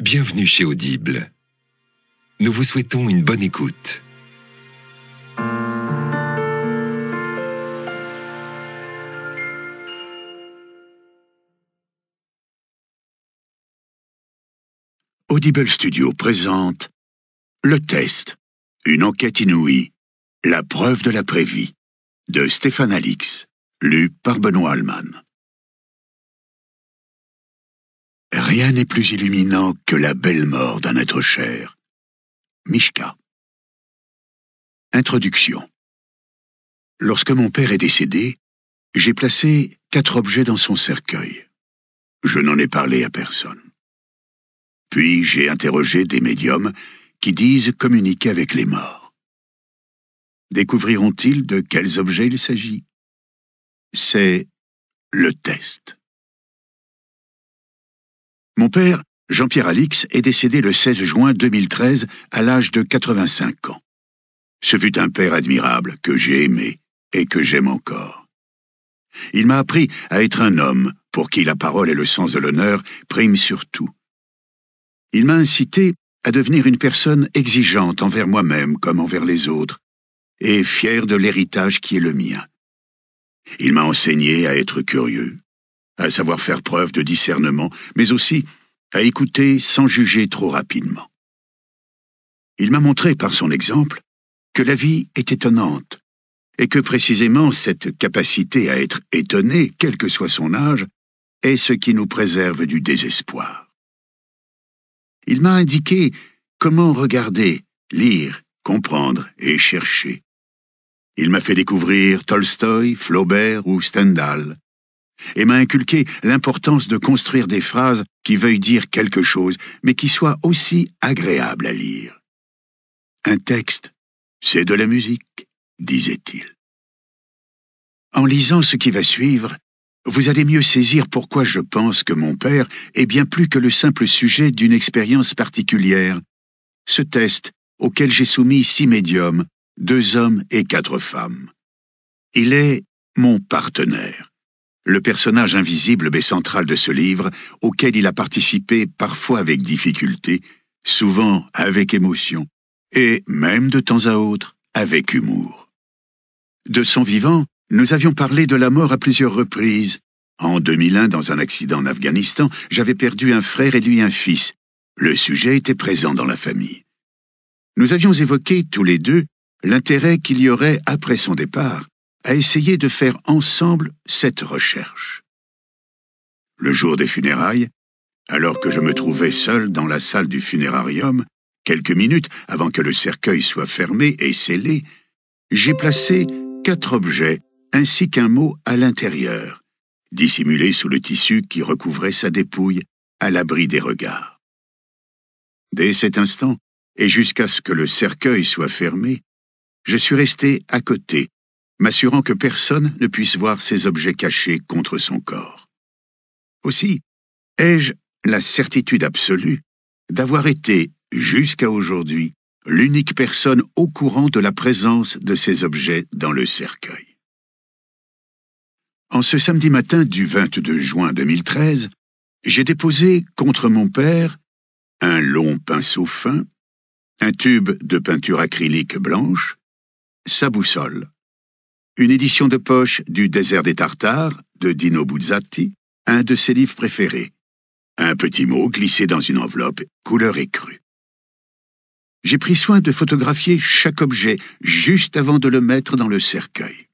Bienvenue chez Audible. Nous vous souhaitons une bonne écoute. Audible Studio présente Le Test, une enquête inouïe, la preuve de la prévie, de Stéphane Alix, lu par Benoît Alman. Rien n'est plus illuminant que la belle mort d'un être cher. Mishka. Introduction. Lorsque mon père est décédé, j'ai placé quatre objets dans son cercueil. Je n'en ai parlé à personne. Puis j'ai interrogé des médiums qui disent communiquer avec les morts. Découvriront-ils de quels objets il s'agit C'est le test. Mon père, Jean-Pierre Alix, est décédé le 16 juin 2013 à l'âge de 85 ans. Ce fut un père admirable que j'ai aimé et que j'aime encore. Il m'a appris à être un homme pour qui la parole et le sens de l'honneur priment sur tout. Il m'a incité à devenir une personne exigeante envers moi-même comme envers les autres, et fier de l'héritage qui est le mien. Il m'a enseigné à être curieux, à savoir faire preuve de discernement, mais aussi à écouter sans juger trop rapidement. Il m'a montré par son exemple que la vie est étonnante, et que précisément cette capacité à être étonné, quel que soit son âge, est ce qui nous préserve du désespoir. Il m'a indiqué comment regarder, lire, comprendre et chercher. Il m'a fait découvrir Tolstoï, Flaubert ou Stendhal, et m'a inculqué l'importance de construire des phrases qui veuillent dire quelque chose, mais qui soient aussi agréables à lire. Un texte, c'est de la musique, disait-il. En lisant ce qui va suivre, vous allez mieux saisir pourquoi je pense que mon père est bien plus que le simple sujet d'une expérience particulière. Ce test, auquel j'ai soumis six médiums, deux hommes et quatre femmes. Il est mon partenaire le personnage invisible mais central de ce livre, auquel il a participé parfois avec difficulté, souvent avec émotion, et même de temps à autre avec humour. De son vivant, nous avions parlé de la mort à plusieurs reprises. En 2001, dans un accident en Afghanistan, j'avais perdu un frère et lui un fils. Le sujet était présent dans la famille. Nous avions évoqué, tous les deux, l'intérêt qu'il y aurait, après son départ, a essayé de faire ensemble cette recherche. Le jour des funérailles, alors que je me trouvais seul dans la salle du funérarium, quelques minutes avant que le cercueil soit fermé et scellé, j'ai placé quatre objets ainsi qu'un mot à l'intérieur, dissimulé sous le tissu qui recouvrait sa dépouille, à l'abri des regards. Dès cet instant, et jusqu'à ce que le cercueil soit fermé, je suis resté à côté, m'assurant que personne ne puisse voir ces objets cachés contre son corps. Aussi, ai-je la certitude absolue d'avoir été, jusqu'à aujourd'hui, l'unique personne au courant de la présence de ces objets dans le cercueil. En ce samedi matin du 22 juin 2013, j'ai déposé contre mon père un long pinceau fin, un tube de peinture acrylique blanche, sa boussole, une édition de poche du Désert des Tartares de Dino Buzzati, un de ses livres préférés. Un petit mot glissé dans une enveloppe, couleur écrue. J'ai pris soin de photographier chaque objet juste avant de le mettre dans le cercueil.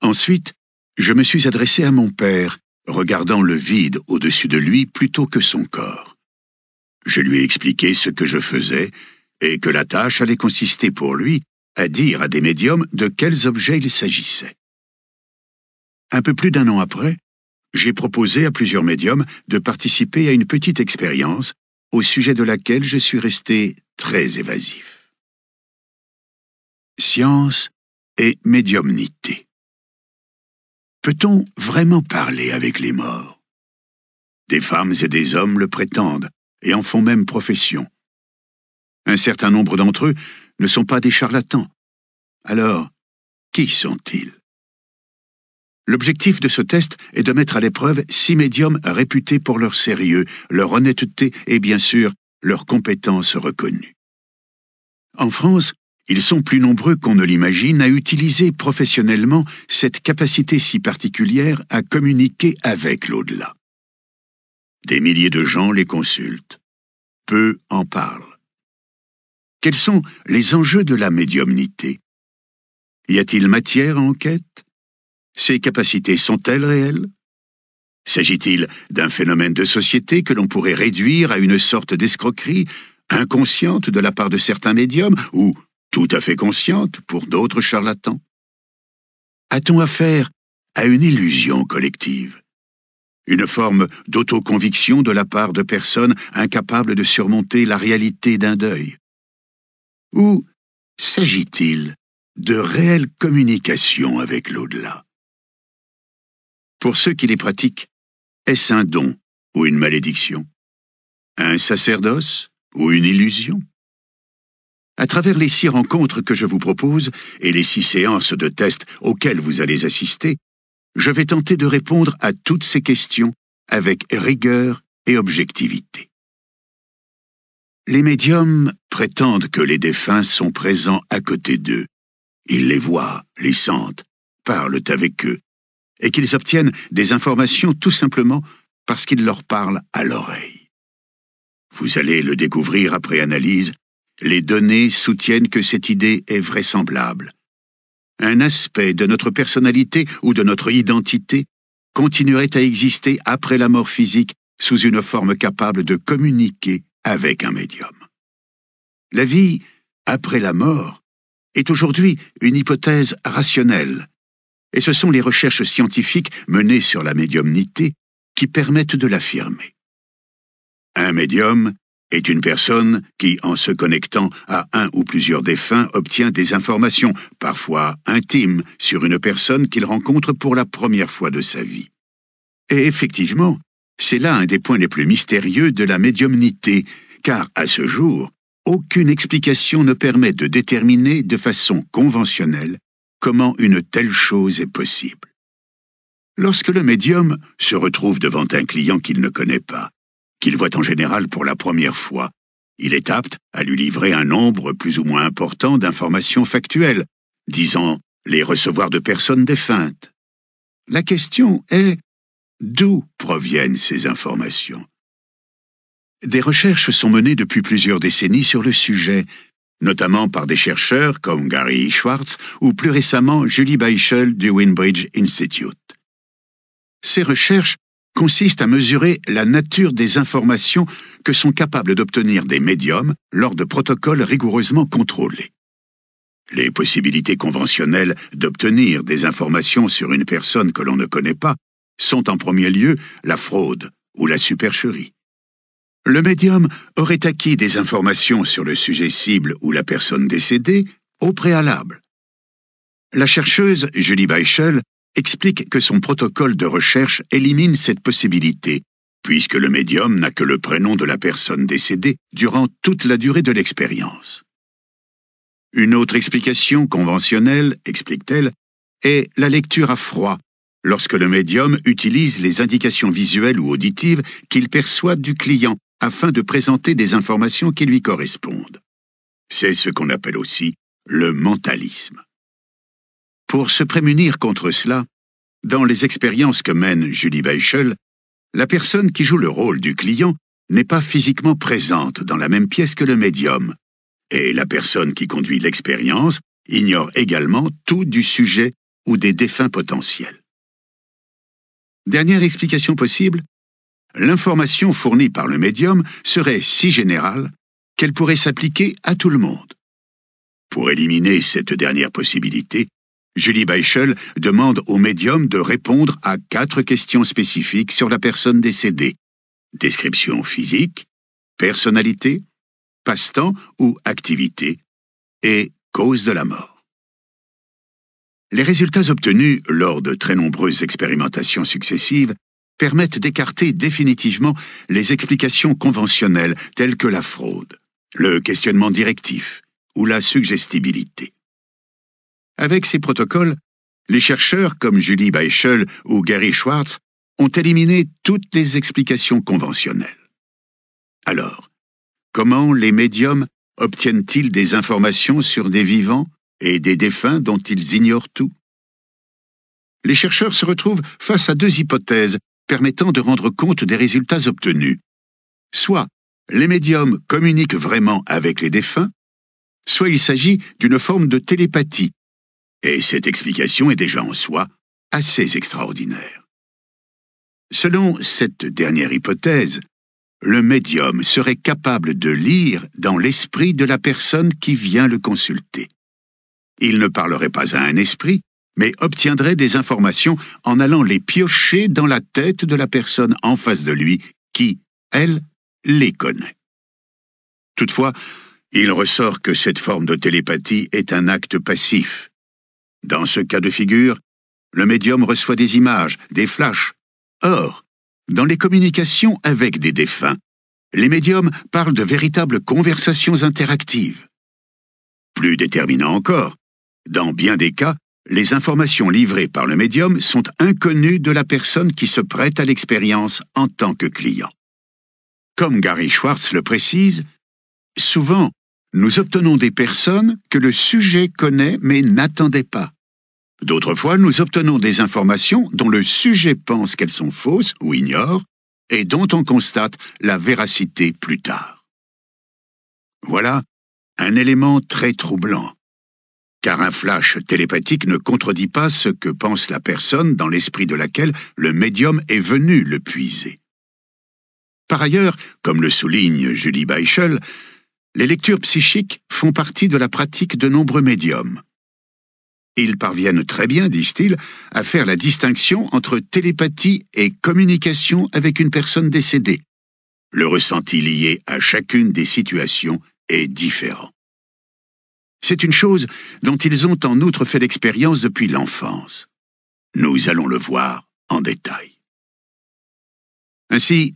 Ensuite, je me suis adressé à mon père, regardant le vide au-dessus de lui plutôt que son corps. Je lui ai expliqué ce que je faisais et que la tâche allait consister pour lui à dire à des médiums de quels objets il s'agissait. Un peu plus d'un an après, j'ai proposé à plusieurs médiums de participer à une petite expérience au sujet de laquelle je suis resté très évasif. Science et médiumnité. Peut-on vraiment parler avec les morts Des femmes et des hommes le prétendent et en font même profession. Un certain nombre d'entre eux ne sont pas des charlatans. Alors, qui sont-ils L'objectif de ce test est de mettre à l'épreuve six médiums réputés pour leur sérieux, leur honnêteté et bien sûr leurs compétences reconnues. En France, ils sont plus nombreux qu'on ne l'imagine à utiliser professionnellement cette capacité si particulière à communiquer avec l'au-delà. Des milliers de gens les consultent. Peu en parlent. Quels sont les enjeux de la médiumnité Y a-t-il matière à enquête Ces capacités sont-elles réelles S'agit-il d'un phénomène de société que l'on pourrait réduire à une sorte d'escroquerie inconsciente de la part de certains médiums ou tout à fait consciente pour d'autres charlatans A-t-on affaire à une illusion collective une forme d'autoconviction de la part de personnes incapables de surmonter la réalité d'un deuil. Ou s'agit-il de réelles communications avec l'au-delà Pour ceux qui les pratiquent, est-ce un don ou une malédiction Un sacerdoce ou une illusion à travers les six rencontres que je vous propose et les six séances de tests auxquelles vous allez assister, je vais tenter de répondre à toutes ces questions avec rigueur et objectivité. Les médiums prétendent que les défunts sont présents à côté d'eux. Ils les voient, les sentent, parlent avec eux, et qu'ils obtiennent des informations tout simplement parce qu'ils leur parlent à l'oreille. Vous allez le découvrir après analyse, les données soutiennent que cette idée est vraisemblable. Un aspect de notre personnalité ou de notre identité continuerait à exister après la mort physique sous une forme capable de communiquer avec un médium. La vie après la mort est aujourd'hui une hypothèse rationnelle, et ce sont les recherches scientifiques menées sur la médiumnité qui permettent de l'affirmer. Un médium est une personne qui, en se connectant à un ou plusieurs défunts, obtient des informations, parfois intimes, sur une personne qu'il rencontre pour la première fois de sa vie. Et effectivement, c'est là un des points les plus mystérieux de la médiumnité, car à ce jour, aucune explication ne permet de déterminer de façon conventionnelle comment une telle chose est possible. Lorsque le médium se retrouve devant un client qu'il ne connaît pas, qu'il voit en général pour la première fois, il est apte à lui livrer un nombre plus ou moins important d'informations factuelles, disant les recevoir de personnes défuntes. La question est D'où proviennent ces informations Des recherches sont menées depuis plusieurs décennies sur le sujet, notamment par des chercheurs comme Gary e. Schwartz ou plus récemment Julie Beichel du Winbridge Institute. Ces recherches consistent à mesurer la nature des informations que sont capables d'obtenir des médiums lors de protocoles rigoureusement contrôlés. Les possibilités conventionnelles d'obtenir des informations sur une personne que l'on ne connaît pas sont en premier lieu la fraude ou la supercherie. Le médium aurait acquis des informations sur le sujet cible ou la personne décédée au préalable. La chercheuse Julie Beichel explique que son protocole de recherche élimine cette possibilité, puisque le médium n'a que le prénom de la personne décédée durant toute la durée de l'expérience. Une autre explication conventionnelle, explique-t-elle, est la lecture à froid lorsque le médium utilise les indications visuelles ou auditives qu'il perçoit du client afin de présenter des informations qui lui correspondent. C'est ce qu'on appelle aussi le mentalisme. Pour se prémunir contre cela, dans les expériences que mène Julie Beichel, la personne qui joue le rôle du client n'est pas physiquement présente dans la même pièce que le médium, et la personne qui conduit l'expérience ignore également tout du sujet ou des défunts potentiels. Dernière explication possible, l'information fournie par le médium serait si générale qu'elle pourrait s'appliquer à tout le monde. Pour éliminer cette dernière possibilité, Julie Beichel demande au médium de répondre à quatre questions spécifiques sur la personne décédée. Description physique, personnalité, passe-temps ou activité, et cause de la mort. Les résultats obtenus lors de très nombreuses expérimentations successives permettent d'écarter définitivement les explications conventionnelles telles que la fraude, le questionnement directif ou la suggestibilité. Avec ces protocoles, les chercheurs comme Julie Beischel ou Gary Schwartz ont éliminé toutes les explications conventionnelles. Alors, comment les médiums obtiennent-ils des informations sur des vivants et des défunts dont ils ignorent tout. Les chercheurs se retrouvent face à deux hypothèses permettant de rendre compte des résultats obtenus. Soit les médiums communiquent vraiment avec les défunts, soit il s'agit d'une forme de télépathie. Et cette explication est déjà en soi assez extraordinaire. Selon cette dernière hypothèse, le médium serait capable de lire dans l'esprit de la personne qui vient le consulter. Il ne parlerait pas à un esprit, mais obtiendrait des informations en allant les piocher dans la tête de la personne en face de lui qui, elle, les connaît. Toutefois, il ressort que cette forme de télépathie est un acte passif. Dans ce cas de figure, le médium reçoit des images, des flashs. Or, dans les communications avec des défunts, les médiums parlent de véritables conversations interactives. Plus déterminant encore, dans bien des cas, les informations livrées par le médium sont inconnues de la personne qui se prête à l'expérience en tant que client. Comme Gary Schwartz le précise, souvent, nous obtenons des personnes que le sujet connaît mais n'attendait pas. D'autres fois, nous obtenons des informations dont le sujet pense qu'elles sont fausses ou ignore, et dont on constate la véracité plus tard. Voilà un élément très troublant car un flash télépathique ne contredit pas ce que pense la personne dans l'esprit de laquelle le médium est venu le puiser. Par ailleurs, comme le souligne Julie Beichel, les lectures psychiques font partie de la pratique de nombreux médiums. Ils parviennent très bien, disent-ils, à faire la distinction entre télépathie et communication avec une personne décédée. Le ressenti lié à chacune des situations est différent. C'est une chose dont ils ont en outre fait l'expérience depuis l'enfance. Nous allons le voir en détail. Ainsi,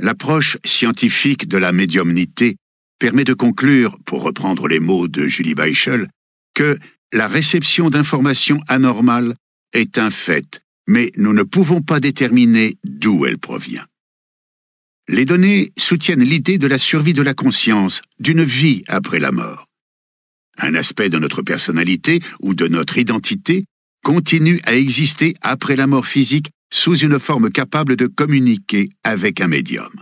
l'approche scientifique de la médiumnité permet de conclure, pour reprendre les mots de Julie Beichel, que la réception d'informations anormales est un fait, mais nous ne pouvons pas déterminer d'où elle provient. Les données soutiennent l'idée de la survie de la conscience, d'une vie après la mort. Un aspect de notre personnalité ou de notre identité continue à exister après la mort physique sous une forme capable de communiquer avec un médium.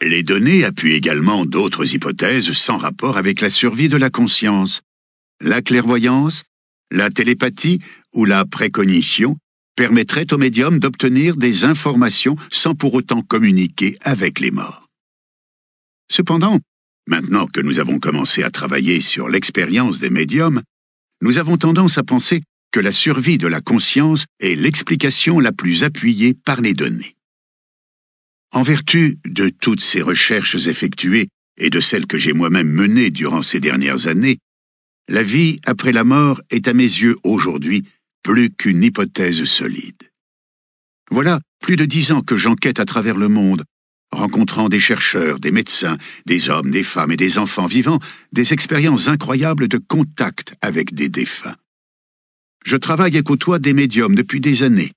Les données appuient également d'autres hypothèses sans rapport avec la survie de la conscience. La clairvoyance, la télépathie ou la précognition permettraient au médium d'obtenir des informations sans pour autant communiquer avec les morts. Cependant, Maintenant que nous avons commencé à travailler sur l'expérience des médiums, nous avons tendance à penser que la survie de la conscience est l'explication la plus appuyée par les données. En vertu de toutes ces recherches effectuées et de celles que j'ai moi-même menées durant ces dernières années, la vie après la mort est à mes yeux aujourd'hui plus qu'une hypothèse solide. Voilà plus de dix ans que j'enquête à travers le monde rencontrant des chercheurs, des médecins, des hommes, des femmes et des enfants vivants, des expériences incroyables de contact avec des défunts. Je travaille et côtoie des médiums depuis des années.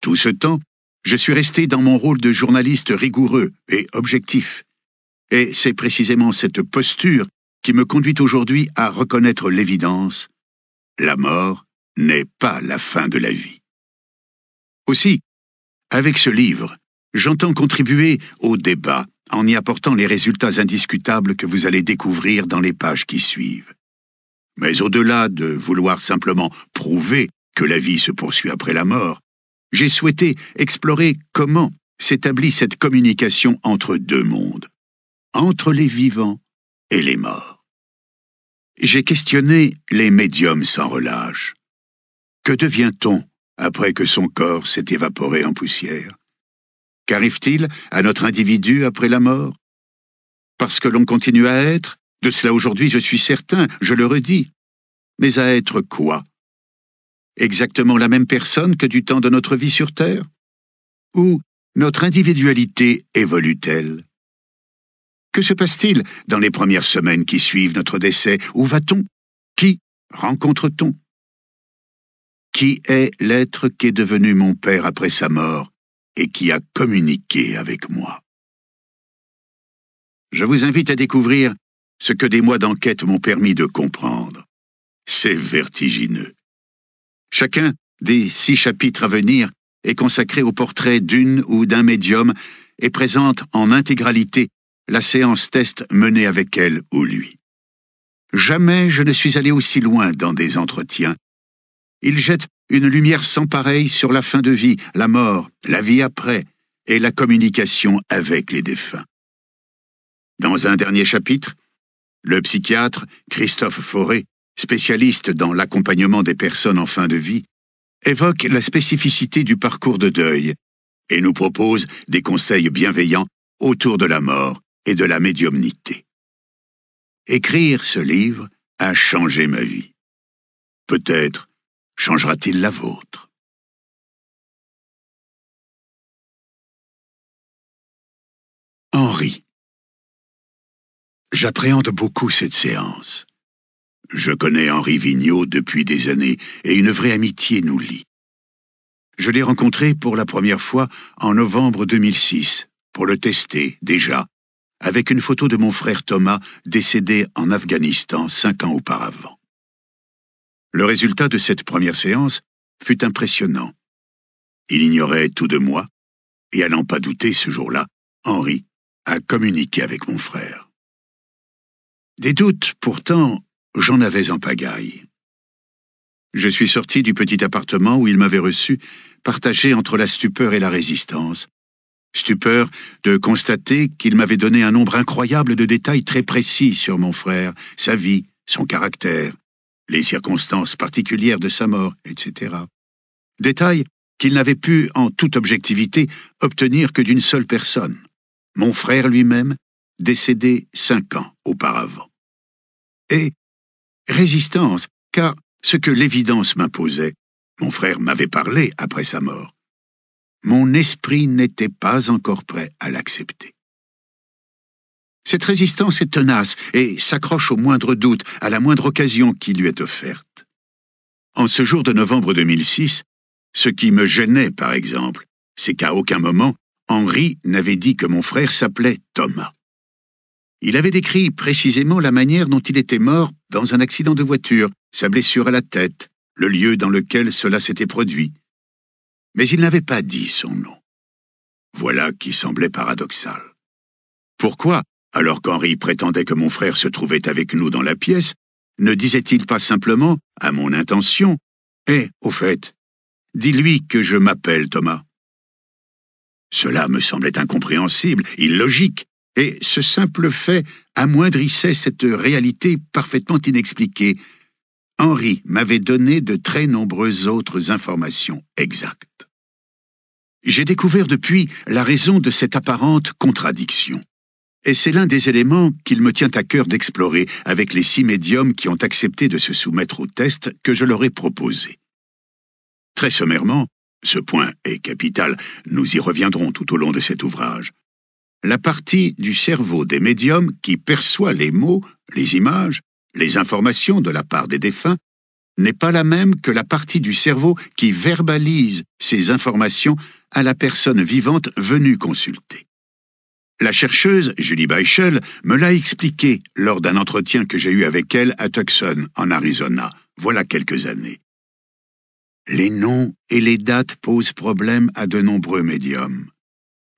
Tout ce temps, je suis resté dans mon rôle de journaliste rigoureux et objectif. Et c'est précisément cette posture qui me conduit aujourd'hui à reconnaître l'évidence. La mort n'est pas la fin de la vie. Aussi, avec ce livre, J'entends contribuer au débat en y apportant les résultats indiscutables que vous allez découvrir dans les pages qui suivent. Mais au-delà de vouloir simplement prouver que la vie se poursuit après la mort, j'ai souhaité explorer comment s'établit cette communication entre deux mondes, entre les vivants et les morts. J'ai questionné les médiums sans relâche. Que devient-on après que son corps s'est évaporé en poussière Qu'arrive-t-il à notre individu après la mort Parce que l'on continue à être De cela aujourd'hui je suis certain, je le redis. Mais à être quoi Exactement la même personne que du temps de notre vie sur Terre Ou notre individualité évolue-t-elle Que se passe-t-il dans les premières semaines qui suivent notre décès Où va-t-on Qui rencontre-t-on Qui est l'être qu'est devenu mon père après sa mort et qui a communiqué avec moi. Je vous invite à découvrir ce que des mois d'enquête m'ont permis de comprendre. C'est vertigineux. Chacun des six chapitres à venir est consacré au portrait d'une ou d'un médium et présente en intégralité la séance test menée avec elle ou lui. Jamais je ne suis allé aussi loin dans des entretiens. Il jette une lumière sans pareille sur la fin de vie, la mort, la vie après et la communication avec les défunts. Dans un dernier chapitre, le psychiatre Christophe Fauré, spécialiste dans l'accompagnement des personnes en fin de vie, évoque la spécificité du parcours de deuil et nous propose des conseils bienveillants autour de la mort et de la médiumnité. Écrire ce livre a changé ma vie. Peut-être changera-t-il la vôtre Henri. J'appréhende beaucoup cette séance. Je connais Henri Vigneault depuis des années et une vraie amitié nous lie. Je l'ai rencontré pour la première fois en novembre 2006, pour le tester déjà, avec une photo de mon frère Thomas décédé en Afghanistan cinq ans auparavant. Le résultat de cette première séance fut impressionnant. Il ignorait tout de moi, et à n'en pas douter ce jour-là, Henri a communiqué avec mon frère. Des doutes, pourtant, j'en avais en pagaille. Je suis sorti du petit appartement où il m'avait reçu, partagé entre la stupeur et la résistance. Stupeur de constater qu'il m'avait donné un nombre incroyable de détails très précis sur mon frère, sa vie, son caractère, les circonstances particulières de sa mort, etc. Détails qu'il n'avait pu, en toute objectivité, obtenir que d'une seule personne, mon frère lui-même, décédé cinq ans auparavant. Et résistance, car ce que l'évidence m'imposait, mon frère m'avait parlé après sa mort. Mon esprit n'était pas encore prêt à l'accepter. Cette résistance est tenace et s'accroche au moindre doute, à la moindre occasion qui lui est offerte. En ce jour de novembre 2006, ce qui me gênait, par exemple, c'est qu'à aucun moment, Henri n'avait dit que mon frère s'appelait Thomas. Il avait décrit précisément la manière dont il était mort dans un accident de voiture, sa blessure à la tête, le lieu dans lequel cela s'était produit. Mais il n'avait pas dit son nom. Voilà qui semblait paradoxal. Pourquoi alors qu'Henri prétendait que mon frère se trouvait avec nous dans la pièce, ne disait-il pas simplement, à mon intention, Eh, au fait, dis-lui que je m'appelle Thomas. Cela me semblait incompréhensible, illogique, et ce simple fait amoindrissait cette réalité parfaitement inexpliquée. Henri m'avait donné de très nombreuses autres informations exactes. J'ai découvert depuis la raison de cette apparente contradiction. Et c'est l'un des éléments qu'il me tient à cœur d'explorer avec les six médiums qui ont accepté de se soumettre au test que je leur ai proposé. Très sommairement, ce point est capital, nous y reviendrons tout au long de cet ouvrage. La partie du cerveau des médiums qui perçoit les mots, les images, les informations de la part des défunts n'est pas la même que la partie du cerveau qui verbalise ces informations à la personne vivante venue consulter. La chercheuse, Julie Beichel, me l'a expliqué lors d'un entretien que j'ai eu avec elle à Tucson, en Arizona, voilà quelques années. Les noms et les dates posent problème à de nombreux médiums.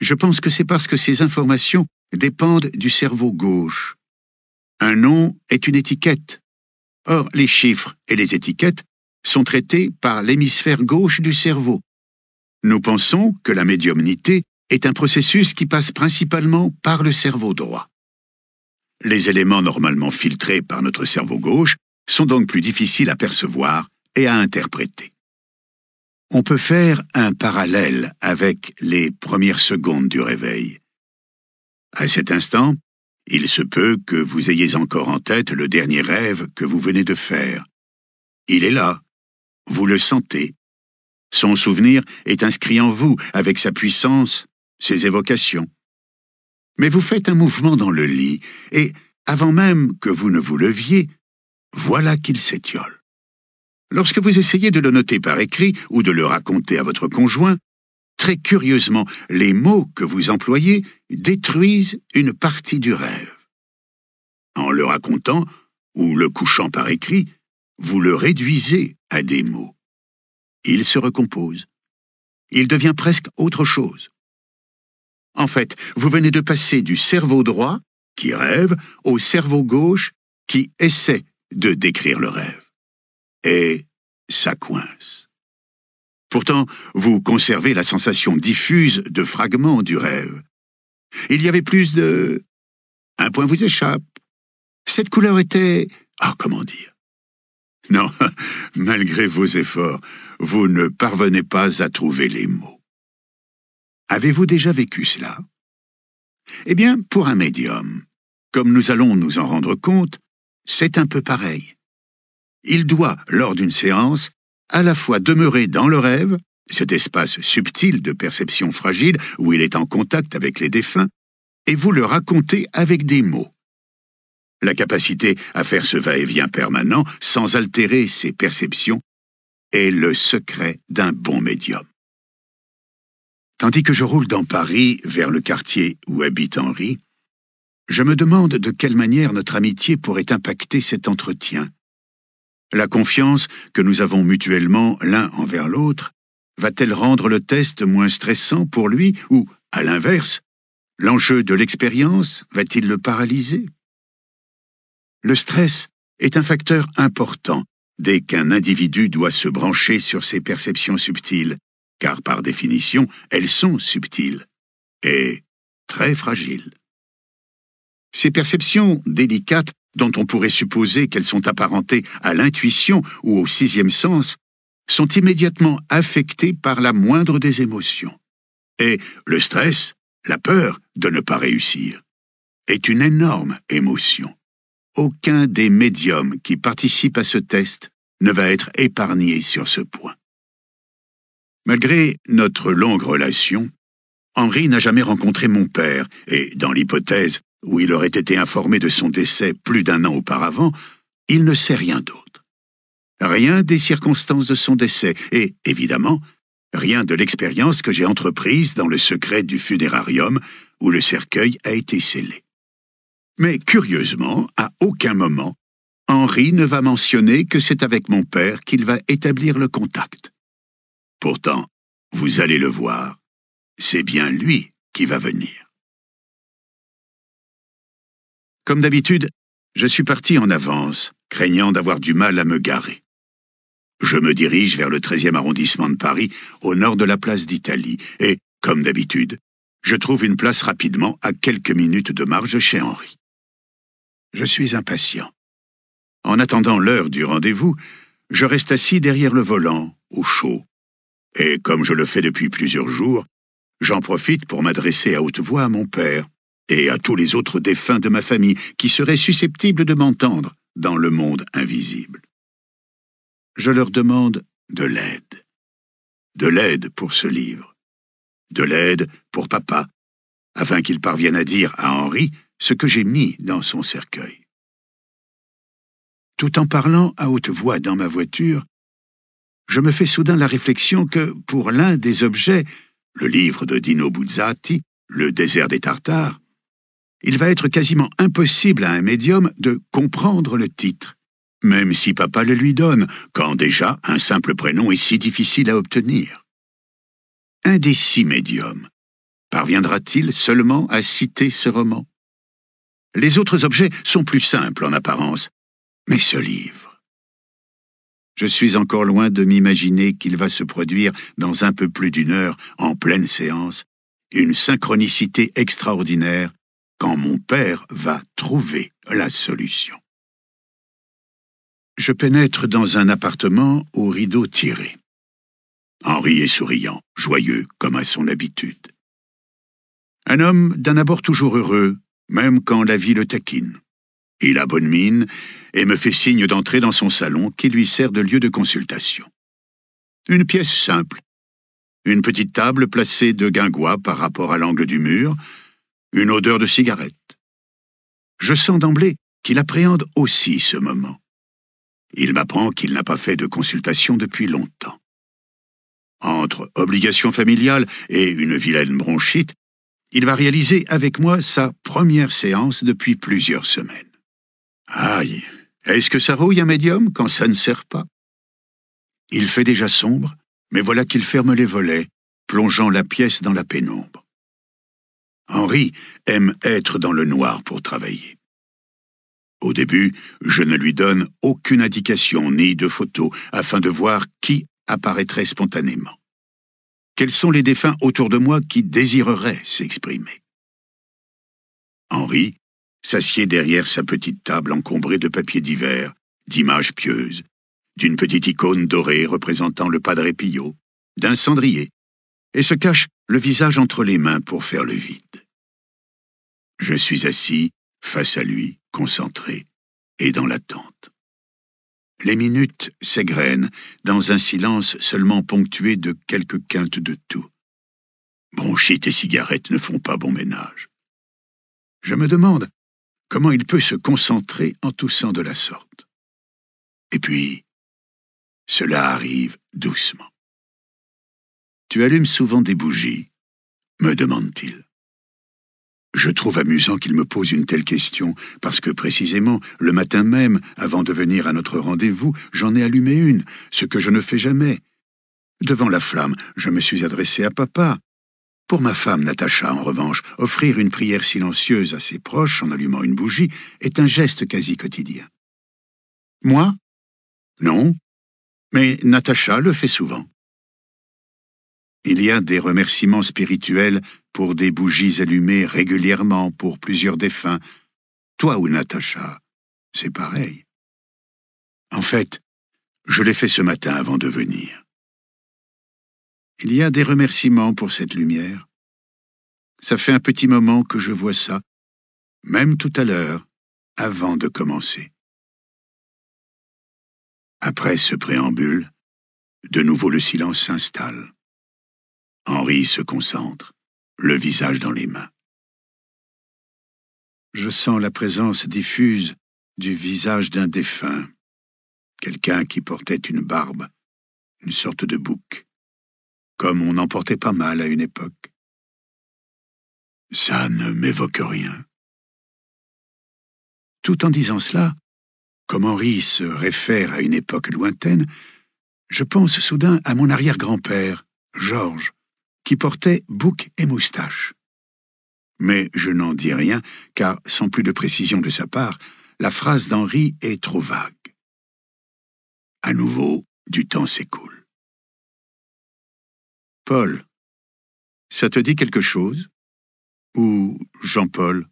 Je pense que c'est parce que ces informations dépendent du cerveau gauche. Un nom est une étiquette. Or, les chiffres et les étiquettes sont traités par l'hémisphère gauche du cerveau. Nous pensons que la médiumnité est un processus qui passe principalement par le cerveau droit. Les éléments normalement filtrés par notre cerveau gauche sont donc plus difficiles à percevoir et à interpréter. On peut faire un parallèle avec les premières secondes du réveil. À cet instant, il se peut que vous ayez encore en tête le dernier rêve que vous venez de faire. Il est là. Vous le sentez. Son souvenir est inscrit en vous avec sa puissance ses évocations. Mais vous faites un mouvement dans le lit, et, avant même que vous ne vous leviez, voilà qu'il s'étiole. Lorsque vous essayez de le noter par écrit ou de le raconter à votre conjoint, très curieusement, les mots que vous employez détruisent une partie du rêve. En le racontant ou le couchant par écrit, vous le réduisez à des mots. Il se recompose. Il devient presque autre chose. En fait, vous venez de passer du cerveau droit, qui rêve, au cerveau gauche, qui essaie de décrire le rêve. Et ça coince. Pourtant, vous conservez la sensation diffuse de fragments du rêve. Il y avait plus de... Un point vous échappe. Cette couleur était... Ah, comment dire Non, malgré vos efforts, vous ne parvenez pas à trouver les mots. Avez-vous déjà vécu cela Eh bien, pour un médium, comme nous allons nous en rendre compte, c'est un peu pareil. Il doit, lors d'une séance, à la fois demeurer dans le rêve, cet espace subtil de perception fragile où il est en contact avec les défunts, et vous le raconter avec des mots. La capacité à faire ce va-et-vient permanent sans altérer ses perceptions est le secret d'un bon médium. Tandis que je roule dans Paris, vers le quartier où habite Henri, je me demande de quelle manière notre amitié pourrait impacter cet entretien. La confiance que nous avons mutuellement l'un envers l'autre va-t-elle rendre le test moins stressant pour lui ou, à l'inverse, l'enjeu de l'expérience va-t-il le paralyser Le stress est un facteur important dès qu'un individu doit se brancher sur ses perceptions subtiles car par définition, elles sont subtiles et très fragiles. Ces perceptions délicates dont on pourrait supposer qu'elles sont apparentées à l'intuition ou au sixième sens, sont immédiatement affectées par la moindre des émotions. Et le stress, la peur de ne pas réussir, est une énorme émotion. Aucun des médiums qui participent à ce test ne va être épargné sur ce point. Malgré notre longue relation, Henri n'a jamais rencontré mon père, et dans l'hypothèse où il aurait été informé de son décès plus d'un an auparavant, il ne sait rien d'autre. Rien des circonstances de son décès, et, évidemment, rien de l'expérience que j'ai entreprise dans le secret du funérarium où le cercueil a été scellé. Mais curieusement, à aucun moment, Henri ne va mentionner que c'est avec mon père qu'il va établir le contact. Pourtant, vous allez le voir, c'est bien lui qui va venir. Comme d'habitude, je suis parti en avance, craignant d'avoir du mal à me garer. Je me dirige vers le 13e arrondissement de Paris, au nord de la place d'Italie, et, comme d'habitude, je trouve une place rapidement à quelques minutes de marge chez Henri. Je suis impatient. En attendant l'heure du rendez-vous, je reste assis derrière le volant, au chaud, et comme je le fais depuis plusieurs jours, j'en profite pour m'adresser à haute voix à mon père et à tous les autres défunts de ma famille qui seraient susceptibles de m'entendre dans le monde invisible. Je leur demande de l'aide. De l'aide pour ce livre. De l'aide pour papa, afin qu'il parvienne à dire à Henri ce que j'ai mis dans son cercueil. Tout en parlant à haute voix dans ma voiture, je me fais soudain la réflexion que, pour l'un des objets, le livre de Dino Buzzati, Le désert des Tartares, il va être quasiment impossible à un médium de comprendre le titre, même si papa le lui donne, quand déjà un simple prénom est si difficile à obtenir. Un des six médiums parviendra-t-il seulement à citer ce roman Les autres objets sont plus simples en apparence, mais ce livre. Je suis encore loin de m'imaginer qu'il va se produire dans un peu plus d'une heure, en pleine séance, une synchronicité extraordinaire quand mon père va trouver la solution. Je pénètre dans un appartement aux rideaux tirés. Henri est souriant, joyeux comme à son habitude. Un homme d'un abord toujours heureux, même quand la vie le taquine. Il a bonne mine, et me fait signe d'entrer dans son salon qui lui sert de lieu de consultation. Une pièce simple. Une petite table placée de guingois par rapport à l'angle du mur, une odeur de cigarette. Je sens d'emblée qu'il appréhende aussi ce moment. Il m'apprend qu'il n'a pas fait de consultation depuis longtemps. Entre obligation familiale et une vilaine bronchite, il va réaliser avec moi sa première séance depuis plusieurs semaines. Aïe, est-ce que ça rouille un médium quand ça ne sert pas Il fait déjà sombre, mais voilà qu'il ferme les volets, plongeant la pièce dans la pénombre. Henri aime être dans le noir pour travailler. Au début, je ne lui donne aucune indication ni de photo afin de voir qui apparaîtrait spontanément. Quels sont les défunts autour de moi qui désireraient s'exprimer Henri s'assied derrière sa petite table encombrée de papiers divers, d'images pieuses, d'une petite icône dorée représentant le Padre Pio, d'un cendrier, et se cache le visage entre les mains pour faire le vide. Je suis assis, face à lui, concentré, et dans l'attente. Les minutes s'égrènent dans un silence seulement ponctué de quelques quintes de tout. Bronchite et cigarettes ne font pas bon ménage. Je me demande Comment il peut se concentrer en toussant de la sorte Et puis, cela arrive doucement. Tu allumes souvent des bougies me demande-t-il. Je trouve amusant qu'il me pose une telle question, parce que précisément, le matin même, avant de venir à notre rendez-vous, j'en ai allumé une, ce que je ne fais jamais. Devant la flamme, je me suis adressé à papa, pour ma femme, Natacha, en revanche, offrir une prière silencieuse à ses proches en allumant une bougie est un geste quasi quotidien. Moi Non, mais Natacha le fait souvent. Il y a des remerciements spirituels pour des bougies allumées régulièrement pour plusieurs défunts. Toi ou Natacha, c'est pareil. En fait, je l'ai fait ce matin avant de venir. Il y a des remerciements pour cette lumière. Ça fait un petit moment que je vois ça, même tout à l'heure, avant de commencer. Après ce préambule, de nouveau le silence s'installe. Henri se concentre, le visage dans les mains. Je sens la présence diffuse du visage d'un défunt, quelqu'un qui portait une barbe, une sorte de bouc comme on en portait pas mal à une époque. Ça ne m'évoque rien. Tout en disant cela, comme Henri se réfère à une époque lointaine, je pense soudain à mon arrière-grand-père, Georges, qui portait bouc et moustache. Mais je n'en dis rien, car sans plus de précision de sa part, la phrase d'Henri est trop vague. À nouveau, du temps s'écoule. Paul. Ça te dit quelque chose Ou Jean-Paul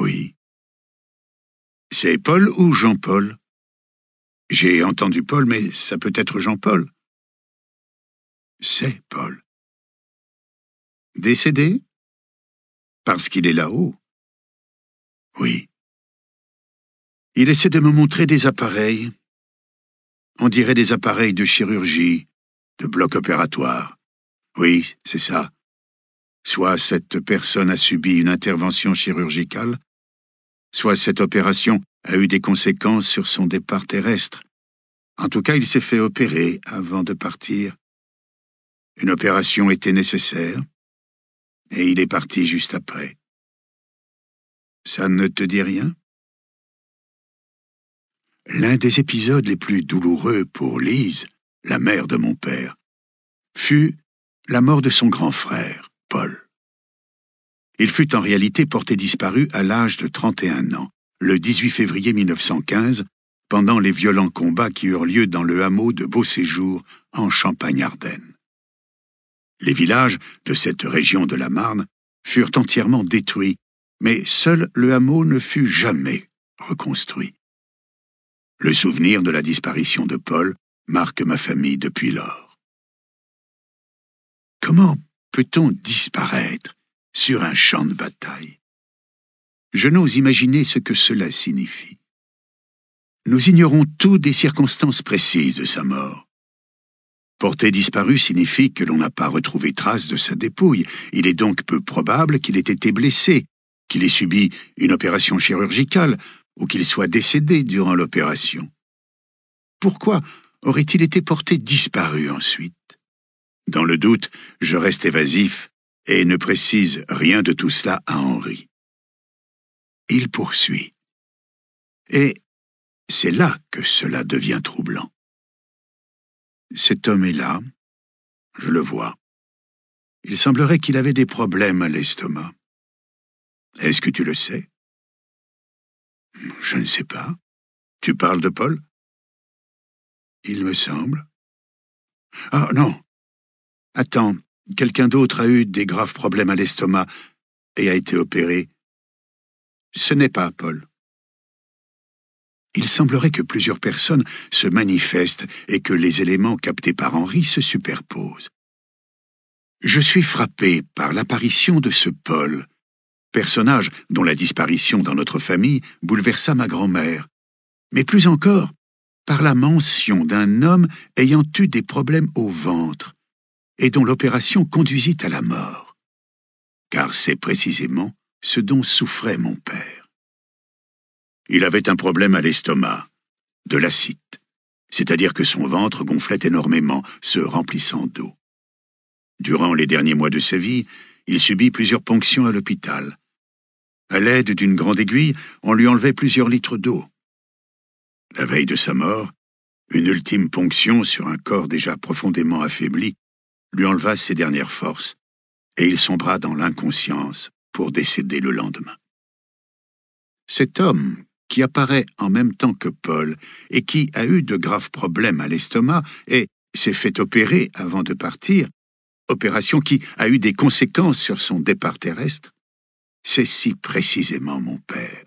Oui. C'est Paul ou Jean-Paul J'ai entendu Paul, mais ça peut être Jean-Paul. C'est Paul. Décédé Parce qu'il est là-haut. Oui. Il essaie de me montrer des appareils. On dirait des appareils de chirurgie de bloc opératoire. Oui, c'est ça. Soit cette personne a subi une intervention chirurgicale, soit cette opération a eu des conséquences sur son départ terrestre. En tout cas, il s'est fait opérer avant de partir. Une opération était nécessaire, et il est parti juste après. Ça ne te dit rien L'un des épisodes les plus douloureux pour Lise la mère de mon père, fut la mort de son grand frère, Paul. Il fut en réalité porté disparu à l'âge de 31 ans, le 18 février 1915, pendant les violents combats qui eurent lieu dans le hameau de Beau Séjour, en Champagne-Ardenne. Les villages de cette région de la Marne furent entièrement détruits, mais seul le hameau ne fut jamais reconstruit. Le souvenir de la disparition de Paul marque ma famille depuis lors. Comment peut-on disparaître sur un champ de bataille Je n'ose imaginer ce que cela signifie. Nous ignorons toutes des circonstances précises de sa mort. Porter disparu signifie que l'on n'a pas retrouvé trace de sa dépouille. Il est donc peu probable qu'il ait été blessé, qu'il ait subi une opération chirurgicale ou qu'il soit décédé durant l'opération. Pourquoi aurait-il été porté disparu ensuite Dans le doute, je reste évasif et ne précise rien de tout cela à Henri. Il poursuit. Et c'est là que cela devient troublant. Cet homme est là, je le vois. Il semblerait qu'il avait des problèmes à l'estomac. Est-ce que tu le sais Je ne sais pas. Tu parles de Paul il me semble. Ah non. Attends, quelqu'un d'autre a eu des graves problèmes à l'estomac et a été opéré. Ce n'est pas Paul. Il semblerait que plusieurs personnes se manifestent et que les éléments captés par Henri se superposent. Je suis frappé par l'apparition de ce Paul, personnage dont la disparition dans notre famille bouleversa ma grand-mère, mais plus encore par la mention d'un homme ayant eu des problèmes au ventre et dont l'opération conduisit à la mort. Car c'est précisément ce dont souffrait mon père. Il avait un problème à l'estomac, de l'acide, c'est-à-dire que son ventre gonflait énormément, se remplissant d'eau. Durant les derniers mois de sa vie, il subit plusieurs ponctions à l'hôpital. À l'aide d'une grande aiguille, on lui enlevait plusieurs litres d'eau. La veille de sa mort, une ultime ponction sur un corps déjà profondément affaibli lui enleva ses dernières forces, et il sombra dans l'inconscience pour décéder le lendemain. Cet homme, qui apparaît en même temps que Paul et qui a eu de graves problèmes à l'estomac et s'est fait opérer avant de partir, opération qui a eu des conséquences sur son départ terrestre, c'est si précisément mon père.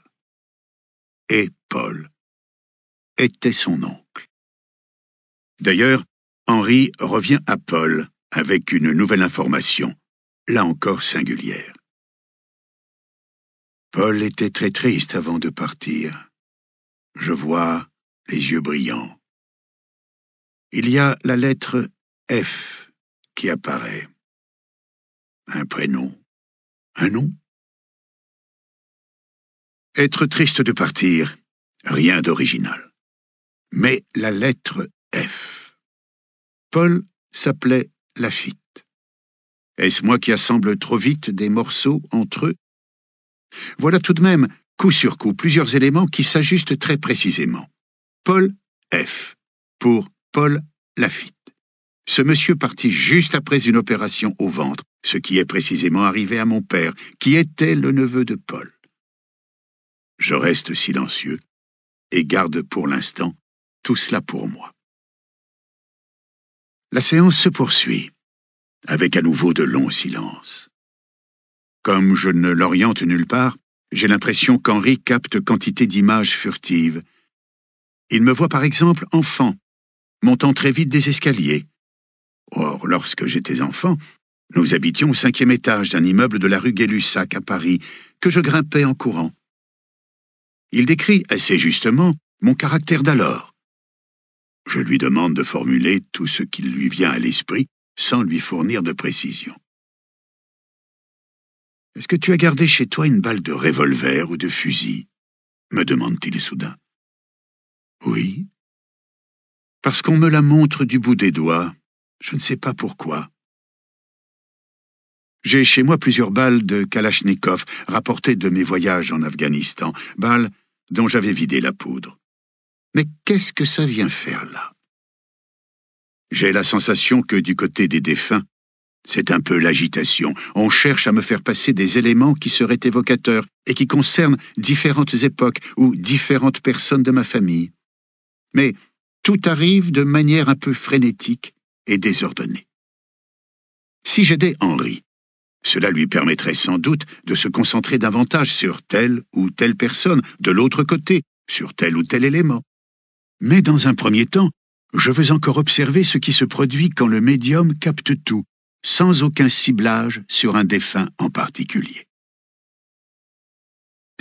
Et Paul était son oncle. D'ailleurs, Henri revient à Paul avec une nouvelle information, là encore singulière. Paul était très triste avant de partir. Je vois les yeux brillants. Il y a la lettre F qui apparaît. Un prénom. Un nom. Être triste de partir, rien d'original mais la lettre F. Paul s'appelait Lafitte. Est-ce moi qui assemble trop vite des morceaux entre eux Voilà tout de même, coup sur coup, plusieurs éléments qui s'ajustent très précisément. Paul F. pour Paul Lafitte. Ce monsieur partit juste après une opération au ventre, ce qui est précisément arrivé à mon père, qui était le neveu de Paul. Je reste silencieux et garde pour l'instant tout cela pour moi. La séance se poursuit, avec à nouveau de longs silences. Comme je ne l'oriente nulle part, j'ai l'impression qu'Henri capte quantité d'images furtives. Il me voit par exemple enfant, montant très vite des escaliers. Or, lorsque j'étais enfant, nous habitions au cinquième étage d'un immeuble de la rue Gay-Lussac à Paris, que je grimpais en courant. Il décrit assez justement mon caractère d'alors je lui demande de formuler tout ce qui lui vient à l'esprit sans lui fournir de précision. Est-ce que tu as gardé chez toi une balle de revolver ou de fusil me demande-t-il soudain. Oui. Parce qu'on me la montre du bout des doigts, je ne sais pas pourquoi. J'ai chez moi plusieurs balles de Kalachnikov rapportées de mes voyages en Afghanistan, balles dont j'avais vidé la poudre. Mais qu'est-ce que ça vient faire là J'ai la sensation que du côté des défunts, c'est un peu l'agitation. On cherche à me faire passer des éléments qui seraient évocateurs et qui concernent différentes époques ou différentes personnes de ma famille. Mais tout arrive de manière un peu frénétique et désordonnée. Si j'aidais Henri, cela lui permettrait sans doute de se concentrer davantage sur telle ou telle personne, de l'autre côté, sur tel ou tel élément. Mais dans un premier temps, je veux encore observer ce qui se produit quand le médium capte tout, sans aucun ciblage sur un défunt en particulier.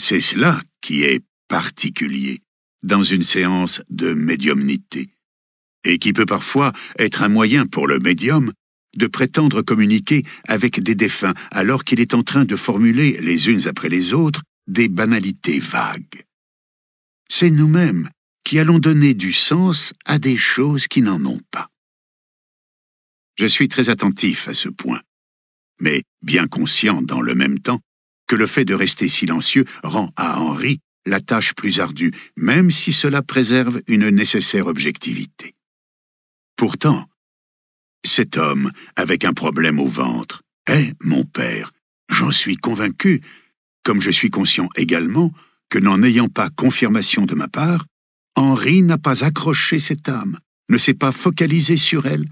C'est cela qui est particulier dans une séance de médiumnité, et qui peut parfois être un moyen pour le médium de prétendre communiquer avec des défunts alors qu'il est en train de formuler les unes après les autres des banalités vagues. C'est nous-mêmes qui allons donner du sens à des choses qui n'en ont pas. Je suis très attentif à ce point, mais bien conscient dans le même temps que le fait de rester silencieux rend à Henri la tâche plus ardue, même si cela préserve une nécessaire objectivité. Pourtant, cet homme, avec un problème au ventre, est mon père, j'en suis convaincu, comme je suis conscient également que n'en ayant pas confirmation de ma part, Henri n'a pas accroché cette âme, ne s'est pas focalisé sur elle,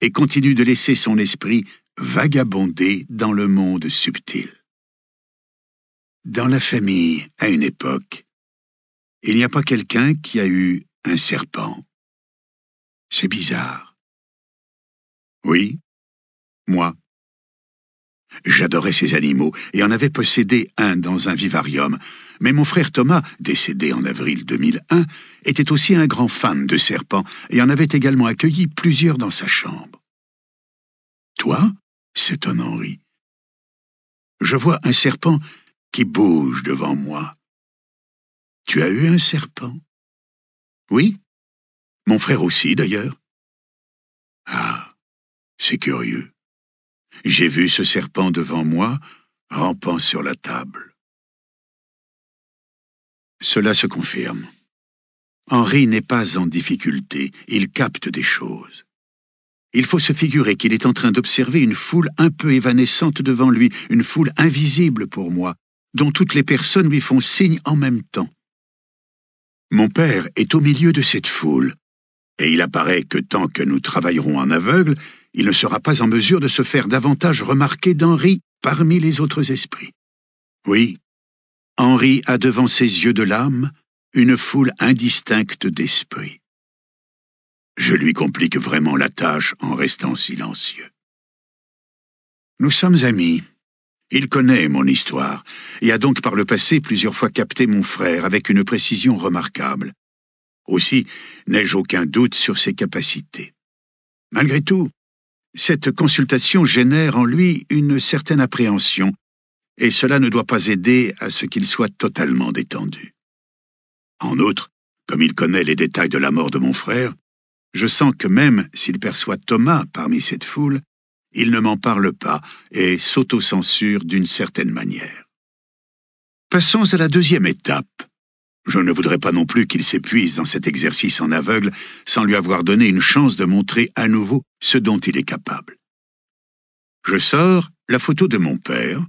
et continue de laisser son esprit vagabonder dans le monde subtil. Dans la famille, à une époque, il n'y a pas quelqu'un qui a eu un serpent. C'est bizarre. Oui, moi. J'adorais ces animaux et en avais possédé un dans un vivarium, mais mon frère Thomas, décédé en avril 2001, était aussi un grand fan de serpents et en avait également accueilli plusieurs dans sa chambre. Toi s'étonne Henri. Je vois un serpent qui bouge devant moi. Tu as eu un serpent Oui, mon frère aussi d'ailleurs. Ah, c'est curieux. J'ai vu ce serpent devant moi, rampant sur la table. Cela se confirme. Henri n'est pas en difficulté, il capte des choses. Il faut se figurer qu'il est en train d'observer une foule un peu évanescente devant lui, une foule invisible pour moi, dont toutes les personnes lui font signe en même temps. Mon père est au milieu de cette foule, et il apparaît que tant que nous travaillerons en aveugle, il ne sera pas en mesure de se faire davantage remarquer d'Henri parmi les autres esprits. Oui, Henri a devant ses yeux de l'âme une foule indistincte d'esprits. Je lui complique vraiment la tâche en restant silencieux. Nous sommes amis. Il connaît mon histoire et a donc par le passé plusieurs fois capté mon frère avec une précision remarquable. Aussi n'ai-je aucun doute sur ses capacités. Malgré tout, cette consultation génère en lui une certaine appréhension, et cela ne doit pas aider à ce qu'il soit totalement détendu. En outre, comme il connaît les détails de la mort de mon frère, je sens que même s'il perçoit Thomas parmi cette foule, il ne m'en parle pas et s'auto-censure d'une certaine manière. Passons à la deuxième étape. Je ne voudrais pas non plus qu'il s'épuise dans cet exercice en aveugle sans lui avoir donné une chance de montrer à nouveau ce dont il est capable. Je sors la photo de mon père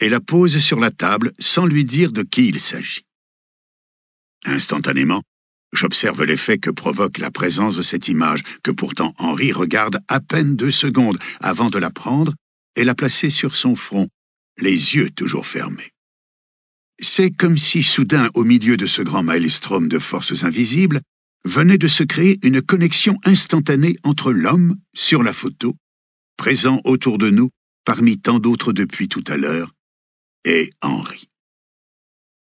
et la pose sur la table sans lui dire de qui il s'agit. Instantanément, j'observe l'effet que provoque la présence de cette image, que pourtant Henri regarde à peine deux secondes avant de la prendre et la placer sur son front, les yeux toujours fermés. C'est comme si soudain, au milieu de ce grand maelstrom de forces invisibles, venait de se créer une connexion instantanée entre l'homme, sur la photo, présent autour de nous, parmi tant d'autres depuis tout à l'heure, et Henri.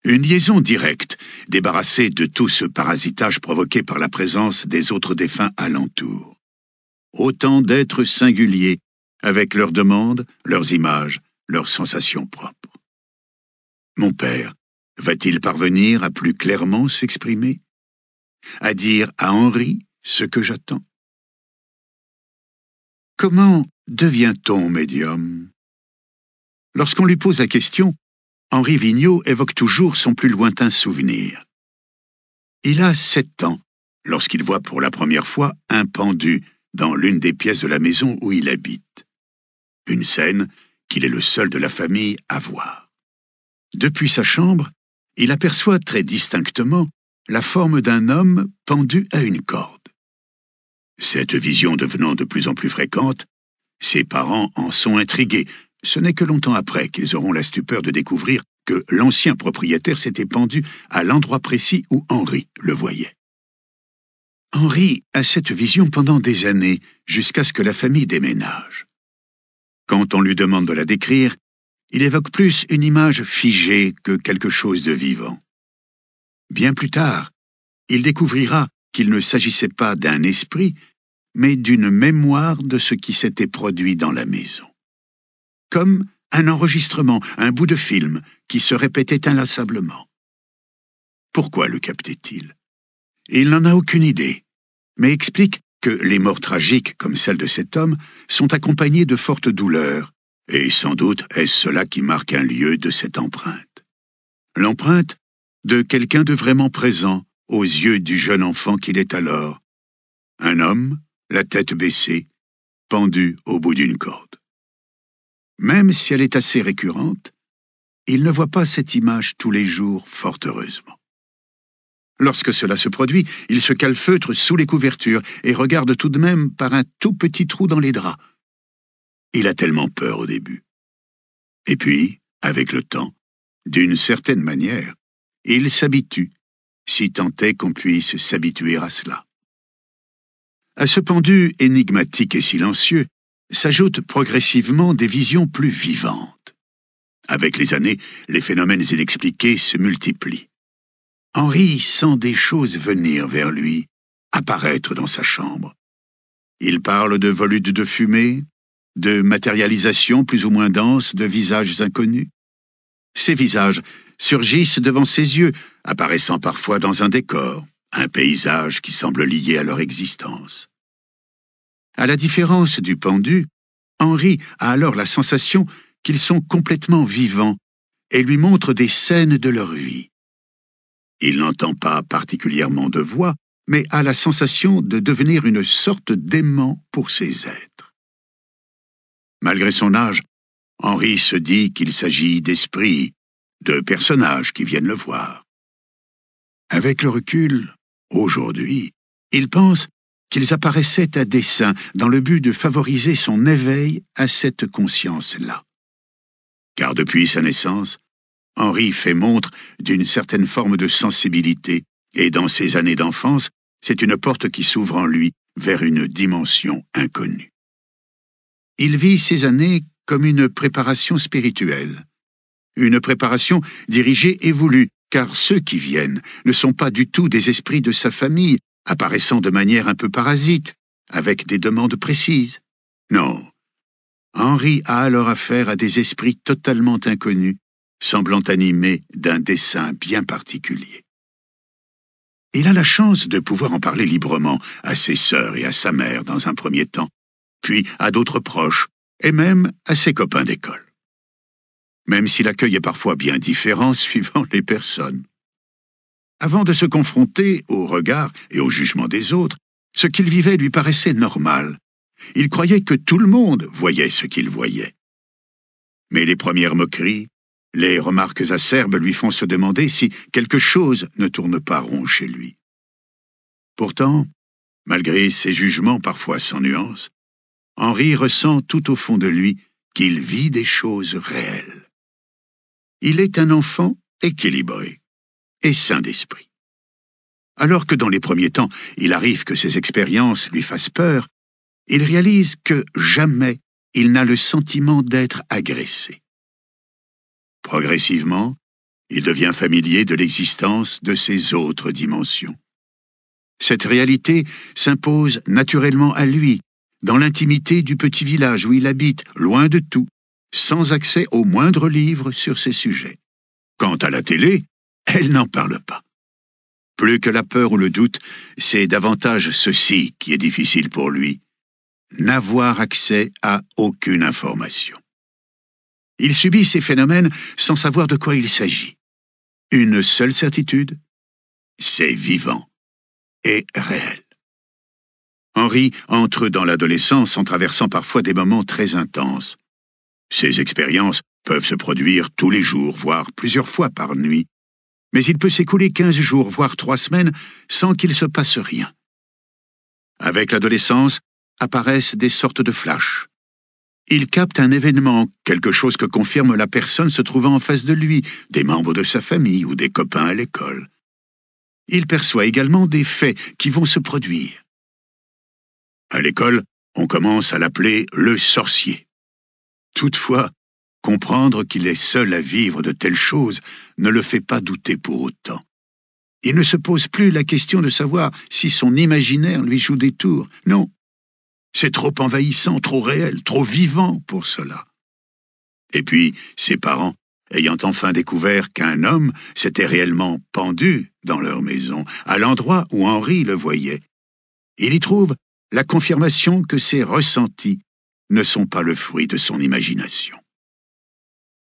Une liaison directe, débarrassée de tout ce parasitage provoqué par la présence des autres défunts alentour. Autant d'êtres singuliers, avec leurs demandes, leurs images, leurs sensations propres. Mon père va-t-il parvenir à plus clairement s'exprimer À dire à Henri ce que j'attends Comment devient-on médium Lorsqu'on lui pose la question, Henri Vigneault évoque toujours son plus lointain souvenir. Il a sept ans lorsqu'il voit pour la première fois un pendu dans l'une des pièces de la maison où il habite. Une scène qu'il est le seul de la famille à voir. Depuis sa chambre, il aperçoit très distinctement la forme d'un homme pendu à une corde. Cette vision devenant de plus en plus fréquente, ses parents en sont intrigués, ce n'est que longtemps après qu'ils auront la stupeur de découvrir que l'ancien propriétaire s'était pendu à l'endroit précis où Henri le voyait. Henri a cette vision pendant des années, jusqu'à ce que la famille déménage. Quand on lui demande de la décrire, il évoque plus une image figée que quelque chose de vivant. Bien plus tard, il découvrira qu'il ne s'agissait pas d'un esprit, mais d'une mémoire de ce qui s'était produit dans la maison comme un enregistrement, un bout de film, qui se répétait inlassablement. Pourquoi le captait-il Il n'en a aucune idée, mais explique que les morts tragiques, comme celle de cet homme, sont accompagnées de fortes douleurs, et sans doute est-ce cela qui marque un lieu de cette empreinte. L'empreinte de quelqu'un de vraiment présent aux yeux du jeune enfant qu'il est alors. Un homme, la tête baissée, pendu au bout d'une corde. Même si elle est assez récurrente, il ne voit pas cette image tous les jours fort heureusement. Lorsque cela se produit, il se calfeutre sous les couvertures et regarde tout de même par un tout petit trou dans les draps. Il a tellement peur au début. Et puis, avec le temps, d'une certaine manière, il s'habitue, si tant est qu'on puisse s'habituer à cela. À ce pendu énigmatique et silencieux, s'ajoutent progressivement des visions plus vivantes. Avec les années, les phénomènes inexpliqués se multiplient. Henri sent des choses venir vers lui, apparaître dans sa chambre. Il parle de volutes de fumée, de matérialisations plus ou moins denses de visages inconnus. Ces visages surgissent devant ses yeux, apparaissant parfois dans un décor, un paysage qui semble lié à leur existence. À la différence du pendu, Henri a alors la sensation qu'ils sont complètement vivants et lui montre des scènes de leur vie. Il n'entend pas particulièrement de voix, mais a la sensation de devenir une sorte d'aimant pour ces êtres. Malgré son âge, Henri se dit qu'il s'agit d'esprits, de personnages qui viennent le voir. Avec le recul, aujourd'hui, il pense qu'ils apparaissaient à dessein dans le but de favoriser son éveil à cette conscience-là. Car depuis sa naissance, Henri fait montre d'une certaine forme de sensibilité, et dans ses années d'enfance, c'est une porte qui s'ouvre en lui vers une dimension inconnue. Il vit ces années comme une préparation spirituelle, une préparation dirigée et voulue, car ceux qui viennent ne sont pas du tout des esprits de sa famille, apparaissant de manière un peu parasite, avec des demandes précises. Non. Henri a alors affaire à des esprits totalement inconnus, semblant animés d'un dessein bien particulier. Il a la chance de pouvoir en parler librement à ses sœurs et à sa mère dans un premier temps, puis à d'autres proches, et même à ses copains d'école. Même si l'accueil est parfois bien différent suivant les personnes. Avant de se confronter au regard et au jugement des autres, ce qu'il vivait lui paraissait normal. Il croyait que tout le monde voyait ce qu'il voyait. Mais les premières moqueries, les remarques acerbes lui font se demander si quelque chose ne tourne pas rond chez lui. Pourtant, malgré ses jugements parfois sans nuance, Henri ressent tout au fond de lui qu'il vit des choses réelles. Il est un enfant équilibré et Saint d'esprit. Alors que dans les premiers temps, il arrive que ses expériences lui fassent peur, il réalise que jamais il n'a le sentiment d'être agressé. Progressivement, il devient familier de l'existence de ces autres dimensions. Cette réalité s'impose naturellement à lui, dans l'intimité du petit village où il habite, loin de tout, sans accès au moindre livre sur ces sujets. Quant à la télé, elle n'en parle pas. Plus que la peur ou le doute, c'est davantage ceci qui est difficile pour lui, n'avoir accès à aucune information. Il subit ces phénomènes sans savoir de quoi il s'agit. Une seule certitude, c'est vivant et réel. Henri entre dans l'adolescence en traversant parfois des moments très intenses. Ces expériences peuvent se produire tous les jours, voire plusieurs fois par nuit, mais il peut s'écouler quinze jours, voire trois semaines, sans qu'il se passe rien. Avec l'adolescence, apparaissent des sortes de flashs. Il capte un événement, quelque chose que confirme la personne se trouvant en face de lui, des membres de sa famille ou des copains à l'école. Il perçoit également des faits qui vont se produire. À l'école, on commence à l'appeler le sorcier. Toutefois, Comprendre qu'il est seul à vivre de telles choses ne le fait pas douter pour autant. Il ne se pose plus la question de savoir si son imaginaire lui joue des tours. Non. C'est trop envahissant, trop réel, trop vivant pour cela. Et puis, ses parents, ayant enfin découvert qu'un homme s'était réellement pendu dans leur maison, à l'endroit où Henri le voyait, il y trouve la confirmation que ses ressentis ne sont pas le fruit de son imagination.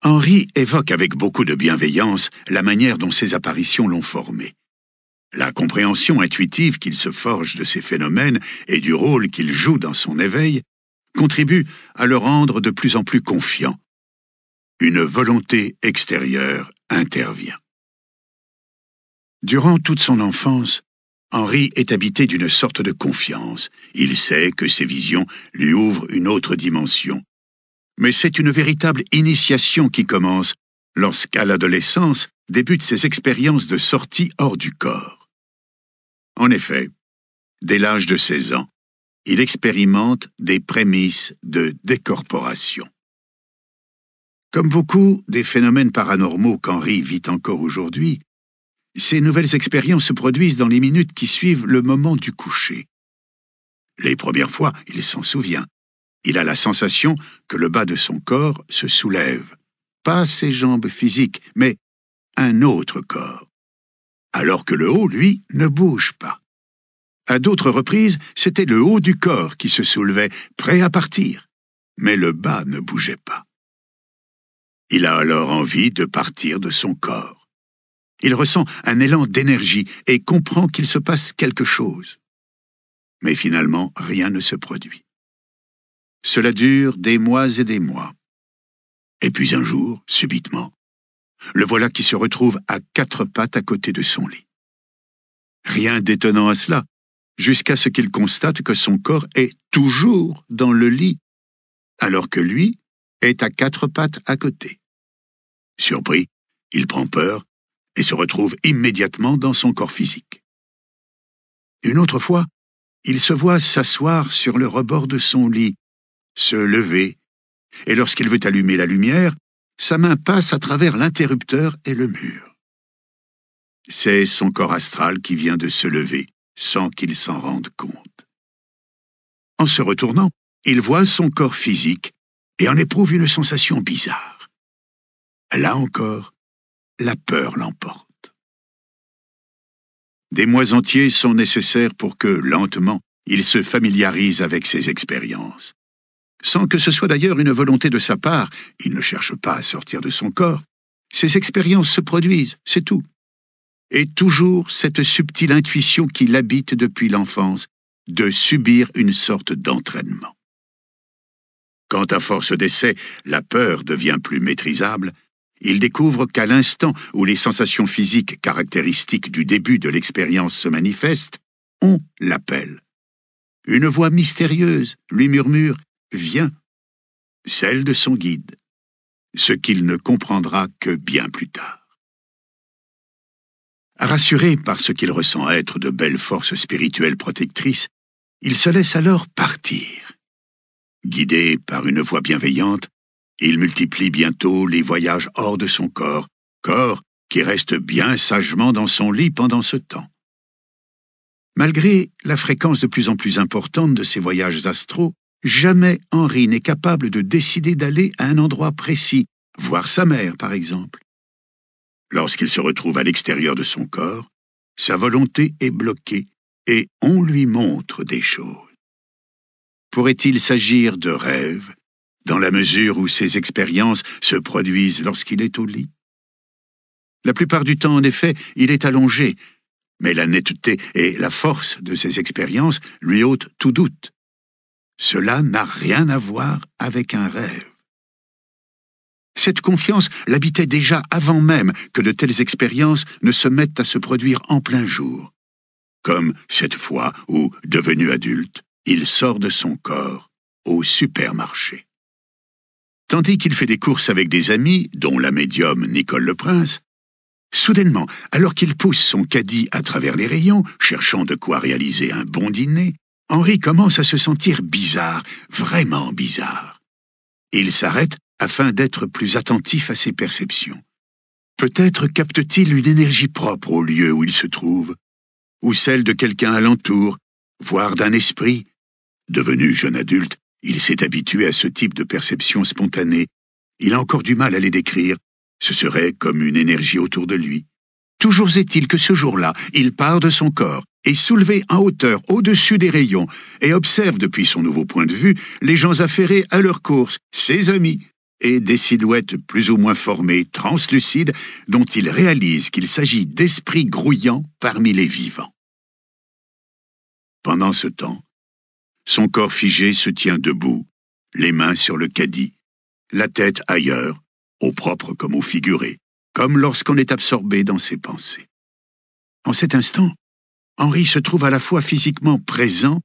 Henri évoque avec beaucoup de bienveillance la manière dont ces apparitions l'ont formé. La compréhension intuitive qu'il se forge de ces phénomènes et du rôle qu'il joue dans son éveil contribue à le rendre de plus en plus confiant. Une volonté extérieure intervient. Durant toute son enfance, Henri est habité d'une sorte de confiance. Il sait que ses visions lui ouvrent une autre dimension, mais c'est une véritable initiation qui commence lorsqu'à l'adolescence débutent ses expériences de sortie hors du corps. En effet, dès l'âge de 16 ans, il expérimente des prémices de décorporation. Comme beaucoup des phénomènes paranormaux qu'Henri vit encore aujourd'hui, ces nouvelles expériences se produisent dans les minutes qui suivent le moment du coucher. Les premières fois, il s'en souvient, il a la sensation que le bas de son corps se soulève. Pas ses jambes physiques, mais un autre corps. Alors que le haut, lui, ne bouge pas. À d'autres reprises, c'était le haut du corps qui se soulevait, prêt à partir. Mais le bas ne bougeait pas. Il a alors envie de partir de son corps. Il ressent un élan d'énergie et comprend qu'il se passe quelque chose. Mais finalement, rien ne se produit. Cela dure des mois et des mois. Et puis un jour, subitement, le voilà qui se retrouve à quatre pattes à côté de son lit. Rien d'étonnant à cela, jusqu'à ce qu'il constate que son corps est toujours dans le lit, alors que lui est à quatre pattes à côté. Surpris, il prend peur et se retrouve immédiatement dans son corps physique. Une autre fois, il se voit s'asseoir sur le rebord de son lit, se lever, et lorsqu'il veut allumer la lumière, sa main passe à travers l'interrupteur et le mur. C'est son corps astral qui vient de se lever, sans qu'il s'en rende compte. En se retournant, il voit son corps physique et en éprouve une sensation bizarre. Là encore, la peur l'emporte. Des mois entiers sont nécessaires pour que, lentement, il se familiarise avec ses expériences sans que ce soit d'ailleurs une volonté de sa part, il ne cherche pas à sortir de son corps, Ses expériences se produisent, c'est tout. Et toujours cette subtile intuition qui l'habite depuis l'enfance, de subir une sorte d'entraînement. Quand à force d'essai, la peur devient plus maîtrisable, il découvre qu'à l'instant où les sensations physiques caractéristiques du début de l'expérience se manifestent, on l'appelle. Une voix mystérieuse lui murmure vient, celle de son guide, ce qu'il ne comprendra que bien plus tard. Rassuré par ce qu'il ressent être de belles forces spirituelles protectrices, il se laisse alors partir. Guidé par une voix bienveillante, il multiplie bientôt les voyages hors de son corps, corps qui reste bien sagement dans son lit pendant ce temps. Malgré la fréquence de plus en plus importante de ces voyages astraux, Jamais Henri n'est capable de décider d'aller à un endroit précis, voir sa mère par exemple. Lorsqu'il se retrouve à l'extérieur de son corps, sa volonté est bloquée et on lui montre des choses. Pourrait-il s'agir de rêves, dans la mesure où ces expériences se produisent lorsqu'il est au lit La plupart du temps, en effet, il est allongé, mais la netteté et la force de ces expériences lui ôtent tout doute. Cela n'a rien à voir avec un rêve. Cette confiance l'habitait déjà avant même que de telles expériences ne se mettent à se produire en plein jour. Comme cette fois où, devenu adulte, il sort de son corps au supermarché. Tandis qu'il fait des courses avec des amis, dont la médium Nicole Le Prince, soudainement, alors qu'il pousse son caddie à travers les rayons, cherchant de quoi réaliser un bon dîner, Henri commence à se sentir bizarre, vraiment bizarre. Il s'arrête afin d'être plus attentif à ses perceptions. Peut-être capte-t-il une énergie propre au lieu où il se trouve, ou celle de quelqu'un alentour, voire d'un esprit. Devenu jeune adulte, il s'est habitué à ce type de perception spontanée. Il a encore du mal à les décrire. Ce serait comme une énergie autour de lui. Toujours est-il que ce jour-là, il part de son corps, et soulevé en hauteur au-dessus des rayons, et observe depuis son nouveau point de vue les gens affairés à leur course, ses amis, et des silhouettes plus ou moins formées, translucides, dont il réalise qu'il s'agit d'esprits grouillants parmi les vivants. Pendant ce temps, son corps figé se tient debout, les mains sur le caddie, la tête ailleurs, au propre comme au figuré, comme lorsqu'on est absorbé dans ses pensées. En cet instant, Henri se trouve à la fois physiquement présent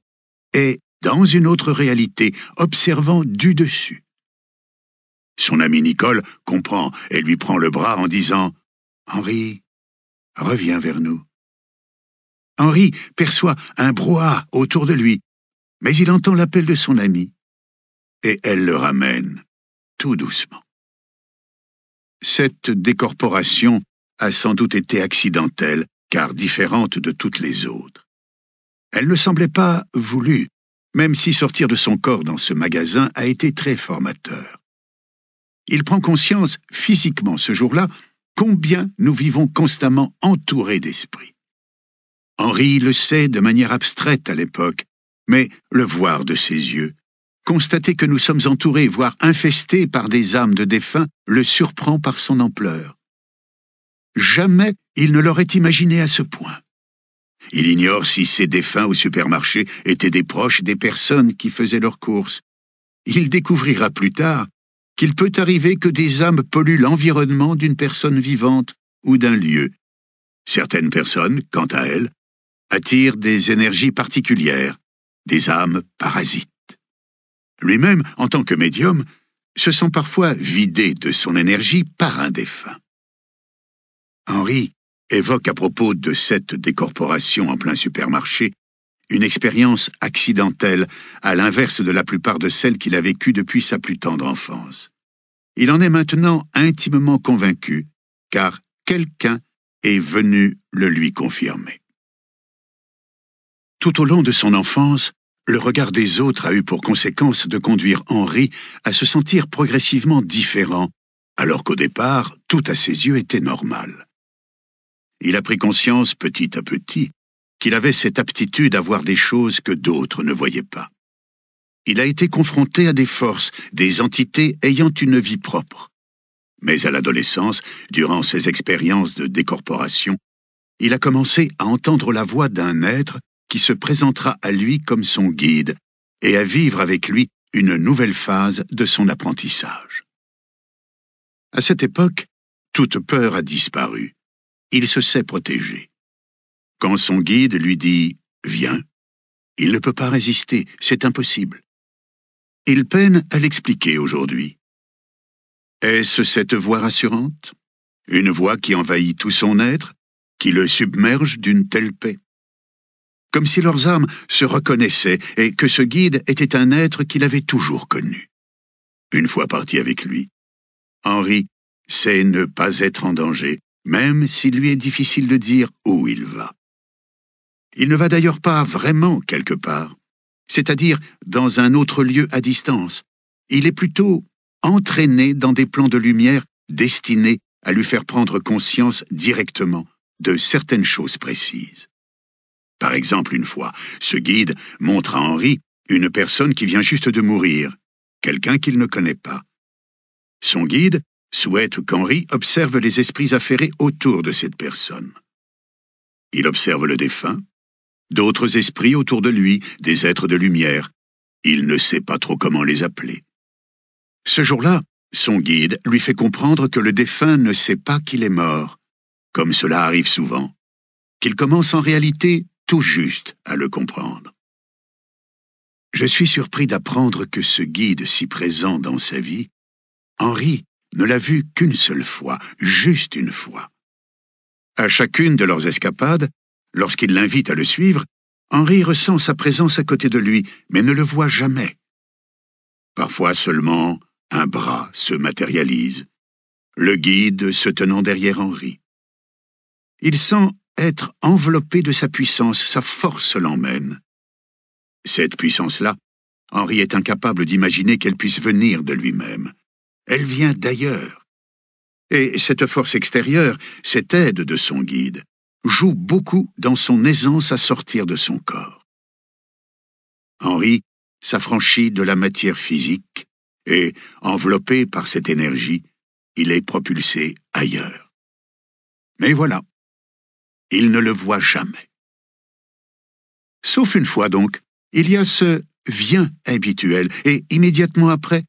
et dans une autre réalité, observant du dessus. Son ami Nicole comprend et lui prend le bras en disant ⁇ Henri, reviens vers nous ⁇ Henri perçoit un brouhaha autour de lui, mais il entend l'appel de son ami, et elle le ramène, tout doucement. Cette décorporation a sans doute été accidentelle, car différente de toutes les autres. Elle ne semblait pas voulue, même si sortir de son corps dans ce magasin a été très formateur. Il prend conscience, physiquement ce jour-là, combien nous vivons constamment entourés d'esprits. Henri le sait de manière abstraite à l'époque, mais le voir de ses yeux, constater que nous sommes entourés, voire infestés par des âmes de défunts, le surprend par son ampleur. Jamais il ne l'aurait imaginé à ce point. Il ignore si ces défunts au supermarché étaient des proches des personnes qui faisaient leurs courses. Il découvrira plus tard qu'il peut arriver que des âmes polluent l'environnement d'une personne vivante ou d'un lieu. Certaines personnes, quant à elles, attirent des énergies particulières, des âmes parasites lui-même, en tant que médium, se sent parfois vidé de son énergie par un défunt. Henri évoque à propos de cette décorporation en plein supermarché une expérience accidentelle à l'inverse de la plupart de celles qu'il a vécues depuis sa plus tendre enfance. Il en est maintenant intimement convaincu, car quelqu'un est venu le lui confirmer. Tout au long de son enfance, le regard des autres a eu pour conséquence de conduire Henri à se sentir progressivement différent, alors qu'au départ, tout à ses yeux était normal. Il a pris conscience petit à petit qu'il avait cette aptitude à voir des choses que d'autres ne voyaient pas. Il a été confronté à des forces, des entités ayant une vie propre. Mais à l'adolescence, durant ses expériences de décorporation, il a commencé à entendre la voix d'un être qui se présentera à lui comme son guide et à vivre avec lui une nouvelle phase de son apprentissage. À cette époque, toute peur a disparu. Il se sait protégé. Quand son guide lui dit ⁇ Viens ⁇ il ne peut pas résister, c'est impossible. Il peine à l'expliquer aujourd'hui. Est-ce cette voix rassurante Une voix qui envahit tout son être, qui le submerge d'une telle paix comme si leurs âmes se reconnaissaient et que ce guide était un être qu'il avait toujours connu. Une fois parti avec lui, Henri sait ne pas être en danger, même s'il lui est difficile de dire où il va. Il ne va d'ailleurs pas vraiment quelque part, c'est-à-dire dans un autre lieu à distance. Il est plutôt entraîné dans des plans de lumière destinés à lui faire prendre conscience directement de certaines choses précises. Par exemple, une fois, ce guide montre à Henri une personne qui vient juste de mourir, quelqu'un qu'il ne connaît pas. Son guide souhaite qu'Henri observe les esprits affairés autour de cette personne. Il observe le défunt, d'autres esprits autour de lui, des êtres de lumière. Il ne sait pas trop comment les appeler. Ce jour-là, son guide lui fait comprendre que le défunt ne sait pas qu'il est mort, comme cela arrive souvent, qu'il commence en réalité tout juste à le comprendre. Je suis surpris d'apprendre que ce guide si présent dans sa vie, Henri ne l'a vu qu'une seule fois, juste une fois. À chacune de leurs escapades, lorsqu'il l'invite à le suivre, Henri ressent sa présence à côté de lui, mais ne le voit jamais. Parfois seulement, un bras se matérialise, le guide se tenant derrière Henri. Il sent être enveloppé de sa puissance, sa force l'emmène. Cette puissance-là, Henri est incapable d'imaginer qu'elle puisse venir de lui-même. Elle vient d'ailleurs. Et cette force extérieure, cette aide de son guide, joue beaucoup dans son aisance à sortir de son corps. Henri s'affranchit de la matière physique et, enveloppé par cette énergie, il est propulsé ailleurs. Mais voilà, il ne le voit jamais. Sauf une fois donc, il y a ce vient habituel, et immédiatement après,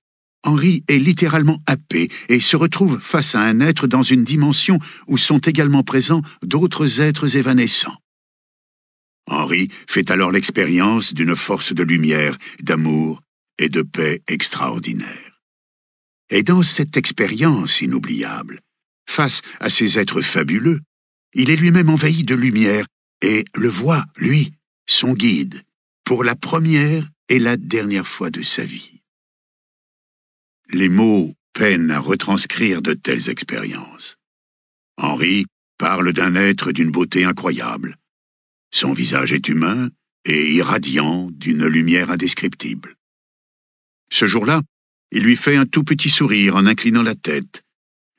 Henri est littéralement happé et se retrouve face à un être dans une dimension où sont également présents d'autres êtres évanescents. Henri fait alors l'expérience d'une force de lumière, d'amour et de paix extraordinaire. Et dans cette expérience inoubliable, face à ces êtres fabuleux, il est lui-même envahi de lumière et le voit, lui, son guide, pour la première et la dernière fois de sa vie. Les mots peinent à retranscrire de telles expériences. Henri parle d'un être d'une beauté incroyable. Son visage est humain et irradiant d'une lumière indescriptible. Ce jour-là, il lui fait un tout petit sourire en inclinant la tête,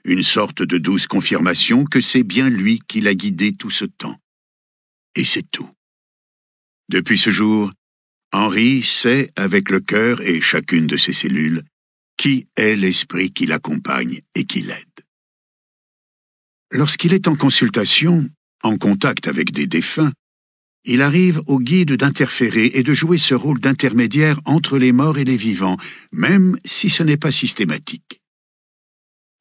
une sorte de douce confirmation que c'est bien lui qui l'a guidé tout ce temps. Et c'est tout. Depuis ce jour, Henri sait avec le cœur et chacune de ses cellules qui est l'esprit qui l'accompagne et qui l'aide. Lorsqu'il est en consultation, en contact avec des défunts, il arrive au guide d'interférer et de jouer ce rôle d'intermédiaire entre les morts et les vivants, même si ce n'est pas systématique.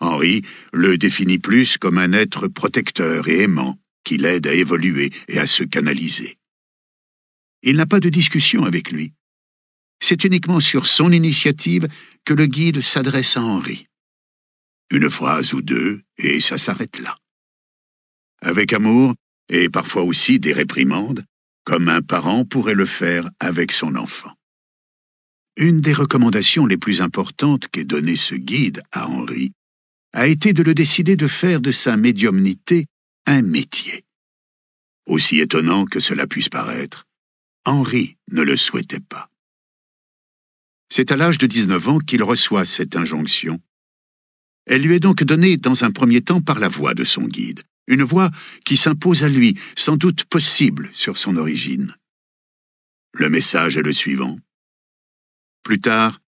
Henri le définit plus comme un être protecteur et aimant, qui l'aide à évoluer et à se canaliser. Il n'a pas de discussion avec lui. C'est uniquement sur son initiative que le guide s'adresse à Henri. Une phrase ou deux, et ça s'arrête là. Avec amour, et parfois aussi des réprimandes, comme un parent pourrait le faire avec son enfant. Une des recommandations les plus importantes qu'est donnée ce guide à Henri a été de le décider de faire de sa médiumnité un métier. Aussi étonnant que cela puisse paraître, Henri ne le souhaitait pas. C'est à l'âge de 19 ans qu'il reçoit cette injonction. Elle lui est donc donnée dans un premier temps par la voix de son guide, une voix qui s'impose à lui, sans doute possible sur son origine. Le message est le suivant. Plus tard,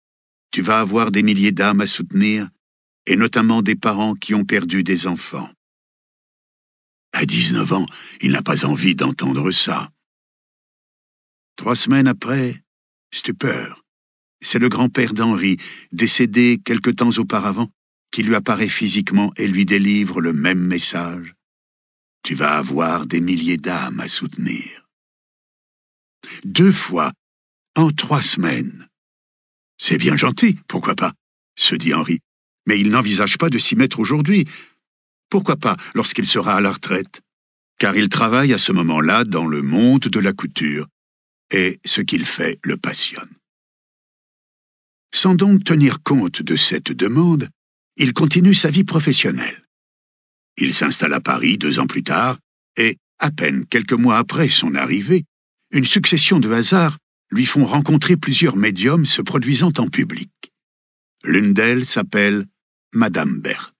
tu vas avoir des milliers d'âmes à soutenir et notamment des parents qui ont perdu des enfants. À 19 ans, il n'a pas envie d'entendre ça. Trois semaines après, stupeur. C'est le grand-père d'Henri, décédé quelque temps auparavant, qui lui apparaît physiquement et lui délivre le même message. Tu vas avoir des milliers d'âmes à soutenir. Deux fois, en trois semaines. C'est bien gentil, pourquoi pas, se dit Henri, mais il n'envisage pas de s'y mettre aujourd'hui. Pourquoi pas lorsqu'il sera à la retraite Car il travaille à ce moment-là dans le monde de la couture, et ce qu'il fait le passionne. Sans donc tenir compte de cette demande, il continue sa vie professionnelle. Il s'installe à Paris deux ans plus tard, et, à peine quelques mois après son arrivée, une succession de hasards lui font rencontrer plusieurs médiums se produisant en public. L'une d'elles s'appelle Madame Berthe.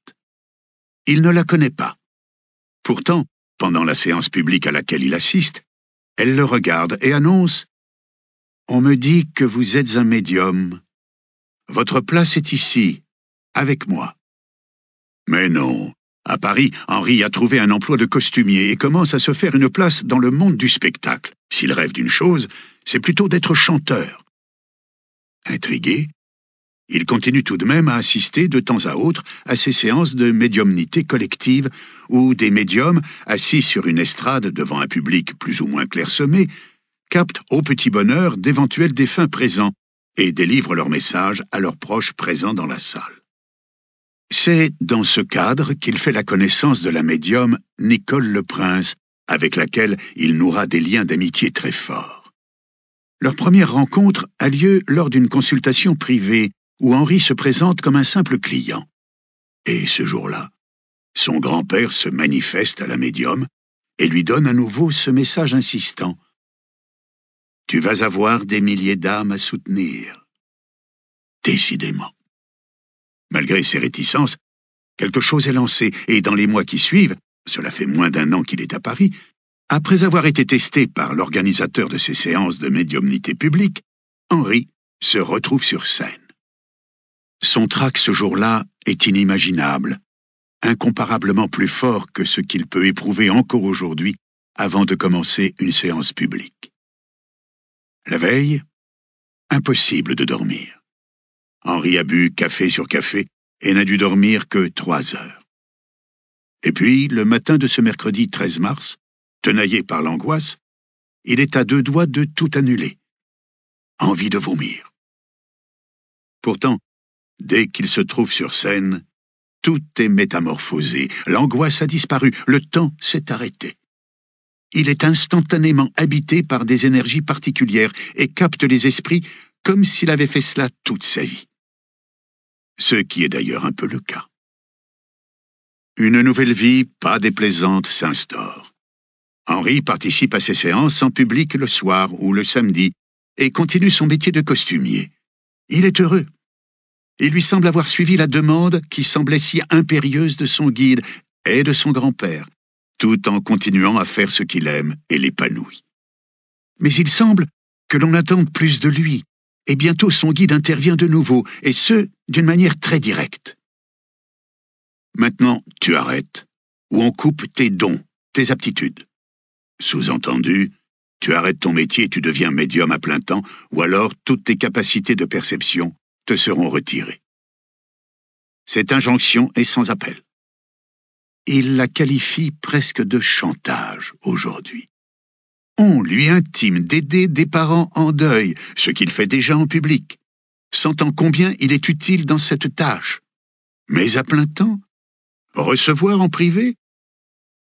Il ne la connaît pas. Pourtant, pendant la séance publique à laquelle il assiste, elle le regarde et annonce On me dit que vous êtes un médium. Votre place est ici, avec moi. Mais non. À Paris, Henri a trouvé un emploi de costumier et commence à se faire une place dans le monde du spectacle. S'il rêve d'une chose, c'est plutôt d'être chanteur. Intrigué, il continue tout de même à assister de temps à autre à ces séances de médiumnité collective où des médiums, assis sur une estrade devant un public plus ou moins clairsemé, captent au petit bonheur d'éventuels défunts présents et délivrent leur messages à leurs proches présents dans la salle. C'est dans ce cadre qu'il fait la connaissance de la médium Nicole Le Prince, avec laquelle il nourra des liens d'amitié très forts. Leur première rencontre a lieu lors d'une consultation privée où Henri se présente comme un simple client. Et ce jour-là, son grand-père se manifeste à la médium et lui donne à nouveau ce message insistant. Tu vas avoir des milliers d'âmes à soutenir. Décidément. Malgré ses réticences, quelque chose est lancé, et dans les mois qui suivent, cela fait moins d'un an qu'il est à Paris, après avoir été testé par l'organisateur de ces séances de médiumnité publique, Henri se retrouve sur scène. Son trac ce jour-là est inimaginable, incomparablement plus fort que ce qu'il peut éprouver encore aujourd'hui avant de commencer une séance publique. La veille, impossible de dormir. Henri a bu café sur café et n'a dû dormir que trois heures. Et puis, le matin de ce mercredi 13 mars, tenaillé par l'angoisse, il est à deux doigts de tout annuler. Envie de vomir. Pourtant, Dès qu'il se trouve sur scène, tout est métamorphosé, l'angoisse a disparu, le temps s'est arrêté. Il est instantanément habité par des énergies particulières et capte les esprits comme s'il avait fait cela toute sa vie. Ce qui est d'ailleurs un peu le cas. Une nouvelle vie pas déplaisante s'instaure. Henri participe à ses séances en public le soir ou le samedi et continue son métier de costumier. Il est heureux. Il lui semble avoir suivi la demande qui semblait si impérieuse de son guide et de son grand-père, tout en continuant à faire ce qu'il aime et l'épanouit. Mais il semble que l'on attende plus de lui, et bientôt son guide intervient de nouveau, et ce, d'une manière très directe. Maintenant, tu arrêtes, ou on coupe tes dons, tes aptitudes. Sous-entendu, tu arrêtes ton métier et tu deviens médium à plein temps, ou alors toutes tes capacités de perception te seront retirés. Cette injonction est sans appel. Il la qualifie presque de chantage aujourd'hui. On lui intime d'aider des parents en deuil, ce qu'il fait déjà en public, sentant combien il est utile dans cette tâche. Mais à plein temps, recevoir en privé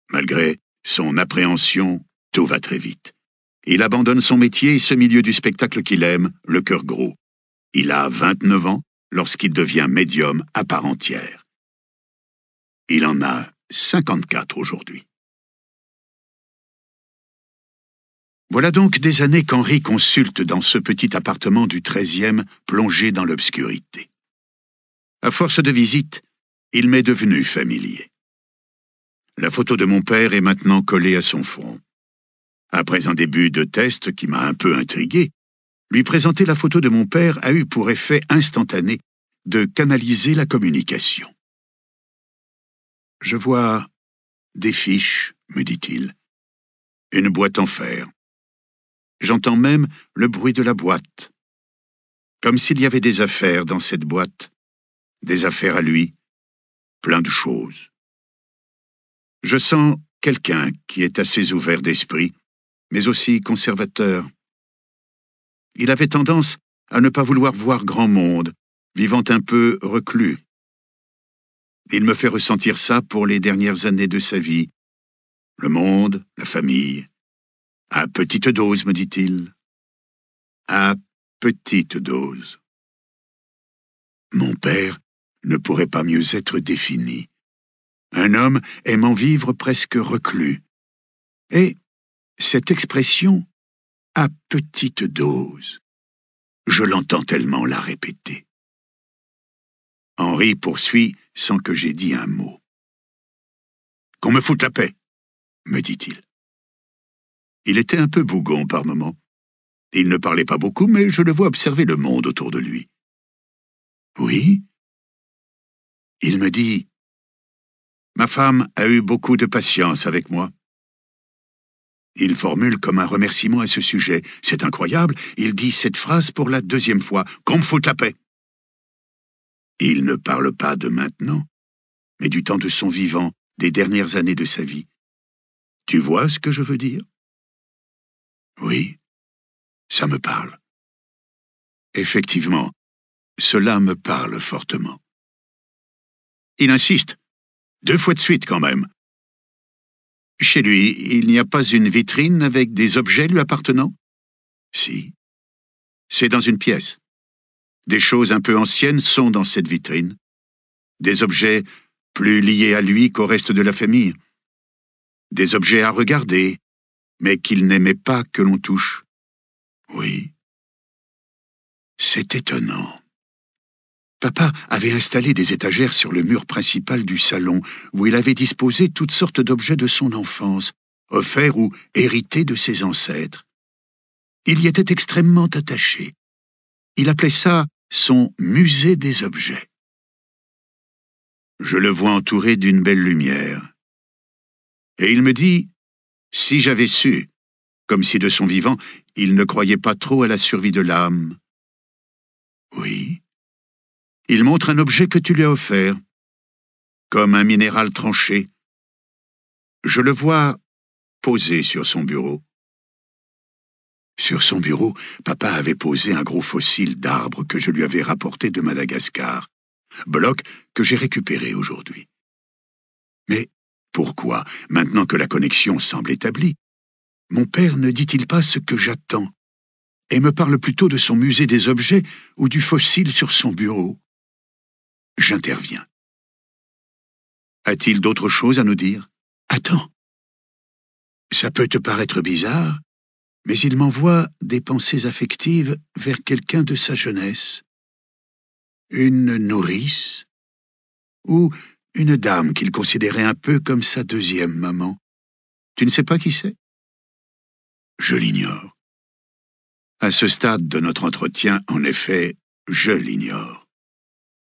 Malgré son appréhension, tout va très vite. Il abandonne son métier et ce milieu du spectacle qu'il aime, le cœur gros. Il a 29 ans lorsqu'il devient médium à part entière. Il en a 54 aujourd'hui. Voilà donc des années qu'Henri consulte dans ce petit appartement du 13e plongé dans l'obscurité. À force de visites, il m'est devenu familier. La photo de mon père est maintenant collée à son front. Après un début de test qui m'a un peu intrigué, lui présenter la photo de mon père a eu pour effet instantané de canaliser la communication. Je vois des fiches, me dit-il, une boîte en fer. J'entends même le bruit de la boîte, comme s'il y avait des affaires dans cette boîte, des affaires à lui, plein de choses. Je sens quelqu'un qui est assez ouvert d'esprit, mais aussi conservateur, il avait tendance à ne pas vouloir voir grand monde, vivant un peu reclus. Il me fait ressentir ça pour les dernières années de sa vie. Le monde, la famille. À petite dose, me dit-il. À petite dose. Mon père ne pourrait pas mieux être défini. Un homme aimant vivre presque reclus. Et cette expression à petite dose. Je l'entends tellement la répéter. Henri poursuit sans que j'aie dit un mot. Qu'on me foute la paix, me dit-il. Il était un peu bougon par moments. Il ne parlait pas beaucoup, mais je le vois observer le monde autour de lui. Oui Il me dit Ma femme a eu beaucoup de patience avec moi. Il formule comme un remerciement à ce sujet. C'est incroyable, il dit cette phrase pour la deuxième fois. Qu'on me foute la paix. Il ne parle pas de maintenant, mais du temps de son vivant, des dernières années de sa vie. Tu vois ce que je veux dire Oui, ça me parle. Effectivement, cela me parle fortement. Il insiste, deux fois de suite quand même, chez lui, il n'y a pas une vitrine avec des objets lui appartenant Si. C'est dans une pièce. Des choses un peu anciennes sont dans cette vitrine. Des objets plus liés à lui qu'au reste de la famille. Des objets à regarder, mais qu'il n'aimait pas que l'on touche. Oui. C'est étonnant. Papa avait installé des étagères sur le mur principal du salon, où il avait disposé toutes sortes d'objets de son enfance, offerts ou hérités de ses ancêtres. Il y était extrêmement attaché. Il appelait ça son musée des objets. Je le vois entouré d'une belle lumière. Et il me dit, si j'avais su, comme si de son vivant, il ne croyait pas trop à la survie de l'âme. Oui, il montre un objet que tu lui as offert, comme un minéral tranché. Je le vois posé sur son bureau. Sur son bureau, papa avait posé un gros fossile d'arbre que je lui avais rapporté de Madagascar, bloc que j'ai récupéré aujourd'hui. Mais pourquoi, maintenant que la connexion semble établie, mon père ne dit-il pas ce que j'attends et me parle plutôt de son musée des objets ou du fossile sur son bureau j'interviens. A-t-il d'autre chose à nous dire Attends. Ça peut te paraître bizarre, mais il m'envoie des pensées affectives vers quelqu'un de sa jeunesse. Une nourrice ou une dame qu'il considérait un peu comme sa deuxième maman. Tu ne sais pas qui c'est Je l'ignore. À ce stade de notre entretien, en effet, je l'ignore.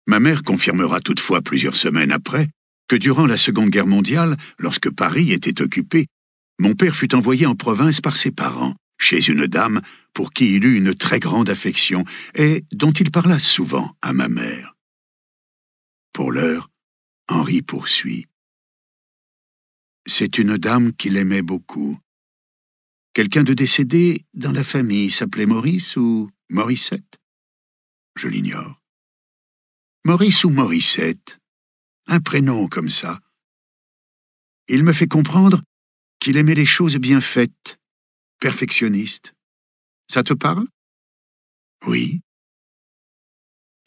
Ma mère confirmera toutefois plusieurs semaines après que durant la Seconde Guerre mondiale, lorsque Paris était occupé, mon père fut envoyé en province par ses parents, chez une dame pour qui il eut une très grande affection et dont il parla souvent à ma mère. Pour l'heure, Henri poursuit. C'est une dame qu'il aimait beaucoup. Quelqu'un de décédé dans la famille s'appelait Maurice ou Mauricette Je l'ignore. Maurice ou Mauricette, un prénom comme ça. Il me fait comprendre qu'il aimait les choses bien faites, perfectionniste. Ça te parle Oui.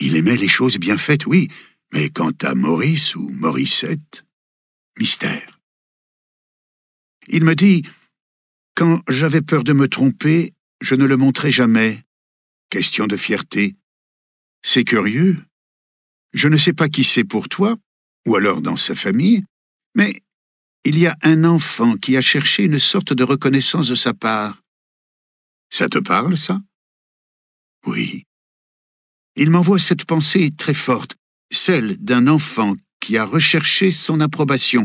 Il aimait les choses bien faites, oui, mais quant à Maurice ou Mauricette, mystère. Il me dit, quand j'avais peur de me tromper, je ne le montrais jamais. Question de fierté. C'est curieux, je ne sais pas qui c'est pour toi, ou alors dans sa famille, mais il y a un enfant qui a cherché une sorte de reconnaissance de sa part. Ça te parle, ça Oui. Il m'envoie cette pensée très forte, celle d'un enfant qui a recherché son approbation,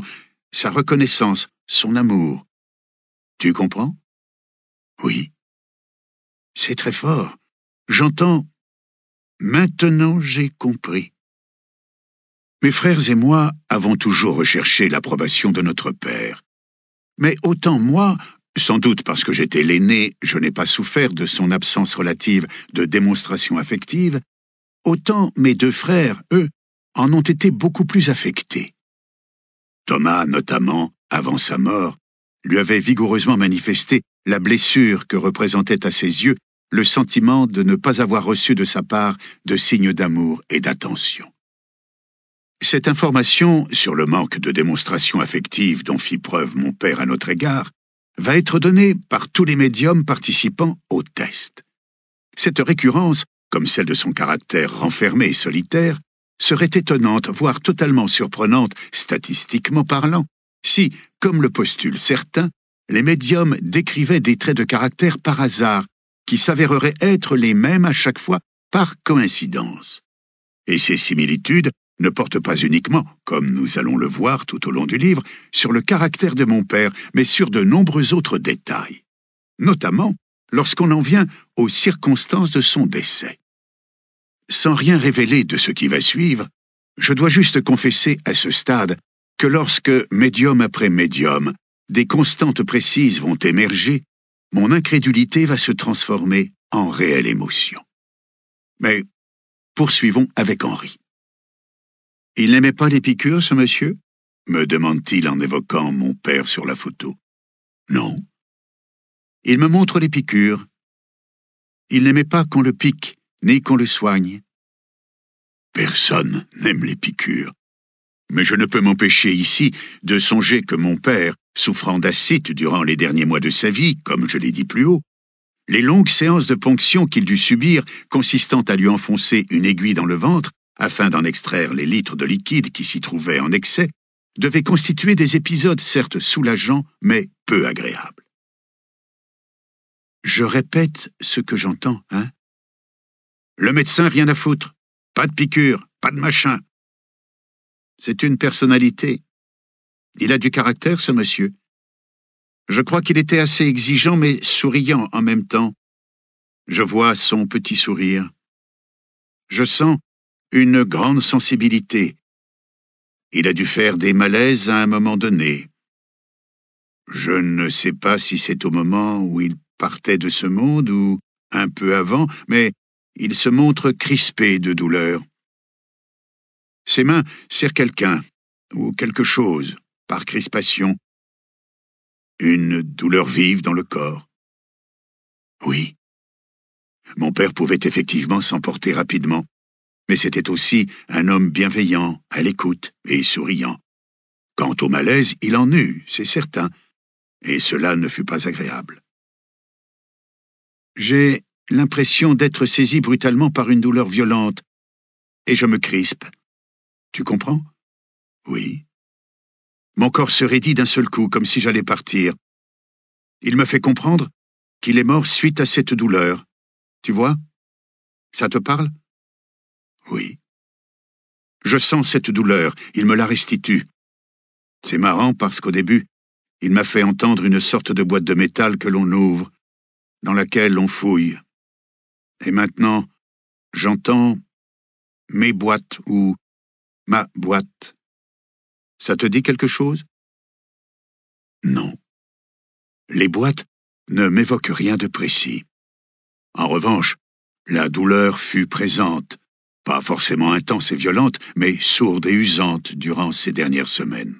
sa reconnaissance, son amour. Tu comprends Oui. C'est très fort. J'entends ⁇ Maintenant j'ai compris ⁇ mes frères et moi avons toujours recherché l'approbation de notre Père. Mais autant moi, sans doute parce que j'étais l'aîné, je n'ai pas souffert de son absence relative de démonstration affective, autant mes deux frères, eux, en ont été beaucoup plus affectés. Thomas, notamment, avant sa mort, lui avait vigoureusement manifesté la blessure que représentait à ses yeux le sentiment de ne pas avoir reçu de sa part de signes d'amour et d'attention. Cette information sur le manque de démonstration affective dont fit preuve mon père à notre égard va être donnée par tous les médiums participants au test. Cette récurrence, comme celle de son caractère renfermé et solitaire, serait étonnante, voire totalement surprenante, statistiquement parlant, si, comme le postulent certains, les médiums décrivaient des traits de caractère par hasard, qui s'avéreraient être les mêmes à chaque fois par coïncidence. Et ces similitudes ne porte pas uniquement, comme nous allons le voir tout au long du livre, sur le caractère de mon père, mais sur de nombreux autres détails, notamment lorsqu'on en vient aux circonstances de son décès. Sans rien révéler de ce qui va suivre, je dois juste confesser à ce stade que lorsque, médium après médium, des constantes précises vont émerger, mon incrédulité va se transformer en réelle émotion. Mais poursuivons avec Henri. Il n'aimait pas les piqûres, ce monsieur me demande-t-il en évoquant mon père sur la photo. Non. Il me montre les piqûres. Il n'aimait pas qu'on le pique, ni qu'on le soigne. Personne n'aime les piqûres. Mais je ne peux m'empêcher ici de songer que mon père, souffrant d'acide durant les derniers mois de sa vie, comme je l'ai dit plus haut, les longues séances de ponction qu'il dut subir, consistant à lui enfoncer une aiguille dans le ventre afin d'en extraire les litres de liquide qui s'y trouvaient en excès, devaient constituer des épisodes certes soulageants, mais peu agréables. Je répète ce que j'entends, hein Le médecin, rien à foutre. Pas de piqûre, pas de machin. C'est une personnalité. Il a du caractère, ce monsieur. Je crois qu'il était assez exigeant, mais souriant en même temps. Je vois son petit sourire. Je sens une grande sensibilité. Il a dû faire des malaises à un moment donné. Je ne sais pas si c'est au moment où il partait de ce monde ou un peu avant, mais il se montre crispé de douleur. Ses mains serrent quelqu'un ou quelque chose par crispation. Une douleur vive dans le corps. Oui. Mon père pouvait effectivement s'emporter rapidement mais c'était aussi un homme bienveillant, à l'écoute et souriant. Quant au malaise, il en eut, c'est certain, et cela ne fut pas agréable. J'ai l'impression d'être saisi brutalement par une douleur violente, et je me crispe. Tu comprends Oui. Mon corps se raidit d'un seul coup, comme si j'allais partir. Il me fait comprendre qu'il est mort suite à cette douleur. Tu vois Ça te parle oui. Je sens cette douleur, il me la restitue. C'est marrant parce qu'au début, il m'a fait entendre une sorte de boîte de métal que l'on ouvre, dans laquelle on fouille. Et maintenant, j'entends mes boîtes ou ma boîte. Ça te dit quelque chose Non. Les boîtes ne m'évoquent rien de précis. En revanche, la douleur fut présente, pas forcément intense et violente, mais sourde et usante durant ces dernières semaines.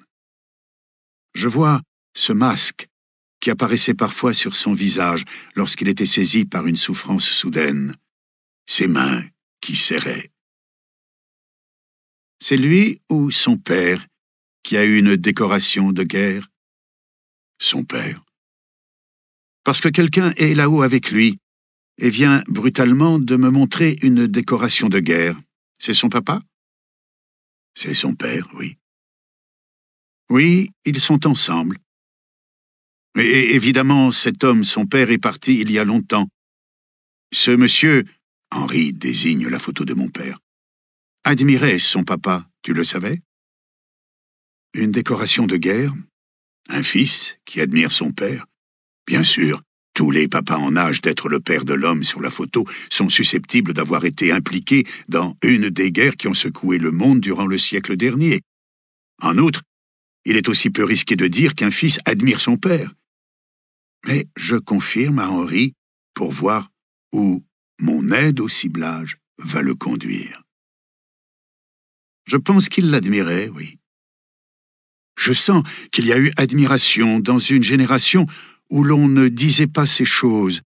Je vois ce masque qui apparaissait parfois sur son visage lorsqu'il était saisi par une souffrance soudaine, ses mains qui serraient. C'est lui ou son père qui a eu une décoration de guerre Son père. Parce que quelqu'un est là-haut avec lui, et vient brutalement de me montrer une décoration de guerre. C'est son papa C'est son père, oui. Oui, ils sont ensemble. Et évidemment, cet homme, son père, est parti il y a longtemps. Ce monsieur, Henri désigne la photo de mon père, admirait son papa, tu le savais Une décoration de guerre Un fils qui admire son père Bien sûr, tous les papas en âge d'être le père de l'homme sur la photo sont susceptibles d'avoir été impliqués dans une des guerres qui ont secoué le monde durant le siècle dernier. En outre, il est aussi peu risqué de dire qu'un fils admire son père. Mais je confirme à Henri pour voir où mon aide au ciblage va le conduire. Je pense qu'il l'admirait, oui. Je sens qu'il y a eu admiration dans une génération où l'on ne disait pas ces choses.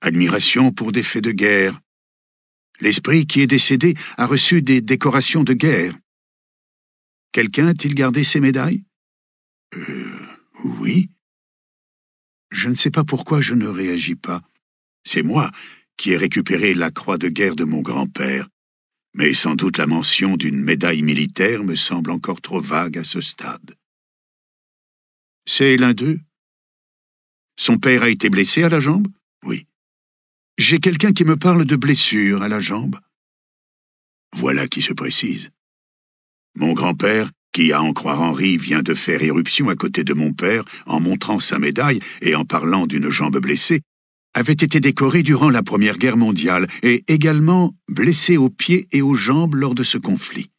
Admiration pour des faits de guerre. L'esprit qui est décédé a reçu des décorations de guerre. Quelqu'un a-t-il gardé ses médailles Euh. Oui. Je ne sais pas pourquoi je ne réagis pas. C'est moi qui ai récupéré la croix de guerre de mon grand-père, mais sans doute la mention d'une médaille militaire me semble encore trop vague à ce stade. C'est l'un d'eux son père a été blessé à la jambe Oui. J'ai quelqu'un qui me parle de blessure à la jambe. Voilà qui se précise. Mon grand-père, qui, à en croire Henri, vient de faire éruption à côté de mon père en montrant sa médaille et en parlant d'une jambe blessée, avait été décoré durant la Première Guerre mondiale et également blessé aux pieds et aux jambes lors de ce conflit.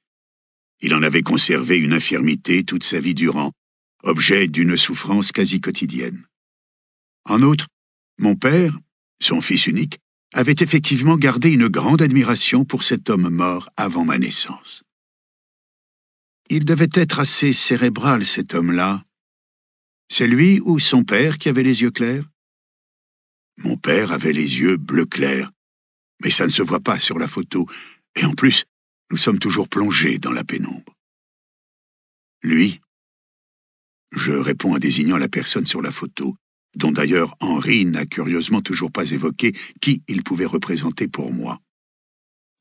Il en avait conservé une infirmité toute sa vie durant, objet d'une souffrance quasi quotidienne. En outre, mon père, son fils unique, avait effectivement gardé une grande admiration pour cet homme mort avant ma naissance. Il devait être assez cérébral, cet homme-là. C'est lui ou son père qui avait les yeux clairs Mon père avait les yeux bleu clair, mais ça ne se voit pas sur la photo, et en plus, nous sommes toujours plongés dans la pénombre. Lui Je réponds en désignant la personne sur la photo dont d'ailleurs Henri n'a curieusement toujours pas évoqué qui il pouvait représenter pour moi.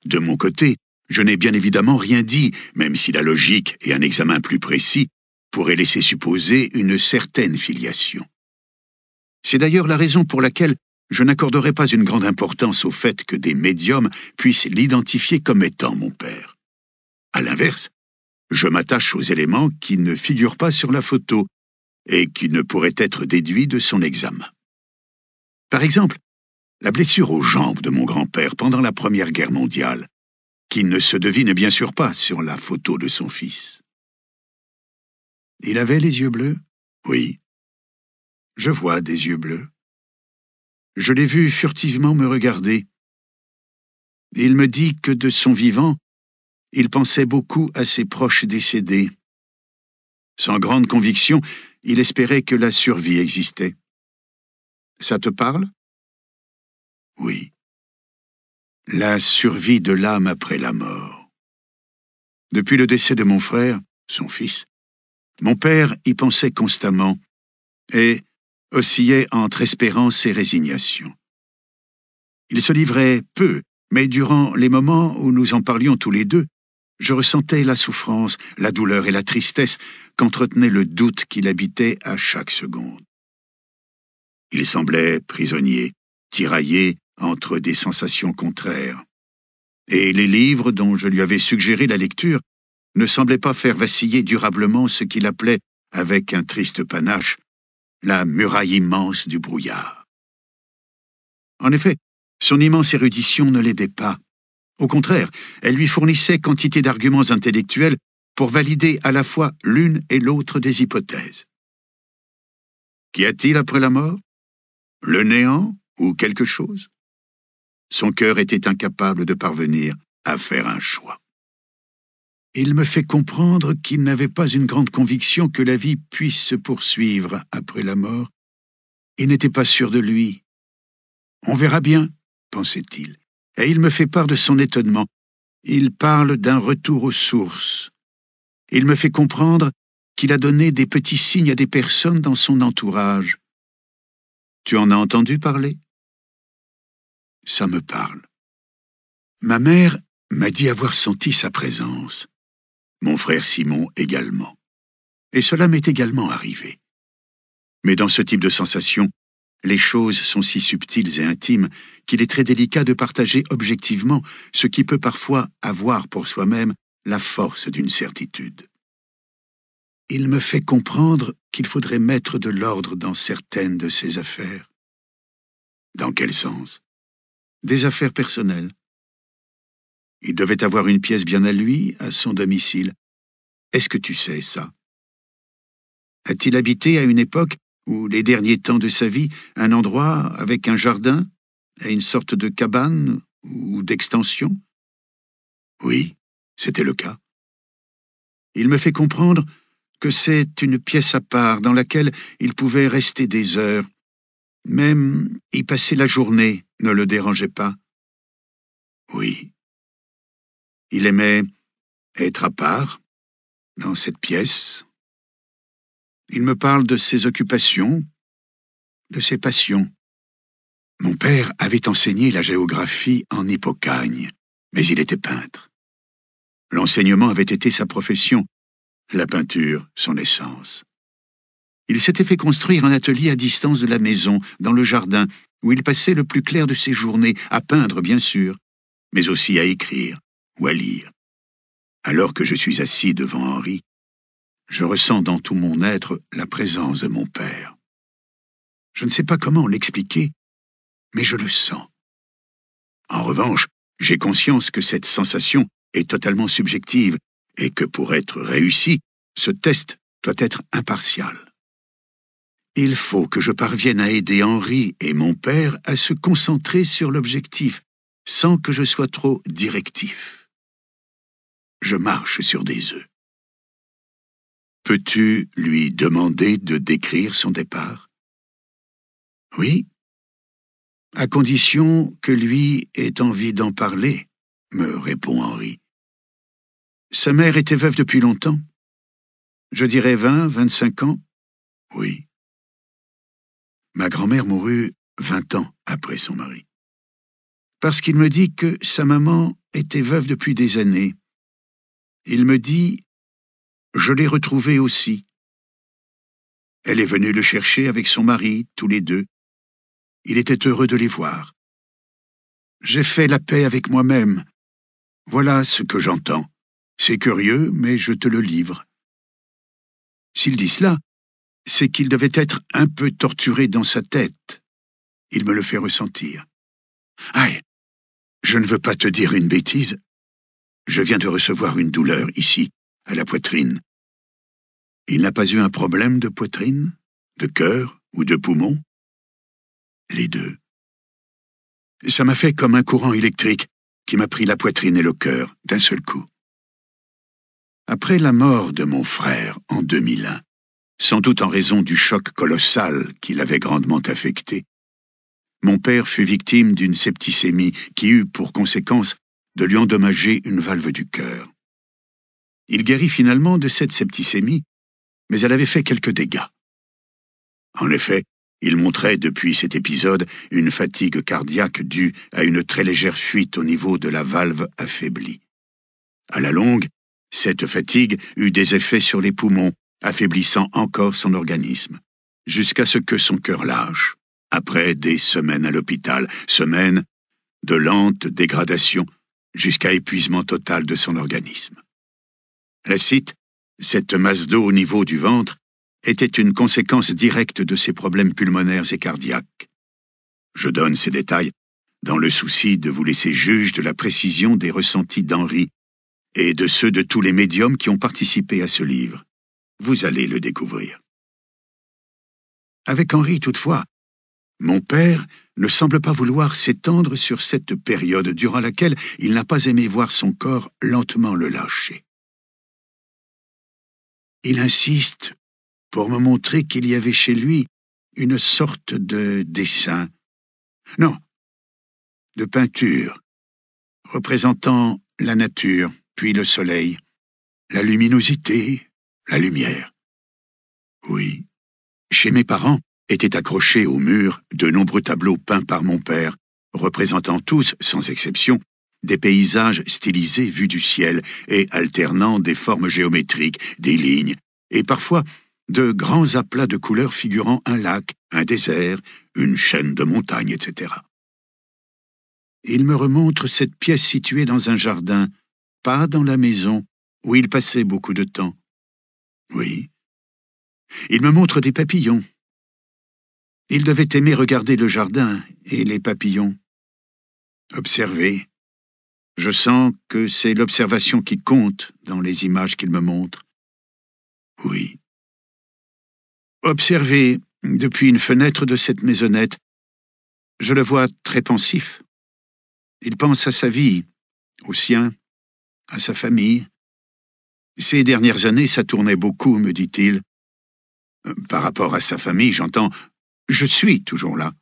De mon côté, je n'ai bien évidemment rien dit, même si la logique et un examen plus précis pourraient laisser supposer une certaine filiation. C'est d'ailleurs la raison pour laquelle je n'accorderai pas une grande importance au fait que des médiums puissent l'identifier comme étant mon père. À l'inverse, je m'attache aux éléments qui ne figurent pas sur la photo et qui ne pourrait être déduit de son examen. Par exemple, la blessure aux jambes de mon grand-père pendant la Première Guerre mondiale, qui ne se devine bien sûr pas sur la photo de son fils. Il avait les yeux bleus Oui. Je vois des yeux bleus. Je l'ai vu furtivement me regarder. Il me dit que de son vivant, il pensait beaucoup à ses proches décédés. Sans grande conviction, il espérait que la survie existait. Ça te parle Oui. La survie de l'âme après la mort. Depuis le décès de mon frère, son fils, mon père y pensait constamment et oscillait entre espérance et résignation. Il se livrait peu, mais durant les moments où nous en parlions tous les deux, je ressentais la souffrance, la douleur et la tristesse qu'entretenait le doute qui l'habitait à chaque seconde. Il semblait prisonnier, tiraillé entre des sensations contraires. Et les livres dont je lui avais suggéré la lecture ne semblaient pas faire vaciller durablement ce qu'il appelait, avec un triste panache, la muraille immense du brouillard. En effet, son immense érudition ne l'aidait pas. Au contraire, elle lui fournissait quantité d'arguments intellectuels pour valider à la fois l'une et l'autre des hypothèses. Qu'y a-t-il après la mort Le néant ou quelque chose Son cœur était incapable de parvenir à faire un choix. Il me fait comprendre qu'il n'avait pas une grande conviction que la vie puisse se poursuivre après la mort, Il n'était pas sûr de lui. On verra bien, pensait-il, et il me fait part de son étonnement. Il parle d'un retour aux sources, il me fait comprendre qu'il a donné des petits signes à des personnes dans son entourage. Tu en as entendu parler Ça me parle. Ma mère m'a dit avoir senti sa présence. Mon frère Simon également. Et cela m'est également arrivé. Mais dans ce type de sensation, les choses sont si subtiles et intimes qu'il est très délicat de partager objectivement ce qui peut parfois avoir pour soi-même la force d'une certitude. Il me fait comprendre qu'il faudrait mettre de l'ordre dans certaines de ses affaires. Dans quel sens Des affaires personnelles. Il devait avoir une pièce bien à lui, à son domicile. Est-ce que tu sais ça A-t-il habité à une époque ou les derniers temps de sa vie, un endroit avec un jardin et une sorte de cabane ou d'extension Oui. C'était le cas. Il me fait comprendre que c'est une pièce à part dans laquelle il pouvait rester des heures. Même y passer la journée ne le dérangeait pas. Oui. Il aimait être à part, dans cette pièce. Il me parle de ses occupations, de ses passions. Mon père avait enseigné la géographie en Hippocagne, mais il était peintre. L'enseignement avait été sa profession, la peinture son essence. Il s'était fait construire un atelier à distance de la maison, dans le jardin, où il passait le plus clair de ses journées, à peindre bien sûr, mais aussi à écrire ou à lire. Alors que je suis assis devant Henri, je ressens dans tout mon être la présence de mon père. Je ne sais pas comment l'expliquer, mais je le sens. En revanche, j'ai conscience que cette sensation est totalement subjective et que pour être réussi, ce test doit être impartial. Il faut que je parvienne à aider Henri et mon père à se concentrer sur l'objectif sans que je sois trop directif. Je marche sur des œufs. Peux-tu lui demander de décrire son départ Oui, à condition que lui ait envie d'en parler, me répond Henri. Sa mère était veuve depuis longtemps Je dirais vingt, vingt-cinq ans Oui. Ma grand-mère mourut vingt ans après son mari. Parce qu'il me dit que sa maman était veuve depuis des années. Il me dit Je l'ai retrouvée aussi. Elle est venue le chercher avec son mari, tous les deux. Il était heureux de les voir. J'ai fait la paix avec moi-même. Voilà ce que j'entends. C'est curieux, mais je te le livre. S'il dit cela, c'est qu'il devait être un peu torturé dans sa tête. Il me le fait ressentir. Aïe Je ne veux pas te dire une bêtise. Je viens de recevoir une douleur ici, à la poitrine. Il n'a pas eu un problème de poitrine, de cœur ou de poumon Les deux. Ça m'a fait comme un courant électrique qui m'a pris la poitrine et le cœur d'un seul coup. Après la mort de mon frère en 2001, sans doute en raison du choc colossal qui l'avait grandement affecté, mon père fut victime d'une septicémie qui eut pour conséquence de lui endommager une valve du cœur. Il guérit finalement de cette septicémie, mais elle avait fait quelques dégâts. En effet, il montrait depuis cet épisode une fatigue cardiaque due à une très légère fuite au niveau de la valve affaiblie. À la longue, cette fatigue eut des effets sur les poumons, affaiblissant encore son organisme, jusqu'à ce que son cœur lâche, après des semaines à l'hôpital, semaines de lente dégradation jusqu'à épuisement total de son organisme. La cite « cette masse d'eau au niveau du ventre, était une conséquence directe de ses problèmes pulmonaires et cardiaques. Je donne ces détails dans le souci de vous laisser juge de la précision des ressentis d'Henri et de ceux de tous les médiums qui ont participé à ce livre. Vous allez le découvrir. Avec Henri, toutefois, mon père ne semble pas vouloir s'étendre sur cette période durant laquelle il n'a pas aimé voir son corps lentement le lâcher. Il insiste pour me montrer qu'il y avait chez lui une sorte de dessin, non, de peinture, représentant la nature puis le soleil, la luminosité, la lumière. Oui. Chez mes parents étaient accrochés au mur de nombreux tableaux peints par mon père, représentant tous, sans exception, des paysages stylisés vus du ciel et alternant des formes géométriques, des lignes, et parfois de grands aplats de couleurs figurant un lac, un désert, une chaîne de montagnes, etc. Il me remontre cette pièce située dans un jardin, pas dans la maison, où il passait beaucoup de temps. Oui. Il me montre des papillons. Il devait aimer regarder le jardin et les papillons. Observer. Je sens que c'est l'observation qui compte dans les images qu'il me montre. Oui. Observer depuis une fenêtre de cette maisonnette, je le vois très pensif. Il pense à sa vie, au sien, à sa famille. Ces dernières années, ça tournait beaucoup, me dit-il. Euh, par rapport à sa famille, j'entends Je suis toujours là.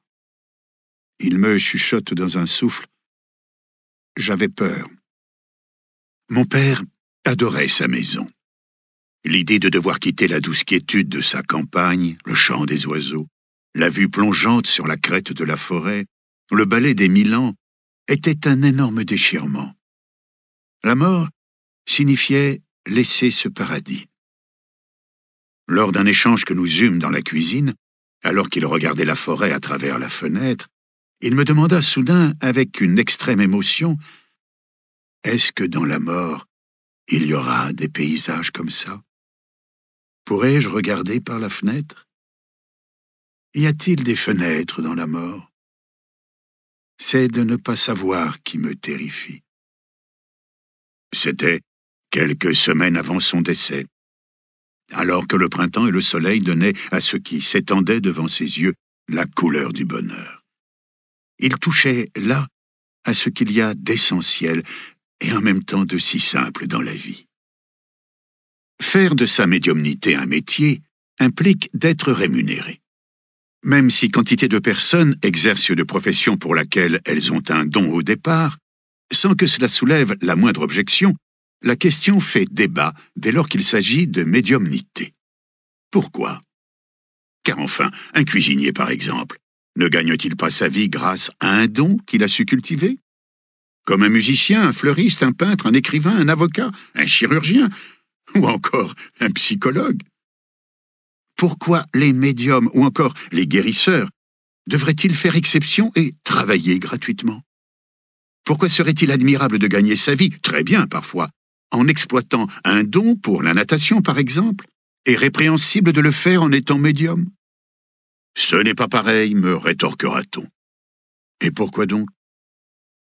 Il me chuchote dans un souffle. J'avais peur. Mon père adorait sa maison. L'idée de devoir quitter la douce quiétude de sa campagne, le chant des oiseaux, la vue plongeante sur la crête de la forêt, le ballet des Milans, était un énorme déchirement. La mort signifiait laisser ce paradis. Lors d'un échange que nous eûmes dans la cuisine, alors qu'il regardait la forêt à travers la fenêtre, il me demanda soudain, avec une extrême émotion, Est-ce que dans la mort, il y aura des paysages comme ça Pourrais-je regarder par la fenêtre Y a-t-il des fenêtres dans la mort C'est de ne pas savoir qui me terrifie. C'était quelques semaines avant son décès. Alors que le printemps et le soleil donnaient à ce qui s'étendait devant ses yeux la couleur du bonheur. Il touchait là à ce qu'il y a d'essentiel et en même temps de si simple dans la vie. Faire de sa médiumnité un métier implique d'être rémunéré. Même si quantité de personnes exercent de profession pour laquelle elles ont un don au départ, sans que cela soulève la moindre objection, la question fait débat dès lors qu'il s'agit de médiumnité. Pourquoi Car enfin, un cuisinier par exemple, ne gagne-t-il pas sa vie grâce à un don qu'il a su cultiver Comme un musicien, un fleuriste, un peintre, un écrivain, un avocat, un chirurgien, ou encore un psychologue. Pourquoi les médiums ou encore les guérisseurs devraient-ils faire exception et travailler gratuitement pourquoi serait-il admirable de gagner sa vie, très bien parfois, en exploitant un don pour la natation par exemple, et répréhensible de le faire en étant médium Ce n'est pas pareil, me rétorquera-t-on. Et pourquoi donc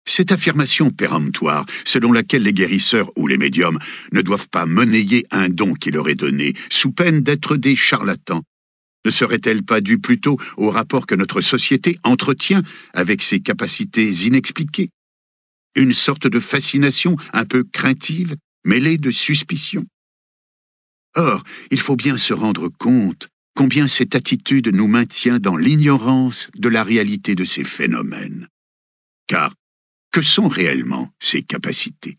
cette affirmation péremptoire, selon laquelle les guérisseurs ou les médiums ne doivent pas monnayer un don qui leur est donné, sous peine d'être des charlatans, ne serait-elle pas due plutôt au rapport que notre société entretient avec ses capacités inexpliquées une sorte de fascination un peu craintive, mêlée de suspicion. Or, il faut bien se rendre compte combien cette attitude nous maintient dans l'ignorance de la réalité de ces phénomènes. Car que sont réellement ces capacités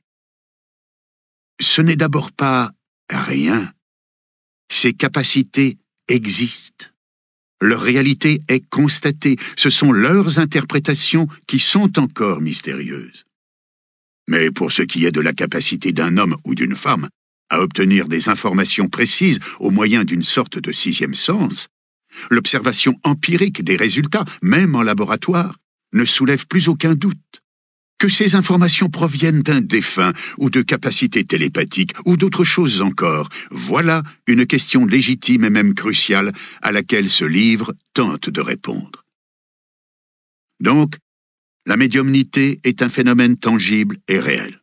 Ce n'est d'abord pas rien. Ces capacités existent. Leur réalité est constatée, ce sont leurs interprétations qui sont encore mystérieuses. Mais pour ce qui est de la capacité d'un homme ou d'une femme à obtenir des informations précises au moyen d'une sorte de sixième sens, l'observation empirique des résultats, même en laboratoire, ne soulève plus aucun doute. Que ces informations proviennent d'un défunt ou de capacités télépathiques ou d'autres choses encore, voilà une question légitime et même cruciale à laquelle ce livre tente de répondre. Donc, la médiumnité est un phénomène tangible et réel.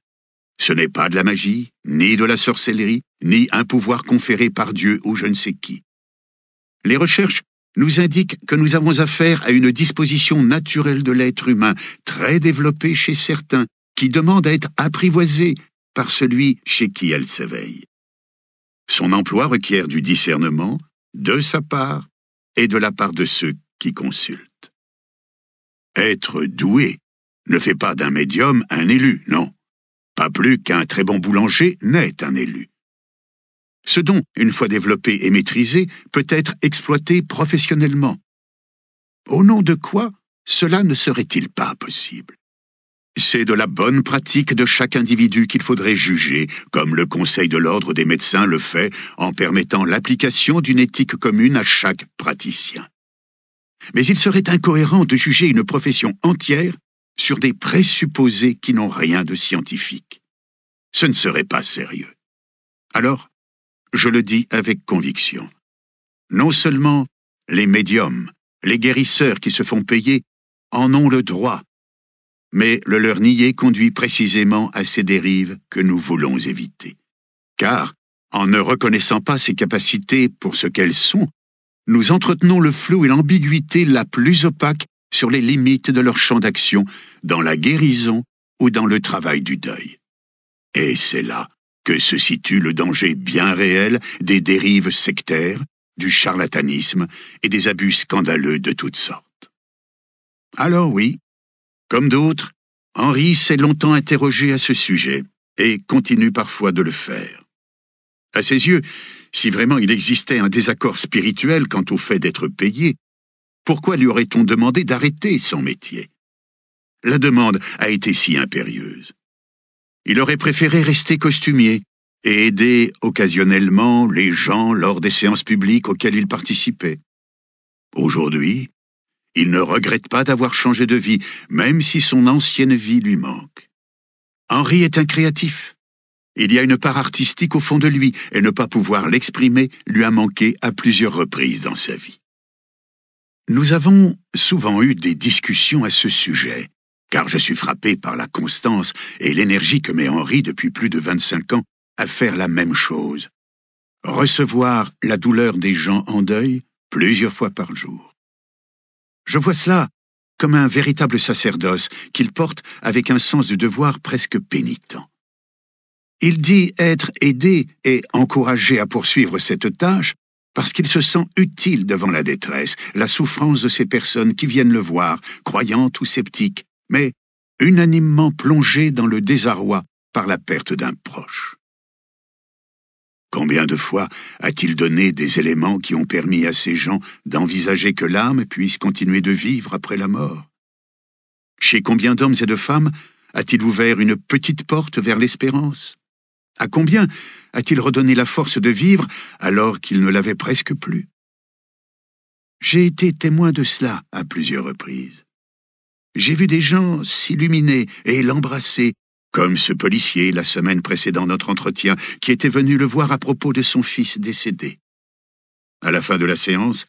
Ce n'est pas de la magie, ni de la sorcellerie, ni un pouvoir conféré par Dieu ou je ne sais qui. Les recherches nous indiquent que nous avons affaire à une disposition naturelle de l'être humain, très développée chez certains, qui demande à être apprivoisée par celui chez qui elle s'éveille. Son emploi requiert du discernement, de sa part et de la part de ceux qui consultent. Être doué ne fait pas d'un médium un élu, non. Pas plus qu'un très bon boulanger n'est un élu. Ce don, une fois développé et maîtrisé, peut être exploité professionnellement. Au nom de quoi cela ne serait-il pas possible C'est de la bonne pratique de chaque individu qu'il faudrait juger, comme le Conseil de l'ordre des médecins le fait en permettant l'application d'une éthique commune à chaque praticien mais il serait incohérent de juger une profession entière sur des présupposés qui n'ont rien de scientifique. Ce ne serait pas sérieux. Alors, je le dis avec conviction, non seulement les médiums, les guérisseurs qui se font payer en ont le droit, mais le leur nier conduit précisément à ces dérives que nous voulons éviter. Car, en ne reconnaissant pas ces capacités pour ce qu'elles sont, nous entretenons le flou et l'ambiguïté la plus opaque sur les limites de leur champ d'action, dans la guérison ou dans le travail du deuil. Et c'est là que se situe le danger bien réel des dérives sectaires, du charlatanisme et des abus scandaleux de toutes sortes. Alors oui, comme d'autres, Henri s'est longtemps interrogé à ce sujet et continue parfois de le faire. À ses yeux, si vraiment il existait un désaccord spirituel quant au fait d'être payé, pourquoi lui aurait-on demandé d'arrêter son métier La demande a été si impérieuse. Il aurait préféré rester costumier et aider occasionnellement les gens lors des séances publiques auxquelles il participait. Aujourd'hui, il ne regrette pas d'avoir changé de vie, même si son ancienne vie lui manque. Henri est un créatif. Il y a une part artistique au fond de lui, et ne pas pouvoir l'exprimer lui a manqué à plusieurs reprises dans sa vie. Nous avons souvent eu des discussions à ce sujet, car je suis frappé par la constance et l'énergie que met Henri depuis plus de 25 ans à faire la même chose. Recevoir la douleur des gens en deuil plusieurs fois par jour. Je vois cela comme un véritable sacerdoce qu'il porte avec un sens du devoir presque pénitent. Il dit être aidé et encouragé à poursuivre cette tâche parce qu'il se sent utile devant la détresse, la souffrance de ces personnes qui viennent le voir, croyantes ou sceptiques, mais unanimement plongées dans le désarroi par la perte d'un proche. Combien de fois a-t-il donné des éléments qui ont permis à ces gens d'envisager que l'âme puisse continuer de vivre après la mort Chez combien d'hommes et de femmes a-t-il ouvert une petite porte vers l'espérance à combien a-t-il redonné la force de vivre alors qu'il ne l'avait presque plus J'ai été témoin de cela à plusieurs reprises. J'ai vu des gens s'illuminer et l'embrasser, comme ce policier la semaine précédant notre entretien, qui était venu le voir à propos de son fils décédé. À la fin de la séance,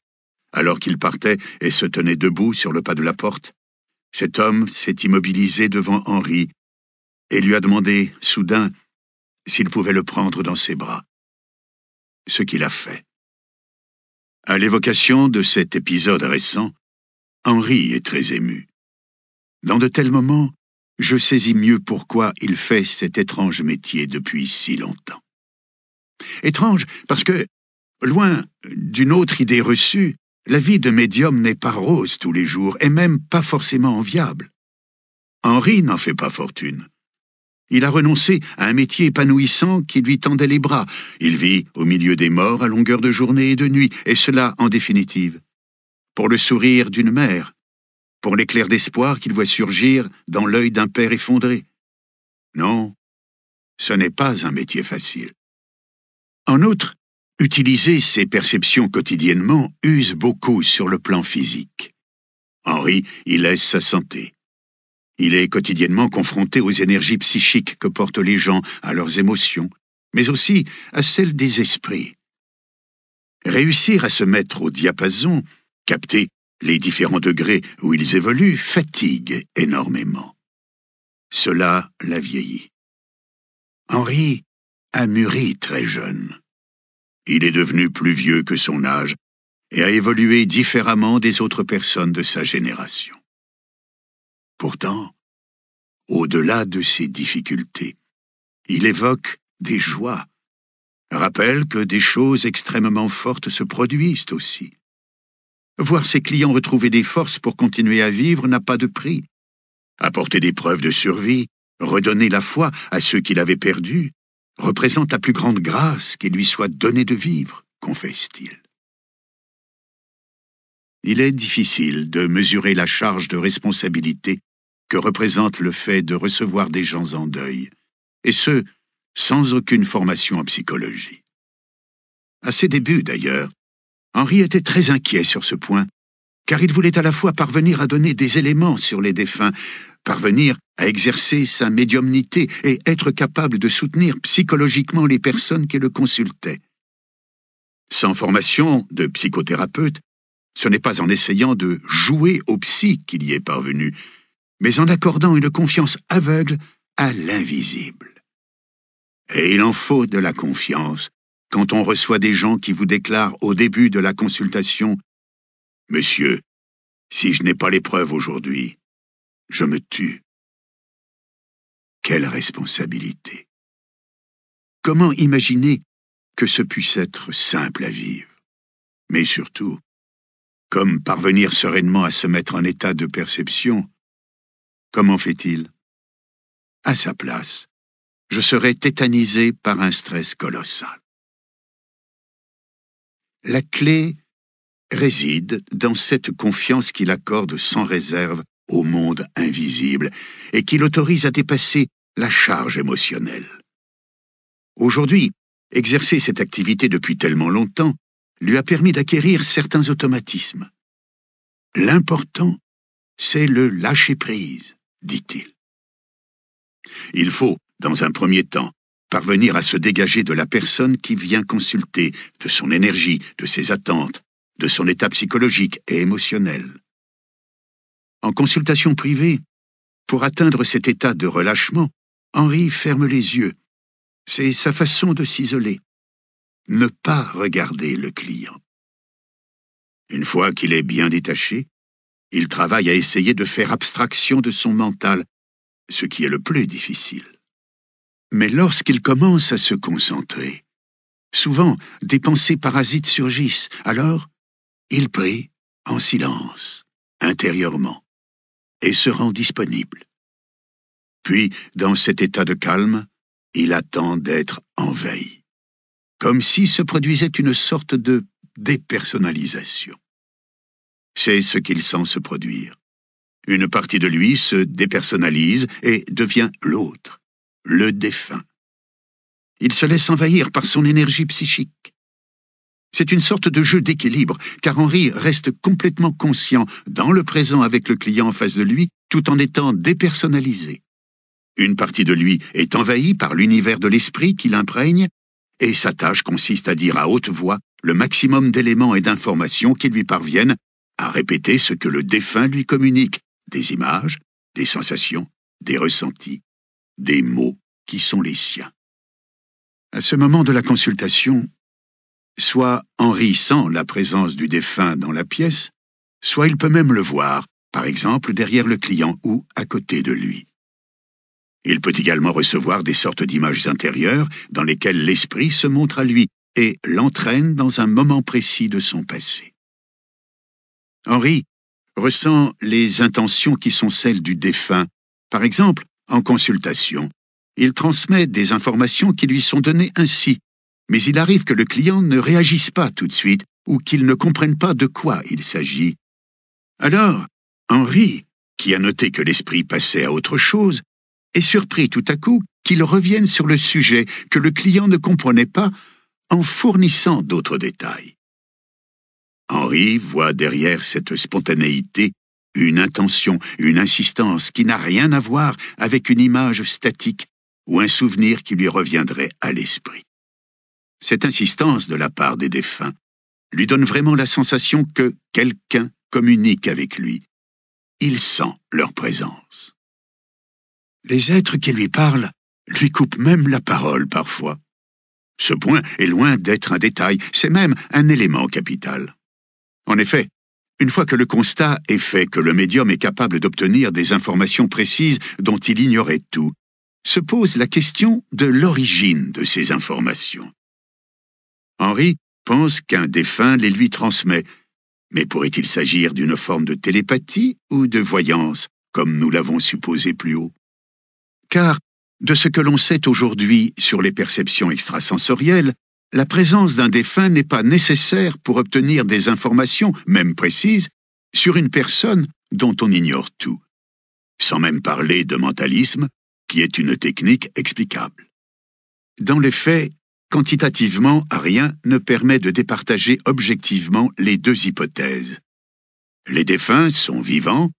alors qu'il partait et se tenait debout sur le pas de la porte, cet homme s'est immobilisé devant Henri et lui a demandé, soudain, s'il pouvait le prendre dans ses bras. Ce qu'il a fait. À l'évocation de cet épisode récent, Henri est très ému. Dans de tels moments, je saisis mieux pourquoi il fait cet étrange métier depuis si longtemps. Étrange parce que, loin d'une autre idée reçue, la vie de médium n'est pas rose tous les jours et même pas forcément enviable. Henri n'en fait pas fortune. Il a renoncé à un métier épanouissant qui lui tendait les bras. Il vit au milieu des morts à longueur de journée et de nuit, et cela en définitive. Pour le sourire d'une mère, pour l'éclair d'espoir qu'il voit surgir dans l'œil d'un père effondré. Non, ce n'est pas un métier facile. En outre, utiliser ses perceptions quotidiennement use beaucoup sur le plan physique. Henri y laisse sa santé. Il est quotidiennement confronté aux énergies psychiques que portent les gens, à leurs émotions, mais aussi à celles des esprits. Réussir à se mettre au diapason, capter les différents degrés où ils évoluent, fatigue énormément. Cela la vieilli. Henri a mûri très jeune. Il est devenu plus vieux que son âge et a évolué différemment des autres personnes de sa génération. Pourtant, au-delà de ces difficultés, il évoque des joies, rappelle que des choses extrêmement fortes se produisent aussi. Voir ses clients retrouver des forces pour continuer à vivre n'a pas de prix. Apporter des preuves de survie, redonner la foi à ceux qu'il avait perdue, représente la plus grande grâce qui lui soit donnée de vivre, confesse-t-il. Il est difficile de mesurer la charge de responsabilité que représente le fait de recevoir des gens en deuil, et ce, sans aucune formation en psychologie. À ses débuts, d'ailleurs, Henri était très inquiet sur ce point, car il voulait à la fois parvenir à donner des éléments sur les défunts, parvenir à exercer sa médiumnité et être capable de soutenir psychologiquement les personnes qui le consultaient. Sans formation de psychothérapeute, ce n'est pas en essayant de jouer au psy qu'il y est parvenu, mais en accordant une confiance aveugle à l'invisible. Et il en faut de la confiance quand on reçoit des gens qui vous déclarent au début de la consultation Monsieur, si je n'ai pas les preuves aujourd'hui, je me tue. Quelle responsabilité. Comment imaginer que ce puisse être simple à vivre Mais surtout, comme parvenir sereinement à se mettre en état de perception Comment fait-il À sa place, je serais tétanisé par un stress colossal. La clé réside dans cette confiance qu'il accorde sans réserve au monde invisible et qui l'autorise à dépasser la charge émotionnelle. Aujourd'hui, exercer cette activité depuis tellement longtemps lui a permis d'acquérir certains automatismes. L'important, c'est le lâcher-prise, dit-il. Il faut, dans un premier temps, parvenir à se dégager de la personne qui vient consulter, de son énergie, de ses attentes, de son état psychologique et émotionnel. En consultation privée, pour atteindre cet état de relâchement, Henri ferme les yeux. C'est sa façon de s'isoler. Ne pas regarder le client. Une fois qu'il est bien détaché, il travaille à essayer de faire abstraction de son mental, ce qui est le plus difficile. Mais lorsqu'il commence à se concentrer, souvent des pensées parasites surgissent, alors il prie en silence, intérieurement, et se rend disponible. Puis, dans cet état de calme, il attend d'être en veille, comme si se produisait une sorte de dépersonnalisation c'est ce qu'il sent se produire. Une partie de lui se dépersonnalise et devient l'autre, le défunt. Il se laisse envahir par son énergie psychique. C'est une sorte de jeu d'équilibre, car Henri reste complètement conscient dans le présent avec le client en face de lui, tout en étant dépersonnalisé. Une partie de lui est envahie par l'univers de l'esprit qui l'imprègne, et sa tâche consiste à dire à haute voix le maximum d'éléments et d'informations qui lui parviennent à répéter ce que le défunt lui communique, des images, des sensations, des ressentis, des mots qui sont les siens. À ce moment de la consultation, soit Henri sent la présence du défunt dans la pièce, soit il peut même le voir, par exemple derrière le client ou à côté de lui. Il peut également recevoir des sortes d'images intérieures dans lesquelles l'esprit se montre à lui et l'entraîne dans un moment précis de son passé. Henri ressent les intentions qui sont celles du défunt, par exemple en consultation. Il transmet des informations qui lui sont données ainsi, mais il arrive que le client ne réagisse pas tout de suite ou qu'il ne comprenne pas de quoi il s'agit. Alors, Henri, qui a noté que l'esprit passait à autre chose, est surpris tout à coup qu'il revienne sur le sujet que le client ne comprenait pas en fournissant d'autres détails. Henri voit derrière cette spontanéité une intention, une insistance qui n'a rien à voir avec une image statique ou un souvenir qui lui reviendrait à l'esprit. Cette insistance de la part des défunts lui donne vraiment la sensation que quelqu'un communique avec lui. Il sent leur présence. Les êtres qui lui parlent lui coupent même la parole parfois. Ce point est loin d'être un détail, c'est même un élément capital. En effet, une fois que le constat est fait que le médium est capable d'obtenir des informations précises dont il ignorait tout, se pose la question de l'origine de ces informations. Henri pense qu'un défunt les lui transmet, mais pourrait-il s'agir d'une forme de télépathie ou de voyance, comme nous l'avons supposé plus haut Car, de ce que l'on sait aujourd'hui sur les perceptions extrasensorielles, la présence d'un défunt n'est pas nécessaire pour obtenir des informations, même précises, sur une personne dont on ignore tout, sans même parler de mentalisme, qui est une technique explicable. Dans les faits, quantitativement, rien ne permet de départager objectivement les deux hypothèses. Les défunts sont vivants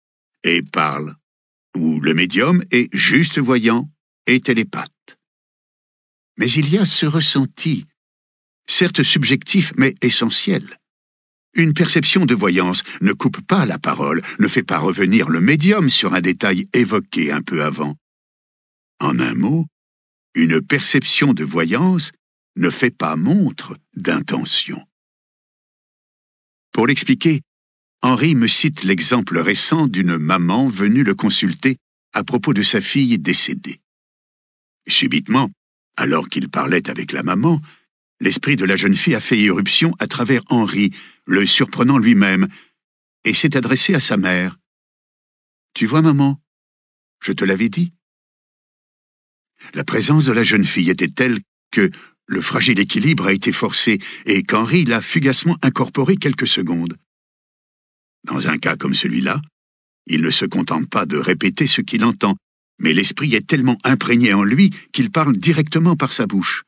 et parlent, ou le médium est juste voyant et télépathe. Mais il y a ce ressenti, certes subjectif mais essentiel. Une perception de voyance ne coupe pas la parole, ne fait pas revenir le médium sur un détail évoqué un peu avant. En un mot, une perception de voyance ne fait pas montre d'intention. Pour l'expliquer, Henri me cite l'exemple récent d'une maman venue le consulter à propos de sa fille décédée. Subitement, alors qu'il parlait avec la maman, L'esprit de la jeune fille a fait irruption à travers Henri, le surprenant lui-même, et s'est adressé à sa mère. Tu vois, maman, je te l'avais dit. La présence de la jeune fille était telle que le fragile équilibre a été forcé et qu'Henri l'a fugacement incorporé quelques secondes. Dans un cas comme celui-là, il ne se contente pas de répéter ce qu'il entend, mais l'esprit est tellement imprégné en lui qu'il parle directement par sa bouche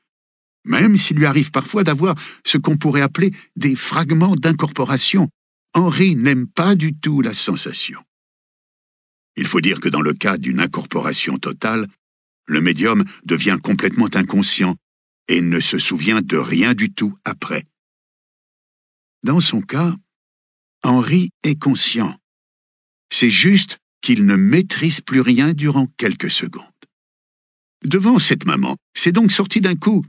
même s'il lui arrive parfois d'avoir ce qu'on pourrait appeler des fragments d'incorporation. Henri n'aime pas du tout la sensation. Il faut dire que dans le cas d'une incorporation totale, le médium devient complètement inconscient et ne se souvient de rien du tout après. Dans son cas, Henri est conscient. C'est juste qu'il ne maîtrise plus rien durant quelques secondes. Devant cette maman, c'est donc sorti d'un coup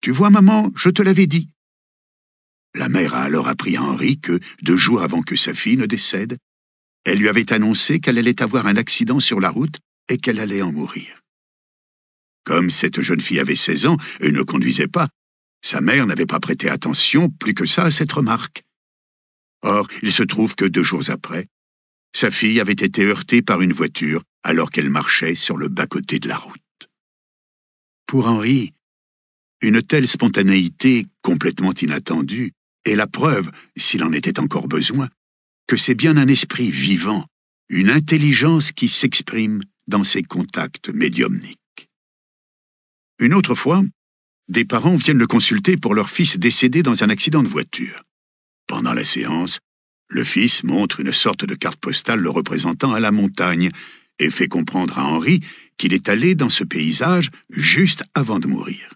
tu vois, maman, je te l'avais dit. La mère a alors appris à Henri que, deux jours avant que sa fille ne décède, elle lui avait annoncé qu'elle allait avoir un accident sur la route et qu'elle allait en mourir. Comme cette jeune fille avait 16 ans et ne conduisait pas, sa mère n'avait pas prêté attention plus que ça à cette remarque. Or, il se trouve que deux jours après, sa fille avait été heurtée par une voiture alors qu'elle marchait sur le bas-côté de la route. Pour Henri, une telle spontanéité, complètement inattendue, est la preuve, s'il en était encore besoin, que c'est bien un esprit vivant, une intelligence qui s'exprime dans ses contacts médiumniques. Une autre fois, des parents viennent le consulter pour leur fils décédé dans un accident de voiture. Pendant la séance, le fils montre une sorte de carte postale le représentant à la montagne et fait comprendre à Henri qu'il est allé dans ce paysage juste avant de mourir.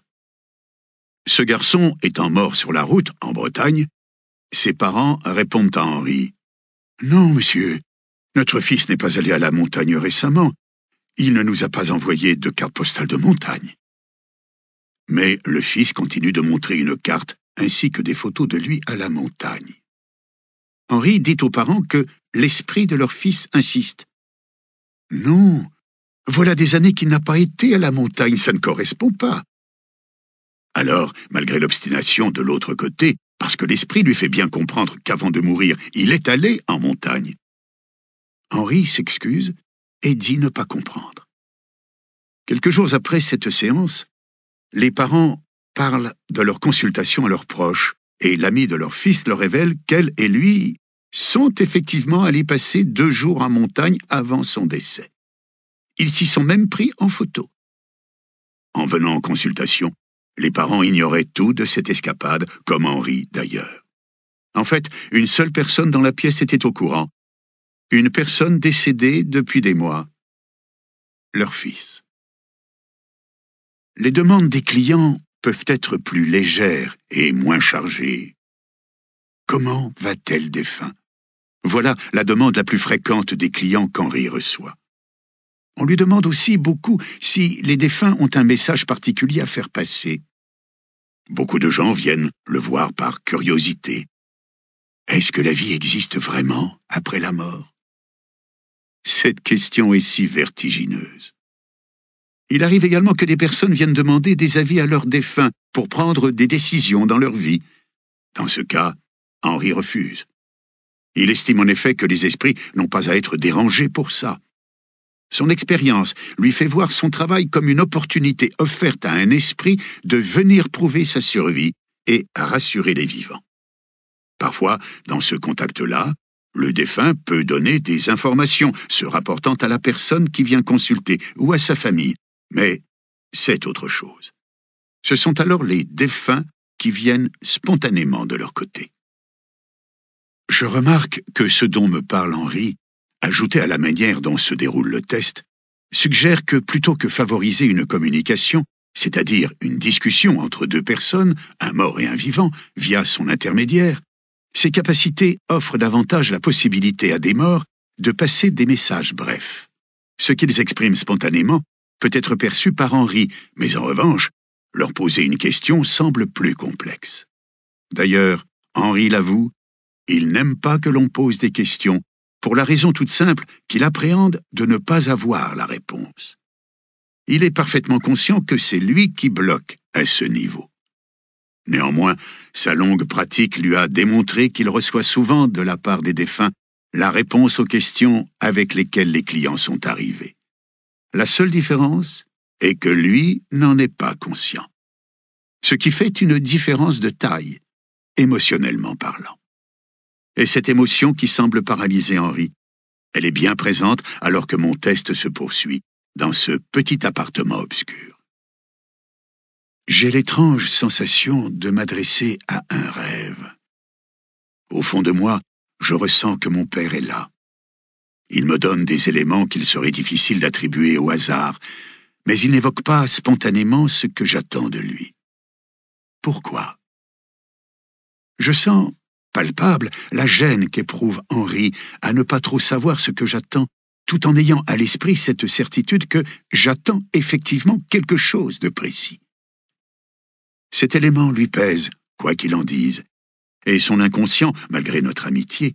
Ce garçon étant mort sur la route en Bretagne, ses parents répondent à Henri. Non, monsieur, notre fils n'est pas allé à la montagne récemment. Il ne nous a pas envoyé de carte postale de montagne. Mais le fils continue de montrer une carte ainsi que des photos de lui à la montagne. Henri dit aux parents que l'esprit de leur fils insiste. Non, voilà des années qu'il n'a pas été à la montagne, ça ne correspond pas. Alors, malgré l'obstination de l'autre côté, parce que l'esprit lui fait bien comprendre qu'avant de mourir, il est allé en montagne, Henri s'excuse et dit ne pas comprendre. Quelques jours après cette séance, les parents parlent de leur consultation à leurs proches et l'ami de leur fils leur révèle qu'elle et lui sont effectivement allés passer deux jours en montagne avant son décès. Ils s'y sont même pris en photo. En venant en consultation, les parents ignoraient tout de cette escapade, comme Henri d'ailleurs. En fait, une seule personne dans la pièce était au courant. Une personne décédée depuis des mois. Leur fils. Les demandes des clients peuvent être plus légères et moins chargées. Comment va-t-elle défunt Voilà la demande la plus fréquente des clients qu'Henri reçoit. On lui demande aussi beaucoup si les défunts ont un message particulier à faire passer. Beaucoup de gens viennent le voir par curiosité. Est-ce que la vie existe vraiment après la mort Cette question est si vertigineuse. Il arrive également que des personnes viennent demander des avis à leurs défunts pour prendre des décisions dans leur vie. Dans ce cas, Henri refuse. Il estime en effet que les esprits n'ont pas à être dérangés pour ça. Son expérience lui fait voir son travail comme une opportunité offerte à un esprit de venir prouver sa survie et rassurer les vivants. Parfois, dans ce contact-là, le défunt peut donner des informations se rapportant à la personne qui vient consulter ou à sa famille, mais c'est autre chose. Ce sont alors les défunts qui viennent spontanément de leur côté. Je remarque que ce dont me parle Henri ajouté à la manière dont se déroule le test, suggère que plutôt que favoriser une communication, c'est-à-dire une discussion entre deux personnes, un mort et un vivant, via son intermédiaire, ces capacités offrent davantage la possibilité à des morts de passer des messages brefs. Ce qu'ils expriment spontanément peut être perçu par Henri, mais en revanche, leur poser une question semble plus complexe. D'ailleurs, Henri l'avoue, il n'aime pas que l'on pose des questions pour la raison toute simple qu'il appréhende de ne pas avoir la réponse. Il est parfaitement conscient que c'est lui qui bloque à ce niveau. Néanmoins, sa longue pratique lui a démontré qu'il reçoit souvent de la part des défunts la réponse aux questions avec lesquelles les clients sont arrivés. La seule différence est que lui n'en est pas conscient. Ce qui fait une différence de taille, émotionnellement parlant et cette émotion qui semble paralyser Henri. Elle est bien présente alors que mon test se poursuit, dans ce petit appartement obscur. J'ai l'étrange sensation de m'adresser à un rêve. Au fond de moi, je ressens que mon père est là. Il me donne des éléments qu'il serait difficile d'attribuer au hasard, mais il n'évoque pas spontanément ce que j'attends de lui. Pourquoi Je sens palpable la gêne qu'éprouve Henri à ne pas trop savoir ce que j'attends, tout en ayant à l'esprit cette certitude que j'attends effectivement quelque chose de précis. Cet élément lui pèse, quoi qu'il en dise, et son inconscient, malgré notre amitié,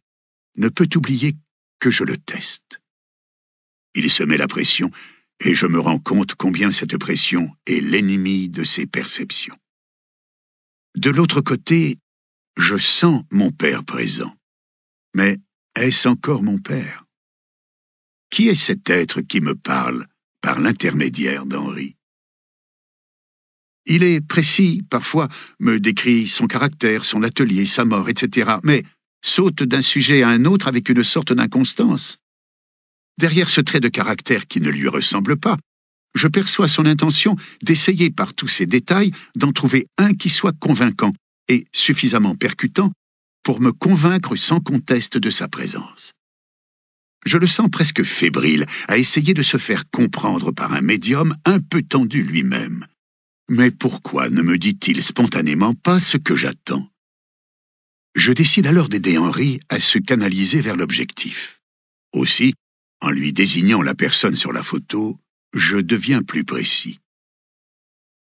ne peut oublier que je le teste. Il se met la pression, et je me rends compte combien cette pression est l'ennemi de ses perceptions. De l'autre côté, je sens mon père présent. Mais est-ce encore mon père Qui est cet être qui me parle par l'intermédiaire d'Henri Il est précis, parfois, me décrit son caractère, son atelier, sa mort, etc. Mais saute d'un sujet à un autre avec une sorte d'inconstance. Derrière ce trait de caractère qui ne lui ressemble pas, je perçois son intention d'essayer par tous ces détails d'en trouver un qui soit convaincant, et suffisamment percutant pour me convaincre sans conteste de sa présence. Je le sens presque fébrile à essayer de se faire comprendre par un médium un peu tendu lui-même. Mais pourquoi ne me dit-il spontanément pas ce que j'attends Je décide alors d'aider Henri à se canaliser vers l'objectif. Aussi, en lui désignant la personne sur la photo, je deviens plus précis.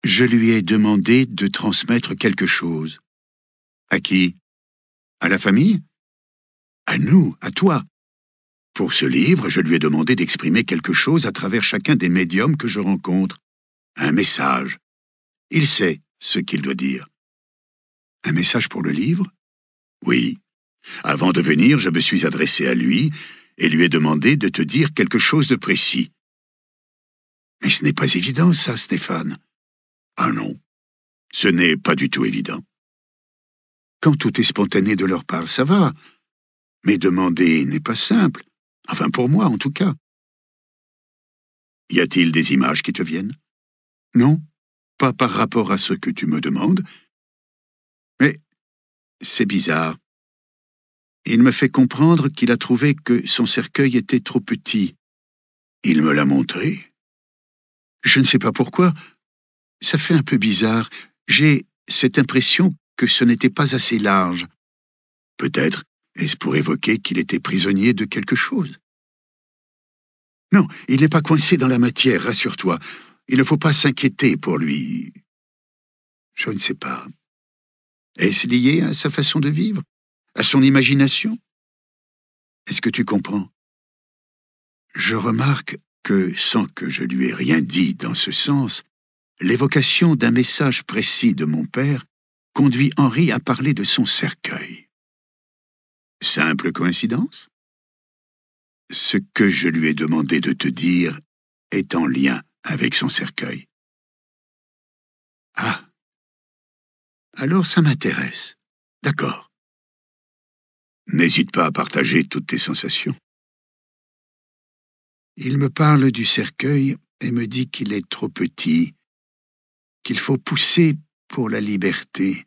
Je lui ai demandé de transmettre quelque chose. À qui À la famille À nous, à toi. Pour ce livre, je lui ai demandé d'exprimer quelque chose à travers chacun des médiums que je rencontre. Un message. Il sait ce qu'il doit dire. Un message pour le livre Oui. Avant de venir, je me suis adressé à lui et lui ai demandé de te dire quelque chose de précis. Mais ce n'est pas évident, ça, Stéphane. Ah non, ce n'est pas du tout évident. Quand tout est spontané de leur part, ça va. Mais demander n'est pas simple. Enfin, pour moi, en tout cas. Y a-t-il des images qui te viennent Non, pas par rapport à ce que tu me demandes. Mais c'est bizarre. Il me fait comprendre qu'il a trouvé que son cercueil était trop petit. Il me l'a montré. Je ne sais pas pourquoi. Ça fait un peu bizarre. J'ai cette impression que ce n'était pas assez large. Peut-être est-ce pour évoquer qu'il était prisonnier de quelque chose. Non, il n'est pas coincé dans la matière, rassure-toi. Il ne faut pas s'inquiéter pour lui. Je ne sais pas. Est-ce lié à sa façon de vivre À son imagination Est-ce que tu comprends Je remarque que, sans que je lui ai rien dit dans ce sens, l'évocation d'un message précis de mon père conduit Henri à parler de son cercueil. Simple coïncidence Ce que je lui ai demandé de te dire est en lien avec son cercueil. Ah Alors ça m'intéresse. D'accord. N'hésite pas à partager toutes tes sensations. Il me parle du cercueil et me dit qu'il est trop petit, qu'il faut pousser pour la liberté.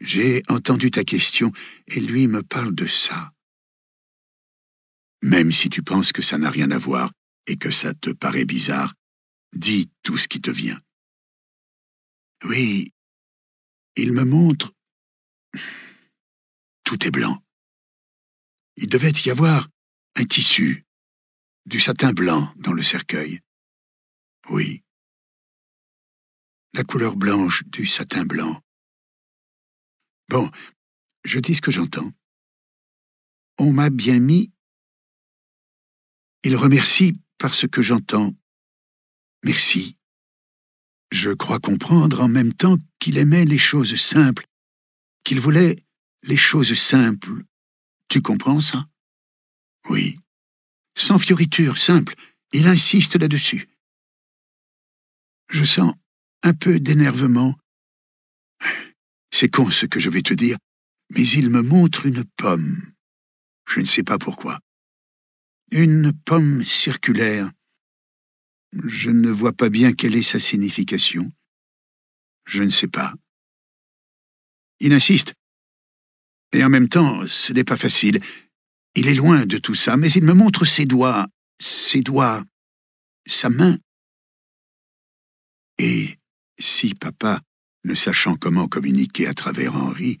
J'ai entendu ta question et lui me parle de ça. Même si tu penses que ça n'a rien à voir et que ça te paraît bizarre, dis tout ce qui te vient. Oui, il me montre... Tout est blanc. Il devait y avoir un tissu, du satin blanc dans le cercueil. Oui la couleur blanche du satin blanc. Bon, je dis ce que j'entends. On m'a bien mis. Il remercie parce que j'entends. Merci. Je crois comprendre en même temps qu'il aimait les choses simples, qu'il voulait les choses simples. Tu comprends ça Oui. Sans fioriture, simple. Il insiste là-dessus. Je sens un peu d'énervement. C'est con ce que je vais te dire, mais il me montre une pomme. Je ne sais pas pourquoi. Une pomme circulaire. Je ne vois pas bien quelle est sa signification. Je ne sais pas. Il insiste. Et en même temps, ce n'est pas facile. Il est loin de tout ça, mais il me montre ses doigts, ses doigts, sa main. Et si papa, ne sachant comment communiquer à travers Henri,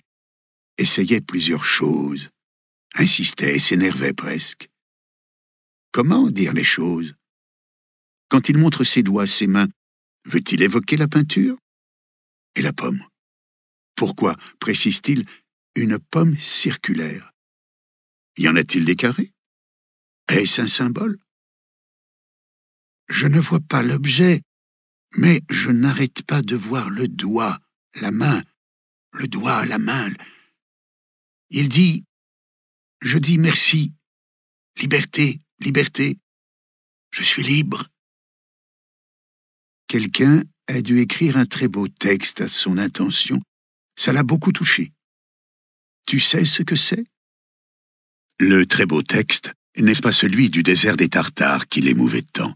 essayait plusieurs choses, insistait, et s'énervait presque. Comment dire les choses Quand il montre ses doigts, ses mains, veut-il évoquer la peinture Et la pomme Pourquoi, précise-t-il, une pomme circulaire Y en a-t-il des carrés Est-ce un symbole Je ne vois pas l'objet, mais je n'arrête pas de voir le doigt, la main, le doigt, la main. Il dit, je dis merci, liberté, liberté, je suis libre. Quelqu'un a dû écrire un très beau texte à son intention, ça l'a beaucoup touché. Tu sais ce que c'est Le très beau texte n'est-ce pas celui du désert des Tartares qui l'émouvait tant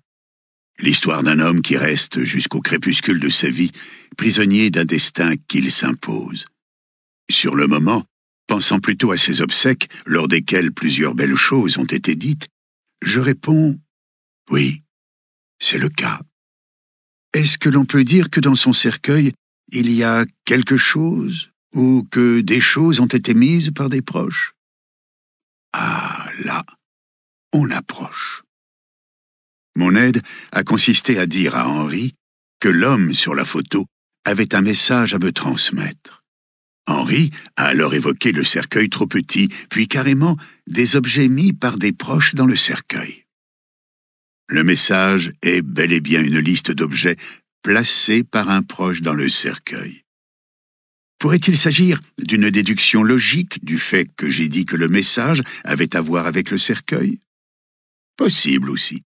L'histoire d'un homme qui reste jusqu'au crépuscule de sa vie prisonnier d'un destin qu'il s'impose. Sur le moment, pensant plutôt à ses obsèques, lors desquelles plusieurs belles choses ont été dites, je réponds Oui, c'est le cas. Est-ce que l'on peut dire que dans son cercueil, il y a quelque chose ou que des choses ont été mises par des proches Ah là, on approche. Mon aide a consisté à dire à Henri que l'homme sur la photo avait un message à me transmettre. Henri a alors évoqué le cercueil trop petit, puis carrément des objets mis par des proches dans le cercueil. Le message est bel et bien une liste d'objets placés par un proche dans le cercueil. Pourrait-il s'agir d'une déduction logique du fait que j'ai dit que le message avait à voir avec le cercueil Possible aussi.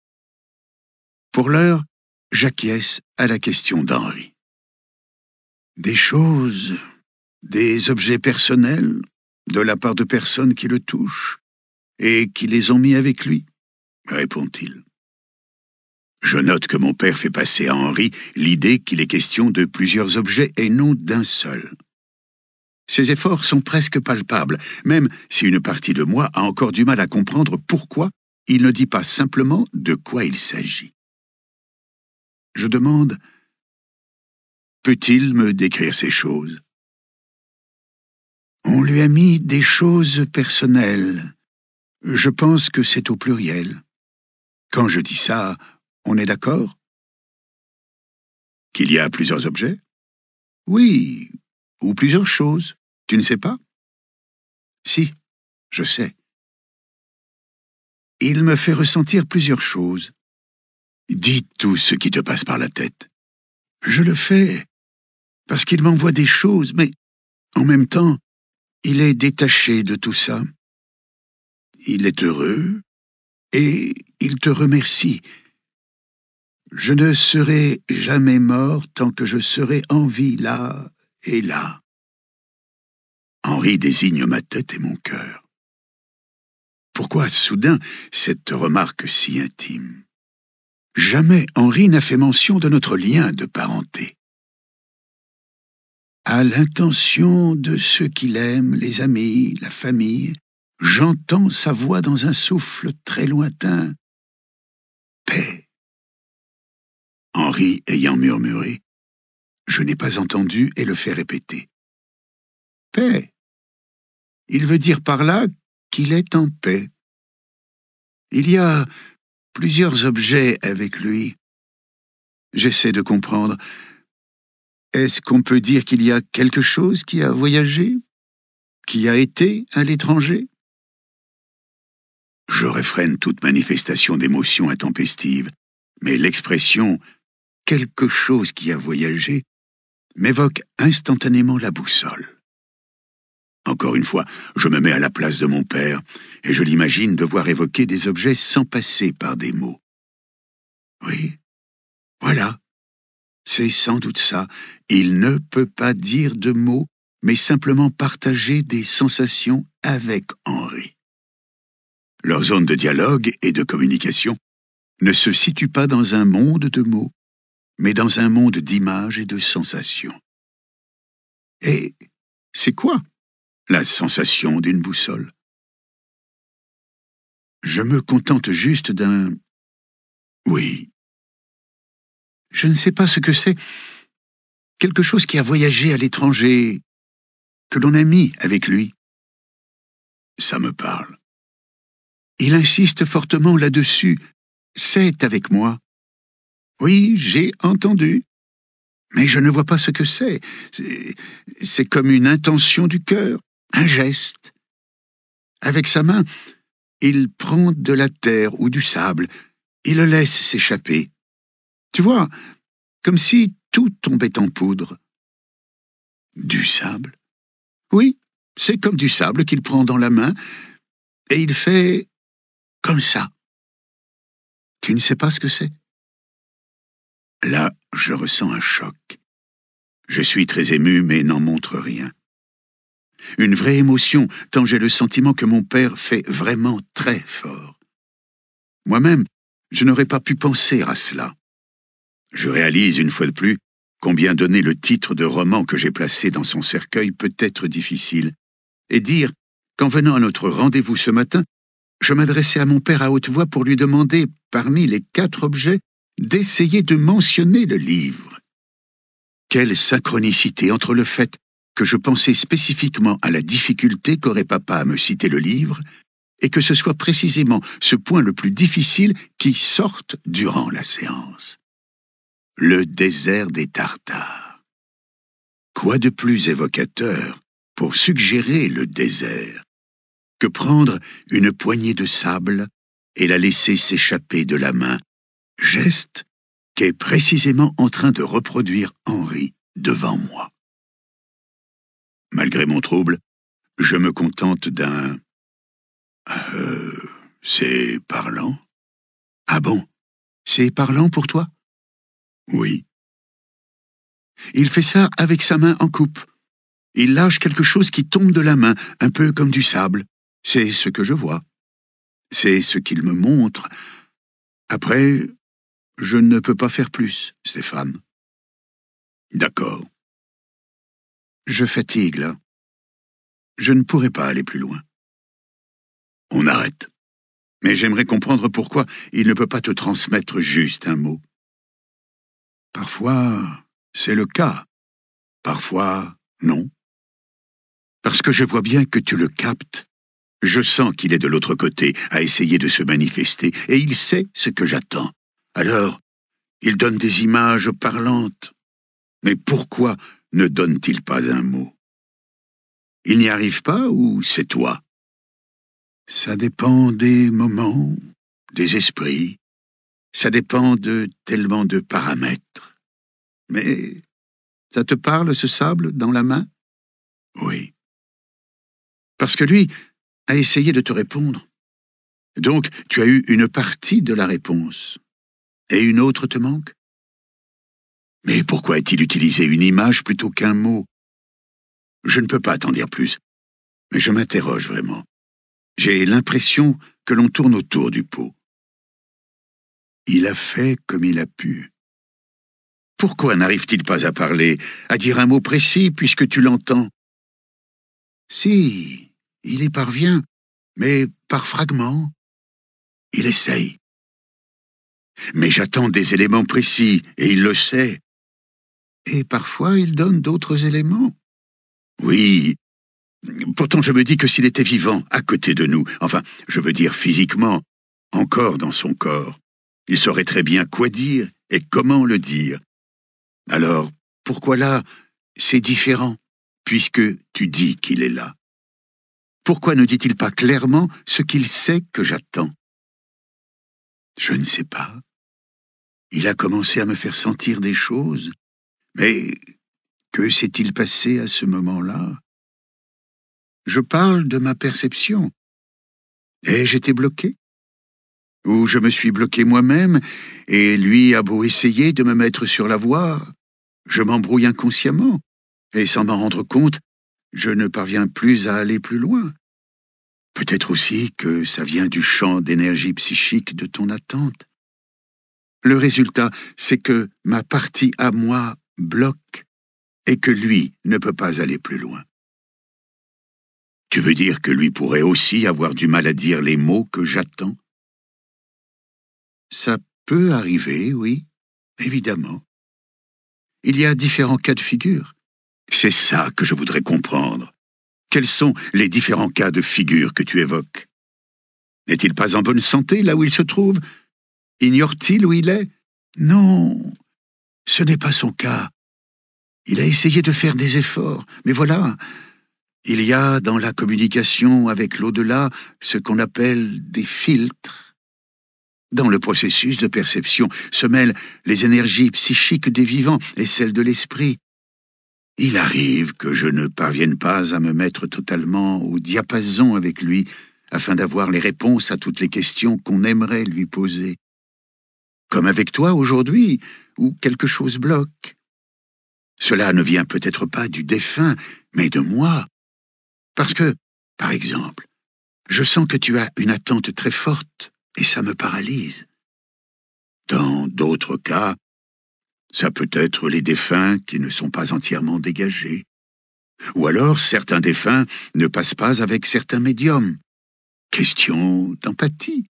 Pour l'heure, j'acquiesce à la question d'Henri. Des choses, des objets personnels, de la part de personnes qui le touchent et qui les ont mis avec lui, répond-il. Je note que mon père fait passer à Henri l'idée qu'il est question de plusieurs objets et non d'un seul. Ses efforts sont presque palpables, même si une partie de moi a encore du mal à comprendre pourquoi il ne dit pas simplement de quoi il s'agit. Je demande Peut-il me décrire ces choses On lui a mis des choses personnelles. Je pense que c'est au pluriel. Quand je dis ça, on est d'accord Qu'il y a plusieurs objets Oui, ou plusieurs choses. Tu ne sais pas Si, je sais. Il me fait ressentir plusieurs choses. Dis tout ce qui te passe par la tête. Je le fais, parce qu'il m'envoie des choses, mais en même temps, il est détaché de tout ça. Il est heureux, et il te remercie. Je ne serai jamais mort tant que je serai en vie là et là. Henri désigne ma tête et mon cœur. Pourquoi soudain cette remarque si intime Jamais Henri n'a fait mention de notre lien de parenté. À l'intention de ceux qu'il aime, les amis, la famille, j'entends sa voix dans un souffle très lointain. Paix. Henri ayant murmuré, je n'ai pas entendu et le fait répéter. Paix. Il veut dire par là qu'il est en paix. Il y a plusieurs objets avec lui. J'essaie de comprendre. Est-ce qu'on peut dire qu'il y a quelque chose qui a voyagé Qui a été à l'étranger Je réfrène toute manifestation d'émotion intempestive, mais l'expression quelque chose qui a voyagé m'évoque instantanément la boussole. Encore une fois, je me mets à la place de mon père, et je l'imagine devoir évoquer des objets sans passer par des mots. Oui, voilà. C'est sans doute ça. Il ne peut pas dire de mots, mais simplement partager des sensations avec Henri. Leur zone de dialogue et de communication ne se situe pas dans un monde de mots, mais dans un monde d'images et de sensations. Et c'est quoi la sensation d'une boussole. Je me contente juste d'un... Oui. Je ne sais pas ce que c'est. Quelque chose qui a voyagé à l'étranger, que l'on a mis avec lui. Ça me parle. Il insiste fortement là-dessus. C'est avec moi. Oui, j'ai entendu. Mais je ne vois pas ce que c'est. C'est comme une intention du cœur un geste. Avec sa main, il prend de la terre ou du sable et le laisse s'échapper. Tu vois, comme si tout tombait en poudre. Du sable Oui, c'est comme du sable qu'il prend dans la main, et il fait comme ça. Tu ne sais pas ce que c'est Là, je ressens un choc. Je suis très ému, mais n'en montre rien. Une vraie émotion, tant j'ai le sentiment que mon père fait vraiment très fort. Moi-même, je n'aurais pas pu penser à cela. Je réalise une fois de plus combien donner le titre de roman que j'ai placé dans son cercueil peut être difficile, et dire qu'en venant à notre rendez-vous ce matin, je m'adressais à mon père à haute voix pour lui demander, parmi les quatre objets, d'essayer de mentionner le livre. Quelle synchronicité entre le fait que je pensais spécifiquement à la difficulté qu'aurait papa à me citer le livre, et que ce soit précisément ce point le plus difficile qui sorte durant la séance. Le désert des Tartares. Quoi de plus évocateur pour suggérer le désert que prendre une poignée de sable et la laisser s'échapper de la main, geste qu'est précisément en train de reproduire Henri devant moi malgré mon trouble, je me contente d'un... Euh, c'est parlant Ah bon C'est parlant pour toi Oui. Il fait ça avec sa main en coupe. Il lâche quelque chose qui tombe de la main, un peu comme du sable. C'est ce que je vois. C'est ce qu'il me montre. Après, je ne peux pas faire plus, Stéphane. D'accord. Je fatigue, là. Je ne pourrai pas aller plus loin. On arrête. Mais j'aimerais comprendre pourquoi il ne peut pas te transmettre juste un mot. Parfois, c'est le cas. Parfois, non. Parce que je vois bien que tu le captes. Je sens qu'il est de l'autre côté, à essayer de se manifester, et il sait ce que j'attends. Alors, il donne des images parlantes. Mais pourquoi ne donne-t-il pas un mot Il n'y arrive pas ou c'est toi Ça dépend des moments, des esprits, ça dépend de tellement de paramètres. Mais ça te parle ce sable dans la main Oui. Parce que lui a essayé de te répondre. Donc tu as eu une partie de la réponse. Et une autre te manque mais pourquoi a-t-il utilisé une image plutôt qu'un mot Je ne peux pas t'en dire plus, mais je m'interroge vraiment. J'ai l'impression que l'on tourne autour du pot. Il a fait comme il a pu. Pourquoi n'arrive-t-il pas à parler, à dire un mot précis, puisque tu l'entends Si, il y parvient, mais par fragments. Il essaye. Mais j'attends des éléments précis, et il le sait. Et parfois il donne d'autres éléments. Oui. Pourtant je me dis que s'il était vivant, à côté de nous, enfin, je veux dire physiquement, encore dans son corps, il saurait très bien quoi dire et comment le dire. Alors, pourquoi là, c'est différent, puisque tu dis qu'il est là Pourquoi ne dit-il pas clairement ce qu'il sait que j'attends Je ne sais pas. Il a commencé à me faire sentir des choses, mais que s'est-il passé à ce moment-là Je parle de ma perception. Et été bloqué Ou je me suis bloqué moi-même, et lui a beau essayer de me mettre sur la voie, je m'embrouille inconsciemment, et sans m'en rendre compte, je ne parviens plus à aller plus loin. Peut-être aussi que ça vient du champ d'énergie psychique de ton attente. Le résultat, c'est que ma partie à moi bloque et que lui ne peut pas aller plus loin. Tu veux dire que lui pourrait aussi avoir du mal à dire les mots que j'attends Ça peut arriver, oui, évidemment. Il y a différents cas de figure. C'est ça que je voudrais comprendre. Quels sont les différents cas de figure que tu évoques N'est-il pas en bonne santé là où il se trouve Ignore-t-il où il est Non, ce n'est pas son cas. Il a essayé de faire des efforts, mais voilà, il y a dans la communication avec l'au-delà ce qu'on appelle des filtres. Dans le processus de perception se mêlent les énergies psychiques des vivants et celles de l'esprit. Il arrive que je ne parvienne pas à me mettre totalement au diapason avec lui afin d'avoir les réponses à toutes les questions qu'on aimerait lui poser. Comme avec toi aujourd'hui, ou quelque chose bloque. Cela ne vient peut-être pas du défunt, mais de moi. Parce que, par exemple, je sens que tu as une attente très forte et ça me paralyse. Dans d'autres cas, ça peut être les défunts qui ne sont pas entièrement dégagés. Ou alors certains défunts ne passent pas avec certains médiums. Question d'empathie,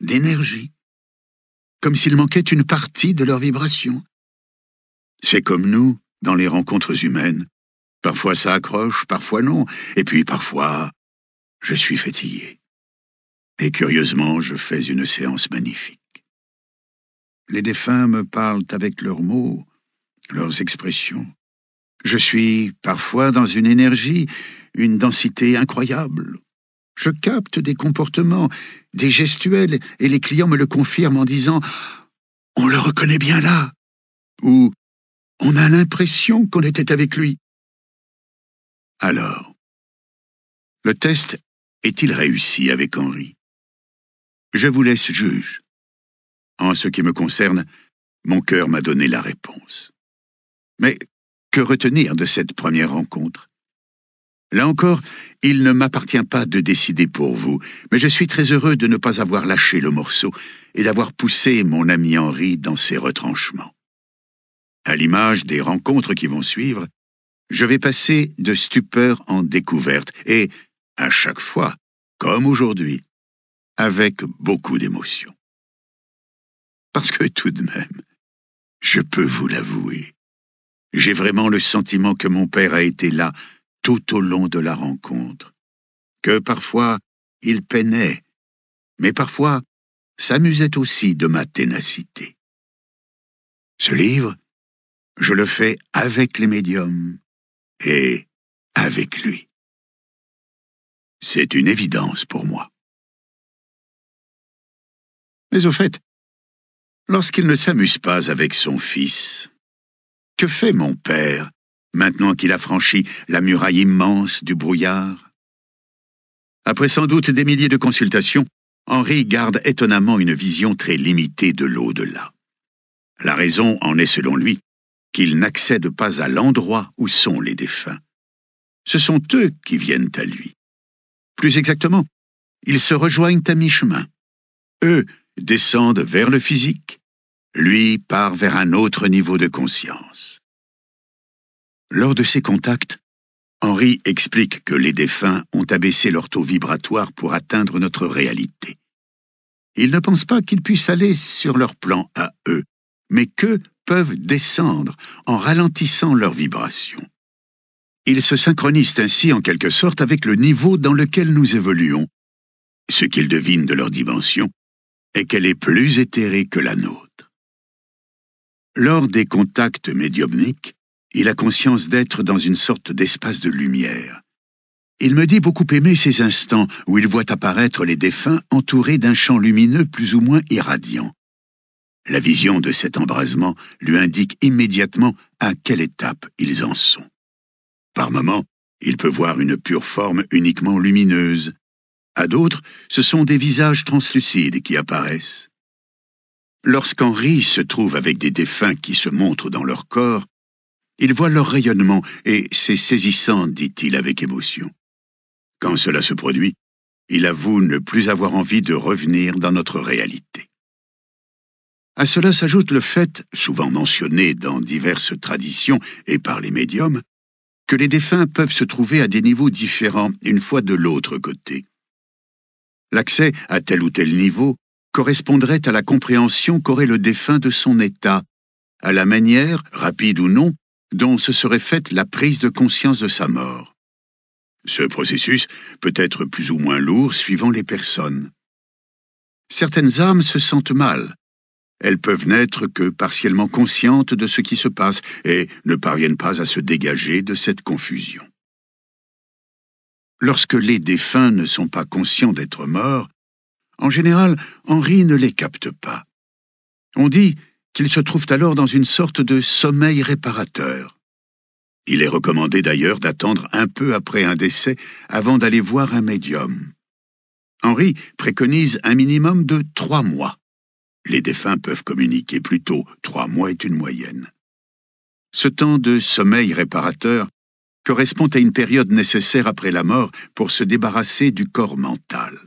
d'énergie comme s'il manquait une partie de leur vibration. C'est comme nous, dans les rencontres humaines. Parfois ça accroche, parfois non, et puis parfois je suis fatigué. Et curieusement, je fais une séance magnifique. Les défunts me parlent avec leurs mots, leurs expressions. Je suis parfois dans une énergie, une densité incroyable. Je capte des comportements des gestuels, et les clients me le confirment en disant ⁇ On le reconnaît bien là !⁇ ou ⁇ On a l'impression qu'on était avec lui !⁇ Alors, le test est-il réussi avec Henri Je vous laisse juge. En ce qui me concerne, mon cœur m'a donné la réponse. Mais que retenir de cette première rencontre Là encore, il ne m'appartient pas de décider pour vous, mais je suis très heureux de ne pas avoir lâché le morceau et d'avoir poussé mon ami Henri dans ses retranchements. À l'image des rencontres qui vont suivre, je vais passer de stupeur en découverte et, à chaque fois, comme aujourd'hui, avec beaucoup d'émotion. Parce que tout de même, je peux vous l'avouer, j'ai vraiment le sentiment que mon père a été là tout au long de la rencontre, que parfois il peinait, mais parfois s'amusait aussi de ma ténacité. Ce livre, je le fais avec les médiums et avec lui. C'est une évidence pour moi. Mais au fait, lorsqu'il ne s'amuse pas avec son fils, que fait mon père maintenant qu'il a franchi la muraille immense du brouillard. Après sans doute des milliers de consultations, Henri garde étonnamment une vision très limitée de l'au-delà. La raison en est, selon lui, qu'il n'accède pas à l'endroit où sont les défunts. Ce sont eux qui viennent à lui. Plus exactement, ils se rejoignent à mi-chemin. Eux descendent vers le physique, lui part vers un autre niveau de conscience. Lors de ces contacts, Henri explique que les défunts ont abaissé leur taux vibratoire pour atteindre notre réalité. Ils ne pensent pas qu'ils puissent aller sur leur plan à eux, mais qu'eux peuvent descendre en ralentissant leurs vibrations. Ils se synchronisent ainsi en quelque sorte avec le niveau dans lequel nous évoluons. Ce qu'ils devinent de leur dimension est qu'elle est plus éthérée que la nôtre. Lors des contacts médiumniques, il a conscience d'être dans une sorte d'espace de lumière. Il me dit beaucoup aimer ces instants où il voit apparaître les défunts entourés d'un champ lumineux plus ou moins irradiant. La vision de cet embrasement lui indique immédiatement à quelle étape ils en sont. Par moments, il peut voir une pure forme uniquement lumineuse. À d'autres, ce sont des visages translucides qui apparaissent. Lorsqu'Henri se trouve avec des défunts qui se montrent dans leur corps, il voit leur rayonnement, et c'est saisissant, dit-il avec émotion. Quand cela se produit, il avoue ne plus avoir envie de revenir dans notre réalité. À cela s'ajoute le fait, souvent mentionné dans diverses traditions et par les médiums, que les défunts peuvent se trouver à des niveaux différents une fois de l'autre côté. L'accès à tel ou tel niveau correspondrait à la compréhension qu'aurait le défunt de son état, à la manière, rapide ou non, dont se serait faite la prise de conscience de sa mort. Ce processus peut être plus ou moins lourd suivant les personnes. Certaines âmes se sentent mal. Elles peuvent n'être que partiellement conscientes de ce qui se passe et ne parviennent pas à se dégager de cette confusion. Lorsque les défunts ne sont pas conscients d'être morts, en général, Henri ne les capte pas. On dit qu'il se trouve alors dans une sorte de sommeil réparateur. Il est recommandé d'ailleurs d'attendre un peu après un décès avant d'aller voir un médium. Henri préconise un minimum de trois mois. Les défunts peuvent communiquer plus tôt, trois mois est une moyenne. Ce temps de sommeil réparateur correspond à une période nécessaire après la mort pour se débarrasser du corps mental.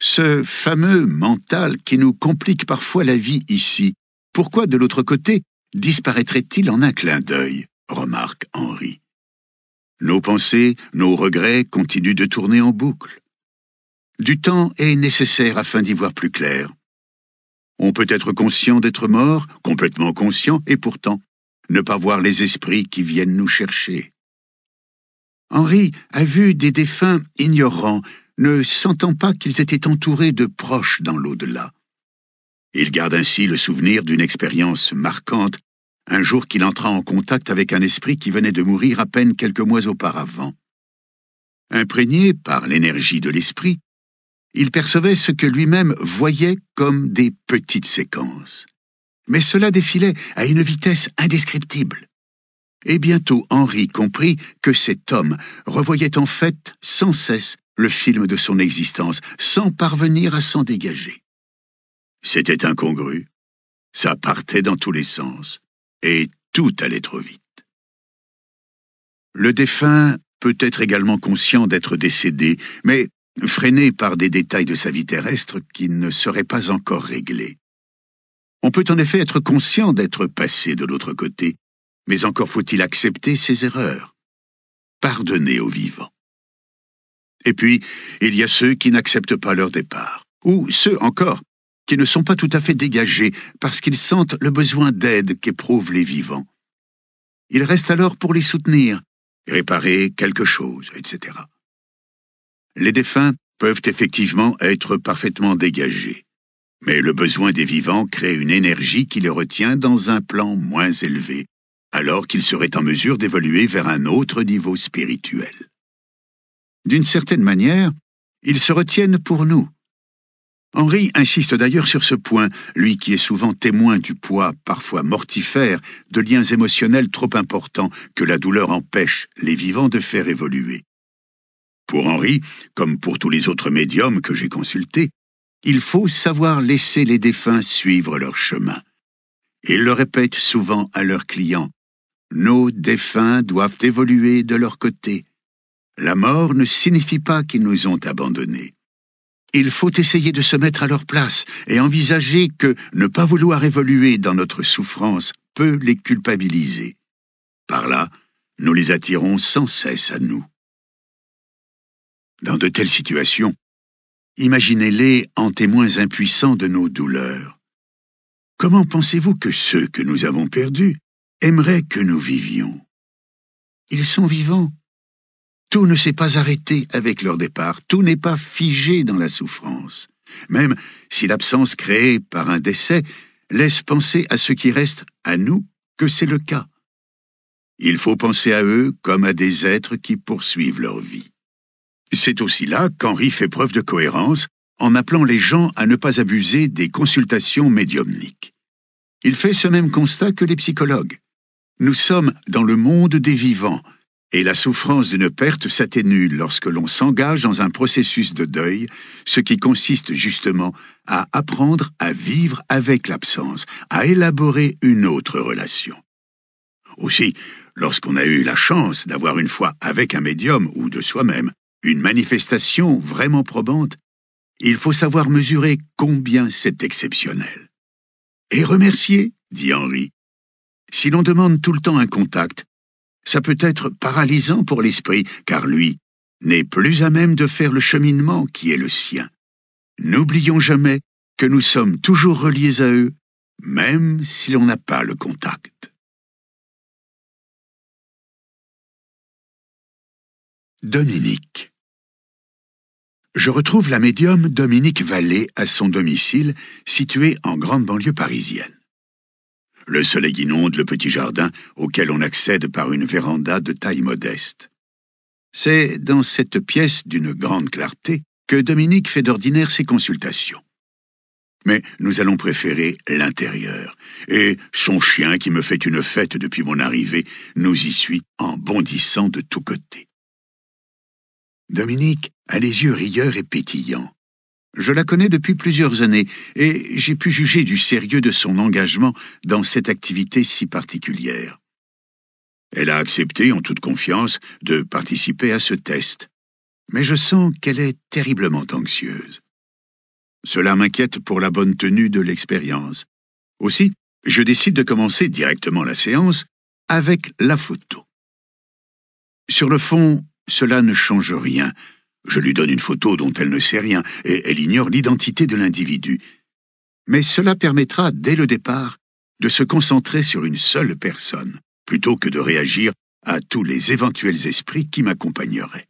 Ce fameux mental qui nous complique parfois la vie ici pourquoi, de l'autre côté, disparaîtrait-il en un clin d'œil remarque Henri. Nos pensées, nos regrets continuent de tourner en boucle. Du temps est nécessaire afin d'y voir plus clair. On peut être conscient d'être mort, complètement conscient, et pourtant ne pas voir les esprits qui viennent nous chercher. Henri a vu des défunts ignorants, ne sentant pas qu'ils étaient entourés de proches dans l'au-delà. Il garde ainsi le souvenir d'une expérience marquante, un jour qu'il entra en contact avec un esprit qui venait de mourir à peine quelques mois auparavant. Imprégné par l'énergie de l'esprit, il percevait ce que lui-même voyait comme des petites séquences. Mais cela défilait à une vitesse indescriptible. Et bientôt Henri comprit que cet homme revoyait en fait sans cesse le film de son existence, sans parvenir à s'en dégager. C'était incongru. Ça partait dans tous les sens. Et tout allait trop vite. Le défunt peut être également conscient d'être décédé, mais freiné par des détails de sa vie terrestre qui ne seraient pas encore réglés. On peut en effet être conscient d'être passé de l'autre côté, mais encore faut-il accepter ses erreurs, pardonner aux vivants. Et puis, il y a ceux qui n'acceptent pas leur départ, ou ceux encore qui ne sont pas tout à fait dégagés parce qu'ils sentent le besoin d'aide qu'éprouvent les vivants. Il reste alors pour les soutenir, réparer quelque chose, etc. Les défunts peuvent effectivement être parfaitement dégagés, mais le besoin des vivants crée une énergie qui les retient dans un plan moins élevé, alors qu'ils seraient en mesure d'évoluer vers un autre niveau spirituel. D'une certaine manière, ils se retiennent pour nous, Henri insiste d'ailleurs sur ce point, lui qui est souvent témoin du poids, parfois mortifère, de liens émotionnels trop importants que la douleur empêche les vivants de faire évoluer. Pour Henri, comme pour tous les autres médiums que j'ai consultés, il faut savoir laisser les défunts suivre leur chemin. Il le répète souvent à leurs clients. Nos défunts doivent évoluer de leur côté. La mort ne signifie pas qu'ils nous ont abandonnés. Il faut essayer de se mettre à leur place et envisager que ne pas vouloir évoluer dans notre souffrance peut les culpabiliser. Par là, nous les attirons sans cesse à nous. Dans de telles situations, imaginez-les en témoins impuissants de nos douleurs. Comment pensez-vous que ceux que nous avons perdus aimeraient que nous vivions Ils sont vivants, tout ne s'est pas arrêté avec leur départ, tout n'est pas figé dans la souffrance, même si l'absence créée par un décès laisse penser à ce qui reste à nous que c'est le cas. Il faut penser à eux comme à des êtres qui poursuivent leur vie. C'est aussi là qu'Henri fait preuve de cohérence en appelant les gens à ne pas abuser des consultations médiumniques. Il fait ce même constat que les psychologues. Nous sommes dans le monde des vivants, et la souffrance d'une perte s'atténue lorsque l'on s'engage dans un processus de deuil, ce qui consiste justement à apprendre à vivre avec l'absence, à élaborer une autre relation. Aussi, lorsqu'on a eu la chance d'avoir une fois avec un médium ou de soi-même une manifestation vraiment probante, il faut savoir mesurer combien c'est exceptionnel. Et remercier, dit Henri. Si l'on demande tout le temps un contact, ça peut être paralysant pour l'esprit, car lui n'est plus à même de faire le cheminement qui est le sien. N'oublions jamais que nous sommes toujours reliés à eux, même si l'on n'a pas le contact. Dominique Je retrouve la médium Dominique Vallée à son domicile, situé en grande banlieue parisienne. Le soleil inonde le petit jardin auquel on accède par une véranda de taille modeste. C'est dans cette pièce d'une grande clarté que Dominique fait d'ordinaire ses consultations. Mais nous allons préférer l'intérieur, et son chien qui me fait une fête depuis mon arrivée nous y suit en bondissant de tous côtés. Dominique a les yeux rieurs et pétillants. Je la connais depuis plusieurs années et j'ai pu juger du sérieux de son engagement dans cette activité si particulière. Elle a accepté en toute confiance de participer à ce test, mais je sens qu'elle est terriblement anxieuse. Cela m'inquiète pour la bonne tenue de l'expérience. Aussi, je décide de commencer directement la séance avec la photo. Sur le fond, cela ne change rien, je lui donne une photo dont elle ne sait rien, et elle ignore l'identité de l'individu. Mais cela permettra, dès le départ, de se concentrer sur une seule personne, plutôt que de réagir à tous les éventuels esprits qui m'accompagneraient.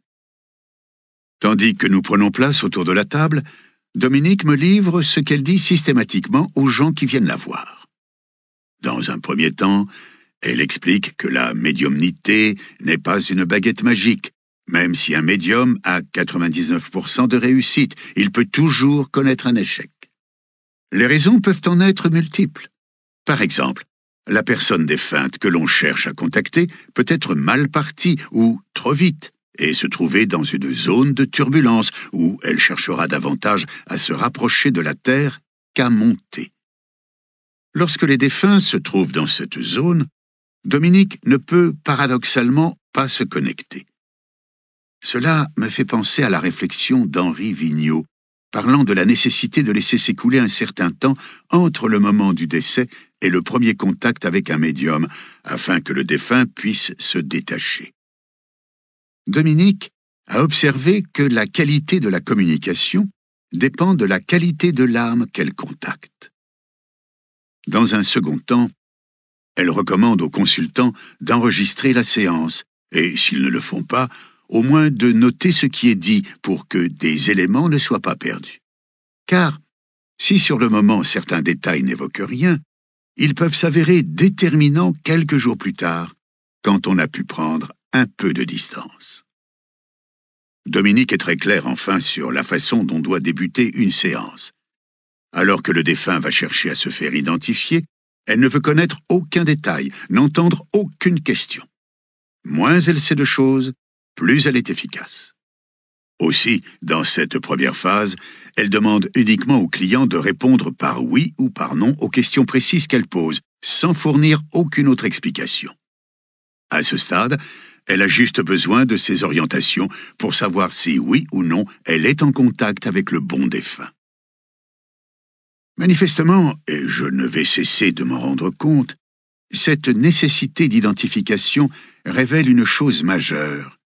Tandis que nous prenons place autour de la table, Dominique me livre ce qu'elle dit systématiquement aux gens qui viennent la voir. Dans un premier temps, elle explique que la médiumnité n'est pas une baguette magique, même si un médium a 99% de réussite, il peut toujours connaître un échec. Les raisons peuvent en être multiples. Par exemple, la personne défunte que l'on cherche à contacter peut être mal partie ou trop vite et se trouver dans une zone de turbulence où elle cherchera davantage à se rapprocher de la Terre qu'à monter. Lorsque les défunts se trouvent dans cette zone, Dominique ne peut paradoxalement pas se connecter. Cela me fait penser à la réflexion d'Henri Vigneault, parlant de la nécessité de laisser s'écouler un certain temps entre le moment du décès et le premier contact avec un médium, afin que le défunt puisse se détacher. Dominique a observé que la qualité de la communication dépend de la qualité de l'âme qu'elle contacte. Dans un second temps, elle recommande aux consultants d'enregistrer la séance, et s'ils ne le font pas, au moins de noter ce qui est dit pour que des éléments ne soient pas perdus. Car, si sur le moment certains détails n'évoquent rien, ils peuvent s'avérer déterminants quelques jours plus tard, quand on a pu prendre un peu de distance. Dominique est très clair enfin sur la façon dont doit débuter une séance. Alors que le défunt va chercher à se faire identifier, elle ne veut connaître aucun détail, n'entendre aucune question. Moins elle sait de choses, plus elle est efficace. Aussi, dans cette première phase, elle demande uniquement au client de répondre par oui ou par non aux questions précises qu'elle pose, sans fournir aucune autre explication. À ce stade, elle a juste besoin de ses orientations pour savoir si oui ou non elle est en contact avec le bon défunt. Manifestement, et je ne vais cesser de m'en rendre compte, cette nécessité d'identification révèle une chose majeure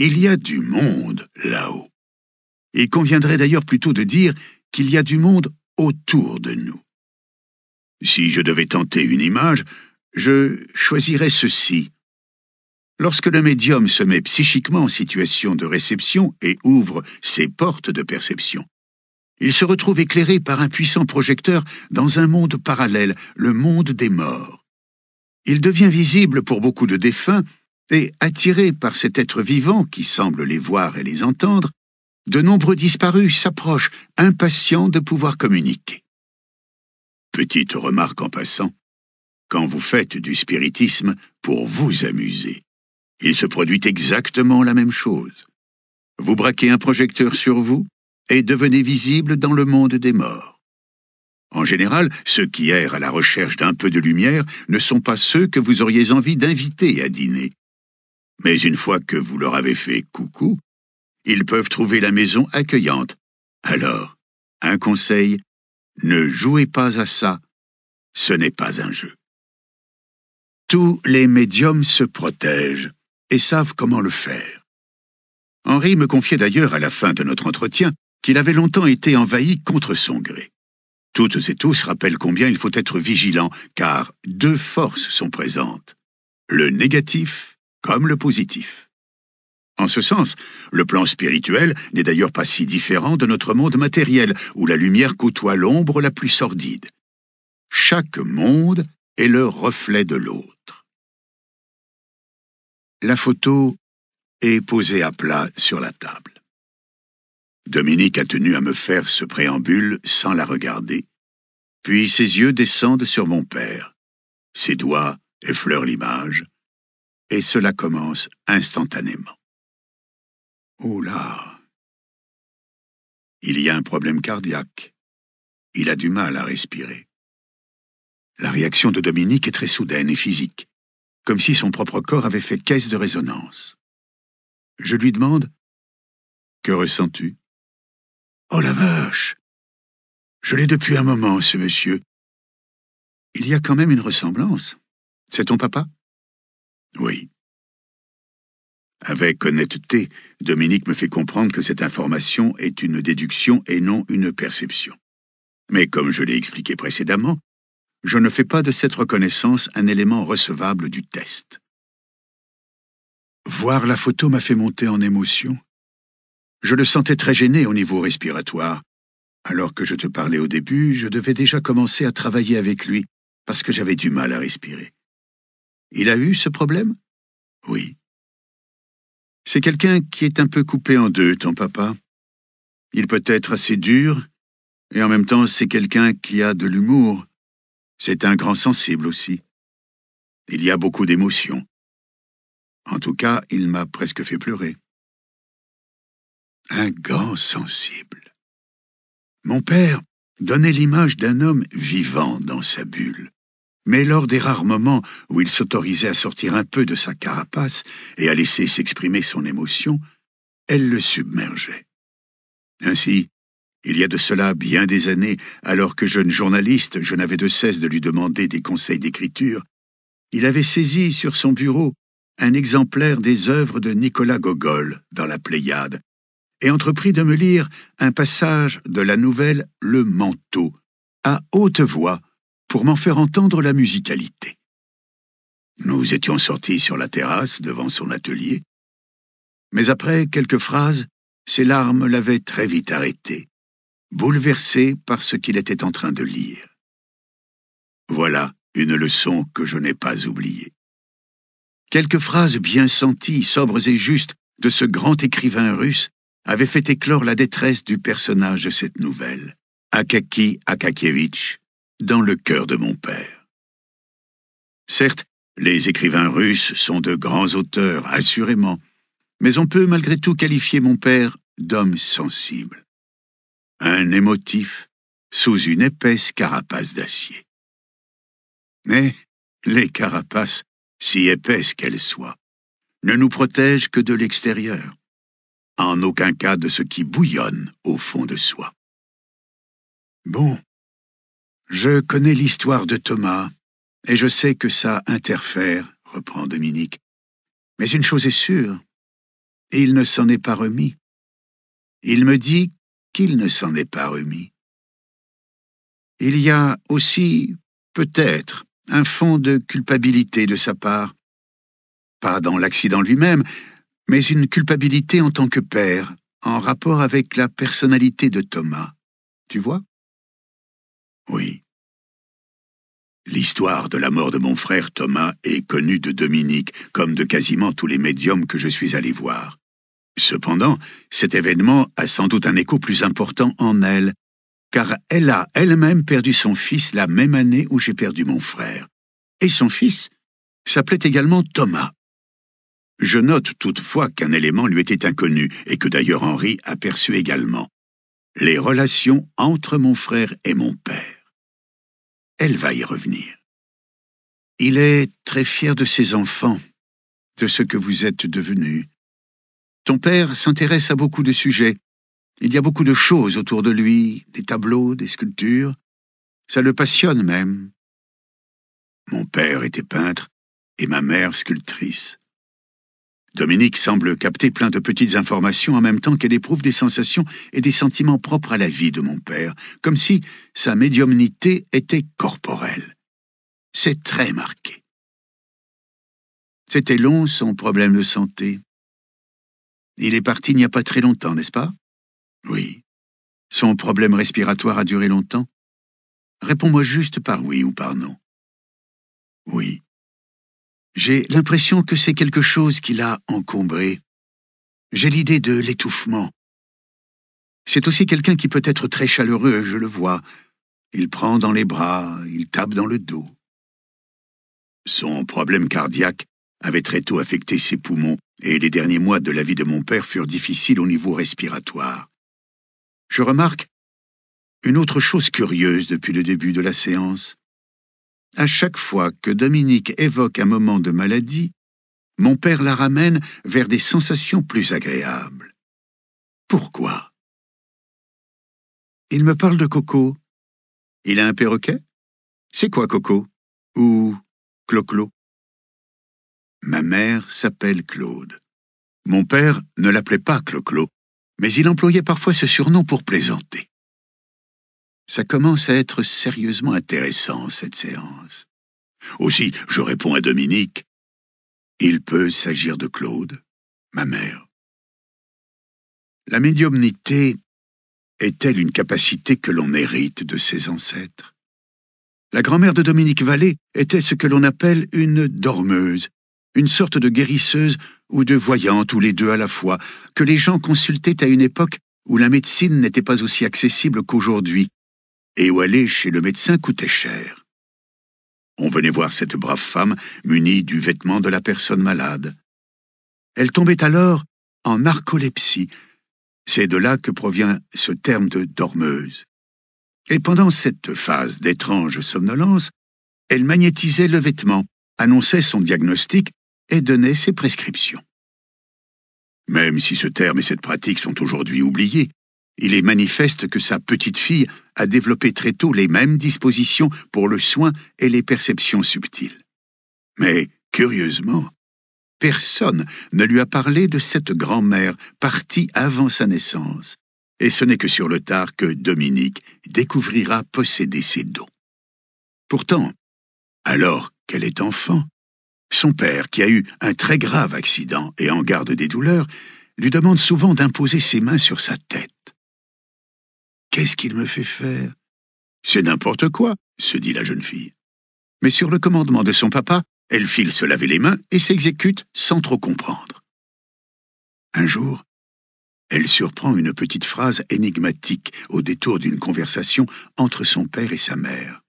il y a du monde là-haut. Il conviendrait d'ailleurs plutôt de dire qu'il y a du monde autour de nous. Si je devais tenter une image, je choisirais ceci. Lorsque le médium se met psychiquement en situation de réception et ouvre ses portes de perception, il se retrouve éclairé par un puissant projecteur dans un monde parallèle, le monde des morts. Il devient visible pour beaucoup de défunts et attirés par cet être vivant qui semble les voir et les entendre, de nombreux disparus s'approchent, impatients de pouvoir communiquer. Petite remarque en passant, quand vous faites du spiritisme pour vous amuser, il se produit exactement la même chose. Vous braquez un projecteur sur vous et devenez visible dans le monde des morts. En général, ceux qui errent à la recherche d'un peu de lumière ne sont pas ceux que vous auriez envie d'inviter à dîner, mais une fois que vous leur avez fait coucou, ils peuvent trouver la maison accueillante. Alors, un conseil, ne jouez pas à ça, ce n'est pas un jeu. Tous les médiums se protègent et savent comment le faire. Henri me confiait d'ailleurs à la fin de notre entretien qu'il avait longtemps été envahi contre son gré. Toutes et tous rappellent combien il faut être vigilant, car deux forces sont présentes, le négatif comme le positif. En ce sens, le plan spirituel n'est d'ailleurs pas si différent de notre monde matériel, où la lumière côtoie l'ombre la plus sordide. Chaque monde est le reflet de l'autre. La photo est posée à plat sur la table. Dominique a tenu à me faire ce préambule sans la regarder, puis ses yeux descendent sur mon père. Ses doigts effleurent l'image, et cela commence instantanément. Oh là Il y a un problème cardiaque. Il a du mal à respirer. La réaction de Dominique est très soudaine et physique, comme si son propre corps avait fait caisse de résonance. Je lui demande Que ressens-tu Oh la vache Je l'ai depuis un moment, ce monsieur. Il y a quand même une ressemblance. C'est ton papa oui. Avec honnêteté, Dominique me fait comprendre que cette information est une déduction et non une perception. Mais comme je l'ai expliqué précédemment, je ne fais pas de cette reconnaissance un élément recevable du test. Voir la photo m'a fait monter en émotion. Je le sentais très gêné au niveau respiratoire. Alors que je te parlais au début, je devais déjà commencer à travailler avec lui, parce que j'avais du mal à respirer. Il a eu ce problème Oui. C'est quelqu'un qui est un peu coupé en deux, ton papa. Il peut être assez dur, et en même temps c'est quelqu'un qui a de l'humour. C'est un grand sensible aussi. Il y a beaucoup d'émotions. En tout cas, il m'a presque fait pleurer. Un grand sensible. Mon père donnait l'image d'un homme vivant dans sa bulle. Mais lors des rares moments où il s'autorisait à sortir un peu de sa carapace et à laisser s'exprimer son émotion, elle le submergeait. Ainsi, il y a de cela bien des années, alors que jeune journaliste, je n'avais de cesse de lui demander des conseils d'écriture, il avait saisi sur son bureau un exemplaire des œuvres de Nicolas Gogol dans la Pléiade, et entrepris de me lire un passage de la nouvelle Le Manteau, à haute voix, pour m'en faire entendre la musicalité. Nous étions sortis sur la terrasse devant son atelier, mais après quelques phrases, ses larmes l'avaient très vite arrêté, bouleversé par ce qu'il était en train de lire. Voilà une leçon que je n'ai pas oubliée. Quelques phrases bien senties, sobres et justes de ce grand écrivain russe avaient fait éclore la détresse du personnage de cette nouvelle, Akaki Akakievitch, dans le cœur de mon père. Certes, les écrivains russes sont de grands auteurs, assurément, mais on peut malgré tout qualifier mon père d'homme sensible. Un émotif sous une épaisse carapace d'acier. Mais les carapaces, si épaisses qu'elles soient, ne nous protègent que de l'extérieur, en aucun cas de ce qui bouillonne au fond de soi. Bon, je connais l'histoire de Thomas, et je sais que ça interfère, reprend Dominique. Mais une chose est sûre, il ne s'en est pas remis. Il me dit qu'il ne s'en est pas remis. Il y a aussi, peut-être, un fond de culpabilité de sa part. Pas dans l'accident lui-même, mais une culpabilité en tant que père, en rapport avec la personnalité de Thomas. Tu vois oui. L'histoire de la mort de mon frère Thomas est connue de Dominique, comme de quasiment tous les médiums que je suis allé voir. Cependant, cet événement a sans doute un écho plus important en elle, car elle a elle-même perdu son fils la même année où j'ai perdu mon frère. Et son fils s'appelait également Thomas. Je note toutefois qu'un élément lui était inconnu et que d'ailleurs Henri aperçut également. Les relations entre mon frère et mon père. Elle va y revenir. Il est très fier de ses enfants, de ce que vous êtes devenus. Ton père s'intéresse à beaucoup de sujets. Il y a beaucoup de choses autour de lui, des tableaux, des sculptures. Ça le passionne même. Mon père était peintre et ma mère sculptrice. Dominique semble capter plein de petites informations en même temps qu'elle éprouve des sensations et des sentiments propres à la vie de mon père, comme si sa médiumnité était corporelle. C'est très marqué. C'était long son problème de santé. Il est parti il n'y a pas très longtemps, n'est-ce pas Oui. Son problème respiratoire a duré longtemps Réponds-moi juste par oui ou par non. Oui. J'ai l'impression que c'est quelque chose qui l'a encombré. J'ai l'idée de l'étouffement. C'est aussi quelqu'un qui peut être très chaleureux, je le vois. Il prend dans les bras, il tape dans le dos. Son problème cardiaque avait très tôt affecté ses poumons, et les derniers mois de la vie de mon père furent difficiles au niveau respiratoire. Je remarque une autre chose curieuse depuis le début de la séance. À chaque fois que Dominique évoque un moment de maladie, mon père la ramène vers des sensations plus agréables. Pourquoi Il me parle de Coco. Il a un perroquet C'est quoi Coco Ou Cloclo Ma mère s'appelle Claude. Mon père ne l'appelait pas Cloclo, mais il employait parfois ce surnom pour plaisanter. Ça commence à être sérieusement intéressant, cette séance. Aussi, je réponds à Dominique. Il peut s'agir de Claude, ma mère. La médiumnité est-elle une capacité que l'on hérite de ses ancêtres La grand-mère de Dominique Vallée était ce que l'on appelle une dormeuse, une sorte de guérisseuse ou de voyante ou les deux à la fois, que les gens consultaient à une époque où la médecine n'était pas aussi accessible qu'aujourd'hui et où aller chez le médecin coûtait cher. On venait voir cette brave femme munie du vêtement de la personne malade. Elle tombait alors en narcolepsie, c'est de là que provient ce terme de dormeuse. Et pendant cette phase d'étrange somnolence, elle magnétisait le vêtement, annonçait son diagnostic et donnait ses prescriptions. Même si ce terme et cette pratique sont aujourd'hui oubliés, il est manifeste que sa petite fille a développé très tôt les mêmes dispositions pour le soin et les perceptions subtiles. Mais, curieusement, personne ne lui a parlé de cette grand-mère partie avant sa naissance, et ce n'est que sur le tard que Dominique découvrira posséder ses dons. Pourtant, alors qu'elle est enfant, son père, qui a eu un très grave accident et en garde des douleurs, lui demande souvent d'imposer ses mains sur sa tête. Qu'est-ce qu'il me fait faire C'est n'importe quoi, se dit la jeune fille. Mais sur le commandement de son papa, elle file se laver les mains et s'exécute sans trop comprendre. Un jour, elle surprend une petite phrase énigmatique au détour d'une conversation entre son père et sa mère.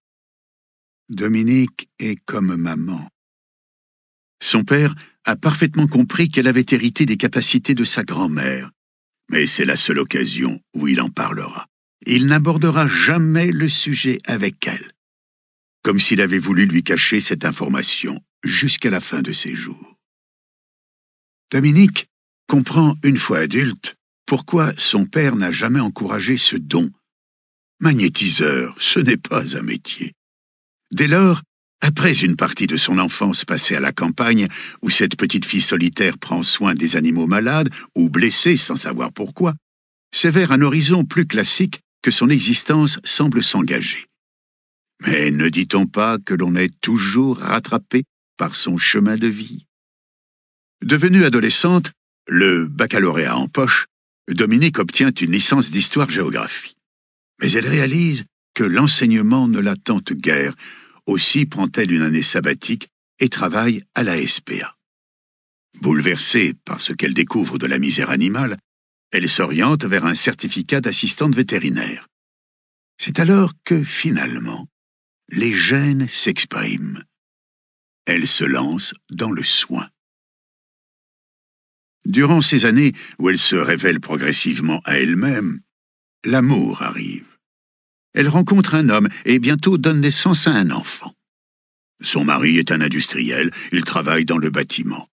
Dominique est comme maman. Son père a parfaitement compris qu'elle avait hérité des capacités de sa grand-mère, mais c'est la seule occasion où il en parlera il n'abordera jamais le sujet avec elle, comme s'il avait voulu lui cacher cette information jusqu'à la fin de ses jours. Dominique comprend une fois adulte pourquoi son père n'a jamais encouragé ce don. Magnétiseur, ce n'est pas un métier. Dès lors, après une partie de son enfance passée à la campagne, où cette petite fille solitaire prend soin des animaux malades ou blessés sans savoir pourquoi, c'est vers un horizon plus classique que son existence semble s'engager. Mais ne dit-on pas que l'on est toujours rattrapé par son chemin de vie Devenue adolescente, le baccalauréat en poche, Dominique obtient une licence d'histoire-géographie. Mais elle réalise que l'enseignement ne la tente guère. Aussi prend-elle une année sabbatique et travaille à la SPA. Bouleversée par ce qu'elle découvre de la misère animale, elle s'oriente vers un certificat d'assistante vétérinaire. C'est alors que, finalement, les gènes s'expriment. Elle se lance dans le soin. Durant ces années où elle se révèle progressivement à elle-même, l'amour arrive. Elle rencontre un homme et bientôt donne naissance à un enfant. Son mari est un industriel, il travaille dans le bâtiment.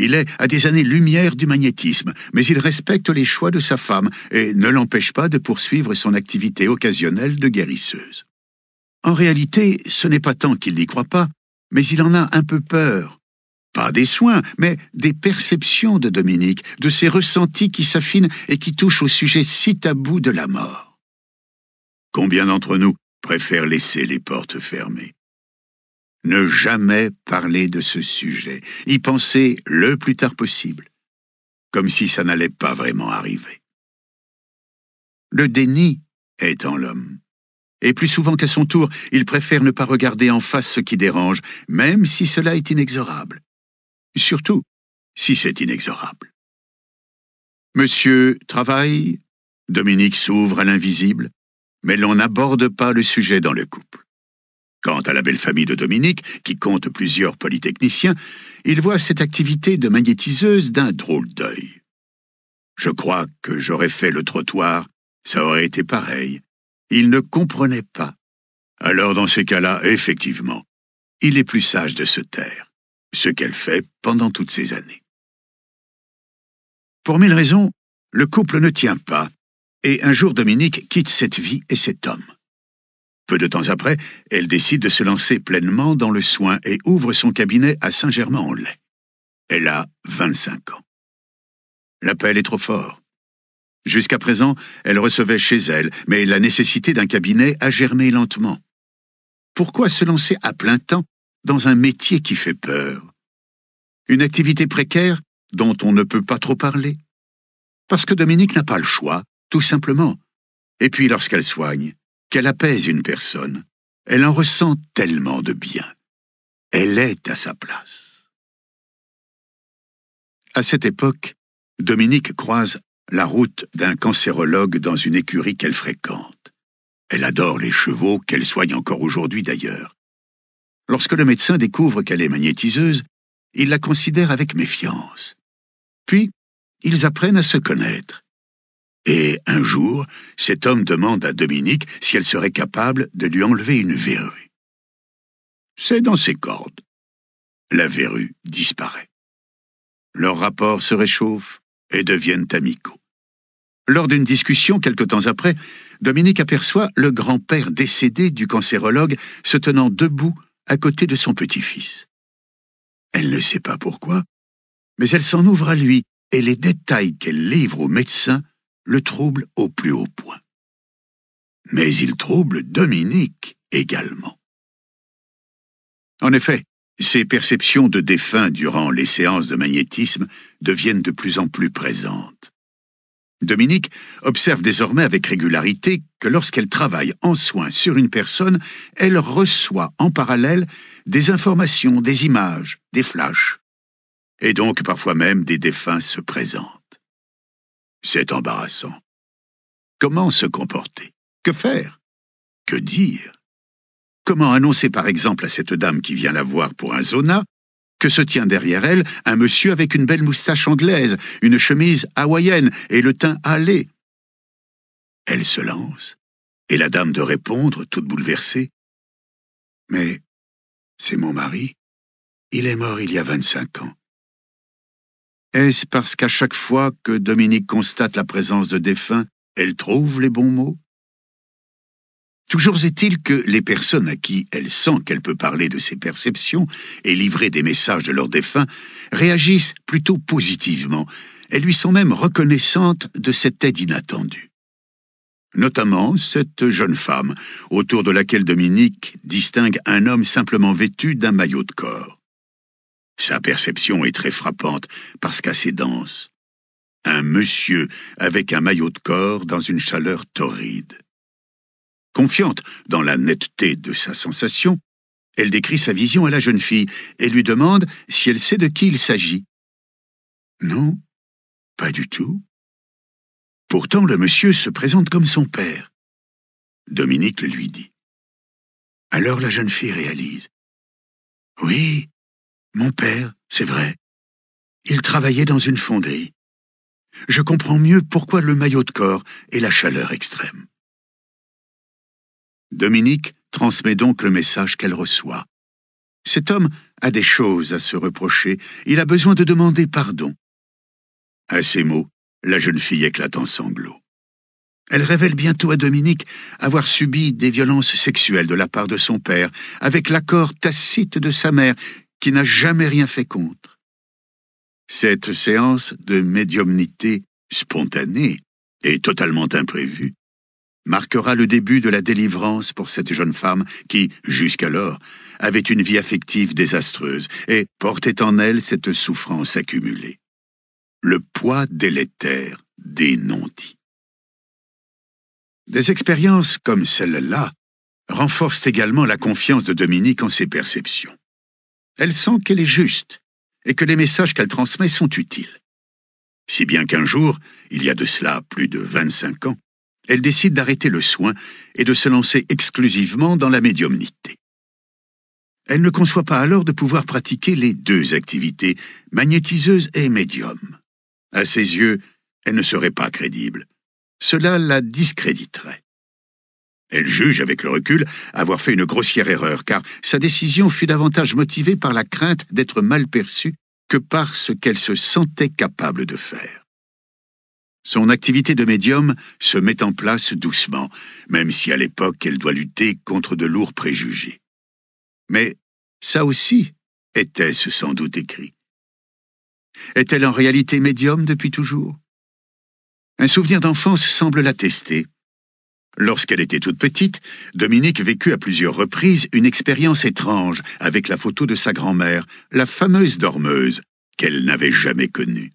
Il est à des années-lumière du magnétisme, mais il respecte les choix de sa femme et ne l'empêche pas de poursuivre son activité occasionnelle de guérisseuse. En réalité, ce n'est pas tant qu'il n'y croit pas, mais il en a un peu peur. Pas des soins, mais des perceptions de Dominique, de ses ressentis qui s'affinent et qui touchent au sujet si tabou de la mort. Combien d'entre nous préfèrent laisser les portes fermées ne jamais parler de ce sujet, y penser le plus tard possible, comme si ça n'allait pas vraiment arriver. Le déni est en l'homme. Et plus souvent qu'à son tour, il préfère ne pas regarder en face ce qui dérange, même si cela est inexorable. Surtout si c'est inexorable. Monsieur travaille, Dominique s'ouvre à l'invisible, mais l'on n'aborde pas le sujet dans le couple. Quant à la belle famille de Dominique, qui compte plusieurs polytechniciens, il voit cette activité de magnétiseuse d'un drôle d'œil. Je crois que j'aurais fait le trottoir, ça aurait été pareil. Il ne comprenait pas. Alors dans ces cas-là, effectivement, il est plus sage de se taire, ce qu'elle fait pendant toutes ces années. Pour mille raisons, le couple ne tient pas, et un jour Dominique quitte cette vie et cet homme. Peu de temps après, elle décide de se lancer pleinement dans le soin et ouvre son cabinet à Saint-Germain-en-Laye. Elle a 25 ans. L'appel est trop fort. Jusqu'à présent, elle recevait chez elle, mais la nécessité d'un cabinet a germé lentement. Pourquoi se lancer à plein temps dans un métier qui fait peur Une activité précaire dont on ne peut pas trop parler Parce que Dominique n'a pas le choix, tout simplement. Et puis lorsqu'elle soigne, qu'elle apaise une personne, elle en ressent tellement de bien. Elle est à sa place. À cette époque, Dominique croise la route d'un cancérologue dans une écurie qu'elle fréquente. Elle adore les chevaux, qu'elle soigne encore aujourd'hui d'ailleurs. Lorsque le médecin découvre qu'elle est magnétiseuse, il la considère avec méfiance. Puis, ils apprennent à se connaître. Et un jour, cet homme demande à Dominique si elle serait capable de lui enlever une verrue. C'est dans ses cordes. La verrue disparaît. Leurs rapports se réchauffent et deviennent amicaux. Lors d'une discussion quelque temps après, Dominique aperçoit le grand-père décédé du cancérologue se tenant debout à côté de son petit-fils. Elle ne sait pas pourquoi, mais elle s'en ouvre à lui et les détails qu'elle livre au médecin le trouble au plus haut point. Mais il trouble Dominique également. En effet, ses perceptions de défunt durant les séances de magnétisme deviennent de plus en plus présentes. Dominique observe désormais avec régularité que lorsqu'elle travaille en soins sur une personne, elle reçoit en parallèle des informations, des images, des flashs, et donc parfois même des défunts se présentent. C'est embarrassant. Comment se comporter Que faire Que dire Comment annoncer par exemple à cette dame qui vient la voir pour un zona que se tient derrière elle un monsieur avec une belle moustache anglaise, une chemise hawaïenne et le teint hâlé Elle se lance, et la dame de répondre, toute bouleversée. Mais c'est mon mari. Il est mort il y a vingt-cinq ans. Est-ce parce qu'à chaque fois que Dominique constate la présence de défunts, elle trouve les bons mots Toujours est-il que les personnes à qui elle sent qu'elle peut parler de ses perceptions et livrer des messages de leurs défunts réagissent plutôt positivement Elles lui sont même reconnaissantes de cette aide inattendue. Notamment cette jeune femme, autour de laquelle Dominique distingue un homme simplement vêtu d'un maillot de corps. Sa perception est très frappante parce qu'assez dense. Un monsieur avec un maillot de corps dans une chaleur torride. Confiante dans la netteté de sa sensation, elle décrit sa vision à la jeune fille et lui demande si elle sait de qui il s'agit. Non, pas du tout. Pourtant, le monsieur se présente comme son père. Dominique le lui dit. Alors la jeune fille réalise. Oui, mon père, c'est vrai. Il travaillait dans une fonderie. Je comprends mieux pourquoi le maillot de corps et la chaleur extrême. Dominique transmet donc le message qu'elle reçoit. Cet homme a des choses à se reprocher, il a besoin de demander pardon. À ces mots, la jeune fille éclate en sanglots. Elle révèle bientôt à Dominique avoir subi des violences sexuelles de la part de son père, avec l'accord tacite de sa mère, qui n'a jamais rien fait contre. Cette séance de médiumnité spontanée et totalement imprévue marquera le début de la délivrance pour cette jeune femme qui, jusqu'alors, avait une vie affective désastreuse et portait en elle cette souffrance accumulée. Le poids délétère des non-dits. Des expériences comme celle-là renforcent également la confiance de Dominique en ses perceptions. Elle sent qu'elle est juste et que les messages qu'elle transmet sont utiles. Si bien qu'un jour, il y a de cela plus de 25 ans, elle décide d'arrêter le soin et de se lancer exclusivement dans la médiumnité. Elle ne conçoit pas alors de pouvoir pratiquer les deux activités, magnétiseuse et médium. À ses yeux, elle ne serait pas crédible. Cela la discréditerait. Elle juge, avec le recul, avoir fait une grossière erreur, car sa décision fut davantage motivée par la crainte d'être mal perçue que par ce qu'elle se sentait capable de faire. Son activité de médium se met en place doucement, même si à l'époque elle doit lutter contre de lourds préjugés. Mais ça aussi était-ce sans doute écrit. Est-elle en réalité médium depuis toujours Un souvenir d'enfance semble l'attester. Lorsqu'elle était toute petite, Dominique vécut à plusieurs reprises une expérience étrange avec la photo de sa grand-mère, la fameuse dormeuse, qu'elle n'avait jamais connue.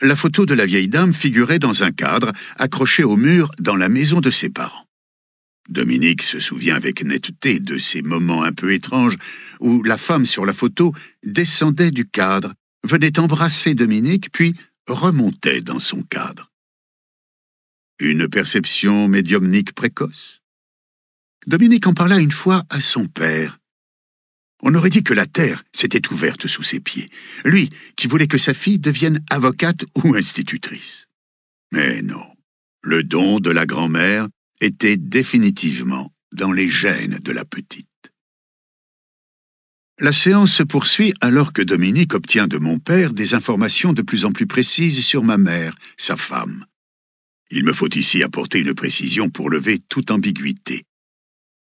La photo de la vieille dame figurait dans un cadre accroché au mur dans la maison de ses parents. Dominique se souvient avec netteté de ces moments un peu étranges où la femme sur la photo descendait du cadre, venait embrasser Dominique, puis remontait dans son cadre. Une perception médiumnique précoce Dominique en parla une fois à son père. On aurait dit que la terre s'était ouverte sous ses pieds, lui qui voulait que sa fille devienne avocate ou institutrice. Mais non, le don de la grand-mère était définitivement dans les gènes de la petite. La séance se poursuit alors que Dominique obtient de mon père des informations de plus en plus précises sur ma mère, sa femme, il me faut ici apporter une précision pour lever toute ambiguïté.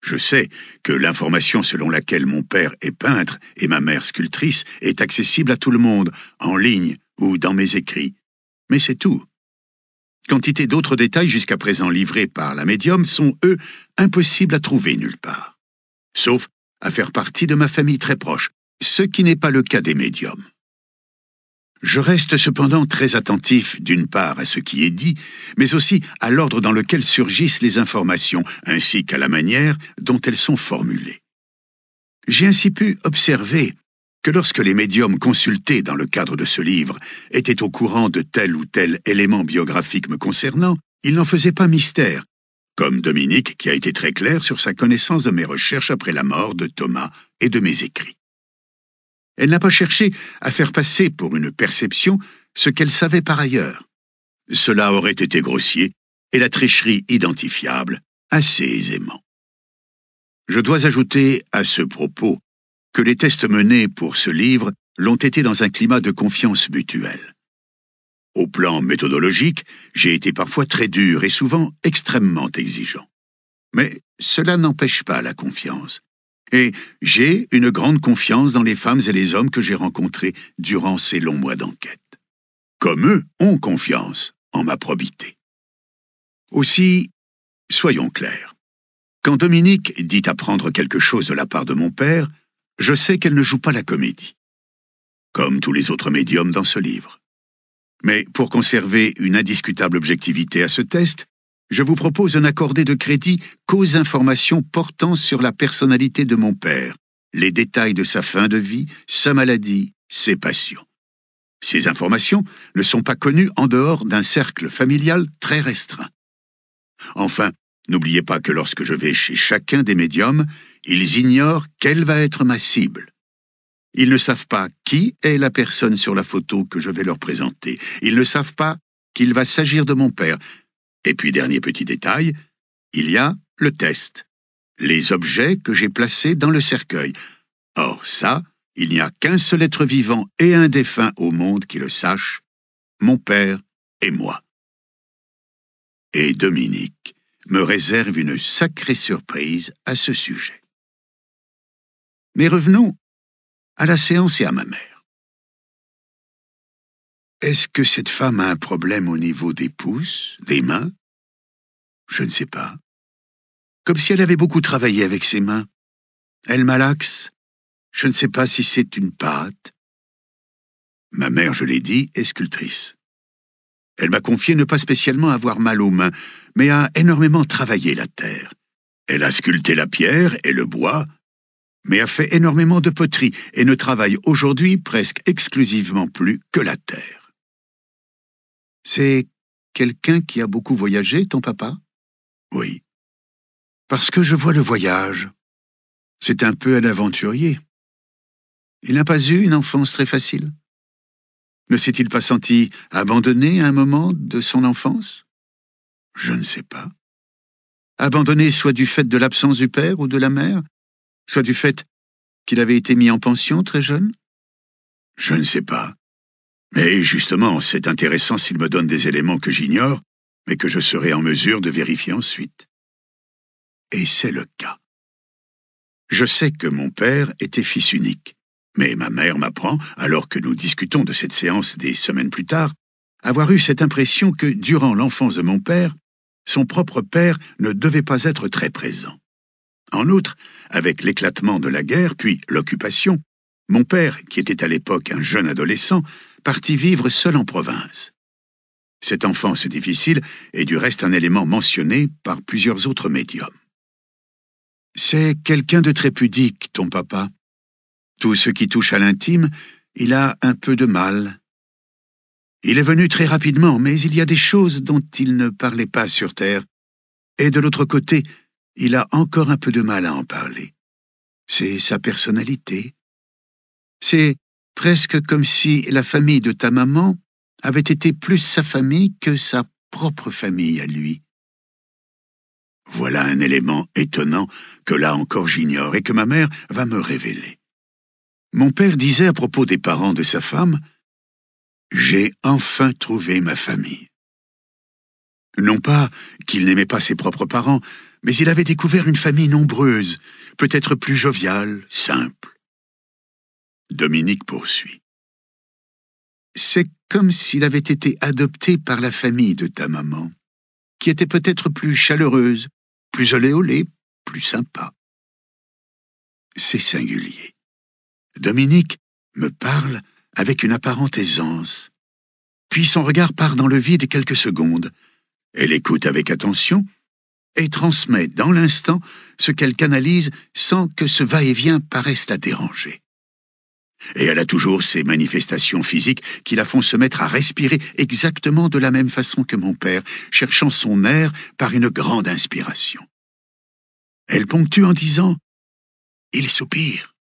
Je sais que l'information selon laquelle mon père est peintre et ma mère sculptrice est accessible à tout le monde, en ligne ou dans mes écrits. Mais c'est tout. Quantité d'autres détails jusqu'à présent livrés par la médium sont, eux, impossibles à trouver nulle part. Sauf à faire partie de ma famille très proche, ce qui n'est pas le cas des médiums. Je reste cependant très attentif d'une part à ce qui est dit, mais aussi à l'ordre dans lequel surgissent les informations, ainsi qu'à la manière dont elles sont formulées. J'ai ainsi pu observer que lorsque les médiums consultés dans le cadre de ce livre étaient au courant de tel ou tel élément biographique me concernant, ils n'en faisaient pas mystère, comme Dominique qui a été très clair sur sa connaissance de mes recherches après la mort de Thomas et de mes écrits. Elle n'a pas cherché à faire passer pour une perception ce qu'elle savait par ailleurs. Cela aurait été grossier et la tricherie identifiable assez aisément. Je dois ajouter à ce propos que les tests menés pour ce livre l'ont été dans un climat de confiance mutuelle. Au plan méthodologique, j'ai été parfois très dur et souvent extrêmement exigeant. Mais cela n'empêche pas la confiance, et j'ai une grande confiance dans les femmes et les hommes que j'ai rencontrés durant ces longs mois d'enquête. Comme eux ont confiance en ma probité. Aussi, soyons clairs. Quand Dominique dit apprendre quelque chose de la part de mon père, je sais qu'elle ne joue pas la comédie. Comme tous les autres médiums dans ce livre. Mais pour conserver une indiscutable objectivité à ce test, je vous propose un accordé de crédit qu'aux informations portant sur la personnalité de mon père, les détails de sa fin de vie, sa maladie, ses passions. Ces informations ne sont pas connues en dehors d'un cercle familial très restreint. Enfin, n'oubliez pas que lorsque je vais chez chacun des médiums, ils ignorent quelle va être ma cible. Ils ne savent pas qui est la personne sur la photo que je vais leur présenter. Ils ne savent pas qu'il va s'agir de mon père, et puis, dernier petit détail, il y a le test. Les objets que j'ai placés dans le cercueil. Or, ça, il n'y a qu'un seul être vivant et un défunt au monde qui le sache, mon père et moi. Et Dominique me réserve une sacrée surprise à ce sujet. Mais revenons à la séance et à ma mère. Est-ce que cette femme a un problème au niveau des pouces, des mains Je ne sais pas. Comme si elle avait beaucoup travaillé avec ses mains. Elle malaxe. Je ne sais pas si c'est une pâte. Ma mère, je l'ai dit, est sculptrice. Elle m'a confié ne pas spécialement avoir mal aux mains, mais a énormément travaillé la terre. Elle a sculpté la pierre et le bois, mais a fait énormément de poterie et ne travaille aujourd'hui presque exclusivement plus que la terre. C'est quelqu'un qui a beaucoup voyagé, ton papa Oui. Parce que je vois le voyage. C'est un peu un aventurier. Il n'a pas eu une enfance très facile. Ne s'est-il pas senti abandonné à un moment de son enfance Je ne sais pas. Abandonné soit du fait de l'absence du père ou de la mère, soit du fait qu'il avait été mis en pension très jeune Je ne sais pas. Mais justement, c'est intéressant s'il me donne des éléments que j'ignore, mais que je serai en mesure de vérifier ensuite. Et c'est le cas. Je sais que mon père était fils unique, mais ma mère m'apprend, alors que nous discutons de cette séance des semaines plus tard, avoir eu cette impression que, durant l'enfance de mon père, son propre père ne devait pas être très présent. En outre, avec l'éclatement de la guerre, puis l'occupation, mon père, qui était à l'époque un jeune adolescent, parti vivre seul en province. Cette enfance difficile est du reste un élément mentionné par plusieurs autres médiums. C'est quelqu'un de très pudique, ton papa. Tout ce qui touche à l'intime, il a un peu de mal. Il est venu très rapidement, mais il y a des choses dont il ne parlait pas sur Terre. Et de l'autre côté, il a encore un peu de mal à en parler. C'est sa personnalité. C'est presque comme si la famille de ta maman avait été plus sa famille que sa propre famille à lui. Voilà un élément étonnant que là encore j'ignore et que ma mère va me révéler. Mon père disait à propos des parents de sa femme, J'ai enfin trouvé ma famille. Non pas qu'il n'aimait pas ses propres parents, mais il avait découvert une famille nombreuse, peut-être plus joviale, simple. Dominique poursuit. C'est comme s'il avait été adopté par la famille de ta maman, qui était peut-être plus chaleureuse, plus oléolée, plus sympa. C'est singulier. Dominique me parle avec une apparente aisance, puis son regard part dans le vide quelques secondes. Elle écoute avec attention et transmet dans l'instant ce qu'elle canalise sans que ce va-et-vient paraisse la déranger. Et elle a toujours ces manifestations physiques qui la font se mettre à respirer exactement de la même façon que mon père, cherchant son air par une grande inspiration. Elle ponctue en disant ⁇ Il soupire !⁇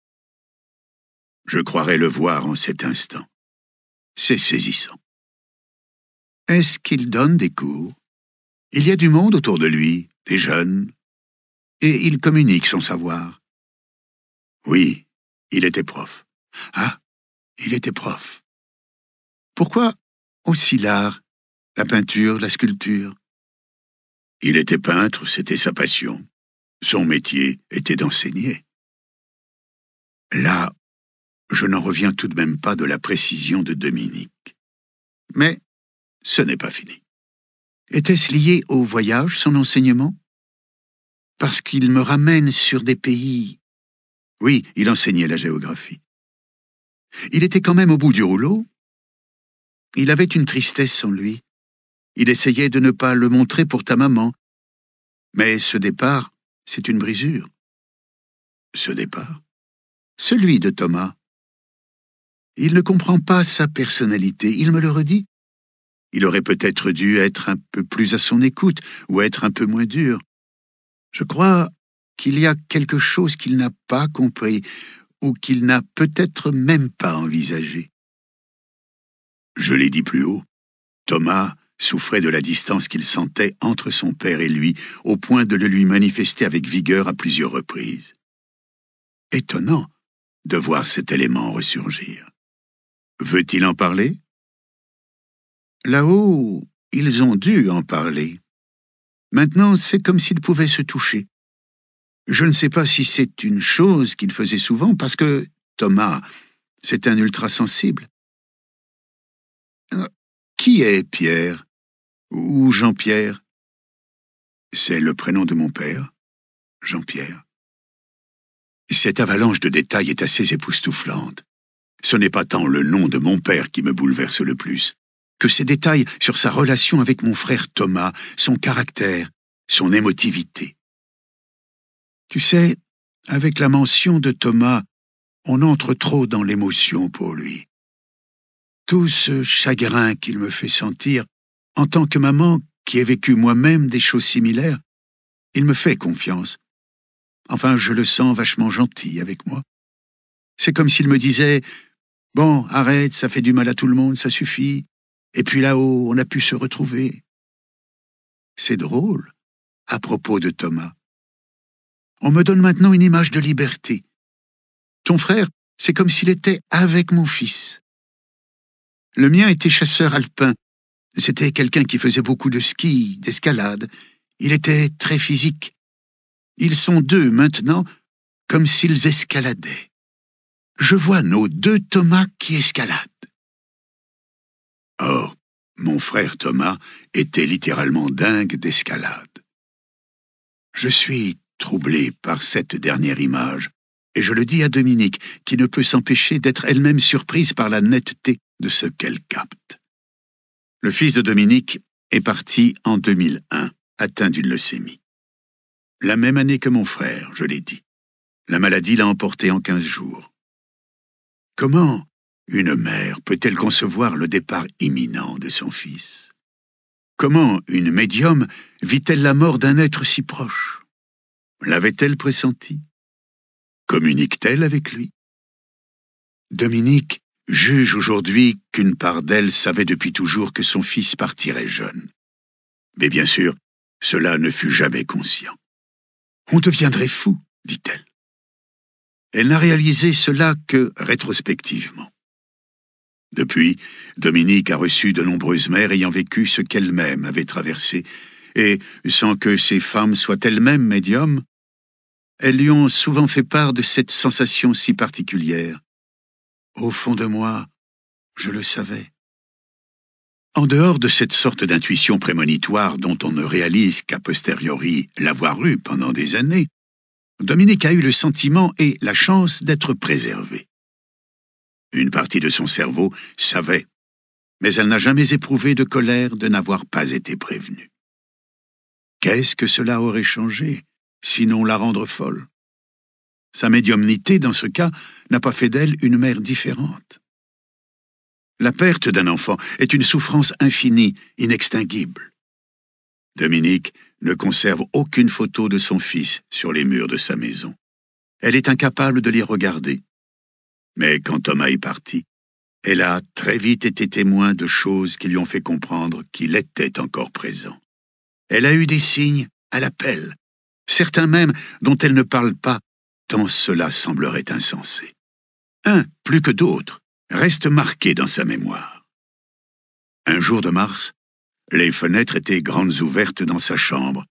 Je croirais le voir en cet instant. C'est saisissant. Est-ce qu'il donne des cours Il y a du monde autour de lui, des jeunes, et il communique son savoir. Oui, il était prof. Ah, il était prof. Pourquoi aussi l'art, la peinture, la sculpture Il était peintre, c'était sa passion. Son métier était d'enseigner. Là, je n'en reviens tout de même pas de la précision de Dominique. Mais ce n'est pas fini. Était-ce lié au voyage, son enseignement Parce qu'il me ramène sur des pays. Oui, il enseignait la géographie. Il était quand même au bout du rouleau. Il avait une tristesse en lui. Il essayait de ne pas le montrer pour ta maman. Mais ce départ, c'est une brisure. Ce départ Celui de Thomas. Il ne comprend pas sa personnalité, il me le redit. Il aurait peut-être dû être un peu plus à son écoute ou être un peu moins dur. Je crois qu'il y a quelque chose qu'il n'a pas compris, ou qu'il n'a peut-être même pas envisagé. Je l'ai dit plus haut, Thomas souffrait de la distance qu'il sentait entre son père et lui, au point de le lui manifester avec vigueur à plusieurs reprises. Étonnant de voir cet élément ressurgir. Veut-il en parler Là-haut, ils ont dû en parler. Maintenant, c'est comme s'ils pouvaient se toucher, je ne sais pas si c'est une chose qu'il faisait souvent, parce que Thomas, c'est un ultra-sensible. Euh, qui est Pierre Ou Jean-Pierre C'est le prénom de mon père, Jean-Pierre. Cette avalanche de détails est assez époustouflante. Ce n'est pas tant le nom de mon père qui me bouleverse le plus, que ces détails sur sa relation avec mon frère Thomas, son caractère, son émotivité. Tu sais, avec la mention de Thomas, on entre trop dans l'émotion pour lui. Tout ce chagrin qu'il me fait sentir, en tant que maman qui ai vécu moi-même des choses similaires, il me fait confiance. Enfin, je le sens vachement gentil avec moi. C'est comme s'il me disait Bon, arrête, ça fait du mal à tout le monde, ça suffit. Et puis là-haut, on a pu se retrouver. C'est drôle, à propos de Thomas. On me donne maintenant une image de liberté. Ton frère, c'est comme s'il était avec mon fils. Le mien était chasseur alpin. C'était quelqu'un qui faisait beaucoup de ski, d'escalade. Il était très physique. Ils sont deux maintenant, comme s'ils escaladaient. Je vois nos deux Thomas qui escaladent. Or, oh, mon frère Thomas était littéralement dingue d'escalade. Je suis troublé par cette dernière image, et je le dis à Dominique, qui ne peut s'empêcher d'être elle-même surprise par la netteté de ce qu'elle capte. Le fils de Dominique est parti en 2001, atteint d'une leucémie. La même année que mon frère, je l'ai dit. La maladie l'a emporté en quinze jours. Comment une mère peut-elle concevoir le départ imminent de son fils Comment une médium vit-elle la mort d'un être si proche L'avait-elle pressenti Communique-t-elle avec lui Dominique juge aujourd'hui qu'une part d'elle savait depuis toujours que son fils partirait jeune. Mais bien sûr, cela ne fut jamais conscient. On deviendrait fou, dit-elle. Elle n'a réalisé cela que rétrospectivement. Depuis, Dominique a reçu de nombreuses mères ayant vécu ce qu'elle-même avait traversé et sans que ces femmes soient elles-mêmes médiums, elles lui ont souvent fait part de cette sensation si particulière. Au fond de moi, je le savais. En dehors de cette sorte d'intuition prémonitoire dont on ne réalise qu'a posteriori l'avoir eue pendant des années, Dominique a eu le sentiment et la chance d'être préservée. Une partie de son cerveau savait, mais elle n'a jamais éprouvé de colère de n'avoir pas été prévenue. Qu'est-ce que cela aurait changé, sinon la rendre folle Sa médiumnité, dans ce cas, n'a pas fait d'elle une mère différente. La perte d'un enfant est une souffrance infinie, inextinguible. Dominique ne conserve aucune photo de son fils sur les murs de sa maison. Elle est incapable de les regarder. Mais quand Thomas est parti, elle a très vite été témoin de choses qui lui ont fait comprendre qu'il était encore présent. Elle a eu des signes à l'appel, certains même dont elle ne parle pas, tant cela semblerait insensé. Un, plus que d'autres, reste marqué dans sa mémoire. Un jour de mars, les fenêtres étaient grandes ouvertes dans sa chambre,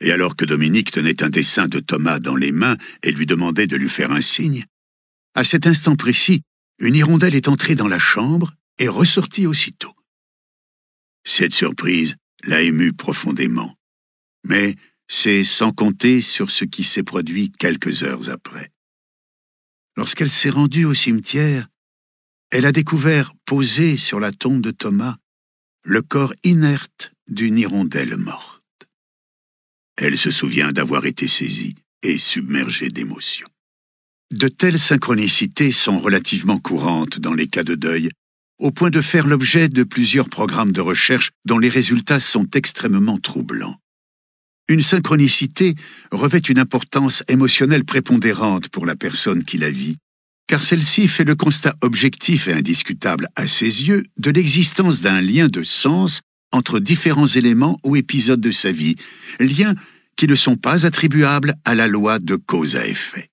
et alors que Dominique tenait un dessin de Thomas dans les mains et lui demandait de lui faire un signe, à cet instant précis, une hirondelle est entrée dans la chambre et ressortie aussitôt. Cette surprise l'a ému profondément, mais c'est sans compter sur ce qui s'est produit quelques heures après. Lorsqu'elle s'est rendue au cimetière, elle a découvert, posé sur la tombe de Thomas, le corps inerte d'une hirondelle morte. Elle se souvient d'avoir été saisie et submergée d'émotions. De telles synchronicités sont relativement courantes dans les cas de deuil au point de faire l'objet de plusieurs programmes de recherche dont les résultats sont extrêmement troublants. Une synchronicité revêt une importance émotionnelle prépondérante pour la personne qui la vit, car celle-ci fait le constat objectif et indiscutable à ses yeux de l'existence d'un lien de sens entre différents éléments ou épisodes de sa vie, liens qui ne sont pas attribuables à la loi de cause à effet.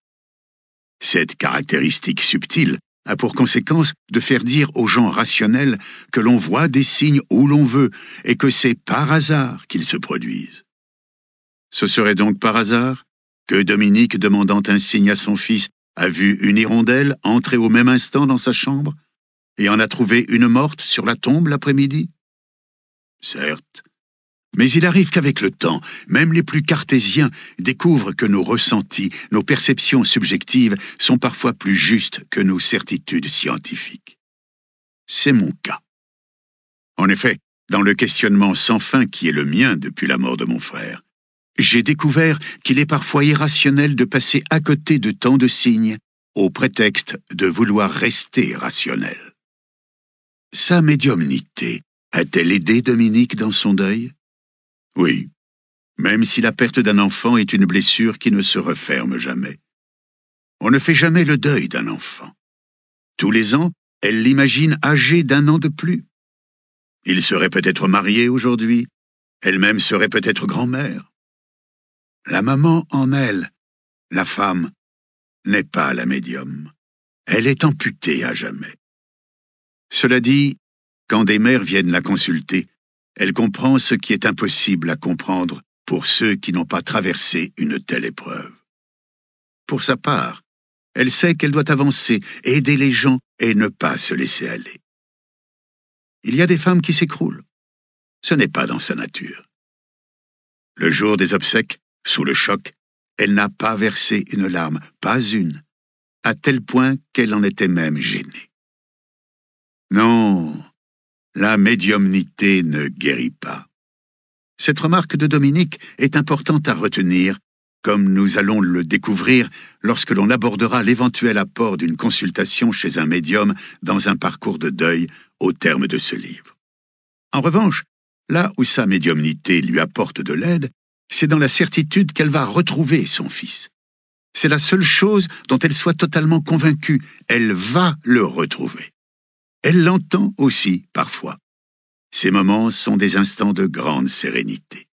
Cette caractéristique subtile a pour conséquence de faire dire aux gens rationnels que l'on voit des signes où l'on veut et que c'est par hasard qu'ils se produisent. Ce serait donc par hasard que Dominique, demandant un signe à son fils, a vu une hirondelle entrer au même instant dans sa chambre et en a trouvé une morte sur la tombe l'après-midi Certes, mais il arrive qu'avec le temps, même les plus cartésiens découvrent que nos ressentis, nos perceptions subjectives sont parfois plus justes que nos certitudes scientifiques. C'est mon cas. En effet, dans le questionnement sans fin qui est le mien depuis la mort de mon frère, j'ai découvert qu'il est parfois irrationnel de passer à côté de tant de signes au prétexte de vouloir rester rationnel. Sa médiumnité a-t-elle aidé Dominique dans son deuil oui, même si la perte d'un enfant est une blessure qui ne se referme jamais. On ne fait jamais le deuil d'un enfant. Tous les ans, elle l'imagine âgée d'un an de plus. Il serait peut-être marié aujourd'hui, elle-même serait peut-être grand-mère. La maman en elle, la femme, n'est pas la médium. Elle est amputée à jamais. Cela dit, quand des mères viennent la consulter, elle comprend ce qui est impossible à comprendre pour ceux qui n'ont pas traversé une telle épreuve. Pour sa part, elle sait qu'elle doit avancer, aider les gens et ne pas se laisser aller. Il y a des femmes qui s'écroulent. Ce n'est pas dans sa nature. Le jour des obsèques, sous le choc, elle n'a pas versé une larme, pas une, à tel point qu'elle en était même gênée. Non, la médiumnité ne guérit pas. Cette remarque de Dominique est importante à retenir, comme nous allons le découvrir lorsque l'on abordera l'éventuel apport d'une consultation chez un médium dans un parcours de deuil au terme de ce livre. En revanche, là où sa médiumnité lui apporte de l'aide, c'est dans la certitude qu'elle va retrouver son fils. C'est la seule chose dont elle soit totalement convaincue, elle va le retrouver. Elle l'entend aussi parfois. Ces moments sont des instants de grande sérénité.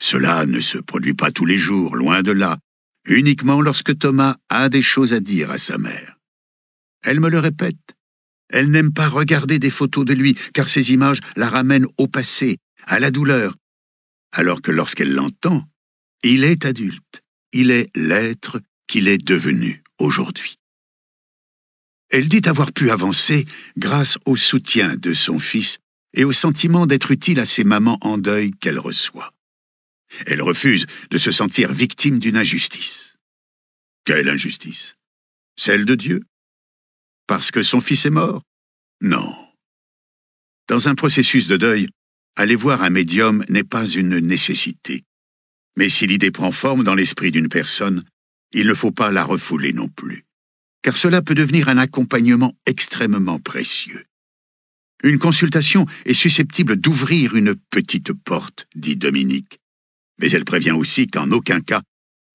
Cela ne se produit pas tous les jours, loin de là, uniquement lorsque Thomas a des choses à dire à sa mère. Elle me le répète. Elle n'aime pas regarder des photos de lui, car ces images la ramènent au passé, à la douleur, alors que lorsqu'elle l'entend, il est adulte, il est l'être qu'il est devenu aujourd'hui. Elle dit avoir pu avancer grâce au soutien de son fils et au sentiment d'être utile à ses mamans en deuil qu'elle reçoit. Elle refuse de se sentir victime d'une injustice. Quelle injustice Celle de Dieu Parce que son fils est mort Non. Dans un processus de deuil, aller voir un médium n'est pas une nécessité. Mais si l'idée prend forme dans l'esprit d'une personne, il ne faut pas la refouler non plus car cela peut devenir un accompagnement extrêmement précieux. Une consultation est susceptible d'ouvrir une petite porte, dit Dominique, mais elle prévient aussi qu'en aucun cas,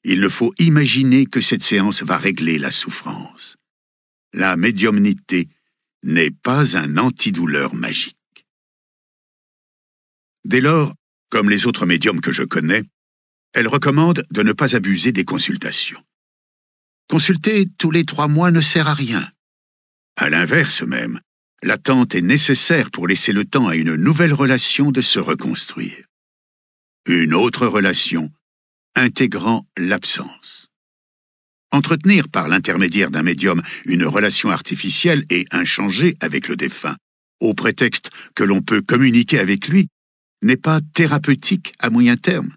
il ne faut imaginer que cette séance va régler la souffrance. La médiumnité n'est pas un antidouleur magique. Dès lors, comme les autres médiums que je connais, elle recommande de ne pas abuser des consultations. Consulter tous les trois mois ne sert à rien. À l'inverse même, l'attente est nécessaire pour laisser le temps à une nouvelle relation de se reconstruire. Une autre relation intégrant l'absence. Entretenir par l'intermédiaire d'un médium une relation artificielle et inchangée avec le défunt, au prétexte que l'on peut communiquer avec lui, n'est pas thérapeutique à moyen terme.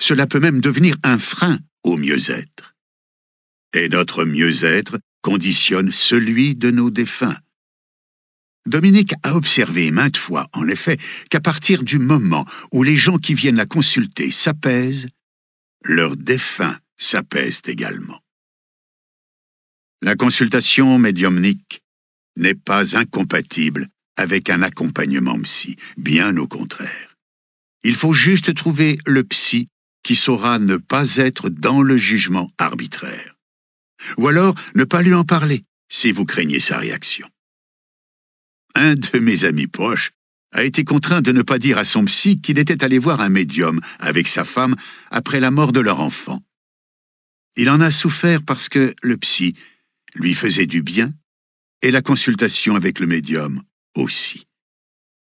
Cela peut même devenir un frein au mieux-être et notre mieux-être conditionne celui de nos défunts. Dominique a observé maintes fois, en effet, qu'à partir du moment où les gens qui viennent la consulter s'apaisent, leurs défunts s'apaisent également. La consultation médiumnique n'est pas incompatible avec un accompagnement psy, bien au contraire. Il faut juste trouver le psy qui saura ne pas être dans le jugement arbitraire. Ou alors ne pas lui en parler, si vous craignez sa réaction. Un de mes amis proches a été contraint de ne pas dire à son psy qu'il était allé voir un médium avec sa femme après la mort de leur enfant. Il en a souffert parce que le psy lui faisait du bien et la consultation avec le médium aussi.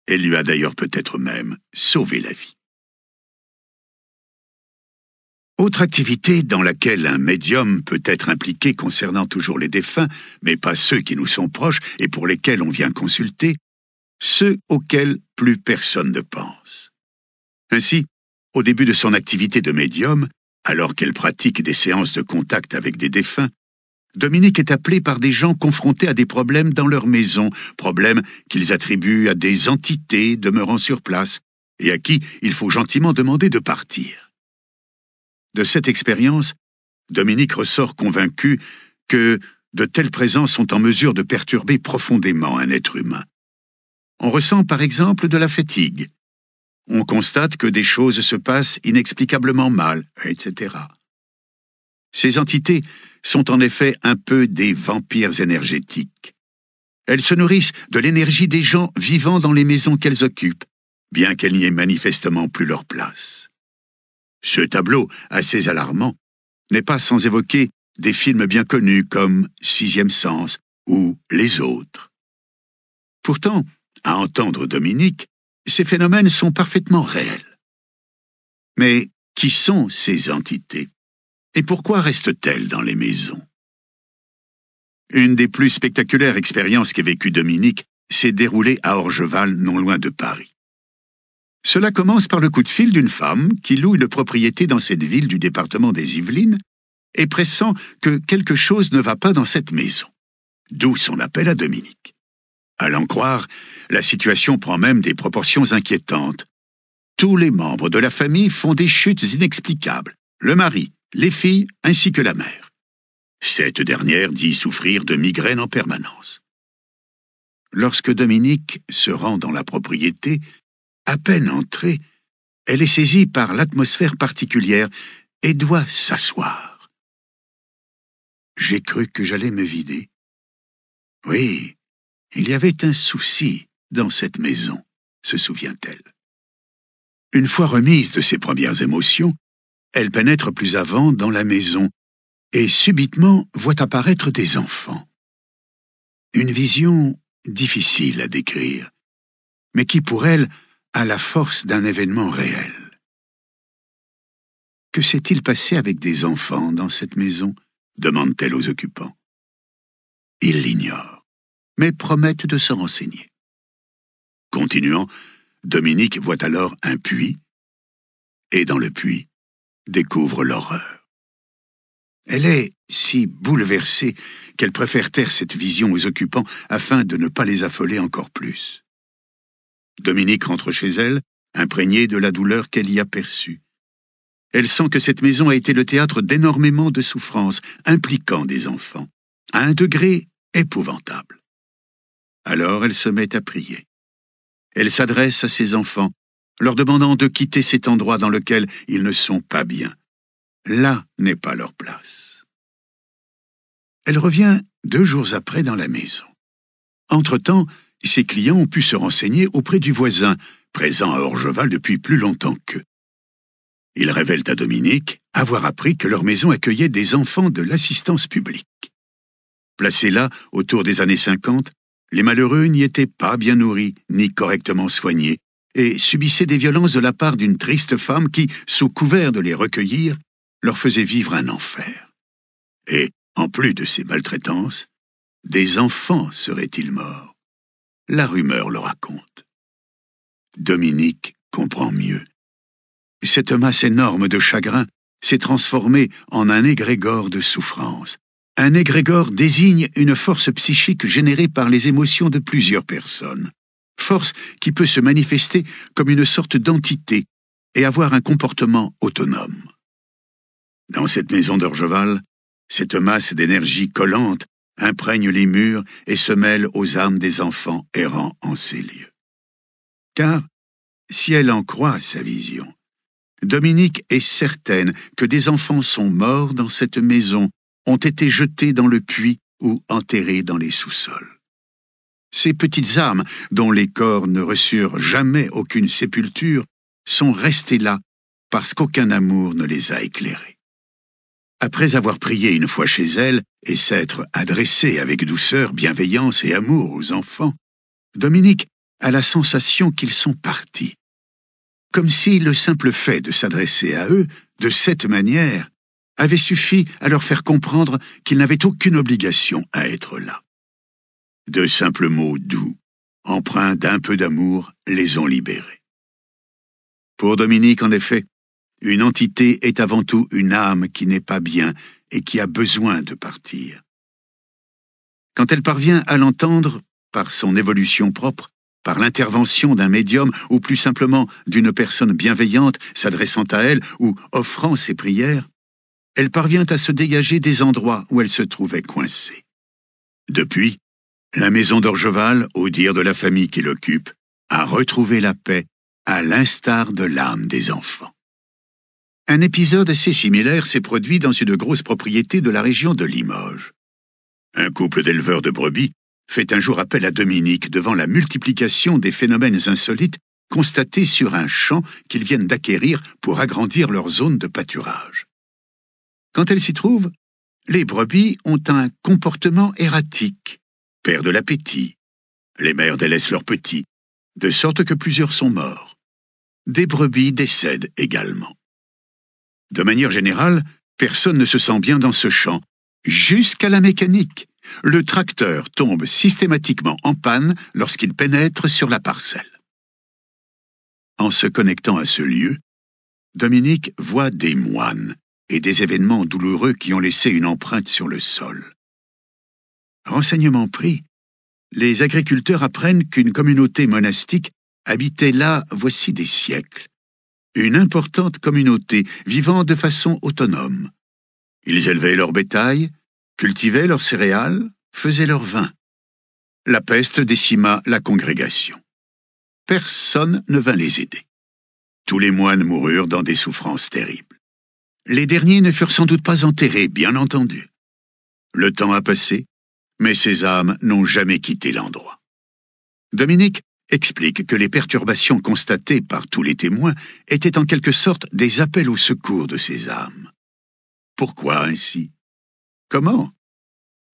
Elle lui a d'ailleurs peut-être même sauvé la vie. Autre activité dans laquelle un médium peut être impliqué concernant toujours les défunts, mais pas ceux qui nous sont proches et pour lesquels on vient consulter, ceux auxquels plus personne ne pense. Ainsi, au début de son activité de médium, alors qu'elle pratique des séances de contact avec des défunts, Dominique est appelée par des gens confrontés à des problèmes dans leur maison, problèmes qu'ils attribuent à des entités demeurant sur place et à qui il faut gentiment demander de partir. De cette expérience, Dominique ressort convaincu que de telles présences sont en mesure de perturber profondément un être humain. On ressent par exemple de la fatigue. On constate que des choses se passent inexplicablement mal, etc. Ces entités sont en effet un peu des vampires énergétiques. Elles se nourrissent de l'énergie des gens vivant dans les maisons qu'elles occupent, bien qu'elles n'y aient manifestement plus leur place. Ce tableau, assez alarmant, n'est pas sans évoquer des films bien connus comme Sixième Sens ou Les Autres. Pourtant, à entendre Dominique, ces phénomènes sont parfaitement réels. Mais qui sont ces entités et pourquoi restent-elles dans les maisons Une des plus spectaculaires expériences qu'ait vécue Dominique s'est déroulée à Orgeval, non loin de Paris. Cela commence par le coup de fil d'une femme qui loue une propriété dans cette ville du département des Yvelines et pressent que quelque chose ne va pas dans cette maison. D'où son appel à Dominique. À l'en croire, la situation prend même des proportions inquiétantes. Tous les membres de la famille font des chutes inexplicables, le mari, les filles ainsi que la mère. Cette dernière dit souffrir de migraines en permanence. Lorsque Dominique se rend dans la propriété, à peine entrée, elle est saisie par l'atmosphère particulière et doit s'asseoir. J'ai cru que j'allais me vider. Oui, il y avait un souci dans cette maison, se souvient-elle. Une fois remise de ses premières émotions, elle pénètre plus avant dans la maison et subitement voit apparaître des enfants. Une vision difficile à décrire, mais qui pour elle à la force d'un événement réel. Que s'est-il passé avec des enfants dans cette maison demande-t-elle aux occupants. Ils l'ignorent, mais promettent de se renseigner. Continuant, Dominique voit alors un puits, et dans le puits, découvre l'horreur. Elle est si bouleversée qu'elle préfère taire cette vision aux occupants afin de ne pas les affoler encore plus. Dominique rentre chez elle, imprégnée de la douleur qu'elle y a perçue. Elle sent que cette maison a été le théâtre d'énormément de souffrances impliquant des enfants, à un degré épouvantable. Alors elle se met à prier. Elle s'adresse à ses enfants, leur demandant de quitter cet endroit dans lequel ils ne sont pas bien. Là n'est pas leur place. Elle revient deux jours après dans la maison. Entre-temps, ses clients ont pu se renseigner auprès du voisin, présent à Orgeval depuis plus longtemps qu'eux. Ils révèlent à Dominique avoir appris que leur maison accueillait des enfants de l'assistance publique. Placés là, autour des années 50, les malheureux n'y étaient pas bien nourris ni correctement soignés et subissaient des violences de la part d'une triste femme qui, sous couvert de les recueillir, leur faisait vivre un enfer. Et, en plus de ces maltraitances, des enfants seraient-ils morts la rumeur le raconte. Dominique comprend mieux. Cette masse énorme de chagrin s'est transformée en un égrégore de souffrance. Un égrégore désigne une force psychique générée par les émotions de plusieurs personnes, force qui peut se manifester comme une sorte d'entité et avoir un comportement autonome. Dans cette maison d'Orgeval, cette masse d'énergie collante imprègne les murs et se mêle aux âmes des enfants errants en ces lieux. Car, si elle en croit sa vision, Dominique est certaine que des enfants sont morts dans cette maison, ont été jetés dans le puits ou enterrés dans les sous-sols. Ces petites âmes, dont les corps ne reçurent jamais aucune sépulture, sont restées là parce qu'aucun amour ne les a éclairées. Après avoir prié une fois chez elle et s'être adressé avec douceur, bienveillance et amour aux enfants, Dominique a la sensation qu'ils sont partis. Comme si le simple fait de s'adresser à eux de cette manière avait suffi à leur faire comprendre qu'ils n'avaient aucune obligation à être là. De simples mots doux, empreints d'un peu d'amour, les ont libérés. Pour Dominique, en effet, une entité est avant tout une âme qui n'est pas bien et qui a besoin de partir. Quand elle parvient à l'entendre, par son évolution propre, par l'intervention d'un médium ou plus simplement d'une personne bienveillante s'adressant à elle ou offrant ses prières, elle parvient à se dégager des endroits où elle se trouvait coincée. Depuis, la maison d'Orgeval, au dire de la famille qui l'occupe, a retrouvé la paix à l'instar de l'âme des enfants. Un épisode assez similaire s'est produit dans une grosse propriété de la région de Limoges. Un couple d'éleveurs de brebis fait un jour appel à Dominique devant la multiplication des phénomènes insolites constatés sur un champ qu'ils viennent d'acquérir pour agrandir leur zone de pâturage. Quand elles s'y trouvent, les brebis ont un comportement erratique, perdent l'appétit, les mères délaissent leurs petits, de sorte que plusieurs sont morts. Des brebis décèdent également. De manière générale, personne ne se sent bien dans ce champ, jusqu'à la mécanique. Le tracteur tombe systématiquement en panne lorsqu'il pénètre sur la parcelle. En se connectant à ce lieu, Dominique voit des moines et des événements douloureux qui ont laissé une empreinte sur le sol. Renseignement pris, les agriculteurs apprennent qu'une communauté monastique habitait là voici des siècles une importante communauté vivant de façon autonome. Ils élevaient leur bétail, cultivaient leurs céréales, faisaient leur vin. La peste décima la congrégation. Personne ne vint les aider. Tous les moines moururent dans des souffrances terribles. Les derniers ne furent sans doute pas enterrés, bien entendu. Le temps a passé, mais ces âmes n'ont jamais quitté l'endroit. Dominique explique que les perturbations constatées par tous les témoins étaient en quelque sorte des appels au secours de ces âmes. Pourquoi ainsi Comment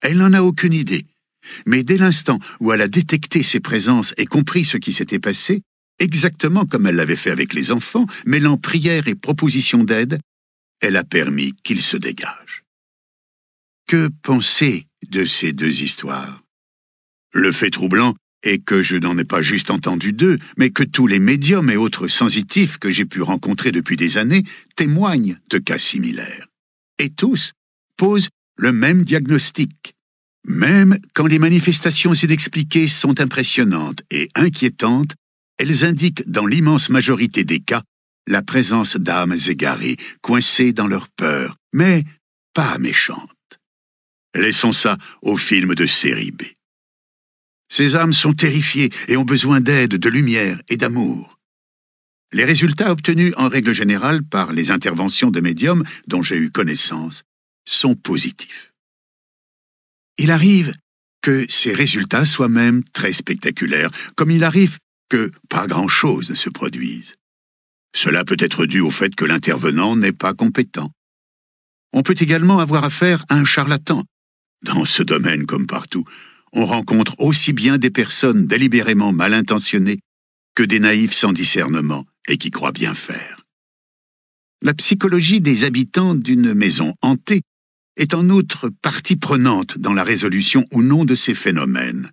Elle n'en a aucune idée, mais dès l'instant où elle a détecté ces présences et compris ce qui s'était passé, exactement comme elle l'avait fait avec les enfants, mêlant prière et proposition d'aide, elle a permis qu'ils se dégagent. Que penser de ces deux histoires Le fait troublant et que je n'en ai pas juste entendu deux, mais que tous les médiums et autres sensitifs que j'ai pu rencontrer depuis des années témoignent de cas similaires. Et tous posent le même diagnostic. Même quand les manifestations inexpliquées sont impressionnantes et inquiétantes, elles indiquent dans l'immense majorité des cas la présence d'âmes égarées, coincées dans leur peur, mais pas méchantes. Laissons ça au film de série B. Ces âmes sont terrifiées et ont besoin d'aide, de lumière et d'amour. Les résultats obtenus en règle générale par les interventions de médiums dont j'ai eu connaissance sont positifs. Il arrive que ces résultats soient même très spectaculaires, comme il arrive que pas grand-chose ne se produise. Cela peut être dû au fait que l'intervenant n'est pas compétent. On peut également avoir affaire à un charlatan, dans ce domaine comme partout, on rencontre aussi bien des personnes délibérément mal intentionnées que des naïfs sans discernement et qui croient bien faire. La psychologie des habitants d'une maison hantée est en outre partie prenante dans la résolution ou non de ces phénomènes.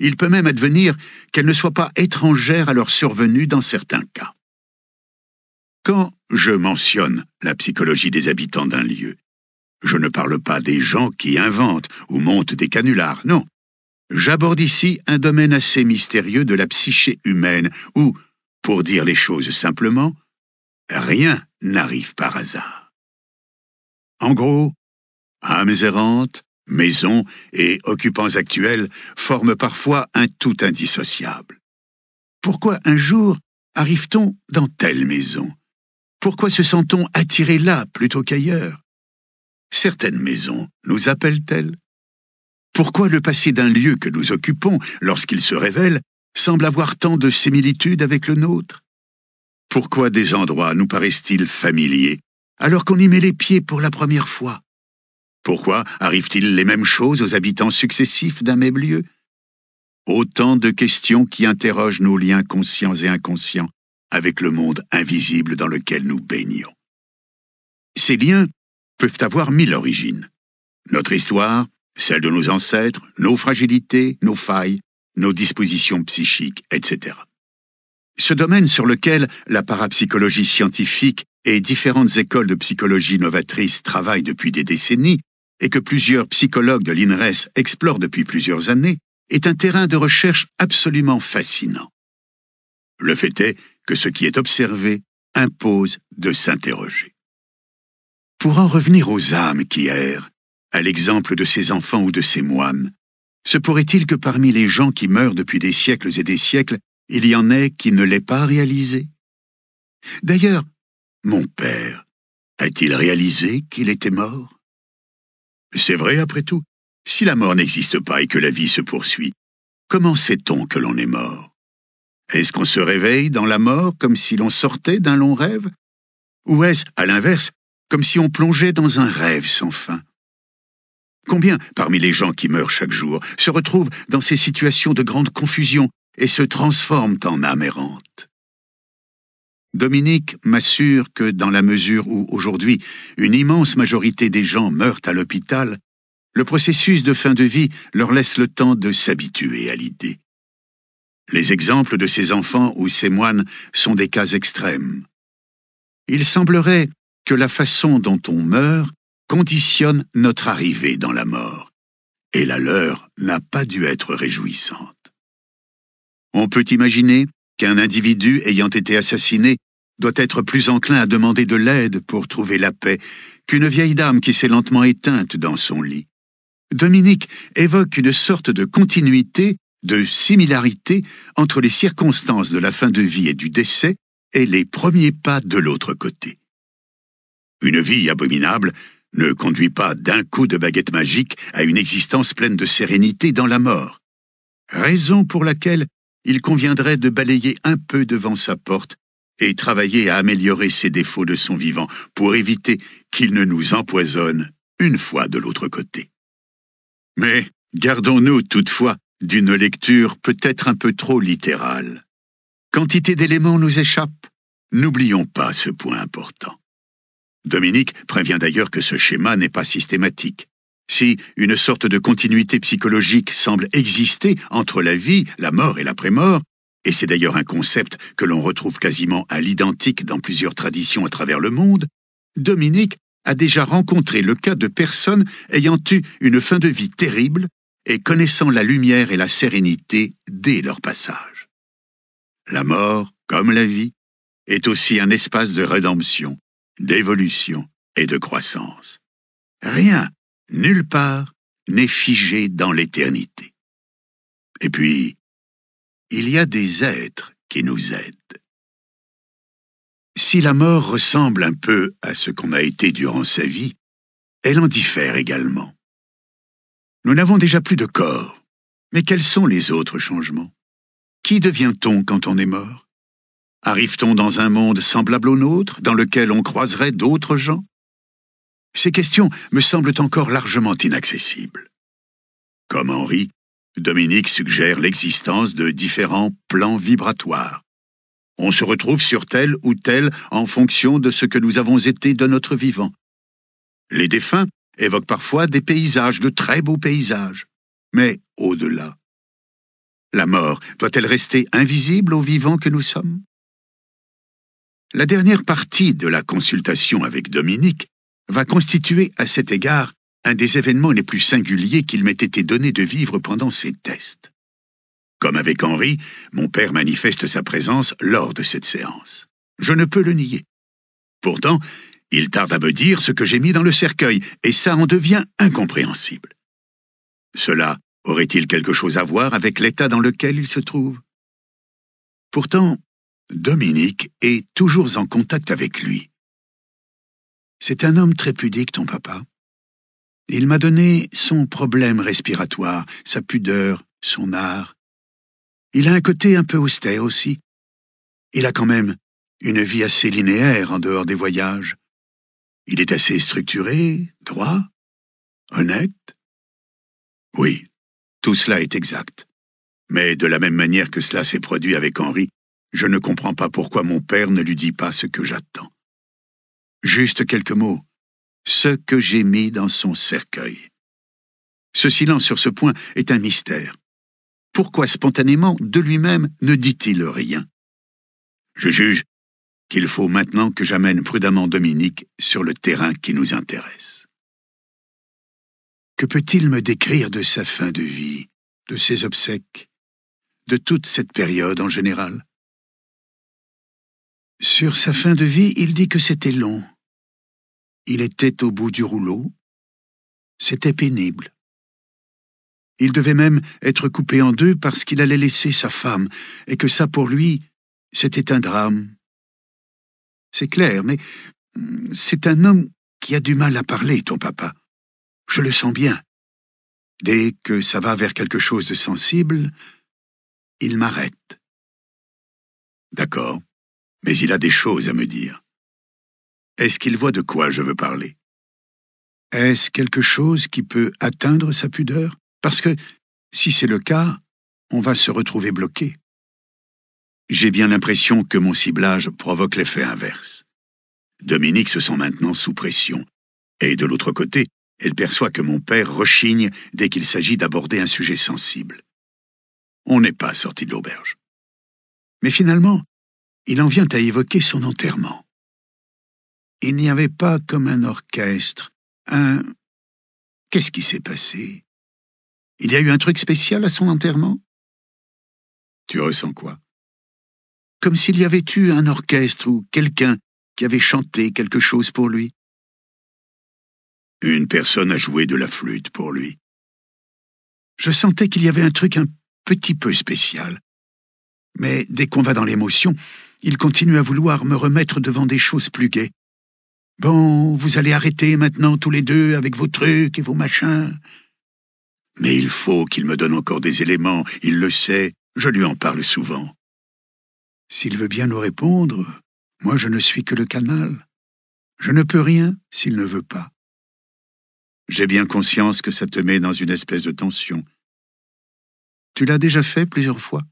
Il peut même advenir qu'elle ne soit pas étrangère à leur survenue dans certains cas. Quand je mentionne la psychologie des habitants d'un lieu, je ne parle pas des gens qui inventent ou montent des canulars, non j'aborde ici un domaine assez mystérieux de la psyché humaine où, pour dire les choses simplement, rien n'arrive par hasard. En gros, âmes errantes, maisons et occupants actuels forment parfois un tout indissociable. Pourquoi un jour arrive-t-on dans telle maison Pourquoi se sent-on attiré là plutôt qu'ailleurs Certaines maisons nous appellent-elles pourquoi le passé d'un lieu que nous occupons, lorsqu'il se révèle, semble avoir tant de similitudes avec le nôtre Pourquoi des endroits nous paraissent-ils familiers, alors qu'on y met les pieds pour la première fois Pourquoi arrivent-ils les mêmes choses aux habitants successifs d'un même lieu Autant de questions qui interrogent nos liens conscients et inconscients avec le monde invisible dans lequel nous baignons. Ces liens peuvent avoir mille origines. Notre histoire, celles de nos ancêtres, nos fragilités, nos failles, nos dispositions psychiques, etc. Ce domaine sur lequel la parapsychologie scientifique et différentes écoles de psychologie novatrice travaillent depuis des décennies, et que plusieurs psychologues de l'INRES explorent depuis plusieurs années, est un terrain de recherche absolument fascinant. Le fait est que ce qui est observé impose de s'interroger. Pour en revenir aux âmes qui errent, à l'exemple de ses enfants ou de ses moines, se pourrait-il que parmi les gens qui meurent depuis des siècles et des siècles, il y en ait qui ne l'aient pas réalisé D'ailleurs, mon père, a-t-il réalisé qu'il était mort C'est vrai, après tout, si la mort n'existe pas et que la vie se poursuit, comment sait-on que l'on est mort Est-ce qu'on se réveille dans la mort comme si l'on sortait d'un long rêve Ou est-ce, à l'inverse, comme si on plongeait dans un rêve sans fin Combien, parmi les gens qui meurent chaque jour, se retrouvent dans ces situations de grande confusion et se transforment en âmes errantes Dominique m'assure que dans la mesure où, aujourd'hui, une immense majorité des gens meurent à l'hôpital, le processus de fin de vie leur laisse le temps de s'habituer à l'idée. Les exemples de ces enfants ou ces moines sont des cas extrêmes. Il semblerait que la façon dont on meurt conditionne notre arrivée dans la mort, et la leur n'a pas dû être réjouissante. On peut imaginer qu'un individu ayant été assassiné doit être plus enclin à demander de l'aide pour trouver la paix qu'une vieille dame qui s'est lentement éteinte dans son lit. Dominique évoque une sorte de continuité, de similarité entre les circonstances de la fin de vie et du décès et les premiers pas de l'autre côté. Une vie abominable ne conduit pas d'un coup de baguette magique à une existence pleine de sérénité dans la mort. Raison pour laquelle il conviendrait de balayer un peu devant sa porte et travailler à améliorer ses défauts de son vivant pour éviter qu'il ne nous empoisonne une fois de l'autre côté. Mais gardons-nous toutefois d'une lecture peut-être un peu trop littérale. Quantité d'éléments nous échappent. N'oublions pas ce point important. Dominique prévient d'ailleurs que ce schéma n'est pas systématique. Si une sorte de continuité psychologique semble exister entre la vie, la mort et l'après-mort, et c'est d'ailleurs un concept que l'on retrouve quasiment à l'identique dans plusieurs traditions à travers le monde, Dominique a déjà rencontré le cas de personnes ayant eu une fin de vie terrible et connaissant la lumière et la sérénité dès leur passage. La mort, comme la vie, est aussi un espace de rédemption, d'évolution et de croissance. Rien, nulle part, n'est figé dans l'éternité. Et puis, il y a des êtres qui nous aident. Si la mort ressemble un peu à ce qu'on a été durant sa vie, elle en diffère également. Nous n'avons déjà plus de corps, mais quels sont les autres changements Qui devient-on quand on est mort Arrive-t-on dans un monde semblable au nôtre, dans lequel on croiserait d'autres gens Ces questions me semblent encore largement inaccessibles. Comme Henri, Dominique suggère l'existence de différents plans vibratoires. On se retrouve sur tel ou tel en fonction de ce que nous avons été de notre vivant. Les défunts évoquent parfois des paysages, de très beaux paysages. Mais au-delà, la mort doit-elle rester invisible aux vivants que nous sommes la dernière partie de la consultation avec Dominique va constituer à cet égard un des événements les plus singuliers qu'il m'ait été donné de vivre pendant ces tests. Comme avec Henri, mon père manifeste sa présence lors de cette séance. Je ne peux le nier. Pourtant, il tarde à me dire ce que j'ai mis dans le cercueil, et ça en devient incompréhensible. Cela aurait-il quelque chose à voir avec l'état dans lequel il se trouve Pourtant, Dominique est toujours en contact avec lui. C'est un homme très pudique, ton papa. Il m'a donné son problème respiratoire, sa pudeur, son art. Il a un côté un peu austère aussi. Il a quand même une vie assez linéaire en dehors des voyages. Il est assez structuré, droit, honnête. Oui, tout cela est exact. Mais de la même manière que cela s'est produit avec Henri, je ne comprends pas pourquoi mon père ne lui dit pas ce que j'attends. Juste quelques mots. Ce que j'ai mis dans son cercueil. Ce silence sur ce point est un mystère. Pourquoi spontanément, de lui-même, ne dit-il rien Je juge qu'il faut maintenant que j'amène prudemment Dominique sur le terrain qui nous intéresse. Que peut-il me décrire de sa fin de vie, de ses obsèques, de toute cette période en général sur sa fin de vie, il dit que c'était long. Il était au bout du rouleau. C'était pénible. Il devait même être coupé en deux parce qu'il allait laisser sa femme, et que ça pour lui, c'était un drame. C'est clair, mais hmm, c'est un homme qui a du mal à parler, ton papa. Je le sens bien. Dès que ça va vers quelque chose de sensible, il m'arrête. D'accord mais il a des choses à me dire. Est-ce qu'il voit de quoi je veux parler Est-ce quelque chose qui peut atteindre sa pudeur Parce que, si c'est le cas, on va se retrouver bloqué. J'ai bien l'impression que mon ciblage provoque l'effet inverse. Dominique se sent maintenant sous pression, et de l'autre côté, elle perçoit que mon père rechigne dès qu'il s'agit d'aborder un sujet sensible. On n'est pas sorti de l'auberge. Mais finalement, il en vient à évoquer son enterrement. Il n'y avait pas comme un orchestre, un... Qu'est-ce qui s'est passé Il y a eu un truc spécial à son enterrement Tu ressens quoi Comme s'il y avait eu un orchestre ou quelqu'un qui avait chanté quelque chose pour lui. Une personne a joué de la flûte pour lui. Je sentais qu'il y avait un truc un petit peu spécial. Mais dès qu'on va dans l'émotion, il continue à vouloir me remettre devant des choses plus gaies. Bon, vous allez arrêter maintenant tous les deux avec vos trucs et vos machins. Mais il faut qu'il me donne encore des éléments, il le sait, je lui en parle souvent. S'il veut bien nous répondre, moi je ne suis que le canal. Je ne peux rien s'il ne veut pas. J'ai bien conscience que ça te met dans une espèce de tension. Tu l'as déjà fait plusieurs fois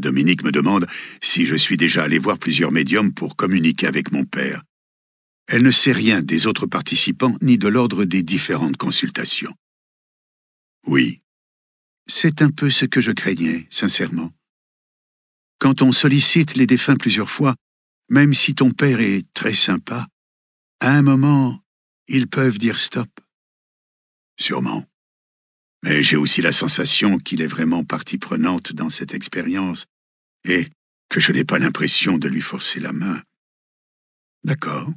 Dominique me demande si je suis déjà allé voir plusieurs médiums pour communiquer avec mon père. Elle ne sait rien des autres participants ni de l'ordre des différentes consultations. Oui. C'est un peu ce que je craignais, sincèrement. Quand on sollicite les défunts plusieurs fois, même si ton père est très sympa, à un moment, ils peuvent dire stop. Sûrement. Mais j'ai aussi la sensation qu'il est vraiment partie prenante dans cette expérience, et que je n'ai pas l'impression de lui forcer la main. D'accord.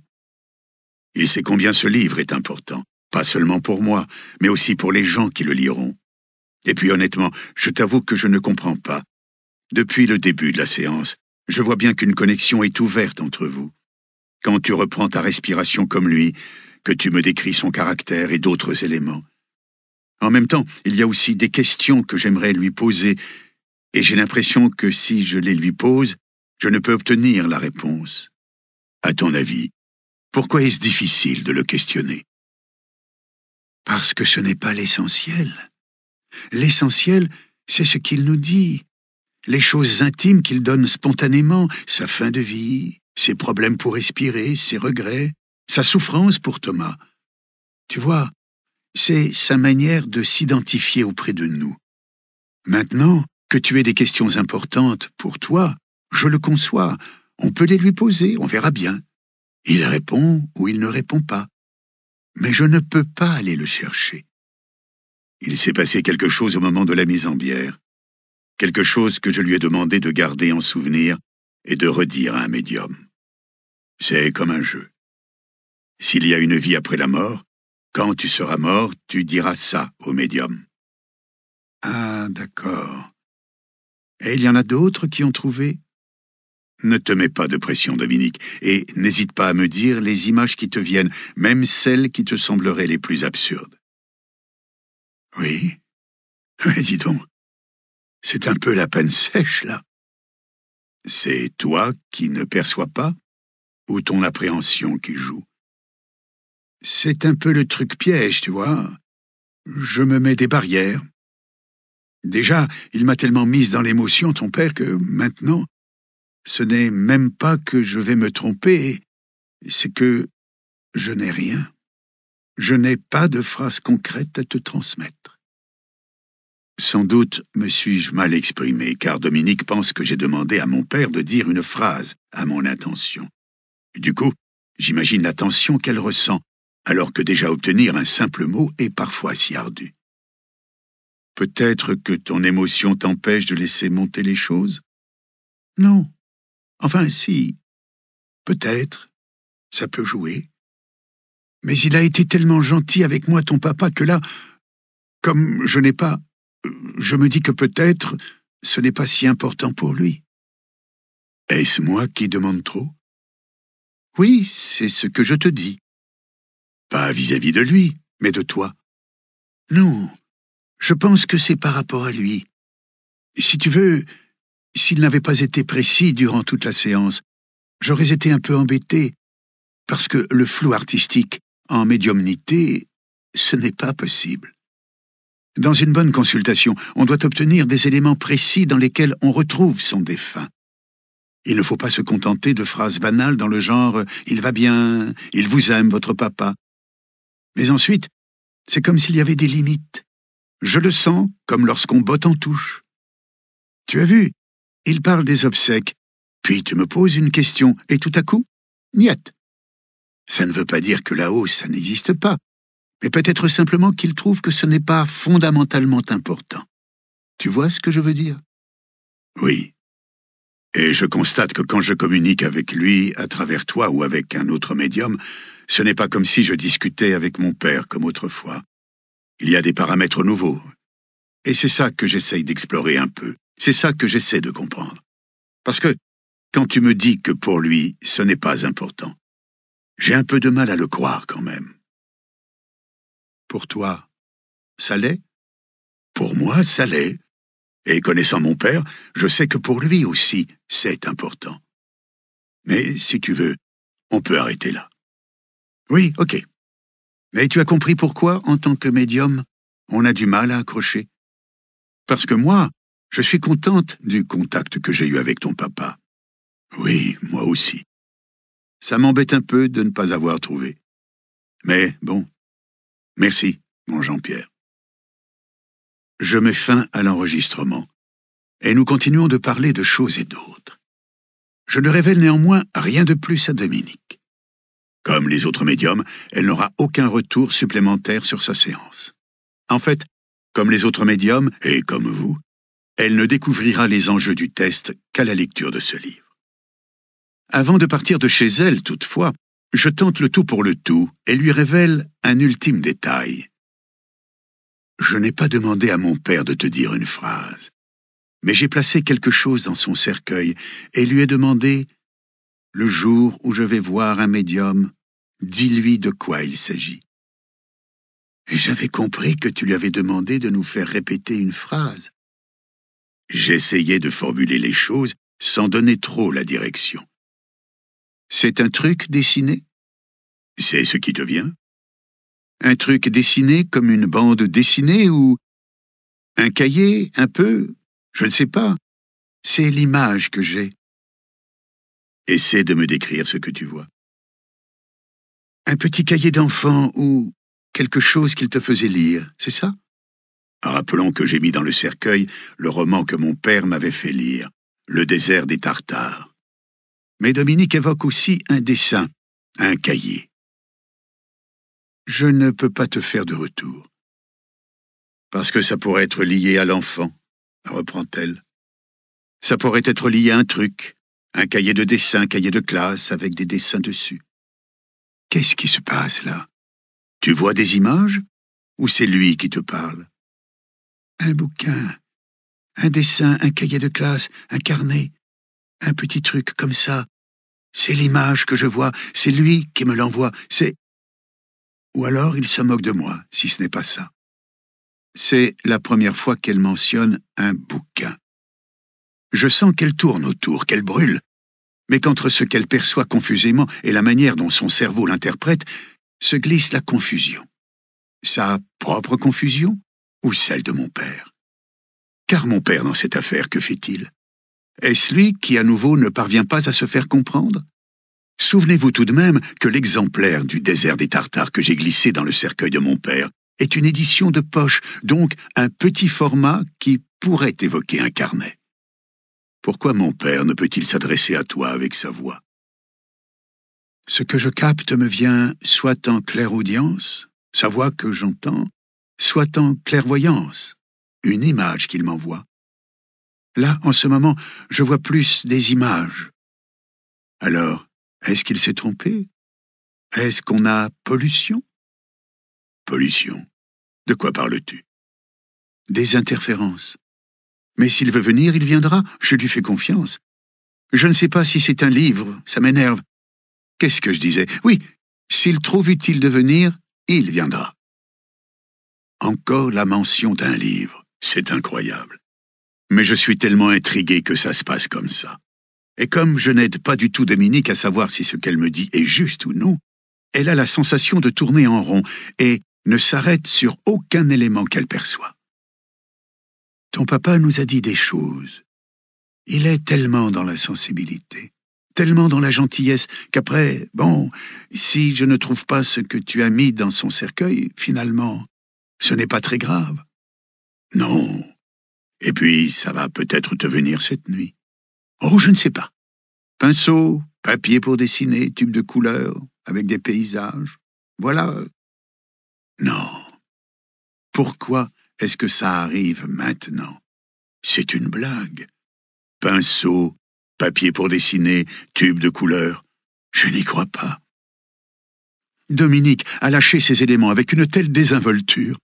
Il sait combien ce livre est important, pas seulement pour moi, mais aussi pour les gens qui le liront. Et puis honnêtement, je t'avoue que je ne comprends pas. Depuis le début de la séance, je vois bien qu'une connexion est ouverte entre vous. Quand tu reprends ta respiration comme lui, que tu me décris son caractère et d'autres éléments, en même temps, il y a aussi des questions que j'aimerais lui poser, et j'ai l'impression que si je les lui pose, je ne peux obtenir la réponse. À ton avis, pourquoi est-ce difficile de le questionner Parce que ce n'est pas l'essentiel. L'essentiel, c'est ce qu'il nous dit, les choses intimes qu'il donne spontanément, sa fin de vie, ses problèmes pour respirer, ses regrets, sa souffrance pour Thomas. Tu vois, c'est sa manière de s'identifier auprès de nous. Maintenant que tu aies des questions importantes pour toi, je le conçois, on peut les lui poser, on verra bien. Il répond ou il ne répond pas. Mais je ne peux pas aller le chercher. Il s'est passé quelque chose au moment de la mise en bière, quelque chose que je lui ai demandé de garder en souvenir et de redire à un médium. C'est comme un jeu. S'il y a une vie après la mort, quand tu seras mort, tu diras ça au médium. Ah, d'accord. Et il y en a d'autres qui ont trouvé Ne te mets pas de pression, Dominique, et n'hésite pas à me dire les images qui te viennent, même celles qui te sembleraient les plus absurdes. Oui. Mais dis donc. C'est un peu la peine sèche, là. C'est toi qui ne perçois pas ou ton appréhension qui joue c'est un peu le truc piège, tu vois. Je me mets des barrières. Déjà, il m'a tellement mise dans l'émotion, ton père, que maintenant, ce n'est même pas que je vais me tromper, c'est que je n'ai rien. Je n'ai pas de phrase concrète à te transmettre. Sans doute me suis-je mal exprimé, car Dominique pense que j'ai demandé à mon père de dire une phrase à mon intention. Du coup, j'imagine l'attention qu'elle ressent alors que déjà obtenir un simple mot est parfois si ardu. Peut-être que ton émotion t'empêche de laisser monter les choses Non. Enfin, si. Peut-être. Ça peut jouer. Mais il a été tellement gentil avec moi, ton papa, que là, comme je n'ai pas... Euh, je me dis que peut-être ce n'est pas si important pour lui. Est-ce moi qui demande trop Oui, c'est ce que je te dis. Pas vis-à-vis de lui, mais de toi. Non, je pense que c'est par rapport à lui. Si tu veux, s'il n'avait pas été précis durant toute la séance, j'aurais été un peu embêté, parce que le flou artistique en médiumnité, ce n'est pas possible. Dans une bonne consultation, on doit obtenir des éléments précis dans lesquels on retrouve son défunt. Il ne faut pas se contenter de phrases banales dans le genre ⁇ Il va bien ⁇ Il vous aime, votre papa ⁇ mais ensuite, c'est comme s'il y avait des limites. Je le sens comme lorsqu'on botte en touche. Tu as vu, il parle des obsèques, puis tu me poses une question, et tout à coup, niette. Ça ne veut pas dire que là-haut ça n'existe pas, mais peut-être simplement qu'il trouve que ce n'est pas fondamentalement important. Tu vois ce que je veux dire Oui. Et je constate que quand je communique avec lui, à travers toi ou avec un autre médium, ce n'est pas comme si je discutais avec mon père comme autrefois. Il y a des paramètres nouveaux. Et c'est ça que j'essaye d'explorer un peu. C'est ça que j'essaie de comprendre. Parce que, quand tu me dis que pour lui, ce n'est pas important, j'ai un peu de mal à le croire quand même. Pour toi, ça l'est Pour moi, ça l'est. Et connaissant mon père, je sais que pour lui aussi, c'est important. Mais si tu veux, on peut arrêter là. Oui, ok. Mais tu as compris pourquoi, en tant que médium, on a du mal à accrocher Parce que moi, je suis contente du contact que j'ai eu avec ton papa. Oui, moi aussi. Ça m'embête un peu de ne pas avoir trouvé. Mais bon, merci, mon Jean-Pierre. Je mets fin à l'enregistrement, et nous continuons de parler de choses et d'autres. Je ne révèle néanmoins rien de plus à Dominique. Comme les autres médiums, elle n'aura aucun retour supplémentaire sur sa séance. En fait, comme les autres médiums, et comme vous, elle ne découvrira les enjeux du test qu'à la lecture de ce livre. Avant de partir de chez elle, toutefois, je tente le tout pour le tout et lui révèle un ultime détail. Je n'ai pas demandé à mon père de te dire une phrase, mais j'ai placé quelque chose dans son cercueil et lui ai demandé le jour où je vais voir un médium, dis-lui de quoi il s'agit. j'avais compris que tu lui avais demandé de nous faire répéter une phrase. J'essayais de formuler les choses sans donner trop la direction. C'est un truc dessiné C'est ce qui te vient Un truc dessiné comme une bande dessinée ou un cahier, un peu Je ne sais pas. C'est l'image que j'ai. Essaie de me décrire ce que tu vois. Un petit cahier d'enfant ou quelque chose qu'il te faisait lire, c'est ça Rappelons que j'ai mis dans le cercueil le roman que mon père m'avait fait lire, Le désert des Tartares. Mais Dominique évoque aussi un dessin, un cahier. Je ne peux pas te faire de retour. Parce que ça pourrait être lié à l'enfant, reprend-elle. Ça pourrait être lié à un truc, un cahier de dessin, un cahier de classe avec des dessins dessus. Qu'est-ce qui se passe là Tu vois des images Ou c'est lui qui te parle Un bouquin, un dessin, un cahier de classe, un carnet, un petit truc comme ça. C'est l'image que je vois, c'est lui qui me l'envoie, c'est... Ou alors il se moque de moi, si ce n'est pas ça. C'est la première fois qu'elle mentionne un bouquin. Je sens qu'elle tourne autour, qu'elle brûle, mais qu'entre ce qu'elle perçoit confusément et la manière dont son cerveau l'interprète, se glisse la confusion. Sa propre confusion ou celle de mon père Car mon père dans cette affaire, que fait-il Est-ce lui qui à nouveau ne parvient pas à se faire comprendre Souvenez-vous tout de même que l'exemplaire du désert des Tartares que j'ai glissé dans le cercueil de mon père est une édition de poche, donc un petit format qui pourrait évoquer un carnet. Pourquoi mon Père ne peut-il s'adresser à toi avec sa voix Ce que je capte me vient soit en claire audience, sa voix que j'entends, soit en clairvoyance, une image qu'il m'envoie. Là, en ce moment, je vois plus des images. Alors, est-ce qu'il s'est trompé Est-ce qu'on a pollution Pollution De quoi parles-tu Des interférences. Mais s'il veut venir, il viendra, je lui fais confiance. Je ne sais pas si c'est un livre, ça m'énerve. Qu'est-ce que je disais Oui, s'il trouve utile de venir, il viendra. Encore la mention d'un livre, c'est incroyable. Mais je suis tellement intrigué que ça se passe comme ça. Et comme je n'aide pas du tout Dominique à savoir si ce qu'elle me dit est juste ou non, elle a la sensation de tourner en rond et ne s'arrête sur aucun élément qu'elle perçoit. Ton papa nous a dit des choses. Il est tellement dans la sensibilité, tellement dans la gentillesse, qu'après, bon, si je ne trouve pas ce que tu as mis dans son cercueil, finalement, ce n'est pas très grave. Non. Et puis, ça va peut-être te venir cette nuit. Oh, je ne sais pas. Pinceau, papier pour dessiner, tube de couleur, avec des paysages. Voilà. Non. Pourquoi est-ce que ça arrive maintenant C'est une blague. Pinceau, papier pour dessiner, tube de couleur. Je n'y crois pas. Dominique a lâché ces éléments avec une telle désinvolture.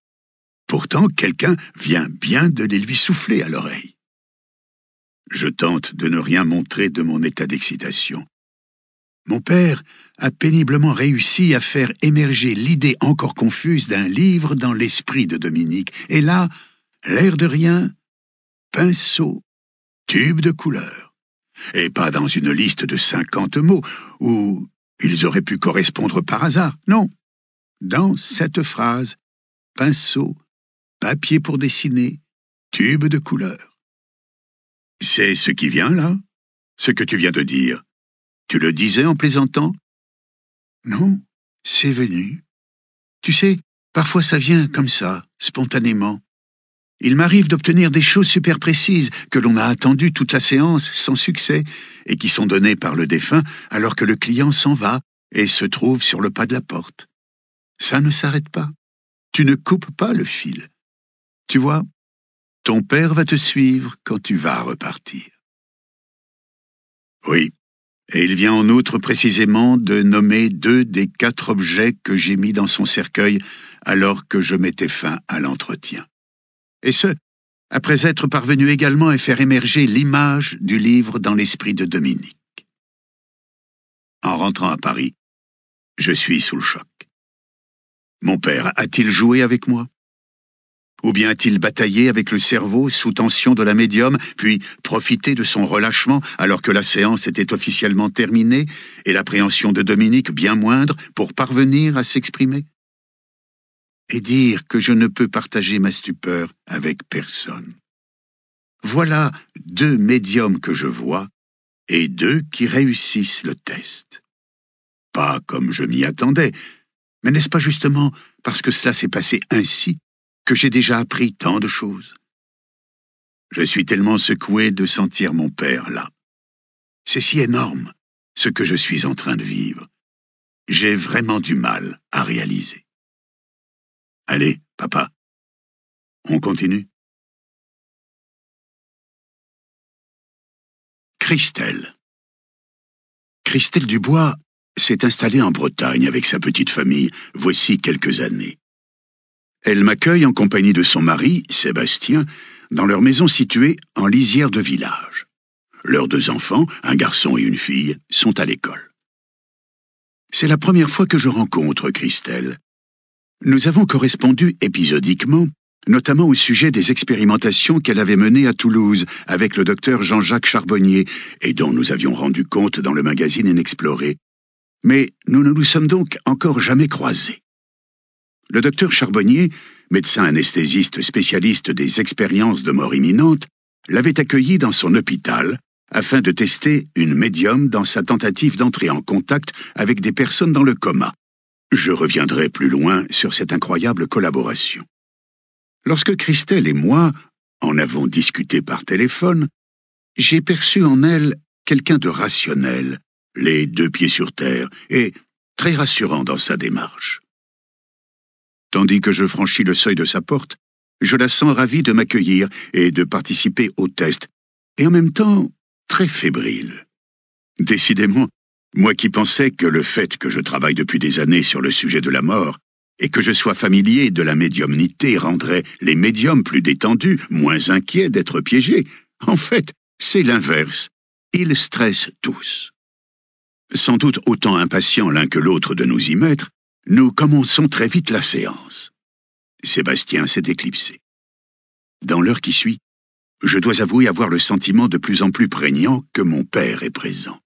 Pourtant, quelqu'un vient bien de les lui souffler à l'oreille. Je tente de ne rien montrer de mon état d'excitation. Mon père a péniblement réussi à faire émerger l'idée encore confuse d'un livre dans l'esprit de Dominique, et là, l'air de rien, pinceau, tube de couleur, et pas dans une liste de cinquante mots où ils auraient pu correspondre par hasard, non. Dans cette phrase, pinceau, papier pour dessiner, tube de couleur. C'est ce qui vient là, ce que tu viens de dire. Tu le disais en plaisantant Non, c'est venu. Tu sais, parfois ça vient comme ça, spontanément. Il m'arrive d'obtenir des choses super précises que l'on a attendues toute la séance sans succès et qui sont données par le défunt alors que le client s'en va et se trouve sur le pas de la porte. Ça ne s'arrête pas. Tu ne coupes pas le fil. Tu vois, ton père va te suivre quand tu vas repartir. Oui, et il vient en outre précisément de nommer deux des quatre objets que j'ai mis dans son cercueil alors que je mettais fin à l'entretien. Et ce, après être parvenu également à faire émerger l'image du livre dans l'esprit de Dominique. En rentrant à Paris, je suis sous le choc. Mon père a-t-il joué avec moi ou bien a-t-il bataillé avec le cerveau sous tension de la médium, puis profité de son relâchement alors que la séance était officiellement terminée et l'appréhension de Dominique bien moindre pour parvenir à s'exprimer Et dire que je ne peux partager ma stupeur avec personne. Voilà deux médiums que je vois et deux qui réussissent le test. Pas comme je m'y attendais, mais n'est-ce pas justement parce que cela s'est passé ainsi que j'ai déjà appris tant de choses. Je suis tellement secoué de sentir mon père là. C'est si énorme, ce que je suis en train de vivre. J'ai vraiment du mal à réaliser. Allez, papa, on continue. Christelle. Christelle Dubois s'est installée en Bretagne avec sa petite famille voici quelques années. Elle m'accueille en compagnie de son mari, Sébastien, dans leur maison située en lisière de village. Leurs deux enfants, un garçon et une fille, sont à l'école. C'est la première fois que je rencontre Christelle. Nous avons correspondu épisodiquement, notamment au sujet des expérimentations qu'elle avait menées à Toulouse avec le docteur Jean-Jacques Charbonnier et dont nous avions rendu compte dans le magazine Inexploré. Mais nous ne nous sommes donc encore jamais croisés. Le docteur Charbonnier, médecin anesthésiste spécialiste des expériences de mort imminente, l'avait accueilli dans son hôpital afin de tester une médium dans sa tentative d'entrer en contact avec des personnes dans le coma. Je reviendrai plus loin sur cette incroyable collaboration. Lorsque Christelle et moi en avons discuté par téléphone, j'ai perçu en elle quelqu'un de rationnel, les deux pieds sur terre, et très rassurant dans sa démarche. Tandis que je franchis le seuil de sa porte, je la sens ravie de m'accueillir et de participer au test, et en même temps très fébrile. Décidément, moi qui pensais que le fait que je travaille depuis des années sur le sujet de la mort et que je sois familier de la médiumnité rendrait les médiums plus détendus, moins inquiets d'être piégés, en fait, c'est l'inverse. Ils stressent tous. Sans doute autant impatients l'un que l'autre de nous y mettre, nous commençons très vite la séance. Sébastien s'est éclipsé. Dans l'heure qui suit, je dois avouer avoir le sentiment de plus en plus prégnant que mon père est présent.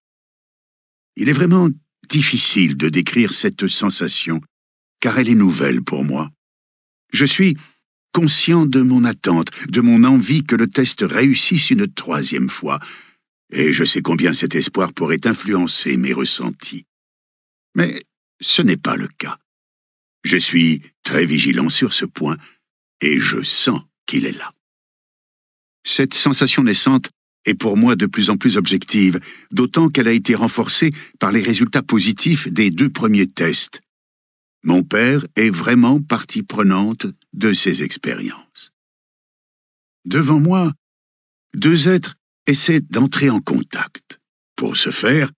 Il est vraiment difficile de décrire cette sensation, car elle est nouvelle pour moi. Je suis conscient de mon attente, de mon envie que le test réussisse une troisième fois, et je sais combien cet espoir pourrait influencer mes ressentis. Mais ce n'est pas le cas. Je suis très vigilant sur ce point, et je sens qu'il est là. Cette sensation naissante est pour moi de plus en plus objective, d'autant qu'elle a été renforcée par les résultats positifs des deux premiers tests. Mon père est vraiment partie prenante de ces expériences. Devant moi, deux êtres essaient d'entrer en contact. Pour ce faire,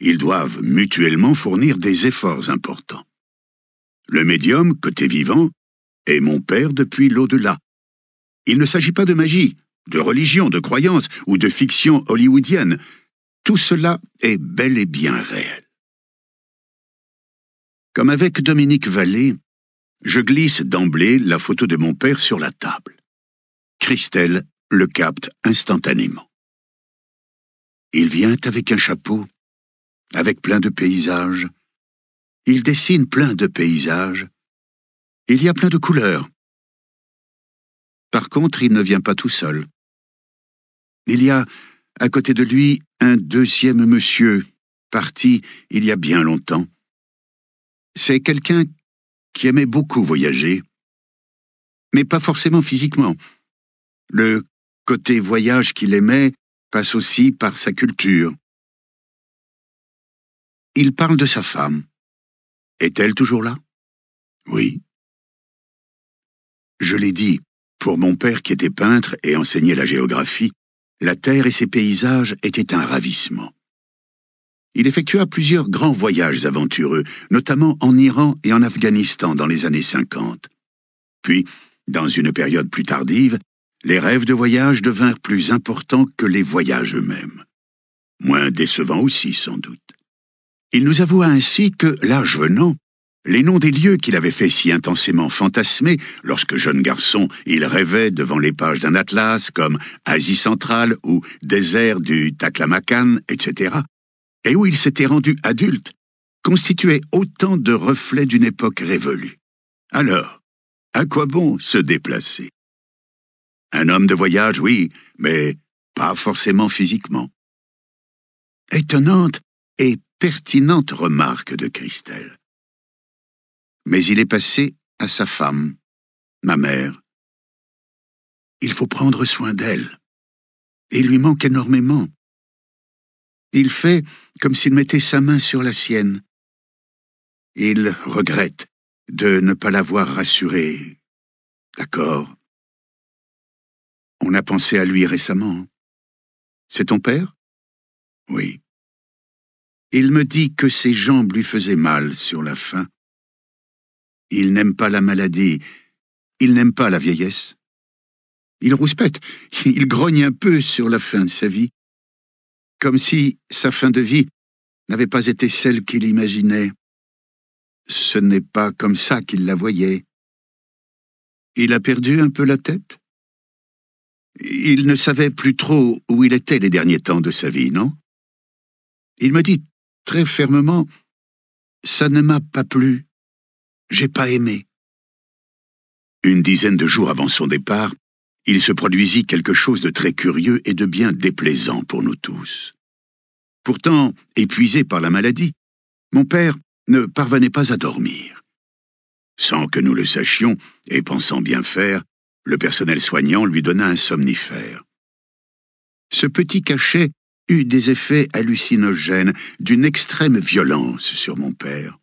ils doivent mutuellement fournir des efforts importants. Le médium, côté vivant, est mon père depuis l'au-delà. Il ne s'agit pas de magie, de religion, de croyance ou de fiction hollywoodienne. Tout cela est bel et bien réel. Comme avec Dominique Vallée, je glisse d'emblée la photo de mon père sur la table. Christelle le capte instantanément. Il vient avec un chapeau avec plein de paysages. Il dessine plein de paysages. Il y a plein de couleurs. Par contre, il ne vient pas tout seul. Il y a, à côté de lui, un deuxième monsieur, parti il y a bien longtemps. C'est quelqu'un qui aimait beaucoup voyager, mais pas forcément physiquement. Le côté voyage qu'il aimait passe aussi par sa culture, il parle de sa femme. Est-elle toujours là Oui. Je l'ai dit, pour mon père qui était peintre et enseignait la géographie, la terre et ses paysages étaient un ravissement. Il effectua plusieurs grands voyages aventureux, notamment en Iran et en Afghanistan dans les années 50. Puis, dans une période plus tardive, les rêves de voyage devinrent plus importants que les voyages eux-mêmes. Moins décevants aussi, sans doute. Il nous avoua ainsi que, l'âge venant, les noms des lieux qu'il avait fait si intensément fantasmer lorsque jeune garçon il rêvait devant les pages d'un atlas comme Asie centrale ou désert du Taklamakan, etc., et où il s'était rendu adulte, constituaient autant de reflets d'une époque révolue. Alors, à quoi bon se déplacer Un homme de voyage, oui, mais pas forcément physiquement. Étonnante et pertinente remarque de Christelle. Mais il est passé à sa femme, ma mère. Il faut prendre soin d'elle. Il lui manque énormément. Il fait comme s'il mettait sa main sur la sienne. Il regrette de ne pas l'avoir rassurée. D'accord. On a pensé à lui récemment. Hein. C'est ton père Oui. Il me dit que ses jambes lui faisaient mal sur la faim. Il n'aime pas la maladie, il n'aime pas la vieillesse. Il rouspète, il grogne un peu sur la fin de sa vie, comme si sa fin de vie n'avait pas été celle qu'il imaginait. Ce n'est pas comme ça qu'il la voyait. Il a perdu un peu la tête Il ne savait plus trop où il était les derniers temps de sa vie, non Il me dit très fermement Ça ne m'a pas plu. J'ai pas aimé. Une dizaine de jours avant son départ, il se produisit quelque chose de très curieux et de bien déplaisant pour nous tous. Pourtant, épuisé par la maladie, mon père ne parvenait pas à dormir. Sans que nous le sachions, et pensant bien faire, le personnel soignant lui donna un somnifère. Ce petit cachet eut des effets hallucinogènes d'une extrême violence sur mon père.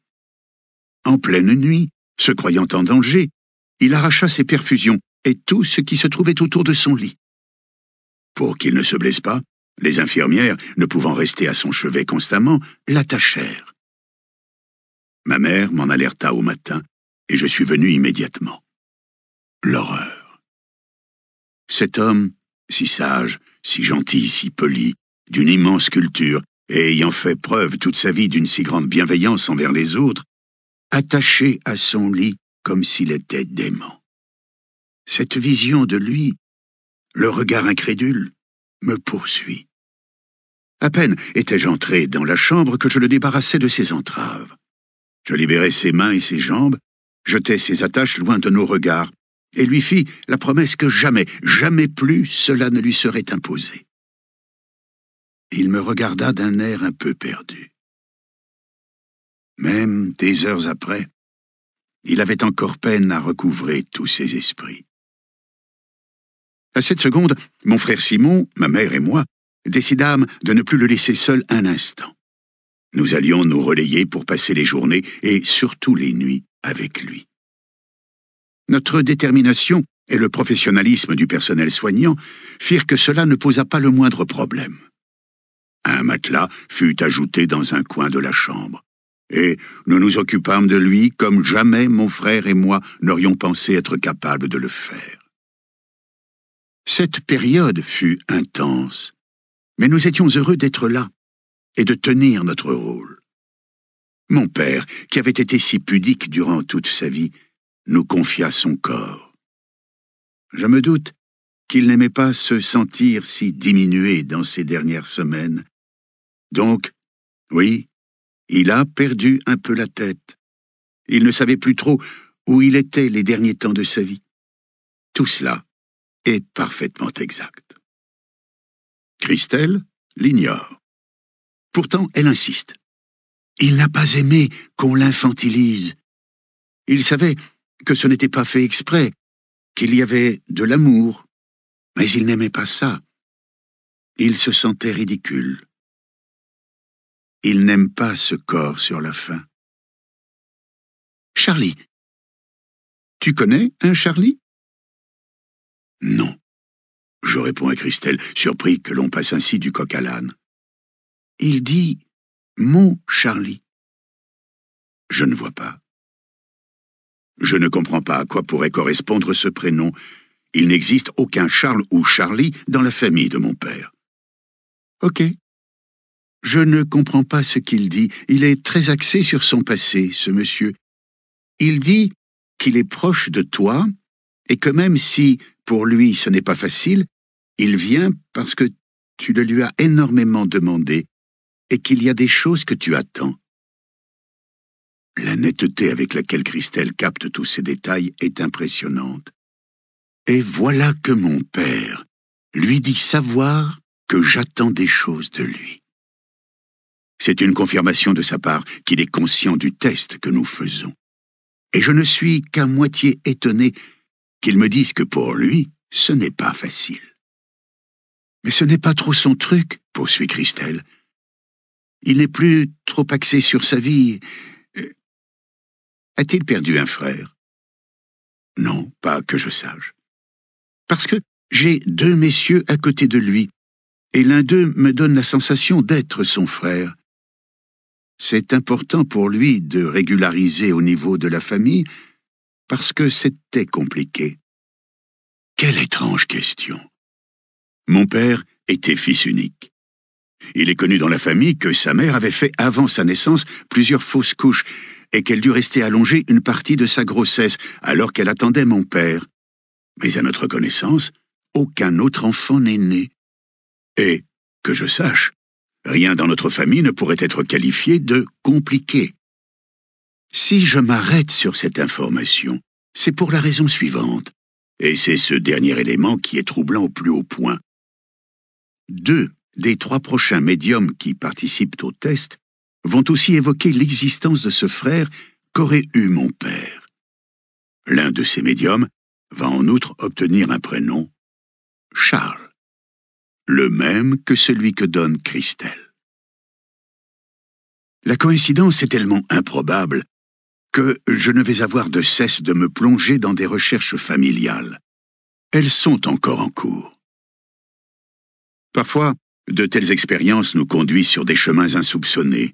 En pleine nuit, se croyant en danger, il arracha ses perfusions et tout ce qui se trouvait autour de son lit. Pour qu'il ne se blesse pas, les infirmières, ne pouvant rester à son chevet constamment, l'attachèrent. Ma mère m'en alerta au matin, et je suis venu immédiatement. L'horreur. Cet homme, si sage, si gentil, si poli, d'une immense culture, et ayant fait preuve toute sa vie d'une si grande bienveillance envers les autres, attaché à son lit comme s'il était dément. Cette vision de lui, le regard incrédule, me poursuit. À peine étais-je entré dans la chambre que je le débarrassais de ses entraves. Je libérais ses mains et ses jambes, jetais ses attaches loin de nos regards, et lui fis la promesse que jamais, jamais plus cela ne lui serait imposé. Il me regarda d'un air un peu perdu. Même des heures après, il avait encore peine à recouvrer tous ses esprits. À cette seconde, mon frère Simon, ma mère et moi décidâmes de ne plus le laisser seul un instant. Nous allions nous relayer pour passer les journées et surtout les nuits avec lui. Notre détermination et le professionnalisme du personnel soignant firent que cela ne posa pas le moindre problème. Un matelas fut ajouté dans un coin de la chambre. Et nous nous occupâmes de lui comme jamais mon frère et moi n'aurions pensé être capables de le faire. Cette période fut intense, mais nous étions heureux d'être là et de tenir notre rôle. Mon père, qui avait été si pudique durant toute sa vie, nous confia son corps. Je me doute qu'il n'aimait pas se sentir si diminué dans ces dernières semaines donc, oui, il a perdu un peu la tête. Il ne savait plus trop où il était les derniers temps de sa vie. Tout cela est parfaitement exact. Christelle l'ignore. Pourtant, elle insiste. Il n'a pas aimé qu'on l'infantilise. Il savait que ce n'était pas fait exprès, qu'il y avait de l'amour, mais il n'aimait pas ça. Il se sentait ridicule. Il n'aime pas ce corps sur la faim. Charlie. Tu connais un Charlie Non. Je réponds à Christelle, surpris que l'on passe ainsi du coq à l'âne. Il dit mon Charlie. Je ne vois pas. Je ne comprends pas à quoi pourrait correspondre ce prénom. Il n'existe aucun Charles ou Charlie dans la famille de mon père. Ok, je ne comprends pas ce qu'il dit. Il est très axé sur son passé, ce monsieur. Il dit qu'il est proche de toi, et que même si, pour lui, ce n'est pas facile, il vient parce que tu le lui as énormément demandé, et qu'il y a des choses que tu attends. La netteté avec laquelle Christelle capte tous ces détails est impressionnante. Et voilà que mon père lui dit savoir que j'attends des choses de lui. C'est une confirmation de sa part qu'il est conscient du test que nous faisons. Et je ne suis qu'à moitié étonné qu'il me dise que pour lui, ce n'est pas facile. Mais ce n'est pas trop son truc, poursuit Christelle. Il n'est plus trop axé sur sa vie. Euh, a-t-il perdu un frère Non, pas que je sache. Parce que j'ai deux messieurs à côté de lui, et l'un d'eux me donne la sensation d'être son frère. C'est important pour lui de régulariser au niveau de la famille parce que c'était compliqué. Quelle étrange question. Mon père était fils unique. Il est connu dans la famille que sa mère avait fait avant sa naissance plusieurs fausses couches et qu'elle dut rester allongée une partie de sa grossesse alors qu'elle attendait mon père. Mais à notre connaissance, aucun autre enfant n'est né. Et, que je sache, Rien dans notre famille ne pourrait être qualifié de compliqué. Si je m'arrête sur cette information, c'est pour la raison suivante, et c'est ce dernier élément qui est troublant au plus haut point. Deux des trois prochains médiums qui participent au test vont aussi évoquer l'existence de ce frère qu'aurait eu mon père. L'un de ces médiums va en outre obtenir un prénom, Charles le même que celui que donne Christelle. La coïncidence est tellement improbable que je ne vais avoir de cesse de me plonger dans des recherches familiales. Elles sont encore en cours. Parfois, de telles expériences nous conduisent sur des chemins insoupçonnés.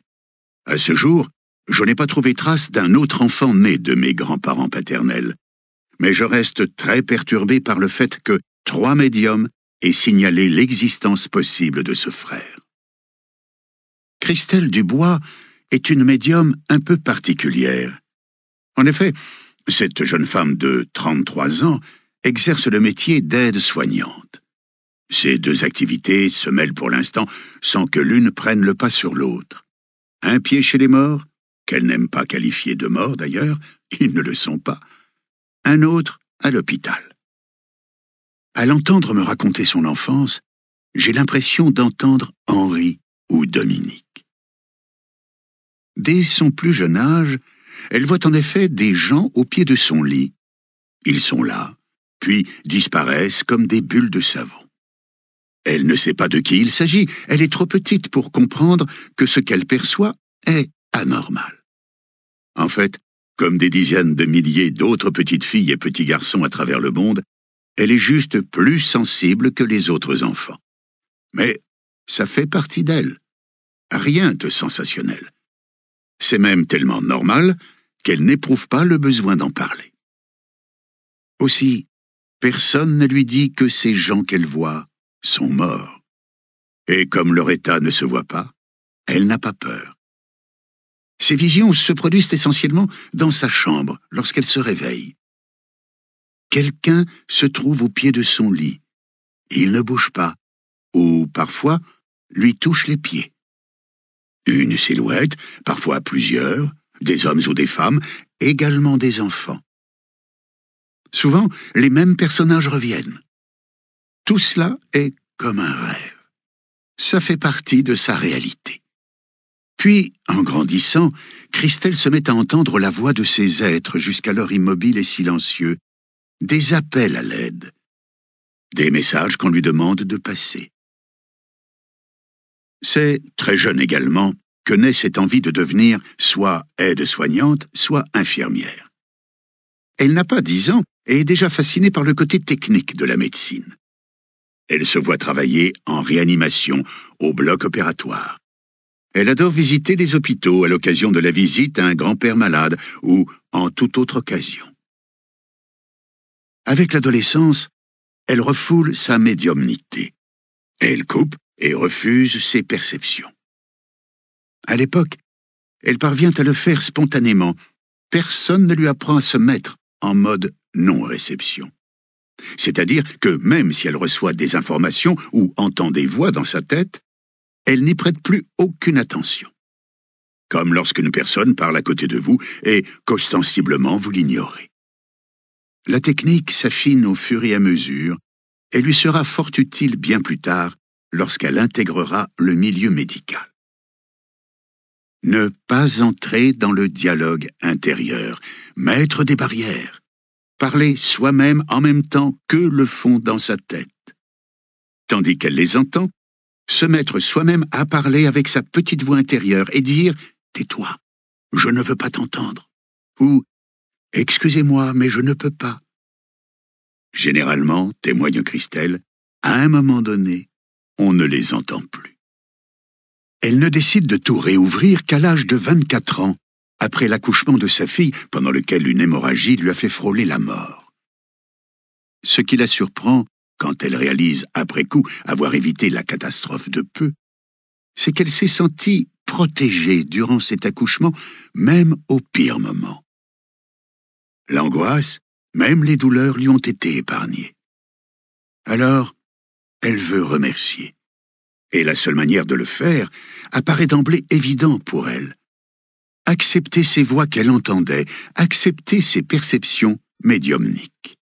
À ce jour, je n'ai pas trouvé trace d'un autre enfant né de mes grands-parents paternels, mais je reste très perturbé par le fait que trois médiums et signaler l'existence possible de ce frère. Christelle Dubois est une médium un peu particulière. En effet, cette jeune femme de 33 ans exerce le métier d'aide-soignante. Ces deux activités se mêlent pour l'instant sans que l'une prenne le pas sur l'autre. Un pied chez les morts, qu'elle n'aime pas qualifier de morts d'ailleurs, ils ne le sont pas. Un autre à l'hôpital. À l'entendre me raconter son enfance, j'ai l'impression d'entendre Henri ou Dominique. Dès son plus jeune âge, elle voit en effet des gens au pied de son lit. Ils sont là, puis disparaissent comme des bulles de savon. Elle ne sait pas de qui il s'agit, elle est trop petite pour comprendre que ce qu'elle perçoit est anormal. En fait, comme des dizaines de milliers d'autres petites filles et petits garçons à travers le monde, elle est juste plus sensible que les autres enfants. Mais ça fait partie d'elle. Rien de sensationnel. C'est même tellement normal qu'elle n'éprouve pas le besoin d'en parler. Aussi, personne ne lui dit que ces gens qu'elle voit sont morts. Et comme leur état ne se voit pas, elle n'a pas peur. Ces visions se produisent essentiellement dans sa chambre lorsqu'elle se réveille quelqu'un se trouve au pied de son lit. Il ne bouge pas, ou parfois lui touche les pieds. Une silhouette, parfois plusieurs, des hommes ou des femmes, également des enfants. Souvent, les mêmes personnages reviennent. Tout cela est comme un rêve. Ça fait partie de sa réalité. Puis, en grandissant, Christelle se met à entendre la voix de ces êtres jusqu'alors immobiles et silencieux, des appels à l'aide, des messages qu'on lui demande de passer. C'est, très jeune également, que naît cette envie de devenir soit aide-soignante, soit infirmière. Elle n'a pas dix ans et est déjà fascinée par le côté technique de la médecine. Elle se voit travailler en réanimation, au bloc opératoire. Elle adore visiter les hôpitaux à l'occasion de la visite à un grand-père malade ou en toute autre occasion. Avec l'adolescence, elle refoule sa médiumnité. Elle coupe et refuse ses perceptions. À l'époque, elle parvient à le faire spontanément. Personne ne lui apprend à se mettre en mode non-réception. C'est-à-dire que même si elle reçoit des informations ou entend des voix dans sa tête, elle n'y prête plus aucune attention. Comme lorsqu'une personne parle à côté de vous et qu'ostensiblement vous l'ignorez. La technique s'affine au fur et à mesure et lui sera fort utile bien plus tard lorsqu'elle intégrera le milieu médical. Ne pas entrer dans le dialogue intérieur, mettre des barrières, parler soi-même en même temps que le fond dans sa tête. Tandis qu'elle les entend, se mettre soi-même à parler avec sa petite voix intérieure et dire ⁇ Tais-toi, je ne veux pas t'entendre ⁇ ou Excusez-moi, mais je ne peux pas. Généralement, témoigne Christelle, à un moment donné, on ne les entend plus. Elle ne décide de tout réouvrir qu'à l'âge de 24 ans, après l'accouchement de sa fille, pendant lequel une hémorragie lui a fait frôler la mort. Ce qui la surprend, quand elle réalise après coup avoir évité la catastrophe de peu, c'est qu'elle s'est sentie protégée durant cet accouchement, même au pire moment. L'angoisse, même les douleurs lui ont été épargnées. Alors, elle veut remercier. Et la seule manière de le faire apparaît d'emblée évident pour elle. Accepter ces voix qu'elle entendait, accepter ses perceptions médiumniques.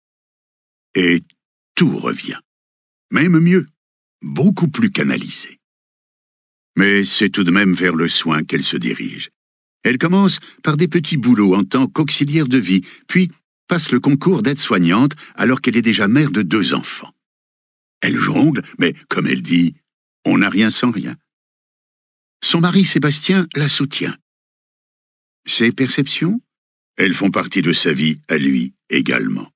Et tout revient. Même mieux, beaucoup plus canalisé. Mais c'est tout de même vers le soin qu'elle se dirige, elle commence par des petits boulots en tant qu'auxiliaire de vie, puis passe le concours d'aide-soignante alors qu'elle est déjà mère de deux enfants. Elle jongle, mais comme elle dit, on n'a rien sans rien. Son mari Sébastien la soutient. Ses perceptions Elles font partie de sa vie à lui également.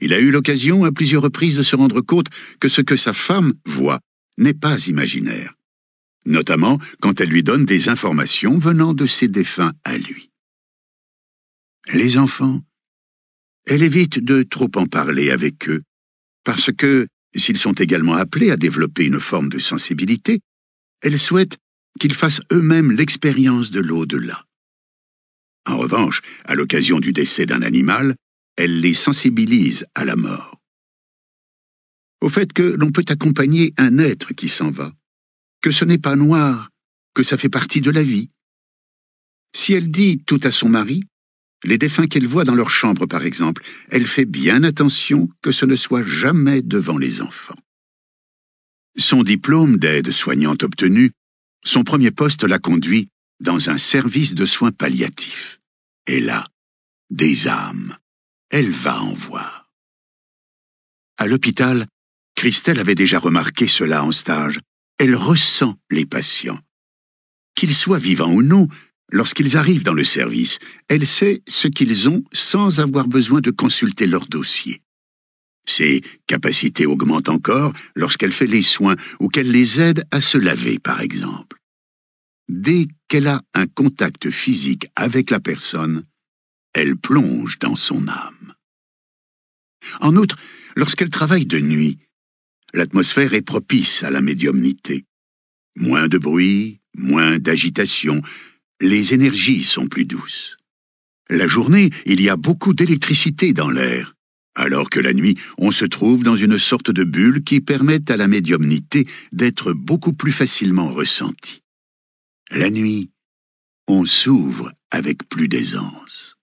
Il a eu l'occasion à plusieurs reprises de se rendre compte que ce que sa femme voit n'est pas imaginaire notamment quand elle lui donne des informations venant de ses défunts à lui. Les enfants, elle évite de trop en parler avec eux, parce que, s'ils sont également appelés à développer une forme de sensibilité, elle souhaite qu'ils fassent eux-mêmes l'expérience de l'au-delà. En revanche, à l'occasion du décès d'un animal, elle les sensibilise à la mort. Au fait que l'on peut accompagner un être qui s'en va, que ce n'est pas noir, que ça fait partie de la vie. Si elle dit tout à son mari, les défunts qu'elle voit dans leur chambre par exemple, elle fait bien attention que ce ne soit jamais devant les enfants. Son diplôme d'aide-soignante obtenu, son premier poste l'a conduit dans un service de soins palliatifs. Et là, des âmes, elle va en voir. À l'hôpital, Christelle avait déjà remarqué cela en stage elle ressent les patients. Qu'ils soient vivants ou non, lorsqu'ils arrivent dans le service, elle sait ce qu'ils ont sans avoir besoin de consulter leur dossier. Ses capacités augmentent encore lorsqu'elle fait les soins ou qu'elle les aide à se laver, par exemple. Dès qu'elle a un contact physique avec la personne, elle plonge dans son âme. En outre, lorsqu'elle travaille de nuit, l'atmosphère est propice à la médiumnité. Moins de bruit, moins d'agitation, les énergies sont plus douces. La journée, il y a beaucoup d'électricité dans l'air, alors que la nuit, on se trouve dans une sorte de bulle qui permet à la médiumnité d'être beaucoup plus facilement ressentie. La nuit, on s'ouvre avec plus d'aisance.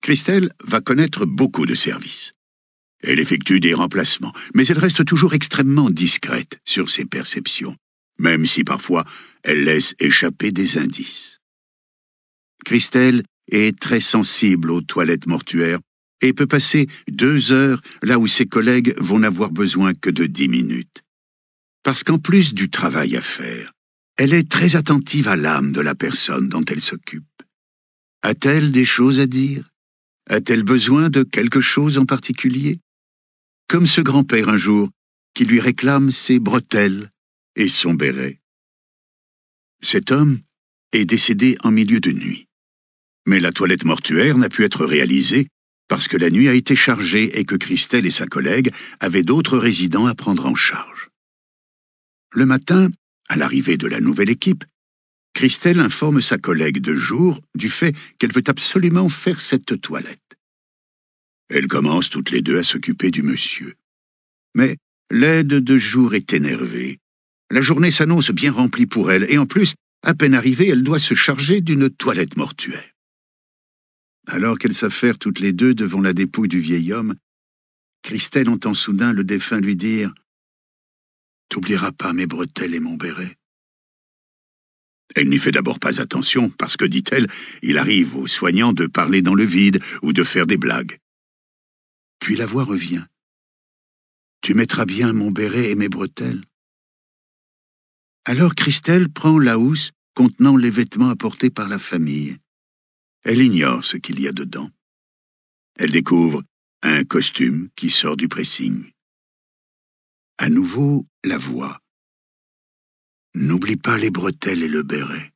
Christelle va connaître beaucoup de services. Elle effectue des remplacements, mais elle reste toujours extrêmement discrète sur ses perceptions, même si parfois elle laisse échapper des indices. Christelle est très sensible aux toilettes mortuaires et peut passer deux heures là où ses collègues vont n'avoir besoin que de dix minutes. Parce qu'en plus du travail à faire, elle est très attentive à l'âme de la personne dont elle s'occupe. A-t-elle des choses à dire A-t-elle besoin de quelque chose en particulier comme ce grand-père un jour, qui lui réclame ses bretelles et son béret. Cet homme est décédé en milieu de nuit. Mais la toilette mortuaire n'a pu être réalisée parce que la nuit a été chargée et que Christelle et sa collègue avaient d'autres résidents à prendre en charge. Le matin, à l'arrivée de la nouvelle équipe, Christelle informe sa collègue de jour du fait qu'elle veut absolument faire cette toilette. Elles commencent toutes les deux à s'occuper du monsieur. Mais l'aide de jour est énervée. La journée s'annonce bien remplie pour elle, et en plus, à peine arrivée, elle doit se charger d'une toilette mortuaire. Alors qu'elles s'affairent toutes les deux devant la dépouille du vieil homme, Christelle entend soudain le défunt lui dire T'oublieras pas mes bretelles et mon béret. Elle n'y fait d'abord pas attention, parce que, dit-elle, il arrive aux soignants de parler dans le vide ou de faire des blagues. Puis la voix revient. Tu mettras bien mon béret et mes bretelles. Alors Christelle prend la housse contenant les vêtements apportés par la famille. Elle ignore ce qu'il y a dedans. Elle découvre un costume qui sort du pressing. À nouveau, la voix. N'oublie pas les bretelles et le béret.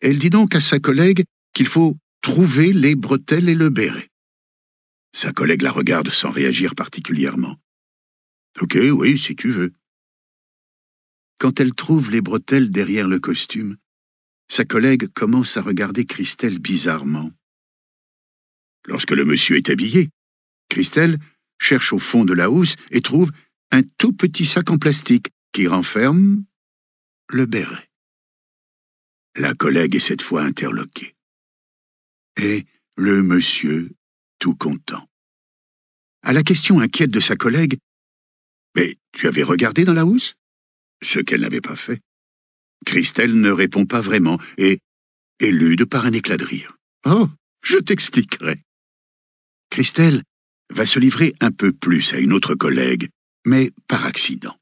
Elle dit donc à sa collègue qu'il faut trouver les bretelles et le béret. Sa collègue la regarde sans réagir particulièrement. Ok, oui, si tu veux. Quand elle trouve les bretelles derrière le costume, sa collègue commence à regarder Christelle bizarrement. Lorsque le monsieur est habillé, Christelle cherche au fond de la housse et trouve un tout petit sac en plastique qui renferme le béret. La collègue est cette fois interloquée. Et le monsieur tout content. À la question inquiète de sa collègue, Mais tu avais regardé dans la housse Ce qu'elle n'avait pas fait. Christelle ne répond pas vraiment et élude par un éclat de rire. Oh, je t'expliquerai. Christelle va se livrer un peu plus à une autre collègue, mais par accident.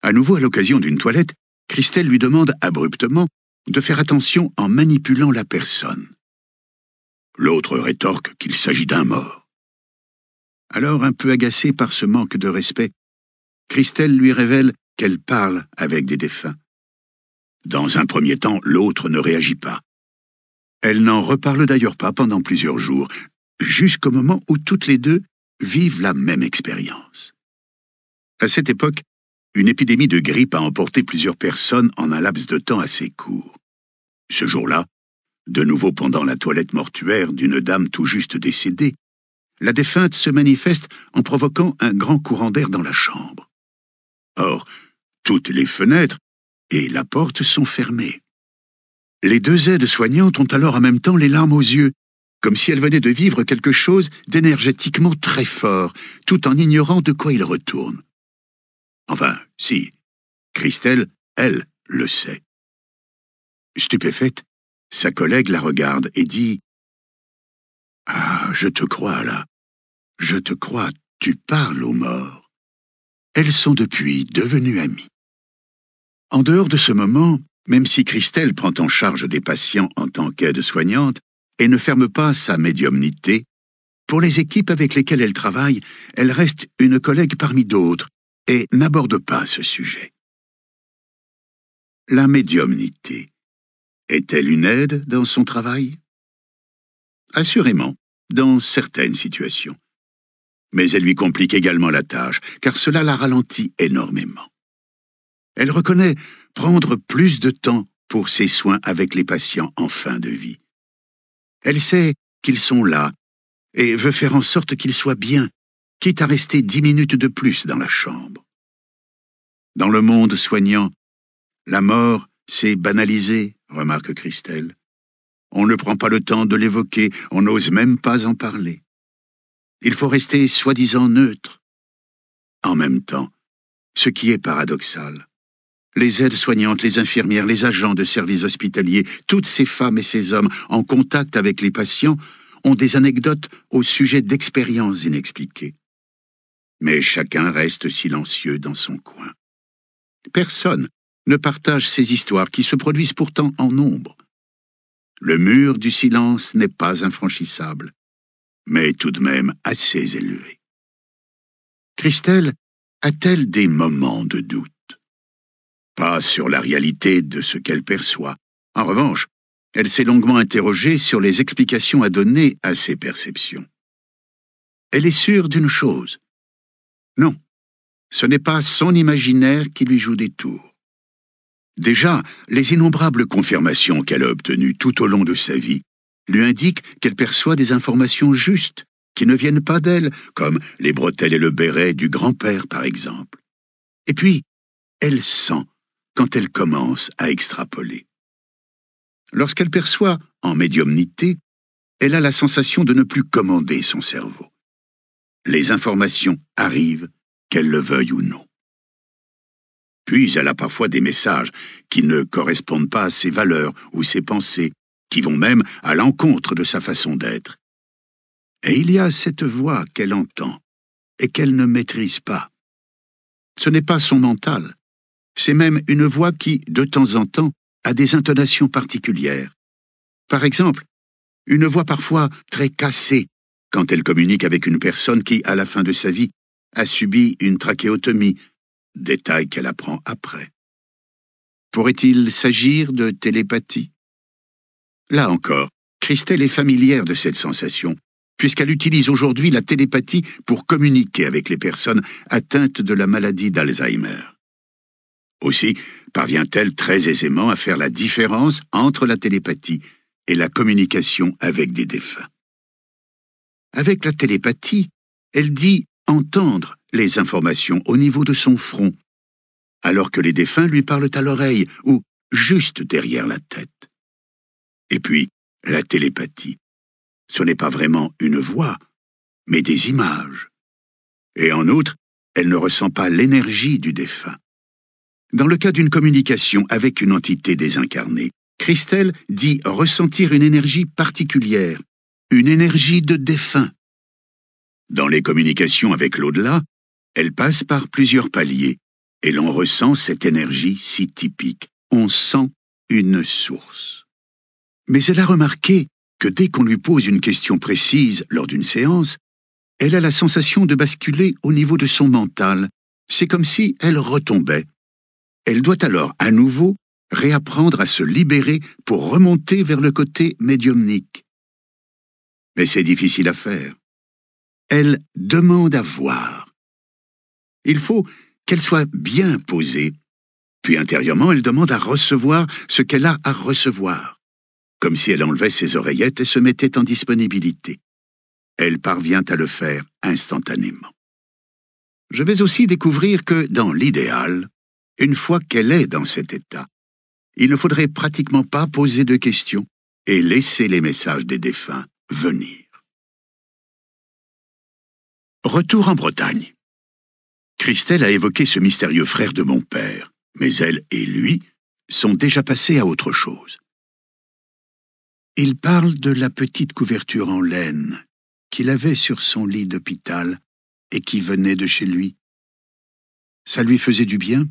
À nouveau à l'occasion d'une toilette, Christelle lui demande abruptement de faire attention en manipulant la personne. L'autre rétorque qu'il s'agit d'un mort. Alors, un peu agacée par ce manque de respect, Christelle lui révèle qu'elle parle avec des défunts. Dans un premier temps, l'autre ne réagit pas. Elle n'en reparle d'ailleurs pas pendant plusieurs jours, jusqu'au moment où toutes les deux vivent la même expérience. À cette époque, une épidémie de grippe a emporté plusieurs personnes en un laps de temps assez court. Ce jour-là, de nouveau pendant la toilette mortuaire d'une dame tout juste décédée, la défunte se manifeste en provoquant un grand courant d'air dans la chambre. Or, toutes les fenêtres et la porte sont fermées. Les deux aides-soignantes ont alors en même temps les larmes aux yeux, comme si elles venaient de vivre quelque chose d'énergétiquement très fort, tout en ignorant de quoi il retourne. Enfin, si, Christelle, elle, le sait. Stupéfaite, sa collègue la regarde et dit « Ah, je te crois là, je te crois, tu parles aux morts. » Elles sont depuis devenues amies. En dehors de ce moment, même si Christelle prend en charge des patients en tant qu'aide-soignante et ne ferme pas sa médiumnité, pour les équipes avec lesquelles elle travaille, elle reste une collègue parmi d'autres et n'aborde pas ce sujet. La médiumnité est-elle une aide dans son travail Assurément, dans certaines situations. Mais elle lui complique également la tâche, car cela la ralentit énormément. Elle reconnaît prendre plus de temps pour ses soins avec les patients en fin de vie. Elle sait qu'ils sont là et veut faire en sorte qu'ils soient bien, quitte à rester dix minutes de plus dans la chambre. Dans le monde soignant, la mort c'est banalisé, remarque Christelle. On ne prend pas le temps de l'évoquer, on n'ose même pas en parler. Il faut rester soi-disant neutre. En même temps, ce qui est paradoxal, les aides-soignantes, les infirmières, les agents de services hospitaliers, toutes ces femmes et ces hommes en contact avec les patients ont des anecdotes au sujet d'expériences inexpliquées. Mais chacun reste silencieux dans son coin. Personne ne partagent ces histoires qui se produisent pourtant en nombre. Le mur du silence n'est pas infranchissable, mais tout de même assez élevé. Christelle a-t-elle des moments de doute Pas sur la réalité de ce qu'elle perçoit. En revanche, elle s'est longuement interrogée sur les explications à donner à ses perceptions. Elle est sûre d'une chose. Non, ce n'est pas son imaginaire qui lui joue des tours. Déjà, les innombrables confirmations qu'elle a obtenues tout au long de sa vie lui indiquent qu'elle perçoit des informations justes, qui ne viennent pas d'elle, comme les bretelles et le béret du grand-père, par exemple. Et puis, elle sent quand elle commence à extrapoler. Lorsqu'elle perçoit, en médiumnité, elle a la sensation de ne plus commander son cerveau. Les informations arrivent, qu'elle le veuille ou non. Puis elle a parfois des messages qui ne correspondent pas à ses valeurs ou ses pensées, qui vont même à l'encontre de sa façon d'être. Et il y a cette voix qu'elle entend et qu'elle ne maîtrise pas. Ce n'est pas son mental, c'est même une voix qui, de temps en temps, a des intonations particulières. Par exemple, une voix parfois très cassée quand elle communique avec une personne qui, à la fin de sa vie, a subi une trachéotomie détail qu'elle apprend après. Pourrait-il s'agir de télépathie Là encore, Christelle est familière de cette sensation, puisqu'elle utilise aujourd'hui la télépathie pour communiquer avec les personnes atteintes de la maladie d'Alzheimer. Aussi parvient-elle très aisément à faire la différence entre la télépathie et la communication avec des défunts. Avec la télépathie, elle dit entendre les informations au niveau de son front, alors que les défunts lui parlent à l'oreille ou juste derrière la tête. Et puis, la télépathie. Ce n'est pas vraiment une voix, mais des images. Et en outre, elle ne ressent pas l'énergie du défunt. Dans le cas d'une communication avec une entité désincarnée, Christelle dit ressentir une énergie particulière, une énergie de défunt. Dans les communications avec l'au-delà, elle passe par plusieurs paliers et l'on ressent cette énergie si typique. On sent une source. Mais elle a remarqué que dès qu'on lui pose une question précise lors d'une séance, elle a la sensation de basculer au niveau de son mental. C'est comme si elle retombait. Elle doit alors à nouveau réapprendre à se libérer pour remonter vers le côté médiumnique. Mais c'est difficile à faire. Elle demande à voir. Il faut qu'elle soit bien posée, puis intérieurement elle demande à recevoir ce qu'elle a à recevoir, comme si elle enlevait ses oreillettes et se mettait en disponibilité. Elle parvient à le faire instantanément. Je vais aussi découvrir que, dans l'idéal, une fois qu'elle est dans cet état, il ne faudrait pratiquement pas poser de questions et laisser les messages des défunts venir. Retour en Bretagne. Christelle a évoqué ce mystérieux frère de mon père, mais elle et lui sont déjà passés à autre chose. Il parle de la petite couverture en laine qu'il avait sur son lit d'hôpital et qui venait de chez lui. Ça lui faisait du bien,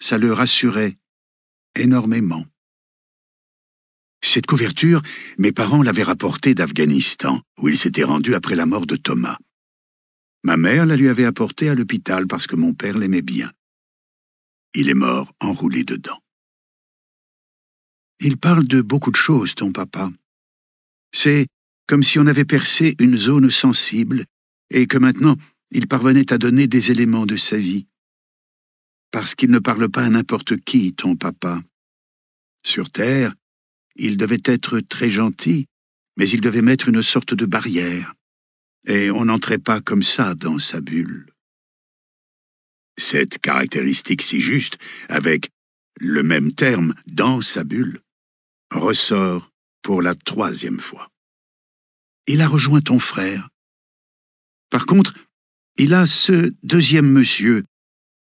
ça le rassurait énormément. Cette couverture, mes parents l'avaient rapportée d'Afghanistan, où il s'était rendu après la mort de Thomas. Ma mère la lui avait apportée à l'hôpital parce que mon père l'aimait bien. Il est mort enroulé dedans. Il parle de beaucoup de choses, ton papa. C'est comme si on avait percé une zone sensible et que maintenant il parvenait à donner des éléments de sa vie. Parce qu'il ne parle pas à n'importe qui, ton papa. Sur Terre, il devait être très gentil, mais il devait mettre une sorte de barrière et on n'entrait pas comme ça dans sa bulle. Cette caractéristique si juste, avec le même terme dans sa bulle, ressort pour la troisième fois. Il a rejoint ton frère. Par contre, il a ce deuxième monsieur,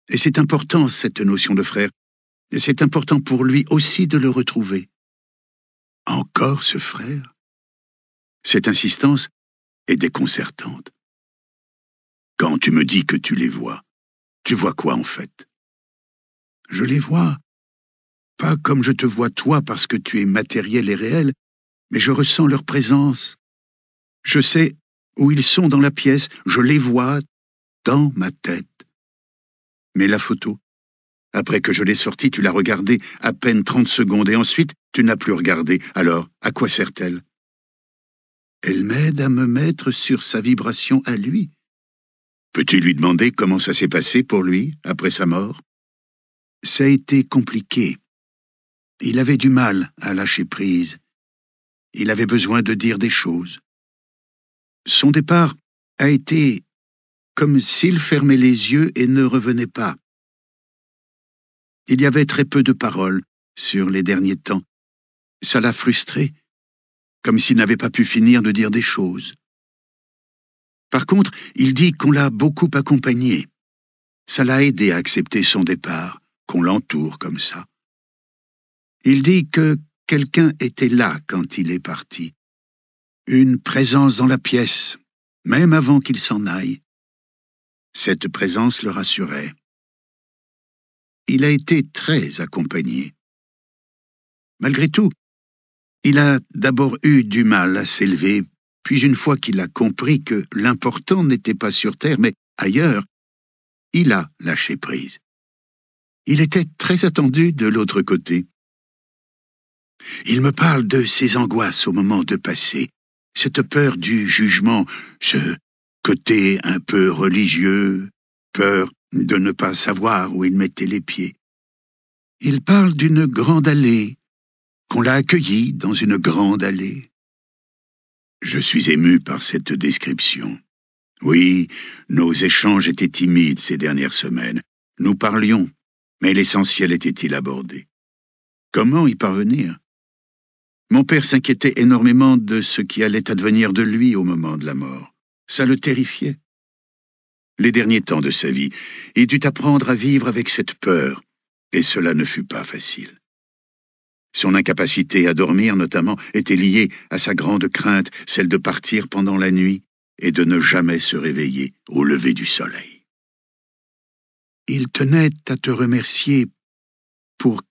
et c'est important cette notion de frère, c'est important pour lui aussi de le retrouver. Encore ce frère Cette insistance et déconcertante. Quand tu me dis que tu les vois, tu vois quoi en fait Je les vois, pas comme je te vois toi parce que tu es matériel et réel, mais je ressens leur présence. Je sais où ils sont dans la pièce, je les vois dans ma tête. Mais la photo, après que je l'ai sortie, tu l'as regardée à peine trente secondes et ensuite tu n'as plus regardé. Alors, à quoi sert-elle elle m'aide à me mettre sur sa vibration à lui. Peux-tu lui demander comment ça s'est passé pour lui après sa mort Ça a été compliqué. Il avait du mal à lâcher prise. Il avait besoin de dire des choses. Son départ a été comme s'il fermait les yeux et ne revenait pas. Il y avait très peu de paroles sur les derniers temps. Ça l'a frustré comme s'il n'avait pas pu finir de dire des choses. Par contre, il dit qu'on l'a beaucoup accompagné. Ça l'a aidé à accepter son départ, qu'on l'entoure comme ça. Il dit que quelqu'un était là quand il est parti. Une présence dans la pièce, même avant qu'il s'en aille. Cette présence le rassurait. Il a été très accompagné. Malgré tout, il a d'abord eu du mal à s'élever, puis une fois qu'il a compris que l'important n'était pas sur Terre, mais ailleurs, il a lâché prise. Il était très attendu de l'autre côté. Il me parle de ses angoisses au moment de passer, cette peur du jugement, ce côté un peu religieux, peur de ne pas savoir où il mettait les pieds. Il parle d'une grande allée qu'on l'a accueilli dans une grande allée. Je suis ému par cette description. Oui, nos échanges étaient timides ces dernières semaines. Nous parlions, mais l'essentiel était-il abordé Comment y parvenir Mon père s'inquiétait énormément de ce qui allait advenir de lui au moment de la mort. Ça le terrifiait. Les derniers temps de sa vie, il dut apprendre à vivre avec cette peur, et cela ne fut pas facile. Son incapacité à dormir, notamment, était liée à sa grande crainte, celle de partir pendant la nuit et de ne jamais se réveiller au lever du soleil. Il tenait à te remercier pour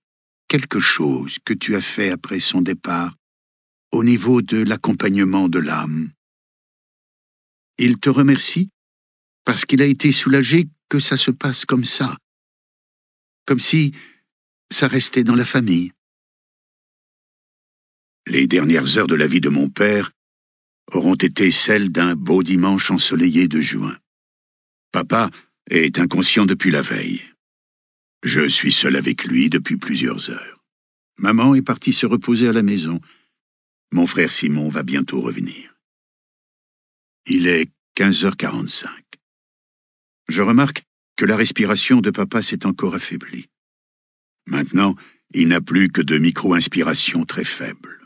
quelque chose que tu as fait après son départ au niveau de l'accompagnement de l'âme. Il te remercie parce qu'il a été soulagé que ça se passe comme ça, comme si ça restait dans la famille. Les dernières heures de la vie de mon père auront été celles d'un beau dimanche ensoleillé de juin. Papa est inconscient depuis la veille. Je suis seul avec lui depuis plusieurs heures. Maman est partie se reposer à la maison. Mon frère Simon va bientôt revenir. Il est 15h45. Je remarque que la respiration de papa s'est encore affaiblie. Maintenant, il n'a plus que de micro-inspirations très faibles.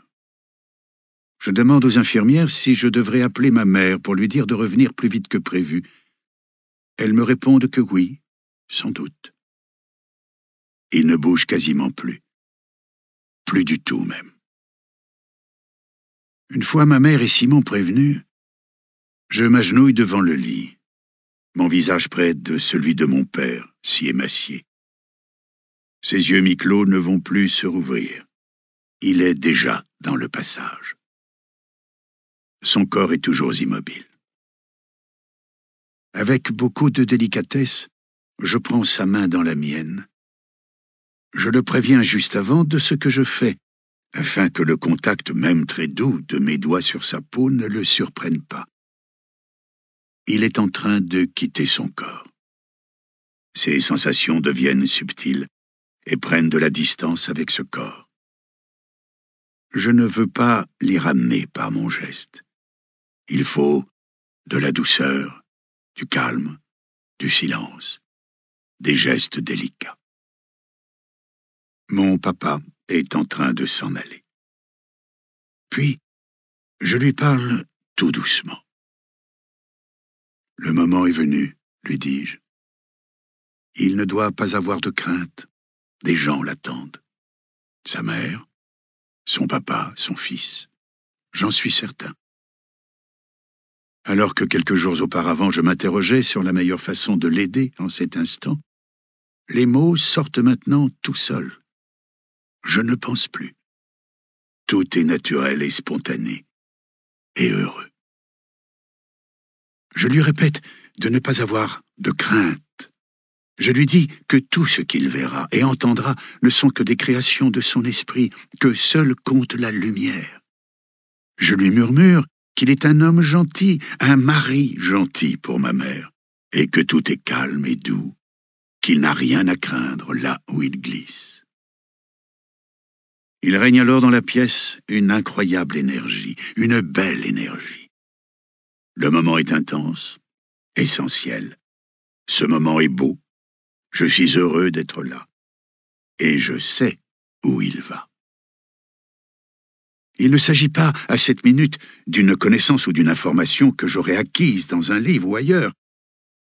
Je demande aux infirmières si je devrais appeler ma mère pour lui dire de revenir plus vite que prévu. Elles me répondent que oui, sans doute. Il ne bouge quasiment plus. Plus du tout même. Une fois ma mère et Simon prévenus, je m'agenouille devant le lit, mon visage près de celui de mon père, si émacié. Ses yeux mi-clos ne vont plus se rouvrir. Il est déjà dans le passage son corps est toujours immobile. Avec beaucoup de délicatesse, je prends sa main dans la mienne. Je le préviens juste avant de ce que je fais, afin que le contact même très doux de mes doigts sur sa peau ne le surprenne pas. Il est en train de quitter son corps. Ses sensations deviennent subtiles et prennent de la distance avec ce corps. Je ne veux pas l'y ramener par mon geste. Il faut de la douceur, du calme, du silence, des gestes délicats. Mon papa est en train de s'en aller. Puis, je lui parle tout doucement. Le moment est venu, lui dis-je. Il ne doit pas avoir de crainte. Des gens l'attendent. Sa mère, son papa, son fils. J'en suis certain alors que quelques jours auparavant je m'interrogeais sur la meilleure façon de l'aider en cet instant, les mots sortent maintenant tout seuls. Je ne pense plus. Tout est naturel et spontané, et heureux. Je lui répète de ne pas avoir de crainte. Je lui dis que tout ce qu'il verra et entendra ne sont que des créations de son esprit, que seul compte la lumière. Je lui murmure qu'il est un homme gentil, un mari gentil pour ma mère, et que tout est calme et doux, qu'il n'a rien à craindre là où il glisse. Il règne alors dans la pièce une incroyable énergie, une belle énergie. Le moment est intense, essentiel. Ce moment est beau. Je suis heureux d'être là. Et je sais où il va. Il ne s'agit pas, à cette minute, d'une connaissance ou d'une information que j'aurais acquise dans un livre ou ailleurs.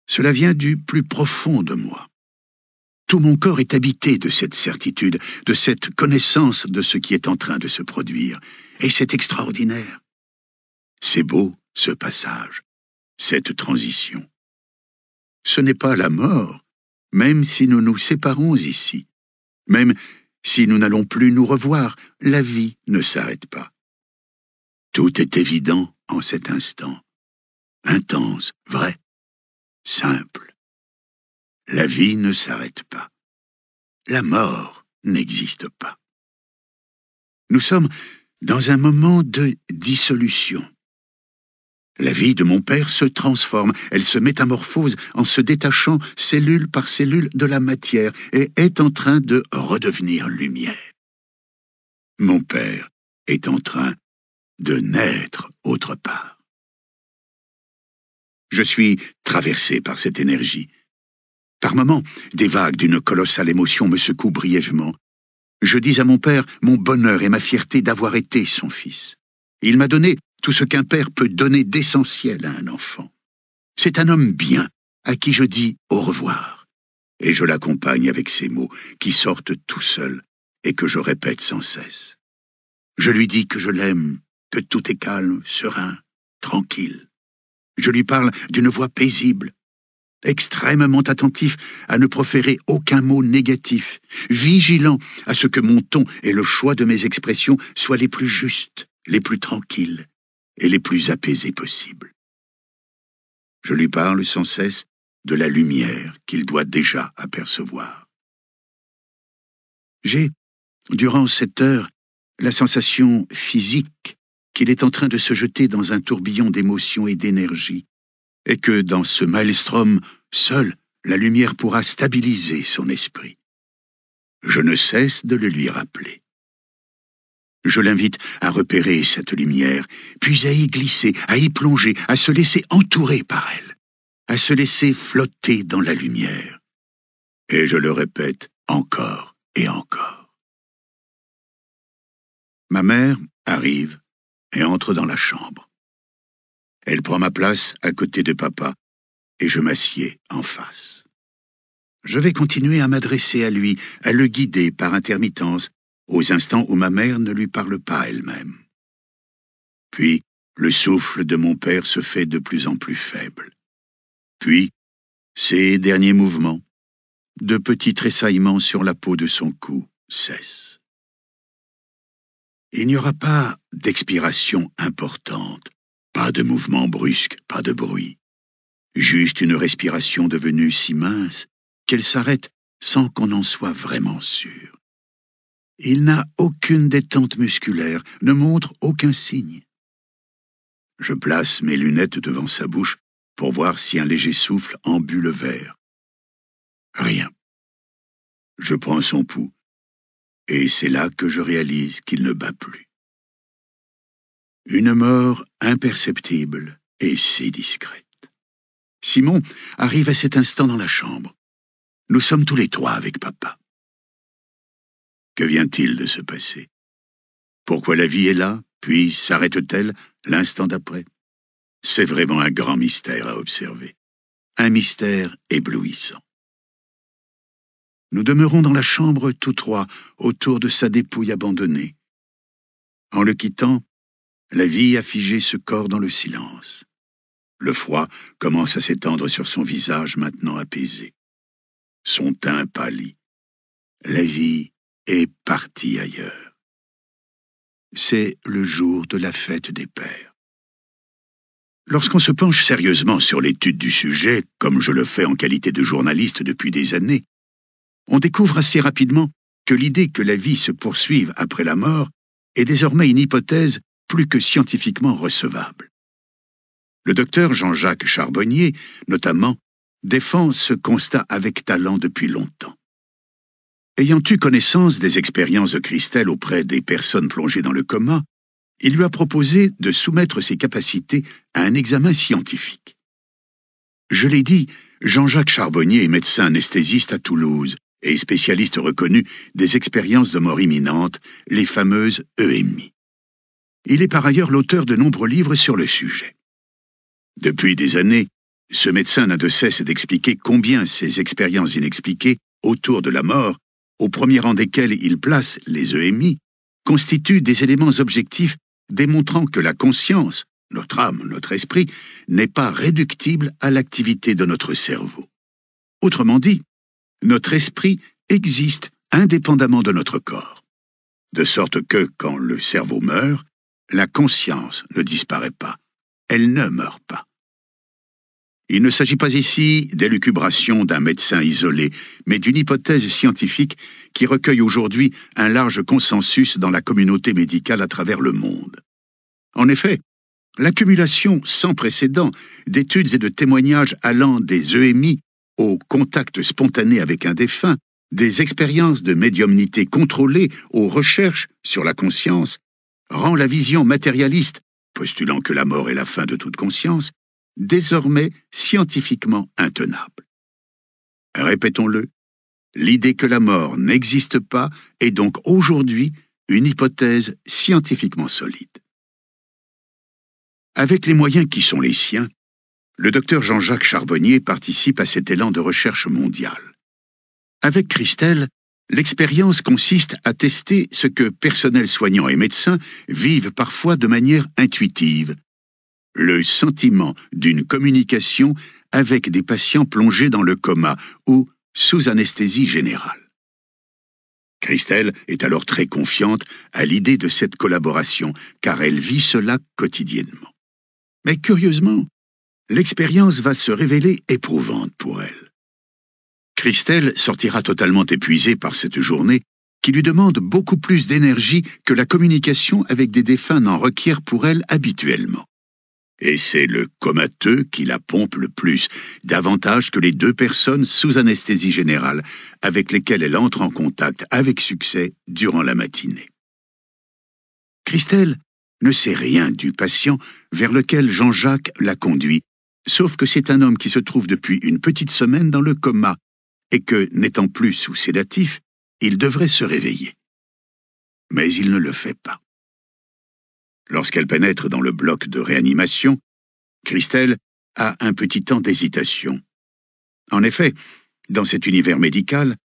Cela vient du plus profond de moi. Tout mon corps est habité de cette certitude, de cette connaissance de ce qui est en train de se produire, et c'est extraordinaire. C'est beau, ce passage, cette transition. Ce n'est pas la mort, même si nous nous séparons ici, même si nous n'allons plus nous revoir, la vie ne s'arrête pas. Tout est évident en cet instant, intense, vrai, simple. La vie ne s'arrête pas. La mort n'existe pas. Nous sommes dans un moment de dissolution. La vie de mon père se transforme, elle se métamorphose en se détachant cellule par cellule de la matière et est en train de redevenir lumière. Mon père est en train de naître autre part. Je suis traversé par cette énergie. Par moments, des vagues d'une colossale émotion me secouent brièvement. Je dis à mon père mon bonheur et ma fierté d'avoir été son fils. Il m'a donné tout ce qu'un père peut donner d'essentiel à un enfant. C'est un homme bien, à qui je dis au revoir, et je l'accompagne avec ces mots qui sortent tout seuls et que je répète sans cesse. Je lui dis que je l'aime, que tout est calme, serein, tranquille. Je lui parle d'une voix paisible, extrêmement attentif à ne proférer aucun mot négatif, vigilant à ce que mon ton et le choix de mes expressions soient les plus justes, les plus tranquilles, et les plus apaisés possibles. Je lui parle sans cesse de la lumière qu'il doit déjà apercevoir. J'ai, durant cette heure, la sensation physique qu'il est en train de se jeter dans un tourbillon d'émotions et d'énergie, et que dans ce maelstrom, seule la lumière pourra stabiliser son esprit. Je ne cesse de le lui rappeler. Je l'invite à repérer cette lumière, puis à y glisser, à y plonger, à se laisser entourer par elle, à se laisser flotter dans la lumière. Et je le répète encore et encore. Ma mère arrive et entre dans la chambre. Elle prend ma place à côté de papa et je m'assieds en face. Je vais continuer à m'adresser à lui, à le guider par intermittence, aux instants où ma mère ne lui parle pas elle-même. Puis, le souffle de mon père se fait de plus en plus faible. Puis, ses derniers mouvements, de petits tressaillements sur la peau de son cou, cessent. Il n'y aura pas d'expiration importante, pas de mouvement brusque, pas de bruit. Juste une respiration devenue si mince qu'elle s'arrête sans qu'on en soit vraiment sûr. Il n'a aucune détente musculaire, ne montre aucun signe. Je place mes lunettes devant sa bouche pour voir si un léger souffle embue le verre. Rien. Je prends son pouls, et c'est là que je réalise qu'il ne bat plus. Une mort imperceptible et si discrète. Simon arrive à cet instant dans la chambre. Nous sommes tous les trois avec papa. Que vient-il de se passer Pourquoi la vie est là, puis s'arrête-t-elle l'instant d'après C'est vraiment un grand mystère à observer, un mystère éblouissant. Nous demeurons dans la chambre tous trois, autour de sa dépouille abandonnée. En le quittant, la vie a figé ce corps dans le silence. Le froid commence à s'étendre sur son visage maintenant apaisé. Son teint pâlit. La vie est parti ailleurs. C'est le jour de la fête des pères. Lorsqu'on se penche sérieusement sur l'étude du sujet, comme je le fais en qualité de journaliste depuis des années, on découvre assez rapidement que l'idée que la vie se poursuive après la mort est désormais une hypothèse plus que scientifiquement recevable. Le docteur Jean-Jacques Charbonnier, notamment, défend ce constat avec talent depuis longtemps. Ayant eu connaissance des expériences de Christelle auprès des personnes plongées dans le coma, il lui a proposé de soumettre ses capacités à un examen scientifique. Je l'ai dit, Jean-Jacques Charbonnier est médecin anesthésiste à Toulouse et spécialiste reconnu des expériences de mort imminente, les fameuses EMI. Il est par ailleurs l'auteur de nombreux livres sur le sujet. Depuis des années, ce médecin n'a de cesse d'expliquer combien ces expériences inexpliquées autour de la mort au premier rang desquels il place les EMI, constituent des éléments objectifs démontrant que la conscience, notre âme, notre esprit, n'est pas réductible à l'activité de notre cerveau. Autrement dit, notre esprit existe indépendamment de notre corps, de sorte que quand le cerveau meurt, la conscience ne disparaît pas, elle ne meurt pas. Il ne s'agit pas ici d'élucubration d'un médecin isolé, mais d'une hypothèse scientifique qui recueille aujourd'hui un large consensus dans la communauté médicale à travers le monde. En effet, l'accumulation sans précédent d'études et de témoignages allant des EMI au contact spontané avec un défunt, des expériences de médiumnité contrôlées aux recherches sur la conscience, rend la vision matérialiste, postulant que la mort est la fin de toute conscience, désormais scientifiquement intenable. Répétons-le, l'idée que la mort n'existe pas est donc aujourd'hui une hypothèse scientifiquement solide. Avec les moyens qui sont les siens, le docteur Jean-Jacques Charbonnier participe à cet élan de recherche mondiale. Avec Christelle, l'expérience consiste à tester ce que personnel soignant et médecins vivent parfois de manière intuitive, le sentiment d'une communication avec des patients plongés dans le coma ou sous anesthésie générale. Christelle est alors très confiante à l'idée de cette collaboration, car elle vit cela quotidiennement. Mais curieusement, l'expérience va se révéler éprouvante pour elle. Christelle sortira totalement épuisée par cette journée qui lui demande beaucoup plus d'énergie que la communication avec des défunts n'en requiert pour elle habituellement et c'est le comateux qui la pompe le plus, davantage que les deux personnes sous anesthésie générale avec lesquelles elle entre en contact avec succès durant la matinée. Christelle ne sait rien du patient vers lequel Jean-Jacques la conduit, sauf que c'est un homme qui se trouve depuis une petite semaine dans le coma et que, n'étant plus sous sédatif, il devrait se réveiller. Mais il ne le fait pas. Lorsqu'elle pénètre dans le bloc de réanimation, Christelle a un petit temps d'hésitation. En effet, dans cet univers médical,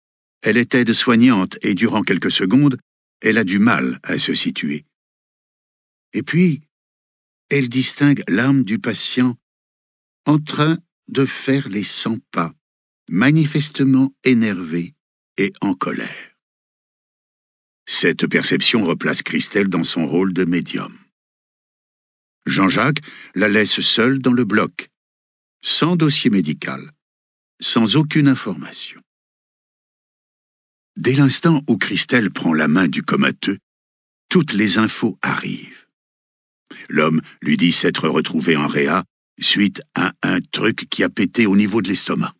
elle est aide-soignante et durant quelques secondes, elle a du mal à se situer. Et puis, elle distingue l'âme du patient en train de faire les cent pas, manifestement énervée et en colère. Cette perception replace Christelle dans son rôle de médium. Jean-Jacques la laisse seule dans le bloc, sans dossier médical, sans aucune information. Dès l'instant où Christelle prend la main du comateux, toutes les infos arrivent. L'homme lui dit s'être retrouvé en réa suite à un truc qui a pété au niveau de l'estomac.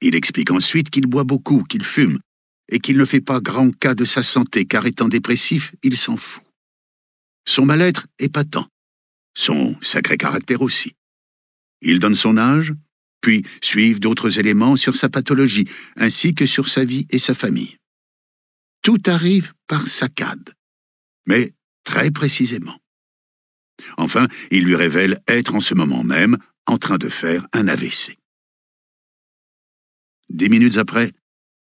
Il explique ensuite qu'il boit beaucoup, qu'il fume, et qu'il ne fait pas grand cas de sa santé car étant dépressif, il s'en fout. Son mal-être est patent son sacré caractère aussi. Il donne son âge, puis suivent d'autres éléments sur sa pathologie, ainsi que sur sa vie et sa famille. Tout arrive par saccade, mais très précisément. Enfin, il lui révèle être en ce moment même en train de faire un AVC. Dix minutes après,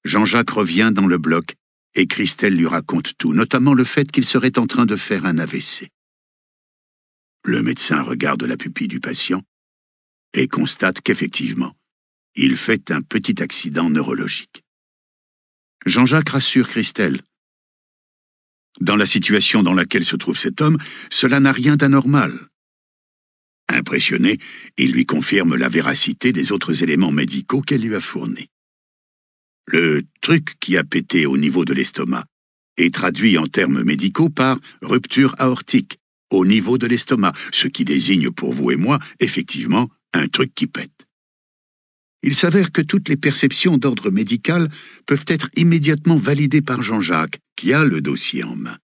Jean-Jacques revient dans le bloc et Christelle lui raconte tout, notamment le fait qu'il serait en train de faire un AVC. Le médecin regarde la pupille du patient et constate qu'effectivement, il fait un petit accident neurologique. Jean-Jacques rassure Christelle. Dans la situation dans laquelle se trouve cet homme, cela n'a rien d'anormal. Impressionné, il lui confirme la véracité des autres éléments médicaux qu'elle lui a fournis. Le truc qui a pété au niveau de l'estomac est traduit en termes médicaux par rupture aortique, au niveau de l'estomac, ce qui désigne pour vous et moi, effectivement, un truc qui pète. Il s'avère que toutes les perceptions d'ordre médical peuvent être immédiatement validées par Jean-Jacques, qui a le dossier en main,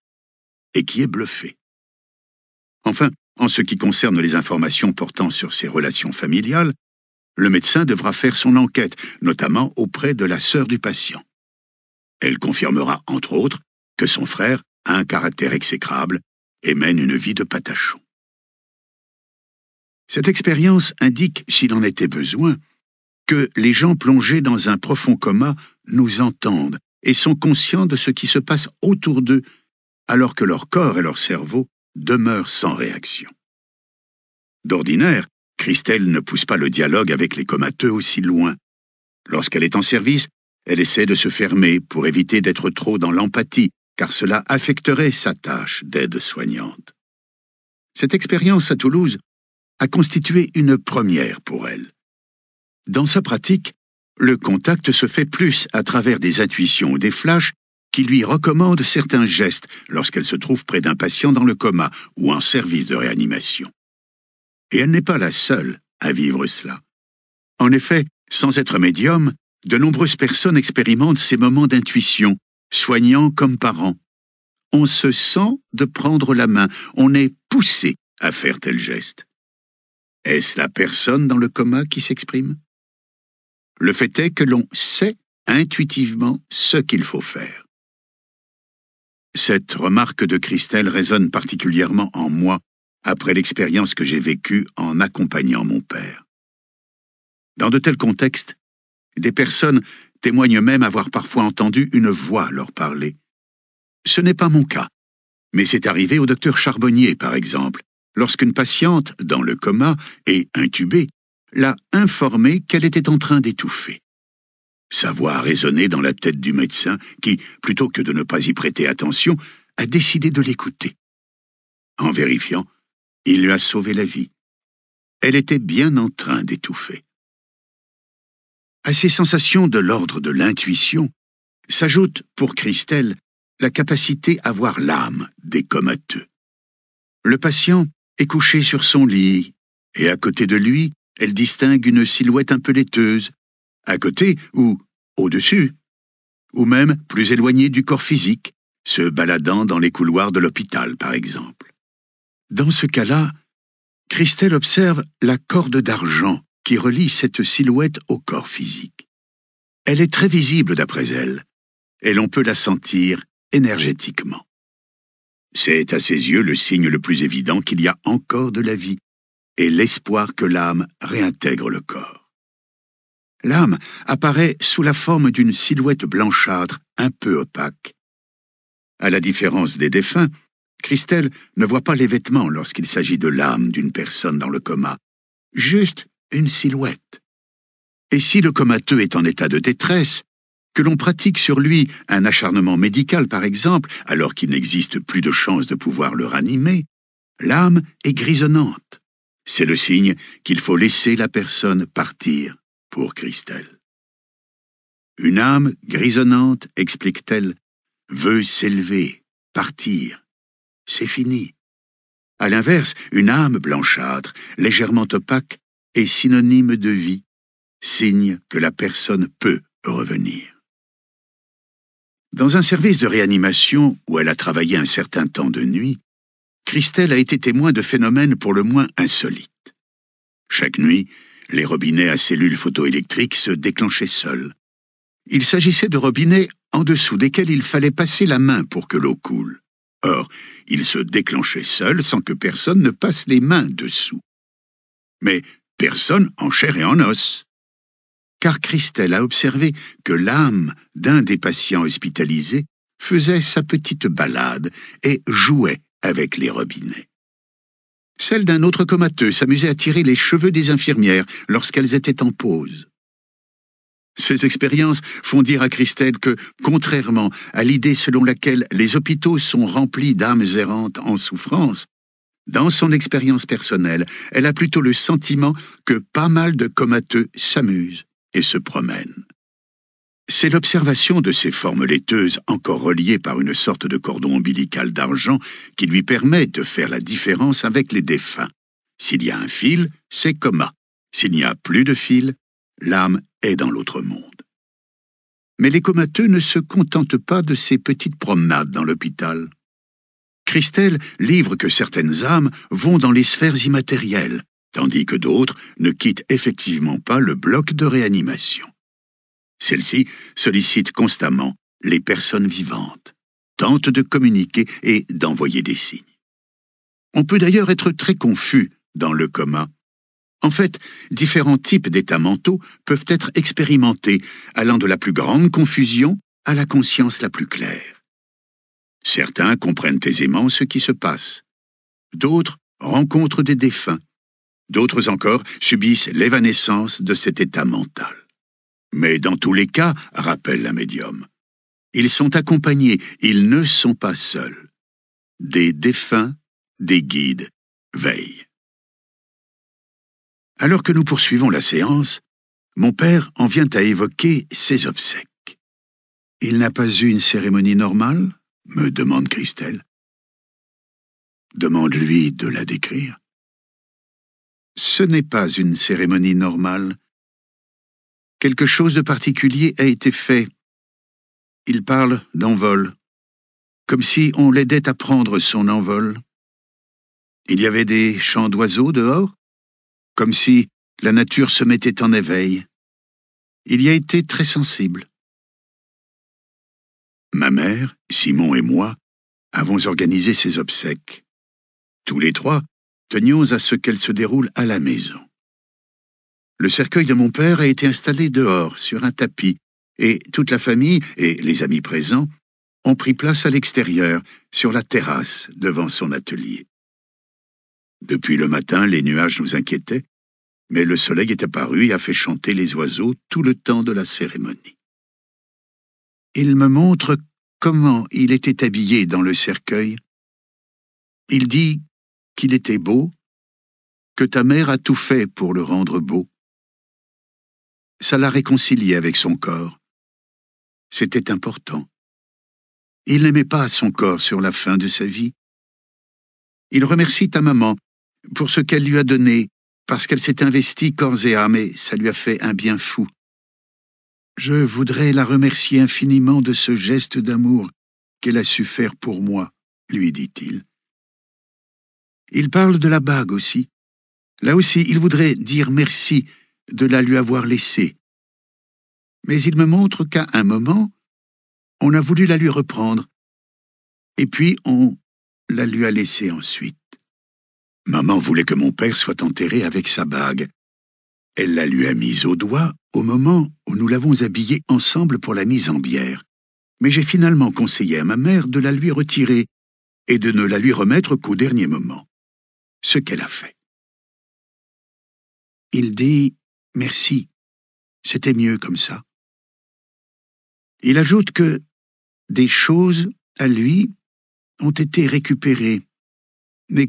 et qui est bluffé. Enfin, en ce qui concerne les informations portant sur ses relations familiales, le médecin devra faire son enquête, notamment auprès de la sœur du patient. Elle confirmera, entre autres, que son frère a un caractère exécrable et mène une vie de patachon. Cette expérience indique, s'il en était besoin, que les gens plongés dans un profond coma nous entendent et sont conscients de ce qui se passe autour d'eux, alors que leur corps et leur cerveau demeurent sans réaction. D'ordinaire, Christelle ne pousse pas le dialogue avec les comateux aussi loin. Lorsqu'elle est en service, elle essaie de se fermer pour éviter d'être trop dans l'empathie car cela affecterait sa tâche d'aide-soignante. Cette expérience à Toulouse a constitué une première pour elle. Dans sa pratique, le contact se fait plus à travers des intuitions ou des flashs qui lui recommandent certains gestes lorsqu'elle se trouve près d'un patient dans le coma ou en service de réanimation. Et elle n'est pas la seule à vivre cela. En effet, sans être médium, de nombreuses personnes expérimentent ces moments d'intuition Soignant comme parent, On se sent de prendre la main, on est poussé à faire tel geste. Est-ce la personne dans le coma qui s'exprime Le fait est que l'on sait intuitivement ce qu'il faut faire. Cette remarque de Christelle résonne particulièrement en moi après l'expérience que j'ai vécue en accompagnant mon père. Dans de tels contextes, des personnes témoigne même avoir parfois entendu une voix leur parler. Ce n'est pas mon cas, mais c'est arrivé au docteur Charbonnier, par exemple, lorsqu'une patiente, dans le coma et intubée, l'a informé qu'elle était en train d'étouffer. Sa voix a résonné dans la tête du médecin qui, plutôt que de ne pas y prêter attention, a décidé de l'écouter. En vérifiant, il lui a sauvé la vie. Elle était bien en train d'étouffer. À ces sensations de l'ordre de l'intuition s'ajoute, pour Christelle, la capacité à voir l'âme des comateux. Le patient est couché sur son lit, et à côté de lui, elle distingue une silhouette un peu laiteuse, à côté ou au-dessus, ou même plus éloignée du corps physique, se baladant dans les couloirs de l'hôpital, par exemple. Dans ce cas-là, Christelle observe la corde d'argent qui relie cette silhouette au corps physique. Elle est très visible d'après elle, et l'on peut la sentir énergétiquement. C'est à ses yeux le signe le plus évident qu'il y a encore de la vie, et l'espoir que l'âme réintègre le corps. L'âme apparaît sous la forme d'une silhouette blanchâtre un peu opaque. À la différence des défunts, Christelle ne voit pas les vêtements lorsqu'il s'agit de l'âme d'une personne dans le coma, juste une silhouette. Et si le comateux est en état de détresse, que l'on pratique sur lui un acharnement médical par exemple, alors qu'il n'existe plus de chance de pouvoir le ranimer, l'âme est grisonnante. C'est le signe qu'il faut laisser la personne partir pour Christelle. Une âme grisonnante, explique-t-elle, veut s'élever, partir. C'est fini. À l'inverse, une âme blanchâtre, légèrement opaque, est synonyme de vie, signe que la personne peut revenir. Dans un service de réanimation où elle a travaillé un certain temps de nuit, Christelle a été témoin de phénomènes pour le moins insolites. Chaque nuit, les robinets à cellules photoélectriques se déclenchaient seuls. Il s'agissait de robinets en dessous desquels il fallait passer la main pour que l'eau coule. Or, ils se déclenchaient seuls sans que personne ne passe les mains dessous. Mais personne en chair et en os. Car Christelle a observé que l'âme d'un des patients hospitalisés faisait sa petite balade et jouait avec les robinets. Celle d'un autre comateux s'amusait à tirer les cheveux des infirmières lorsqu'elles étaient en pause. Ces expériences font dire à Christelle que, contrairement à l'idée selon laquelle les hôpitaux sont remplis d'âmes errantes en souffrance, dans son expérience personnelle, elle a plutôt le sentiment que pas mal de comateux s'amusent et se promènent. C'est l'observation de ces formes laiteuses encore reliées par une sorte de cordon ombilical d'argent qui lui permet de faire la différence avec les défunts. S'il y a un fil, c'est coma. S'il n'y a plus de fil, l'âme est dans l'autre monde. Mais les comateux ne se contentent pas de ces petites promenades dans l'hôpital. Christelle livre que certaines âmes vont dans les sphères immatérielles, tandis que d'autres ne quittent effectivement pas le bloc de réanimation. celles ci sollicitent constamment les personnes vivantes, tentent de communiquer et d'envoyer des signes. On peut d'ailleurs être très confus dans le coma. En fait, différents types d'états mentaux peuvent être expérimentés, allant de la plus grande confusion à la conscience la plus claire. Certains comprennent aisément ce qui se passe. D'autres rencontrent des défunts. D'autres encore subissent l'évanescence de cet état mental. Mais dans tous les cas, rappelle la médium, ils sont accompagnés, ils ne sont pas seuls. Des défunts, des guides, veillent. Alors que nous poursuivons la séance, mon père en vient à évoquer ses obsèques. Il n'a pas eu une cérémonie normale me demande Christelle. Demande-lui de la décrire. Ce n'est pas une cérémonie normale. Quelque chose de particulier a été fait. Il parle d'envol, comme si on l'aidait à prendre son envol. Il y avait des chants d'oiseaux dehors, comme si la nature se mettait en éveil. Il y a été très sensible. Ma mère, Simon et moi avons organisé ses obsèques. Tous les trois tenions à ce qu'elles se déroulent à la maison. Le cercueil de mon père a été installé dehors, sur un tapis, et toute la famille et les amis présents ont pris place à l'extérieur, sur la terrasse, devant son atelier. Depuis le matin, les nuages nous inquiétaient, mais le soleil est apparu et a fait chanter les oiseaux tout le temps de la cérémonie. Il me montre comment il était habillé dans le cercueil. Il dit qu'il était beau, que ta mère a tout fait pour le rendre beau. Ça l'a réconcilié avec son corps. C'était important. Il n'aimait pas son corps sur la fin de sa vie. Il remercie ta maman pour ce qu'elle lui a donné, parce qu'elle s'est investie corps et âme et ça lui a fait un bien fou. Je voudrais la remercier infiniment de ce geste d'amour qu'elle a su faire pour moi, lui dit-il. Il parle de la bague aussi. Là aussi, il voudrait dire merci de la lui avoir laissée. Mais il me montre qu'à un moment, on a voulu la lui reprendre, et puis on la lui a laissée ensuite. Maman voulait que mon père soit enterré avec sa bague. Elle la lui a mise au doigt au moment où nous l'avons habillée ensemble pour la mise en bière, mais j'ai finalement conseillé à ma mère de la lui retirer et de ne la lui remettre qu'au dernier moment, ce qu'elle a fait. Il dit Merci, c'était mieux comme ça. Il ajoute que des choses, à lui, ont été récupérées, mais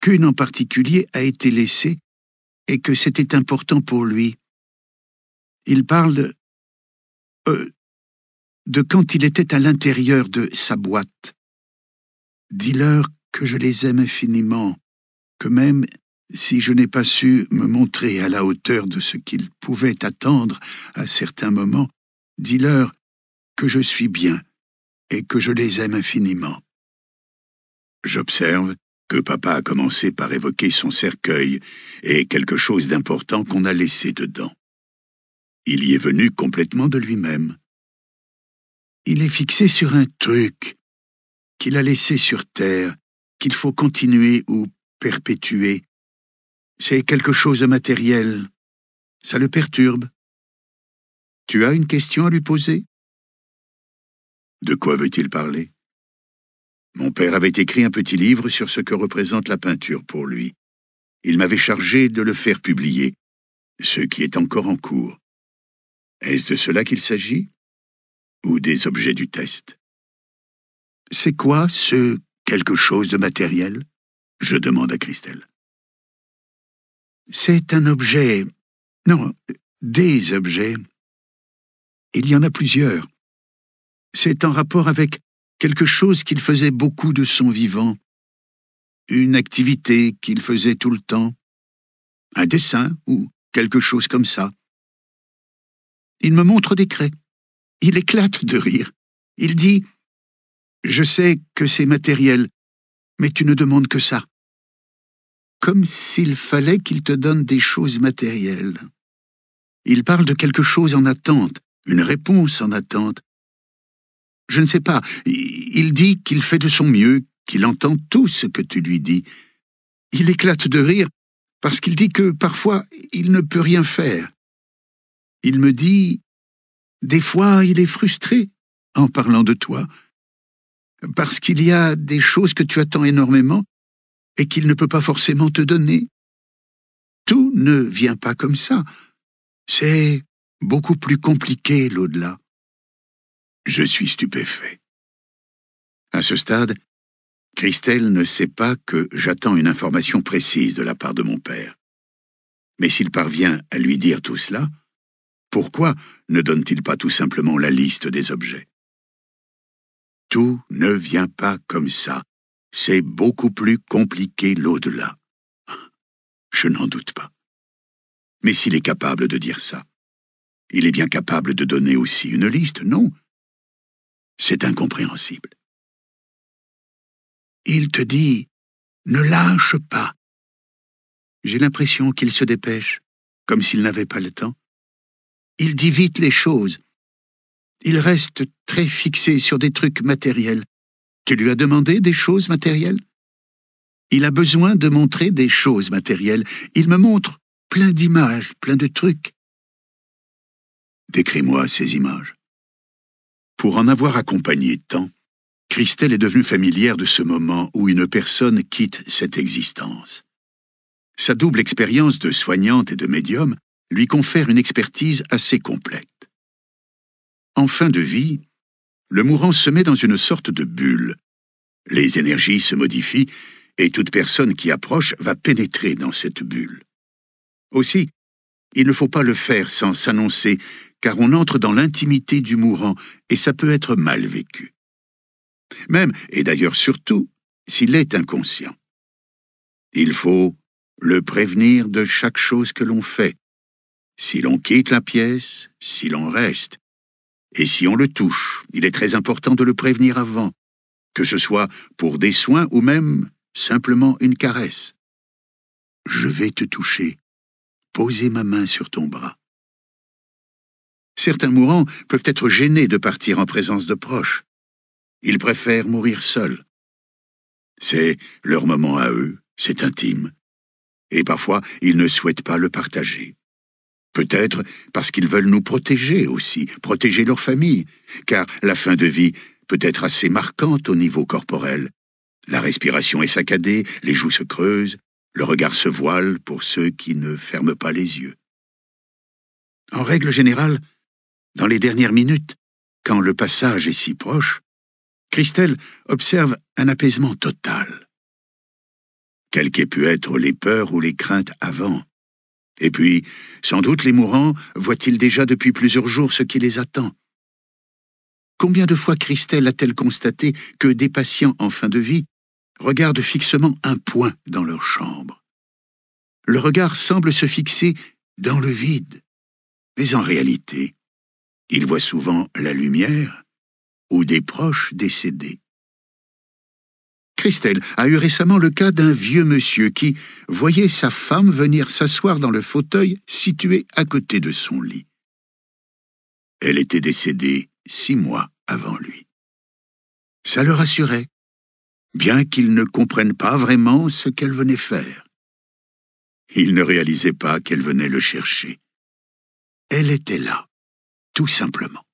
qu'une en particulier a été laissée et que c'était important pour lui il parle de, euh, de quand il était à l'intérieur de sa boîte. Dis-leur que je les aime infiniment, que même si je n'ai pas su me montrer à la hauteur de ce qu'ils pouvaient attendre à certains moments, dis-leur que je suis bien et que je les aime infiniment. J'observe que papa a commencé par évoquer son cercueil et quelque chose d'important qu'on a laissé dedans. Il y est venu complètement de lui-même. Il est fixé sur un truc qu'il a laissé sur Terre, qu'il faut continuer ou perpétuer. C'est quelque chose de matériel. Ça le perturbe. Tu as une question à lui poser De quoi veut-il parler Mon père avait écrit un petit livre sur ce que représente la peinture pour lui. Il m'avait chargé de le faire publier, ce qui est encore en cours. Est-ce de cela qu'il s'agit Ou des objets du test C'est quoi ce quelque chose de matériel Je demande à Christelle. C'est un objet... Non, des objets. Il y en a plusieurs. C'est en rapport avec quelque chose qu'il faisait beaucoup de son vivant. Une activité qu'il faisait tout le temps. Un dessin ou quelque chose comme ça. Il me montre des craies. Il éclate de rire. Il dit Je sais que c'est matériel, mais tu ne demandes que ça. Comme s'il fallait qu'il te donne des choses matérielles. Il parle de quelque chose en attente, une réponse en attente. Je ne sais pas, il dit qu'il fait de son mieux, qu'il entend tout ce que tu lui dis. Il éclate de rire parce qu'il dit que parfois il ne peut rien faire, il me dit Des fois, il est frustré en parlant de toi, parce qu'il y a des choses que tu attends énormément et qu'il ne peut pas forcément te donner. Tout ne vient pas comme ça. C'est beaucoup plus compliqué l'au-delà. Je suis stupéfait. À ce stade, Christelle ne sait pas que j'attends une information précise de la part de mon père. Mais s'il parvient à lui dire tout cela, pourquoi ne donne-t-il pas tout simplement la liste des objets Tout ne vient pas comme ça. C'est beaucoup plus compliqué l'au-delà. Je n'en doute pas. Mais s'il est capable de dire ça, il est bien capable de donner aussi une liste, non C'est incompréhensible. Il te dit « Ne lâche pas ». J'ai l'impression qu'il se dépêche, comme s'il n'avait pas le temps. Il dit vite les choses. Il reste très fixé sur des trucs matériels. Tu lui as demandé des choses matérielles Il a besoin de montrer des choses matérielles. Il me montre plein d'images, plein de trucs. Décris-moi ces images. Pour en avoir accompagné tant, Christelle est devenue familière de ce moment où une personne quitte cette existence. Sa double expérience de soignante et de médium lui confère une expertise assez complète. En fin de vie, le mourant se met dans une sorte de bulle. Les énergies se modifient et toute personne qui approche va pénétrer dans cette bulle. Aussi, il ne faut pas le faire sans s'annoncer, car on entre dans l'intimité du mourant et ça peut être mal vécu. Même, et d'ailleurs surtout, s'il est inconscient. Il faut le prévenir de chaque chose que l'on fait, si l'on quitte la pièce, si l'on reste. Et si on le touche, il est très important de le prévenir avant, que ce soit pour des soins ou même simplement une caresse. Je vais te toucher. Poser ma main sur ton bras. Certains mourants peuvent être gênés de partir en présence de proches. Ils préfèrent mourir seuls. C'est leur moment à eux, c'est intime. Et parfois, ils ne souhaitent pas le partager. Peut-être parce qu'ils veulent nous protéger aussi, protéger leur famille, car la fin de vie peut être assez marquante au niveau corporel. La respiration est saccadée, les joues se creusent, le regard se voile pour ceux qui ne ferment pas les yeux. En règle générale, dans les dernières minutes, quand le passage est si proche, Christelle observe un apaisement total. Quelles qu'aient pu être les peurs ou les craintes avant, et puis, sans doute les mourants voient-ils déjà depuis plusieurs jours ce qui les attend. Combien de fois Christelle a-t-elle constaté que des patients en fin de vie regardent fixement un point dans leur chambre Le regard semble se fixer dans le vide, mais en réalité, ils voient souvent la lumière ou des proches décédés. Christelle a eu récemment le cas d'un vieux monsieur qui voyait sa femme venir s'asseoir dans le fauteuil situé à côté de son lit. Elle était décédée six mois avant lui. Ça le rassurait, bien qu'il ne comprenne pas vraiment ce qu'elle venait faire. Il ne réalisait pas qu'elle venait le chercher. Elle était là, tout simplement.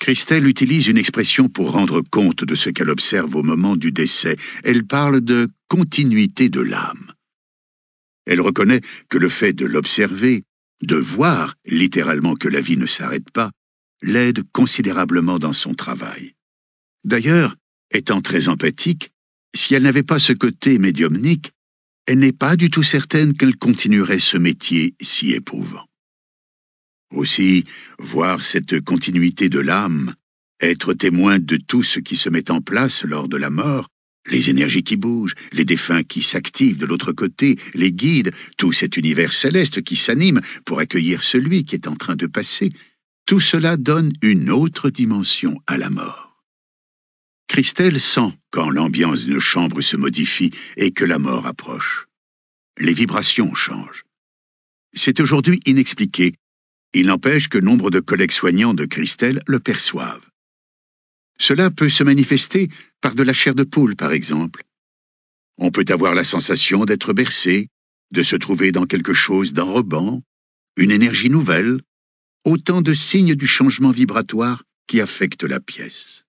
Christelle utilise une expression pour rendre compte de ce qu'elle observe au moment du décès. Elle parle de continuité de l'âme. Elle reconnaît que le fait de l'observer, de voir littéralement que la vie ne s'arrête pas, l'aide considérablement dans son travail. D'ailleurs, étant très empathique, si elle n'avait pas ce côté médiumnique, elle n'est pas du tout certaine qu'elle continuerait ce métier si éprouvant. Aussi, voir cette continuité de l'âme, être témoin de tout ce qui se met en place lors de la mort, les énergies qui bougent, les défunts qui s'activent de l'autre côté, les guides, tout cet univers céleste qui s'anime pour accueillir celui qui est en train de passer, tout cela donne une autre dimension à la mort. Christelle sent quand l'ambiance d'une chambre se modifie et que la mort approche. Les vibrations changent. C'est aujourd'hui inexpliqué, il n'empêche que nombre de collègues soignants de Christelle le perçoivent. Cela peut se manifester par de la chair de poule, par exemple. On peut avoir la sensation d'être bercé, de se trouver dans quelque chose d'enrobant, une énergie nouvelle, autant de signes du changement vibratoire qui affecte la pièce.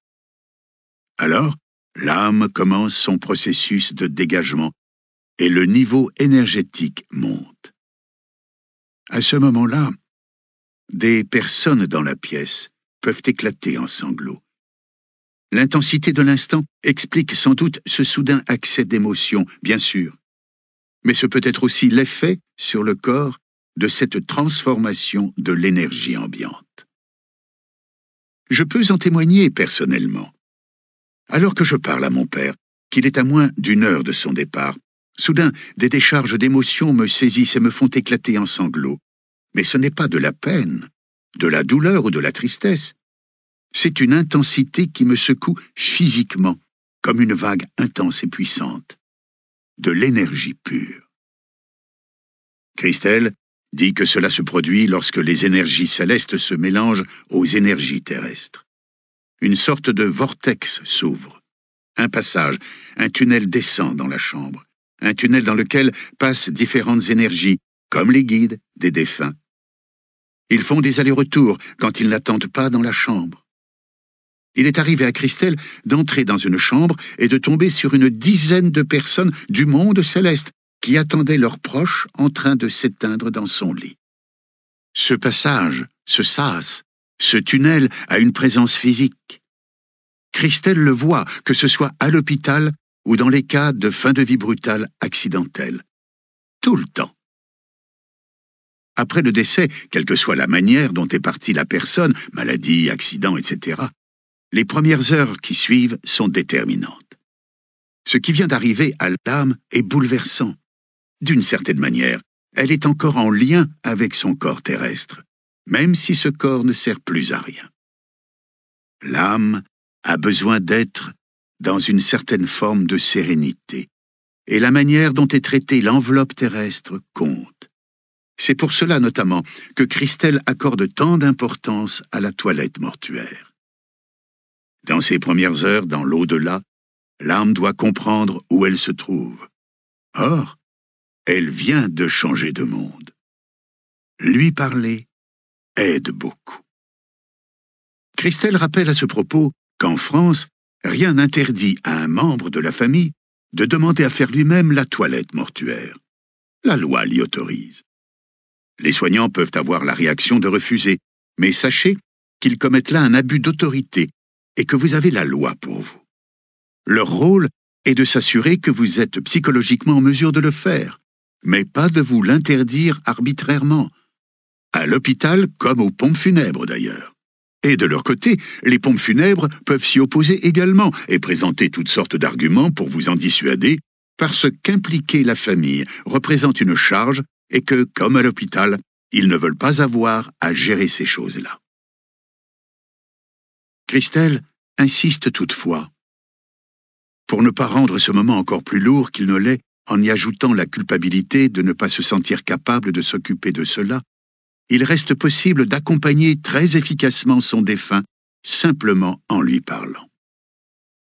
Alors, l'âme commence son processus de dégagement et le niveau énergétique monte. À ce moment-là, des personnes dans la pièce peuvent éclater en sanglots. L'intensité de l'instant explique sans doute ce soudain accès d'émotion, bien sûr, mais ce peut être aussi l'effet sur le corps de cette transformation de l'énergie ambiante. Je peux en témoigner personnellement. Alors que je parle à mon père, qu'il est à moins d'une heure de son départ, soudain des décharges d'émotions me saisissent et me font éclater en sanglots mais ce n'est pas de la peine, de la douleur ou de la tristesse. C'est une intensité qui me secoue physiquement, comme une vague intense et puissante. De l'énergie pure. Christelle dit que cela se produit lorsque les énergies célestes se mélangent aux énergies terrestres. Une sorte de vortex s'ouvre. Un passage, un tunnel descend dans la chambre, un tunnel dans lequel passent différentes énergies, comme les guides des défunts, ils font des allers-retours quand ils n'attendent pas dans la chambre. Il est arrivé à Christelle d'entrer dans une chambre et de tomber sur une dizaine de personnes du monde céleste qui attendaient leurs proches en train de s'éteindre dans son lit. Ce passage, ce sas, ce tunnel a une présence physique. Christelle le voit, que ce soit à l'hôpital ou dans les cas de fin de vie brutale accidentelle. Tout le temps. Après le décès, quelle que soit la manière dont est partie la personne, maladie, accident, etc., les premières heures qui suivent sont déterminantes. Ce qui vient d'arriver à l'âme est bouleversant. D'une certaine manière, elle est encore en lien avec son corps terrestre, même si ce corps ne sert plus à rien. L'âme a besoin d'être dans une certaine forme de sérénité, et la manière dont est traitée l'enveloppe terrestre compte. C'est pour cela notamment que Christelle accorde tant d'importance à la toilette mortuaire. Dans ses premières heures dans l'au-delà, l'âme doit comprendre où elle se trouve. Or, elle vient de changer de monde. Lui parler aide beaucoup. Christelle rappelle à ce propos qu'en France, rien n'interdit à un membre de la famille de demander à faire lui-même la toilette mortuaire. La loi l'y autorise. Les soignants peuvent avoir la réaction de refuser, mais sachez qu'ils commettent là un abus d'autorité et que vous avez la loi pour vous. Leur rôle est de s'assurer que vous êtes psychologiquement en mesure de le faire, mais pas de vous l'interdire arbitrairement, à l'hôpital comme aux pompes funèbres d'ailleurs. Et de leur côté, les pompes funèbres peuvent s'y opposer également et présenter toutes sortes d'arguments pour vous en dissuader, parce qu'impliquer la famille représente une charge et que, comme à l'hôpital, ils ne veulent pas avoir à gérer ces choses-là. Christelle insiste toutefois. Pour ne pas rendre ce moment encore plus lourd qu'il ne l'est en y ajoutant la culpabilité de ne pas se sentir capable de s'occuper de cela, il reste possible d'accompagner très efficacement son défunt simplement en lui parlant.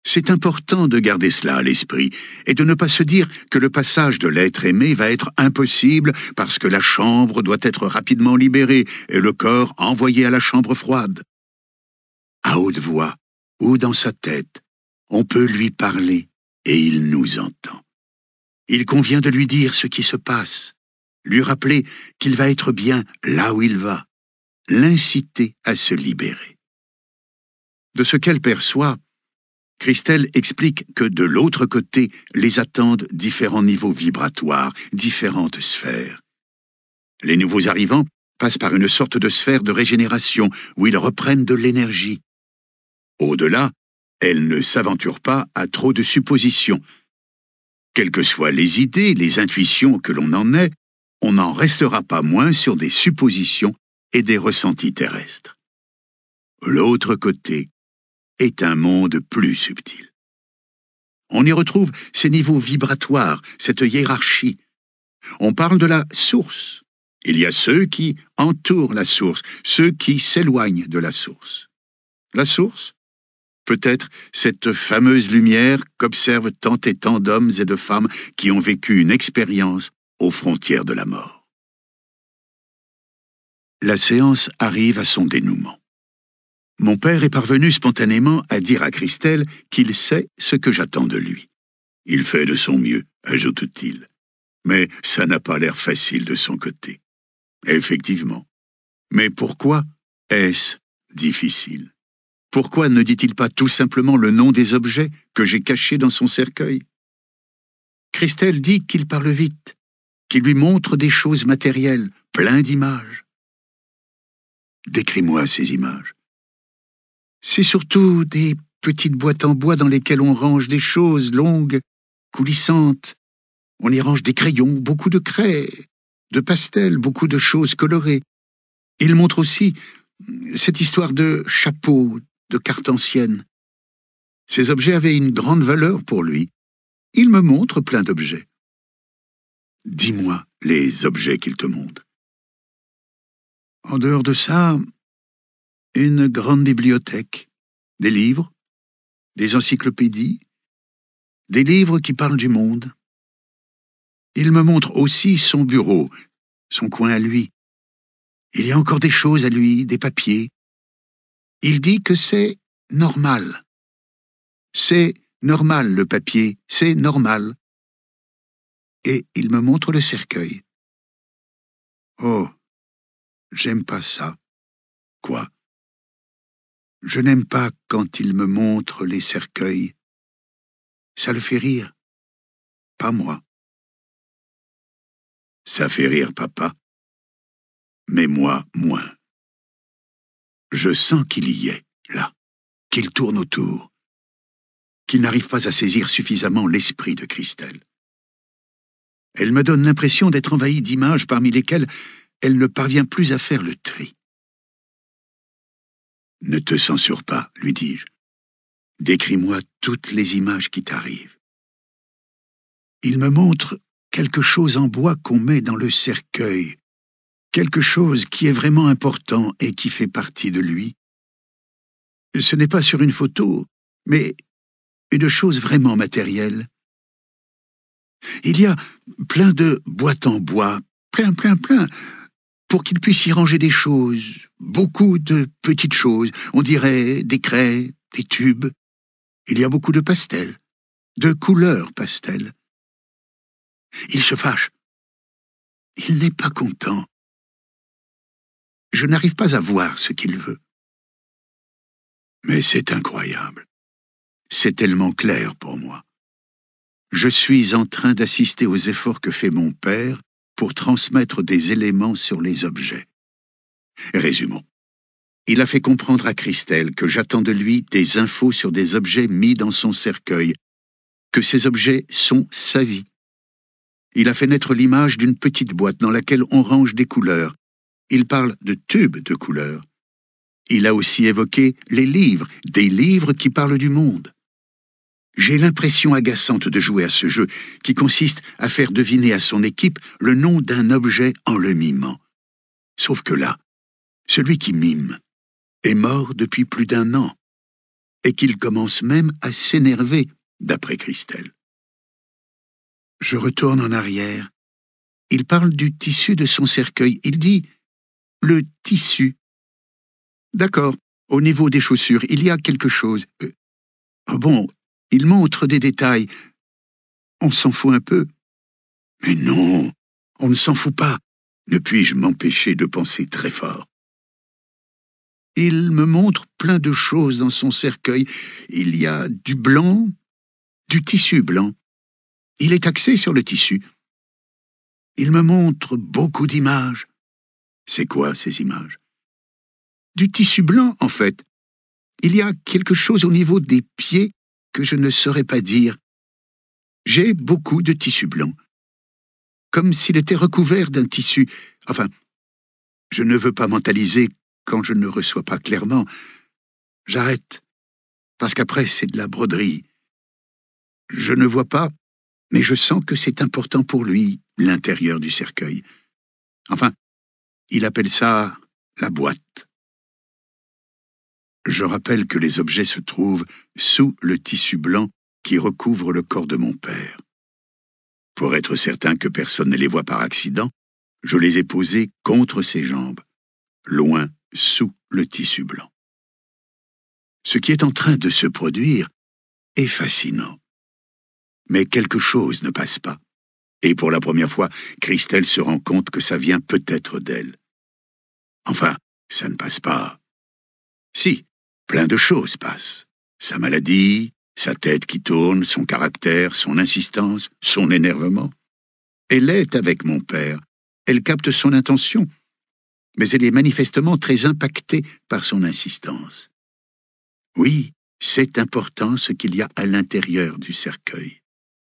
C'est important de garder cela à l'esprit et de ne pas se dire que le passage de l'être aimé va être impossible parce que la chambre doit être rapidement libérée et le corps envoyé à la chambre froide. À haute voix ou dans sa tête, on peut lui parler et il nous entend. Il convient de lui dire ce qui se passe, lui rappeler qu'il va être bien là où il va, l'inciter à se libérer. De ce qu'elle perçoit, Christelle explique que de l'autre côté les attendent différents niveaux vibratoires, différentes sphères. Les nouveaux arrivants passent par une sorte de sphère de régénération où ils reprennent de l'énergie. Au-delà, elles ne s'aventurent pas à trop de suppositions. Quelles que soient les idées, les intuitions que l'on en ait, on n'en restera pas moins sur des suppositions et des ressentis terrestres. L'autre côté, est un monde plus subtil. On y retrouve ces niveaux vibratoires, cette hiérarchie. On parle de la source. Il y a ceux qui entourent la source, ceux qui s'éloignent de la source. La source Peut être cette fameuse lumière qu'observent tant et tant d'hommes et de femmes qui ont vécu une expérience aux frontières de la mort. La séance arrive à son dénouement. Mon père est parvenu spontanément à dire à Christelle qu'il sait ce que j'attends de lui. Il fait de son mieux, ajoute-t-il. Mais ça n'a pas l'air facile de son côté. Effectivement. Mais pourquoi est-ce difficile Pourquoi ne dit-il pas tout simplement le nom des objets que j'ai cachés dans son cercueil Christelle dit qu'il parle vite, qu'il lui montre des choses matérielles, plein d'images. Décris-moi ces images. C'est surtout des petites boîtes en bois dans lesquelles on range des choses longues, coulissantes. On y range des crayons, beaucoup de craies, de pastels, beaucoup de choses colorées. Il montre aussi cette histoire de chapeaux, de cartes anciennes. Ces objets avaient une grande valeur pour lui. Il me montre plein d'objets. Dis-moi les objets qu'il te montre. En dehors de ça, une grande bibliothèque, des livres, des encyclopédies, des livres qui parlent du monde. Il me montre aussi son bureau, son coin à lui. Il y a encore des choses à lui, des papiers. Il dit que c'est normal. C'est normal le papier, c'est normal. Et il me montre le cercueil. Oh, j'aime pas ça. Quoi je n'aime pas quand il me montre les cercueils. Ça le fait rire. Pas moi. Ça fait rire papa. Mais moi, moins. Je sens qu'il y est, là, qu'il tourne autour, qu'il n'arrive pas à saisir suffisamment l'esprit de Christelle. Elle me donne l'impression d'être envahie d'images parmi lesquelles elle ne parvient plus à faire le tri. Ne te censure pas, lui dis-je. Décris-moi toutes les images qui t'arrivent. Il me montre quelque chose en bois qu'on met dans le cercueil, quelque chose qui est vraiment important et qui fait partie de lui. Ce n'est pas sur une photo, mais une chose vraiment matérielle. Il y a plein de boîtes en bois, plein, plein, plein, pour qu'il puisse y ranger des choses, beaucoup de petites choses, on dirait des craies, des tubes. Il y a beaucoup de pastels, de couleurs pastels. Il se fâche. Il n'est pas content. Je n'arrive pas à voir ce qu'il veut. Mais c'est incroyable. C'est tellement clair pour moi. Je suis en train d'assister aux efforts que fait mon père pour transmettre des éléments sur les objets. Résumons. Il a fait comprendre à Christelle que j'attends de lui des infos sur des objets mis dans son cercueil, que ces objets sont sa vie. Il a fait naître l'image d'une petite boîte dans laquelle on range des couleurs. Il parle de tubes de couleurs. Il a aussi évoqué les livres, des livres qui parlent du monde. J'ai l'impression agaçante de jouer à ce jeu qui consiste à faire deviner à son équipe le nom d'un objet en le mimant. Sauf que là, celui qui mime est mort depuis plus d'un an et qu'il commence même à s'énerver, d'après Christelle. Je retourne en arrière. Il parle du tissu de son cercueil. Il dit le tissu. D'accord, au niveau des chaussures, il y a quelque chose. Euh, ah bon, il montre des détails. On s'en fout un peu. Mais non, on ne s'en fout pas. Ne puis-je m'empêcher de penser très fort. Il me montre plein de choses dans son cercueil. Il y a du blanc, du tissu blanc. Il est axé sur le tissu. Il me montre beaucoup d'images. C'est quoi ces images Du tissu blanc, en fait. Il y a quelque chose au niveau des pieds que je ne saurais pas dire. J'ai beaucoup de tissu blanc. Comme s'il était recouvert d'un tissu. Enfin, je ne veux pas mentaliser quand je ne reçois pas clairement. J'arrête, parce qu'après c'est de la broderie. Je ne vois pas, mais je sens que c'est important pour lui, l'intérieur du cercueil. Enfin, il appelle ça la boîte. Je rappelle que les objets se trouvent sous le tissu blanc qui recouvre le corps de mon père. Pour être certain que personne ne les voit par accident, je les ai posés contre ses jambes, loin sous le tissu blanc. Ce qui est en train de se produire est fascinant. Mais quelque chose ne passe pas, et pour la première fois, Christelle se rend compte que ça vient peut-être d'elle. Enfin, ça ne passe pas. Si, Plein de choses passent. Sa maladie, sa tête qui tourne, son caractère, son insistance, son énervement. Elle est avec mon père, elle capte son intention, mais elle est manifestement très impactée par son insistance. Oui, c'est important ce qu'il y a à l'intérieur du cercueil.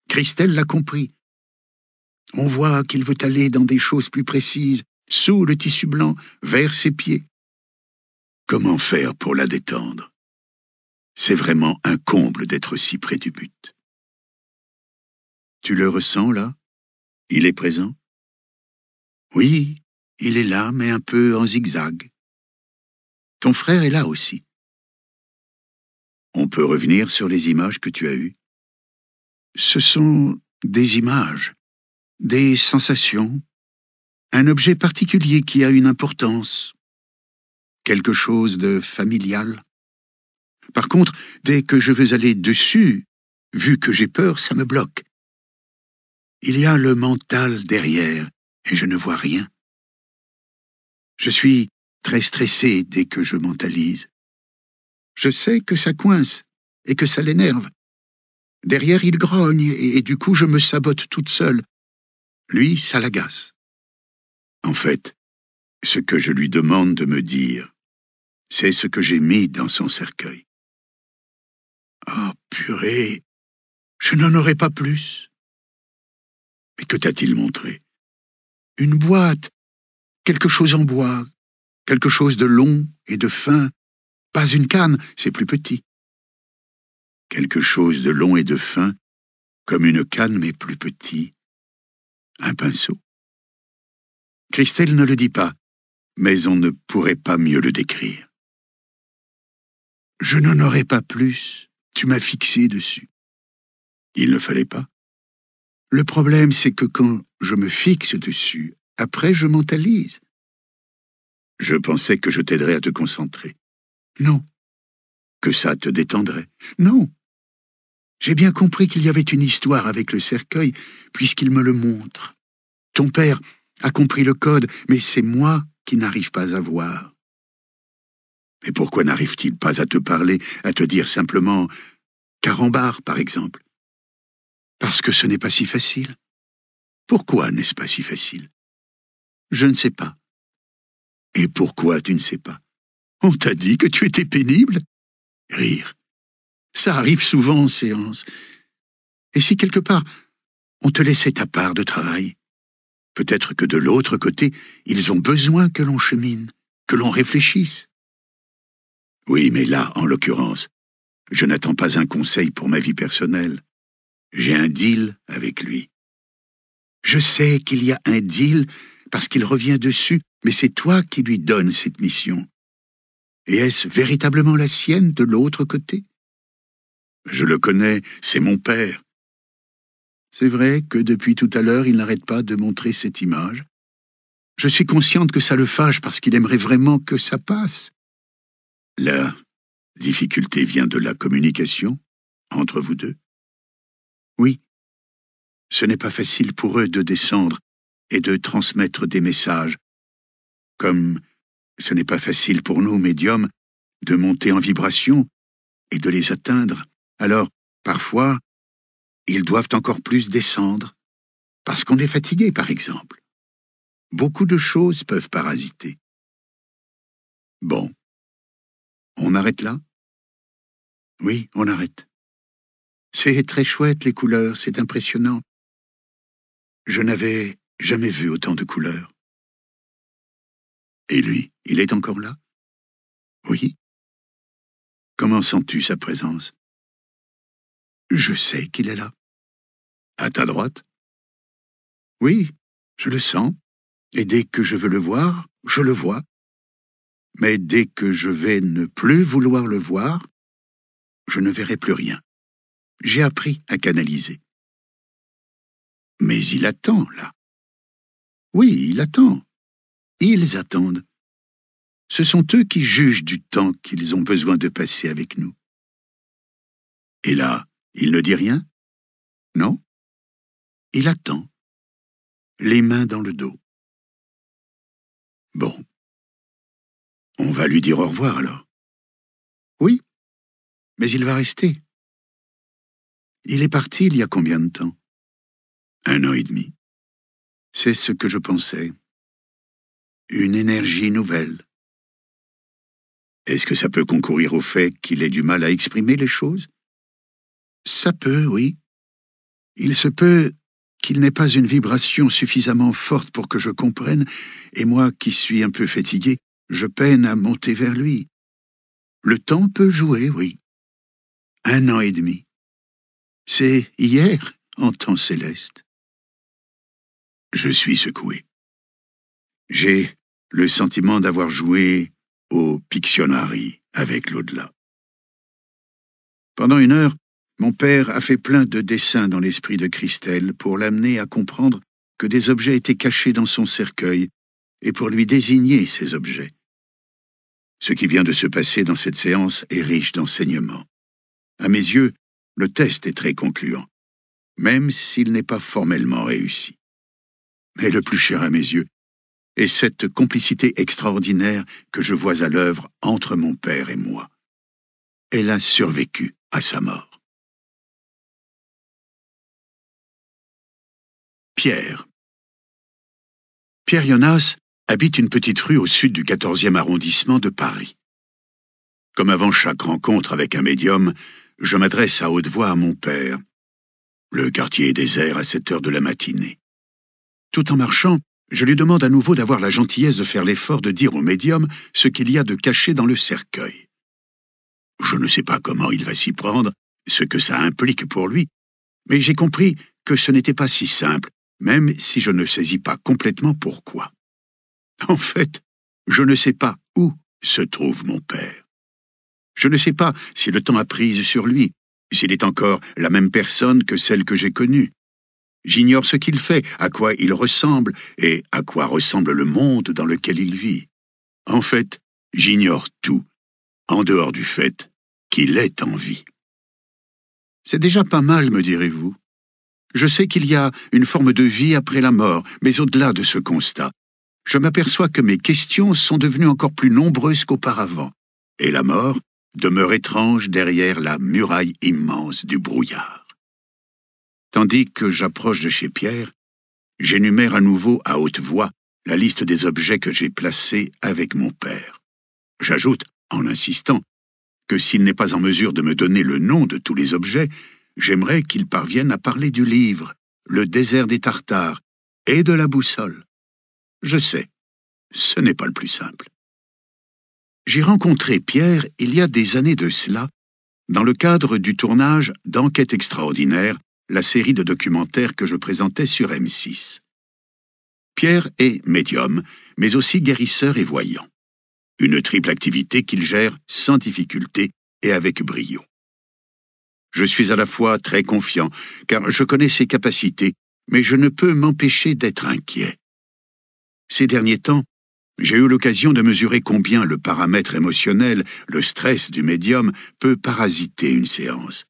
Christelle l'a compris. On voit qu'il veut aller dans des choses plus précises, sous le tissu blanc, vers ses pieds. Comment faire pour la détendre C'est vraiment un comble d'être si près du but. Tu le ressens là Il est présent Oui, il est là, mais un peu en zigzag. Ton frère est là aussi. On peut revenir sur les images que tu as eues. Ce sont des images, des sensations, un objet particulier qui a une importance, quelque chose de familial. Par contre, dès que je veux aller dessus, vu que j'ai peur, ça me bloque. Il y a le mental derrière, et je ne vois rien. Je suis très stressé dès que je mentalise. Je sais que ça coince et que ça l'énerve. Derrière, il grogne, et, du coup, je me sabote toute seule. Lui, ça l'agace. En fait, ce que je lui demande de me dire, c'est ce que j'ai mis dans son cercueil. Ah, oh, purée, je n'en aurais pas plus. Mais que t'a-t-il montré Une boîte, quelque chose en bois, quelque chose de long et de fin, pas une canne, c'est plus petit. Quelque chose de long et de fin, comme une canne mais plus petit, un pinceau. Christelle ne le dit pas, mais on ne pourrait pas mieux le décrire. Je n'en aurais pas plus, tu m'as fixé dessus. Il ne fallait pas. Le problème, c'est que quand je me fixe dessus, après je mentalise. Je pensais que je t'aiderais à te concentrer. Non. Que ça te détendrait. Non. J'ai bien compris qu'il y avait une histoire avec le cercueil, puisqu'il me le montre. Ton père a compris le code, mais c'est moi qui n'arrive pas à voir. Mais pourquoi n'arrive-t-il pas à te parler, à te dire simplement carambar, par exemple Parce que ce n'est pas si facile. Pourquoi n'est-ce pas si facile Je ne sais pas. Et pourquoi tu ne sais pas On t'a dit que tu étais pénible Rire. Ça arrive souvent en séance. Et si quelque part, on te laissait ta part de travail Peut-être que de l'autre côté, ils ont besoin que l'on chemine, que l'on réfléchisse. Oui, mais là, en l'occurrence, je n'attends pas un conseil pour ma vie personnelle. J'ai un deal avec lui. Je sais qu'il y a un deal parce qu'il revient dessus, mais c'est toi qui lui donnes cette mission. Et est-ce véritablement la sienne de l'autre côté Je le connais, c'est mon père. C'est vrai que depuis tout à l'heure, il n'arrête pas de montrer cette image. Je suis consciente que ça le fâche parce qu'il aimerait vraiment que ça passe. La difficulté vient de la communication entre vous deux Oui. Ce n'est pas facile pour eux de descendre et de transmettre des messages, comme ce n'est pas facile pour nous, médiums, de monter en vibration et de les atteindre. Alors, parfois, ils doivent encore plus descendre, parce qu'on est fatigué, par exemple. Beaucoup de choses peuvent parasiter. Bon, on arrête là Oui, on arrête. C'est très chouette, les couleurs, c'est impressionnant. Je n'avais jamais vu autant de couleurs. Et lui, il est encore là Oui. Comment sens-tu sa présence Je sais qu'il est là. À ta droite Oui, je le sens. Et dès que je veux le voir, je le vois. Mais dès que je vais ne plus vouloir le voir, je ne verrai plus rien. J'ai appris à canaliser. Mais il attend, là. Oui, il attend. Ils attendent. Ce sont eux qui jugent du temps qu'ils ont besoin de passer avec nous. Et là, il ne dit rien Non Il attend, les mains dans le dos. Bon, on va lui dire au revoir alors. Oui, mais il va rester. Il est parti il y a combien de temps Un an et demi. C'est ce que je pensais. Une énergie nouvelle. Est-ce que ça peut concourir au fait qu'il ait du mal à exprimer les choses Ça peut, oui. Il se peut qu'il n'ait pas une vibration suffisamment forte pour que je comprenne, et moi qui suis un peu fatigué, je peine à monter vers lui. Le temps peut jouer, oui. Un an et demi. C'est hier, en temps céleste. Je suis secoué. J'ai le sentiment d'avoir joué au Pictionary avec l'au-delà. Pendant une heure, mon père a fait plein de dessins dans l'esprit de Christelle pour l'amener à comprendre que des objets étaient cachés dans son cercueil et pour lui désigner ces objets. Ce qui vient de se passer dans cette séance est riche d'enseignements. À mes yeux, le test est très concluant, même s'il n'est pas formellement réussi. Mais le plus cher à mes yeux est cette complicité extraordinaire que je vois à l'œuvre entre mon père et moi. Elle a survécu à sa mort. Pierre. Pierre Jonas habite une petite rue au sud du 14e arrondissement de Paris. Comme avant chaque rencontre avec un médium, je m'adresse à haute voix à mon père. Le quartier est désert à cette heure de la matinée. Tout en marchant, je lui demande à nouveau d'avoir la gentillesse de faire l'effort de dire au médium ce qu'il y a de caché dans le cercueil. Je ne sais pas comment il va s'y prendre, ce que ça implique pour lui, mais j'ai compris que ce n'était pas si simple, même si je ne saisis pas complètement pourquoi. En fait, je ne sais pas où se trouve mon père. Je ne sais pas si le temps a prise sur lui, s'il est encore la même personne que celle que j'ai connue. J'ignore ce qu'il fait, à quoi il ressemble et à quoi ressemble le monde dans lequel il vit. En fait, j'ignore tout, en dehors du fait qu'il est en vie. C'est déjà pas mal, me direz-vous. Je sais qu'il y a une forme de vie après la mort, mais au-delà de ce constat, je m'aperçois que mes questions sont devenues encore plus nombreuses qu'auparavant, et la mort demeure étrange derrière la muraille immense du brouillard. Tandis que j'approche de chez Pierre, j'énumère à nouveau à haute voix la liste des objets que j'ai placés avec mon père. J'ajoute, en insistant, que s'il n'est pas en mesure de me donner le nom de tous les objets, j'aimerais qu'il parvienne à parler du livre, le désert des Tartares, et de la boussole. Je sais, ce n'est pas le plus simple. J'ai rencontré Pierre il y a des années de cela, dans le cadre du tournage d'Enquête extraordinaire, la série de documentaires que je présentais sur M6. Pierre est médium, mais aussi guérisseur et voyant. Une triple activité qu'il gère sans difficulté et avec brio. Je suis à la fois très confiant, car je connais ses capacités, mais je ne peux m'empêcher d'être inquiet. Ces derniers temps, j'ai eu l'occasion de mesurer combien le paramètre émotionnel, le stress du médium, peut parasiter une séance.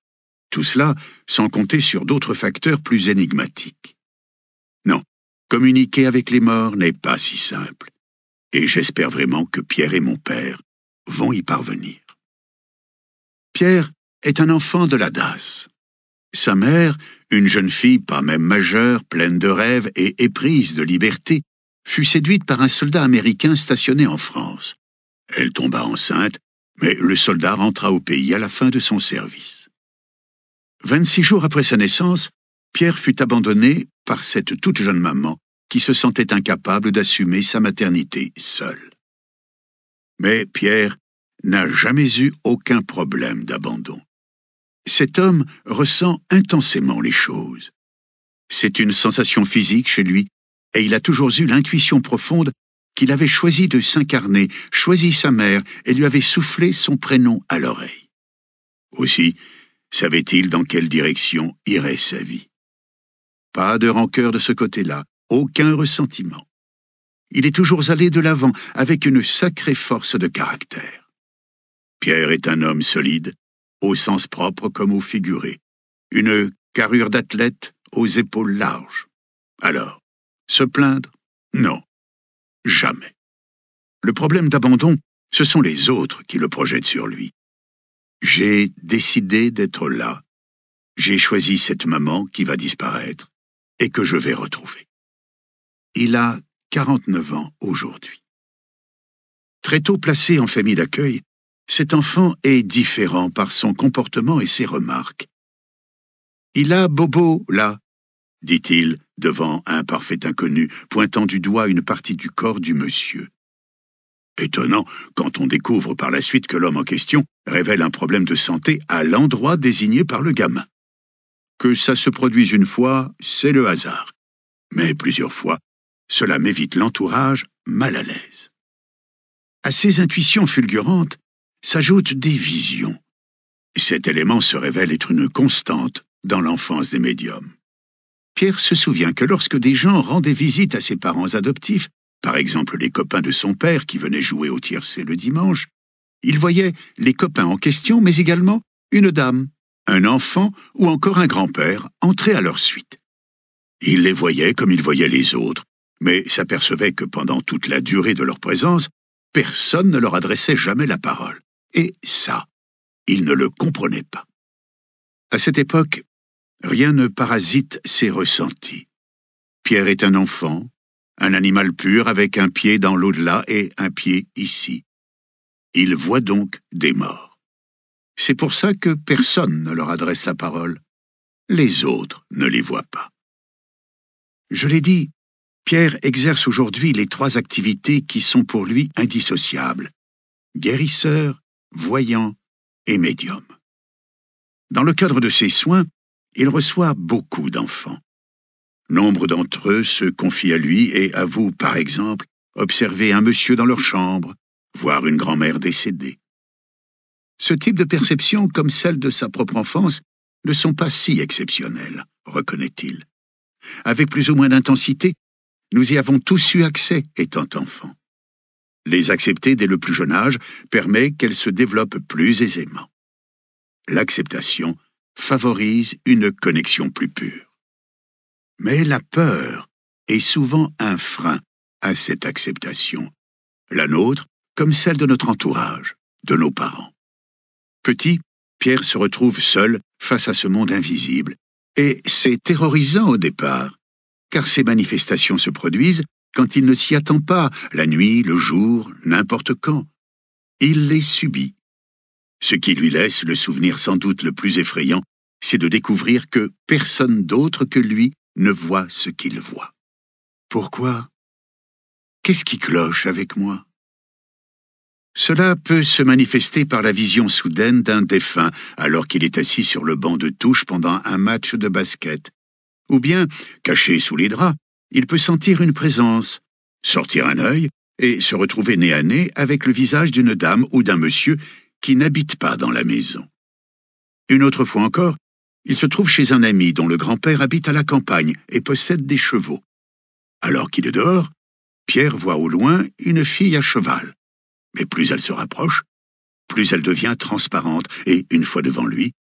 Tout cela sans compter sur d'autres facteurs plus énigmatiques. Non, communiquer avec les morts n'est pas si simple. Et j'espère vraiment que Pierre et mon père vont y parvenir. Pierre est un enfant de la DAS. Sa mère, une jeune fille pas même majeure, pleine de rêves et éprise de liberté, fut séduite par un soldat américain stationné en France. Elle tomba enceinte, mais le soldat rentra au pays à la fin de son service. 26 jours après sa naissance, Pierre fut abandonné par cette toute jeune maman qui se sentait incapable d'assumer sa maternité seule. Mais Pierre n'a jamais eu aucun problème d'abandon. Cet homme ressent intensément les choses. C'est une sensation physique chez lui et il a toujours eu l'intuition profonde qu'il avait choisi de s'incarner, choisi sa mère et lui avait soufflé son prénom à l'oreille. Aussi savait-il dans quelle direction irait sa vie. Pas de rancœur de ce côté-là, aucun ressentiment. Il est toujours allé de l'avant avec une sacrée force de caractère. Pierre est un homme solide, au sens propre comme au figuré, une carrure d'athlète aux épaules larges. Alors, se plaindre Non, jamais. Le problème d'abandon, ce sont les autres qui le projettent sur lui. J'ai décidé d'être là. J'ai choisi cette maman qui va disparaître et que je vais retrouver. Il a 49 ans aujourd'hui. Très tôt placé en famille d'accueil, cet enfant est différent par son comportement et ses remarques. Il a bobo, là, dit-il devant un parfait inconnu, pointant du doigt une partie du corps du monsieur. Étonnant quand on découvre par la suite que l'homme en question révèle un problème de santé à l'endroit désigné par le gamin. Que ça se produise une fois, c'est le hasard. Mais plusieurs fois, cela m'évite l'entourage mal à l'aise. À ces intuitions fulgurantes s'ajoutent des visions. Cet élément se révèle être une constante dans l'enfance des médiums. Pierre se souvient que lorsque des gens rendaient visite à ses parents adoptifs, par exemple les copains de son père qui venaient jouer au tiercé le dimanche, il voyait les copains en question, mais également une dame, un enfant ou encore un grand-père entrer à leur suite. Il les voyait comme il voyait les autres, mais s'apercevait que pendant toute la durée de leur présence, personne ne leur adressait jamais la parole. Et ça, il ne le comprenait pas. À cette époque, Rien ne parasite ses ressentis. Pierre est un enfant, un animal pur avec un pied dans l'au-delà et un pied ici. Il voit donc des morts. C'est pour ça que personne ne leur adresse la parole. Les autres ne les voient pas. Je l'ai dit, Pierre exerce aujourd'hui les trois activités qui sont pour lui indissociables. Guérisseur, voyant et médium. Dans le cadre de ses soins, il reçoit beaucoup d'enfants. Nombre d'entre eux se confient à lui et à vous, par exemple, observer un monsieur dans leur chambre, voir une grand-mère décédée. Ce type de perception, comme celle de sa propre enfance, ne sont pas si exceptionnelles, reconnaît-il. Avec plus ou moins d'intensité, nous y avons tous eu accès étant enfants. Les accepter dès le plus jeune âge permet qu'elles se développent plus aisément. L'acceptation favorise une connexion plus pure. Mais la peur est souvent un frein à cette acceptation, la nôtre comme celle de notre entourage, de nos parents. Petit, Pierre se retrouve seul face à ce monde invisible, et c'est terrorisant au départ, car ces manifestations se produisent quand il ne s'y attend pas, la nuit, le jour, n'importe quand. Il les subit, ce qui lui laisse le souvenir sans doute le plus effrayant c'est de découvrir que personne d'autre que lui ne voit ce qu'il voit. Pourquoi Qu'est-ce qui cloche avec moi Cela peut se manifester par la vision soudaine d'un défunt alors qu'il est assis sur le banc de touche pendant un match de basket. Ou bien, caché sous les draps, il peut sentir une présence, sortir un œil et se retrouver nez à nez avec le visage d'une dame ou d'un monsieur qui n'habite pas dans la maison. Une autre fois encore, il se trouve chez un ami dont le grand-père habite à la campagne et possède des chevaux. Alors qu'il est dehors, Pierre voit au loin une fille à cheval. Mais plus elle se rapproche, plus elle devient transparente, et une fois devant lui,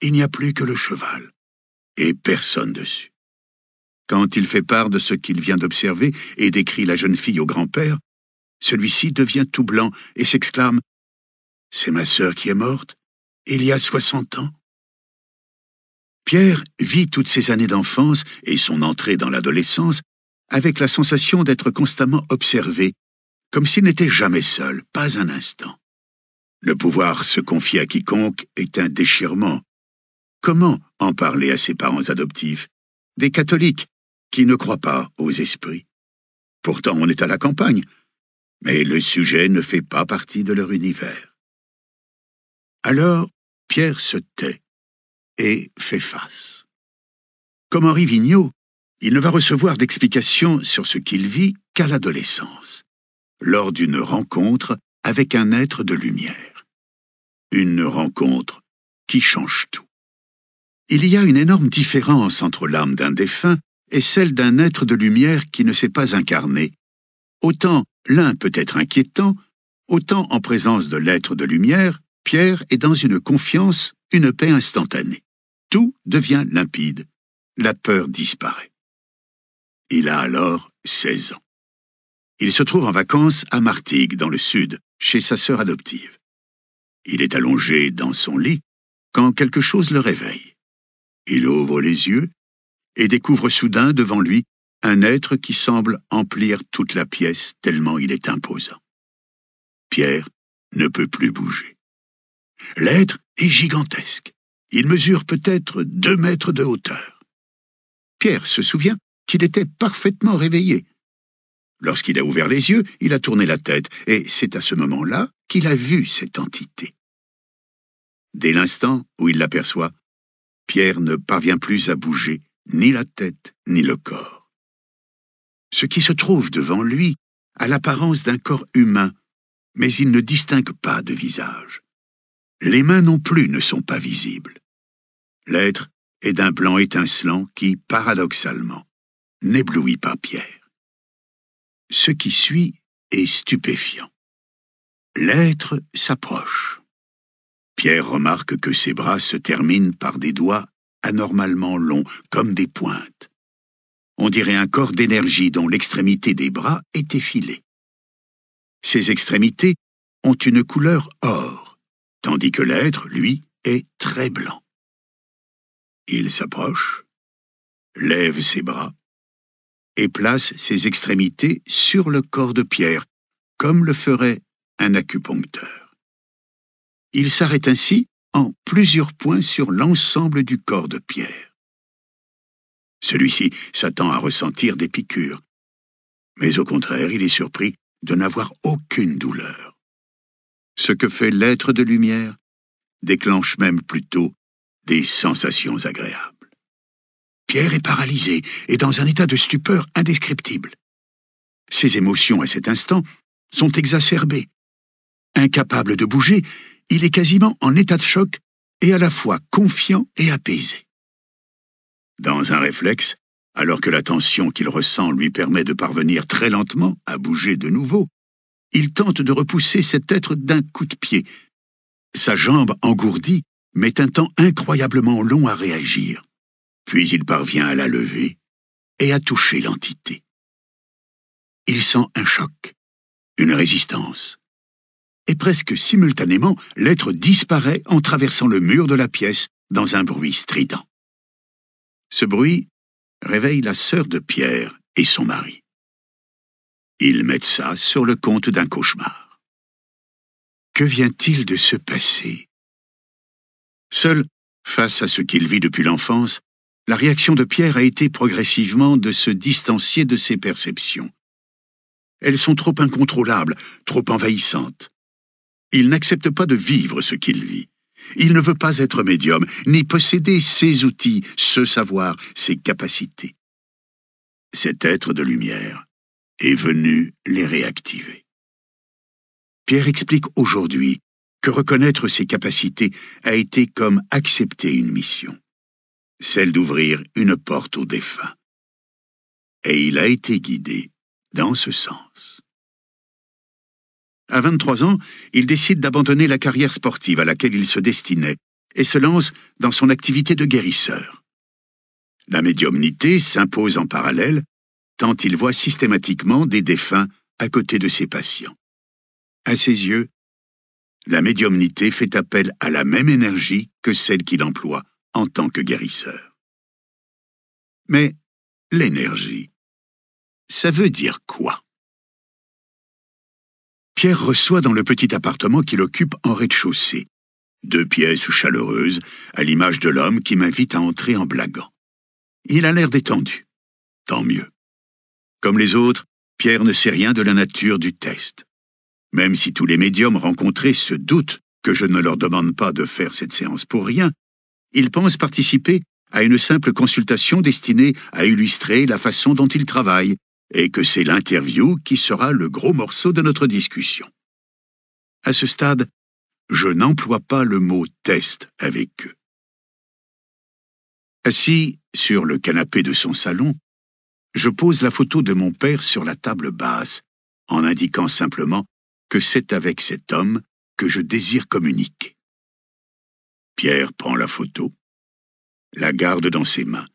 il n'y a plus que le cheval, et personne dessus. Quand il fait part de ce qu'il vient d'observer et décrit la jeune fille au grand-père, celui-ci devient tout blanc et s'exclame ⁇ C'est ma sœur qui est morte, il y a soixante ans !⁇ Pierre vit toutes ses années d'enfance et son entrée dans l'adolescence avec la sensation d'être constamment observé, comme s'il n'était jamais seul, pas un instant. Le pouvoir se confier à quiconque est un déchirement. Comment en parler à ses parents adoptifs, des catholiques qui ne croient pas aux esprits Pourtant on est à la campagne, mais le sujet ne fait pas partie de leur univers. Alors Pierre se tait et fait face. Comme Henri Vigneault, il ne va recevoir d'explications sur ce qu'il vit qu'à l'adolescence, lors d'une rencontre avec un être de lumière. Une rencontre qui change tout. Il y a une énorme différence entre l'âme d'un défunt et celle d'un être de lumière qui ne s'est pas incarné. Autant l'un peut être inquiétant, autant en présence de l'être de lumière, Pierre est dans une confiance, une paix instantanée. Tout devient limpide. La peur disparaît. Il a alors 16 ans. Il se trouve en vacances à Martigues, dans le sud, chez sa sœur adoptive. Il est allongé dans son lit quand quelque chose le réveille. Il ouvre les yeux et découvre soudain devant lui un être qui semble emplir toute la pièce tellement il est imposant. Pierre ne peut plus bouger. L'être est gigantesque. Il mesure peut-être deux mètres de hauteur. Pierre se souvient qu'il était parfaitement réveillé. Lorsqu'il a ouvert les yeux, il a tourné la tête, et c'est à ce moment-là qu'il a vu cette entité. Dès l'instant où il l'aperçoit, Pierre ne parvient plus à bouger, ni la tête, ni le corps. Ce qui se trouve devant lui a l'apparence d'un corps humain, mais il ne distingue pas de visage. Les mains non plus ne sont pas visibles. L'être est d'un blanc étincelant qui, paradoxalement, n'éblouit pas Pierre. Ce qui suit est stupéfiant. L'être s'approche. Pierre remarque que ses bras se terminent par des doigts anormalement longs, comme des pointes. On dirait un corps d'énergie dont l'extrémité des bras est effilée. Ses extrémités ont une couleur or tandis que l'être, lui, est très blanc. Il s'approche, lève ses bras et place ses extrémités sur le corps de Pierre, comme le ferait un acupuncteur. Il s'arrête ainsi en plusieurs points sur l'ensemble du corps de Pierre. Celui-ci s'attend à ressentir des piqûres, mais au contraire il est surpris de n'avoir aucune douleur ce que fait l'être de lumière, déclenche même plutôt des sensations agréables. Pierre est paralysé et dans un état de stupeur indescriptible. Ses émotions à cet instant sont exacerbées. Incapable de bouger, il est quasiment en état de choc et à la fois confiant et apaisé. Dans un réflexe, alors que la tension qu'il ressent lui permet de parvenir très lentement à bouger de nouveau, il tente de repousser cet être d'un coup de pied. Sa jambe engourdie met un temps incroyablement long à réagir, puis il parvient à la lever et à toucher l'entité. Il sent un choc, une résistance, et presque simultanément, l'être disparaît en traversant le mur de la pièce dans un bruit strident. Ce bruit réveille la sœur de Pierre et son mari. Ils mettent ça sur le compte d'un cauchemar. Que vient-il de se passer Seul, face à ce qu'il vit depuis l'enfance, la réaction de Pierre a été progressivement de se distancier de ses perceptions. Elles sont trop incontrôlables, trop envahissantes. Il n'accepte pas de vivre ce qu'il vit. Il ne veut pas être médium, ni posséder ses outils, ce savoir, ses capacités. Cet être de lumière, est venu les réactiver. Pierre explique aujourd'hui que reconnaître ses capacités a été comme accepter une mission, celle d'ouvrir une porte aux défunts. Et il a été guidé dans ce sens. À 23 ans, il décide d'abandonner la carrière sportive à laquelle il se destinait et se lance dans son activité de guérisseur. La médiumnité s'impose en parallèle tant il voit systématiquement des défunts à côté de ses patients. À ses yeux, la médiumnité fait appel à la même énergie que celle qu'il emploie en tant que guérisseur. Mais l'énergie, ça veut dire quoi Pierre reçoit dans le petit appartement qu'il occupe en rez-de-chaussée, deux pièces chaleureuses, à l'image de l'homme qui m'invite à entrer en blaguant. Il a l'air détendu. Tant mieux. Comme les autres, Pierre ne sait rien de la nature du test. Même si tous les médiums rencontrés se doutent que je ne leur demande pas de faire cette séance pour rien, ils pensent participer à une simple consultation destinée à illustrer la façon dont ils travaillent, et que c'est l'interview qui sera le gros morceau de notre discussion. À ce stade, je n'emploie pas le mot test avec eux. Assis sur le canapé de son salon, je pose la photo de mon père sur la table basse, en indiquant simplement que c'est avec cet homme que je désire communiquer. Pierre prend la photo, la garde dans ses mains,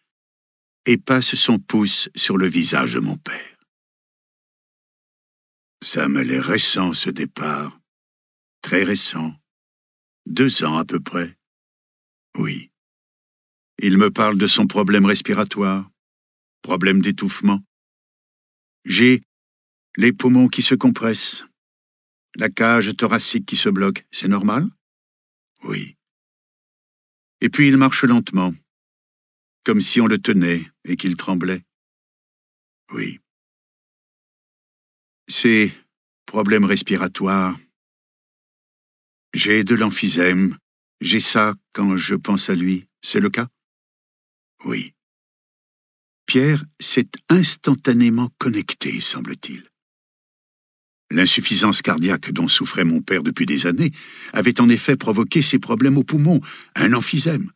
et passe son pouce sur le visage de mon père. Ça me l'est récent ce départ, très récent, deux ans à peu près. Oui. Il me parle de son problème respiratoire problème d'étouffement. J'ai les poumons qui se compressent, la cage thoracique qui se bloque, c'est normal Oui. Et puis il marche lentement, comme si on le tenait et qu'il tremblait. Oui. C'est problème respiratoire. J'ai de l'emphysème. J'ai ça quand je pense à lui. C'est le cas Oui. Pierre s'est instantanément connecté, semble-t-il. L'insuffisance cardiaque dont souffrait mon père depuis des années avait en effet provoqué ses problèmes aux poumons, un emphysème.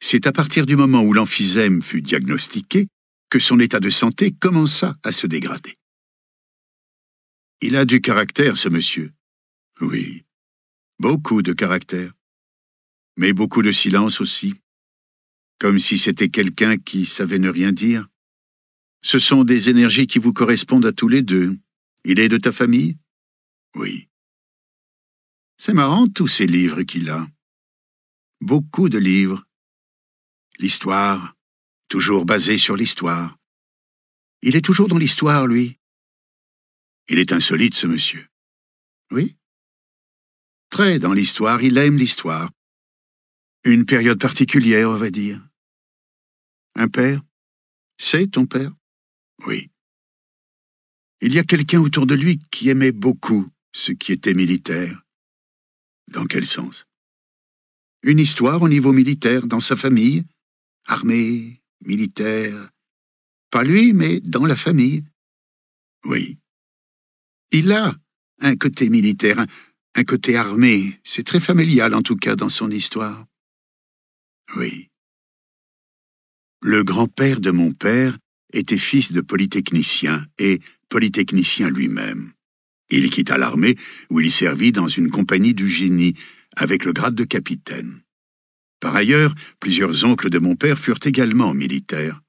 C'est à partir du moment où l'emphysème fut diagnostiqué que son état de santé commença à se dégrader. Il a du caractère, ce monsieur. Oui, beaucoup de caractère. Mais beaucoup de silence aussi comme si c'était quelqu'un qui savait ne rien dire. Ce sont des énergies qui vous correspondent à tous les deux. Il est de ta famille Oui. C'est marrant tous ces livres qu'il a. Beaucoup de livres. L'histoire, toujours basée sur l'histoire. Il est toujours dans l'histoire, lui. Il est insolite, ce monsieur. Oui Très dans l'histoire, il aime l'histoire. Une période particulière, on va dire. Un père C'est ton père Oui. Il y a quelqu'un autour de lui qui aimait beaucoup ce qui était militaire. Dans quel sens Une histoire au niveau militaire, dans sa famille Armée, militaire Pas lui, mais dans la famille Oui. Il a un côté militaire, un, côté armé. C'est très familial en tout cas dans son histoire. Oui. Le grand-père de mon père était fils de polytechnicien et polytechnicien lui-même. Il quitta l'armée où il servit dans une compagnie du génie avec le grade de capitaine. Par ailleurs, plusieurs oncles de mon père furent également militaires,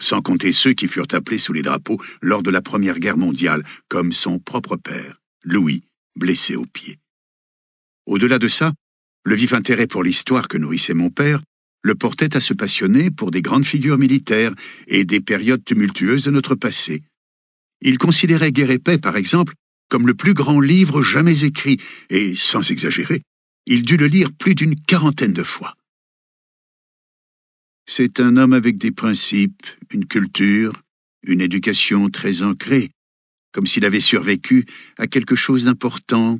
sans compter ceux qui furent appelés sous les drapeaux lors de la Première Guerre mondiale, comme son propre père, Louis, blessé au pied. Au-delà de ça, le vif intérêt pour l'histoire que nourrissait mon père le portait à se passionner pour des grandes figures militaires et des périodes tumultueuses de notre passé. Il considérait Guerre et Paix, par exemple, comme le plus grand livre jamais écrit, et, sans exagérer, il dut le lire plus d'une quarantaine de fois. C'est un homme avec des principes, une culture, une éducation très ancrée, comme s'il avait survécu à quelque chose d'important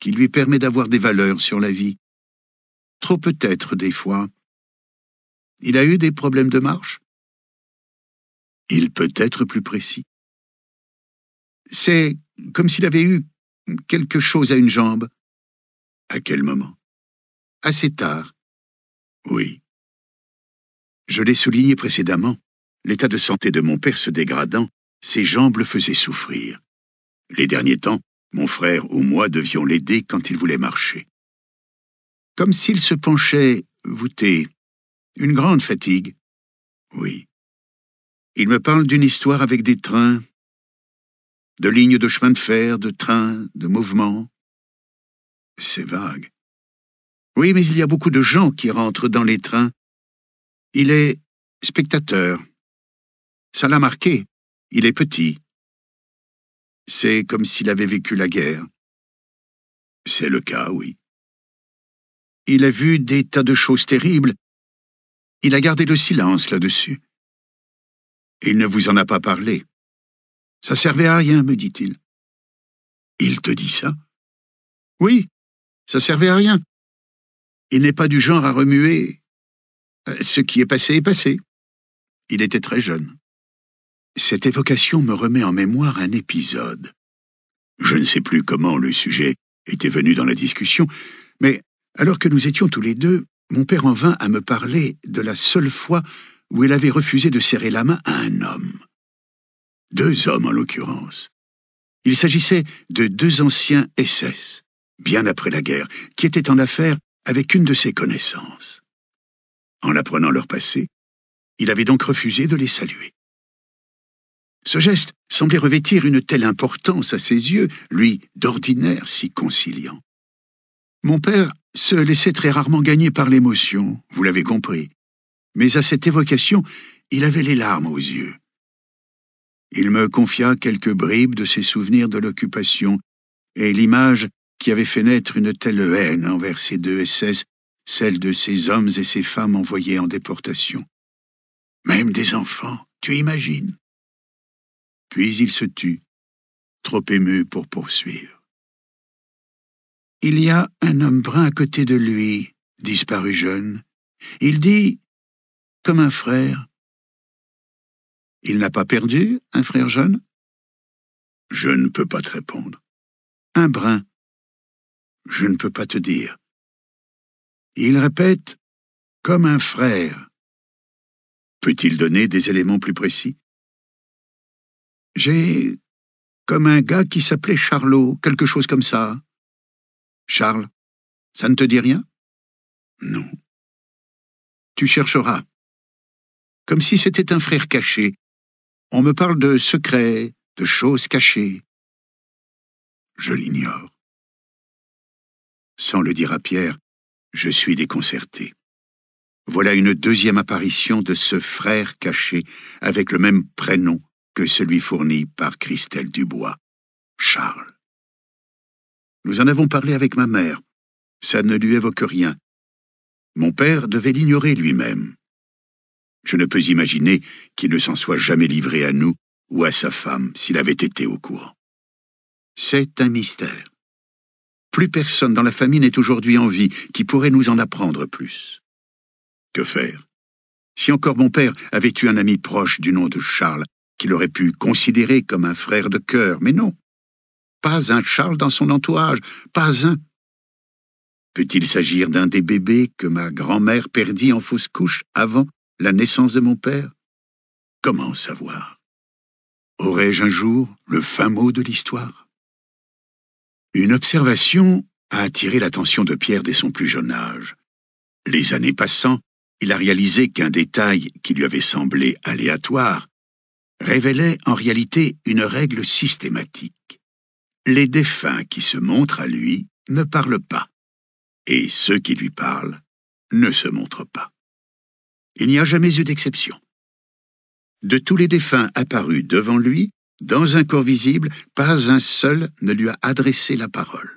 qui lui permet d'avoir des valeurs sur la vie. Trop peut-être des fois. Il a eu des problèmes de marche Il peut être plus précis. C'est comme s'il avait eu quelque chose à une jambe. À quel moment Assez tard. Oui. Je l'ai souligné précédemment, l'état de santé de mon père se dégradant, ses jambes le faisaient souffrir. Les derniers temps, mon frère ou moi devions l'aider quand il voulait marcher. Comme s'il se penchait, voûté, une grande fatigue Oui. Il me parle d'une histoire avec des trains, de lignes de chemin de fer, de trains, de mouvements. C'est vague. Oui, mais il y a beaucoup de gens qui rentrent dans les trains. Il est spectateur. Ça l'a marqué. Il est petit. C'est comme s'il avait vécu la guerre. C'est le cas, oui. Il a vu des tas de choses terribles, il a gardé le silence là-dessus. Il ne vous en a pas parlé. Ça servait à rien, me dit-il. Il te dit ça Oui, ça servait à rien. Il n'est pas du genre à remuer. Euh, ce qui est passé est passé. Il était très jeune. Cette évocation me remet en mémoire un épisode. Je ne sais plus comment le sujet était venu dans la discussion, mais alors que nous étions tous les deux, mon père en vint à me parler de la seule fois où il avait refusé de serrer la main à un homme. Deux hommes en l'occurrence. Il s'agissait de deux anciens SS, bien après la guerre, qui étaient en affaire avec une de ses connaissances. En apprenant leur passé, il avait donc refusé de les saluer. Ce geste semblait revêtir une telle importance à ses yeux, lui d'ordinaire si conciliant, mon père se laissait très rarement gagner par l'émotion, vous l'avez compris, mais à cette évocation, il avait les larmes aux yeux. Il me confia quelques bribes de ses souvenirs de l'occupation et l'image qui avait fait naître une telle haine envers ces deux SS, celle de ces hommes et ces femmes envoyés en déportation. Même des enfants, tu imagines. Puis il se tut, trop ému pour poursuivre. Il y a un homme brun à côté de lui, disparu jeune. Il dit, comme un frère. Il n'a pas perdu un frère jeune Je ne peux pas te répondre. Un brun. Je ne peux pas te dire. Il répète, comme un frère. Peut-il donner des éléments plus précis J'ai comme un gars qui s'appelait Charlot, quelque chose comme ça. Charles, ça ne te dit rien Non. Tu chercheras. Comme si c'était un frère caché. On me parle de secrets, de choses cachées. Je l'ignore. Sans le dire à Pierre, je suis déconcerté. Voilà une deuxième apparition de ce frère caché avec le même prénom que celui fourni par Christelle Dubois, Charles. Nous en avons parlé avec ma mère. Ça ne lui évoque rien. Mon père devait l'ignorer lui-même. Je ne peux imaginer qu'il ne s'en soit jamais livré à nous ou à sa femme s'il avait été au courant. C'est un mystère. Plus personne dans la famille n'est aujourd'hui en vie qui pourrait nous en apprendre plus. Que faire Si encore mon père avait eu un ami proche du nom de Charles, qu'il aurait pu considérer comme un frère de cœur, mais non. Pas un Charles dans son entourage, pas un. Peut-il s'agir d'un des bébés que ma grand-mère perdit en fausse couche avant la naissance de mon père Comment savoir Aurais-je un jour le fin mot de l'histoire Une observation a attiré l'attention de Pierre dès son plus jeune âge. Les années passant, il a réalisé qu'un détail qui lui avait semblé aléatoire révélait en réalité une règle systématique. Les défunts qui se montrent à lui ne parlent pas, et ceux qui lui parlent ne se montrent pas. Il n'y a jamais eu d'exception. De tous les défunts apparus devant lui, dans un corps visible, pas un seul ne lui a adressé la parole.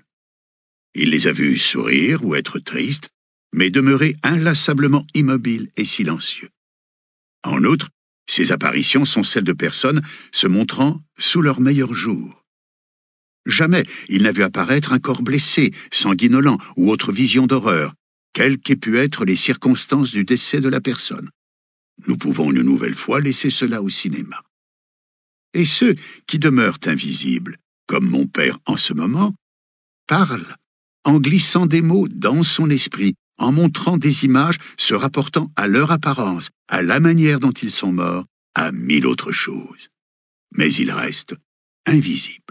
Il les a vus sourire ou être tristes, mais demeurer inlassablement immobiles et silencieux. En outre, ces apparitions sont celles de personnes se montrant sous leur meilleur jour, Jamais il n'a vu apparaître un corps blessé, sanguinolent ou autre vision d'horreur, quelles qu'aient pu être les circonstances du décès de la personne. Nous pouvons une nouvelle fois laisser cela au cinéma. Et ceux qui demeurent invisibles, comme mon père en ce moment, parlent en glissant des mots dans son esprit, en montrant des images se rapportant à leur apparence, à la manière dont ils sont morts, à mille autres choses. Mais ils restent invisibles.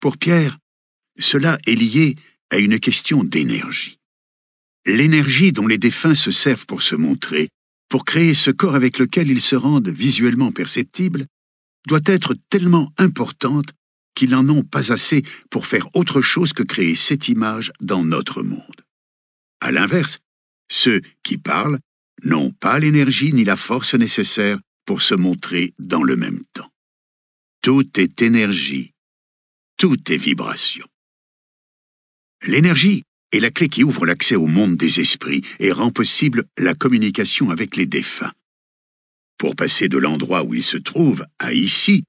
Pour Pierre, cela est lié à une question d'énergie. L'énergie dont les défunts se servent pour se montrer, pour créer ce corps avec lequel ils se rendent visuellement perceptibles, doit être tellement importante qu'ils n'en ont pas assez pour faire autre chose que créer cette image dans notre monde. À l'inverse, ceux qui parlent n'ont pas l'énergie ni la force nécessaire pour se montrer dans le même temps. Tout est énergie, tout est vibration. L'énergie est la clé qui ouvre l'accès au monde des esprits et rend possible la communication avec les défunts. Pour passer de l'endroit où ils se trouvent à ici,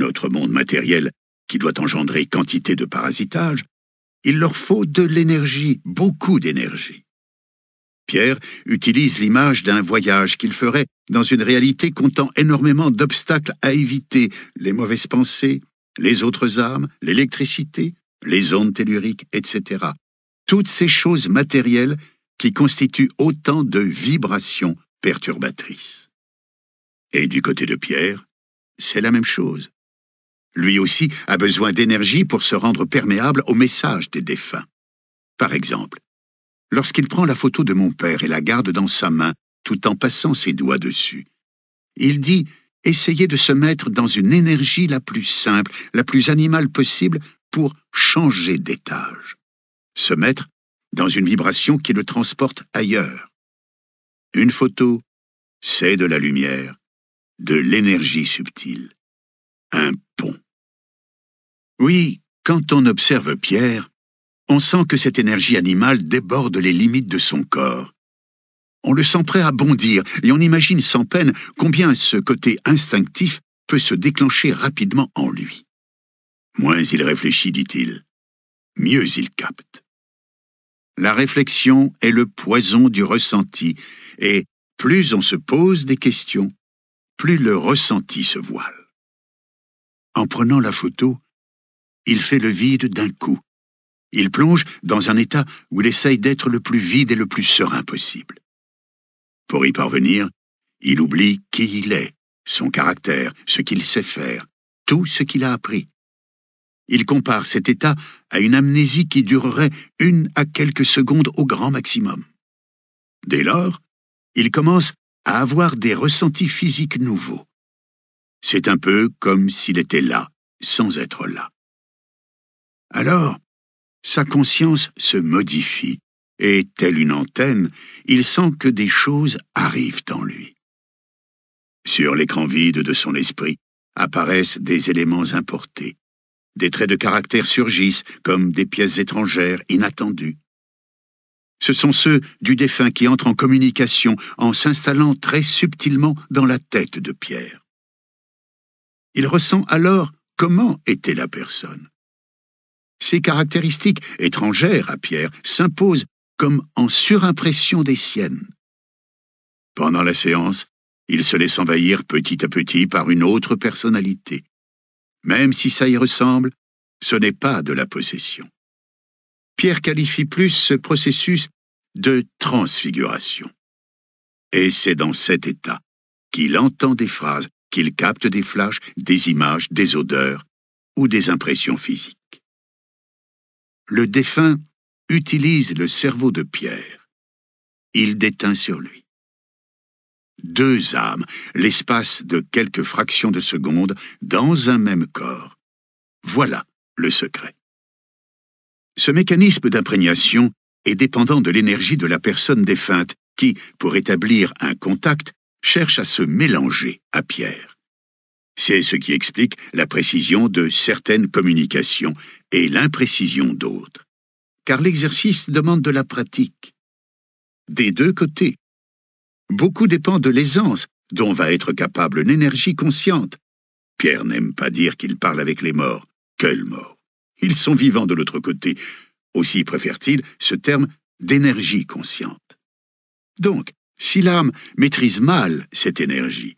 notre monde matériel qui doit engendrer quantité de parasitage, il leur faut de l'énergie, beaucoup d'énergie. Pierre utilise l'image d'un voyage qu'il ferait dans une réalité comptant énormément d'obstacles à éviter, les mauvaises pensées, les autres armes, l'électricité, les ondes telluriques, etc. Toutes ces choses matérielles qui constituent autant de vibrations perturbatrices. Et du côté de Pierre, c'est la même chose. Lui aussi a besoin d'énergie pour se rendre perméable au message des défunts. Par exemple, lorsqu'il prend la photo de mon père et la garde dans sa main tout en passant ses doigts dessus, il dit Essayez de se mettre dans une énergie la plus simple, la plus animale possible pour changer d'étage, se mettre dans une vibration qui le transporte ailleurs. Une photo, c'est de la lumière, de l'énergie subtile, un pont. Oui, quand on observe Pierre, on sent que cette énergie animale déborde les limites de son corps, on le sent prêt à bondir et on imagine sans peine combien ce côté instinctif peut se déclencher rapidement en lui. Moins il réfléchit, dit-il, mieux il capte. La réflexion est le poison du ressenti, et plus on se pose des questions, plus le ressenti se voile. En prenant la photo, il fait le vide d'un coup. Il plonge dans un état où il essaye d'être le plus vide et le plus serein possible. Pour y parvenir, il oublie qui il est, son caractère, ce qu'il sait faire, tout ce qu'il a appris. Il compare cet état à une amnésie qui durerait une à quelques secondes au grand maximum. Dès lors, il commence à avoir des ressentis physiques nouveaux. C'est un peu comme s'il était là, sans être là. Alors, sa conscience se modifie, et, telle une antenne, il sent que des choses arrivent en lui. Sur l'écran vide de son esprit apparaissent des éléments importés. Des traits de caractère surgissent comme des pièces étrangères inattendues. Ce sont ceux du défunt qui entrent en communication en s'installant très subtilement dans la tête de Pierre. Il ressent alors comment était la personne. Ces caractéristiques étrangères à Pierre s'imposent comme en surimpression des siennes. Pendant la séance, il se laisse envahir petit à petit par une autre personnalité. Même si ça y ressemble, ce n'est pas de la possession. Pierre qualifie plus ce processus de transfiguration. Et c'est dans cet état qu'il entend des phrases, qu'il capte des flashs, des images, des odeurs ou des impressions physiques. Le défunt utilise le cerveau de Pierre. Il déteint sur lui. Deux âmes, l'espace de quelques fractions de seconde, dans un même corps. Voilà le secret. Ce mécanisme d'imprégnation est dépendant de l'énergie de la personne défunte qui, pour établir un contact, cherche à se mélanger à Pierre. C'est ce qui explique la précision de certaines communications et l'imprécision d'autres car l'exercice demande de la pratique. Des deux côtés. Beaucoup dépend de l'aisance dont va être capable l'énergie consciente. Pierre n'aime pas dire qu'il parle avec les morts. Quelle mort Ils sont vivants de l'autre côté. Aussi préfère-t-il ce terme d'énergie consciente. Donc, si l'âme maîtrise mal cette énergie,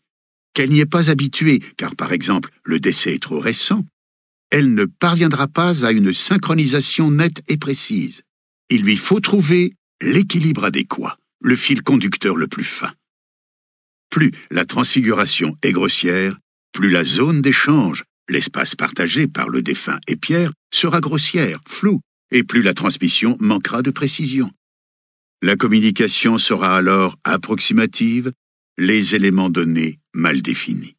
qu'elle n'y est pas habituée, car par exemple le décès est trop récent, elle ne parviendra pas à une synchronisation nette et précise. Il lui faut trouver l'équilibre adéquat, le fil conducteur le plus fin. Plus la transfiguration est grossière, plus la zone d'échange, l'espace partagé par le défunt et Pierre, sera grossière, floue, et plus la transmission manquera de précision. La communication sera alors approximative, les éléments donnés mal définis.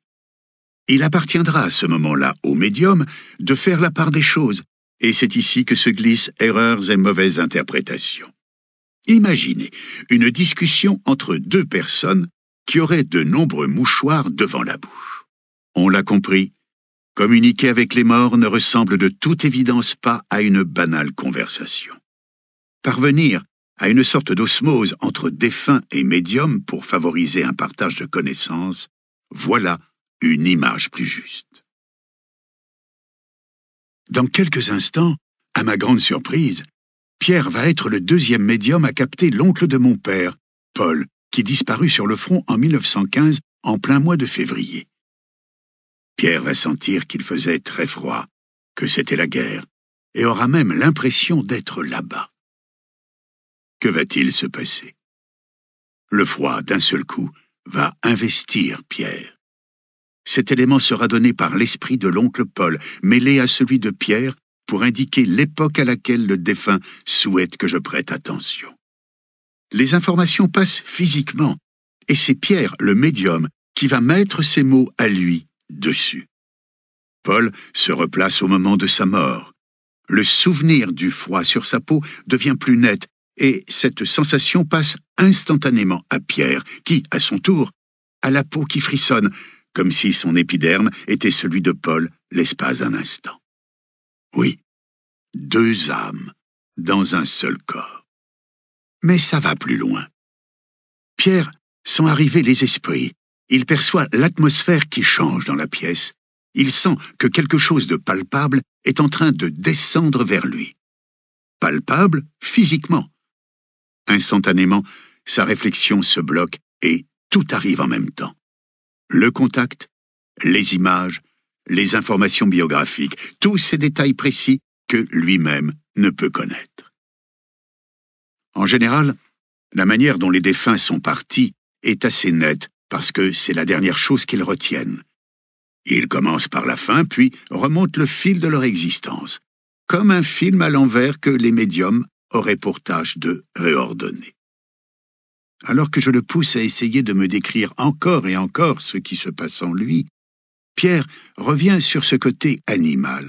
Il appartiendra à ce moment-là au médium de faire la part des choses, et c'est ici que se glissent erreurs et mauvaises interprétations. Imaginez une discussion entre deux personnes qui auraient de nombreux mouchoirs devant la bouche. On l'a compris, communiquer avec les morts ne ressemble de toute évidence pas à une banale conversation. Parvenir à une sorte d'osmose entre défunt et médium pour favoriser un partage de connaissances, voilà une image plus juste. Dans quelques instants, à ma grande surprise, Pierre va être le deuxième médium à capter l'oncle de mon père, Paul, qui disparut sur le front en 1915 en plein mois de février. Pierre va sentir qu'il faisait très froid, que c'était la guerre, et aura même l'impression d'être là-bas. Que va-t-il se passer Le froid, d'un seul coup, va investir Pierre. Cet élément sera donné par l'esprit de l'oncle Paul, mêlé à celui de Pierre, pour indiquer l'époque à laquelle le défunt souhaite que je prête attention. Les informations passent physiquement, et c'est Pierre, le médium, qui va mettre ces mots à lui dessus. Paul se replace au moment de sa mort. Le souvenir du froid sur sa peau devient plus net, et cette sensation passe instantanément à Pierre, qui, à son tour, a la peau qui frissonne, comme si son épiderme était celui de Paul l'espace d'un instant. Oui, deux âmes dans un seul corps. Mais ça va plus loin. Pierre sent arriver les esprits. Il perçoit l'atmosphère qui change dans la pièce. Il sent que quelque chose de palpable est en train de descendre vers lui. Palpable physiquement. Instantanément, sa réflexion se bloque et tout arrive en même temps le contact, les images, les informations biographiques, tous ces détails précis que lui-même ne peut connaître. En général, la manière dont les défunts sont partis est assez nette parce que c'est la dernière chose qu'ils retiennent. Ils commencent par la fin, puis remontent le fil de leur existence, comme un film à l'envers que les médiums auraient pour tâche de réordonner. Alors que je le pousse à essayer de me décrire encore et encore ce qui se passe en lui, Pierre revient sur ce côté animal.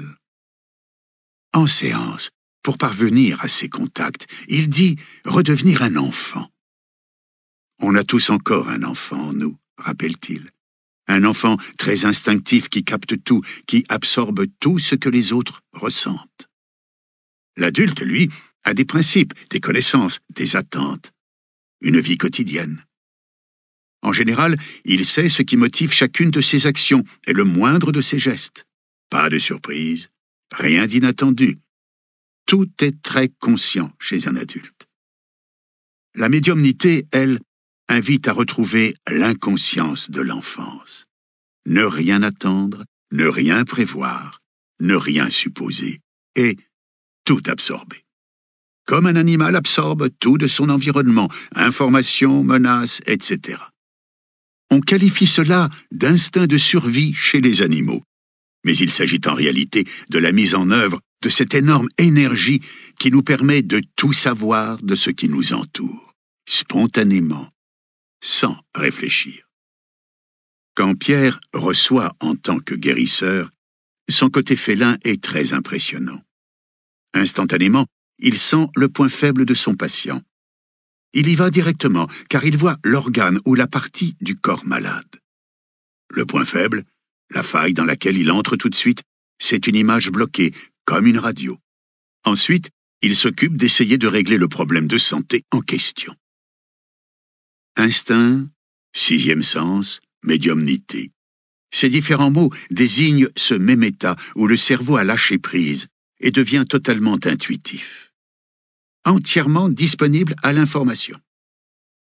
En séance, pour parvenir à ses contacts, il dit redevenir un enfant. On a tous encore un enfant en nous, rappelle-t-il. Un enfant très instinctif qui capte tout, qui absorbe tout ce que les autres ressentent. L'adulte, lui, a des principes, des connaissances, des attentes une vie quotidienne. En général, il sait ce qui motive chacune de ses actions et le moindre de ses gestes. Pas de surprise, rien d'inattendu. Tout est très conscient chez un adulte. La médiumnité, elle, invite à retrouver l'inconscience de l'enfance. Ne rien attendre, ne rien prévoir, ne rien supposer, et tout absorber comme un animal absorbe tout de son environnement, informations, menaces, etc. On qualifie cela d'instinct de survie chez les animaux. Mais il s'agit en réalité de la mise en œuvre de cette énorme énergie qui nous permet de tout savoir de ce qui nous entoure, spontanément, sans réfléchir. Quand Pierre reçoit en tant que guérisseur, son côté félin est très impressionnant. Instantanément, il sent le point faible de son patient. Il y va directement, car il voit l'organe ou la partie du corps malade. Le point faible, la faille dans laquelle il entre tout de suite, c'est une image bloquée, comme une radio. Ensuite, il s'occupe d'essayer de régler le problème de santé en question. Instinct, sixième sens, médiumnité. Ces différents mots désignent ce même état où le cerveau a lâché prise et devient totalement intuitif entièrement disponible à l'information.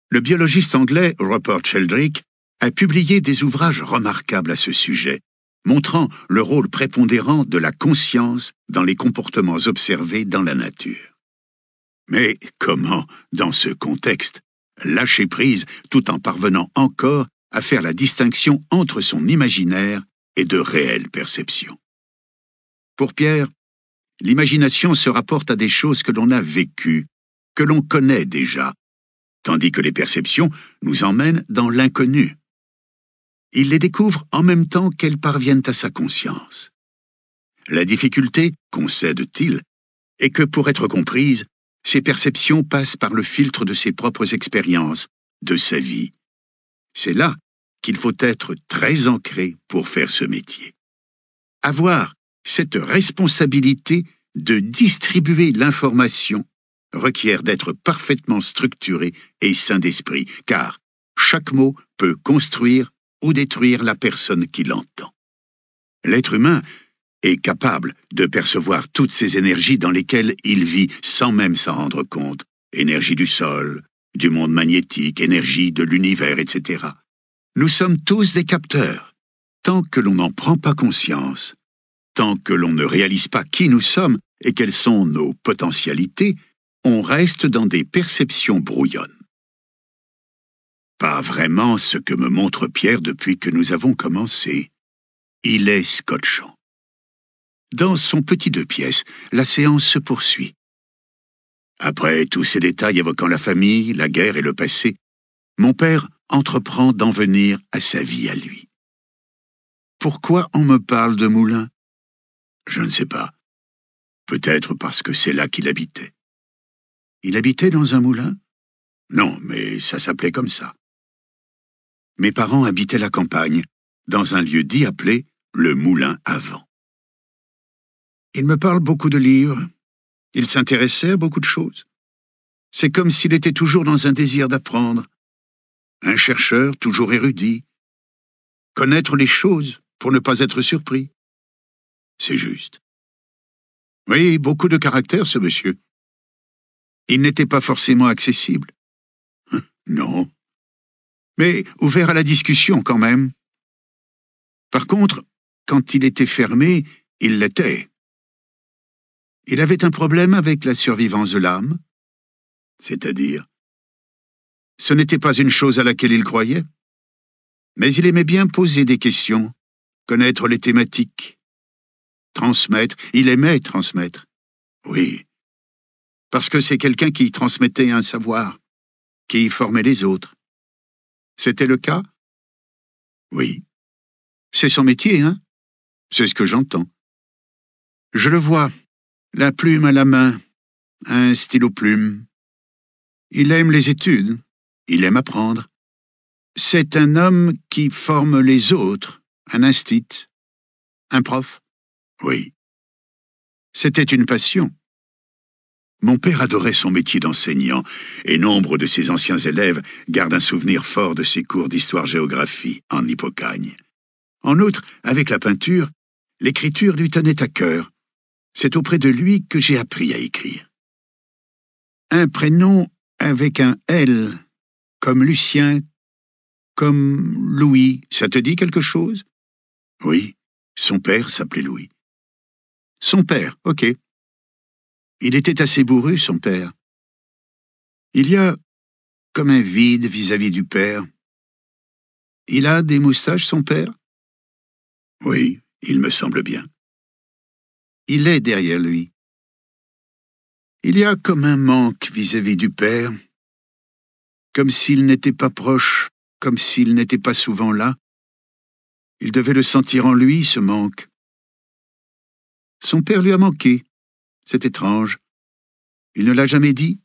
Le biologiste anglais Robert Sheldrick a publié des ouvrages remarquables à ce sujet, montrant le rôle prépondérant de la conscience dans les comportements observés dans la nature. Mais comment, dans ce contexte, lâcher prise tout en parvenant encore à faire la distinction entre son imaginaire et de réelles perceptions Pour Pierre, l'imagination se rapporte à des choses que l'on a vécues, que l'on connaît déjà, tandis que les perceptions nous emmènent dans l'inconnu. Il les découvre en même temps qu'elles parviennent à sa conscience. La difficulté, concède-t-il, est que pour être comprise, ses perceptions passent par le filtre de ses propres expériences, de sa vie. C'est là qu'il faut être très ancré pour faire ce métier. Avoir cette responsabilité de distribuer l'information requiert d'être parfaitement structuré et sain d'esprit, car chaque mot peut construire ou détruire la personne qui l'entend. L'être humain est capable de percevoir toutes ces énergies dans lesquelles il vit sans même s'en rendre compte, énergie du sol, du monde magnétique, énergie de l'univers, etc. Nous sommes tous des capteurs. Tant que l'on n'en prend pas conscience, Tant que l'on ne réalise pas qui nous sommes et quelles sont nos potentialités, on reste dans des perceptions brouillonnes. Pas vraiment ce que me montre Pierre depuis que nous avons commencé. Il est scotchant. Dans son petit deux pièces, la séance se poursuit. Après tous ces détails évoquant la famille, la guerre et le passé, mon père entreprend d'en venir à sa vie à lui. Pourquoi on me parle de Moulin je ne sais pas. Peut-être parce que c'est là qu'il habitait. Il habitait dans un moulin Non, mais ça s'appelait comme ça. Mes parents habitaient la campagne, dans un lieu dit appelé le moulin à vent. Il me parle beaucoup de livres. Il s'intéressait à beaucoup de choses. C'est comme s'il était toujours dans un désir d'apprendre. Un chercheur toujours érudit. Connaître les choses pour ne pas être surpris c'est juste. Oui, beaucoup de caractère, ce monsieur. Il n'était pas forcément accessible. Hum, non. Mais ouvert à la discussion quand même. Par contre, quand il était fermé, il l'était. Il avait un problème avec la survivance de l'âme. C'est-à-dire Ce n'était pas une chose à laquelle il croyait. Mais il aimait bien poser des questions, connaître les thématiques, transmettre, il aimait transmettre. Oui, parce que c'est quelqu'un qui transmettait un savoir, qui formait les autres. C'était le cas Oui. C'est son métier, hein C'est ce que j'entends. Je le vois, la plume à la main, un stylo plume. Il aime les études, il aime apprendre. C'est un homme qui forme les autres, un instit, un prof. Oui. C'était une passion. Mon père adorait son métier d'enseignant, et nombre de ses anciens élèves gardent un souvenir fort de ses cours d'histoire-géographie en Hippocagne. En outre, avec la peinture, l'écriture lui tenait à cœur. C'est auprès de lui que j'ai appris à écrire. Un prénom avec un L, comme Lucien, comme Louis, ça te dit quelque chose Oui, son père s'appelait Louis. Son père, ok. Il était assez bourru, son père. Il y a comme un vide vis-à-vis du père. Il a des moustaches, son père Oui, il me semble bien. Il est derrière lui. Il y a comme un manque vis à -vis du père, comme s'il n'était pas proche, comme s'il n'était pas souvent là. Il devait le sentir en lui, ce manque. Son père lui a manqué. C'est étrange. Il ne l'a jamais dit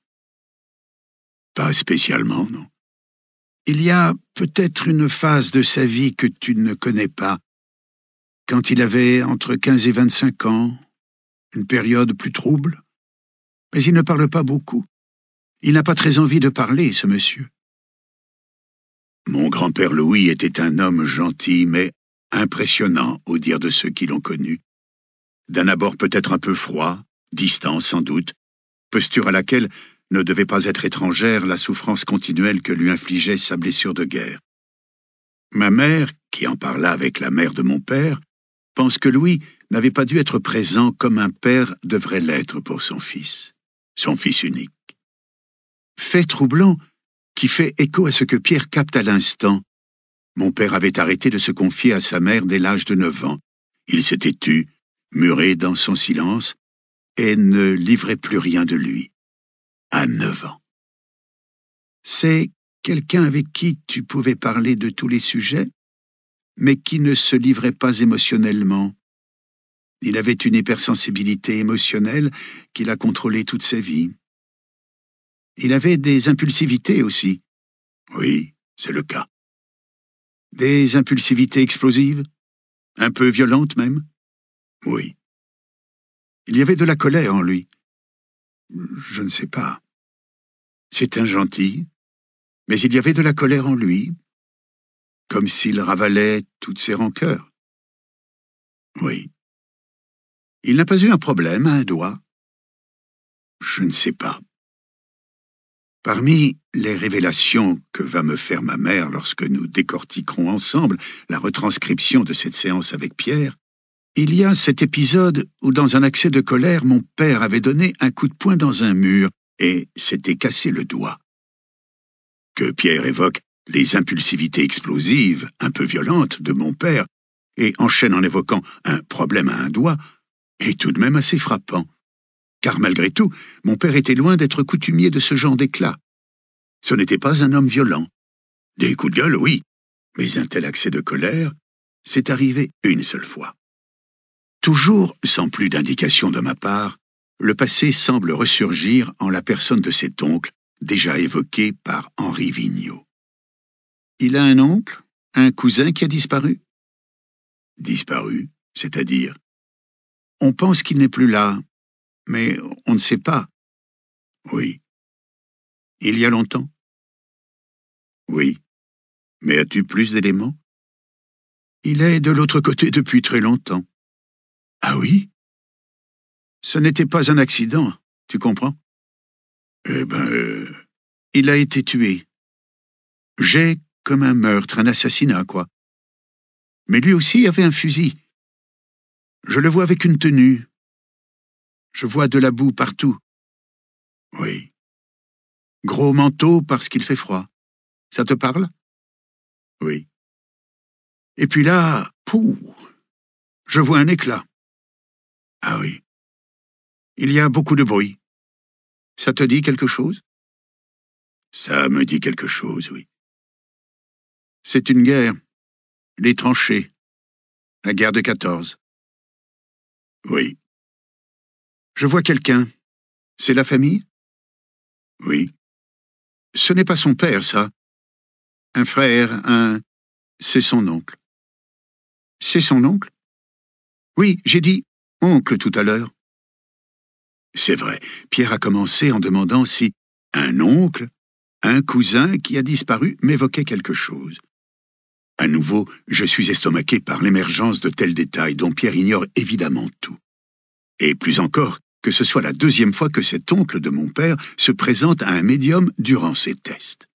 Pas spécialement, non. Il y a peut-être une phase de sa vie que tu ne connais pas. Quand il avait entre 15 et 25 ans, une période plus trouble. Mais il ne parle pas beaucoup. Il n'a pas très envie de parler, ce monsieur. Mon grand-père Louis était un homme gentil, mais impressionnant au dire de ceux qui l'ont connu d'un abord peut-être un peu froid, distant sans doute, posture à laquelle ne devait pas être étrangère la souffrance continuelle que lui infligeait sa blessure de guerre. Ma mère, qui en parla avec la mère de mon père, pense que Louis n'avait pas dû être présent comme un père devrait l'être pour son fils, son fils unique. Fait troublant qui fait écho à ce que Pierre capte à l'instant. Mon père avait arrêté de se confier à sa mère dès l'âge de neuf ans. Il s'était tu, muré dans son silence, et ne livrait plus rien de lui, à neuf ans. C'est quelqu'un avec qui tu pouvais parler de tous les sujets, mais qui ne se livrait pas émotionnellement. Il avait une hypersensibilité émotionnelle qu'il a contrôlée toute sa vie. Il avait des impulsivités aussi. Oui, c'est le cas. Des impulsivités explosives, un peu violentes même. Oui. Il y avait de la colère en lui. Je ne sais pas. C'est un gentil, mais il y avait de la colère en lui, comme s'il ravalait toutes ses rancœurs. Oui. Il n'a pas eu un problème à un doigt Je ne sais pas. Parmi les révélations que va me faire ma mère lorsque nous décortiquerons ensemble la retranscription de cette séance avec Pierre, il y a cet épisode où, dans un accès de colère, mon père avait donné un coup de poing dans un mur et s'était cassé le doigt. Que Pierre évoque les impulsivités explosives, un peu violentes, de mon père, et enchaîne en évoquant un problème à un doigt, est tout de même assez frappant. Car malgré tout, mon père était loin d'être coutumier de ce genre d'éclat. Ce n'était pas un homme violent. Des coups de gueule, oui, mais un tel accès de colère, c'est arrivé une seule fois. Toujours sans plus d'indication de ma part, le passé semble ressurgir en la personne de cet oncle, déjà évoqué par Henri Vigneault. Il a un oncle Un cousin qui a disparu Disparu, c'est-à-dire On pense qu'il n'est plus là, mais on ne sait pas. Oui. Il y a longtemps Oui. Mais as-tu plus d'éléments Il est de l'autre côté depuis très longtemps. Ah oui Ce n'était pas un accident, tu comprends Eh ben... Euh, il a été tué. J'ai comme un meurtre, un assassinat, quoi. Mais lui aussi avait un fusil. Je le vois avec une tenue. Je vois de la boue partout. Oui. Gros manteau parce qu'il fait froid. Ça te parle Oui. Et puis là, pouh Je vois un éclat. Ah oui. Il y a beaucoup de bruit. Ça te dit quelque chose Ça me dit quelque chose, oui. C'est une guerre. Les tranchées. La guerre de 14. Oui. Je vois quelqu'un. C'est la famille Oui. Ce n'est pas son père, ça. Un frère, un... C'est son oncle. C'est son oncle Oui, j'ai dit, oncle tout à l'heure. C'est vrai, Pierre a commencé en demandant si un oncle, un cousin qui a disparu m'évoquait quelque chose. À nouveau, je suis estomaqué par l'émergence de tels détails dont Pierre ignore évidemment tout. Et plus encore, que ce soit la deuxième fois que cet oncle de mon père se présente à un médium durant ses tests.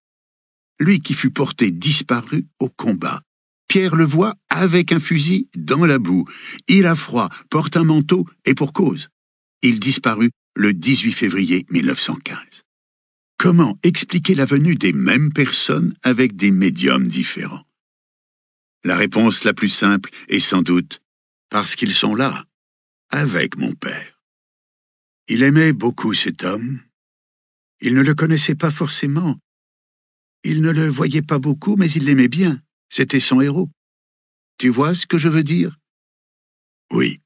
Lui qui fut porté disparu au combat, Pierre le voit avec un fusil dans la boue. Il a froid, porte un manteau et pour cause. Il disparut le 18 février 1915. Comment expliquer la venue des mêmes personnes avec des médiums différents La réponse la plus simple est sans doute parce qu'ils sont là, avec mon père. Il aimait beaucoup cet homme. Il ne le connaissait pas forcément. Il ne le voyait pas beaucoup, mais il l'aimait bien. C'était son héros. Tu vois ce que je veux dire Oui.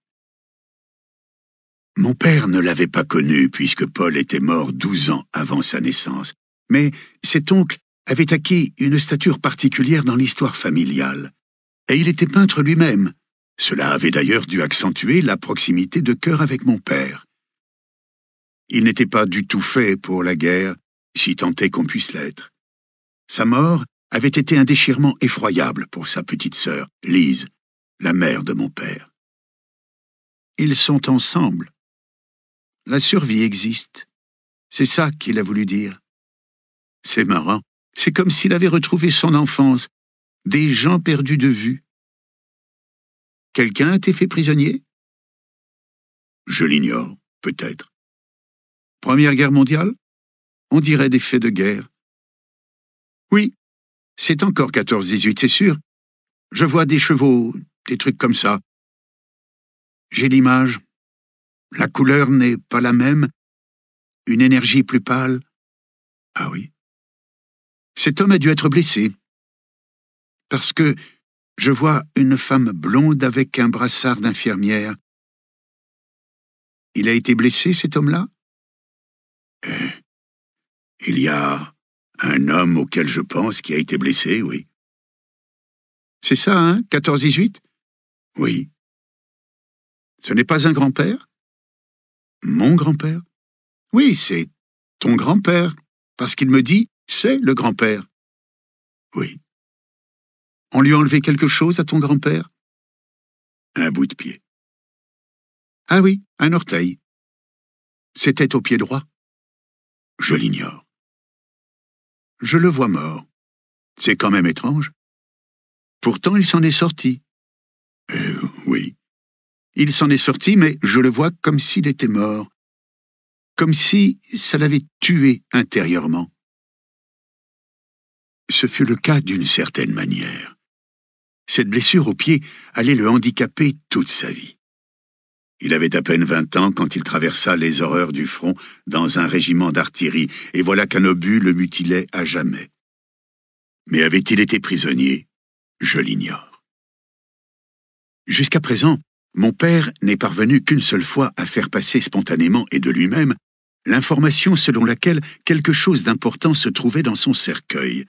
Mon père ne l'avait pas connu puisque Paul était mort douze ans avant sa naissance, mais cet oncle avait acquis une stature particulière dans l'histoire familiale, et il était peintre lui-même. Cela avait d'ailleurs dû accentuer la proximité de cœur avec mon père. Il n'était pas du tout fait pour la guerre, si tant est qu'on puisse l'être. Sa mort avait été un déchirement effroyable pour sa petite sœur, Lise, la mère de mon père. Ils sont ensemble. La survie existe. C'est ça qu'il a voulu dire. C'est marrant. C'est comme s'il avait retrouvé son enfance, des gens perdus de vue. Quelqu'un a été fait prisonnier Je l'ignore, peut-être. Première guerre mondiale On dirait des faits de guerre. Oui, c'est encore 14-18, c'est sûr. Je vois des chevaux, des trucs comme ça. J'ai l'image. La couleur n'est pas la même. Une énergie plus pâle. Ah oui. Cet homme a dû être blessé. Parce que je vois une femme blonde avec un brassard d'infirmière. Il a été blessé, cet homme-là euh, Il y a un homme auquel je pense qui a été blessé, oui. C'est ça, hein 14-18 Oui. Ce n'est pas un grand-père Mon grand-père Oui, c'est ton grand-père, parce qu'il me dit « c'est le grand-père ». Oui. On lui a enlevé quelque chose à ton grand-père Un bout de pied. Ah oui, un orteil. C'était au pied droit. Je l'ignore je le vois mort. C'est quand même étrange. Pourtant, il s'en est sorti. Euh, oui. Il s'en est sorti, mais je le vois comme s'il était mort. Comme si ça l'avait tué intérieurement. Ce fut le cas d'une certaine manière. Cette blessure au pied allait le handicaper toute sa vie. Il avait à peine vingt ans quand il traversa les horreurs du front dans un régiment d'artillerie, et voilà qu'un obus le mutilait à jamais. Mais avait-il été prisonnier Je l'ignore. Jusqu'à présent, mon père n'est parvenu qu'une seule fois à faire passer spontanément et de lui-même l'information selon laquelle quelque chose d'important se trouvait dans son cercueil.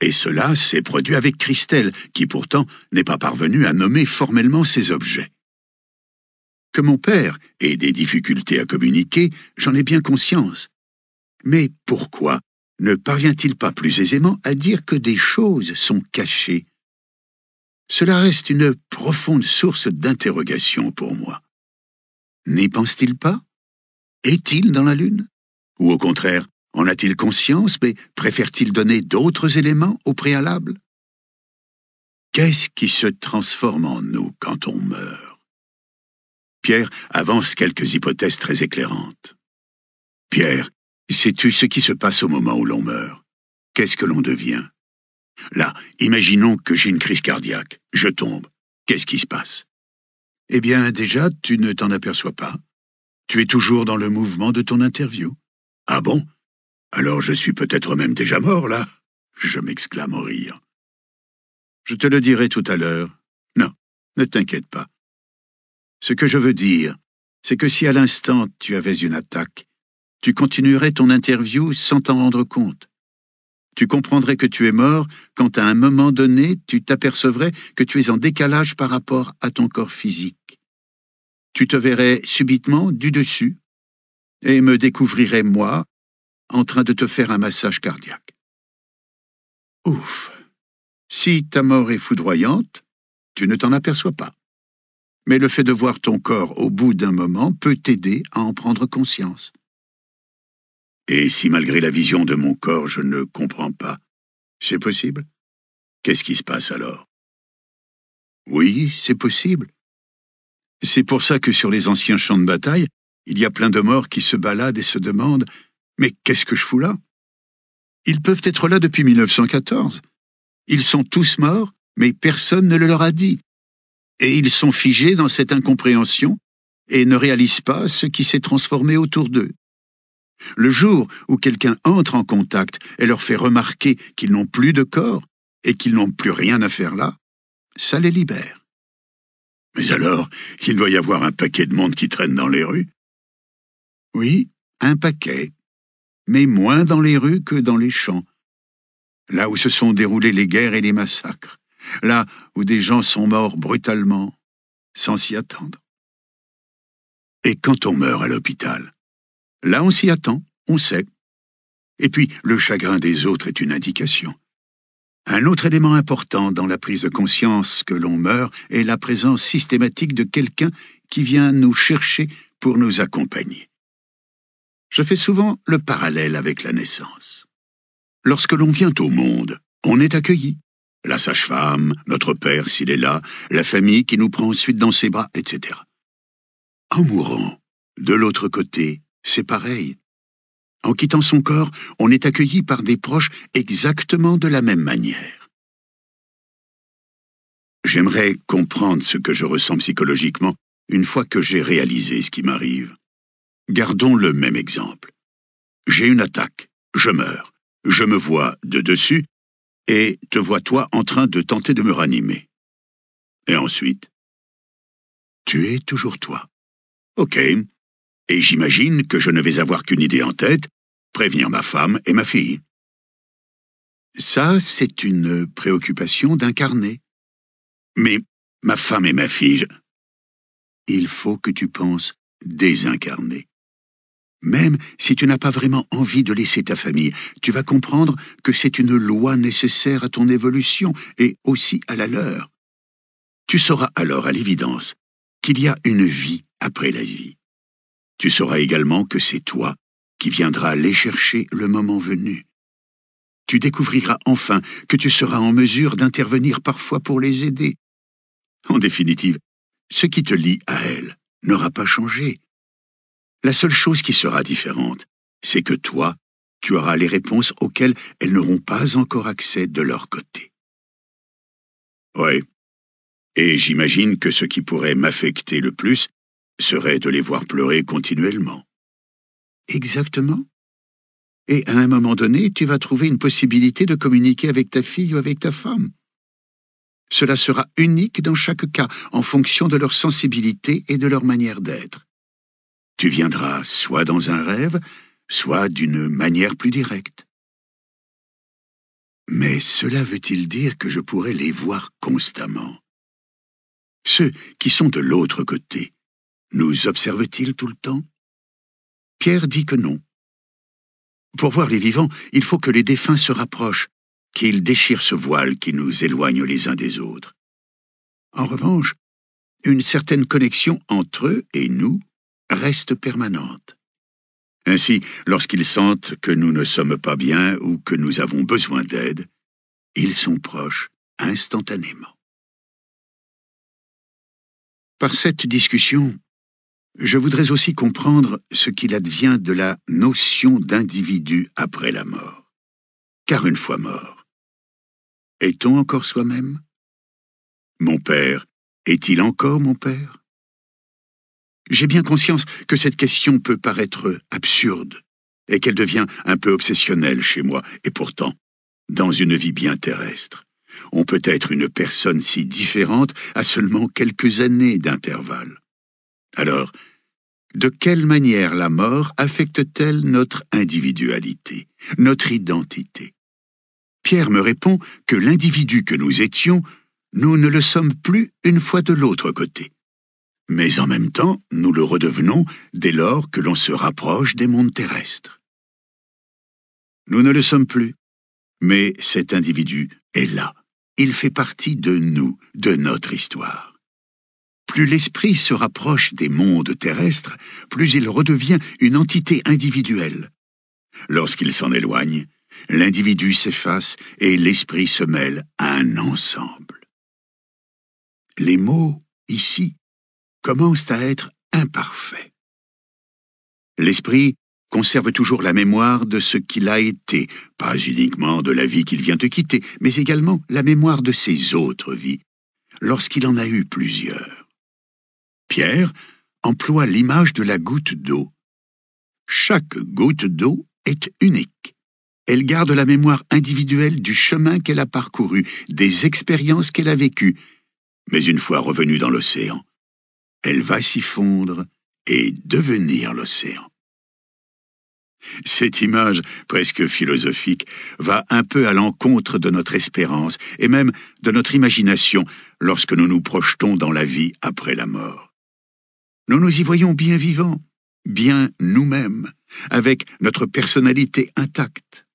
Et cela s'est produit avec Christelle, qui pourtant n'est pas parvenue à nommer formellement ses objets que mon père ait des difficultés à communiquer, j'en ai bien conscience. Mais pourquoi ne parvient-il pas plus aisément à dire que des choses sont cachées Cela reste une profonde source d'interrogation pour moi. N'y pense-t-il pas Est-il dans la Lune Ou au contraire, en a-t-il conscience, mais préfère-t-il donner d'autres éléments au préalable Qu'est-ce qui se transforme en nous quand on meurt Pierre avance quelques hypothèses très éclairantes. Pierre, sais-tu ce qui se passe au moment où l'on meurt Qu'est-ce que l'on devient Là, imaginons que j'ai une crise cardiaque, je tombe. Qu'est-ce qui se passe Eh bien, déjà, tu ne t'en aperçois pas. Tu es toujours dans le mouvement de ton interview. Ah bon Alors je suis peut-être même déjà mort, là Je m'exclame en rire. Je te le dirai tout à l'heure. Non, ne t'inquiète pas. Ce que je veux dire, c'est que si à l'instant tu avais une attaque, tu continuerais ton interview sans t'en rendre compte. Tu comprendrais que tu es mort quand à un moment donné tu t'apercevrais que tu es en décalage par rapport à ton corps physique. Tu te verrais subitement du dessus et me découvrirais moi en train de te faire un massage cardiaque. Ouf. Si ta mort est foudroyante, tu ne t'en aperçois pas mais le fait de voir ton corps au bout d'un moment peut t'aider à en prendre conscience. Et si malgré la vision de mon corps je ne comprends pas, c'est possible Qu'est-ce qui se passe alors Oui, c'est possible. C'est pour ça que sur les anciens champs de bataille, il y a plein de morts qui se baladent et se demandent ⁇ Mais qu'est-ce que je fous là ?⁇ Ils peuvent être là depuis 1914. Ils sont tous morts, mais personne ne le leur a dit et ils sont figés dans cette incompréhension et ne réalisent pas ce qui s'est transformé autour d'eux. Le jour où quelqu'un entre en contact et leur fait remarquer qu'ils n'ont plus de corps et qu'ils n'ont plus rien à faire là, ça les libère. Mais alors, il doit y avoir un paquet de monde qui traîne dans les rues Oui, un paquet, mais moins dans les rues que dans les champs, là où se sont déroulées les guerres et les massacres là où des gens sont morts brutalement, sans s'y attendre. Et quand on meurt à l'hôpital, là on s'y attend, on sait. Et puis, le chagrin des autres est une indication. Un autre élément important dans la prise de conscience que l'on meurt est la présence systématique de quelqu'un qui vient nous chercher pour nous accompagner. Je fais souvent le parallèle avec la naissance. Lorsque l'on vient au monde, on est accueilli, la sage-femme, notre père s'il est là, la famille qui nous prend ensuite dans ses bras, etc. En mourant, de l'autre côté, c'est pareil. En quittant son corps, on est accueilli par des proches exactement de la même manière. J'aimerais comprendre ce que je ressens psychologiquement une fois que j'ai réalisé ce qui m'arrive. Gardons le même exemple. J'ai une attaque, je meurs, je me vois de dessus et te vois toi en train de tenter de me ranimer. Et ensuite Tu es toujours toi. Ok. Et j'imagine que je ne vais avoir qu'une idée en tête, prévenir ma femme et ma fille. Ça, c'est une préoccupation d'incarner. Mais ma femme et ma fille, il faut que tu penses désincarner. Même si tu n'as pas vraiment envie de laisser ta famille, tu vas comprendre que c'est une loi nécessaire à ton évolution et aussi à la leur. Tu sauras alors à l'évidence qu'il y a une vie après la vie. Tu sauras également que c'est toi qui viendras les chercher le moment venu. Tu découvriras enfin que tu seras en mesure d'intervenir parfois pour les aider. En définitive, ce qui te lie à elle n'aura pas changé la seule chose qui sera différente, c'est que toi, tu auras les réponses auxquelles elles n'auront pas encore accès de leur côté. Oui, Et j'imagine que ce qui pourrait m'affecter le plus serait de les voir pleurer continuellement. Exactement. Et à un moment donné, tu vas trouver une possibilité de communiquer avec ta fille ou avec ta femme. Cela sera unique dans chaque cas, en fonction de leur sensibilité et de leur manière d'être. Tu viendras soit dans un rêve, soit d'une manière plus directe. Mais cela veut-il dire que je pourrais les voir constamment Ceux qui sont de l'autre côté, nous observent-ils tout le temps Pierre dit que non. Pour voir les vivants, il faut que les défunts se rapprochent, qu'ils déchirent ce voile qui nous éloigne les uns des autres. En revanche, une certaine connexion entre eux et nous reste permanente. Ainsi, lorsqu'ils sentent que nous ne sommes pas bien ou que nous avons besoin d'aide, ils sont proches instantanément. Par cette discussion, je voudrais aussi comprendre ce qu'il advient de la notion d'individu après la mort. Car une fois mort, est-on encore soi-même Mon père est-il encore mon père j'ai bien conscience que cette question peut paraître absurde et qu'elle devient un peu obsessionnelle chez moi, et pourtant, dans une vie bien terrestre, on peut être une personne si différente à seulement quelques années d'intervalle. Alors, de quelle manière la mort affecte-t-elle notre individualité, notre identité Pierre me répond que l'individu que nous étions, nous ne le sommes plus une fois de l'autre côté mais en même temps nous le redevenons dès lors que l'on se rapproche des mondes terrestres. Nous ne le sommes plus, mais cet individu est là. Il fait partie de nous, de notre histoire. Plus l'esprit se rapproche des mondes terrestres, plus il redevient une entité individuelle. Lorsqu'il s'en éloigne, l'individu s'efface et l'esprit se mêle à un ensemble. Les mots, ici, commence à être imparfaits. L'esprit conserve toujours la mémoire de ce qu'il a été, pas uniquement de la vie qu'il vient de quitter, mais également la mémoire de ses autres vies, lorsqu'il en a eu plusieurs. Pierre emploie l'image de la goutte d'eau. Chaque goutte d'eau est unique. Elle garde la mémoire individuelle du chemin qu'elle a parcouru, des expériences qu'elle a vécues, mais une fois revenue dans l'océan, elle va s'y fondre et devenir l'océan. Cette image presque philosophique va un peu à l'encontre de notre espérance et même de notre imagination lorsque nous nous projetons dans la vie après la mort. Nous nous y voyons bien vivants, bien nous-mêmes, avec notre personnalité intacte.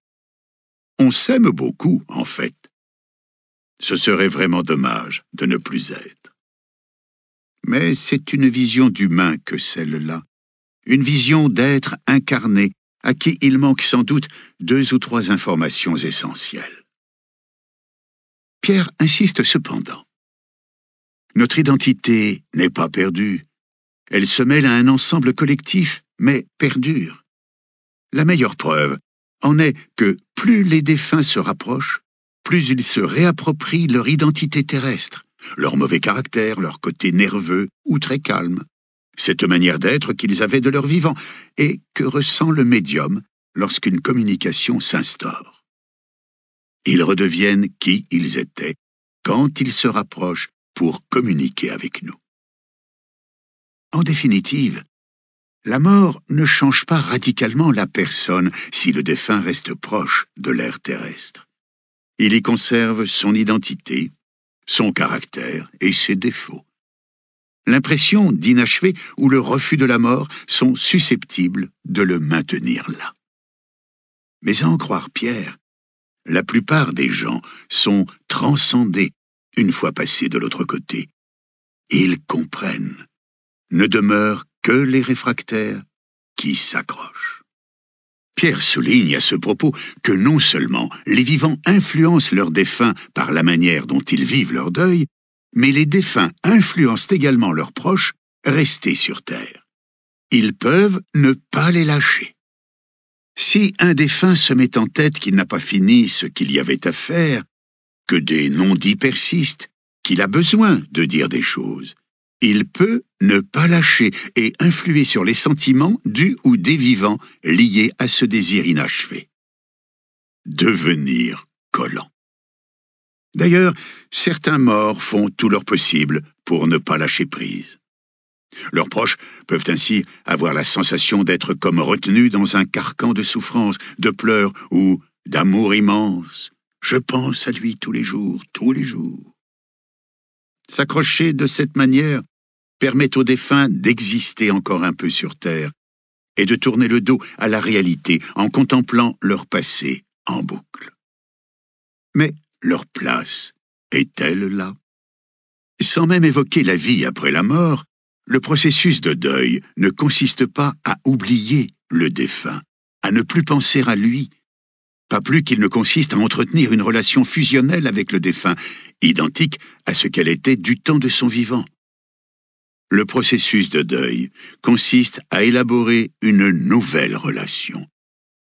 On s'aime beaucoup, en fait. Ce serait vraiment dommage de ne plus être. Mais c'est une vision d'humain que celle-là, une vision d'être incarné à qui il manque sans doute deux ou trois informations essentielles. Pierre insiste cependant. Notre identité n'est pas perdue. Elle se mêle à un ensemble collectif, mais perdure. La meilleure preuve en est que plus les défunts se rapprochent, plus ils se réapproprient leur identité terrestre, leur mauvais caractère, leur côté nerveux ou très calme, cette manière d'être qu'ils avaient de leur vivant, et que ressent le médium lorsqu'une communication s'instaure. Ils redeviennent qui ils étaient quand ils se rapprochent pour communiquer avec nous. En définitive, la mort ne change pas radicalement la personne si le défunt reste proche de l'air terrestre. Il y conserve son identité, son caractère et ses défauts. L'impression d'inachevé ou le refus de la mort sont susceptibles de le maintenir là. Mais à en croire Pierre, la plupart des gens sont transcendés une fois passés de l'autre côté. Ils comprennent. Ne demeurent que les réfractaires qui s'accrochent. Pierre souligne à ce propos que non seulement les vivants influencent leurs défunts par la manière dont ils vivent leur deuil, mais les défunts influencent également leurs proches restés sur Terre. Ils peuvent ne pas les lâcher. Si un défunt se met en tête qu'il n'a pas fini ce qu'il y avait à faire, que des non-dits persistent, qu'il a besoin de dire des choses, il peut ne pas lâcher et influer sur les sentiments du ou des vivants liés à ce désir inachevé. Devenir collant. D'ailleurs, certains morts font tout leur possible pour ne pas lâcher prise. Leurs proches peuvent ainsi avoir la sensation d'être comme retenus dans un carcan de souffrance, de pleurs ou d'amour immense. Je pense à lui tous les jours, tous les jours. S'accrocher de cette manière permet aux défunts d'exister encore un peu sur Terre et de tourner le dos à la réalité en contemplant leur passé en boucle. Mais leur place est-elle là Sans même évoquer la vie après la mort, le processus de deuil ne consiste pas à oublier le défunt, à ne plus penser à lui, pas plus qu'il ne consiste à entretenir une relation fusionnelle avec le défunt, identique à ce qu'elle était du temps de son vivant. Le processus de deuil consiste à élaborer une nouvelle relation.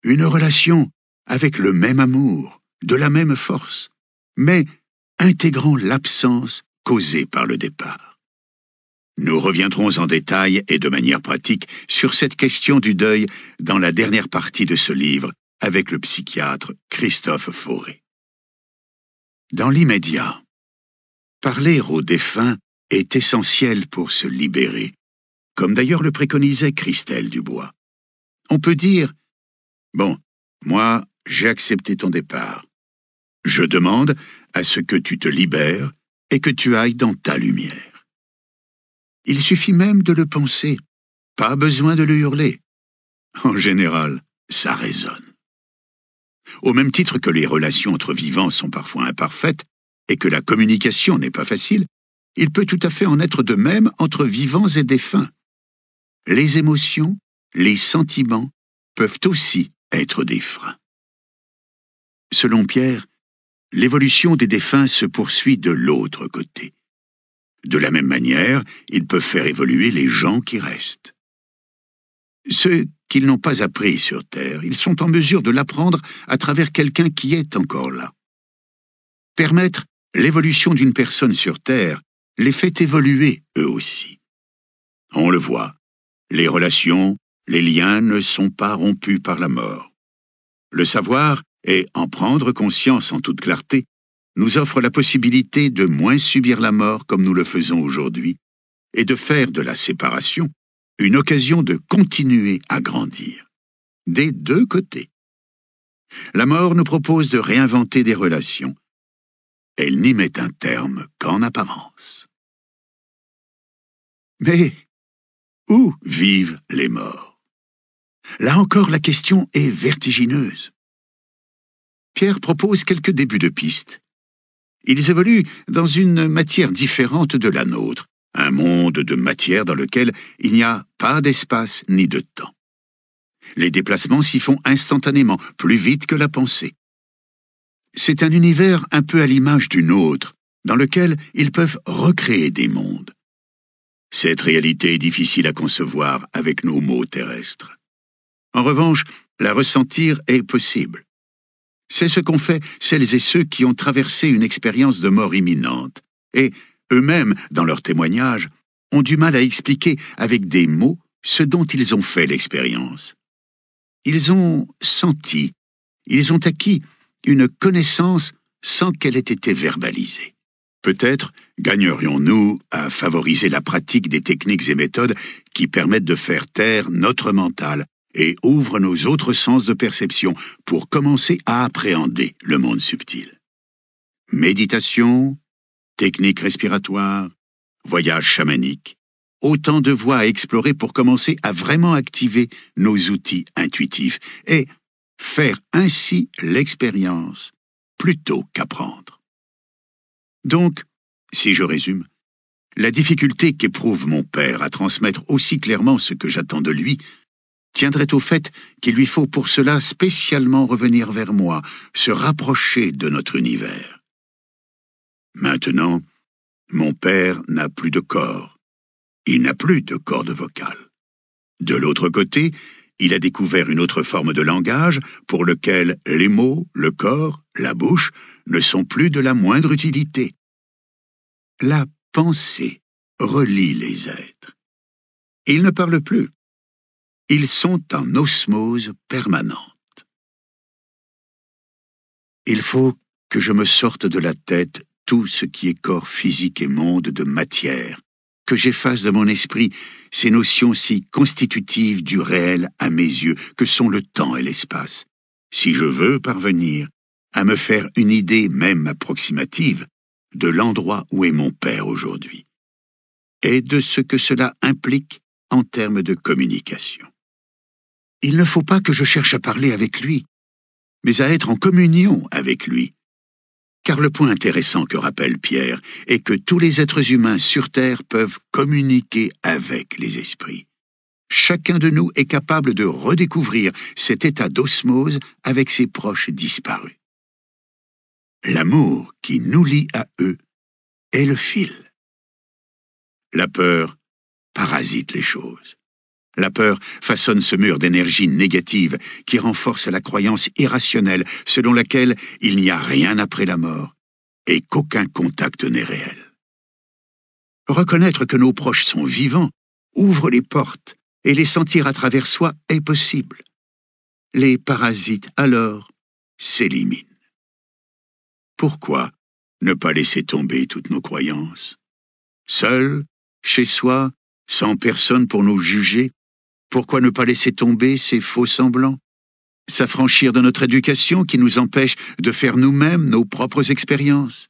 Une relation avec le même amour, de la même force, mais intégrant l'absence causée par le départ. Nous reviendrons en détail et de manière pratique sur cette question du deuil dans la dernière partie de ce livre avec le psychiatre Christophe Fauré. Dans l'immédiat, parler aux défunts est essentiel pour se libérer, comme d'ailleurs le préconisait Christelle Dubois. On peut dire Bon, moi, j'ai accepté ton départ. Je demande à ce que tu te libères et que tu ailles dans ta lumière. Il suffit même de le penser, pas besoin de le hurler. En général, ça résonne. Au même titre que les relations entre vivants sont parfois imparfaites et que la communication n'est pas facile, il peut tout à fait en être de même entre vivants et défunts. Les émotions, les sentiments peuvent aussi être des freins. Selon Pierre, l'évolution des défunts se poursuit de l'autre côté. De la même manière, il peut faire évoluer les gens qui restent. Ceux qu'ils n'ont pas appris sur Terre, ils sont en mesure de l'apprendre à travers quelqu'un qui est encore là. Permettre l'évolution d'une personne sur Terre les fait évoluer eux aussi. On le voit, les relations, les liens ne sont pas rompus par la mort. Le savoir, et en prendre conscience en toute clarté, nous offre la possibilité de moins subir la mort comme nous le faisons aujourd'hui, et de faire de la séparation une occasion de continuer à grandir, des deux côtés. La mort nous propose de réinventer des relations. Elle n'y met un terme qu'en apparence. Mais où vivent les morts Là encore, la question est vertigineuse. Pierre propose quelques débuts de pistes. Ils évoluent dans une matière différente de la nôtre, un monde de matière dans lequel il n'y a pas d'espace ni de temps. Les déplacements s'y font instantanément, plus vite que la pensée. C'est un univers un peu à l'image du nôtre, dans lequel ils peuvent recréer des mondes. Cette réalité est difficile à concevoir avec nos mots terrestres. En revanche, la ressentir est possible. C'est ce qu'ont fait celles et ceux qui ont traversé une expérience de mort imminente, et eux-mêmes, dans leurs témoignages, ont du mal à expliquer avec des mots ce dont ils ont fait l'expérience. Ils ont senti, ils ont acquis une connaissance sans qu'elle ait été verbalisée. Peut-être gagnerions-nous à favoriser la pratique des techniques et méthodes qui permettent de faire taire notre mental et ouvrent nos autres sens de perception pour commencer à appréhender le monde subtil. Méditation, technique respiratoire, voyage chamanique, autant de voies à explorer pour commencer à vraiment activer nos outils intuitifs et faire ainsi l'expérience plutôt qu'apprendre. Donc, si je résume, la difficulté qu'éprouve mon père à transmettre aussi clairement ce que j'attends de lui tiendrait au fait qu'il lui faut pour cela spécialement revenir vers moi, se rapprocher de notre univers. Maintenant, mon père n'a plus de corps. Il n'a plus de corde vocale. De l'autre côté, il a découvert une autre forme de langage pour lequel les mots, le corps, la bouche ne sont plus de la moindre utilité. La pensée relie les êtres. Ils ne parlent plus. Ils sont en osmose permanente. Il faut que je me sorte de la tête tout ce qui est corps physique et monde de matière, que j'efface de mon esprit ces notions si constitutives du réel à mes yeux que sont le temps et l'espace. Si je veux parvenir à me faire une idée même approximative de l'endroit où est mon père aujourd'hui et de ce que cela implique en termes de communication. Il ne faut pas que je cherche à parler avec lui, mais à être en communion avec lui. Car le point intéressant que rappelle Pierre est que tous les êtres humains sur Terre peuvent communiquer avec les esprits. Chacun de nous est capable de redécouvrir cet état d'osmose avec ses proches disparus. L'amour qui nous lie à eux est le fil. La peur parasite les choses. La peur façonne ce mur d'énergie négative qui renforce la croyance irrationnelle selon laquelle il n'y a rien après la mort et qu'aucun contact n'est réel. Reconnaître que nos proches sont vivants ouvre les portes et les sentir à travers soi est possible. Les parasites alors s'éliminent. Pourquoi ne pas laisser tomber toutes nos croyances Seuls, chez soi, sans personne pour nous juger, pourquoi ne pas laisser tomber ces faux semblants S'affranchir de notre éducation qui nous empêche de faire nous-mêmes nos propres expériences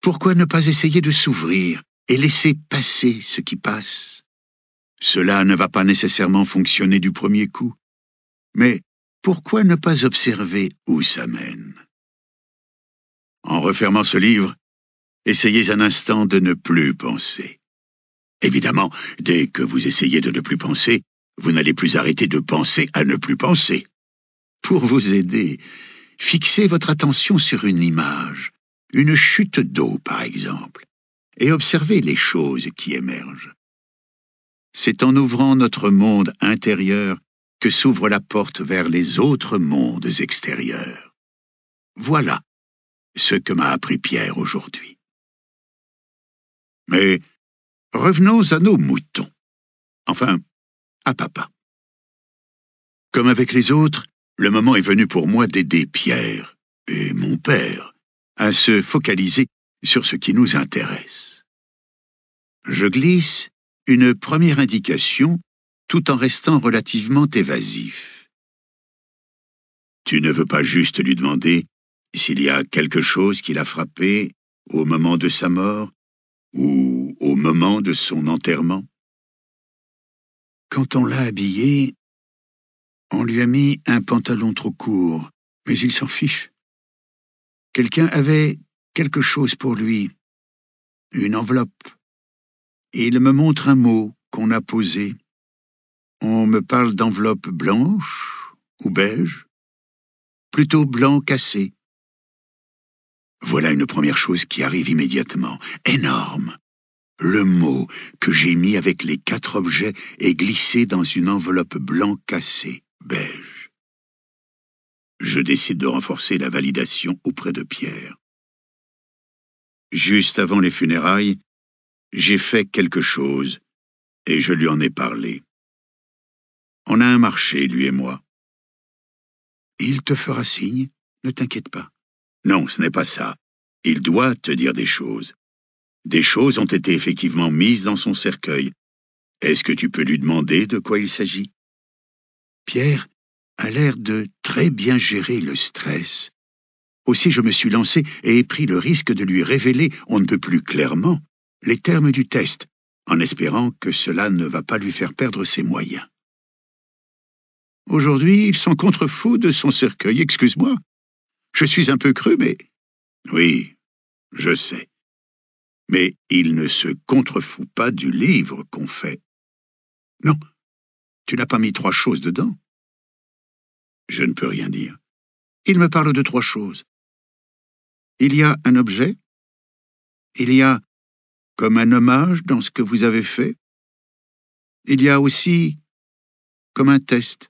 Pourquoi ne pas essayer de s'ouvrir et laisser passer ce qui passe Cela ne va pas nécessairement fonctionner du premier coup, mais pourquoi ne pas observer où ça mène en refermant ce livre, essayez un instant de ne plus penser. Évidemment, dès que vous essayez de ne plus penser, vous n'allez plus arrêter de penser à ne plus penser. Pour vous aider, fixez votre attention sur une image, une chute d'eau par exemple, et observez les choses qui émergent. C'est en ouvrant notre monde intérieur que s'ouvre la porte vers les autres mondes extérieurs. Voilà ce que m'a appris Pierre aujourd'hui. Mais revenons à nos moutons. Enfin, à papa. Comme avec les autres, le moment est venu pour moi d'aider Pierre et mon père à se focaliser sur ce qui nous intéresse. Je glisse une première indication tout en restant relativement évasif. Tu ne veux pas juste lui demander s'il y a quelque chose qui l'a frappé au moment de sa mort ou au moment de son enterrement. Quand on l'a habillé, on lui a mis un pantalon trop court, mais il s'en fiche. Quelqu'un avait quelque chose pour lui, une enveloppe. il me montre un mot qu'on a posé. On me parle d'enveloppe blanche ou beige, plutôt blanc cassé. Voilà une première chose qui arrive immédiatement, énorme. Le mot que j'ai mis avec les quatre objets est glissé dans une enveloppe blanc cassée, beige. Je décide de renforcer la validation auprès de Pierre. Juste avant les funérailles, j'ai fait quelque chose et je lui en ai parlé. On a un marché, lui et moi. Il te fera signe, ne t'inquiète pas. Non, ce n'est pas ça. Il doit te dire des choses. Des choses ont été effectivement mises dans son cercueil. Est-ce que tu peux lui demander de quoi il s'agit Pierre a l'air de très bien gérer le stress. Aussi je me suis lancé et ai pris le risque de lui révéler, on ne peut plus clairement, les termes du test, en espérant que cela ne va pas lui faire perdre ses moyens. Aujourd'hui, ils sont fous de son cercueil, excuse-moi. Je suis un peu cru, mais... Oui, je sais. Mais il ne se contrefout pas du livre qu'on fait. Non, tu n'as pas mis trois choses dedans. Je ne peux rien dire. Il me parle de trois choses. Il y a un objet. Il y a comme un hommage dans ce que vous avez fait. Il y a aussi comme un test.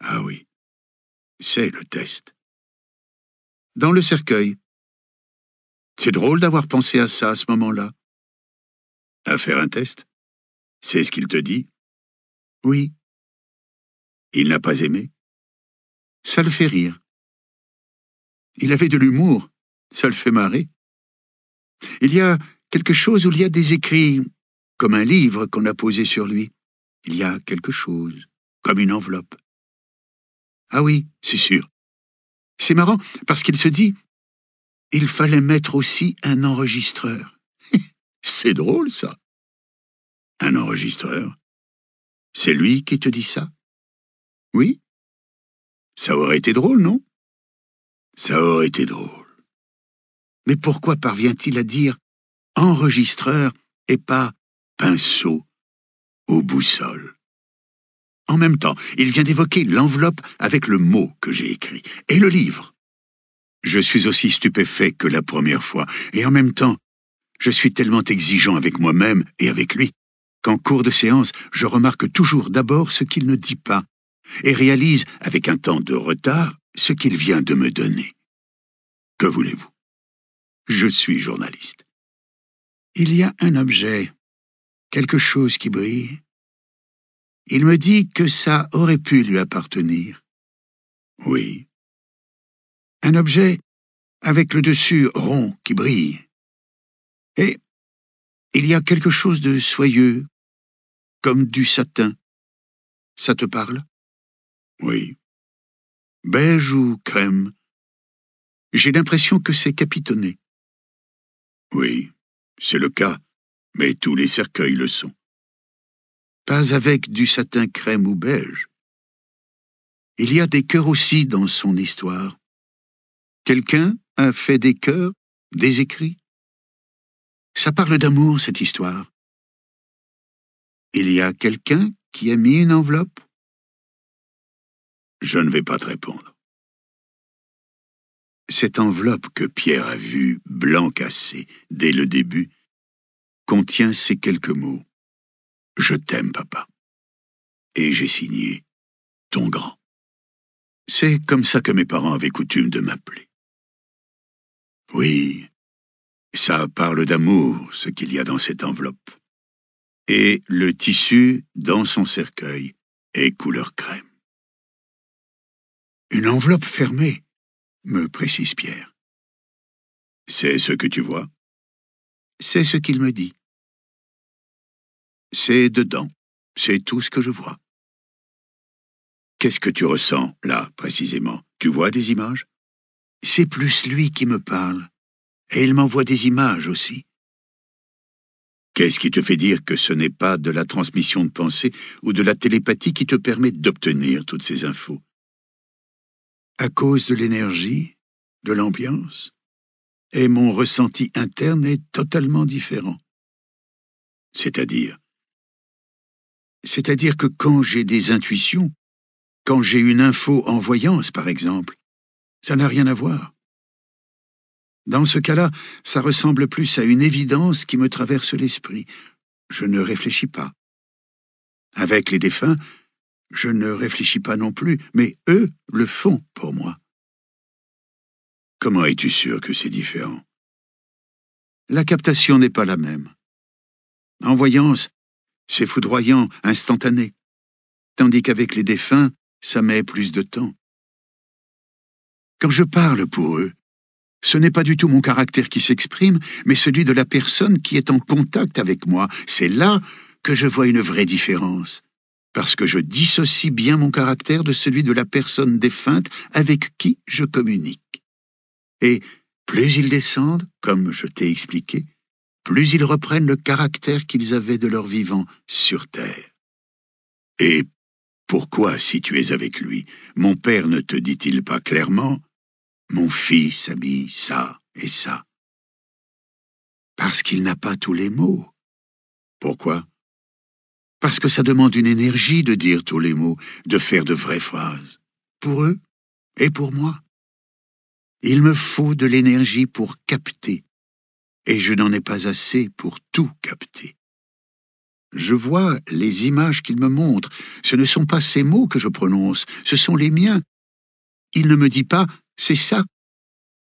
Ah oui, c'est le test dans le cercueil. C'est drôle d'avoir pensé à ça à ce moment-là. À faire un test C'est ce qu'il te dit Oui. Il n'a pas aimé Ça le fait rire. Il avait de l'humour, ça le fait marrer. Il y a quelque chose où il y a des écrits, comme un livre qu'on a posé sur lui. Il y a quelque chose, comme une enveloppe. Ah oui, c'est sûr. C'est marrant, parce qu'il se dit Il fallait mettre aussi un enregistreur. c'est drôle, ça. Un enregistreur C'est lui qui te dit ça Oui Ça aurait été drôle, non Ça aurait été drôle. Mais pourquoi parvient-il à dire enregistreur et pas pinceau ou boussole en même temps, il vient d'évoquer l'enveloppe avec le mot que j'ai écrit, et le livre. Je suis aussi stupéfait que la première fois, et en même temps, je suis tellement exigeant avec moi-même et avec lui, qu'en cours de séance, je remarque toujours d'abord ce qu'il ne dit pas, et réalise, avec un temps de retard, ce qu'il vient de me donner. Que voulez-vous Je suis journaliste. Il y a un objet, quelque chose qui brille, il me dit que ça aurait pu lui appartenir. Oui. Un objet avec le dessus rond qui brille. Et il y a quelque chose de soyeux, comme du satin. Ça te parle Oui. Beige ou crème J'ai l'impression que c'est capitonné. Oui, c'est le cas, mais tous les cercueils le sont pas avec du satin crème ou beige. Il y a des cœurs aussi dans son histoire. Quelqu'un a fait des cœurs, des écrits. Ça parle d'amour, cette histoire. Il y a quelqu'un qui a mis une enveloppe Je ne vais pas te répondre. Cette enveloppe que Pierre a vue, blanc cassée, dès le début, contient ces quelques mots. Je t'aime, papa. Et j'ai signé Ton grand. C'est comme ça que mes parents avaient coutume de m'appeler. Oui, ça parle d'amour, ce qu'il y a dans cette enveloppe. Et le tissu dans son cercueil est couleur crème. Une enveloppe fermée, me précise Pierre. C'est ce que tu vois C'est ce qu'il me dit. C'est dedans. C'est tout ce que je vois. Qu'est-ce que tu ressens, là, précisément Tu vois des images C'est plus lui qui me parle. Et il m'envoie des images aussi. Qu'est-ce qui te fait dire que ce n'est pas de la transmission de pensée ou de la télépathie qui te permet d'obtenir toutes ces infos À cause de l'énergie, de l'ambiance, et mon ressenti interne est totalement différent. C'est-à-dire c'est-à-dire que quand j'ai des intuitions, quand j'ai une info en voyance, par exemple, ça n'a rien à voir. Dans ce cas-là, ça ressemble plus à une évidence qui me traverse l'esprit. Je ne réfléchis pas. Avec les défunts, je ne réfléchis pas non plus, mais eux le font pour moi. Comment es-tu sûr que c'est différent La captation n'est pas la même. En voyance, c'est foudroyant, instantané, tandis qu'avec les défunts, ça met plus de temps. Quand je parle pour eux, ce n'est pas du tout mon caractère qui s'exprime, mais celui de la personne qui est en contact avec moi. C'est là que je vois une vraie différence, parce que je dissocie bien mon caractère de celui de la personne défunte avec qui je communique. Et plus ils descendent, comme je t'ai expliqué, plus ils reprennent le caractère qu'ils avaient de leur vivant sur terre. Et pourquoi, si tu es avec lui, mon père ne te dit-il pas clairement Mon fils a ça et ça Parce qu'il n'a pas tous les mots. Pourquoi Parce que ça demande une énergie de dire tous les mots, de faire de vraies phrases. Pour eux et pour moi. Il me faut de l'énergie pour capter et je n'en ai pas assez pour tout capter. Je vois les images qu'il me montre. Ce ne sont pas ses mots que je prononce, ce sont les miens. Il ne me dit pas c'est ça.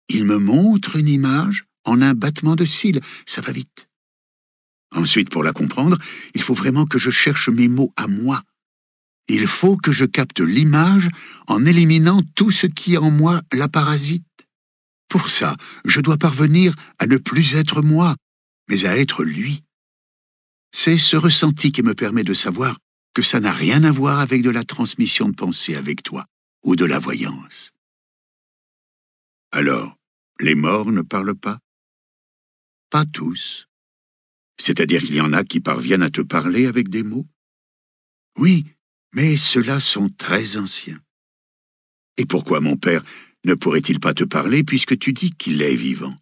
Il me montre une image en un battement de cils. Ça va vite. Ensuite, pour la comprendre, il faut vraiment que je cherche mes mots à moi. Il faut que je capte l'image en éliminant tout ce qui en moi la parasite. Pour ça, je dois parvenir à ne plus être moi, mais à être lui. C'est ce ressenti qui me permet de savoir que ça n'a rien à voir avec de la transmission de pensée avec toi, ou de la voyance. Alors, les morts ne parlent pas Pas tous. C'est-à-dire qu'il y en a qui parviennent à te parler avec des mots Oui, mais ceux-là sont très anciens. Et pourquoi mon père ne pourrait-il pas te parler puisque tu dis qu'il est vivant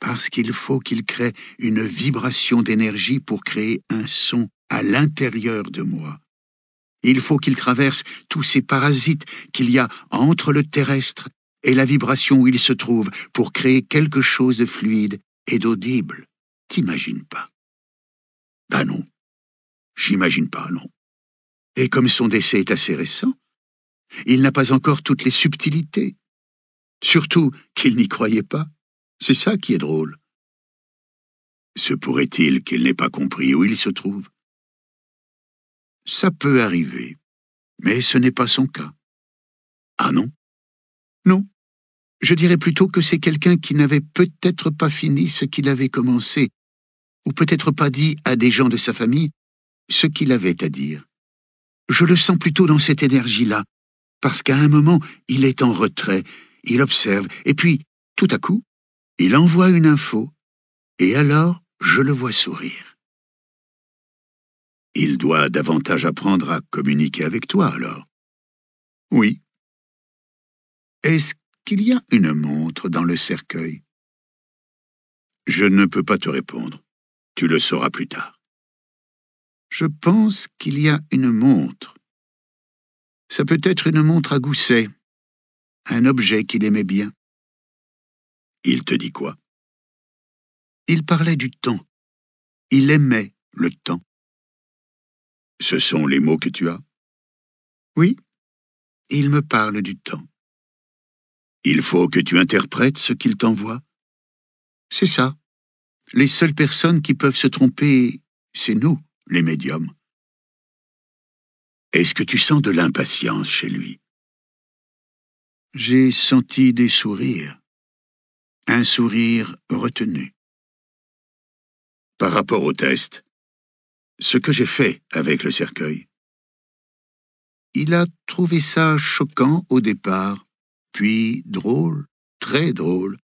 Parce qu'il faut qu'il crée une vibration d'énergie pour créer un son à l'intérieur de moi. Il faut qu'il traverse tous ces parasites qu'il y a entre le terrestre et la vibration où il se trouve pour créer quelque chose de fluide et d'audible. T'imagines pas Ben non. J'imagine pas, non. Et comme son décès est assez récent, il n'a pas encore toutes les subtilités. Surtout qu'il n'y croyait pas. C'est ça qui est drôle. Se pourrait-il qu'il n'ait pas compris où il se trouve Ça peut arriver, mais ce n'est pas son cas. Ah non Non. Je dirais plutôt que c'est quelqu'un qui n'avait peut-être pas fini ce qu'il avait commencé, ou peut-être pas dit à des gens de sa famille ce qu'il avait à dire. Je le sens plutôt dans cette énergie-là, parce qu'à un moment, il est en retrait, il observe, et puis, tout à coup, il envoie une info, et alors je le vois sourire. Il doit davantage apprendre à communiquer avec toi alors. Oui. Est-ce qu'il y a une montre dans le cercueil Je ne peux pas te répondre. Tu le sauras plus tard. Je pense qu'il y a une montre ça peut être une montre à gousset, un objet qu'il aimait bien. Il te dit quoi Il parlait du temps. Il aimait le temps. Ce sont les mots que tu as Oui, il me parle du temps. Il faut que tu interprètes ce qu'il t'envoie C'est ça. Les seules personnes qui peuvent se tromper, c'est nous, les médiums. Est-ce que tu sens de l'impatience chez lui J'ai senti des sourires. Un sourire retenu. Par rapport au test, ce que j'ai fait avec le cercueil. Il a trouvé ça choquant au départ, puis drôle, très drôle.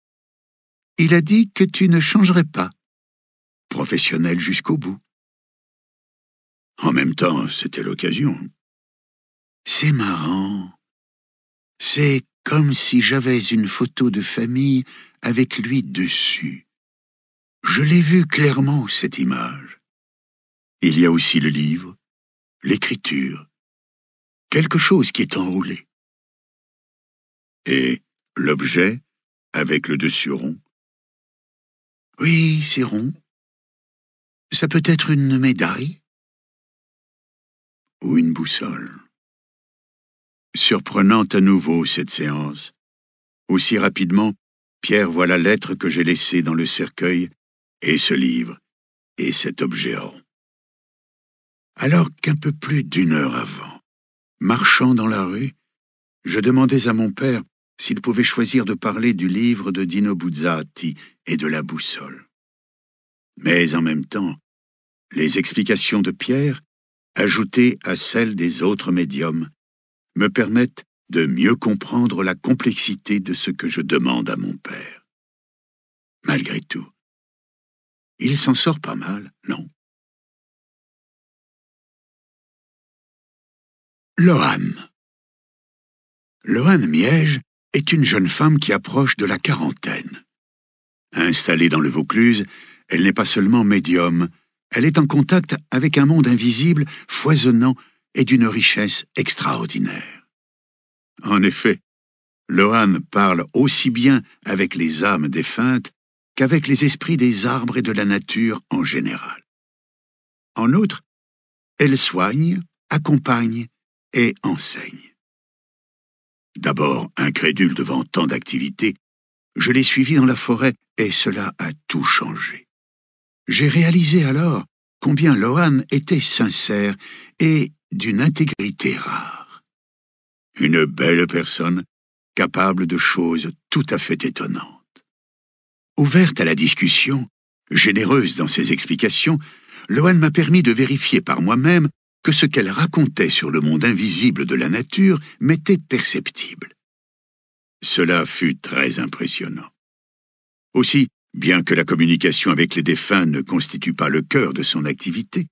Il a dit que tu ne changerais pas, professionnel jusqu'au bout. En même temps, c'était l'occasion. C'est marrant. C'est comme si j'avais une photo de famille avec lui dessus. Je l'ai vu clairement, cette image. Il y a aussi le livre, l'écriture, quelque chose qui est enroulé. Et l'objet, avec le dessus rond Oui, c'est rond. Ça peut être une médaille ou une boussole. Surprenant à nouveau cette séance. Aussi rapidement, Pierre voit la lettre que j'ai laissée dans le cercueil, et ce livre, et cet objet rond. Alors qu'un peu plus d'une heure avant, marchant dans la rue, je demandais à mon père s'il pouvait choisir de parler du livre de Dino Buzzati et de la boussole. Mais en même temps, les explications de Pierre ajoutées à celles des autres médiums, me permettent de mieux comprendre la complexité de ce que je demande à mon père. Malgré tout, il s'en sort pas mal, non Lohan Lohan Miège est une jeune femme qui approche de la quarantaine. Installée dans le Vaucluse, elle n'est pas seulement médium, elle est en contact avec un monde invisible, foisonnant et d'une richesse extraordinaire. En effet, Lohan parle aussi bien avec les âmes défuntes qu'avec les esprits des arbres et de la nature en général. En outre, elle soigne, accompagne et enseigne. D'abord incrédule devant tant d'activités, je l'ai suivie dans la forêt et cela a tout changé. J'ai réalisé alors combien Lohan était sincère et d'une intégrité rare. Une belle personne capable de choses tout à fait étonnantes. Ouverte à la discussion, généreuse dans ses explications, Lohan m'a permis de vérifier par moi-même que ce qu'elle racontait sur le monde invisible de la nature m'était perceptible. Cela fut très impressionnant. Aussi, Bien que la communication avec les défunts ne constitue pas le cœur de son activité,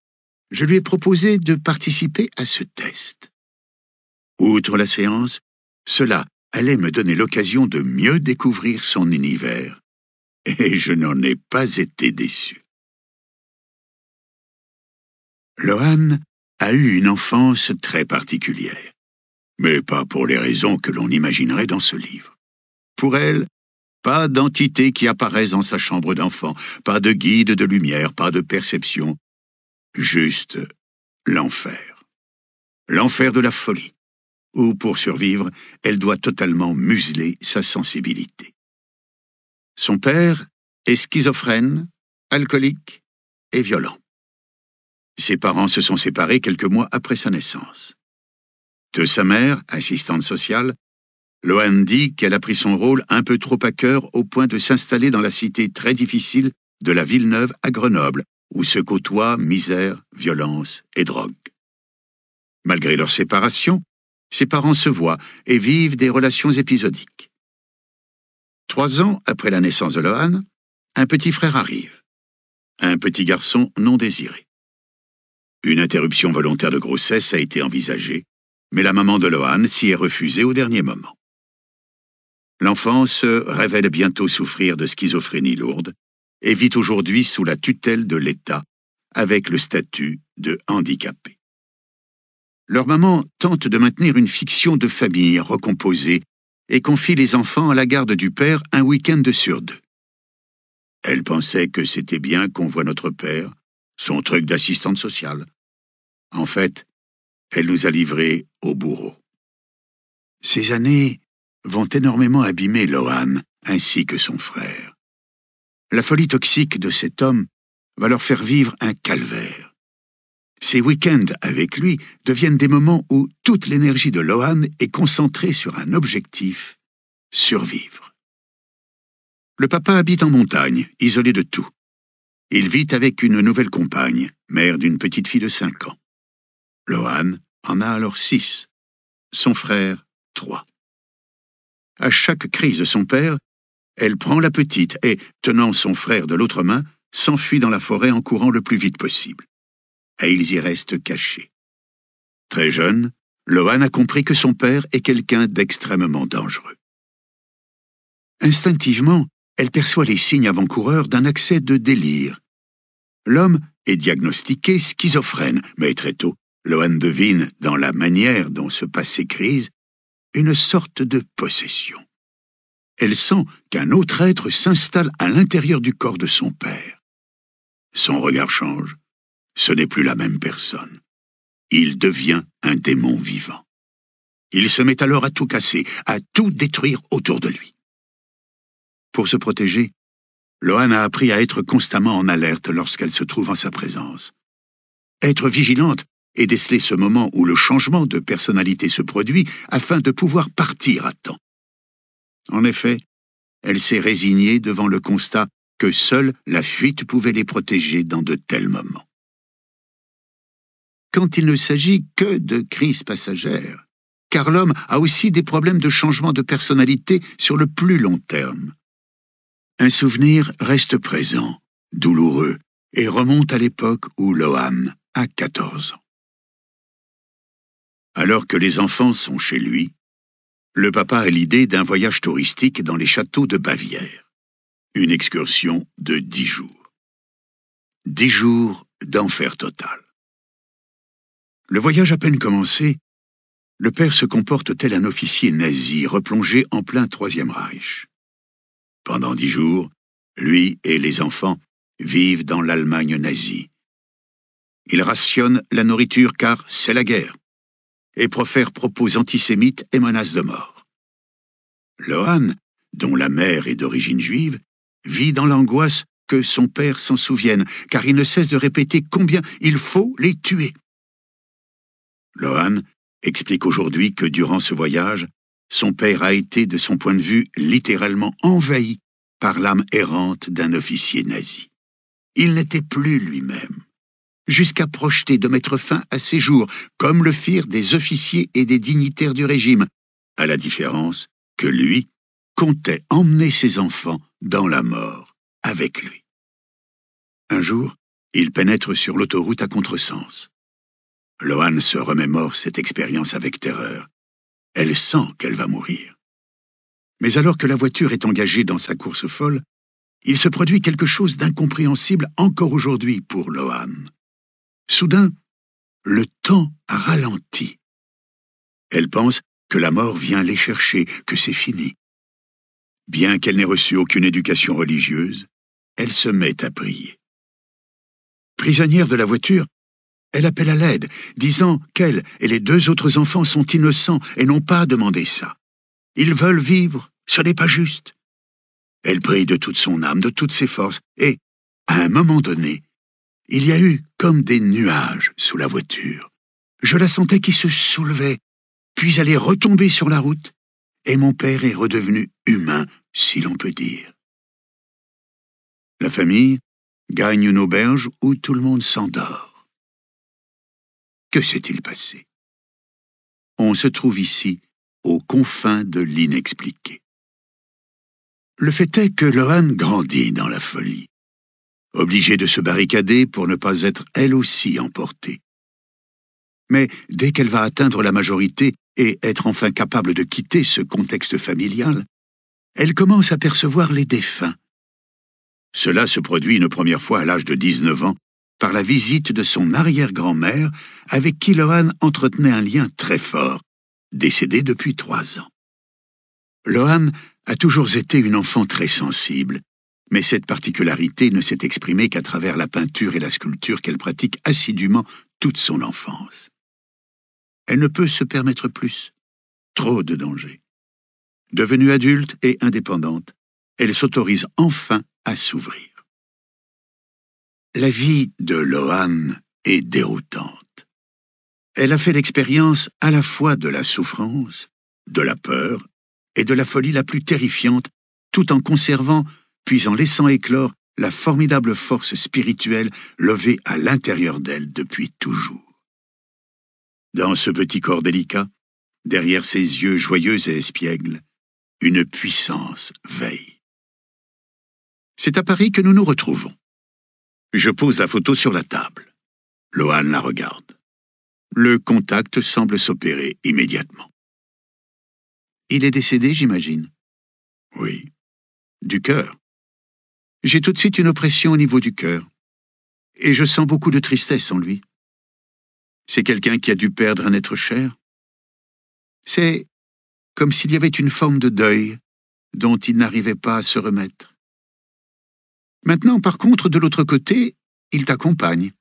je lui ai proposé de participer à ce test. Outre la séance, cela allait me donner l'occasion de mieux découvrir son univers, et je n'en ai pas été déçu. Lohan a eu une enfance très particulière, mais pas pour les raisons que l'on imaginerait dans ce livre. Pour elle, pas d'entité qui apparaissent dans sa chambre d'enfant, pas de guide de lumière, pas de perception, juste l'enfer. L'enfer de la folie, où pour survivre, elle doit totalement museler sa sensibilité. Son père est schizophrène, alcoolique et violent. Ses parents se sont séparés quelques mois après sa naissance. De sa mère, assistante sociale, Lohan dit qu'elle a pris son rôle un peu trop à cœur au point de s'installer dans la cité très difficile de la Villeneuve à Grenoble, où se côtoient misère, violence et drogue. Malgré leur séparation, ses parents se voient et vivent des relations épisodiques. Trois ans après la naissance de Lohan, un petit frère arrive, un petit garçon non désiré. Une interruption volontaire de grossesse a été envisagée, mais la maman de Lohan s'y est refusée au dernier moment. L'enfance se révèle bientôt souffrir de schizophrénie lourde et vit aujourd'hui sous la tutelle de l'État avec le statut de handicapé. Leur maman tente de maintenir une fiction de famille recomposée et confie les enfants à la garde du père un week-end sur deux. Elle pensait que c'était bien qu'on voit notre père, son truc d'assistante sociale. En fait, elle nous a livrés au bourreau. Ces années vont énormément abîmer Lohan ainsi que son frère. La folie toxique de cet homme va leur faire vivre un calvaire. Ces week-ends avec lui deviennent des moments où toute l'énergie de Lohan est concentrée sur un objectif, survivre. Le papa habite en montagne, isolé de tout. Il vit avec une nouvelle compagne, mère d'une petite fille de cinq ans. Lohan en a alors six, son frère trois à chaque crise de son père, elle prend la petite et, tenant son frère de l'autre main, s'enfuit dans la forêt en courant le plus vite possible. Et ils y restent cachés. Très jeune, Lohan a compris que son père est quelqu'un d'extrêmement dangereux. Instinctivement, elle perçoit les signes avant-coureurs d'un accès de délire. L'homme est diagnostiqué schizophrène, mais très tôt, Lohan devine, dans la manière dont se passe ces crises, une sorte de possession. Elle sent qu'un autre être s'installe à l'intérieur du corps de son père. Son regard change, ce n'est plus la même personne. Il devient un démon vivant. Il se met alors à tout casser, à tout détruire autour de lui. Pour se protéger, Lohan a appris à être constamment en alerte lorsqu'elle se trouve en sa présence. Être vigilante et déceler ce moment où le changement de personnalité se produit afin de pouvoir partir à temps. En effet, elle s'est résignée devant le constat que seule la fuite pouvait les protéger dans de tels moments. Quand il ne s'agit que de crises passagères, car l'homme a aussi des problèmes de changement de personnalité sur le plus long terme. Un souvenir reste présent, douloureux, et remonte à l'époque où Loam a 14 ans. Alors que les enfants sont chez lui, le papa a l'idée d'un voyage touristique dans les châteaux de Bavière. Une excursion de dix jours. Dix jours d'enfer total. Le voyage à peine commencé, le père se comporte tel un officier nazi replongé en plein Troisième Reich. Pendant dix jours, lui et les enfants vivent dans l'Allemagne nazie. Ils rationnent la nourriture car c'est la guerre et profère propos antisémites et menaces de mort. Lohan, dont la mère est d'origine juive, vit dans l'angoisse que son père s'en souvienne, car il ne cesse de répéter combien il faut les tuer. Lohan explique aujourd'hui que durant ce voyage, son père a été, de son point de vue, littéralement envahi par l'âme errante d'un officier nazi. Il n'était plus lui-même jusqu'à projeter de mettre fin à ses jours, comme le firent des officiers et des dignitaires du régime, à la différence que lui comptait emmener ses enfants dans la mort avec lui. Un jour, il pénètre sur l'autoroute à contresens. Lohan se remémore cette expérience avec terreur. Elle sent qu'elle va mourir. Mais alors que la voiture est engagée dans sa course folle, il se produit quelque chose d'incompréhensible encore aujourd'hui pour Lohan. Soudain, le temps a ralenti. Elle pense que la mort vient les chercher, que c'est fini. Bien qu'elle n'ait reçu aucune éducation religieuse, elle se met à prier. Prisonnière de la voiture, elle appelle à l'aide, disant qu'elle et les deux autres enfants sont innocents et n'ont pas demandé ça. Ils veulent vivre, ce n'est pas juste. Elle prie de toute son âme, de toutes ses forces, et, à un moment donné, il y a eu comme des nuages sous la voiture. Je la sentais qui se soulevait, puis allait retomber sur la route, et mon père est redevenu humain, si l'on peut dire. La famille gagne une auberge où tout le monde s'endort. Que s'est-il passé On se trouve ici, aux confins de l'inexpliqué. Le fait est que Lohan grandit dans la folie obligée de se barricader pour ne pas être elle aussi emportée. Mais dès qu'elle va atteindre la majorité et être enfin capable de quitter ce contexte familial, elle commence à percevoir les défunts. Cela se produit une première fois à l'âge de 19 ans par la visite de son arrière-grand-mère avec qui Lohan entretenait un lien très fort, décédée depuis trois ans. Lohan a toujours été une enfant très sensible mais cette particularité ne s'est exprimée qu'à travers la peinture et la sculpture qu'elle pratique assidûment toute son enfance. Elle ne peut se permettre plus. Trop de dangers. Devenue adulte et indépendante, elle s'autorise enfin à s'ouvrir. La vie de Lohan est déroutante. Elle a fait l'expérience à la fois de la souffrance, de la peur et de la folie la plus terrifiante, tout en conservant puis en laissant éclore la formidable force spirituelle levée à l'intérieur d'elle depuis toujours. Dans ce petit corps délicat, derrière ses yeux joyeux et espiègles, une puissance veille. C'est à Paris que nous nous retrouvons. Je pose la photo sur la table. Lohan la regarde. Le contact semble s'opérer immédiatement. Il est décédé, j'imagine. Oui. Du cœur j'ai tout de suite une oppression au niveau du cœur. Et je sens beaucoup de tristesse en lui. C'est quelqu'un qui a dû perdre un être cher. C'est comme s'il y avait une forme de deuil dont il n'arrivait pas à se remettre. Maintenant, par contre, de l'autre côté, il t'accompagne.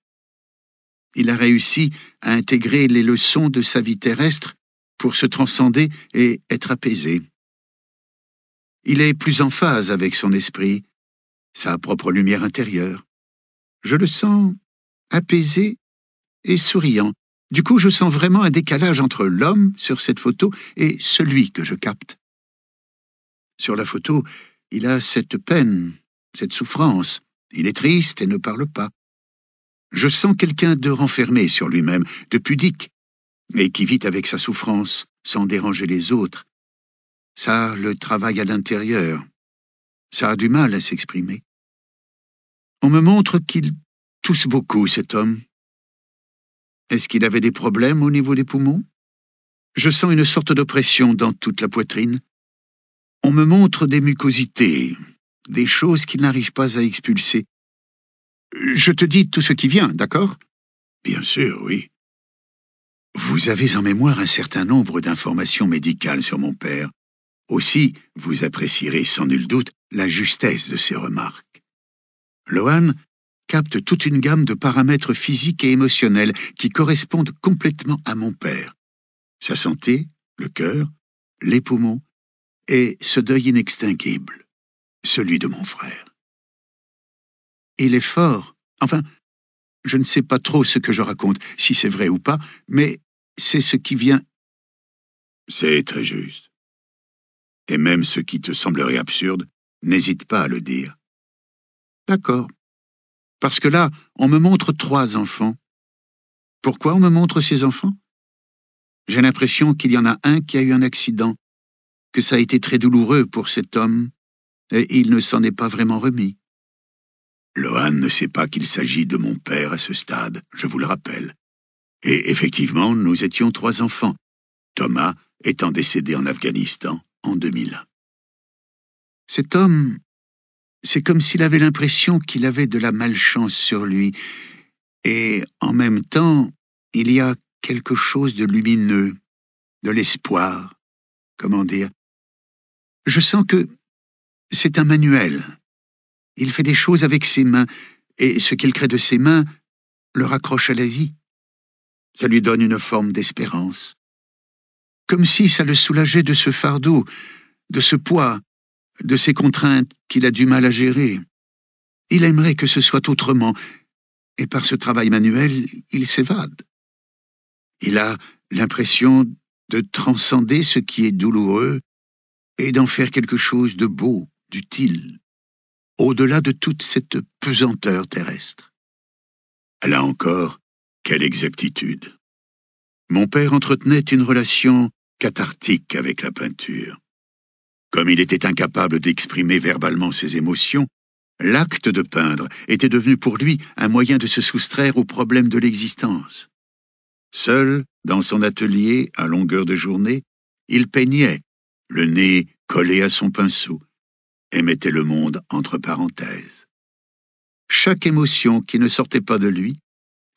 Il a réussi à intégrer les leçons de sa vie terrestre pour se transcender et être apaisé. Il est plus en phase avec son esprit, sa propre lumière intérieure. Je le sens apaisé et souriant. Du coup, je sens vraiment un décalage entre l'homme sur cette photo et celui que je capte. Sur la photo, il a cette peine, cette souffrance. Il est triste et ne parle pas. Je sens quelqu'un de renfermé sur lui-même, de pudique, et qui vit avec sa souffrance, sans déranger les autres. Ça, le travail à l'intérieur, ça a du mal à s'exprimer. On me montre qu'il tousse beaucoup, cet homme. Est-ce qu'il avait des problèmes au niveau des poumons Je sens une sorte d'oppression dans toute la poitrine. On me montre des mucosités, des choses qu'il n'arrive pas à expulser. Je te dis tout ce qui vient, d'accord Bien sûr, oui. Vous avez en mémoire un certain nombre d'informations médicales sur mon père. Aussi, vous apprécierez sans nul doute la justesse de ses remarques. Lohan capte toute une gamme de paramètres physiques et émotionnels qui correspondent complètement à mon père. Sa santé, le cœur, les poumons, et ce deuil inextinguible, celui de mon frère. Il est fort, enfin, je ne sais pas trop ce que je raconte, si c'est vrai ou pas, mais c'est ce qui vient. C'est très juste. Et même ce qui te semblerait absurde n'hésite pas à le dire. D'accord. Parce que là, on me montre trois enfants. Pourquoi on me montre ces enfants J'ai l'impression qu'il y en a un qui a eu un accident, que ça a été très douloureux pour cet homme, et il ne s'en est pas vraiment remis. Lohan ne sait pas qu'il s'agit de mon père à ce stade, je vous le rappelle. Et effectivement, nous étions trois enfants, Thomas étant décédé en Afghanistan en 2001. Cet homme, c'est comme s'il avait l'impression qu'il avait de la malchance sur lui, et en même temps, il y a quelque chose de lumineux, de l'espoir, comment dire. Je sens que c'est un manuel. Il fait des choses avec ses mains, et ce qu'il crée de ses mains le raccroche à la vie. Ça lui donne une forme d'espérance. Comme si ça le soulageait de ce fardeau, de ce poids, de ces contraintes qu'il a du mal à gérer. Il aimerait que ce soit autrement, et par ce travail manuel, il s'évade. Il a l'impression de transcender ce qui est douloureux et d'en faire quelque chose de beau, d'utile, au-delà de toute cette pesanteur terrestre. Là encore, quelle exactitude. Mon père entretenait une relation cathartique avec la peinture. Comme il était incapable d'exprimer verbalement ses émotions, l'acte de peindre était devenu pour lui un moyen de se soustraire aux problèmes de l'existence. Seul, dans son atelier, à longueur de journée, il peignait, le nez collé à son pinceau, et mettait le monde entre parenthèses. Chaque émotion qui ne sortait pas de lui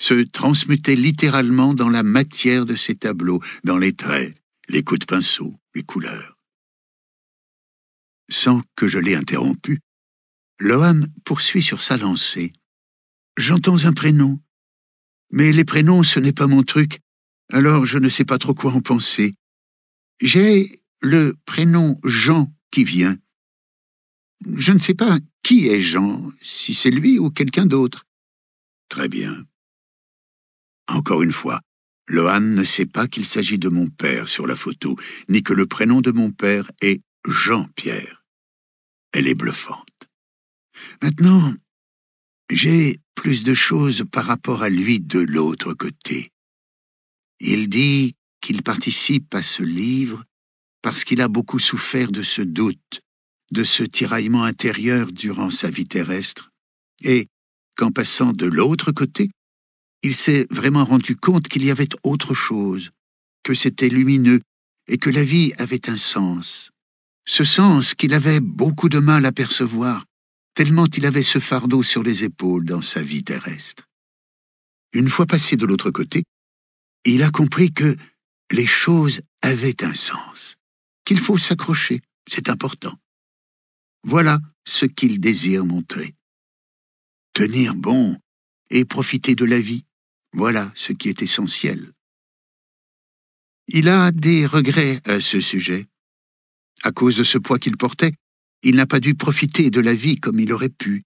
se transmutait littéralement dans la matière de ses tableaux, dans les traits, les coups de pinceau, les couleurs. Sans que je l'aie interrompu, Lohan poursuit sur sa lancée. J'entends un prénom. Mais les prénoms, ce n'est pas mon truc, alors je ne sais pas trop quoi en penser. J'ai le prénom Jean qui vient. Je ne sais pas qui est Jean, si c'est lui ou quelqu'un d'autre. Très bien. Encore une fois, Lohan ne sait pas qu'il s'agit de mon père sur la photo, ni que le prénom de mon père est Jean-Pierre. Elle est bluffante. Maintenant, j'ai plus de choses par rapport à lui de l'autre côté. Il dit qu'il participe à ce livre parce qu'il a beaucoup souffert de ce doute, de ce tiraillement intérieur durant sa vie terrestre, et qu'en passant de l'autre côté, il s'est vraiment rendu compte qu'il y avait autre chose, que c'était lumineux et que la vie avait un sens ce sens qu'il avait beaucoup de mal à percevoir, tellement il avait ce fardeau sur les épaules dans sa vie terrestre. Une fois passé de l'autre côté, il a compris que les choses avaient un sens, qu'il faut s'accrocher, c'est important. Voilà ce qu'il désire montrer. Tenir bon et profiter de la vie, voilà ce qui est essentiel. Il a des regrets à ce sujet. À cause de ce poids qu'il portait, il n'a pas dû profiter de la vie comme il aurait pu.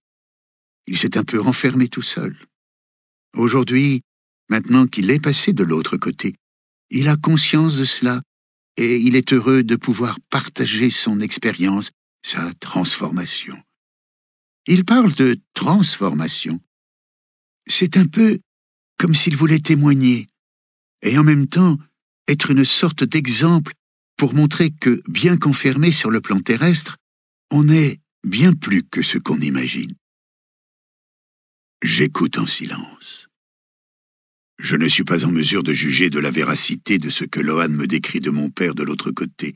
Il s'est un peu renfermé tout seul. Aujourd'hui, maintenant qu'il est passé de l'autre côté, il a conscience de cela et il est heureux de pouvoir partager son expérience, sa transformation. Il parle de transformation. C'est un peu comme s'il voulait témoigner et en même temps être une sorte d'exemple pour montrer que, bien qu'enfermé sur le plan terrestre, on est bien plus que ce qu'on imagine. J'écoute en silence. Je ne suis pas en mesure de juger de la véracité de ce que Lohan me décrit de mon père de l'autre côté,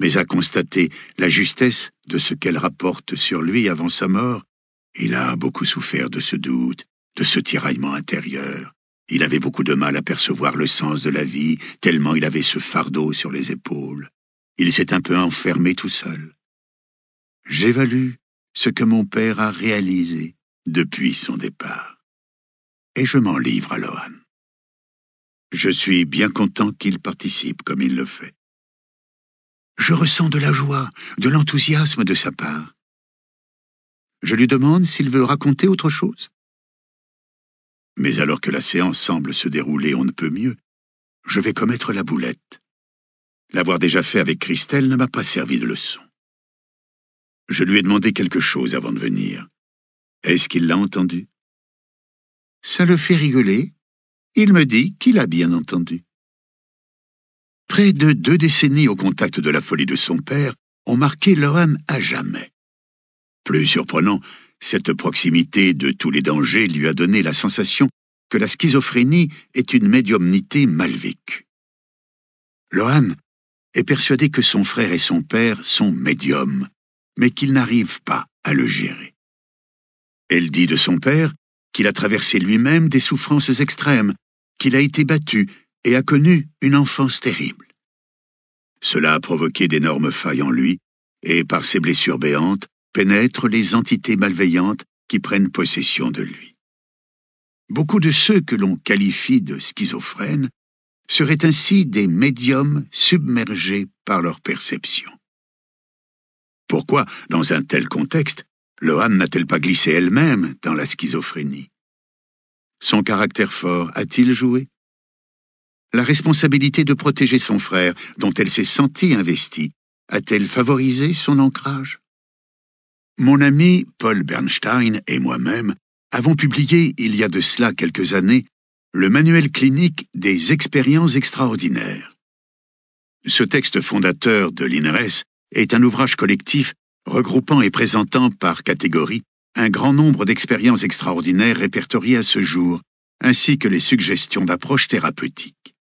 mais à constater la justesse de ce qu'elle rapporte sur lui avant sa mort, il a beaucoup souffert de ce doute, de ce tiraillement intérieur, il avait beaucoup de mal à percevoir le sens de la vie, tellement il avait ce fardeau sur les épaules. Il s'est un peu enfermé tout seul. J'évalue ce que mon père a réalisé depuis son départ. Et je m'en livre à Lohan. Je suis bien content qu'il participe comme il le fait. Je ressens de la joie, de l'enthousiasme de sa part. Je lui demande s'il veut raconter autre chose. Mais alors que la séance semble se dérouler on ne peut mieux, je vais commettre la boulette. L'avoir déjà fait avec Christelle ne m'a pas servi de leçon. Je lui ai demandé quelque chose avant de venir. Est-ce qu'il l'a entendu Ça le fait rigoler. Il me dit qu'il a bien entendu. Près de deux décennies au contact de la folie de son père ont marqué Lohan à jamais. Plus surprenant, cette proximité de tous les dangers lui a donné la sensation que la schizophrénie est une médiumnité mal vécue. Lohan est persuadé que son frère et son père sont médiums, mais qu'il n'arrive pas à le gérer. Elle dit de son père qu'il a traversé lui-même des souffrances extrêmes, qu'il a été battu et a connu une enfance terrible. Cela a provoqué d'énormes failles en lui, et par ses blessures béantes, les entités malveillantes qui prennent possession de lui. Beaucoup de ceux que l'on qualifie de schizophrènes seraient ainsi des médiums submergés par leur perception. Pourquoi, dans un tel contexte, Lohan n'a-t-elle pas glissé elle-même dans la schizophrénie Son caractère fort a-t-il joué La responsabilité de protéger son frère, dont elle s'est sentie investie, a-t-elle favorisé son ancrage mon ami Paul Bernstein et moi-même avons publié il y a de cela quelques années le manuel clinique des expériences extraordinaires. Ce texte fondateur de l'INRES est un ouvrage collectif regroupant et présentant par catégorie un grand nombre d'expériences extraordinaires répertoriées à ce jour, ainsi que les suggestions d'approches thérapeutiques.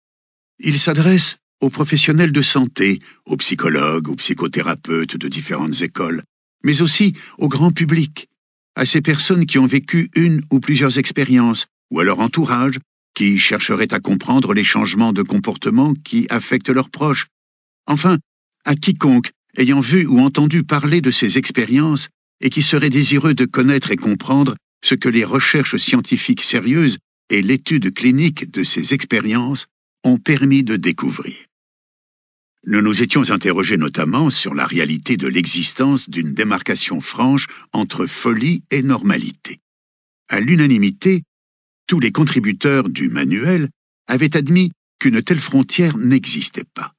Il s'adresse aux professionnels de santé, aux psychologues, aux psychothérapeutes de différentes écoles, mais aussi au grand public, à ces personnes qui ont vécu une ou plusieurs expériences, ou à leur entourage, qui chercheraient à comprendre les changements de comportement qui affectent leurs proches. Enfin, à quiconque ayant vu ou entendu parler de ces expériences et qui serait désireux de connaître et comprendre ce que les recherches scientifiques sérieuses et l'étude clinique de ces expériences ont permis de découvrir. Nous nous étions interrogés notamment sur la réalité de l'existence d'une démarcation franche entre folie et normalité. À l'unanimité, tous les contributeurs du manuel avaient admis qu'une telle frontière n'existait pas.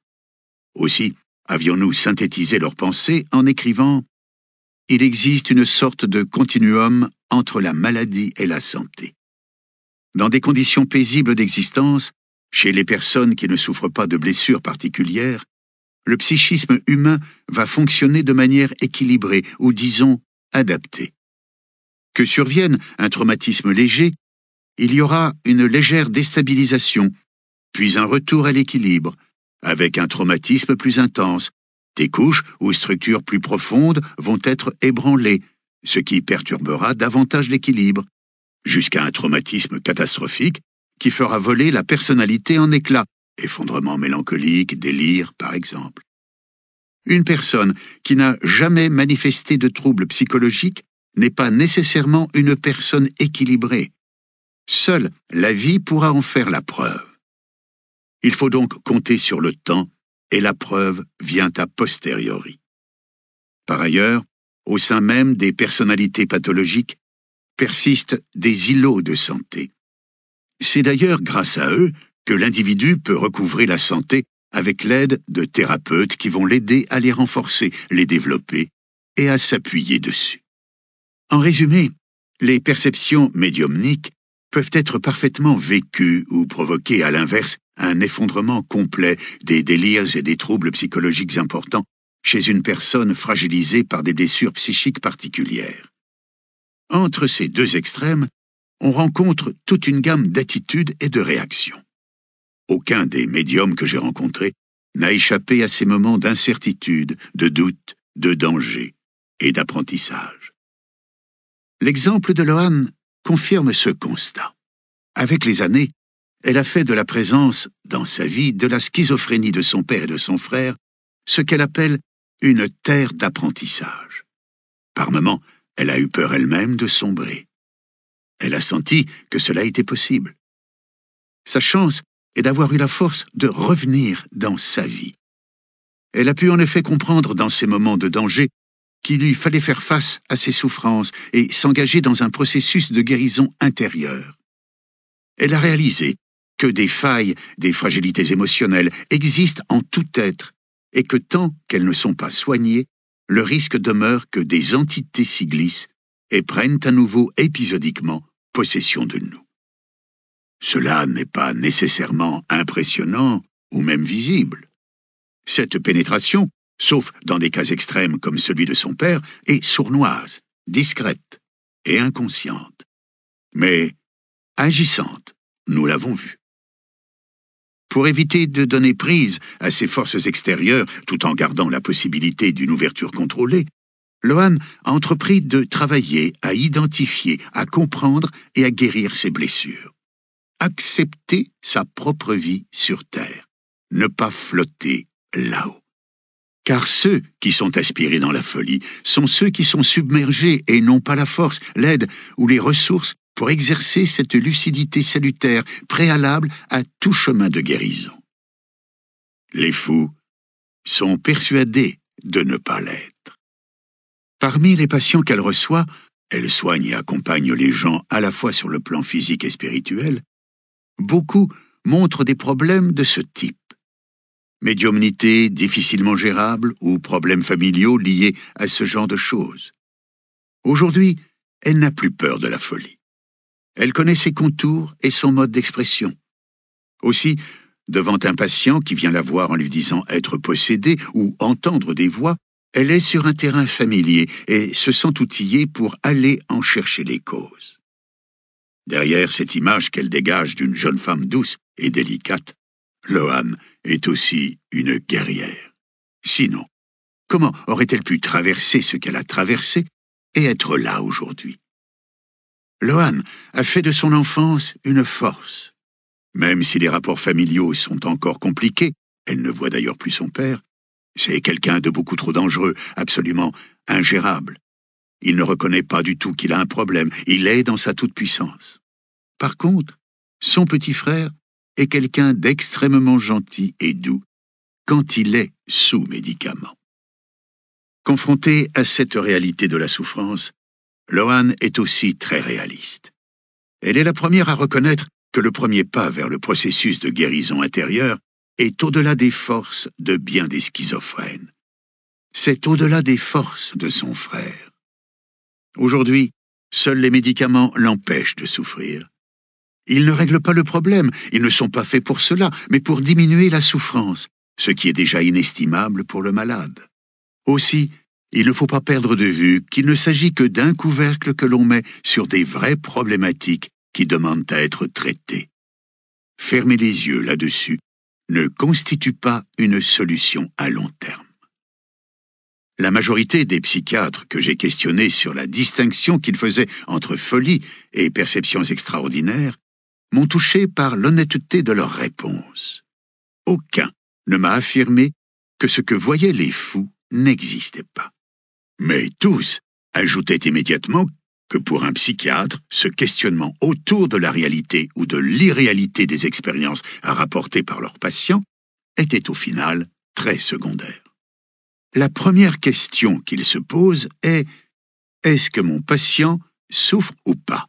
Aussi avions-nous synthétisé leurs pensées en écrivant ⁇ Il existe une sorte de continuum entre la maladie et la santé. Dans des conditions paisibles d'existence, chez les personnes qui ne souffrent pas de blessures particulières, le psychisme humain va fonctionner de manière équilibrée, ou disons adaptée. Que survienne un traumatisme léger, il y aura une légère déstabilisation, puis un retour à l'équilibre, avec un traumatisme plus intense. Des couches ou structures plus profondes vont être ébranlées, ce qui perturbera davantage l'équilibre, jusqu'à un traumatisme catastrophique qui fera voler la personnalité en éclats, effondrement mélancolique, délire par exemple. Une personne qui n'a jamais manifesté de troubles psychologiques n'est pas nécessairement une personne équilibrée. Seule la vie pourra en faire la preuve. Il faut donc compter sur le temps et la preuve vient a posteriori. Par ailleurs, au sein même des personnalités pathologiques, persistent des îlots de santé. C'est d'ailleurs grâce à eux que l'individu peut recouvrer la santé avec l'aide de thérapeutes qui vont l'aider à les renforcer, les développer et à s'appuyer dessus. En résumé, les perceptions médiumniques peuvent être parfaitement vécues ou provoquer à l'inverse un effondrement complet des délires et des troubles psychologiques importants chez une personne fragilisée par des blessures psychiques particulières. Entre ces deux extrêmes, on rencontre toute une gamme d'attitudes et de réactions. Aucun des médiums que j'ai rencontrés n'a échappé à ces moments d'incertitude, de doute, de danger et d'apprentissage. L'exemple de Lohan confirme ce constat. Avec les années, elle a fait de la présence, dans sa vie, de la schizophrénie de son père et de son frère, ce qu'elle appelle une terre d'apprentissage. Par moments, elle a eu peur elle-même de sombrer. Elle a senti que cela était possible. Sa chance et d'avoir eu la force de revenir dans sa vie. Elle a pu en effet comprendre dans ces moments de danger qu'il lui fallait faire face à ses souffrances et s'engager dans un processus de guérison intérieure. Elle a réalisé que des failles, des fragilités émotionnelles existent en tout être et que tant qu'elles ne sont pas soignées, le risque demeure que des entités s'y glissent et prennent à nouveau épisodiquement possession de nous. Cela n'est pas nécessairement impressionnant ou même visible. Cette pénétration, sauf dans des cas extrêmes comme celui de son père, est sournoise, discrète et inconsciente, mais agissante, nous l'avons vu. Pour éviter de donner prise à ses forces extérieures tout en gardant la possibilité d'une ouverture contrôlée, Lohan a entrepris de travailler à identifier, à comprendre et à guérir ses blessures accepter sa propre vie sur terre, ne pas flotter là-haut. Car ceux qui sont aspirés dans la folie sont ceux qui sont submergés et n'ont pas la force, l'aide ou les ressources pour exercer cette lucidité salutaire préalable à tout chemin de guérison. Les fous sont persuadés de ne pas l'être. Parmi les patients qu'elle reçoit, elle soigne et accompagne les gens à la fois sur le plan physique et spirituel, beaucoup montrent des problèmes de ce type. Médiumnité difficilement gérable ou problèmes familiaux liés à ce genre de choses. Aujourd'hui, elle n'a plus peur de la folie. Elle connaît ses contours et son mode d'expression. Aussi, devant un patient qui vient la voir en lui disant être possédé ou entendre des voix, elle est sur un terrain familier et se sent outillée pour aller en chercher les causes. Derrière cette image qu'elle dégage d'une jeune femme douce et délicate, Lohan est aussi une guerrière. Sinon, comment aurait-elle pu traverser ce qu'elle a traversé et être là aujourd'hui Lohan a fait de son enfance une force. Même si les rapports familiaux sont encore compliqués, elle ne voit d'ailleurs plus son père, c'est quelqu'un de beaucoup trop dangereux, absolument ingérable. Il ne reconnaît pas du tout qu'il a un problème, il est dans sa toute-puissance. Par contre, son petit frère est quelqu'un d'extrêmement gentil et doux quand il est sous médicaments. Confronté à cette réalité de la souffrance, Lohan est aussi très réaliste. Elle est la première à reconnaître que le premier pas vers le processus de guérison intérieure est au-delà des forces de bien des schizophrènes. C'est au-delà des forces de son frère. Aujourd'hui, seuls les médicaments l'empêchent de souffrir. Ils ne règlent pas le problème, ils ne sont pas faits pour cela, mais pour diminuer la souffrance, ce qui est déjà inestimable pour le malade. Aussi, il ne faut pas perdre de vue qu'il ne s'agit que d'un couvercle que l'on met sur des vraies problématiques qui demandent à être traitées. Fermer les yeux là-dessus ne constitue pas une solution à long terme. La majorité des psychiatres que j'ai questionnés sur la distinction qu'ils faisaient entre folie et perceptions extraordinaires m'ont touché par l'honnêteté de leurs réponses. Aucun ne m'a affirmé que ce que voyaient les fous n'existait pas. Mais tous ajoutaient immédiatement que pour un psychiatre, ce questionnement autour de la réalité ou de l'irréalité des expériences à rapporter par leurs patients était au final très secondaire. La première question qu'ils se posent est est-ce que mon patient souffre ou pas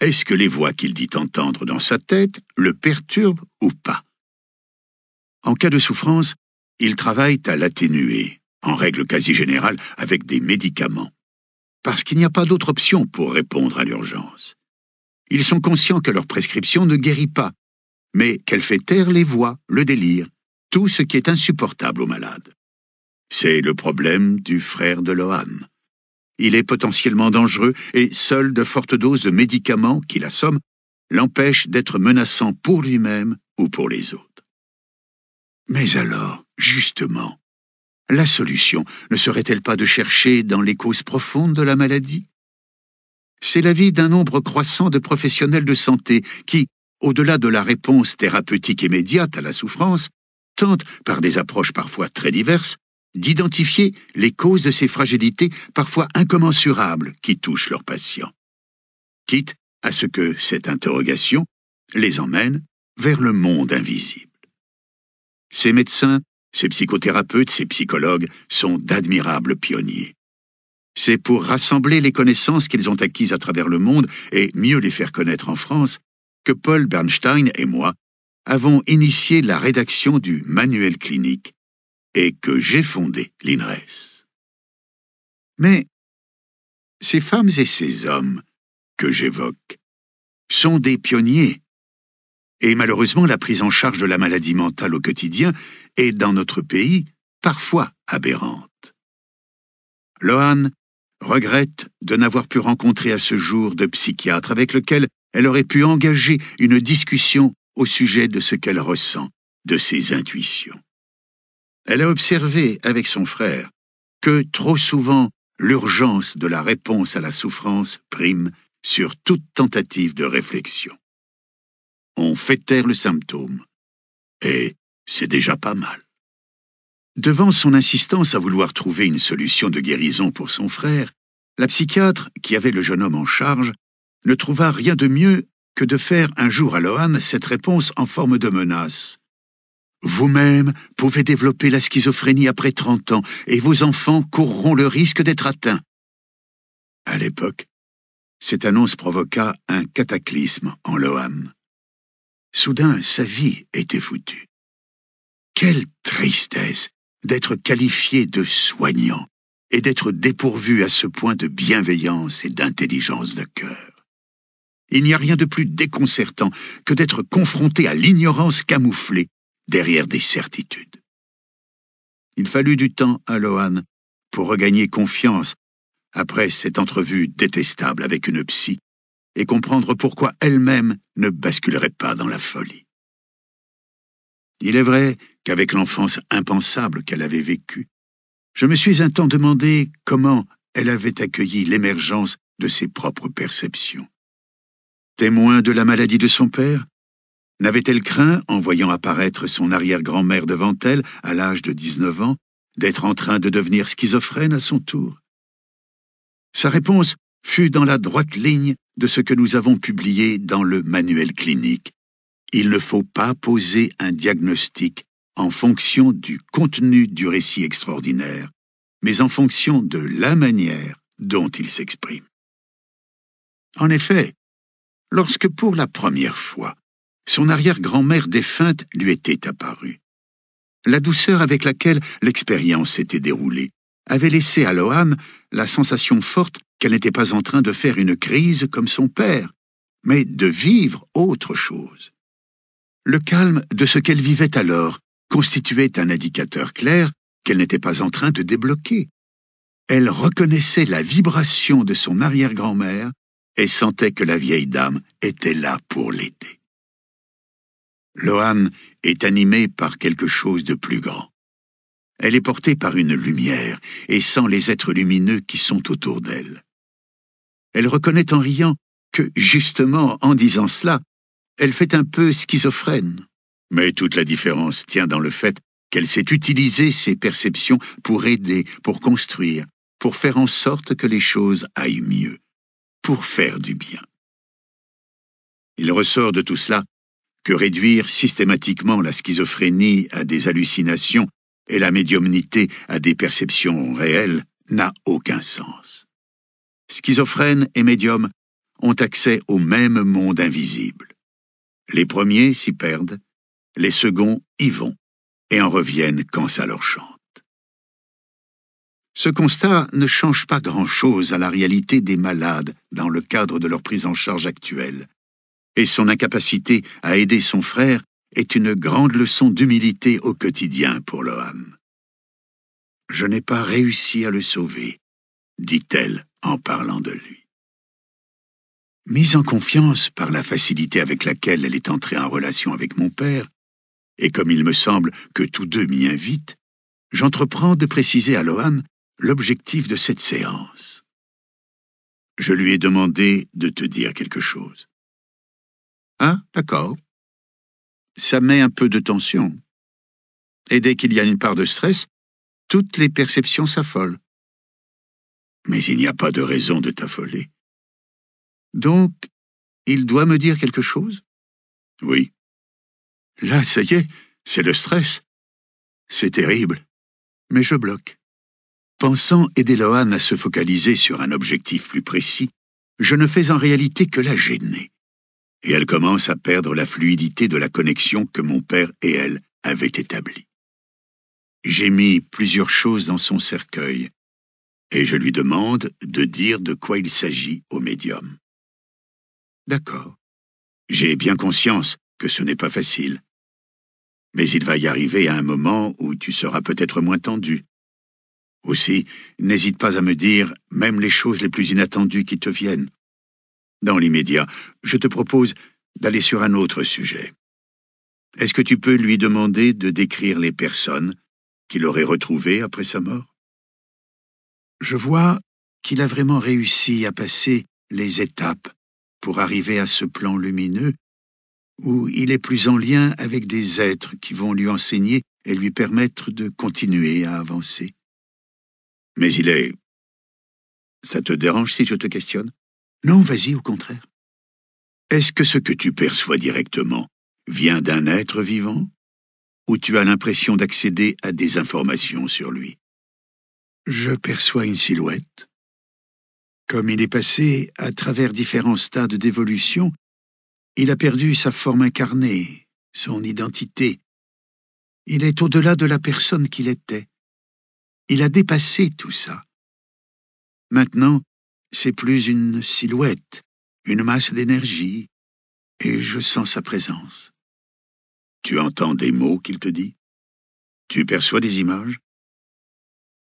est-ce que les voix qu'il dit entendre dans sa tête le perturbent ou pas En cas de souffrance, ils travaillent à l'atténuer, en règle quasi générale avec des médicaments, parce qu'il n'y a pas d'autre option pour répondre à l'urgence. Ils sont conscients que leur prescription ne guérit pas, mais qu'elle fait taire les voix, le délire, tout ce qui est insupportable au malade. C'est le problème du frère de Lohan. Il est potentiellement dangereux et seule de fortes doses de médicaments qui l'assomment l'empêchent d'être menaçant pour lui-même ou pour les autres. Mais alors, justement, la solution ne serait-elle pas de chercher dans les causes profondes de la maladie C'est l'avis d'un nombre croissant de professionnels de santé qui, au-delà de la réponse thérapeutique immédiate à la souffrance, tentent, par des approches parfois très diverses, d'identifier les causes de ces fragilités parfois incommensurables qui touchent leurs patients, quitte à ce que cette interrogation les emmène vers le monde invisible. Ces médecins, ces psychothérapeutes, ces psychologues sont d'admirables pionniers. C'est pour rassembler les connaissances qu'ils ont acquises à travers le monde et mieux les faire connaître en France que Paul Bernstein et moi avons initié la rédaction du Manuel clinique et que j'ai fondé l'INRES. Mais ces femmes et ces hommes que j'évoque sont des pionniers, et malheureusement la prise en charge de la maladie mentale au quotidien est dans notre pays parfois aberrante. Lohan regrette de n'avoir pu rencontrer à ce jour de psychiatre avec lequel elle aurait pu engager une discussion au sujet de ce qu'elle ressent, de ses intuitions. Elle a observé avec son frère que trop souvent l'urgence de la réponse à la souffrance prime sur toute tentative de réflexion. On fait taire le symptôme, et c'est déjà pas mal. Devant son insistance à vouloir trouver une solution de guérison pour son frère, la psychiatre, qui avait le jeune homme en charge, ne trouva rien de mieux que de faire un jour à Lohan cette réponse en forme de menace. Vous-même pouvez développer la schizophrénie après 30 ans et vos enfants courront le risque d'être atteints. À l'époque, cette annonce provoqua un cataclysme en Loam. Soudain, sa vie était foutue. Quelle tristesse d'être qualifié de soignant et d'être dépourvu à ce point de bienveillance et d'intelligence de cœur. Il n'y a rien de plus déconcertant que d'être confronté à l'ignorance camouflée derrière des certitudes. Il fallut du temps à Lohan pour regagner confiance après cette entrevue détestable avec une psy et comprendre pourquoi elle-même ne basculerait pas dans la folie. Il est vrai qu'avec l'enfance impensable qu'elle avait vécue, je me suis un temps demandé comment elle avait accueilli l'émergence de ses propres perceptions. Témoin de la maladie de son père, N'avait-elle craint, en voyant apparaître son arrière-grand-mère devant elle à l'âge de 19 ans, d'être en train de devenir schizophrène à son tour Sa réponse fut dans la droite ligne de ce que nous avons publié dans le manuel clinique. Il ne faut pas poser un diagnostic en fonction du contenu du récit extraordinaire, mais en fonction de la manière dont il s'exprime. En effet, lorsque pour la première fois, son arrière-grand-mère défunte lui était apparue. La douceur avec laquelle l'expérience s'était déroulée avait laissé à Loam la sensation forte qu'elle n'était pas en train de faire une crise comme son père, mais de vivre autre chose. Le calme de ce qu'elle vivait alors constituait un indicateur clair qu'elle n'était pas en train de débloquer. Elle reconnaissait la vibration de son arrière-grand-mère et sentait que la vieille dame était là pour l'aider. Lohan est animée par quelque chose de plus grand. Elle est portée par une lumière et sent les êtres lumineux qui sont autour d'elle. Elle reconnaît en riant que, justement, en disant cela, elle fait un peu schizophrène. Mais toute la différence tient dans le fait qu'elle sait utiliser ses perceptions pour aider, pour construire, pour faire en sorte que les choses aillent mieux, pour faire du bien. Il ressort de tout cela que réduire systématiquement la schizophrénie à des hallucinations et la médiumnité à des perceptions réelles n'a aucun sens. Schizophrènes et médiums ont accès au même monde invisible. Les premiers s'y perdent, les seconds y vont et en reviennent quand ça leur chante. Ce constat ne change pas grand-chose à la réalité des malades dans le cadre de leur prise en charge actuelle, et son incapacité à aider son frère est une grande leçon d'humilité au quotidien pour Loham. Je n'ai pas réussi à le sauver, dit-elle en parlant de lui. Mise en confiance par la facilité avec laquelle elle est entrée en relation avec mon père, et comme il me semble que tous deux m'y invitent, j'entreprends de préciser à Loam l'objectif de cette séance. Je lui ai demandé de te dire quelque chose. Ah, d'accord. Ça met un peu de tension. Et dès qu'il y a une part de stress, toutes les perceptions s'affolent. Mais il n'y a pas de raison de t'affoler. Donc, il doit me dire quelque chose Oui. Là, ça y est, c'est le stress. C'est terrible. Mais je bloque. Pensant aider Lohan à se focaliser sur un objectif plus précis, je ne fais en réalité que la gêner et elle commence à perdre la fluidité de la connexion que mon père et elle avaient établie. J'ai mis plusieurs choses dans son cercueil, et je lui demande de dire de quoi il s'agit au médium. D'accord. J'ai bien conscience que ce n'est pas facile. Mais il va y arriver à un moment où tu seras peut-être moins tendu. Aussi, n'hésite pas à me dire même les choses les plus inattendues qui te viennent. Dans l'immédiat, je te propose d'aller sur un autre sujet. Est-ce que tu peux lui demander de décrire les personnes qu'il aurait retrouvées après sa mort Je vois qu'il a vraiment réussi à passer les étapes pour arriver à ce plan lumineux où il est plus en lien avec des êtres qui vont lui enseigner et lui permettre de continuer à avancer. Mais il est... Ça te dérange si je te questionne non, vas-y, au contraire. Est-ce que ce que tu perçois directement vient d'un être vivant Ou tu as l'impression d'accéder à des informations sur lui Je perçois une silhouette. Comme il est passé à travers différents stades d'évolution, il a perdu sa forme incarnée, son identité. Il est au-delà de la personne qu'il était. Il a dépassé tout ça. Maintenant, c'est plus une silhouette, une masse d'énergie, et je sens sa présence. Tu entends des mots qu'il te dit Tu perçois des images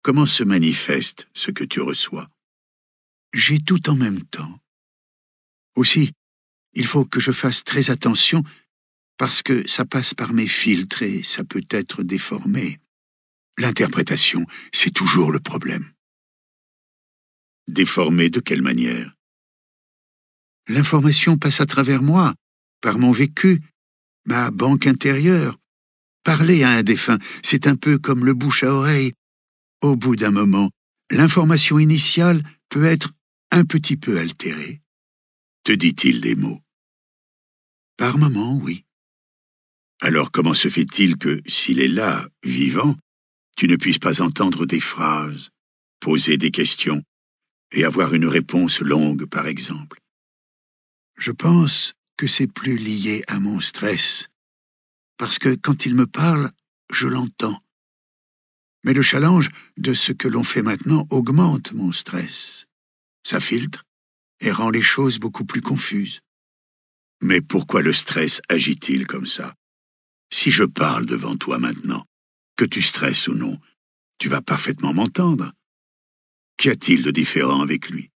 Comment se manifeste ce que tu reçois J'ai tout en même temps. Aussi, il faut que je fasse très attention parce que ça passe par mes filtres et ça peut être déformé. L'interprétation, c'est toujours le problème. Déformé de quelle manière L'information passe à travers moi, par mon vécu, ma banque intérieure. Parler à un défunt, c'est un peu comme le bouche à oreille. Au bout d'un moment, l'information initiale peut être un petit peu altérée. Te dit-il des mots Par moments, oui. Alors comment se fait-il que, s'il est là, vivant, tu ne puisses pas entendre des phrases, poser des questions, et avoir une réponse longue, par exemple. Je pense que c'est plus lié à mon stress, parce que quand il me parle, je l'entends. Mais le challenge de ce que l'on fait maintenant augmente mon stress. Ça filtre et rend les choses beaucoup plus confuses. Mais pourquoi le stress agit-il comme ça Si je parle devant toi maintenant, que tu stresses ou non, tu vas parfaitement m'entendre. Qu'y a-t-il de différent avec lui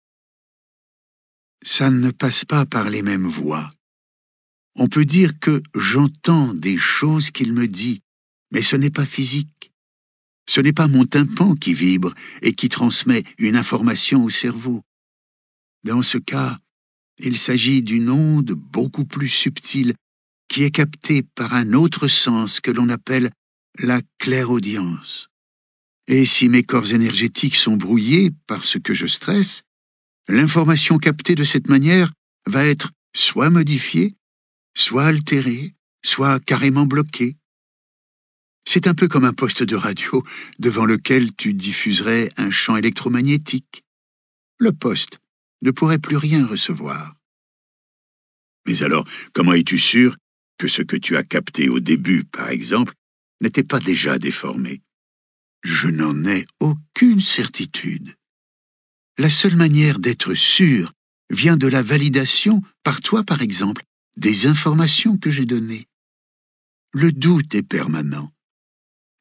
Ça ne passe pas par les mêmes voies. On peut dire que j'entends des choses qu'il me dit, mais ce n'est pas physique. Ce n'est pas mon tympan qui vibre et qui transmet une information au cerveau. Dans ce cas, il s'agit d'une onde beaucoup plus subtile qui est captée par un autre sens que l'on appelle la clairaudience. Et si mes corps énergétiques sont brouillés par ce que je stresse, l'information captée de cette manière va être soit modifiée, soit altérée, soit carrément bloquée. C'est un peu comme un poste de radio devant lequel tu diffuserais un champ électromagnétique. Le poste ne pourrait plus rien recevoir. Mais alors, comment es-tu sûr que ce que tu as capté au début, par exemple, n'était pas déjà déformé je n'en ai aucune certitude. La seule manière d'être sûr vient de la validation, par toi par exemple, des informations que j'ai données. Le doute est permanent.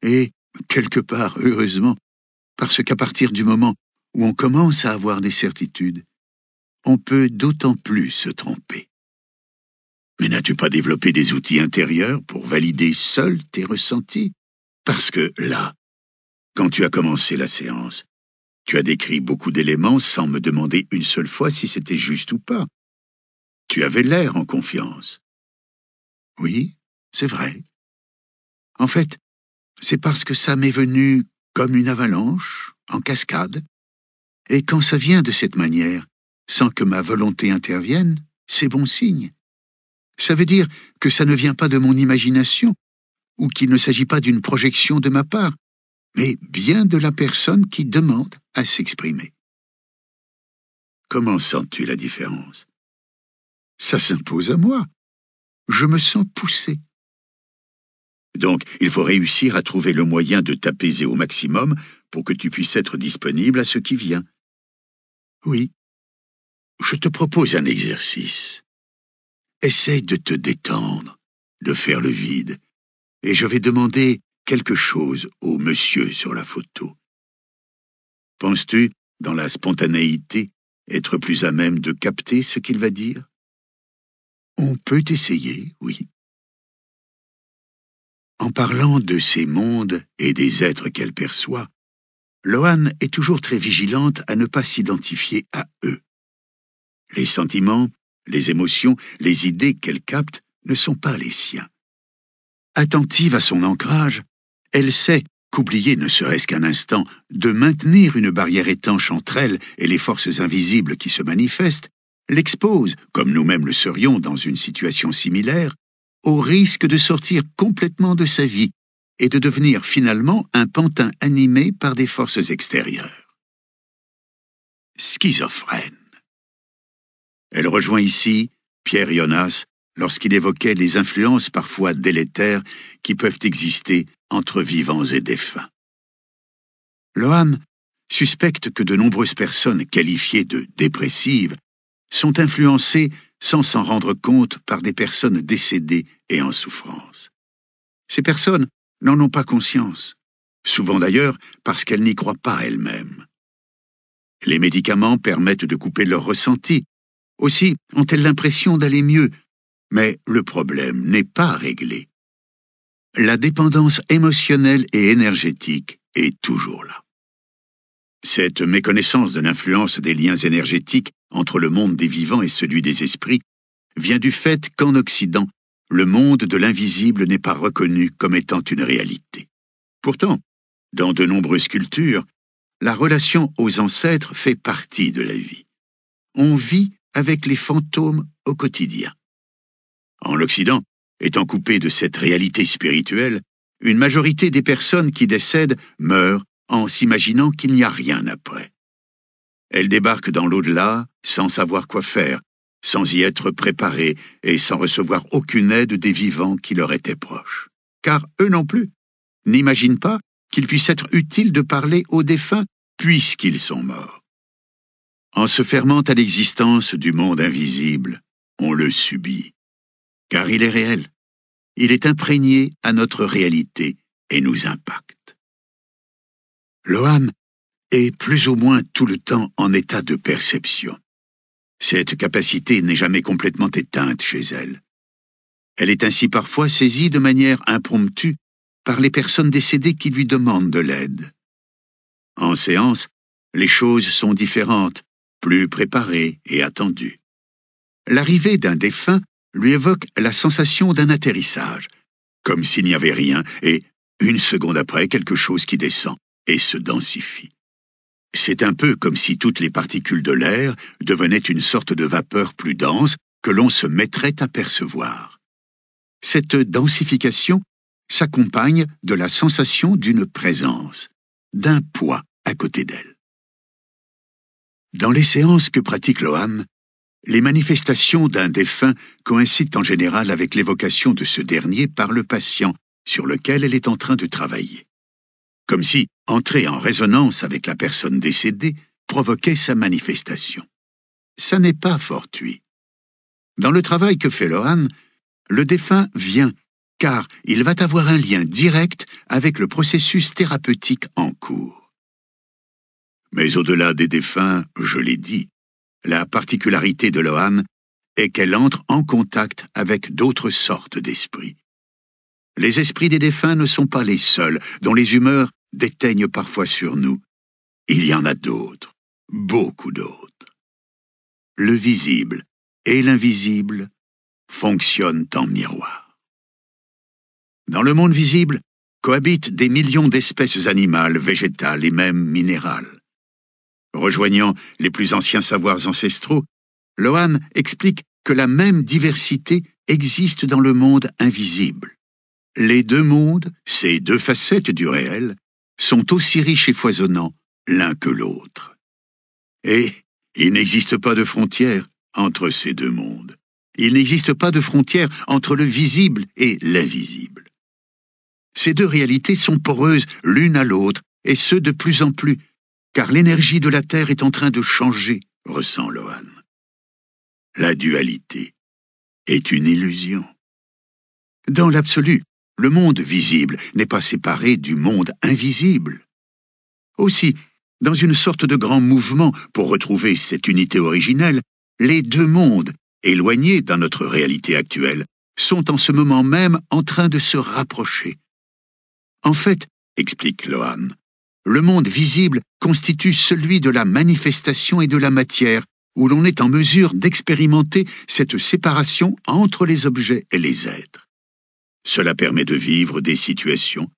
Et, quelque part, heureusement, parce qu'à partir du moment où on commence à avoir des certitudes, on peut d'autant plus se tromper. Mais n'as-tu pas développé des outils intérieurs pour valider seul tes ressentis Parce que là, quand tu as commencé la séance, tu as décrit beaucoup d'éléments sans me demander une seule fois si c'était juste ou pas. Tu avais l'air en confiance. Oui, c'est vrai. En fait, c'est parce que ça m'est venu comme une avalanche, en cascade. Et quand ça vient de cette manière, sans que ma volonté intervienne, c'est bon signe. Ça veut dire que ça ne vient pas de mon imagination, ou qu'il ne s'agit pas d'une projection de ma part, mais bien de la personne qui demande à s'exprimer. Comment sens-tu la différence Ça s'impose à moi. Je me sens poussé. Donc, il faut réussir à trouver le moyen de t'apaiser au maximum pour que tu puisses être disponible à ce qui vient. Oui. Je te propose un exercice. Essaye de te détendre, de faire le vide, et je vais demander quelque chose au monsieur sur la photo. Penses-tu, dans la spontanéité, être plus à même de capter ce qu'il va dire On peut essayer, oui. En parlant de ces mondes et des êtres qu'elle perçoit, Lohan est toujours très vigilante à ne pas s'identifier à eux. Les sentiments, les émotions, les idées qu'elle capte ne sont pas les siens. Attentive à son ancrage, elle sait qu'oublier ne serait-ce qu'un instant de maintenir une barrière étanche entre elle et les forces invisibles qui se manifestent, l'expose, comme nous-mêmes le serions dans une situation similaire, au risque de sortir complètement de sa vie et de devenir finalement un pantin animé par des forces extérieures. Schizophrène. Elle rejoint ici Pierre Jonas lorsqu'il évoquait les influences parfois délétères qui peuvent exister entre vivants et défunts. Loam suspecte que de nombreuses personnes qualifiées de dépressives sont influencées sans s'en rendre compte par des personnes décédées et en souffrance. Ces personnes n'en ont pas conscience, souvent d'ailleurs parce qu'elles n'y croient pas elles-mêmes. Les médicaments permettent de couper leur ressentis, Aussi ont-elles l'impression d'aller mieux, mais le problème n'est pas réglé la dépendance émotionnelle et énergétique est toujours là. Cette méconnaissance de l'influence des liens énergétiques entre le monde des vivants et celui des esprits vient du fait qu'en Occident, le monde de l'invisible n'est pas reconnu comme étant une réalité. Pourtant, dans de nombreuses cultures, la relation aux ancêtres fait partie de la vie. On vit avec les fantômes au quotidien. En l'Occident, Étant coupée de cette réalité spirituelle, une majorité des personnes qui décèdent meurent en s'imaginant qu'il n'y a rien après. Elles débarquent dans l'au-delà sans savoir quoi faire, sans y être préparées et sans recevoir aucune aide des vivants qui leur étaient proches. Car eux non plus n'imaginent pas qu'il puisse être utile de parler aux défunts puisqu'ils sont morts. En se fermant à l'existence du monde invisible, on le subit car il est réel. Il est imprégné à notre réalité et nous impacte. L'OAM est plus ou moins tout le temps en état de perception. Cette capacité n'est jamais complètement éteinte chez elle. Elle est ainsi parfois saisie de manière impromptue par les personnes décédées qui lui demandent de l'aide. En séance, les choses sont différentes, plus préparées et attendues. L'arrivée d'un défunt lui évoque la sensation d'un atterrissage, comme s'il n'y avait rien et, une seconde après, quelque chose qui descend et se densifie. C'est un peu comme si toutes les particules de l'air devenaient une sorte de vapeur plus dense que l'on se mettrait à percevoir. Cette densification s'accompagne de la sensation d'une présence, d'un poids à côté d'elle. Dans les séances que pratique Loam, les manifestations d'un défunt coïncident en général avec l'évocation de ce dernier par le patient sur lequel elle est en train de travailler. Comme si entrer en résonance avec la personne décédée provoquait sa manifestation. Ça n'est pas fortuit. Dans le travail que fait Lohan, le défunt vient, car il va avoir un lien direct avec le processus thérapeutique en cours. Mais au-delà des défunts, je l'ai dit, la particularité de l'Ohan est qu'elle entre en contact avec d'autres sortes d'esprits. Les esprits des défunts ne sont pas les seuls dont les humeurs déteignent parfois sur nous. Il y en a d'autres, beaucoup d'autres. Le visible et l'invisible fonctionnent en miroir. Dans le monde visible cohabitent des millions d'espèces animales, végétales et même minérales. Rejoignant les plus anciens savoirs ancestraux, Lohan explique que la même diversité existe dans le monde invisible. Les deux mondes, ces deux facettes du réel, sont aussi riches et foisonnants l'un que l'autre. Et il n'existe pas de frontière entre ces deux mondes. Il n'existe pas de frontière entre le visible et l'invisible. Ces deux réalités sont poreuses l'une à l'autre, et ce de plus en plus, car l'énergie de la Terre est en train de changer, ressent Lohan. La dualité est une illusion. Dans l'absolu, le monde visible n'est pas séparé du monde invisible. Aussi, dans une sorte de grand mouvement pour retrouver cette unité originelle, les deux mondes, éloignés dans notre réalité actuelle, sont en ce moment même en train de se rapprocher. En fait, explique Lohan, le monde visible constitue celui de la manifestation et de la matière, où l'on est en mesure d'expérimenter cette séparation entre les objets et les êtres. Cela permet de vivre des situations,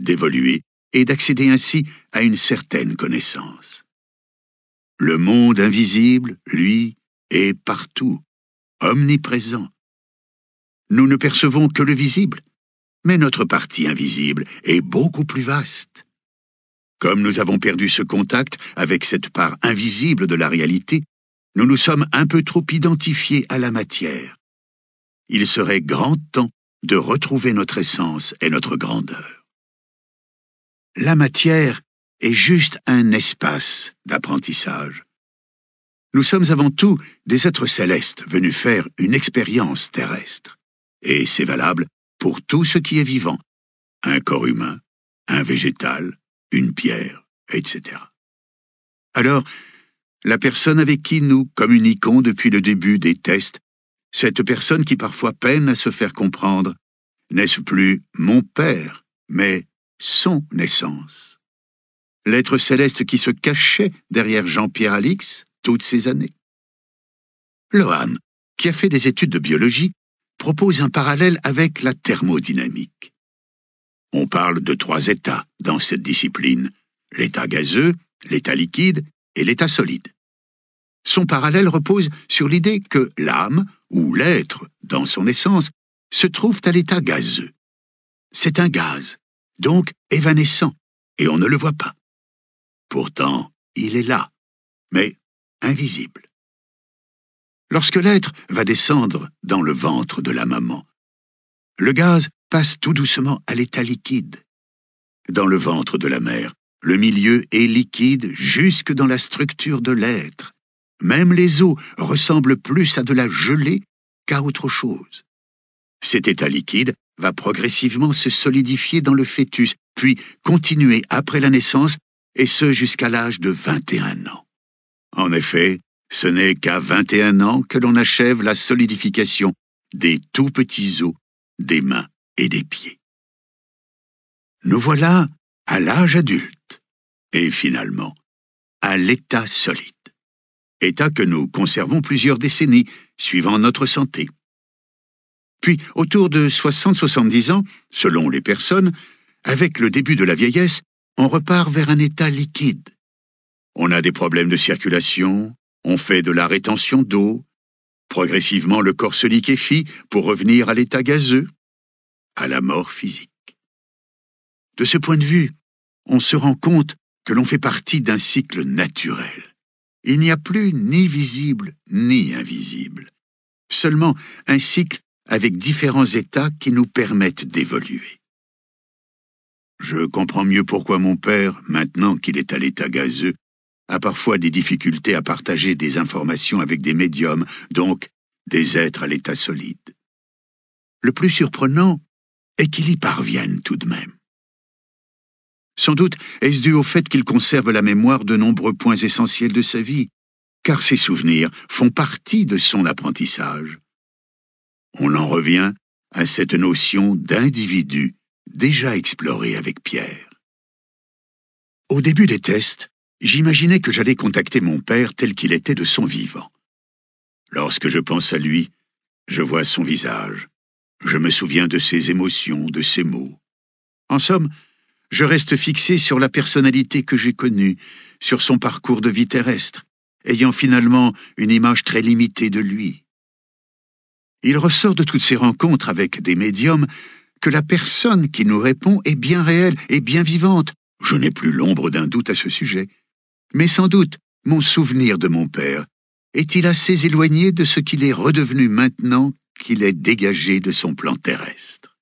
d'évoluer et d'accéder ainsi à une certaine connaissance. Le monde invisible, lui, est partout, omniprésent. Nous ne percevons que le visible, mais notre partie invisible est beaucoup plus vaste. Comme nous avons perdu ce contact avec cette part invisible de la réalité, nous nous sommes un peu trop identifiés à la matière. Il serait grand temps de retrouver notre essence et notre grandeur. La matière est juste un espace d'apprentissage. Nous sommes avant tout des êtres célestes venus faire une expérience terrestre. Et c'est valable pour tout ce qui est vivant. Un corps humain, un végétal, une pierre, etc. Alors, la personne avec qui nous communiquons depuis le début des tests, cette personne qui parfois peine à se faire comprendre, n'est-ce plus mon Père, mais son naissance. L'être céleste qui se cachait derrière Jean-Pierre Alix toutes ces années. Lohan, qui a fait des études de biologie, propose un parallèle avec la thermodynamique. On parle de trois états dans cette discipline, l'état gazeux, l'état liquide et l'état solide. Son parallèle repose sur l'idée que l'âme, ou l'être, dans son essence, se trouve à l'état gazeux. C'est un gaz, donc évanescent, et on ne le voit pas. Pourtant, il est là, mais invisible. Lorsque l'être va descendre dans le ventre de la maman, le gaz passe tout doucement à l'état liquide. Dans le ventre de la mère, le milieu est liquide jusque dans la structure de l'être. Même les eaux ressemblent plus à de la gelée qu'à autre chose. Cet état liquide va progressivement se solidifier dans le fœtus, puis continuer après la naissance, et ce jusqu'à l'âge de 21 ans. En effet, ce n'est qu'à 21 ans que l'on achève la solidification des tout petits os des mains et des pieds. Nous voilà à l'âge adulte et finalement à l'état solide, état que nous conservons plusieurs décennies suivant notre santé. Puis, autour de 60-70 ans, selon les personnes, avec le début de la vieillesse, on repart vers un état liquide. On a des problèmes de circulation, on fait de la rétention d'eau, progressivement le corps se liquéfie pour revenir à l'état gazeux à la mort physique. De ce point de vue, on se rend compte que l'on fait partie d'un cycle naturel. Il n'y a plus ni visible ni invisible, seulement un cycle avec différents états qui nous permettent d'évoluer. Je comprends mieux pourquoi mon père, maintenant qu'il est à l'état gazeux, a parfois des difficultés à partager des informations avec des médiums, donc des êtres à l'état solide. Le plus surprenant et qu'il y parvienne tout de même. Sans doute est-ce dû au fait qu'il conserve la mémoire de nombreux points essentiels de sa vie, car ses souvenirs font partie de son apprentissage. On en revient à cette notion d'individu déjà explorée avec Pierre. Au début des tests, j'imaginais que j'allais contacter mon père tel qu'il était de son vivant. Lorsque je pense à lui, je vois son visage, je me souviens de ses émotions, de ses mots. En somme, je reste fixé sur la personnalité que j'ai connue, sur son parcours de vie terrestre, ayant finalement une image très limitée de lui. Il ressort de toutes ces rencontres avec des médiums que la personne qui nous répond est bien réelle et bien vivante. Je n'ai plus l'ombre d'un doute à ce sujet. Mais sans doute, mon souvenir de mon père est-il assez éloigné de ce qu'il est redevenu maintenant qu'il est dégagé de son plan terrestre.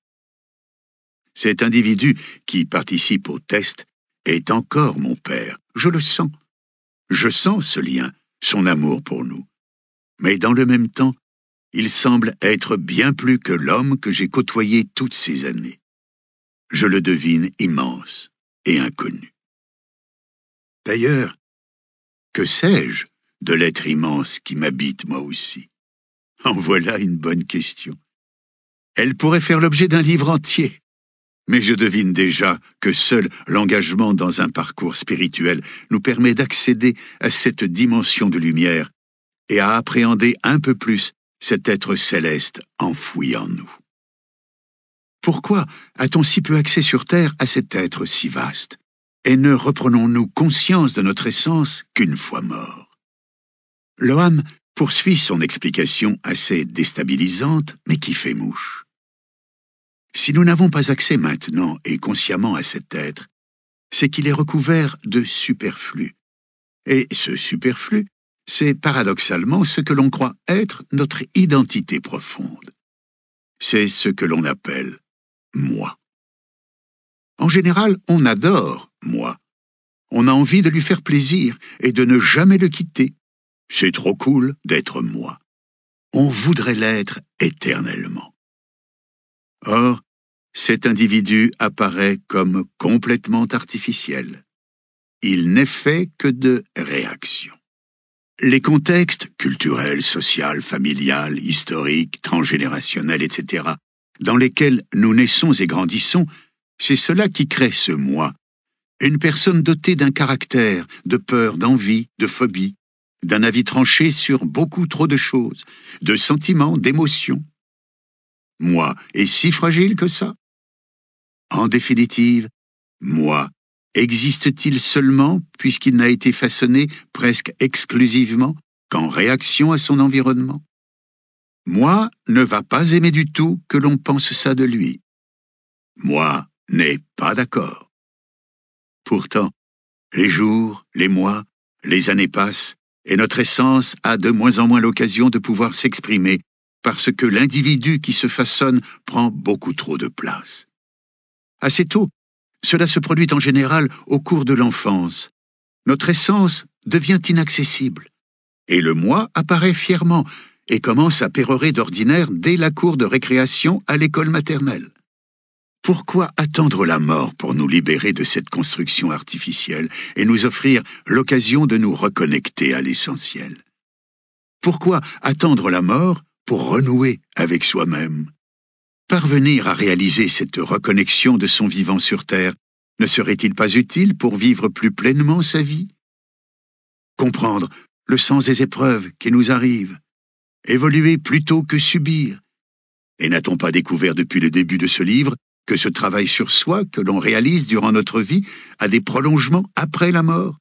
Cet individu qui participe au test est encore mon Père, je le sens. Je sens ce lien, son amour pour nous. Mais dans le même temps, il semble être bien plus que l'homme que j'ai côtoyé toutes ces années. Je le devine immense et inconnu. D'ailleurs, que sais-je de l'être immense qui m'habite moi aussi En voilà une bonne question. Elle pourrait faire l'objet d'un livre entier. Mais je devine déjà que seul l'engagement dans un parcours spirituel nous permet d'accéder à cette dimension de lumière et à appréhender un peu plus cet être céleste enfoui en nous. Pourquoi a-t-on si peu accès sur Terre à cet être si vaste Et ne reprenons-nous conscience de notre essence qu'une fois mort L'homme poursuit son explication assez déstabilisante, mais qui fait mouche. Si nous n'avons pas accès maintenant et consciemment à cet être, c'est qu'il est recouvert de superflu. Et ce superflu, c'est paradoxalement ce que l'on croit être notre identité profonde. C'est ce que l'on appelle moi. En général, on adore moi. On a envie de lui faire plaisir et de ne jamais le quitter, c'est trop cool d'être moi. On voudrait l'être éternellement. Or, cet individu apparaît comme complètement artificiel. Il n'est fait que de réactions. Les contextes culturels, sociaux, familial, historiques, transgénérationnels, etc., dans lesquels nous naissons et grandissons, c'est cela qui crée ce moi. Une personne dotée d'un caractère, de peur, d'envie, de phobie, d'un avis tranché sur beaucoup trop de choses, de sentiments, d'émotions. Moi est si fragile que ça En définitive, moi existe-t-il seulement puisqu'il n'a été façonné presque exclusivement qu'en réaction à son environnement Moi ne va pas aimer du tout que l'on pense ça de lui. Moi n'est pas d'accord. Pourtant, les jours, les mois, les années passent, et notre essence a de moins en moins l'occasion de pouvoir s'exprimer, parce que l'individu qui se façonne prend beaucoup trop de place. Assez tôt, cela se produit en général au cours de l'enfance. Notre essence devient inaccessible, et le moi apparaît fièrement et commence à pérorer d'ordinaire dès la cour de récréation à l'école maternelle. Pourquoi attendre la mort pour nous libérer de cette construction artificielle et nous offrir l'occasion de nous reconnecter à l'essentiel Pourquoi attendre la mort pour renouer avec soi-même Parvenir à réaliser cette reconnexion de son vivant sur Terre ne serait-il pas utile pour vivre plus pleinement sa vie Comprendre le sens des épreuves qui nous arrivent, évoluer plutôt que subir, et n'a-t-on pas découvert depuis le début de ce livre que ce travail sur soi que l'on réalise durant notre vie a des prolongements après la mort,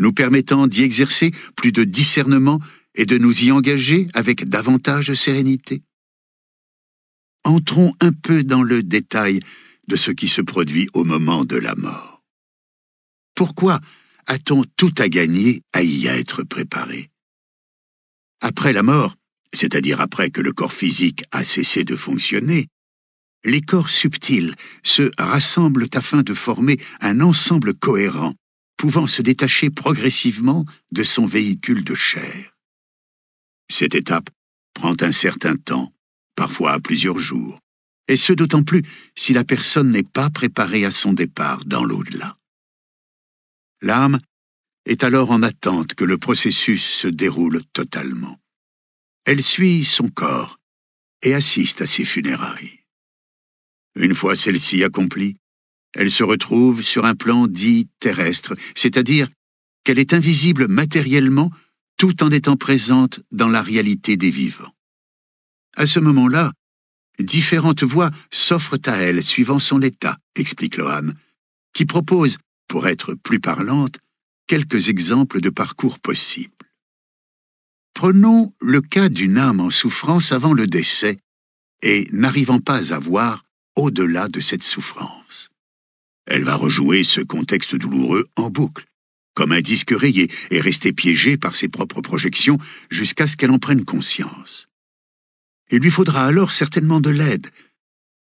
nous permettant d'y exercer plus de discernement et de nous y engager avec davantage de sérénité. Entrons un peu dans le détail de ce qui se produit au moment de la mort. Pourquoi a-t-on tout à gagner à y être préparé Après la mort, c'est-à-dire après que le corps physique a cessé de fonctionner, les corps subtils se rassemblent afin de former un ensemble cohérent, pouvant se détacher progressivement de son véhicule de chair. Cette étape prend un certain temps, parfois plusieurs jours, et ce d'autant plus si la personne n'est pas préparée à son départ dans l'au-delà. L'âme est alors en attente que le processus se déroule totalement. Elle suit son corps et assiste à ses funérailles. Une fois celle-ci accomplie, elle se retrouve sur un plan dit terrestre, c'est-à-dire qu'elle est invisible matériellement tout en étant présente dans la réalité des vivants. À ce moment-là, différentes voies s'offrent à elle suivant son état, explique Lohan, qui propose, pour être plus parlante, quelques exemples de parcours possibles. Prenons le cas d'une âme en souffrance avant le décès et n'arrivant pas à voir au-delà de cette souffrance. Elle va rejouer ce contexte douloureux en boucle, comme un disque rayé, et rester piégée par ses propres projections jusqu'à ce qu'elle en prenne conscience. Il lui faudra alors certainement de l'aide,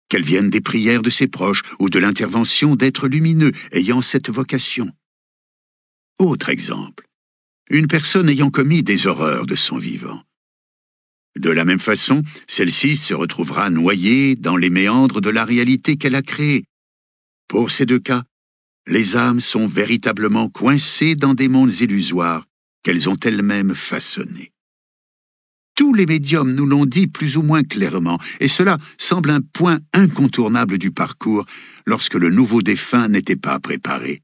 qu'elle vienne des prières de ses proches ou de l'intervention d'êtres lumineux ayant cette vocation. Autre exemple, une personne ayant commis des horreurs de son vivant, de la même façon, celle-ci se retrouvera noyée dans les méandres de la réalité qu'elle a créée. Pour ces deux cas, les âmes sont véritablement coincées dans des mondes illusoires qu'elles ont elles-mêmes façonnés. Tous les médiums nous l'ont dit plus ou moins clairement, et cela semble un point incontournable du parcours lorsque le nouveau défunt n'était pas préparé.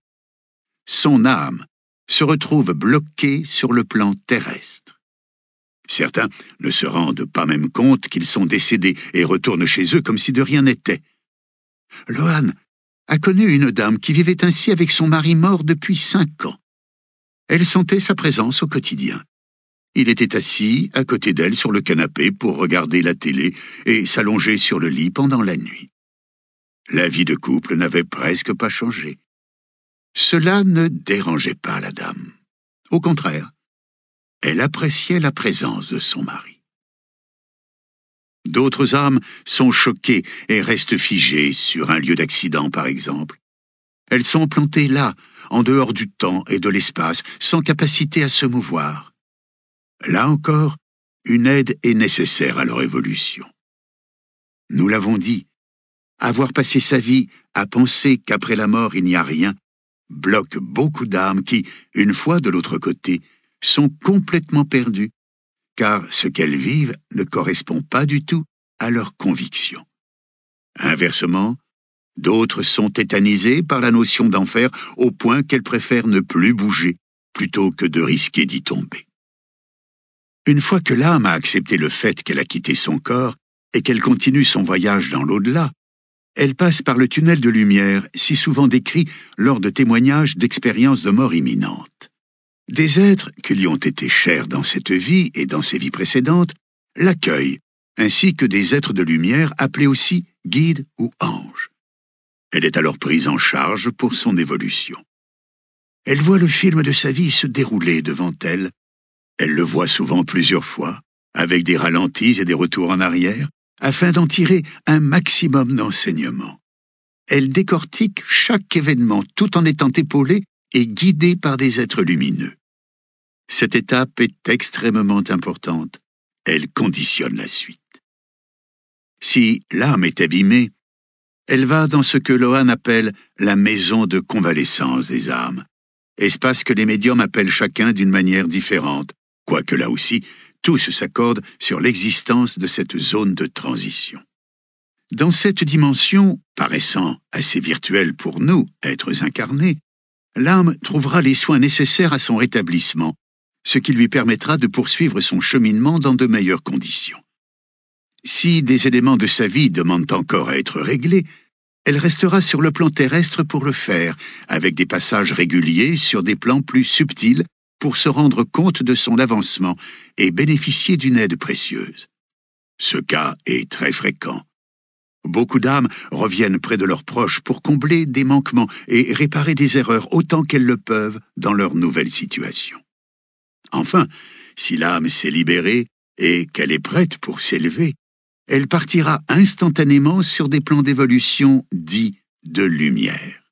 Son âme se retrouve bloquée sur le plan terrestre. Certains ne se rendent pas même compte qu'ils sont décédés et retournent chez eux comme si de rien n'était. Lohan a connu une dame qui vivait ainsi avec son mari mort depuis cinq ans. Elle sentait sa présence au quotidien. Il était assis à côté d'elle sur le canapé pour regarder la télé et s'allonger sur le lit pendant la nuit. La vie de couple n'avait presque pas changé. Cela ne dérangeait pas la dame. Au contraire, elle appréciait la présence de son mari. D'autres âmes sont choquées et restent figées sur un lieu d'accident, par exemple. Elles sont plantées là, en dehors du temps et de l'espace, sans capacité à se mouvoir. Là encore, une aide est nécessaire à leur évolution. Nous l'avons dit, avoir passé sa vie à penser qu'après la mort il n'y a rien bloque beaucoup d'âmes qui, une fois de l'autre côté, sont complètement perdues, car ce qu'elles vivent ne correspond pas du tout à leurs convictions. Inversement, d'autres sont tétanisées par la notion d'enfer au point qu'elles préfèrent ne plus bouger plutôt que de risquer d'y tomber. Une fois que l'âme a accepté le fait qu'elle a quitté son corps et qu'elle continue son voyage dans l'au-delà, elle passe par le tunnel de lumière, si souvent décrit lors de témoignages d'expériences de mort imminente. Des êtres qui lui ont été chers dans cette vie et dans ses vies précédentes l'accueillent, ainsi que des êtres de lumière appelés aussi guides ou anges. Elle est alors prise en charge pour son évolution. Elle voit le film de sa vie se dérouler devant elle. Elle le voit souvent plusieurs fois, avec des ralentis et des retours en arrière, afin d'en tirer un maximum d'enseignements. Elle décortique chaque événement tout en étant épaulée et guidée par des êtres lumineux. Cette étape est extrêmement importante. Elle conditionne la suite. Si l'âme est abîmée, elle va dans ce que Lohan appelle la maison de convalescence des âmes, espace que les médiums appellent chacun d'une manière différente, quoique là aussi, tous s'accordent sur l'existence de cette zone de transition. Dans cette dimension, paraissant assez virtuelle pour nous, êtres incarnés, l'âme trouvera les soins nécessaires à son rétablissement, ce qui lui permettra de poursuivre son cheminement dans de meilleures conditions. Si des éléments de sa vie demandent encore à être réglés, elle restera sur le plan terrestre pour le faire, avec des passages réguliers sur des plans plus subtils pour se rendre compte de son avancement et bénéficier d'une aide précieuse. Ce cas est très fréquent. Beaucoup d'âmes reviennent près de leurs proches pour combler des manquements et réparer des erreurs autant qu'elles le peuvent dans leur nouvelle situation. Enfin, si l'âme s'est libérée et qu'elle est prête pour s'élever, elle partira instantanément sur des plans d'évolution dits de lumière.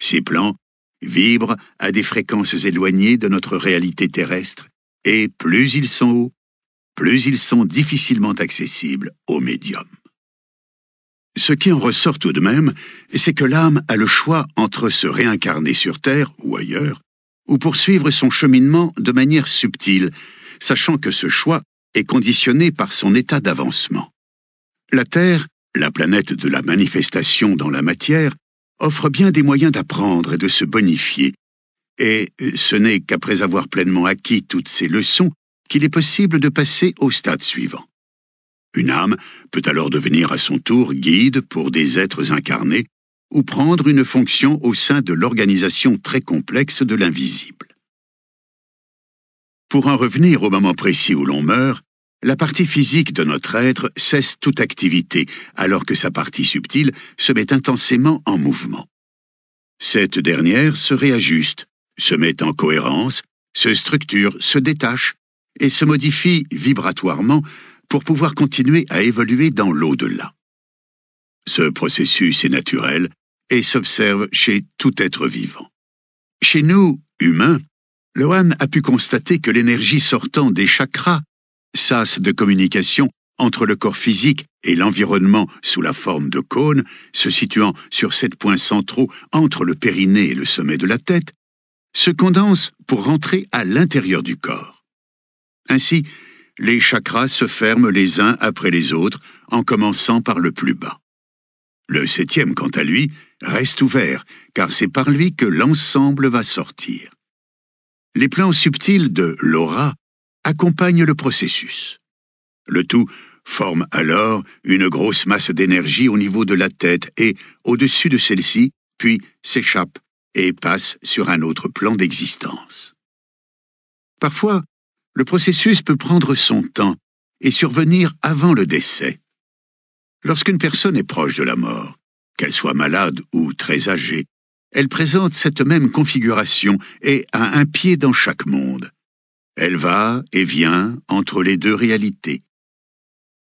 Ces plans vibrent à des fréquences éloignées de notre réalité terrestre, et plus ils sont hauts, plus ils sont difficilement accessibles au médium. Ce qui en ressort tout de même, c'est que l'âme a le choix entre se réincarner sur Terre ou ailleurs, ou poursuivre son cheminement de manière subtile, sachant que ce choix est conditionné par son état d'avancement. La Terre, la planète de la manifestation dans la matière, offre bien des moyens d'apprendre et de se bonifier, et ce n'est qu'après avoir pleinement acquis toutes ces leçons qu'il est possible de passer au stade suivant. Une âme peut alors devenir à son tour guide pour des êtres incarnés ou prendre une fonction au sein de l'organisation très complexe de l'invisible. Pour en revenir au moment précis où l'on meurt, la partie physique de notre être cesse toute activité, alors que sa partie subtile se met intensément en mouvement. Cette dernière se réajuste, se met en cohérence, se structure, se détache et se modifie vibratoirement pour pouvoir continuer à évoluer dans l'au-delà. Ce processus est naturel et s'observe chez tout être vivant. Chez nous, humains, Lohan a pu constater que l'énergie sortant des chakras, sas de communication entre le corps physique et l'environnement sous la forme de cônes, se situant sur sept points centraux entre le périnée et le sommet de la tête, se condense pour rentrer à l'intérieur du corps. Ainsi, les chakras se ferment les uns après les autres en commençant par le plus bas. Le septième, quant à lui, reste ouvert, car c'est par lui que l'ensemble va sortir. Les plans subtils de l'aura accompagnent le processus. Le tout forme alors une grosse masse d'énergie au niveau de la tête et, au-dessus de celle-ci, puis s'échappe et passe sur un autre plan d'existence. Parfois, le processus peut prendre son temps et survenir avant le décès. Lorsqu'une personne est proche de la mort, qu'elle soit malade ou très âgée, elle présente cette même configuration et a un pied dans chaque monde. Elle va et vient entre les deux réalités.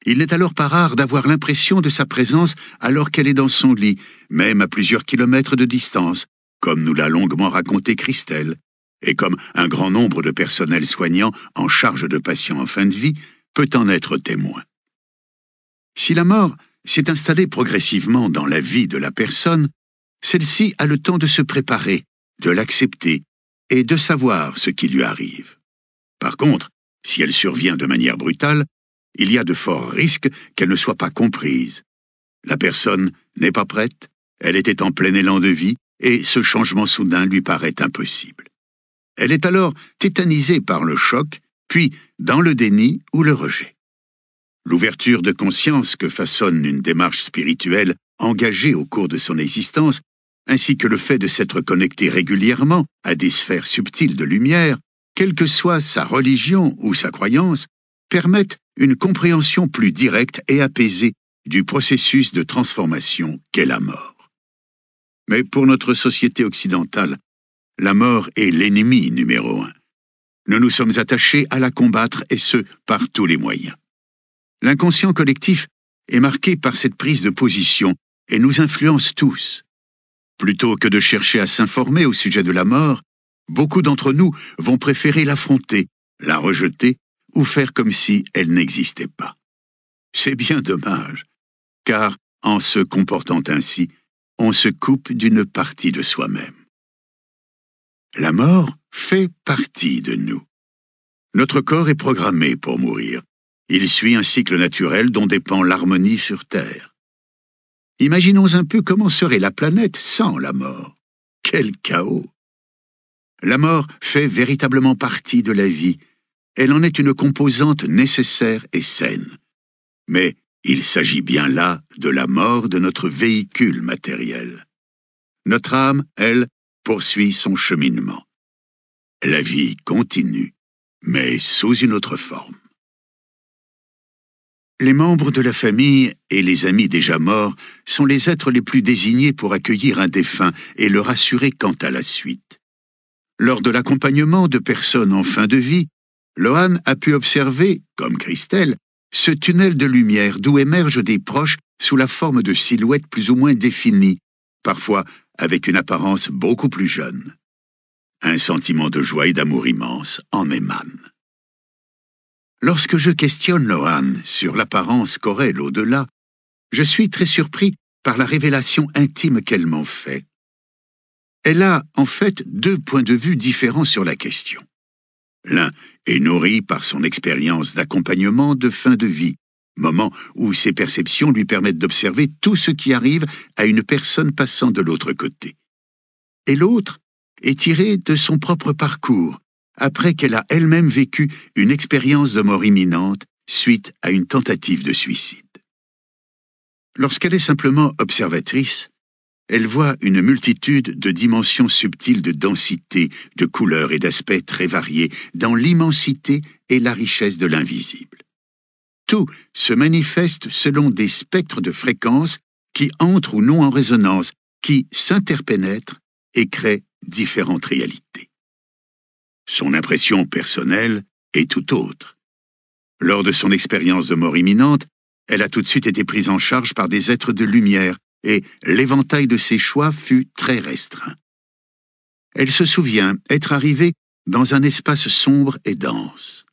Il n'est alors pas rare d'avoir l'impression de sa présence alors qu'elle est dans son lit, même à plusieurs kilomètres de distance, comme nous l'a longuement raconté Christelle, et comme un grand nombre de personnels soignants en charge de patients en fin de vie peut en être témoin. Si la mort s'est installée progressivement dans la vie de la personne, celle-ci a le temps de se préparer, de l'accepter et de savoir ce qui lui arrive. Par contre, si elle survient de manière brutale, il y a de forts risques qu'elle ne soit pas comprise. La personne n'est pas prête, elle était en plein élan de vie, et ce changement soudain lui paraît impossible. Elle est alors tétanisée par le choc, puis dans le déni ou le rejet. L'ouverture de conscience que façonne une démarche spirituelle engagée au cours de son existence, ainsi que le fait de s'être connecté régulièrement à des sphères subtiles de lumière, quelle que soit sa religion ou sa croyance, permettent une compréhension plus directe et apaisée du processus de transformation qu'est la mort. Mais pour notre société occidentale, la mort est l'ennemi numéro un. Nous nous sommes attachés à la combattre et ce, par tous les moyens. L'inconscient collectif est marqué par cette prise de position et nous influence tous. Plutôt que de chercher à s'informer au sujet de la mort, beaucoup d'entre nous vont préférer l'affronter, la rejeter ou faire comme si elle n'existait pas. C'est bien dommage, car en se comportant ainsi, on se coupe d'une partie de soi-même. La mort fait partie de nous. Notre corps est programmé pour mourir, il suit un cycle naturel dont dépend l'harmonie sur Terre. Imaginons un peu comment serait la planète sans la mort. Quel chaos La mort fait véritablement partie de la vie. Elle en est une composante nécessaire et saine. Mais il s'agit bien là de la mort de notre véhicule matériel. Notre âme, elle, poursuit son cheminement. La vie continue, mais sous une autre forme. Les membres de la famille et les amis déjà morts sont les êtres les plus désignés pour accueillir un défunt et le rassurer quant à la suite. Lors de l'accompagnement de personnes en fin de vie, Lohan a pu observer, comme Christelle, ce tunnel de lumière d'où émergent des proches sous la forme de silhouettes plus ou moins définies, parfois avec une apparence beaucoup plus jeune. Un sentiment de joie et d'amour immense en émane. Lorsque je questionne Lohan sur l'apparence qu'aurait l'au-delà, je suis très surpris par la révélation intime qu'elle m'en fait. Elle a, en fait, deux points de vue différents sur la question. L'un est nourri par son expérience d'accompagnement de fin de vie, moment où ses perceptions lui permettent d'observer tout ce qui arrive à une personne passant de l'autre côté. Et l'autre est tiré de son propre parcours, après qu'elle a elle-même vécu une expérience de mort imminente suite à une tentative de suicide. Lorsqu'elle est simplement observatrice, elle voit une multitude de dimensions subtiles de densité, de couleurs et d'aspects très variés dans l'immensité et la richesse de l'invisible. Tout se manifeste selon des spectres de fréquences qui entrent ou non en résonance, qui s'interpénètrent et créent différentes réalités. Son impression personnelle est tout autre. Lors de son expérience de mort imminente, elle a tout de suite été prise en charge par des êtres de lumière, et l'éventail de ses choix fut très restreint. Elle se souvient être arrivée dans un espace sombre et dense.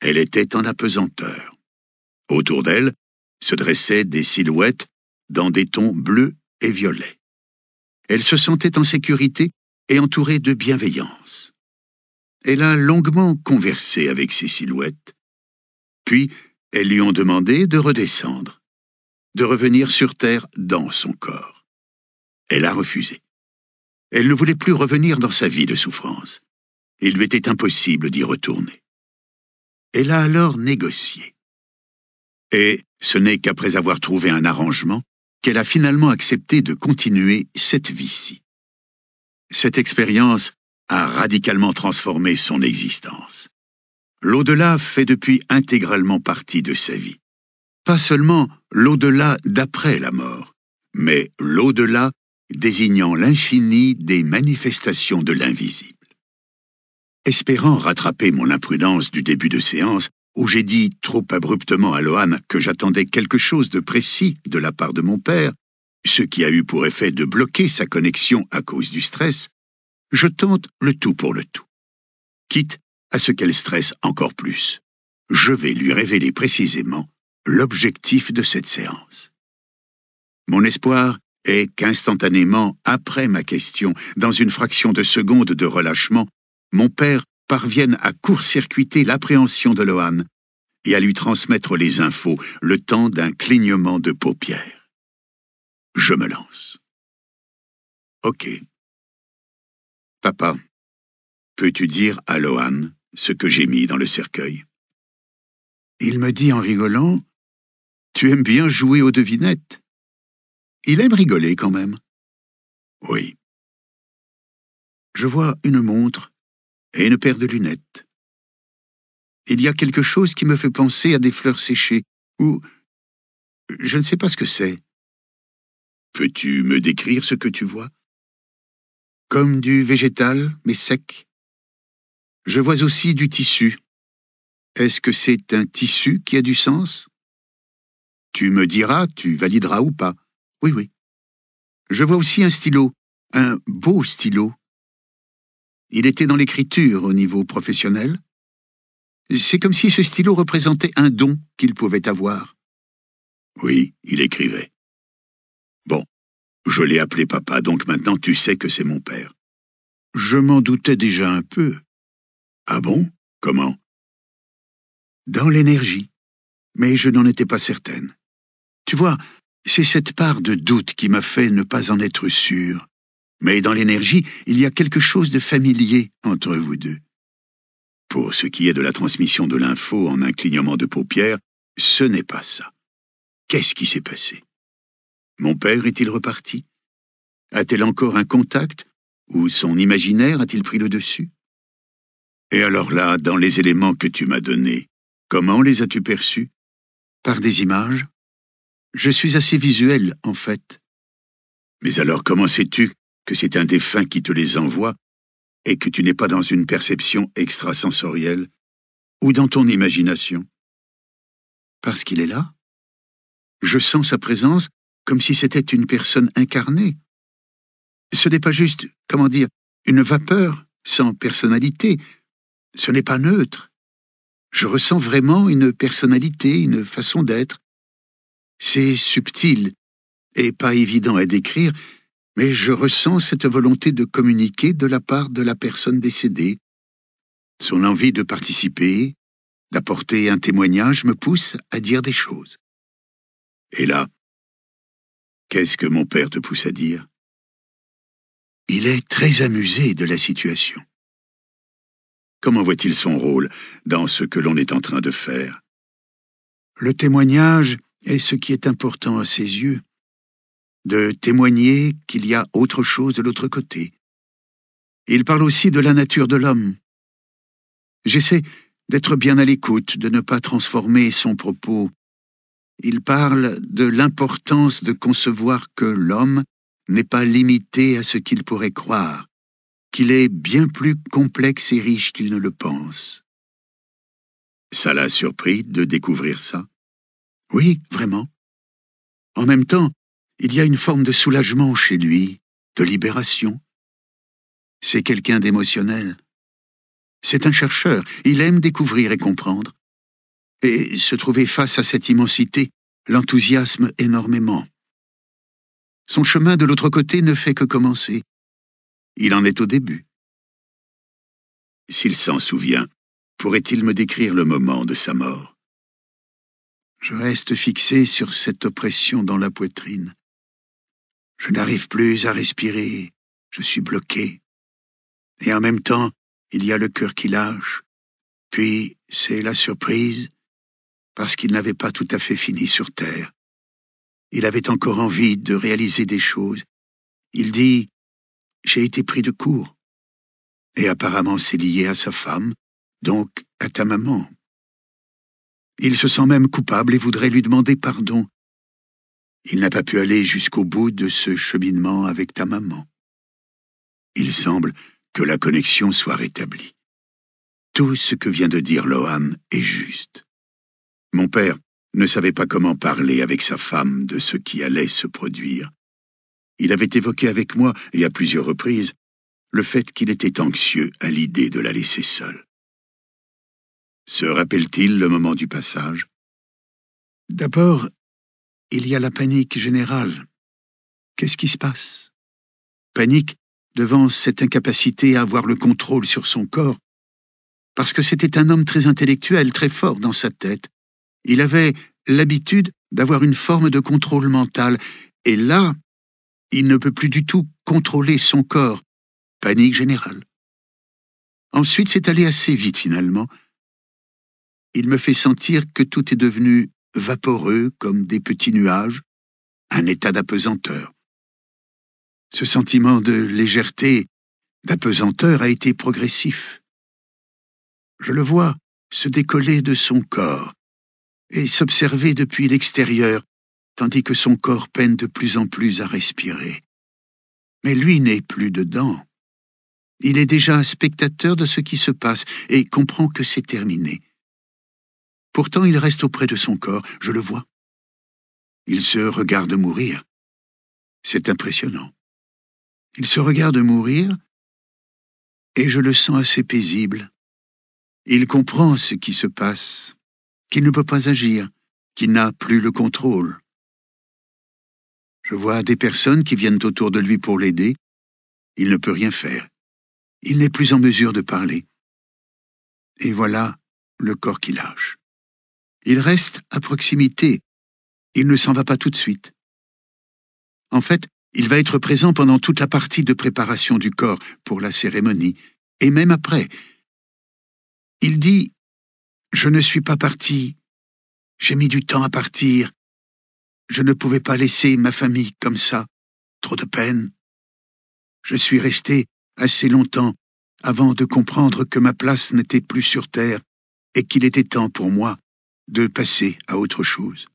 Elle était en apesanteur. Autour d'elle se dressaient des silhouettes dans des tons bleus et violets. Elle se sentait en sécurité et entourée de bienveillance elle a longuement conversé avec ces silhouettes. Puis, elles lui ont demandé de redescendre, de revenir sur Terre dans son corps. Elle a refusé. Elle ne voulait plus revenir dans sa vie de souffrance. Il lui était impossible d'y retourner. Elle a alors négocié. Et ce n'est qu'après avoir trouvé un arrangement qu'elle a finalement accepté de continuer cette vie-ci. Cette expérience a radicalement transformé son existence. L'au-delà fait depuis intégralement partie de sa vie. Pas seulement l'au-delà d'après la mort, mais l'au-delà désignant l'infini des manifestations de l'invisible. Espérant rattraper mon imprudence du début de séance, où j'ai dit trop abruptement à Lohan que j'attendais quelque chose de précis de la part de mon père, ce qui a eu pour effet de bloquer sa connexion à cause du stress, je tente le tout pour le tout. Quitte à ce qu'elle stresse encore plus, je vais lui révéler précisément l'objectif de cette séance. Mon espoir est qu'instantanément, après ma question, dans une fraction de seconde de relâchement, mon père parvienne à court-circuiter l'appréhension de Lohan et à lui transmettre les infos le temps d'un clignement de paupières. Je me lance. Ok. Papa, peux-tu dire à Lohan ce que j'ai mis dans le cercueil Il me dit en rigolant Tu aimes bien jouer aux devinettes. Il aime rigoler quand même. Oui. Je vois une montre et une paire de lunettes. Il y a quelque chose qui me fait penser à des fleurs séchées, ou je ne sais pas ce que c'est. Peux-tu me décrire ce que tu vois comme du végétal, mais sec. Je vois aussi du tissu. Est-ce que c'est un tissu qui a du sens Tu me diras, tu valideras ou pas. Oui, oui. Je vois aussi un stylo, un beau stylo. Il était dans l'écriture au niveau professionnel. C'est comme si ce stylo représentait un don qu'il pouvait avoir. Oui, il écrivait. Je l'ai appelé papa, donc maintenant tu sais que c'est mon père. Je m'en doutais déjà un peu. Ah bon Comment Dans l'énergie. Mais je n'en étais pas certaine. Tu vois, c'est cette part de doute qui m'a fait ne pas en être sûre. Mais dans l'énergie, il y a quelque chose de familier entre vous deux. Pour ce qui est de la transmission de l'info en un clignement de paupières, ce n'est pas ça. Qu'est-ce qui s'est passé mon père est-il reparti A-t-elle encore un contact Ou son imaginaire a-t-il pris le dessus Et alors là, dans les éléments que tu m'as donnés, comment les as-tu perçus Par des images Je suis assez visuel, en fait. Mais alors comment sais-tu que c'est un défunt qui te les envoie et que tu n'es pas dans une perception extrasensorielle ou dans ton imagination Parce qu'il est là. Je sens sa présence comme si c'était une personne incarnée. Ce n'est pas juste, comment dire, une vapeur sans personnalité. Ce n'est pas neutre. Je ressens vraiment une personnalité, une façon d'être. C'est subtil et pas évident à décrire, mais je ressens cette volonté de communiquer de la part de la personne décédée. Son envie de participer, d'apporter un témoignage me pousse à dire des choses. Et là, Qu'est-ce que mon père te pousse à dire Il est très amusé de la situation. Comment voit-il son rôle dans ce que l'on est en train de faire Le témoignage est ce qui est important à ses yeux. De témoigner qu'il y a autre chose de l'autre côté. Il parle aussi de la nature de l'homme. J'essaie d'être bien à l'écoute, de ne pas transformer son propos il parle de l'importance de concevoir que l'homme n'est pas limité à ce qu'il pourrait croire, qu'il est bien plus complexe et riche qu'il ne le pense. Ça l'a surpris de découvrir ça Oui, vraiment. En même temps, il y a une forme de soulagement chez lui, de libération. C'est quelqu'un d'émotionnel. C'est un chercheur, il aime découvrir et comprendre et se trouver face à cette immensité l'enthousiasme énormément. Son chemin de l'autre côté ne fait que commencer. Il en est au début. S'il s'en souvient, pourrait-il me décrire le moment de sa mort Je reste fixé sur cette oppression dans la poitrine. Je n'arrive plus à respirer, je suis bloqué. Et en même temps, il y a le cœur qui lâche, puis c'est la surprise, parce qu'il n'avait pas tout à fait fini sur Terre. Il avait encore envie de réaliser des choses. Il dit ⁇ J'ai été pris de court ⁇ et apparemment c'est lié à sa femme, donc à ta maman. Il se sent même coupable et voudrait lui demander pardon. Il n'a pas pu aller jusqu'au bout de ce cheminement avec ta maman. Il semble que la connexion soit rétablie. Tout ce que vient de dire Lohan est juste. Mon père ne savait pas comment parler avec sa femme de ce qui allait se produire. Il avait évoqué avec moi, et à plusieurs reprises, le fait qu'il était anxieux à l'idée de la laisser seule. Se rappelle-t-il le moment du passage D'abord, il y a la panique générale. Qu'est-ce qui se passe Panique devant cette incapacité à avoir le contrôle sur son corps, parce que c'était un homme très intellectuel, très fort dans sa tête, il avait l'habitude d'avoir une forme de contrôle mental, et là, il ne peut plus du tout contrôler son corps. Panique générale. Ensuite, c'est allé assez vite finalement. Il me fait sentir que tout est devenu vaporeux comme des petits nuages, un état d'apesanteur. Ce sentiment de légèreté, d'apesanteur a été progressif. Je le vois se décoller de son corps, et s'observer depuis l'extérieur, tandis que son corps peine de plus en plus à respirer. Mais lui n'est plus dedans. Il est déjà spectateur de ce qui se passe et comprend que c'est terminé. Pourtant, il reste auprès de son corps, je le vois. Il se regarde mourir. C'est impressionnant. Il se regarde mourir et je le sens assez paisible. Il comprend ce qui se passe qu'il ne peut pas agir, qu'il n'a plus le contrôle. Je vois des personnes qui viennent autour de lui pour l'aider. Il ne peut rien faire. Il n'est plus en mesure de parler. Et voilà le corps qui lâche. Il reste à proximité. Il ne s'en va pas tout de suite. En fait, il va être présent pendant toute la partie de préparation du corps pour la cérémonie, et même après. Il dit je ne suis pas parti. J'ai mis du temps à partir. Je ne pouvais pas laisser ma famille comme ça. Trop de peine. Je suis resté assez longtemps avant de comprendre que ma place n'était plus sur Terre et qu'il était temps pour moi de passer à autre chose.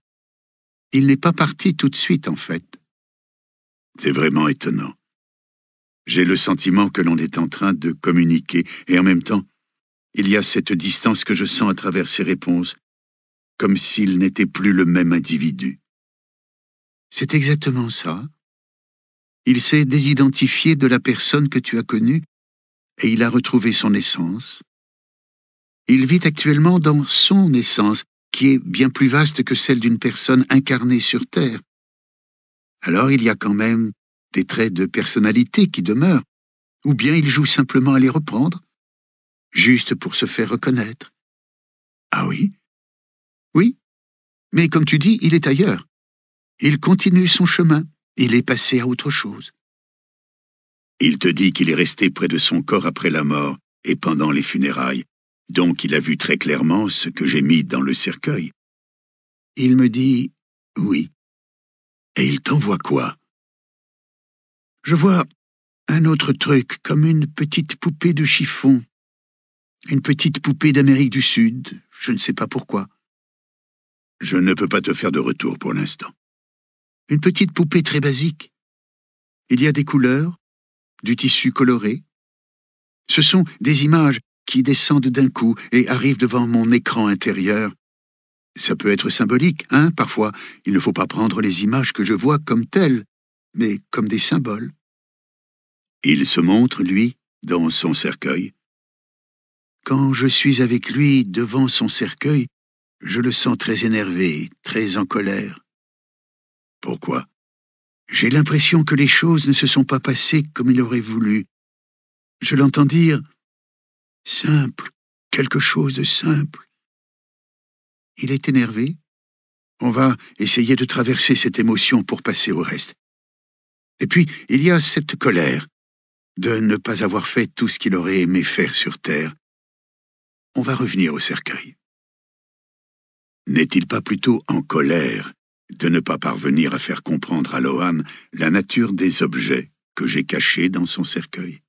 Il n'est pas parti tout de suite, en fait. C'est vraiment étonnant. J'ai le sentiment que l'on est en train de communiquer et en même temps, il y a cette distance que je sens à travers ses réponses, comme s'il n'était plus le même individu. C'est exactement ça. Il s'est désidentifié de la personne que tu as connue et il a retrouvé son essence. Il vit actuellement dans son essence, qui est bien plus vaste que celle d'une personne incarnée sur Terre. Alors il y a quand même des traits de personnalité qui demeurent, ou bien il joue simplement à les reprendre, juste pour se faire reconnaître. Ah oui Oui. Mais comme tu dis, il est ailleurs. Il continue son chemin. Il est passé à autre chose. Il te dit qu'il est resté près de son corps après la mort et pendant les funérailles, donc il a vu très clairement ce que j'ai mis dans le cercueil. Il me dit oui. Et il t'envoie quoi Je vois un autre truc, comme une petite poupée de chiffon une petite poupée d'Amérique du Sud, je ne sais pas pourquoi. Je ne peux pas te faire de retour pour l'instant. Une petite poupée très basique. Il y a des couleurs, du tissu coloré. Ce sont des images qui descendent d'un coup et arrivent devant mon écran intérieur. Ça peut être symbolique, hein, parfois. Il ne faut pas prendre les images que je vois comme telles, mais comme des symboles. Il se montre, lui, dans son cercueil, quand je suis avec lui devant son cercueil, je le sens très énervé, très en colère. Pourquoi J'ai l'impression que les choses ne se sont pas passées comme il aurait voulu. Je l'entends dire simple, quelque chose de simple. Il est énervé. On va essayer de traverser cette émotion pour passer au reste. Et puis, il y a cette colère de ne pas avoir fait tout ce qu'il aurait aimé faire sur Terre, on va revenir au cercueil. N'est-il pas plutôt en colère de ne pas parvenir à faire comprendre à Lohan la nature des objets que j'ai cachés dans son cercueil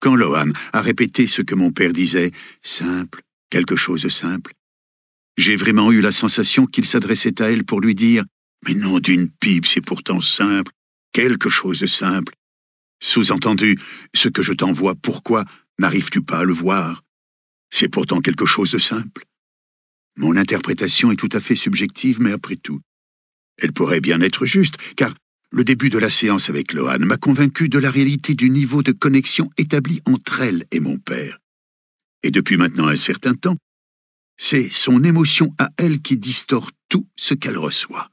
Quand Lohan a répété ce que mon père disait, simple, quelque chose de simple, j'ai vraiment eu la sensation qu'il s'adressait à elle pour lui dire Mais non, d'une pipe, c'est pourtant simple, quelque chose de simple. Sous-entendu, ce que je t'envoie, pourquoi n'arrives-tu pas à le voir c'est pourtant quelque chose de simple. Mon interprétation est tout à fait subjective, mais après tout, elle pourrait bien être juste, car le début de la séance avec Lohan m'a convaincu de la réalité du niveau de connexion établi entre elle et mon père. Et depuis maintenant un certain temps, c'est son émotion à elle qui distord tout ce qu'elle reçoit.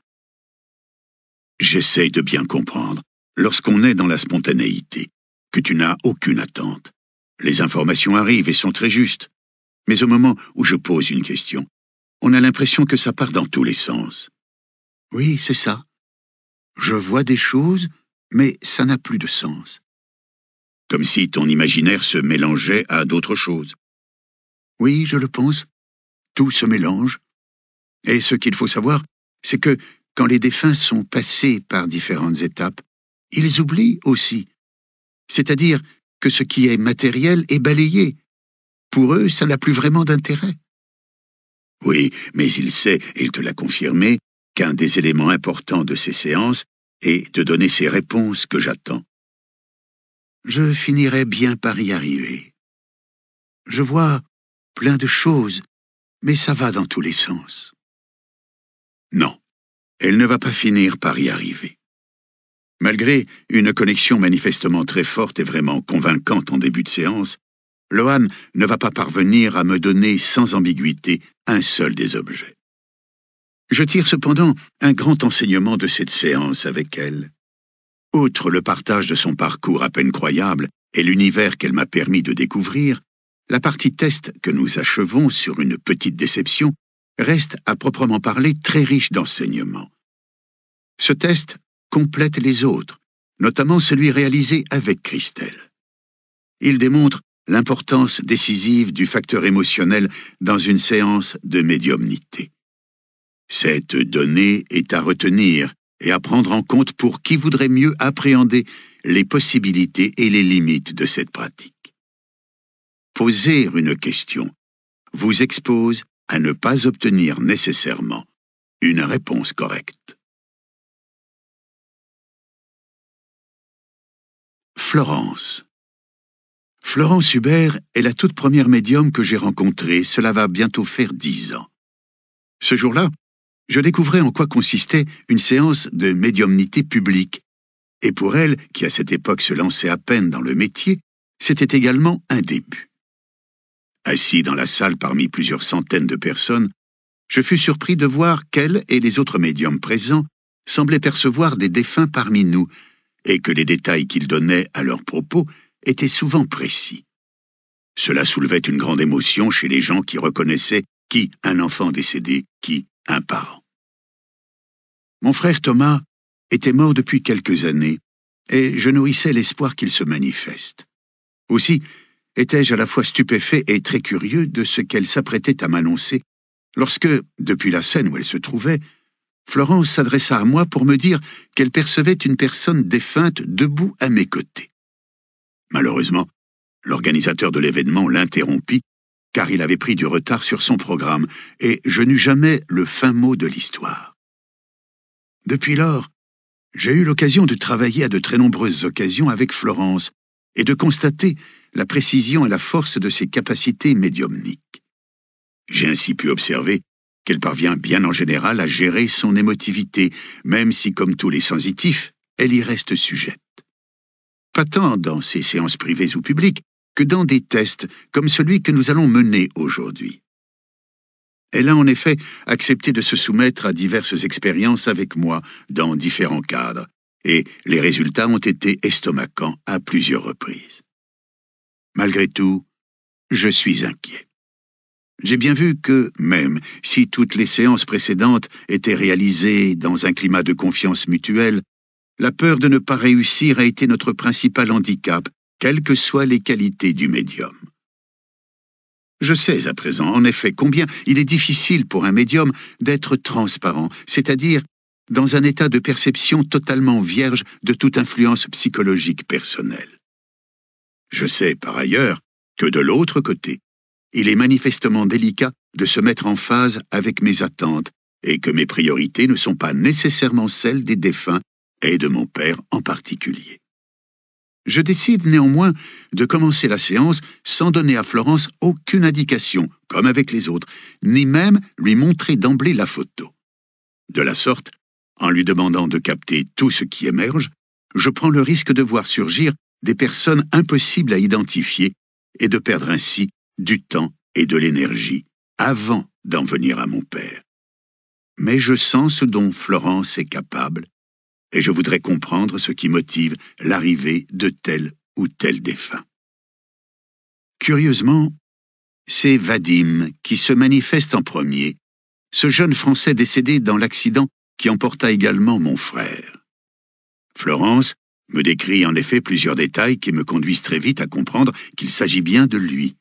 J'essaye de bien comprendre, lorsqu'on est dans la spontanéité, que tu n'as aucune attente. Les informations arrivent et sont très justes. Mais au moment où je pose une question, on a l'impression que ça part dans tous les sens. Oui, c'est ça. Je vois des choses, mais ça n'a plus de sens. Comme si ton imaginaire se mélangeait à d'autres choses. Oui, je le pense. Tout se mélange. Et ce qu'il faut savoir, c'est que quand les défunts sont passés par différentes étapes, ils oublient aussi. C'est-à-dire que ce qui est matériel est balayé, pour eux, ça n'a plus vraiment d'intérêt. Oui, mais il sait, et il te l'a confirmé, qu'un des éléments importants de ces séances est de donner ces réponses que j'attends. Je finirai bien par y arriver. Je vois plein de choses, mais ça va dans tous les sens. Non, elle ne va pas finir par y arriver. Malgré une connexion manifestement très forte et vraiment convaincante en début de séance, Lohan ne va pas parvenir à me donner sans ambiguïté un seul des objets. Je tire cependant un grand enseignement de cette séance avec elle. Outre le partage de son parcours à peine croyable et l'univers qu'elle m'a permis de découvrir, la partie test que nous achevons sur une petite déception reste à proprement parler très riche d'enseignements. Ce test complète les autres, notamment celui réalisé avec Christelle. Il démontre l'importance décisive du facteur émotionnel dans une séance de médiumnité. Cette donnée est à retenir et à prendre en compte pour qui voudrait mieux appréhender les possibilités et les limites de cette pratique. Poser une question vous expose à ne pas obtenir nécessairement une réponse correcte. Florence Florence Hubert est la toute première médium que j'ai rencontrée, cela va bientôt faire dix ans. Ce jour-là, je découvrais en quoi consistait une séance de médiumnité publique, et pour elle, qui à cette époque se lançait à peine dans le métier, c'était également un début. Assis dans la salle parmi plusieurs centaines de personnes, je fus surpris de voir qu'elle et les autres médiums présents semblaient percevoir des défunts parmi nous, et que les détails qu'ils donnaient à leurs propos était souvent précis. Cela soulevait une grande émotion chez les gens qui reconnaissaient qui un enfant décédé, qui un parent. Mon frère Thomas était mort depuis quelques années, et je nourrissais l'espoir qu'il se manifeste. Aussi étais-je à la fois stupéfait et très curieux de ce qu'elle s'apprêtait à m'annoncer, lorsque, depuis la scène où elle se trouvait, Florence s'adressa à moi pour me dire qu'elle percevait une personne défunte debout à mes côtés. Malheureusement, l'organisateur de l'événement l'interrompit, car il avait pris du retard sur son programme, et je n'eus jamais le fin mot de l'histoire. Depuis lors, j'ai eu l'occasion de travailler à de très nombreuses occasions avec Florence, et de constater la précision et la force de ses capacités médiumniques. J'ai ainsi pu observer qu'elle parvient bien en général à gérer son émotivité, même si, comme tous les sensitifs, elle y reste sujette pas tant dans ces séances privées ou publiques que dans des tests comme celui que nous allons mener aujourd'hui. Elle a en effet accepté de se soumettre à diverses expériences avec moi dans différents cadres, et les résultats ont été estomacants à plusieurs reprises. Malgré tout, je suis inquiet. J'ai bien vu que, même si toutes les séances précédentes étaient réalisées dans un climat de confiance mutuelle, la peur de ne pas réussir a été notre principal handicap, quelles que soient les qualités du médium. Je sais à présent, en effet, combien il est difficile pour un médium d'être transparent, c'est-à-dire dans un état de perception totalement vierge de toute influence psychologique personnelle. Je sais par ailleurs que de l'autre côté, il est manifestement délicat de se mettre en phase avec mes attentes et que mes priorités ne sont pas nécessairement celles des défunts et de mon père en particulier. Je décide néanmoins de commencer la séance sans donner à Florence aucune indication, comme avec les autres, ni même lui montrer d'emblée la photo. De la sorte, en lui demandant de capter tout ce qui émerge, je prends le risque de voir surgir des personnes impossibles à identifier et de perdre ainsi du temps et de l'énergie avant d'en venir à mon père. Mais je sens ce dont Florence est capable et je voudrais comprendre ce qui motive l'arrivée de tel ou tel défunt. Curieusement, c'est Vadim qui se manifeste en premier, ce jeune Français décédé dans l'accident qui emporta également mon frère. Florence me décrit en effet plusieurs détails qui me conduisent très vite à comprendre qu'il s'agit bien de lui,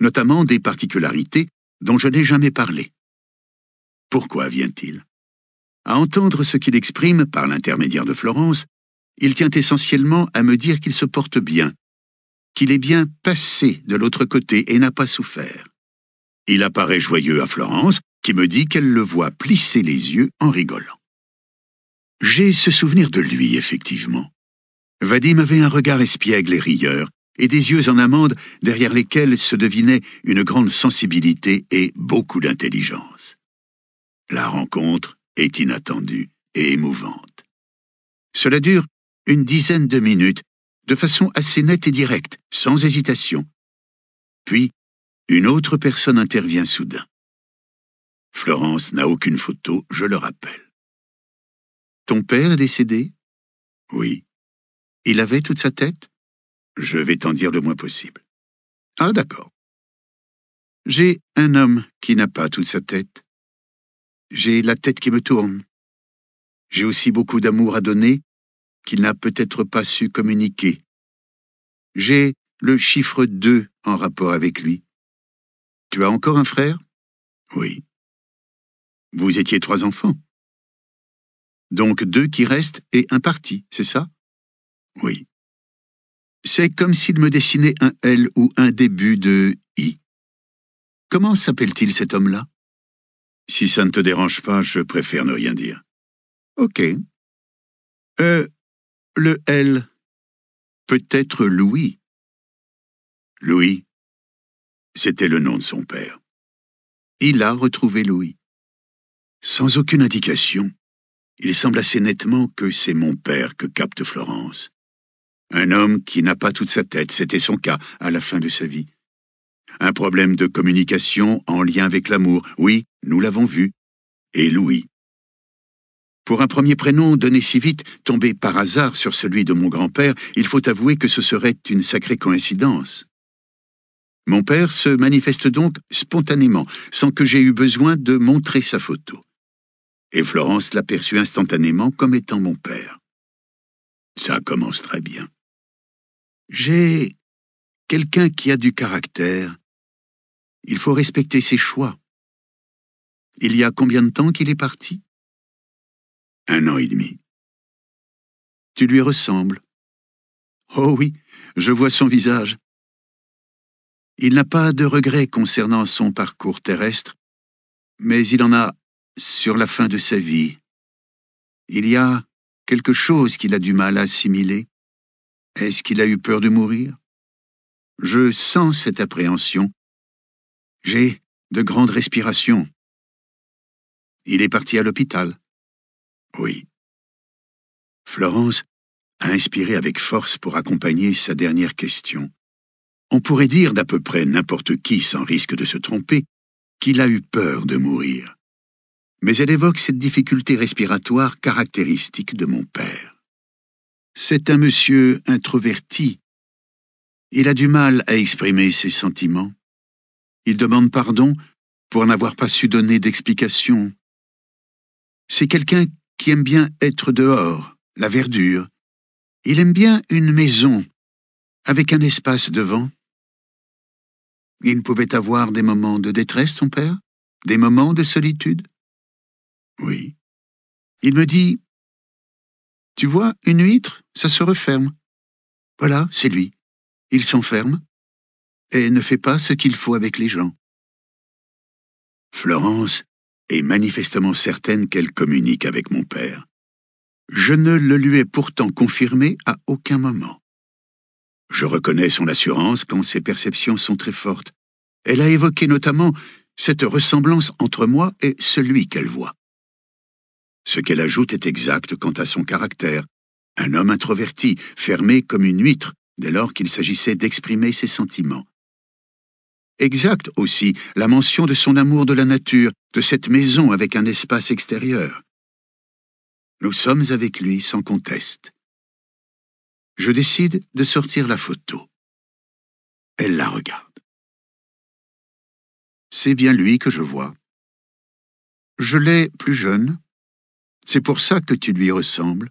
notamment des particularités dont je n'ai jamais parlé. Pourquoi vient-il à entendre ce qu'il exprime par l'intermédiaire de Florence, il tient essentiellement à me dire qu'il se porte bien, qu'il est bien passé de l'autre côté et n'a pas souffert. Il apparaît joyeux à Florence, qui me dit qu'elle le voit plisser les yeux en rigolant. J'ai ce souvenir de lui, effectivement. Vadim avait un regard espiègle et rieur, et des yeux en amande derrière lesquels se devinait une grande sensibilité et beaucoup d'intelligence. La rencontre est inattendue et émouvante. Cela dure une dizaine de minutes, de façon assez nette et directe, sans hésitation. Puis, une autre personne intervient soudain. Florence n'a aucune photo, je le rappelle. Ton père est décédé Oui. Il avait toute sa tête Je vais t'en dire le moins possible. Ah, d'accord. J'ai un homme qui n'a pas toute sa tête. J'ai la tête qui me tourne. J'ai aussi beaucoup d'amour à donner qu'il n'a peut-être pas su communiquer. J'ai le chiffre 2 en rapport avec lui. Tu as encore un frère Oui. Vous étiez trois enfants. Donc deux qui restent et un parti, c'est ça Oui. C'est comme s'il me dessinait un L ou un début de I. Comment s'appelle-t-il cet homme-là si ça ne te dérange pas, je préfère ne rien dire. Ok. Euh, le L. Peut-être Louis. Louis, c'était le nom de son père. Il a retrouvé Louis. Sans aucune indication, il semble assez nettement que c'est mon père que capte Florence. Un homme qui n'a pas toute sa tête, c'était son cas à la fin de sa vie un problème de communication en lien avec l'amour. Oui, nous l'avons vu. Et Louis. Pour un premier prénom donné si vite, tombé par hasard sur celui de mon grand-père, il faut avouer que ce serait une sacrée coïncidence. Mon père se manifeste donc spontanément, sans que j'aie eu besoin de montrer sa photo. Et Florence l'aperçut instantanément comme étant mon père. Ça commence très bien. J'ai quelqu'un qui a du caractère il faut respecter ses choix. Il y a combien de temps qu'il est parti Un an et demi. Tu lui ressembles. Oh oui, je vois son visage. Il n'a pas de regrets concernant son parcours terrestre, mais il en a sur la fin de sa vie. Il y a quelque chose qu'il a du mal à assimiler. Est-ce qu'il a eu peur de mourir Je sens cette appréhension j'ai de grandes respirations. Il est parti à l'hôpital. Oui. Florence a inspiré avec force pour accompagner sa dernière question. On pourrait dire d'à peu près n'importe qui, sans risque de se tromper, qu'il a eu peur de mourir. Mais elle évoque cette difficulté respiratoire caractéristique de mon père. C'est un monsieur introverti. Il a du mal à exprimer ses sentiments. Il demande pardon pour n'avoir pas su donner d'explication. C'est quelqu'un qui aime bien être dehors, la verdure. Il aime bien une maison, avec un espace devant. Il pouvait avoir des moments de détresse, ton père Des moments de solitude Oui. Il me dit Tu vois, une huître, ça se referme. Voilà, c'est lui. Il s'enferme, et ne fait pas ce qu'il faut avec les gens. Florence est manifestement certaine qu'elle communique avec mon père. Je ne le lui ai pourtant confirmé à aucun moment. Je reconnais son assurance quand ses perceptions sont très fortes. Elle a évoqué notamment cette ressemblance entre moi et celui qu'elle voit. Ce qu'elle ajoute est exact quant à son caractère. Un homme introverti, fermé comme une huître, dès lors qu'il s'agissait d'exprimer ses sentiments. Exact aussi la mention de son amour de la nature, de cette maison avec un espace extérieur. Nous sommes avec lui sans conteste. Je décide de sortir la photo. Elle la regarde. C'est bien lui que je vois. Je l'ai plus jeune. C'est pour ça que tu lui ressembles.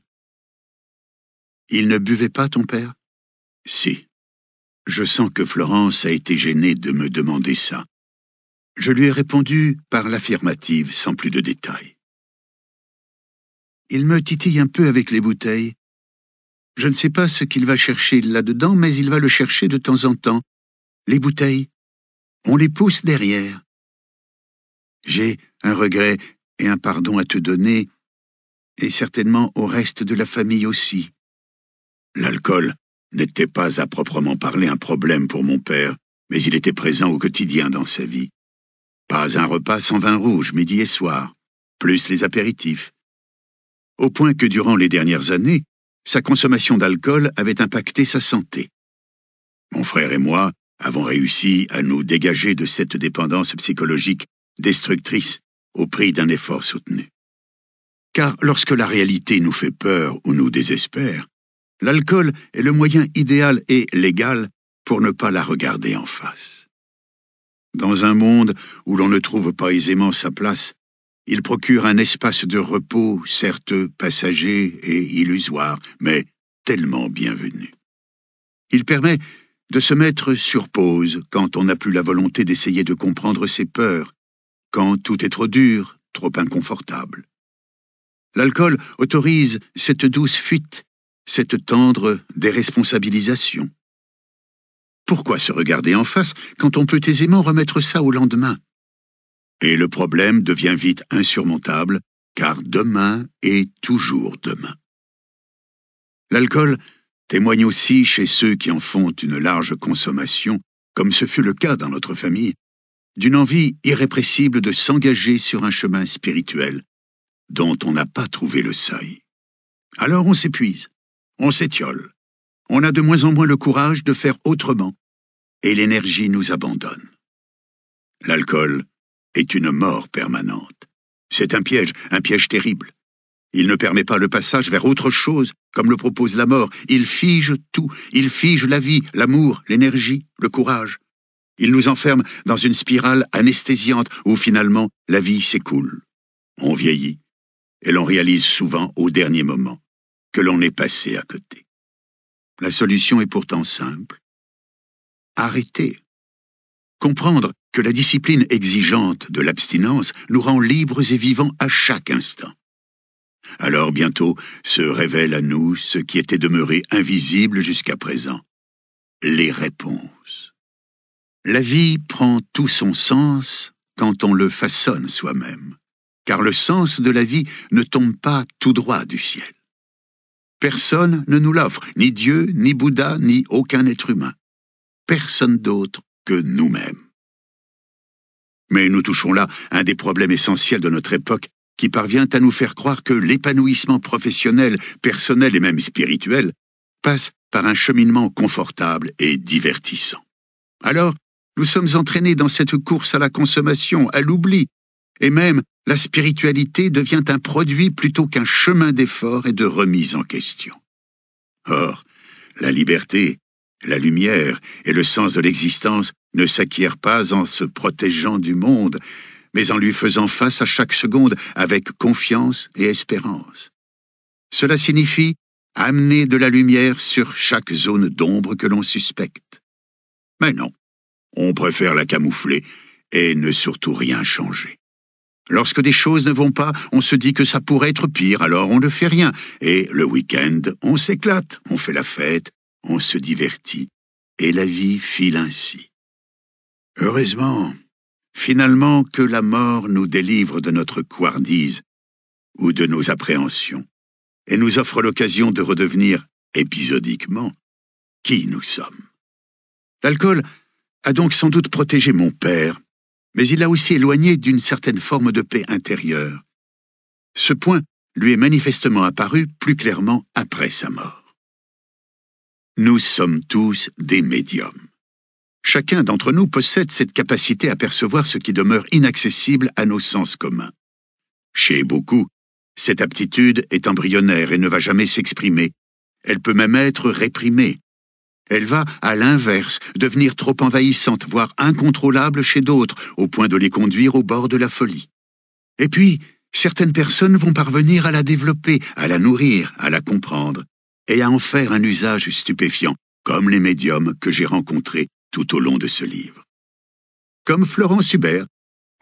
Il ne buvait pas, ton père Si. Je sens que Florence a été gênée de me demander ça. Je lui ai répondu par l'affirmative, sans plus de détails. Il me titille un peu avec les bouteilles. Je ne sais pas ce qu'il va chercher là-dedans, mais il va le chercher de temps en temps. Les bouteilles, on les pousse derrière. J'ai un regret et un pardon à te donner, et certainement au reste de la famille aussi. L'alcool n'était pas à proprement parler un problème pour mon père, mais il était présent au quotidien dans sa vie. Pas un repas sans vin rouge, midi et soir, plus les apéritifs. Au point que durant les dernières années, sa consommation d'alcool avait impacté sa santé. Mon frère et moi avons réussi à nous dégager de cette dépendance psychologique destructrice au prix d'un effort soutenu. Car lorsque la réalité nous fait peur ou nous désespère, L'alcool est le moyen idéal et légal pour ne pas la regarder en face. Dans un monde où l'on ne trouve pas aisément sa place, il procure un espace de repos, certes passager et illusoire, mais tellement bienvenu. Il permet de se mettre sur pause quand on n'a plus la volonté d'essayer de comprendre ses peurs, quand tout est trop dur, trop inconfortable. L'alcool autorise cette douce fuite cette tendre déresponsabilisation. Pourquoi se regarder en face quand on peut aisément remettre ça au lendemain Et le problème devient vite insurmontable, car demain est toujours demain. L'alcool témoigne aussi chez ceux qui en font une large consommation, comme ce fut le cas dans notre famille, d'une envie irrépressible de s'engager sur un chemin spirituel dont on n'a pas trouvé le seuil. Alors on s'épuise, on s'étiole, on a de moins en moins le courage de faire autrement, et l'énergie nous abandonne. L'alcool est une mort permanente. C'est un piège, un piège terrible. Il ne permet pas le passage vers autre chose, comme le propose la mort. Il fige tout, il fige la vie, l'amour, l'énergie, le courage. Il nous enferme dans une spirale anesthésiante où finalement la vie s'écoule. On vieillit, et l'on réalise souvent au dernier moment que l'on est passé à côté. La solution est pourtant simple. Arrêter. Comprendre que la discipline exigeante de l'abstinence nous rend libres et vivants à chaque instant. Alors bientôt se révèle à nous ce qui était demeuré invisible jusqu'à présent, les réponses. La vie prend tout son sens quand on le façonne soi-même, car le sens de la vie ne tombe pas tout droit du ciel. Personne ne nous l'offre, ni Dieu, ni Bouddha, ni aucun être humain. Personne d'autre que nous-mêmes. Mais nous touchons là un des problèmes essentiels de notre époque qui parvient à nous faire croire que l'épanouissement professionnel, personnel et même spirituel passe par un cheminement confortable et divertissant. Alors, nous sommes entraînés dans cette course à la consommation, à l'oubli, et même la spiritualité devient un produit plutôt qu'un chemin d'effort et de remise en question. Or, la liberté, la lumière et le sens de l'existence ne s'acquièrent pas en se protégeant du monde, mais en lui faisant face à chaque seconde avec confiance et espérance. Cela signifie amener de la lumière sur chaque zone d'ombre que l'on suspecte. Mais non, on préfère la camoufler et ne surtout rien changer. Lorsque des choses ne vont pas, on se dit que ça pourrait être pire, alors on ne fait rien. Et le week-end, on s'éclate, on fait la fête, on se divertit. Et la vie file ainsi. Heureusement, finalement, que la mort nous délivre de notre couardise ou de nos appréhensions et nous offre l'occasion de redevenir, épisodiquement, qui nous sommes. L'alcool a donc sans doute protégé mon père, mais il l'a aussi éloigné d'une certaine forme de paix intérieure. Ce point lui est manifestement apparu plus clairement après sa mort. Nous sommes tous des médiums. Chacun d'entre nous possède cette capacité à percevoir ce qui demeure inaccessible à nos sens communs. Chez beaucoup, cette aptitude est embryonnaire et ne va jamais s'exprimer. Elle peut même être réprimée, elle va, à l'inverse, devenir trop envahissante, voire incontrôlable chez d'autres, au point de les conduire au bord de la folie. Et puis, certaines personnes vont parvenir à la développer, à la nourrir, à la comprendre, et à en faire un usage stupéfiant, comme les médiums que j'ai rencontrés tout au long de ce livre. Comme Florence Hubert,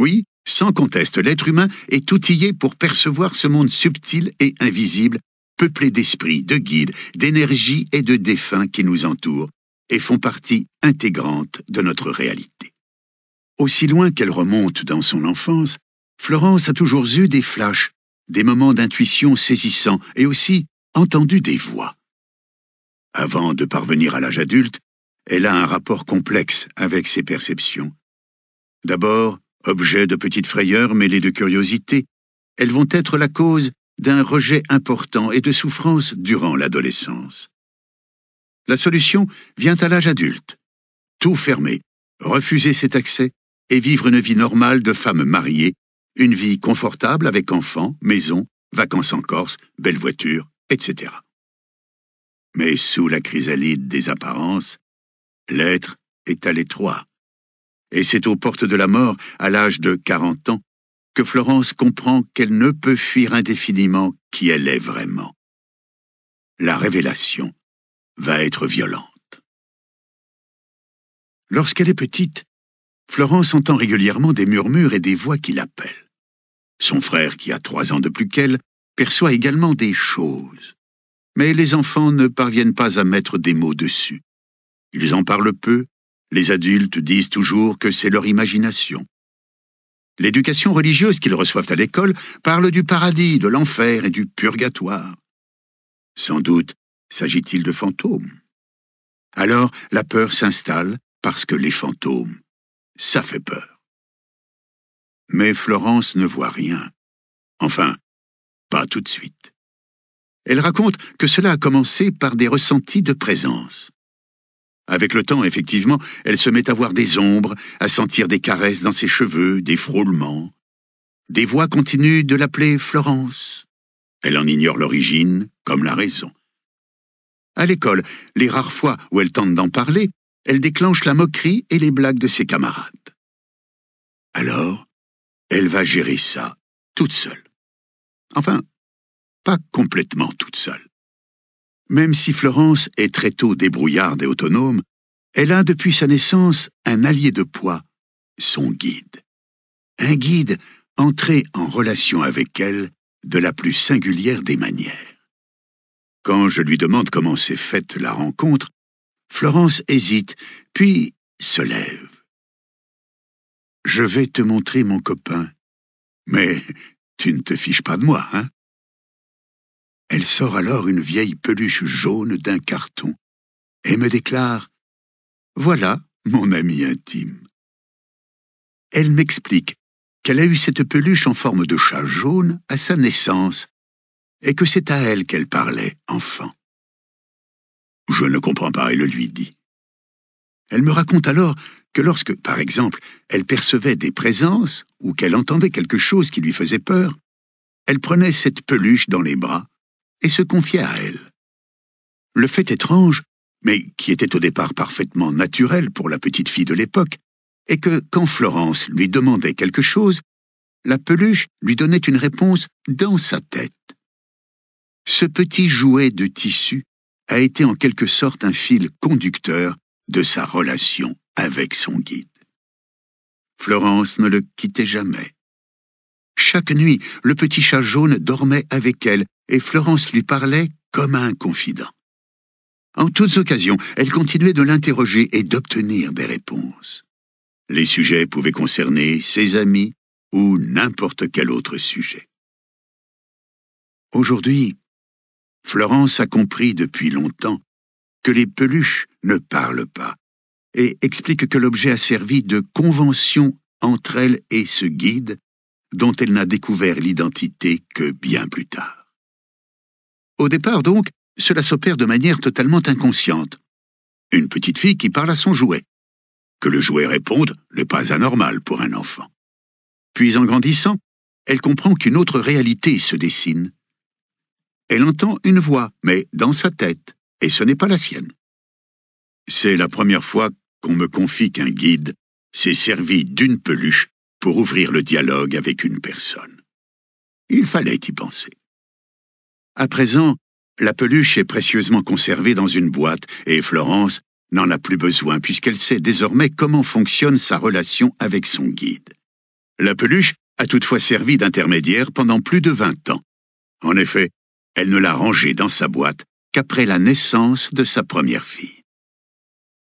oui, sans conteste, l'être humain est outillé pour percevoir ce monde subtil et invisible peuplée d'esprits, de guides, d'énergie et de défunts qui nous entourent et font partie intégrante de notre réalité. Aussi loin qu'elle remonte dans son enfance, Florence a toujours eu des flashs, des moments d'intuition saisissants et aussi entendu des voix. Avant de parvenir à l'âge adulte, elle a un rapport complexe avec ses perceptions. D'abord, objet de petites frayeurs mêlées de curiosité, elles vont être la cause d'un rejet important et de souffrance durant l'adolescence. La solution vient à l'âge adulte. Tout fermer, refuser cet accès et vivre une vie normale de femme mariée, une vie confortable avec enfants, maison, vacances en Corse, belle voiture, etc. Mais sous la chrysalide des apparences, l'être est à l'étroit. Et c'est aux portes de la mort, à l'âge de 40 ans, que Florence comprend qu'elle ne peut fuir indéfiniment qui elle est vraiment. La révélation va être violente. Lorsqu'elle est petite, Florence entend régulièrement des murmures et des voix qui l'appellent. Son frère, qui a trois ans de plus qu'elle, perçoit également des choses. Mais les enfants ne parviennent pas à mettre des mots dessus. Ils en parlent peu, les adultes disent toujours que c'est leur imagination, L'éducation religieuse qu'ils reçoivent à l'école parle du paradis, de l'enfer et du purgatoire. Sans doute s'agit-il de fantômes. Alors la peur s'installe parce que les fantômes, ça fait peur. Mais Florence ne voit rien. Enfin, pas tout de suite. Elle raconte que cela a commencé par des ressentis de présence. Avec le temps, effectivement, elle se met à voir des ombres, à sentir des caresses dans ses cheveux, des frôlements. Des voix continuent de l'appeler Florence. Elle en ignore l'origine, comme la raison. À l'école, les rares fois où elle tente d'en parler, elle déclenche la moquerie et les blagues de ses camarades. Alors, elle va gérer ça toute seule. Enfin, pas complètement toute seule. Même si Florence est très tôt débrouillarde et autonome, elle a depuis sa naissance un allié de poids, son guide. Un guide entré en relation avec elle de la plus singulière des manières. Quand je lui demande comment s'est faite la rencontre, Florence hésite, puis se lève. Je vais te montrer mon copain, mais tu ne te fiches pas de moi, hein elle sort alors une vieille peluche jaune d'un carton et me déclare Voilà mon ami intime. Elle m'explique qu'elle a eu cette peluche en forme de chat jaune à sa naissance et que c'est à elle qu'elle parlait, enfant. Je ne comprends pas et le lui dis. Elle me raconte alors que lorsque, par exemple, elle percevait des présences ou qu'elle entendait quelque chose qui lui faisait peur, elle prenait cette peluche dans les bras et se confiait à elle. Le fait étrange, mais qui était au départ parfaitement naturel pour la petite fille de l'époque, est que quand Florence lui demandait quelque chose, la peluche lui donnait une réponse dans sa tête. Ce petit jouet de tissu a été en quelque sorte un fil conducteur de sa relation avec son guide. Florence ne le quittait jamais. Chaque nuit, le petit chat jaune dormait avec elle et Florence lui parlait comme à un confident. En toutes occasions, elle continuait de l'interroger et d'obtenir des réponses. Les sujets pouvaient concerner ses amis ou n'importe quel autre sujet. Aujourd'hui, Florence a compris depuis longtemps que les peluches ne parlent pas et explique que l'objet a servi de convention entre elle et ce guide dont elle n'a découvert l'identité que bien plus tard. Au départ, donc, cela s'opère de manière totalement inconsciente. Une petite fille qui parle à son jouet. Que le jouet réponde n'est pas anormal pour un enfant. Puis en grandissant, elle comprend qu'une autre réalité se dessine. Elle entend une voix, mais dans sa tête, et ce n'est pas la sienne. C'est la première fois qu'on me confie qu'un guide s'est servi d'une peluche pour ouvrir le dialogue avec une personne. Il fallait y penser. À présent, la peluche est précieusement conservée dans une boîte et Florence n'en a plus besoin puisqu'elle sait désormais comment fonctionne sa relation avec son guide. La peluche a toutefois servi d'intermédiaire pendant plus de vingt ans. En effet, elle ne l'a rangée dans sa boîte qu'après la naissance de sa première fille.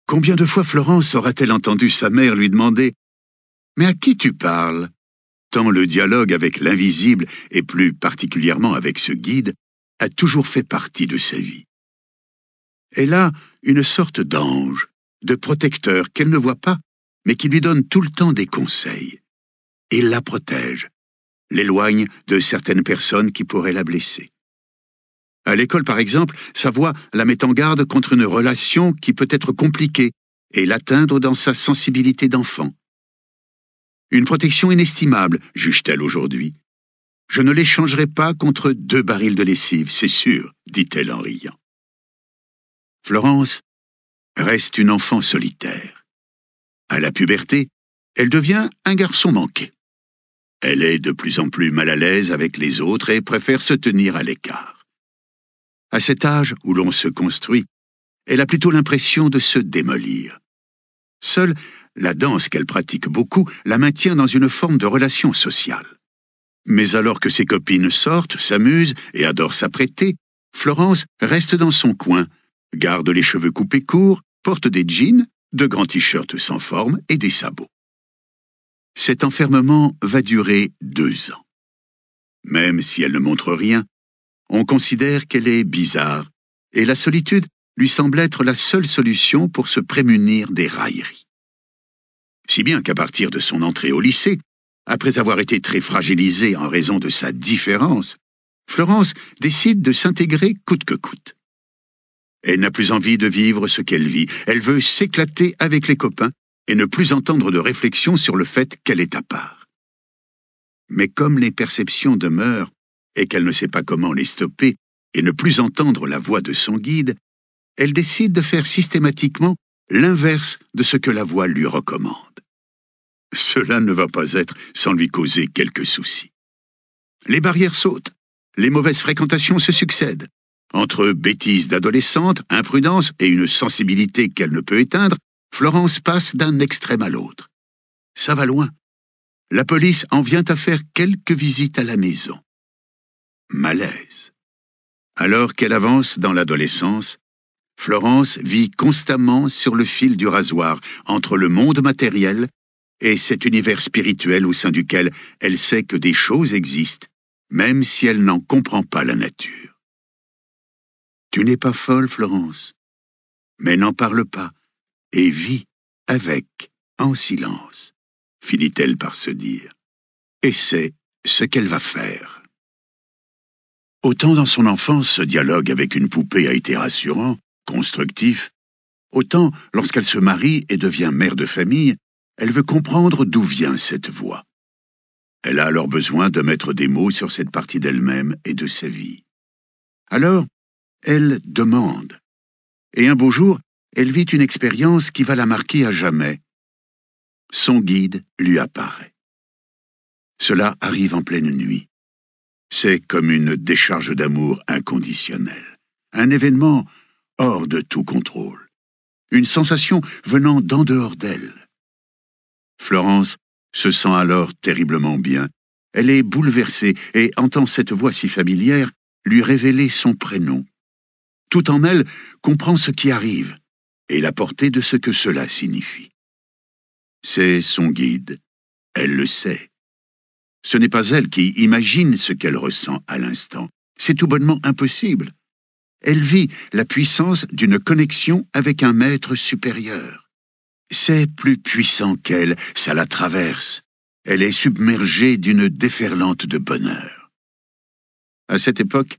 Combien de fois Florence aura-t-elle entendu sa mère lui demander ⁇ Mais à qui tu parles ?⁇ Tant le dialogue avec l'invisible, et plus particulièrement avec ce guide, a toujours fait partie de sa vie. Elle a une sorte d'ange, de protecteur qu'elle ne voit pas, mais qui lui donne tout le temps des conseils. Il la protège, l'éloigne de certaines personnes qui pourraient la blesser. À l'école, par exemple, sa voix la met en garde contre une relation qui peut être compliquée et l'atteindre dans sa sensibilité d'enfant. Une protection inestimable, juge-t-elle aujourd'hui, je ne l'échangerai pas contre deux barils de lessive, c'est sûr, dit-elle en riant. Florence reste une enfant solitaire. À la puberté, elle devient un garçon manqué. Elle est de plus en plus mal à l'aise avec les autres et préfère se tenir à l'écart. À cet âge où l'on se construit, elle a plutôt l'impression de se démolir. Seule, la danse qu'elle pratique beaucoup la maintient dans une forme de relation sociale. Mais alors que ses copines sortent, s'amusent et adorent s'apprêter, Florence reste dans son coin, garde les cheveux coupés courts, porte des jeans, de grands t-shirts sans forme et des sabots. Cet enfermement va durer deux ans. Même si elle ne montre rien, on considère qu'elle est bizarre, et la solitude lui semble être la seule solution pour se prémunir des railleries. Si bien qu'à partir de son entrée au lycée, après avoir été très fragilisée en raison de sa différence, Florence décide de s'intégrer coûte que coûte. Elle n'a plus envie de vivre ce qu'elle vit, elle veut s'éclater avec les copains et ne plus entendre de réflexion sur le fait qu'elle est à part. Mais comme les perceptions demeurent et qu'elle ne sait pas comment les stopper et ne plus entendre la voix de son guide, elle décide de faire systématiquement l'inverse de ce que la voix lui recommande. Cela ne va pas être sans lui causer quelques soucis. Les barrières sautent, les mauvaises fréquentations se succèdent. Entre bêtises d'adolescente, imprudence et une sensibilité qu'elle ne peut éteindre, Florence passe d'un extrême à l'autre. Ça va loin. La police en vient à faire quelques visites à la maison. Malaise. Alors qu'elle avance dans l'adolescence, Florence vit constamment sur le fil du rasoir entre le monde matériel et cet univers spirituel au sein duquel elle sait que des choses existent, même si elle n'en comprend pas la nature. Tu n'es pas folle, Florence, mais n'en parle pas et vis avec, en silence, finit-elle par se dire. Et c'est ce qu'elle va faire. Autant dans son enfance ce dialogue avec une poupée a été rassurant, constructif, autant lorsqu'elle se marie et devient mère de famille, elle veut comprendre d'où vient cette voix. Elle a alors besoin de mettre des mots sur cette partie d'elle-même et de sa vie. Alors, elle demande. Et un beau jour, elle vit une expérience qui va la marquer à jamais. Son guide lui apparaît. Cela arrive en pleine nuit. C'est comme une décharge d'amour inconditionnel, un événement hors de tout contrôle, une sensation venant d'en dehors d'elle. Florence se sent alors terriblement bien. Elle est bouleversée et entend cette voix si familière lui révéler son prénom. Tout en elle comprend ce qui arrive et la portée de ce que cela signifie. C'est son guide, elle le sait. Ce n'est pas elle qui imagine ce qu'elle ressent à l'instant, c'est tout bonnement impossible. Elle vit la puissance d'une connexion avec un maître supérieur. C'est plus puissant qu'elle, ça la traverse. Elle est submergée d'une déferlante de bonheur. À cette époque,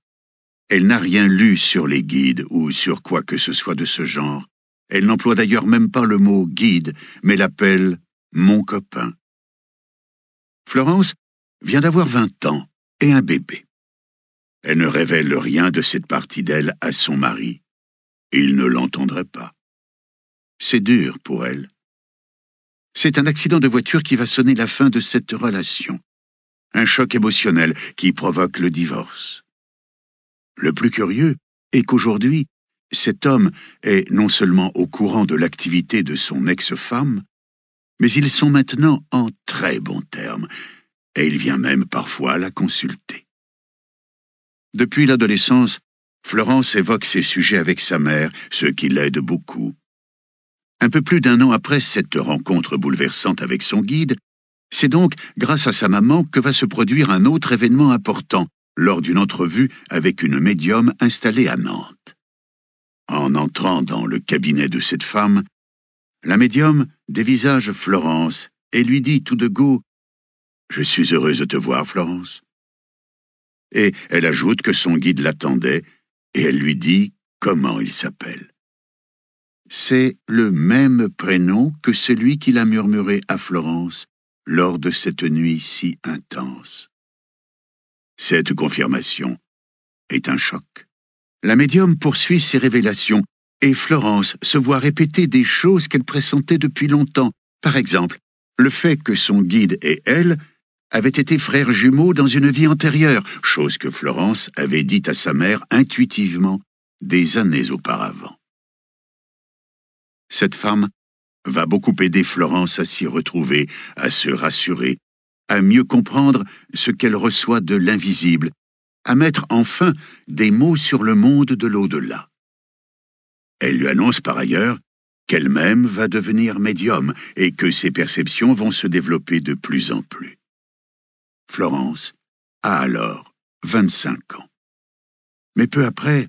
elle n'a rien lu sur les guides ou sur quoi que ce soit de ce genre. Elle n'emploie d'ailleurs même pas le mot guide, mais l'appelle mon copain. Florence vient d'avoir vingt ans et un bébé. Elle ne révèle rien de cette partie d'elle à son mari. Il ne l'entendrait pas. C'est dur pour elle. C'est un accident de voiture qui va sonner la fin de cette relation. Un choc émotionnel qui provoque le divorce. Le plus curieux est qu'aujourd'hui, cet homme est non seulement au courant de l'activité de son ex-femme, mais ils sont maintenant en très bons termes, et il vient même parfois la consulter. Depuis l'adolescence, Florence évoque ces sujets avec sa mère, ce qui l'aide beaucoup. Un peu plus d'un an après cette rencontre bouleversante avec son guide, c'est donc grâce à sa maman que va se produire un autre événement important lors d'une entrevue avec une médium installée à Nantes. En entrant dans le cabinet de cette femme, la médium dévisage Florence et lui dit tout de go Je suis heureuse de te voir, Florence. Et elle ajoute que son guide l'attendait et elle lui dit comment il s'appelle c'est le même prénom que celui qu'il a murmuré à Florence lors de cette nuit si intense. Cette confirmation est un choc. La médium poursuit ses révélations et Florence se voit répéter des choses qu'elle pressentait depuis longtemps. Par exemple, le fait que son guide et elle avaient été frères jumeaux dans une vie antérieure, chose que Florence avait dite à sa mère intuitivement des années auparavant. Cette femme va beaucoup aider Florence à s'y retrouver, à se rassurer, à mieux comprendre ce qu'elle reçoit de l'invisible, à mettre enfin des mots sur le monde de l'au-delà. Elle lui annonce par ailleurs qu'elle-même va devenir médium et que ses perceptions vont se développer de plus en plus. Florence a alors 25 ans. Mais peu après,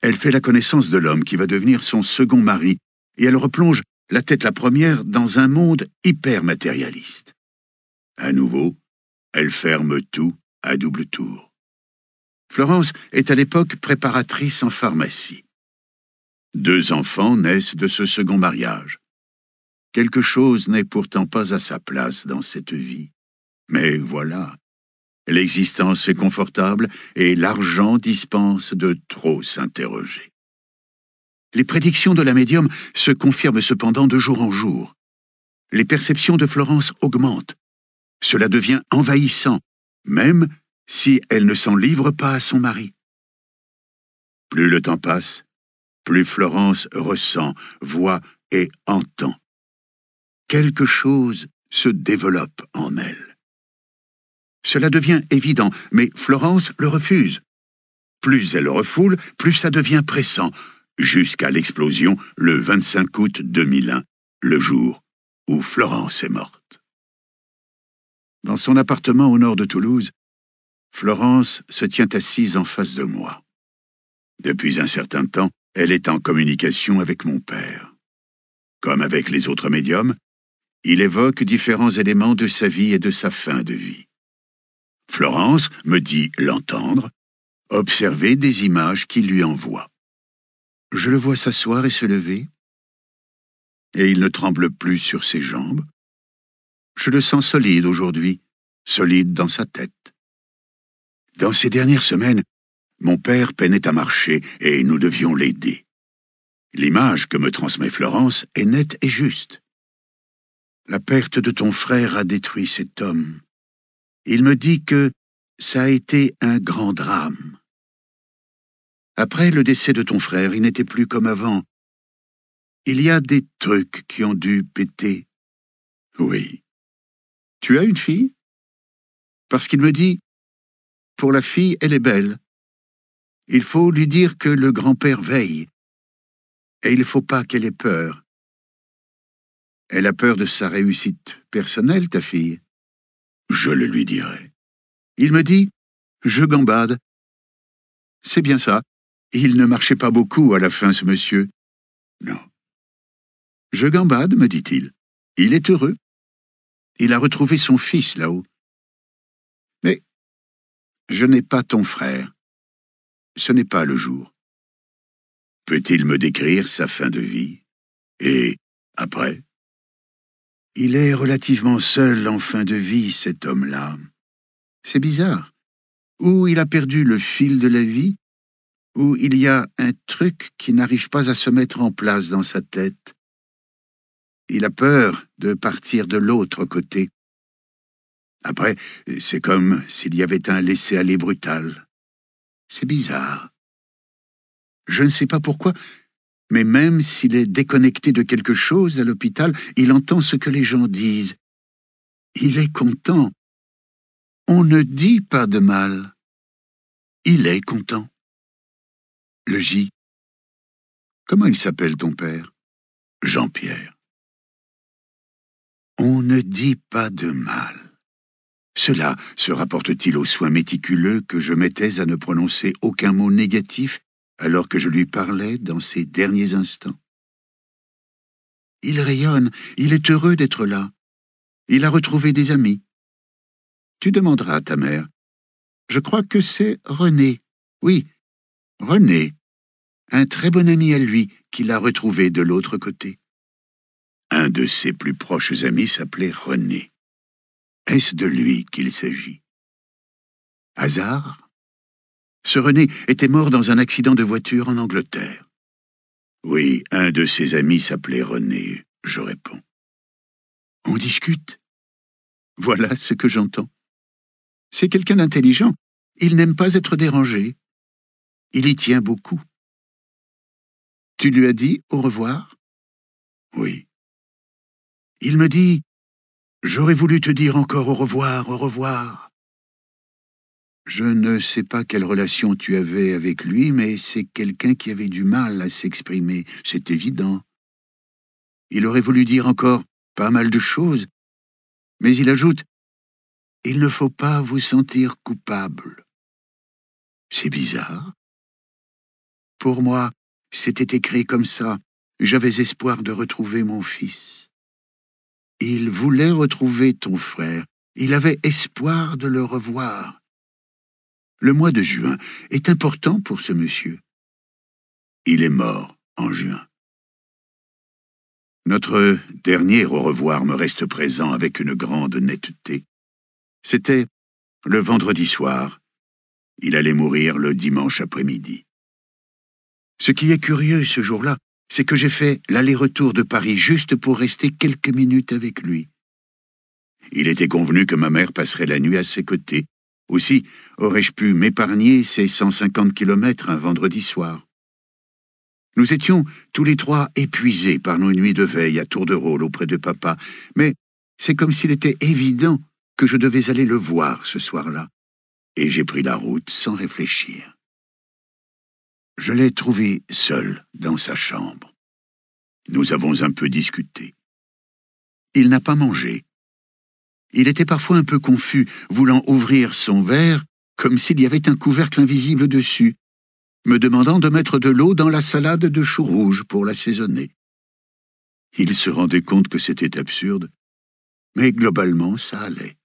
elle fait la connaissance de l'homme qui va devenir son second mari et elle replonge la tête la première dans un monde hyper-matérialiste. À nouveau, elle ferme tout à double tour. Florence est à l'époque préparatrice en pharmacie. Deux enfants naissent de ce second mariage. Quelque chose n'est pourtant pas à sa place dans cette vie. Mais voilà, l'existence est confortable et l'argent dispense de trop s'interroger. Les prédictions de la médium se confirment cependant de jour en jour. Les perceptions de Florence augmentent. Cela devient envahissant, même si elle ne s'en livre pas à son mari. Plus le temps passe, plus Florence ressent, voit et entend. Quelque chose se développe en elle. Cela devient évident, mais Florence le refuse. Plus elle le refoule, plus ça devient pressant jusqu'à l'explosion le 25 août 2001, le jour où Florence est morte. Dans son appartement au nord de Toulouse, Florence se tient assise en face de moi. Depuis un certain temps, elle est en communication avec mon père. Comme avec les autres médiums, il évoque différents éléments de sa vie et de sa fin de vie. Florence me dit l'entendre, observer des images qu'il lui envoie. Je le vois s'asseoir et se lever. Et il ne tremble plus sur ses jambes. Je le sens solide aujourd'hui, solide dans sa tête. Dans ces dernières semaines, mon père peinait à marcher et nous devions l'aider. L'image que me transmet Florence est nette et juste. La perte de ton frère a détruit cet homme. Il me dit que ça a été un grand drame. Après le décès de ton frère, il n'était plus comme avant. Il y a des trucs qui ont dû péter. Oui. Tu as une fille Parce qu'il me dit, pour la fille, elle est belle. Il faut lui dire que le grand-père veille. Et il ne faut pas qu'elle ait peur. Elle a peur de sa réussite personnelle, ta fille. Je le lui dirai. Il me dit, je gambade. C'est bien ça. Il ne marchait pas beaucoup à la fin, ce monsieur. Non. Je gambade, me dit-il. Il est heureux. Il a retrouvé son fils là-haut. Mais je n'ai pas ton frère. Ce n'est pas le jour. Peut-il me décrire sa fin de vie Et après Il est relativement seul en fin de vie, cet homme-là. C'est bizarre. Ou il a perdu le fil de la vie, où il y a un truc qui n'arrive pas à se mettre en place dans sa tête. Il a peur de partir de l'autre côté. Après, c'est comme s'il y avait un laisser-aller brutal. C'est bizarre. Je ne sais pas pourquoi, mais même s'il est déconnecté de quelque chose à l'hôpital, il entend ce que les gens disent. Il est content. On ne dit pas de mal. Il est content. Le J. Comment il s'appelle ton père Jean-Pierre. On ne dit pas de mal. Cela se rapporte-t-il aux soins méticuleux que je mettais à ne prononcer aucun mot négatif alors que je lui parlais dans ses derniers instants Il rayonne, il est heureux d'être là. Il a retrouvé des amis. Tu demanderas à ta mère. Je crois que c'est René. Oui, René, un très bon ami à lui qu'il a retrouvé de l'autre côté. Un de ses plus proches amis s'appelait René. Est-ce de lui qu'il s'agit Hasard Ce René était mort dans un accident de voiture en Angleterre. Oui, un de ses amis s'appelait René, je réponds. On discute Voilà ce que j'entends. C'est quelqu'un d'intelligent. Il n'aime pas être dérangé. Il y tient beaucoup. Tu lui as dit au revoir Oui. Il me dit J'aurais voulu te dire encore au revoir, au revoir. Je ne sais pas quelle relation tu avais avec lui, mais c'est quelqu'un qui avait du mal à s'exprimer, c'est évident. Il aurait voulu dire encore pas mal de choses, mais il ajoute Il ne faut pas vous sentir coupable. C'est bizarre. Pour moi, c'était écrit comme ça. J'avais espoir de retrouver mon fils. Il voulait retrouver ton frère. Il avait espoir de le revoir. Le mois de juin est important pour ce monsieur. Il est mort en juin. Notre dernier au revoir me reste présent avec une grande netteté. C'était le vendredi soir. Il allait mourir le dimanche après-midi. Ce qui est curieux ce jour-là, c'est que j'ai fait l'aller-retour de Paris juste pour rester quelques minutes avec lui. Il était convenu que ma mère passerait la nuit à ses côtés. Aussi aurais-je pu m'épargner ces 150 kilomètres un vendredi soir. Nous étions tous les trois épuisés par nos nuits de veille à tour de rôle auprès de papa, mais c'est comme s'il était évident que je devais aller le voir ce soir-là. Et j'ai pris la route sans réfléchir. Je l'ai trouvé seul dans sa chambre. Nous avons un peu discuté. Il n'a pas mangé. Il était parfois un peu confus, voulant ouvrir son verre comme s'il y avait un couvercle invisible dessus, me demandant de mettre de l'eau dans la salade de chou rouge pour l'assaisonner. Il se rendait compte que c'était absurde, mais globalement ça allait.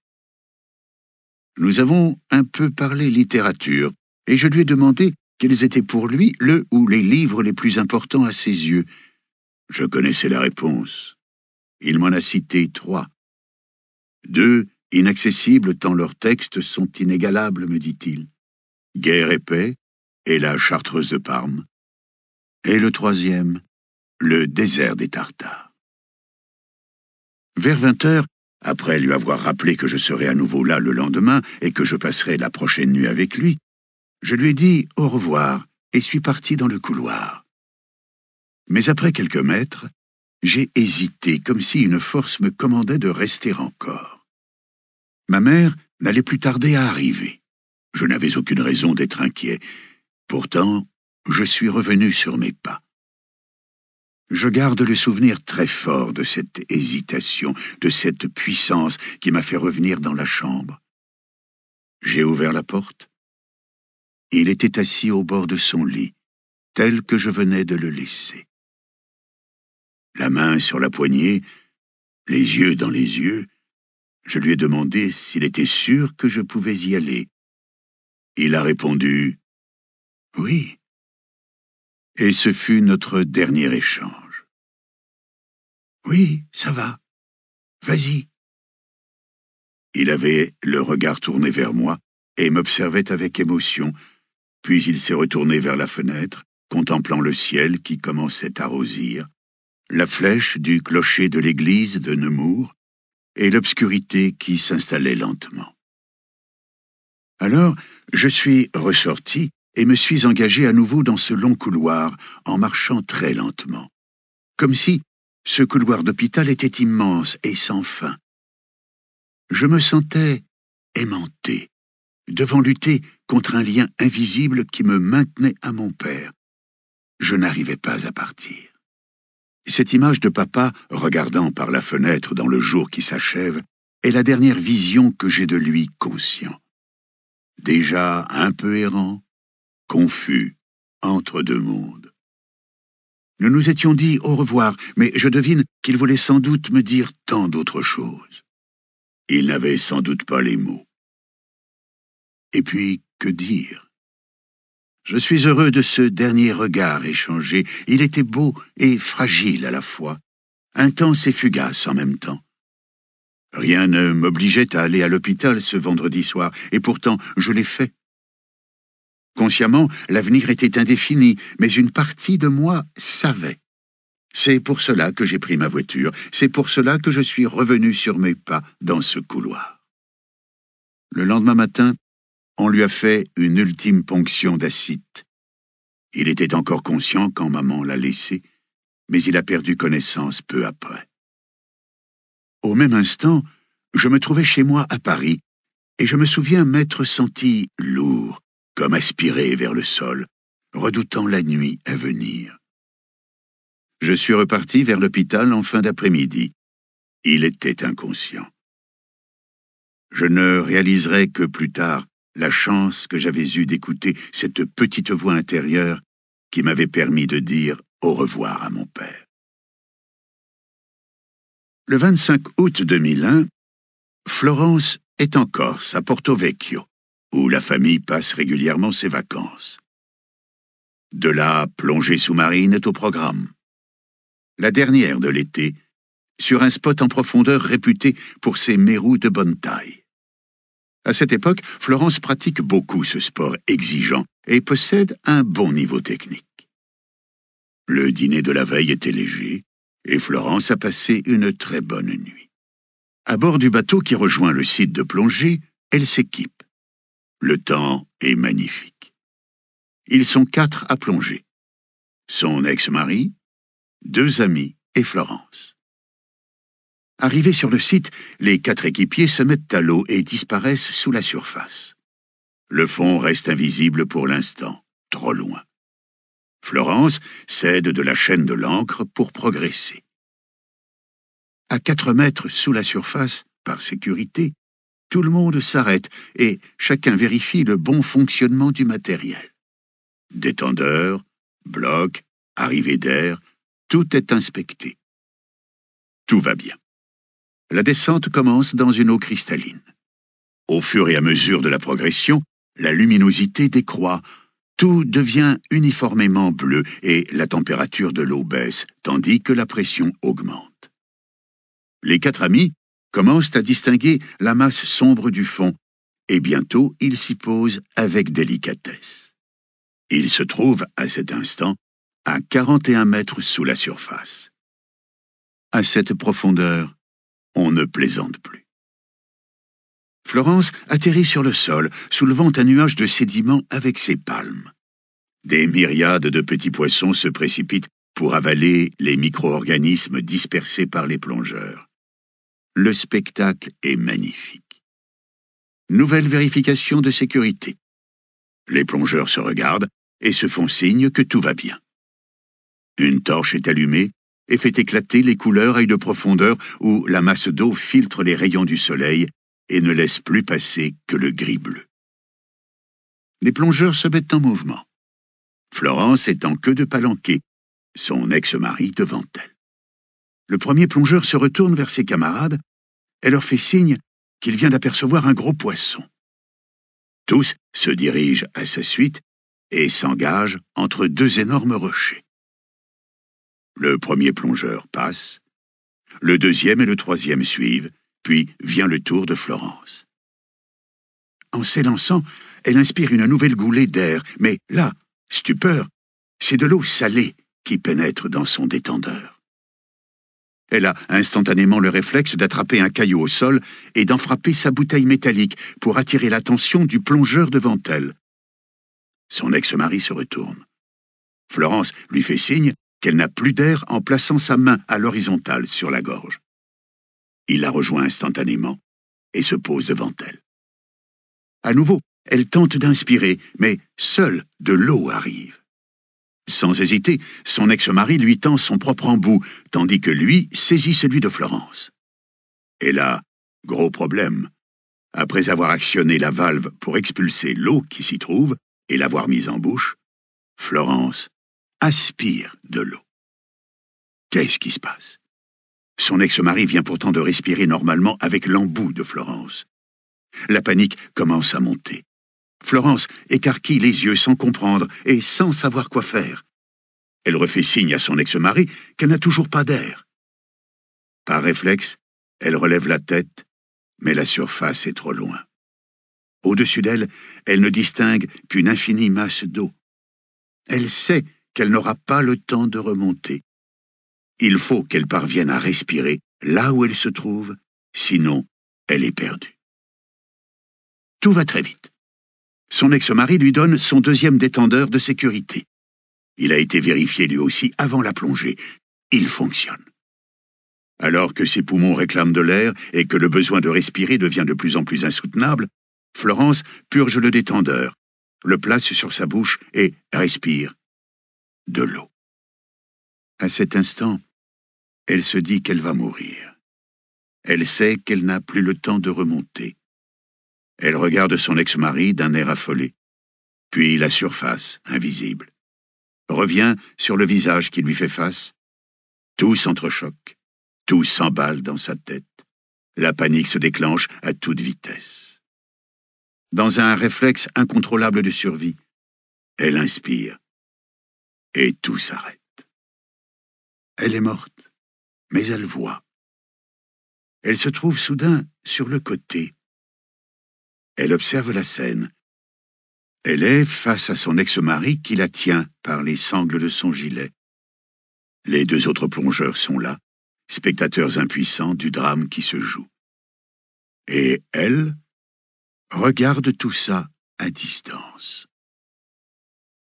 Nous avons un peu parlé littérature, et je lui ai demandé quels étaient pour lui le ou les livres les plus importants à ses yeux. Je connaissais la réponse. Il m'en a cité trois. Deux, inaccessibles tant leurs textes sont inégalables, me dit-il. Guerre et paix, et la chartreuse de Parme. Et le troisième, le désert des Tartares. Vers vingt heures, après lui avoir rappelé que je serais à nouveau là le lendemain et que je passerai la prochaine nuit avec lui, je lui ai dit au revoir et suis parti dans le couloir. Mais après quelques mètres, j'ai hésité comme si une force me commandait de rester encore. Ma mère n'allait plus tarder à arriver. Je n'avais aucune raison d'être inquiet. Pourtant, je suis revenu sur mes pas. Je garde le souvenir très fort de cette hésitation, de cette puissance qui m'a fait revenir dans la chambre. J'ai ouvert la porte, il était assis au bord de son lit, tel que je venais de le laisser. La main sur la poignée, les yeux dans les yeux, je lui ai demandé s'il était sûr que je pouvais y aller. Il a répondu ⁇ Oui ⁇ Et ce fut notre dernier échange. ⁇ Oui, ça va. Vas-y. Il avait le regard tourné vers moi et m'observait avec émotion, puis il s'est retourné vers la fenêtre, contemplant le ciel qui commençait à rosir, la flèche du clocher de l'église de Nemours et l'obscurité qui s'installait lentement. Alors, je suis ressorti et me suis engagé à nouveau dans ce long couloir en marchant très lentement. Comme si ce couloir d'hôpital était immense et sans fin. Je me sentais aimanté, devant lutter contre un lien invisible qui me maintenait à mon père. Je n'arrivais pas à partir. Cette image de papa, regardant par la fenêtre dans le jour qui s'achève, est la dernière vision que j'ai de lui conscient. Déjà un peu errant, confus, entre deux mondes. Nous nous étions dit au revoir, mais je devine qu'il voulait sans doute me dire tant d'autres choses. Il n'avait sans doute pas les mots. Et puis, que dire Je suis heureux de ce dernier regard échangé. Il était beau et fragile à la fois, intense et fugace en même temps. Rien ne m'obligeait à aller à l'hôpital ce vendredi soir, et pourtant je l'ai fait. Consciemment, l'avenir était indéfini, mais une partie de moi savait. C'est pour cela que j'ai pris ma voiture, c'est pour cela que je suis revenu sur mes pas dans ce couloir. Le lendemain matin, on lui a fait une ultime ponction d'acide. Il était encore conscient quand maman l'a laissé, mais il a perdu connaissance peu après. Au même instant, je me trouvais chez moi à Paris, et je me souviens m'être senti lourd, comme aspiré vers le sol, redoutant la nuit à venir. Je suis reparti vers l'hôpital en fin d'après-midi. Il était inconscient. Je ne réaliserai que plus tard la chance que j'avais eue d'écouter cette petite voix intérieure qui m'avait permis de dire au revoir à mon père. Le 25 août 2001, Florence est en Corse, à Porto Vecchio, où la famille passe régulièrement ses vacances. De là, plongée sous-marine est au programme. La dernière de l'été, sur un spot en profondeur réputé pour ses mérous de bonne taille. À cette époque, Florence pratique beaucoup ce sport exigeant et possède un bon niveau technique. Le dîner de la veille était léger et Florence a passé une très bonne nuit. À bord du bateau qui rejoint le site de plongée, elle s'équipe. Le temps est magnifique. Ils sont quatre à plonger. Son ex-mari, deux amis et Florence. Arrivés sur le site, les quatre équipiers se mettent à l'eau et disparaissent sous la surface. Le fond reste invisible pour l'instant, trop loin. Florence cède de la chaîne de l'ancre pour progresser. À quatre mètres sous la surface, par sécurité, tout le monde s'arrête et chacun vérifie le bon fonctionnement du matériel. Détendeur, bloc, arrivée d'air, tout est inspecté. Tout va bien la descente commence dans une eau cristalline. Au fur et à mesure de la progression, la luminosité décroît, tout devient uniformément bleu et la température de l'eau baisse, tandis que la pression augmente. Les quatre amis commencent à distinguer la masse sombre du fond, et bientôt ils s'y posent avec délicatesse. Ils se trouvent à cet instant à 41 mètres sous la surface. À cette profondeur, on ne plaisante plus. Florence atterrit sur le sol, soulevant un nuage de sédiments avec ses palmes. Des myriades de petits poissons se précipitent pour avaler les micro-organismes dispersés par les plongeurs. Le spectacle est magnifique. Nouvelle vérification de sécurité. Les plongeurs se regardent et se font signe que tout va bien. Une torche est allumée et fait éclater les couleurs à une profondeur où la masse d'eau filtre les rayons du soleil et ne laisse plus passer que le gris-bleu. Les plongeurs se mettent en mouvement. Florence est en queue de palanquée, son ex-mari devant elle. Le premier plongeur se retourne vers ses camarades et leur fait signe qu'il vient d'apercevoir un gros poisson. Tous se dirigent à sa suite et s'engagent entre deux énormes rochers. Le premier plongeur passe, le deuxième et le troisième suivent, puis vient le tour de Florence. En s'élançant, elle inspire une nouvelle goulée d'air, mais là, stupeur, c'est de l'eau salée qui pénètre dans son détendeur. Elle a instantanément le réflexe d'attraper un caillou au sol et d'en frapper sa bouteille métallique pour attirer l'attention du plongeur devant elle. Son ex-mari se retourne. Florence lui fait signe qu'elle n'a plus d'air en plaçant sa main à l'horizontale sur la gorge. Il la rejoint instantanément et se pose devant elle. À nouveau, elle tente d'inspirer, mais seule de l'eau arrive. Sans hésiter, son ex-mari lui tend son propre embout, tandis que lui saisit celui de Florence. Et là, gros problème. Après avoir actionné la valve pour expulser l'eau qui s'y trouve et l'avoir mise en bouche, Florence aspire de l'eau. Qu'est-ce qui se passe Son ex-mari vient pourtant de respirer normalement avec l'embout de Florence. La panique commence à monter. Florence écarquille les yeux sans comprendre et sans savoir quoi faire. Elle refait signe à son ex-mari qu'elle n'a toujours pas d'air. Par réflexe, elle relève la tête, mais la surface est trop loin. Au-dessus d'elle, elle ne distingue qu'une infinie masse d'eau. Elle sait qu'elle n'aura pas le temps de remonter. Il faut qu'elle parvienne à respirer là où elle se trouve, sinon elle est perdue. Tout va très vite. Son ex-mari lui donne son deuxième détendeur de sécurité. Il a été vérifié lui aussi avant la plongée. Il fonctionne. Alors que ses poumons réclament de l'air et que le besoin de respirer devient de plus en plus insoutenable, Florence purge le détendeur, le place sur sa bouche et respire de l'eau. À cet instant, elle se dit qu'elle va mourir. Elle sait qu'elle n'a plus le temps de remonter. Elle regarde son ex-mari d'un air affolé, puis la surface, invisible, revient sur le visage qui lui fait face. Tout s'entrechoque, tout s'emballe dans sa tête. La panique se déclenche à toute vitesse. Dans un réflexe incontrôlable de survie, elle inspire, et tout s'arrête. Elle est morte, mais elle voit. Elle se trouve soudain sur le côté. Elle observe la scène. Elle est face à son ex-mari qui la tient par les sangles de son gilet. Les deux autres plongeurs sont là, spectateurs impuissants du drame qui se joue. Et elle regarde tout ça à distance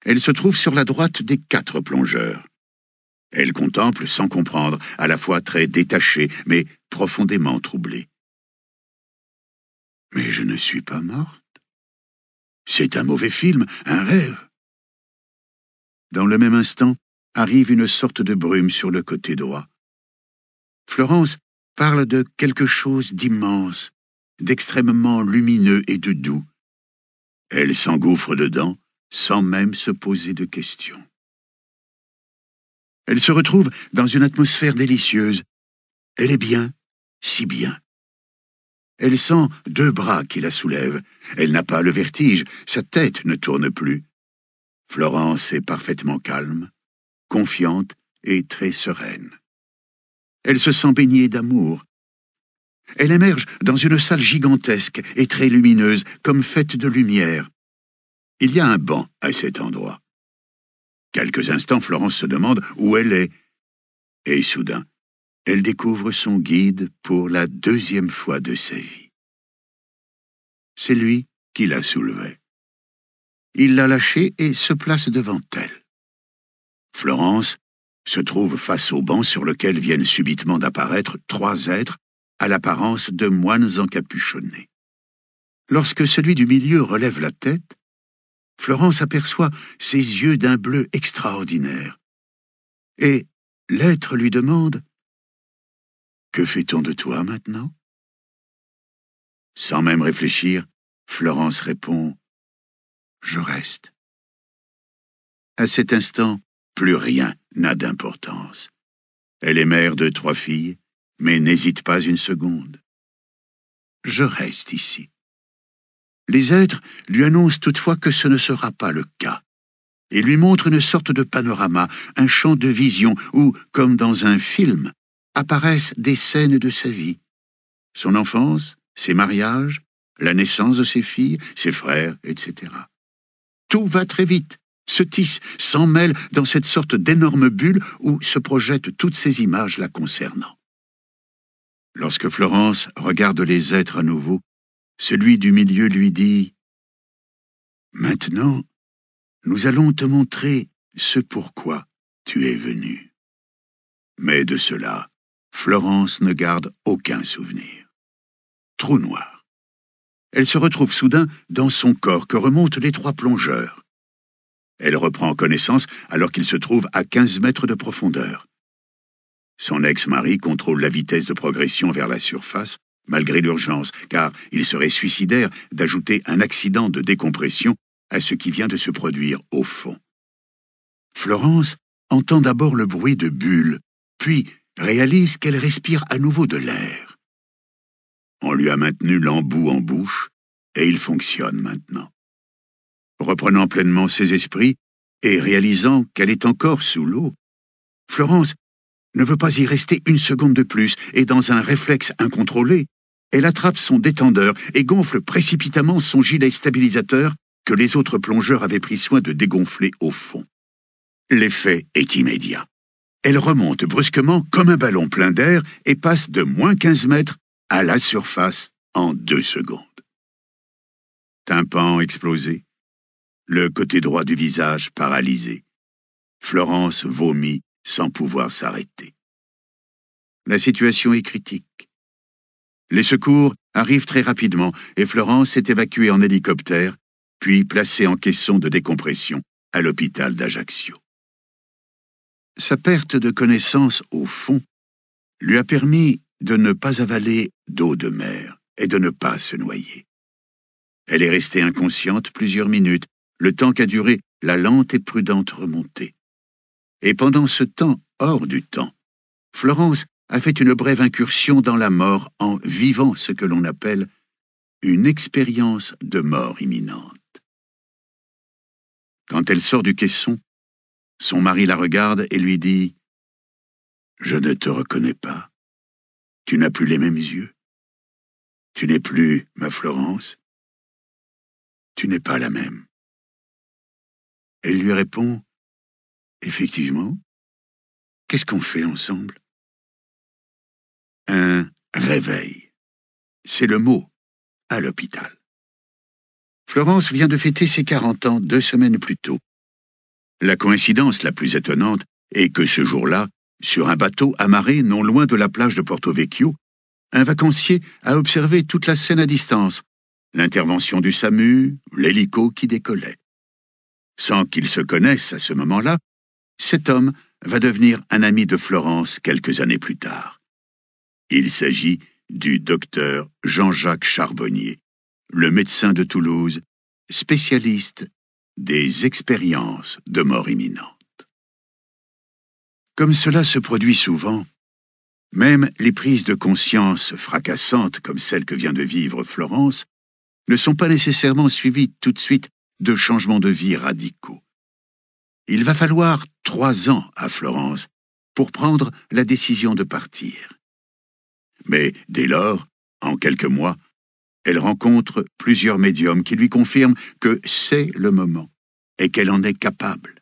elle se trouve sur la droite des quatre plongeurs. Elle contemple sans comprendre, à la fois très détachée, mais profondément troublée. Mais je ne suis pas morte. C'est un mauvais film, un rêve. Dans le même instant, arrive une sorte de brume sur le côté droit. Florence parle de quelque chose d'immense, d'extrêmement lumineux et de doux. Elle s'engouffre dedans, sans même se poser de questions. Elle se retrouve dans une atmosphère délicieuse. Elle est bien, si bien. Elle sent deux bras qui la soulèvent. Elle n'a pas le vertige, sa tête ne tourne plus. Florence est parfaitement calme, confiante et très sereine. Elle se sent baignée d'amour. Elle émerge dans une salle gigantesque et très lumineuse, comme faite de lumière. Il y a un banc à cet endroit. Quelques instants, Florence se demande où elle est. Et soudain, elle découvre son guide pour la deuxième fois de sa vie. C'est lui qui la soulevait. Il l'a lâchée et se place devant elle. Florence se trouve face au banc sur lequel viennent subitement d'apparaître trois êtres à l'apparence de moines encapuchonnés. Lorsque celui du milieu relève la tête, Florence aperçoit ses yeux d'un bleu extraordinaire. Et l'être lui demande Que fait-on de toi maintenant Sans même réfléchir, Florence répond Je reste. À cet instant, plus rien n'a d'importance. Elle est mère de trois filles, mais n'hésite pas une seconde. Je reste ici. Les êtres lui annoncent toutefois que ce ne sera pas le cas, et lui montrent une sorte de panorama, un champ de vision où, comme dans un film, apparaissent des scènes de sa vie. Son enfance, ses mariages, la naissance de ses filles, ses frères, etc. Tout va très vite, se tisse, mêle dans cette sorte d'énorme bulle où se projettent toutes ces images la concernant. Lorsque Florence regarde les êtres à nouveau, celui du milieu lui dit Maintenant, nous allons te montrer ce pourquoi tu es venu. Mais de cela, Florence ne garde aucun souvenir. Trou noir. Elle se retrouve soudain dans son corps que remontent les trois plongeurs. Elle reprend connaissance alors qu'il se trouve à 15 mètres de profondeur. Son ex-mari contrôle la vitesse de progression vers la surface malgré l'urgence, car il serait suicidaire d'ajouter un accident de décompression à ce qui vient de se produire au fond. Florence entend d'abord le bruit de bulles, puis réalise qu'elle respire à nouveau de l'air. On lui a maintenu l'embout en bouche, et il fonctionne maintenant. Reprenant pleinement ses esprits et réalisant qu'elle est encore sous l'eau, Florence ne veut pas y rester une seconde de plus et dans un réflexe incontrôlé, elle attrape son détendeur et gonfle précipitamment son gilet stabilisateur que les autres plongeurs avaient pris soin de dégonfler au fond. L'effet est immédiat. Elle remonte brusquement comme un ballon plein d'air et passe de moins 15 mètres à la surface en deux secondes. Tympan explosé, le côté droit du visage paralysé. Florence vomit sans pouvoir s'arrêter. La situation est critique. Les secours arrivent très rapidement et Florence est évacuée en hélicoptère, puis placée en caisson de décompression à l'hôpital d'Ajaccio. Sa perte de connaissance, au fond, lui a permis de ne pas avaler d'eau de mer et de ne pas se noyer. Elle est restée inconsciente plusieurs minutes, le temps qu'a duré la lente et prudente remontée. Et pendant ce temps hors du temps, Florence a fait une brève incursion dans la mort en vivant ce que l'on appelle une expérience de mort imminente. Quand elle sort du caisson, son mari la regarde et lui dit ⁇ Je ne te reconnais pas, tu n'as plus les mêmes yeux, tu n'es plus ma Florence, tu n'es pas la même. ⁇ Elle lui répond ⁇ Effectivement, qu'est-ce qu'on fait ensemble ?⁇ un réveil. C'est le mot, à l'hôpital. Florence vient de fêter ses 40 ans deux semaines plus tôt. La coïncidence la plus étonnante est que ce jour-là, sur un bateau amarré non loin de la plage de Porto Vecchio, un vacancier a observé toute la scène à distance, l'intervention du SAMU, l'hélico qui décollait. Sans qu'ils se connaissent à ce moment-là, cet homme va devenir un ami de Florence quelques années plus tard. Il s'agit du docteur Jean-Jacques Charbonnier, le médecin de Toulouse, spécialiste des expériences de mort imminente. Comme cela se produit souvent, même les prises de conscience fracassantes comme celle que vient de vivre Florence ne sont pas nécessairement suivies tout de suite de changements de vie radicaux. Il va falloir trois ans à Florence pour prendre la décision de partir mais dès lors, en quelques mois, elle rencontre plusieurs médiums qui lui confirment que c'est le moment et qu'elle en est capable.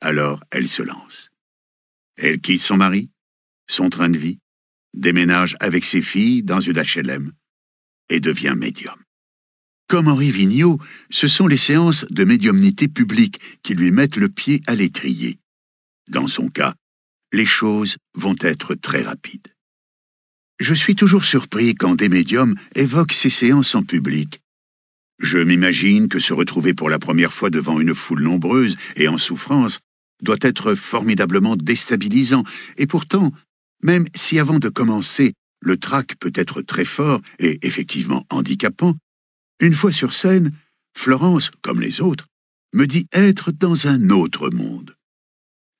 Alors elle se lance. Elle quitte son mari, son train de vie, déménage avec ses filles dans une HLM et devient médium. Comme Henri Vigneault, ce sont les séances de médiumnité publique qui lui mettent le pied à l'étrier. Dans son cas, les choses vont être très rapides. Je suis toujours surpris quand des médiums évoquent ces séances en public. Je m'imagine que se retrouver pour la première fois devant une foule nombreuse et en souffrance doit être formidablement déstabilisant, et pourtant, même si avant de commencer, le trac peut être très fort et effectivement handicapant, une fois sur scène, Florence, comme les autres, me dit être dans un autre monde.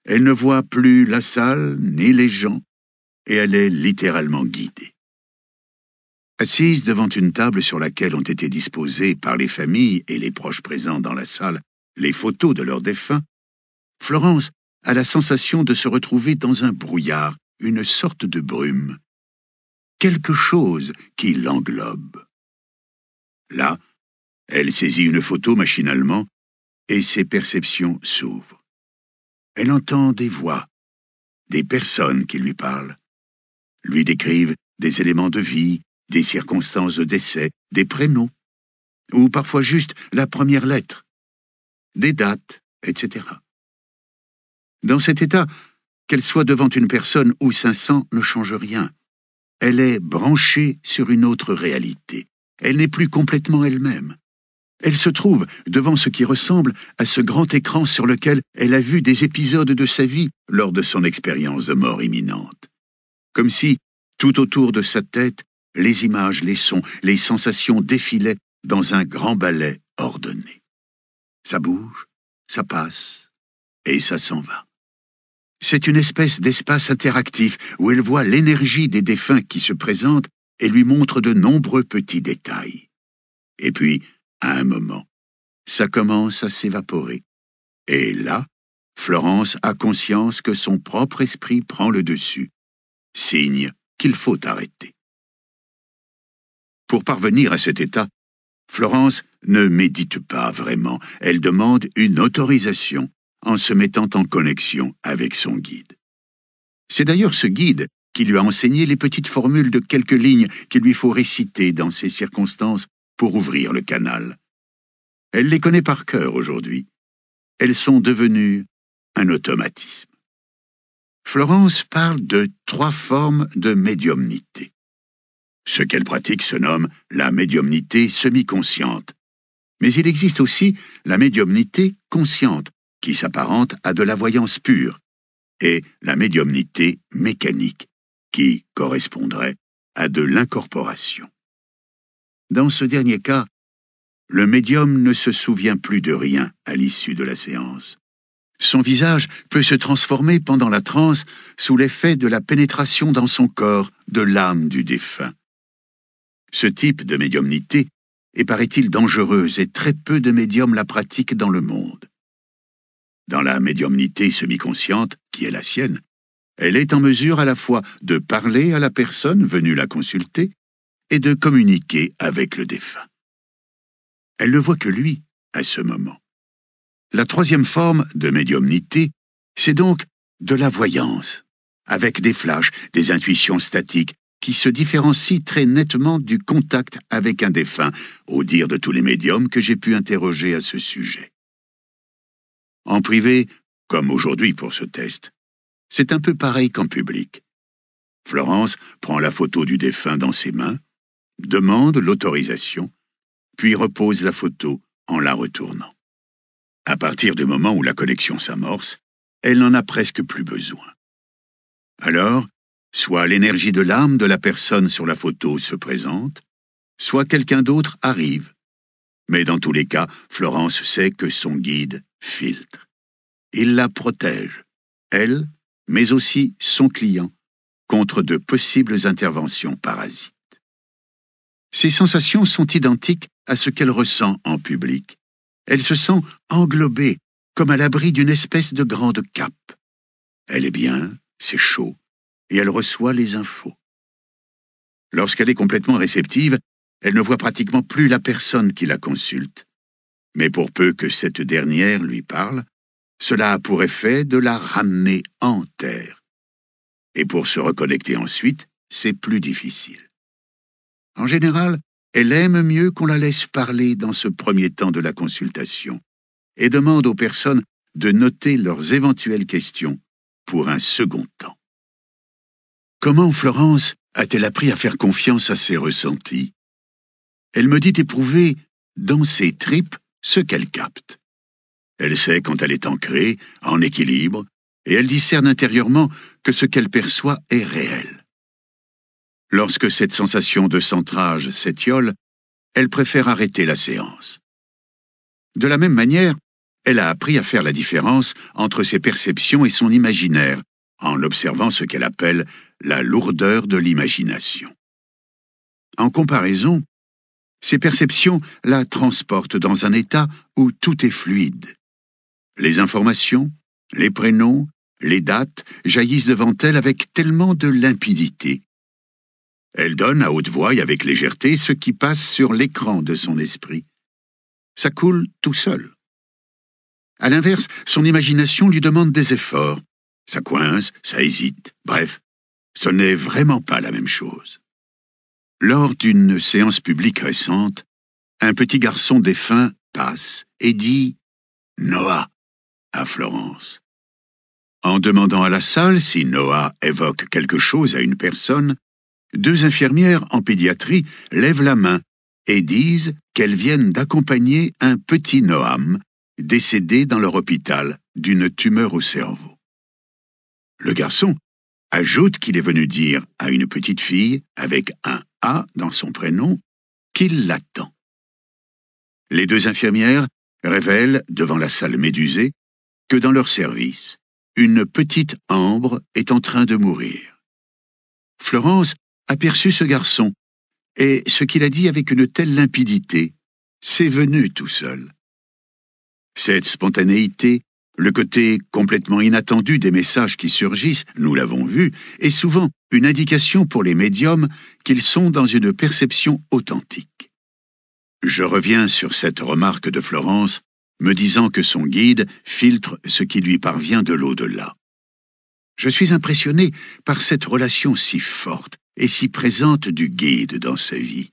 Elle ne voit plus la salle ni les gens, et elle est littéralement guidée. Assise devant une table sur laquelle ont été disposées par les familles et les proches présents dans la salle les photos de leurs défunts, Florence a la sensation de se retrouver dans un brouillard, une sorte de brume, quelque chose qui l'englobe. Là, elle saisit une photo machinalement et ses perceptions s'ouvrent. Elle entend des voix, des personnes qui lui parlent lui décrivent des éléments de vie, des circonstances de décès, des prénoms, ou parfois juste la première lettre, des dates, etc. Dans cet état, qu'elle soit devant une personne ou 500 ne change rien. Elle est branchée sur une autre réalité. Elle n'est plus complètement elle-même. Elle se trouve devant ce qui ressemble à ce grand écran sur lequel elle a vu des épisodes de sa vie lors de son expérience de mort imminente comme si, tout autour de sa tête, les images, les sons, les sensations défilaient dans un grand ballet ordonné. Ça bouge, ça passe, et ça s'en va. C'est une espèce d'espace interactif où elle voit l'énergie des défunts qui se présentent et lui montre de nombreux petits détails. Et puis, à un moment, ça commence à s'évaporer. Et là, Florence a conscience que son propre esprit prend le dessus signe qu'il faut arrêter. Pour parvenir à cet état, Florence ne médite pas vraiment, elle demande une autorisation en se mettant en connexion avec son guide. C'est d'ailleurs ce guide qui lui a enseigné les petites formules de quelques lignes qu'il lui faut réciter dans ces circonstances pour ouvrir le canal. Elle les connaît par cœur aujourd'hui. Elles sont devenues un automatisme. Florence parle de trois formes de médiumnité. Ce qu'elle pratique se nomme la médiumnité semi-consciente. Mais il existe aussi la médiumnité consciente, qui s'apparente à de la voyance pure, et la médiumnité mécanique, qui correspondrait à de l'incorporation. Dans ce dernier cas, le médium ne se souvient plus de rien à l'issue de la séance. Son visage peut se transformer pendant la transe sous l'effet de la pénétration dans son corps de l'âme du défunt. Ce type de médiumnité est, paraît-il, dangereuse et très peu de médiums la pratiquent dans le monde. Dans la médiumnité semi-consciente, qui est la sienne, elle est en mesure à la fois de parler à la personne venue la consulter et de communiquer avec le défunt. Elle ne voit que lui à ce moment. La troisième forme de médiumnité, c'est donc de la voyance, avec des flashs, des intuitions statiques, qui se différencient très nettement du contact avec un défunt, au dire de tous les médiums que j'ai pu interroger à ce sujet. En privé, comme aujourd'hui pour ce test, c'est un peu pareil qu'en public. Florence prend la photo du défunt dans ses mains, demande l'autorisation, puis repose la photo en la retournant. À partir du moment où la collection s'amorce, elle n'en a presque plus besoin. Alors, soit l'énergie de l'âme de la personne sur la photo se présente, soit quelqu'un d'autre arrive. Mais dans tous les cas, Florence sait que son guide filtre. Il la protège, elle, mais aussi son client, contre de possibles interventions parasites. Ses sensations sont identiques à ce qu'elle ressent en public, elle se sent englobée, comme à l'abri d'une espèce de grande cape. Elle est bien, c'est chaud, et elle reçoit les infos. Lorsqu'elle est complètement réceptive, elle ne voit pratiquement plus la personne qui la consulte. Mais pour peu que cette dernière lui parle, cela a pour effet de la ramener en terre. Et pour se reconnecter ensuite, c'est plus difficile. En général, elle aime mieux qu'on la laisse parler dans ce premier temps de la consultation et demande aux personnes de noter leurs éventuelles questions pour un second temps. Comment Florence a-t-elle appris à faire confiance à ses ressentis Elle me dit éprouver dans ses tripes ce qu'elle capte. Elle sait quand elle est ancrée, en équilibre, et elle discerne intérieurement que ce qu'elle perçoit est réel. Lorsque cette sensation de centrage s'étiole, elle préfère arrêter la séance. De la même manière, elle a appris à faire la différence entre ses perceptions et son imaginaire, en observant ce qu'elle appelle la lourdeur de l'imagination. En comparaison, ses perceptions la transportent dans un état où tout est fluide. Les informations, les prénoms, les dates jaillissent devant elle avec tellement de limpidité elle donne à haute voix et avec légèreté ce qui passe sur l'écran de son esprit. Ça coule tout seul. À l'inverse, son imagination lui demande des efforts. Ça coince, ça hésite, bref, ce n'est vraiment pas la même chose. Lors d'une séance publique récente, un petit garçon défunt passe et dit Noah à Florence. En demandant à la salle si Noah évoque quelque chose à une personne, deux infirmières en pédiatrie lèvent la main et disent qu'elles viennent d'accompagner un petit Noam, décédé dans leur hôpital d'une tumeur au cerveau. Le garçon ajoute qu'il est venu dire à une petite fille, avec un A dans son prénom, qu'il l'attend. Les deux infirmières révèlent, devant la salle médusée, que dans leur service, une petite ambre est en train de mourir. Florence Aperçu ce garçon, et ce qu'il a dit avec une telle limpidité, c'est venu tout seul. Cette spontanéité, le côté complètement inattendu des messages qui surgissent, nous l'avons vu, est souvent une indication pour les médiums qu'ils sont dans une perception authentique. Je reviens sur cette remarque de Florence, me disant que son guide filtre ce qui lui parvient de l'au-delà. Je suis impressionné par cette relation si forte, et s'y présente du guide dans sa vie.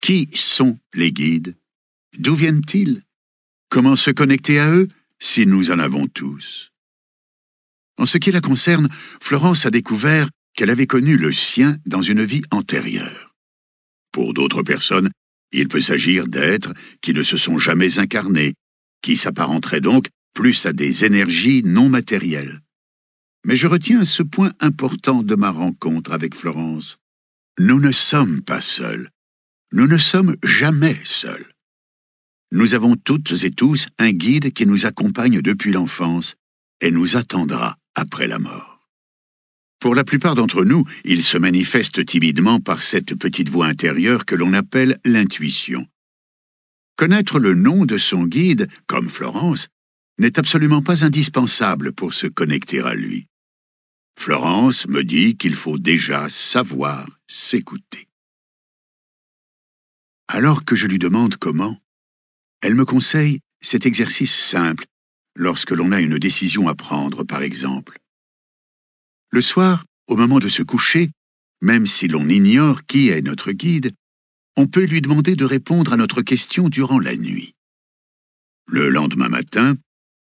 Qui sont les guides D'où viennent-ils Comment se connecter à eux si nous en avons tous En ce qui la concerne, Florence a découvert qu'elle avait connu le sien dans une vie antérieure. Pour d'autres personnes, il peut s'agir d'êtres qui ne se sont jamais incarnés, qui s'apparenteraient donc plus à des énergies non matérielles. Mais je retiens ce point important de ma rencontre avec Florence. Nous ne sommes pas seuls. Nous ne sommes jamais seuls. Nous avons toutes et tous un guide qui nous accompagne depuis l'enfance et nous attendra après la mort. Pour la plupart d'entre nous, il se manifeste timidement par cette petite voix intérieure que l'on appelle l'intuition. Connaître le nom de son guide, comme Florence, n'est absolument pas indispensable pour se connecter à lui. Florence me dit qu'il faut déjà savoir s'écouter. Alors que je lui demande comment, elle me conseille cet exercice simple lorsque l'on a une décision à prendre, par exemple. Le soir, au moment de se coucher, même si l'on ignore qui est notre guide, on peut lui demander de répondre à notre question durant la nuit. Le lendemain matin,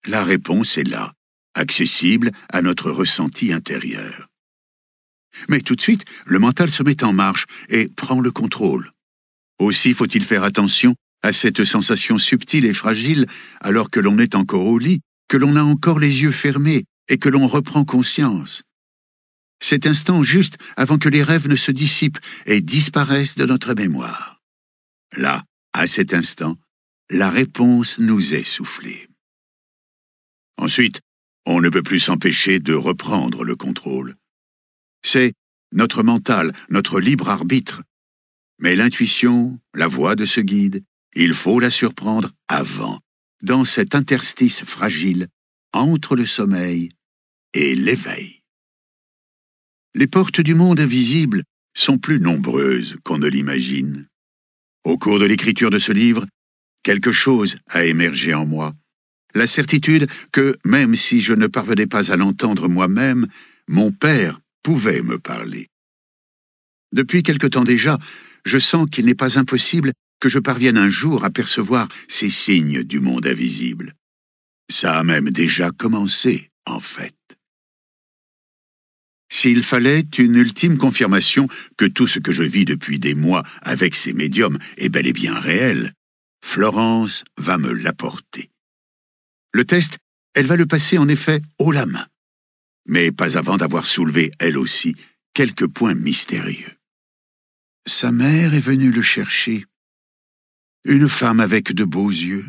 la réponse est là, accessible à notre ressenti intérieur. Mais tout de suite, le mental se met en marche et prend le contrôle. Aussi faut-il faire attention à cette sensation subtile et fragile alors que l'on est encore au lit, que l'on a encore les yeux fermés et que l'on reprend conscience. Cet instant juste avant que les rêves ne se dissipent et disparaissent de notre mémoire. Là, à cet instant, la réponse nous est soufflée. Ensuite, on ne peut plus s'empêcher de reprendre le contrôle. C'est notre mental, notre libre arbitre. Mais l'intuition, la voix de ce guide, il faut la surprendre avant, dans cet interstice fragile entre le sommeil et l'éveil. Les portes du monde invisible sont plus nombreuses qu'on ne l'imagine. Au cours de l'écriture de ce livre, quelque chose a émergé en moi, la certitude que, même si je ne parvenais pas à l'entendre moi-même, mon père pouvait me parler. Depuis quelque temps déjà, je sens qu'il n'est pas impossible que je parvienne un jour à percevoir ces signes du monde invisible. Ça a même déjà commencé, en fait. S'il fallait une ultime confirmation que tout ce que je vis depuis des mois avec ces médiums est bel et bien réel, Florence va me l'apporter. Le test, elle va le passer en effet haut la main. Mais pas avant d'avoir soulevé, elle aussi, quelques points mystérieux. Sa mère est venue le chercher. Une femme avec de beaux yeux.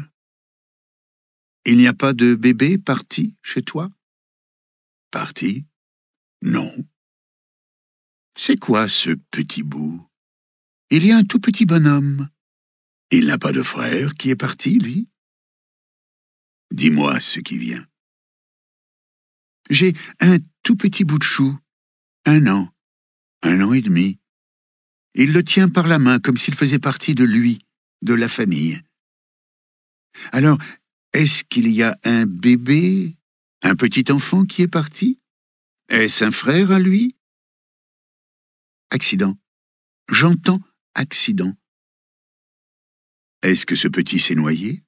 Il n'y a pas de bébé parti chez toi Parti Non. C'est quoi ce petit bout Il y a un tout petit bonhomme. Il n'a pas de frère qui est parti, lui Dis-moi ce qui vient. J'ai un tout petit bout de chou, un an, un an et demi. Il le tient par la main comme s'il faisait partie de lui, de la famille. Alors, est-ce qu'il y a un bébé, un petit enfant qui est parti Est-ce un frère à lui Accident. J'entends accident. Est-ce que ce petit s'est noyé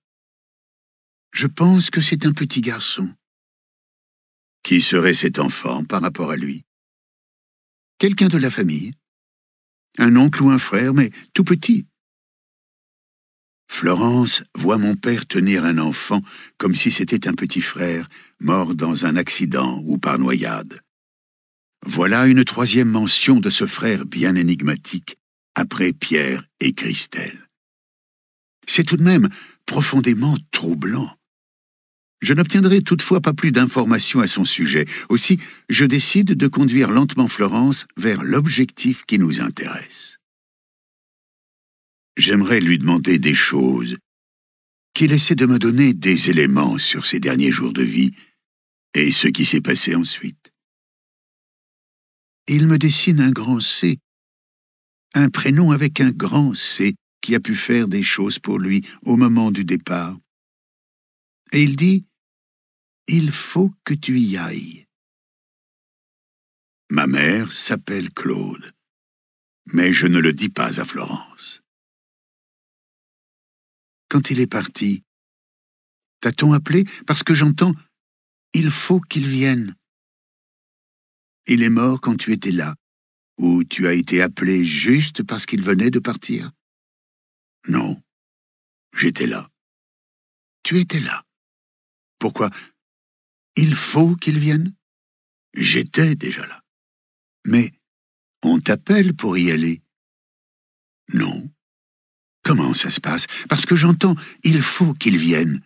je pense que c'est un petit garçon. Qui serait cet enfant par rapport à lui Quelqu'un de la famille. Un oncle ou un frère, mais tout petit. Florence voit mon père tenir un enfant comme si c'était un petit frère, mort dans un accident ou par noyade. Voilà une troisième mention de ce frère bien énigmatique, après Pierre et Christelle. C'est tout de même profondément troublant. Je n'obtiendrai toutefois pas plus d'informations à son sujet. Aussi, je décide de conduire lentement Florence vers l'objectif qui nous intéresse. J'aimerais lui demander des choses, qu'il essaie de me donner des éléments sur ses derniers jours de vie et ce qui s'est passé ensuite. Il me dessine un grand C, un prénom avec un grand C qui a pu faire des choses pour lui au moment du départ. Et il dit Il faut que tu y ailles. Ma mère s'appelle Claude, mais je ne le dis pas à Florence. Quand il est parti, t'a-t-on appelé Parce que j'entends Il faut qu'il vienne. Il est mort quand tu étais là, ou tu as été appelé juste parce qu'il venait de partir Non, j'étais là. Tu étais là. Pourquoi Il faut qu'il vienne J'étais déjà là. Mais on t'appelle pour y aller Non. Comment ça se passe Parce que j'entends il faut qu'il vienne.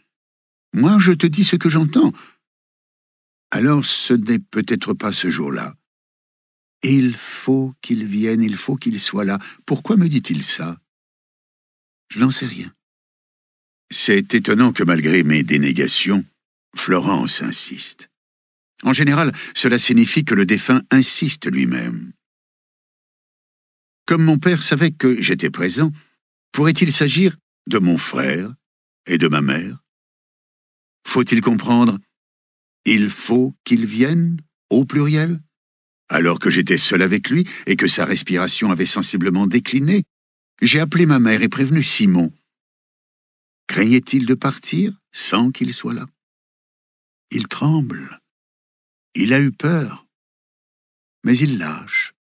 Moi, je te dis ce que j'entends. Alors ce n'est peut-être pas ce jour-là. Il faut qu'il vienne, il faut qu'il soit là. Pourquoi me dit-il ça Je n'en sais rien. C'est étonnant que malgré mes dénégations, Florence insiste. En général, cela signifie que le défunt insiste lui-même. Comme mon père savait que j'étais présent, pourrait-il s'agir de mon frère et de ma mère Faut-il comprendre Il faut qu'il vienne au pluriel Alors que j'étais seul avec lui et que sa respiration avait sensiblement décliné, j'ai appelé ma mère et prévenu Simon. Craignait-il de partir sans qu'il soit là il tremble. Il a eu peur. Mais il lâche.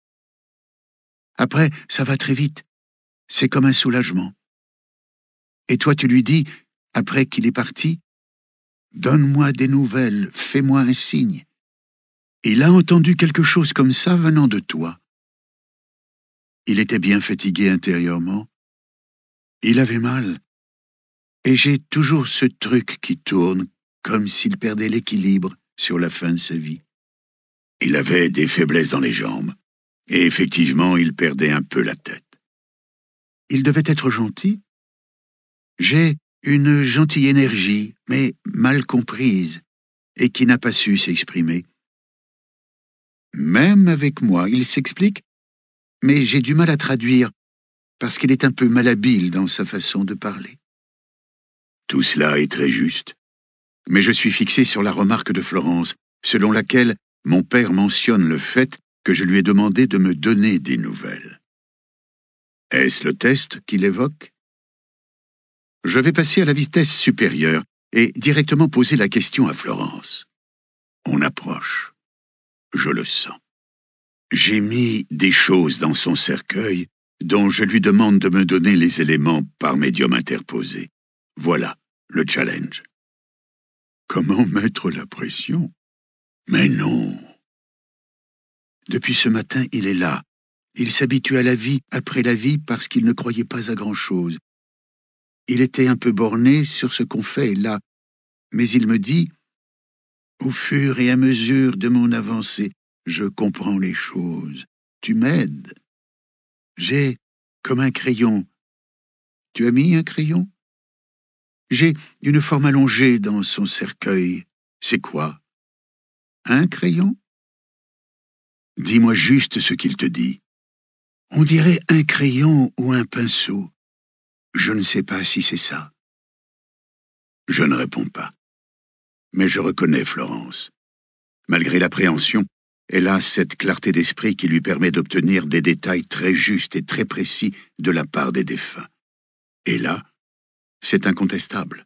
Après, ça va très vite. C'est comme un soulagement. Et toi, tu lui dis, après qu'il est parti, Donne-moi des nouvelles, fais-moi un signe. Il a entendu quelque chose comme ça venant de toi. Il était bien fatigué intérieurement. Il avait mal. Et j'ai toujours ce truc qui tourne comme s'il perdait l'équilibre sur la fin de sa vie. Il avait des faiblesses dans les jambes, et effectivement il perdait un peu la tête. Il devait être gentil. J'ai une gentille énergie, mais mal comprise, et qui n'a pas su s'exprimer. Même avec moi, il s'explique, mais j'ai du mal à traduire, parce qu'il est un peu malhabile dans sa façon de parler. Tout cela est très juste mais je suis fixé sur la remarque de Florence, selon laquelle mon père mentionne le fait que je lui ai demandé de me donner des nouvelles. Est-ce le test qu'il évoque Je vais passer à la vitesse supérieure et directement poser la question à Florence. On approche. Je le sens. J'ai mis des choses dans son cercueil dont je lui demande de me donner les éléments par médium interposé. Voilà le challenge. Comment mettre la pression Mais non Depuis ce matin, il est là. Il s'habitue à la vie après la vie parce qu'il ne croyait pas à grand-chose. Il était un peu borné sur ce qu'on fait là, mais il me dit Au fur et à mesure de mon avancée, je comprends les choses. Tu m'aides. J'ai comme un crayon. Tu as mis un crayon j'ai une forme allongée dans son cercueil. C'est quoi Un crayon Dis-moi juste ce qu'il te dit. On dirait un crayon ou un pinceau. Je ne sais pas si c'est ça. Je ne réponds pas. Mais je reconnais Florence. Malgré l'appréhension, elle a cette clarté d'esprit qui lui permet d'obtenir des détails très justes et très précis de la part des défunts. Et là, c'est incontestable.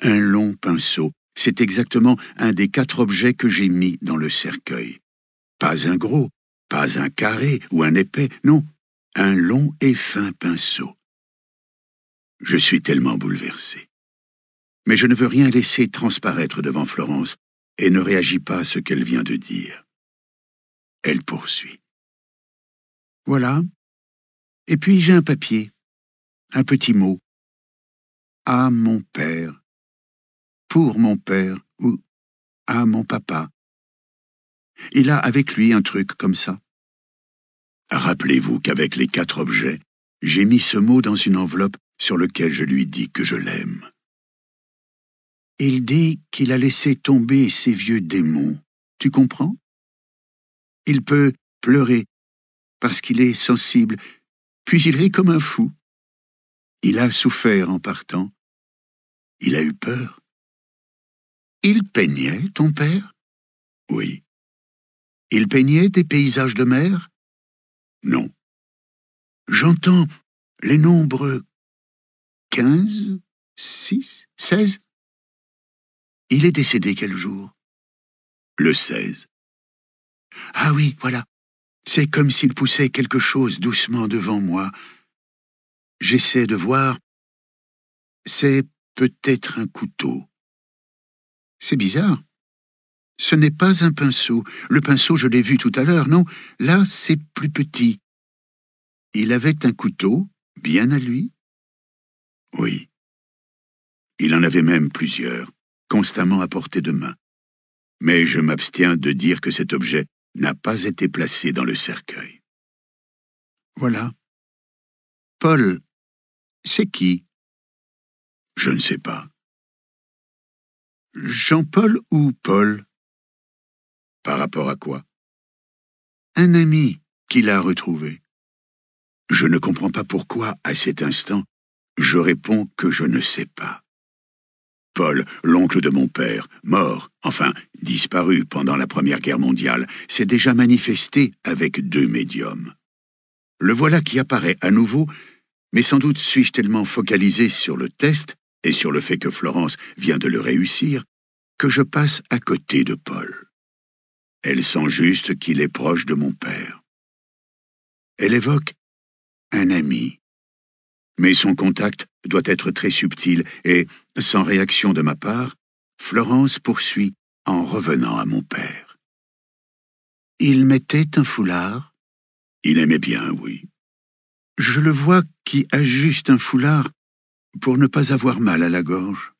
Un long pinceau, c'est exactement un des quatre objets que j'ai mis dans le cercueil. Pas un gros, pas un carré ou un épais, non, un long et fin pinceau. Je suis tellement bouleversé. Mais je ne veux rien laisser transparaître devant Florence et ne réagis pas à ce qu'elle vient de dire. Elle poursuit. Voilà. Et puis j'ai un papier, un petit mot, à mon père, pour mon père ou à mon papa. Il a avec lui un truc comme ça. Rappelez-vous qu'avec les quatre objets, j'ai mis ce mot dans une enveloppe sur laquelle je lui dis que je l'aime. Il dit qu'il a laissé tomber ses vieux démons. Tu comprends Il peut pleurer parce qu'il est sensible, puis il rit comme un fou. Il a souffert en partant. Il a eu peur. Il peignait, ton père Oui. Il peignait des paysages de mer Non. J'entends les nombres 15, 6, 16. Il est décédé quel jour Le 16. Ah oui, voilà. C'est comme s'il poussait quelque chose doucement devant moi. J'essaie de voir. C'est peut-être un couteau. C'est bizarre. Ce n'est pas un pinceau. Le pinceau, je l'ai vu tout à l'heure. Non, là, c'est plus petit. Il avait un couteau, bien à lui Oui. Il en avait même plusieurs, constamment à portée de main. Mais je m'abstiens de dire que cet objet n'a pas été placé dans le cercueil. Voilà. Paul c'est qui Je ne sais pas. Jean-Paul ou Paul Par rapport à quoi Un ami qui l'a retrouvé. Je ne comprends pas pourquoi, à cet instant, je réponds que je ne sais pas. Paul, l'oncle de mon père, mort, enfin disparu pendant la Première Guerre mondiale, s'est déjà manifesté avec deux médiums. Le voilà qui apparaît à nouveau mais sans doute suis-je tellement focalisé sur le test et sur le fait que Florence vient de le réussir que je passe à côté de Paul. Elle sent juste qu'il est proche de mon père. Elle évoque un ami. Mais son contact doit être très subtil et, sans réaction de ma part, Florence poursuit en revenant à mon père. Il mettait un foulard Il aimait bien, oui. Je le vois qui ajuste un foulard pour ne pas avoir mal à la gorge.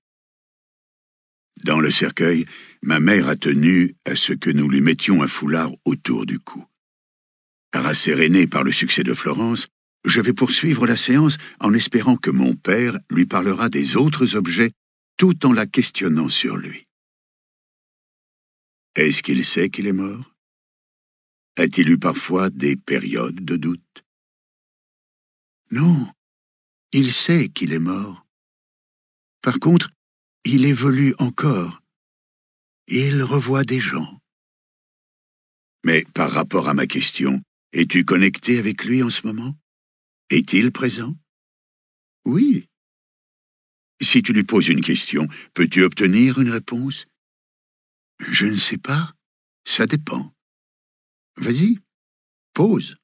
Dans le cercueil, ma mère a tenu à ce que nous lui mettions un foulard autour du cou. Rasséréné par le succès de Florence, je vais poursuivre la séance en espérant que mon père lui parlera des autres objets tout en la questionnant sur lui. Est-ce qu'il sait qu'il est mort A-t-il eu parfois des périodes de doute non, il sait qu'il est mort. Par contre, il évolue encore. Il revoit des gens. Mais par rapport à ma question, es-tu connecté avec lui en ce moment Est-il présent Oui. Si tu lui poses une question, peux-tu obtenir une réponse Je ne sais pas. Ça dépend. Vas-y, pose.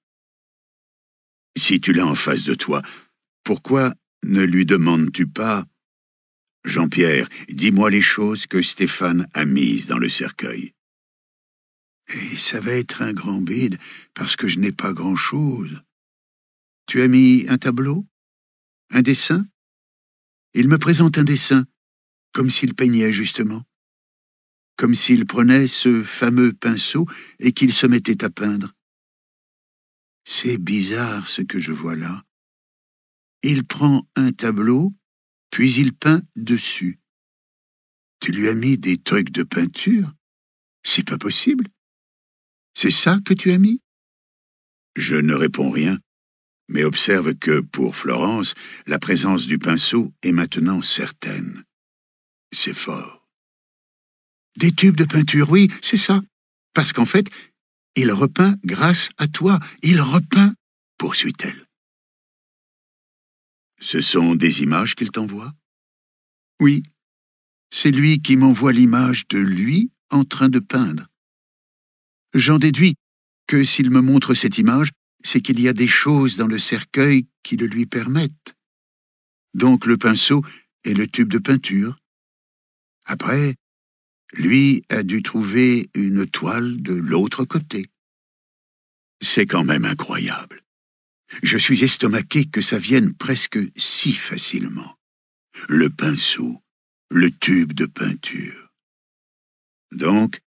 Si tu l'as en face de toi, pourquoi ne lui demandes-tu pas Jean-Pierre, dis-moi les choses que Stéphane a mises dans le cercueil. Et ça va être un grand bide, parce que je n'ai pas grand-chose. Tu as mis un tableau Un dessin Il me présente un dessin, comme s'il peignait justement, comme s'il prenait ce fameux pinceau et qu'il se mettait à peindre. C'est bizarre ce que je vois là. Il prend un tableau, puis il peint dessus. Tu lui as mis des trucs de peinture C'est pas possible. C'est ça que tu as mis Je ne réponds rien, mais observe que, pour Florence, la présence du pinceau est maintenant certaine. C'est fort. Des tubes de peinture, oui, c'est ça. Parce qu'en fait, il repeint grâce à toi, il repeint poursuit-elle. Ce sont des images qu'il t'envoie Oui, c'est lui qui m'envoie l'image de lui en train de peindre. J'en déduis que s'il me montre cette image, c'est qu'il y a des choses dans le cercueil qui le lui permettent. Donc le pinceau et le tube de peinture. Après, lui a dû trouver une toile de l'autre côté. C'est quand même incroyable. Je suis estomaqué que ça vienne presque si facilement. Le pinceau, le tube de peinture. Donc,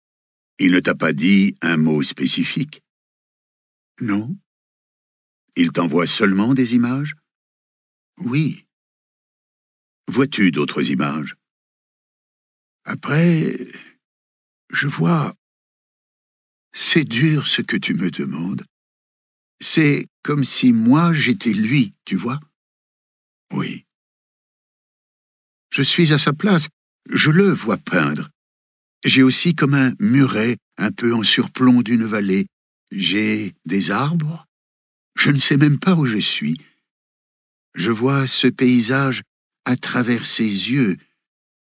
il ne t'a pas dit un mot spécifique Non. Il t'envoie seulement des images Oui. Vois-tu d'autres images après, je vois. C'est dur ce que tu me demandes. C'est comme si moi j'étais lui, tu vois Oui. Je suis à sa place, je le vois peindre. J'ai aussi comme un muret un peu en surplomb d'une vallée. J'ai des arbres. Je ne sais même pas où je suis. Je vois ce paysage à travers ses yeux,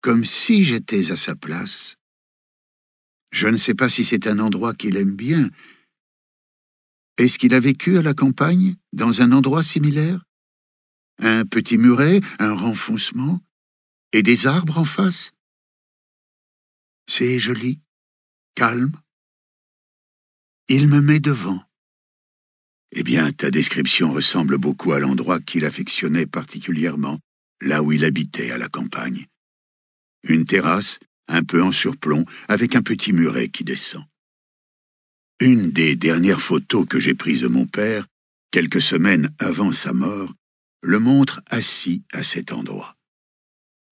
comme si j'étais à sa place. Je ne sais pas si c'est un endroit qu'il aime bien. Est-ce qu'il a vécu à la campagne, dans un endroit similaire Un petit muret, un renfoncement, et des arbres en face C'est joli, calme. Il me met devant. Eh bien, ta description ressemble beaucoup à l'endroit qu'il affectionnait particulièrement, là où il habitait à la campagne. Une terrasse, un peu en surplomb, avec un petit muret qui descend. Une des dernières photos que j'ai prises de mon père, quelques semaines avant sa mort, le montre assis à cet endroit.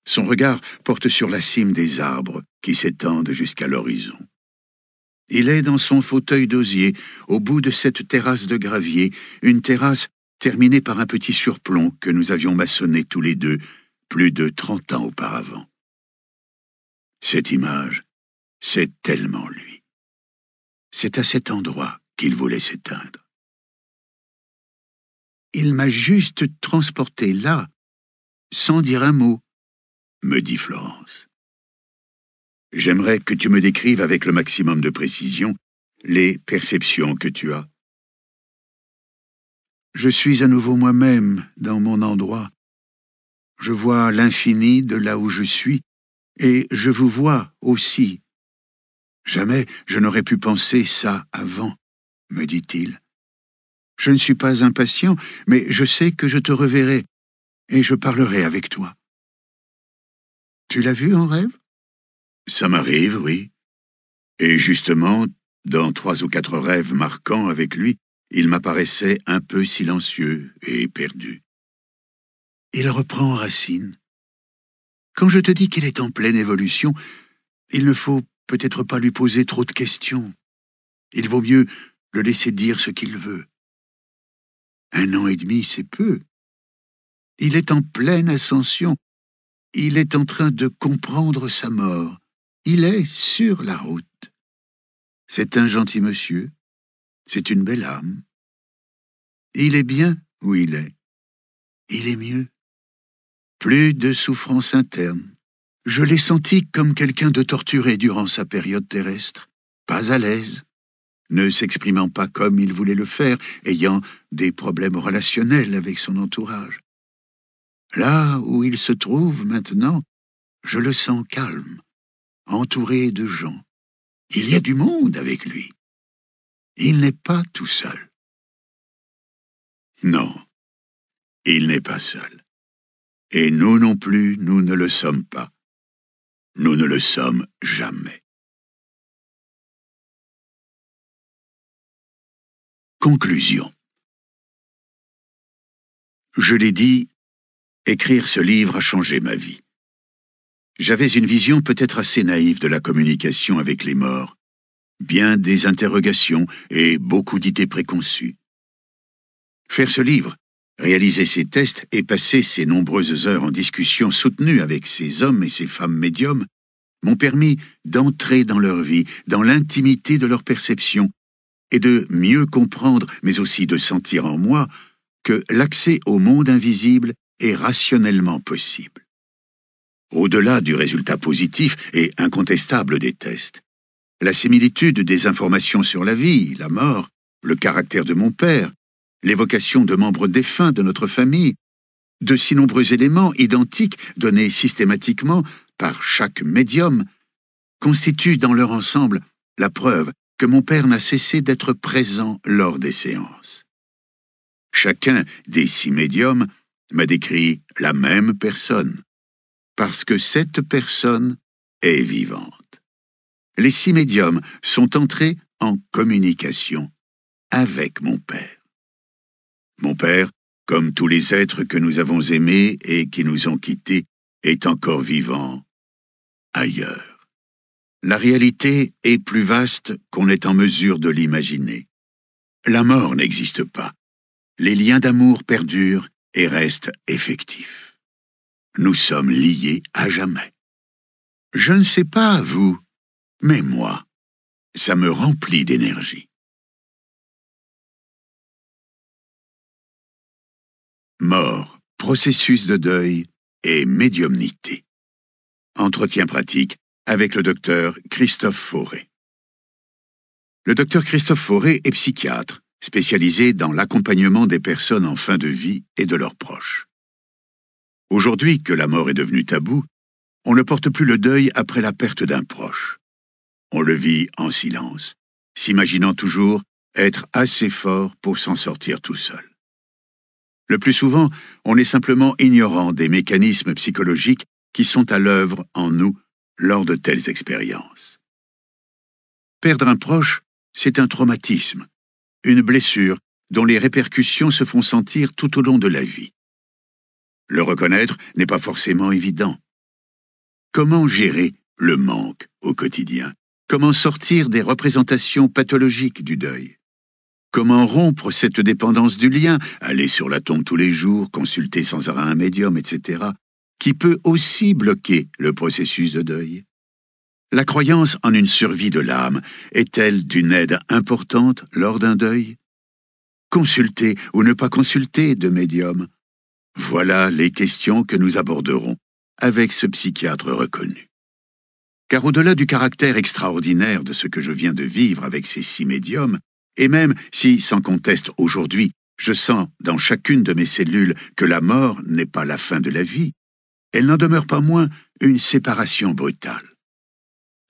Son regard porte sur la cime des arbres qui s'étendent jusqu'à l'horizon. Il est dans son fauteuil d'osier, au bout de cette terrasse de gravier, une terrasse terminée par un petit surplomb que nous avions maçonné tous les deux plus de trente ans auparavant. Cette image, c'est tellement lui. C'est à cet endroit qu'il voulait s'éteindre. Il m'a juste transporté là, sans dire un mot, me dit Florence. J'aimerais que tu me décrives avec le maximum de précision les perceptions que tu as. Je suis à nouveau moi-même dans mon endroit. Je vois l'infini de là où je suis et je vous vois aussi. Jamais je n'aurais pu penser ça avant, me dit-il. Je ne suis pas impatient, mais je sais que je te reverrai, et je parlerai avec toi. Tu l'as vu en rêve Ça m'arrive, oui. Et justement, dans trois ou quatre rêves marquants avec lui, il m'apparaissait un peu silencieux et perdu. Il reprend Racine. Quand je te dis qu'il est en pleine évolution, il ne faut peut-être pas lui poser trop de questions. Il vaut mieux le laisser dire ce qu'il veut. Un an et demi, c'est peu. Il est en pleine ascension. Il est en train de comprendre sa mort. Il est sur la route. C'est un gentil monsieur. C'est une belle âme. Il est bien où il est. Il est mieux. Plus de souffrance interne. Je l'ai senti comme quelqu'un de torturé durant sa période terrestre, pas à l'aise, ne s'exprimant pas comme il voulait le faire, ayant des problèmes relationnels avec son entourage. Là où il se trouve maintenant, je le sens calme, entouré de gens. Il y a du monde avec lui. Il n'est pas tout seul. Non, il n'est pas seul. Et nous non plus, nous ne le sommes pas. Nous ne le sommes jamais. Conclusion. Je l'ai dit, écrire ce livre a changé ma vie. J'avais une vision peut-être assez naïve de la communication avec les morts, bien des interrogations et beaucoup d'idées préconçues. Faire ce livre, réaliser ces tests et passer ces nombreuses heures en discussion soutenue avec ces hommes et ces femmes médiums m'ont permis d'entrer dans leur vie, dans l'intimité de leur perception, et de mieux comprendre, mais aussi de sentir en moi, que l'accès au monde invisible est rationnellement possible. Au-delà du résultat positif et incontestable des tests, la similitude des informations sur la vie, la mort, le caractère de mon père, l'évocation de membres défunts de notre famille, de si nombreux éléments identiques donnés systématiquement par chaque médium, constituent dans leur ensemble la preuve que mon père n'a cessé d'être présent lors des séances. Chacun des six médiums m'a décrit la même personne, parce que cette personne est vivante. Les six médiums sont entrés en communication avec mon père. Mon père, comme tous les êtres que nous avons aimés et qui nous ont quittés, est encore vivant ailleurs. La réalité est plus vaste qu'on est en mesure de l'imaginer. La mort n'existe pas. Les liens d'amour perdurent et restent effectifs. Nous sommes liés à jamais. Je ne sais pas, vous, mais moi, ça me remplit d'énergie. mort, processus de deuil et médiumnité. Entretien pratique avec le docteur Christophe Fauré. Le docteur Christophe Fauré est psychiatre, spécialisé dans l'accompagnement des personnes en fin de vie et de leurs proches. Aujourd'hui que la mort est devenue tabou, on ne porte plus le deuil après la perte d'un proche. On le vit en silence, s'imaginant toujours être assez fort pour s'en sortir tout seul. Le plus souvent, on est simplement ignorant des mécanismes psychologiques qui sont à l'œuvre en nous lors de telles expériences. Perdre un proche, c'est un traumatisme, une blessure dont les répercussions se font sentir tout au long de la vie. Le reconnaître n'est pas forcément évident. Comment gérer le manque au quotidien Comment sortir des représentations pathologiques du deuil Comment rompre cette dépendance du lien Aller sur la tombe tous les jours, consulter sans arrêt un médium, etc., qui peut aussi bloquer le processus de deuil. La croyance en une survie de l'âme est-elle d'une aide importante lors d'un deuil Consulter ou ne pas consulter de médium Voilà les questions que nous aborderons avec ce psychiatre reconnu. Car au-delà du caractère extraordinaire de ce que je viens de vivre avec ces six médiums, et même si, sans conteste aujourd'hui, je sens dans chacune de mes cellules que la mort n'est pas la fin de la vie, elle n'en demeure pas moins une séparation brutale.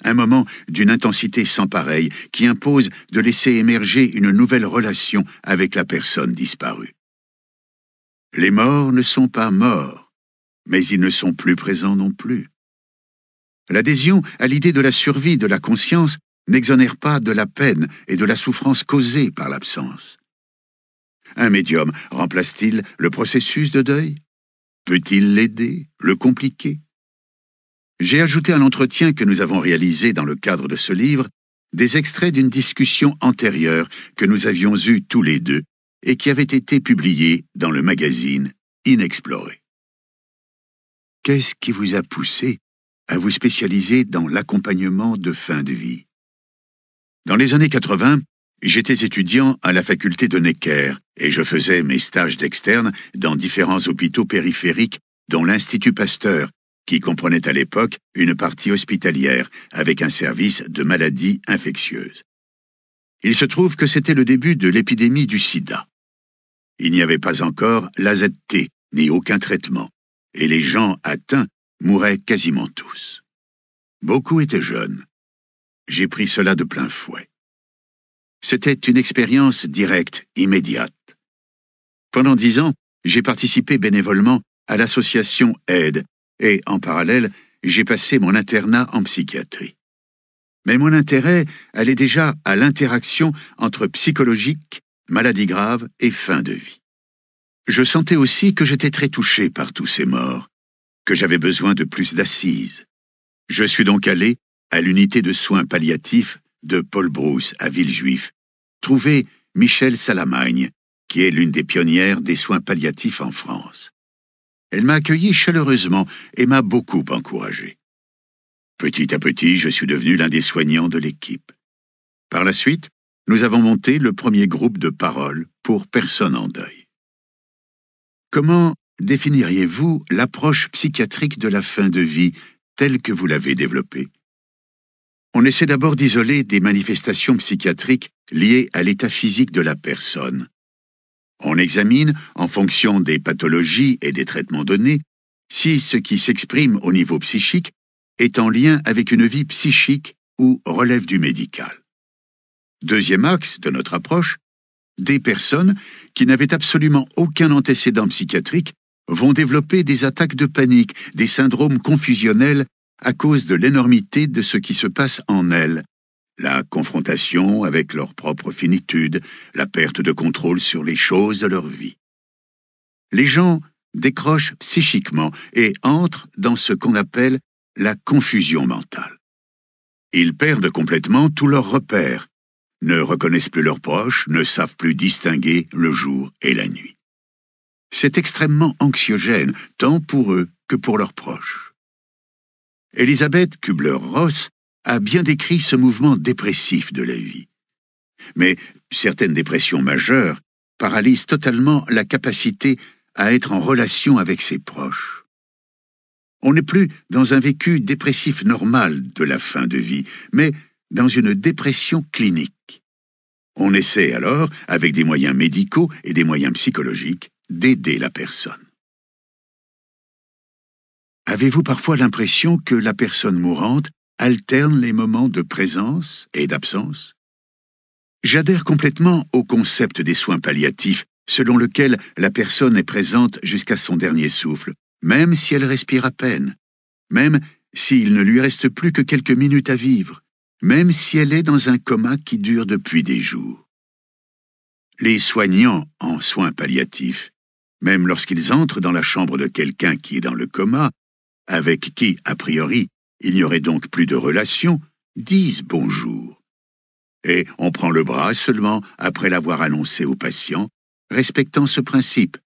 Un moment d'une intensité sans pareille qui impose de laisser émerger une nouvelle relation avec la personne disparue. Les morts ne sont pas morts, mais ils ne sont plus présents non plus. L'adhésion à l'idée de la survie de la conscience n'exonère pas de la peine et de la souffrance causée par l'absence. Un médium remplace-t-il le processus de deuil Peut-il l'aider, le compliquer J'ai ajouté à l'entretien que nous avons réalisé dans le cadre de ce livre des extraits d'une discussion antérieure que nous avions eue tous les deux et qui avait été publiée dans le magazine Inexploré. Qu'est-ce qui vous a poussé à vous spécialiser dans l'accompagnement de fin de vie dans les années 80, j'étais étudiant à la faculté de Necker et je faisais mes stages d'externe dans différents hôpitaux périphériques dont l'Institut Pasteur, qui comprenait à l'époque une partie hospitalière avec un service de maladies infectieuses. Il se trouve que c'était le début de l'épidémie du sida. Il n'y avait pas encore l'AZT, ni aucun traitement, et les gens atteints mouraient quasiment tous. Beaucoup étaient jeunes, j'ai pris cela de plein fouet. C'était une expérience directe, immédiate. Pendant dix ans, j'ai participé bénévolement à l'association Aide et, en parallèle, j'ai passé mon internat en psychiatrie. Mais mon intérêt allait déjà à l'interaction entre psychologique, maladie grave et fin de vie. Je sentais aussi que j'étais très touché par tous ces morts, que j'avais besoin de plus d'assises. Je suis donc allé à l'unité de soins palliatifs de Paul Brousse à Villejuif, trouvez Michel Salamagne, qui est l'une des pionnières des soins palliatifs en France. Elle m'a accueilli chaleureusement et m'a beaucoup encouragé. Petit à petit, je suis devenu l'un des soignants de l'équipe. Par la suite, nous avons monté le premier groupe de paroles pour personnes en deuil. Comment définiriez-vous l'approche psychiatrique de la fin de vie telle que vous l'avez développée on essaie d'abord d'isoler des manifestations psychiatriques liées à l'état physique de la personne. On examine, en fonction des pathologies et des traitements donnés, si ce qui s'exprime au niveau psychique est en lien avec une vie psychique ou relève du médical. Deuxième axe de notre approche, des personnes qui n'avaient absolument aucun antécédent psychiatrique vont développer des attaques de panique, des syndromes confusionnels à cause de l'énormité de ce qui se passe en elles, la confrontation avec leur propre finitude, la perte de contrôle sur les choses de leur vie. Les gens décrochent psychiquement et entrent dans ce qu'on appelle la confusion mentale. Ils perdent complètement tous leurs repères, ne reconnaissent plus leurs proches, ne savent plus distinguer le jour et la nuit. C'est extrêmement anxiogène, tant pour eux que pour leurs proches. Elisabeth Kubler-Ross a bien décrit ce mouvement dépressif de la vie. Mais certaines dépressions majeures paralysent totalement la capacité à être en relation avec ses proches. On n'est plus dans un vécu dépressif normal de la fin de vie, mais dans une dépression clinique. On essaie alors, avec des moyens médicaux et des moyens psychologiques, d'aider la personne. Avez-vous parfois l'impression que la personne mourante alterne les moments de présence et d'absence J'adhère complètement au concept des soins palliatifs, selon lequel la personne est présente jusqu'à son dernier souffle, même si elle respire à peine, même s'il ne lui reste plus que quelques minutes à vivre, même si elle est dans un coma qui dure depuis des jours. Les soignants en soins palliatifs, même lorsqu'ils entrent dans la chambre de quelqu'un qui est dans le coma, avec qui, a priori, il n'y aurait donc plus de relation, disent bonjour. Et on prend le bras seulement après l'avoir annoncé au patient, respectant ce principe.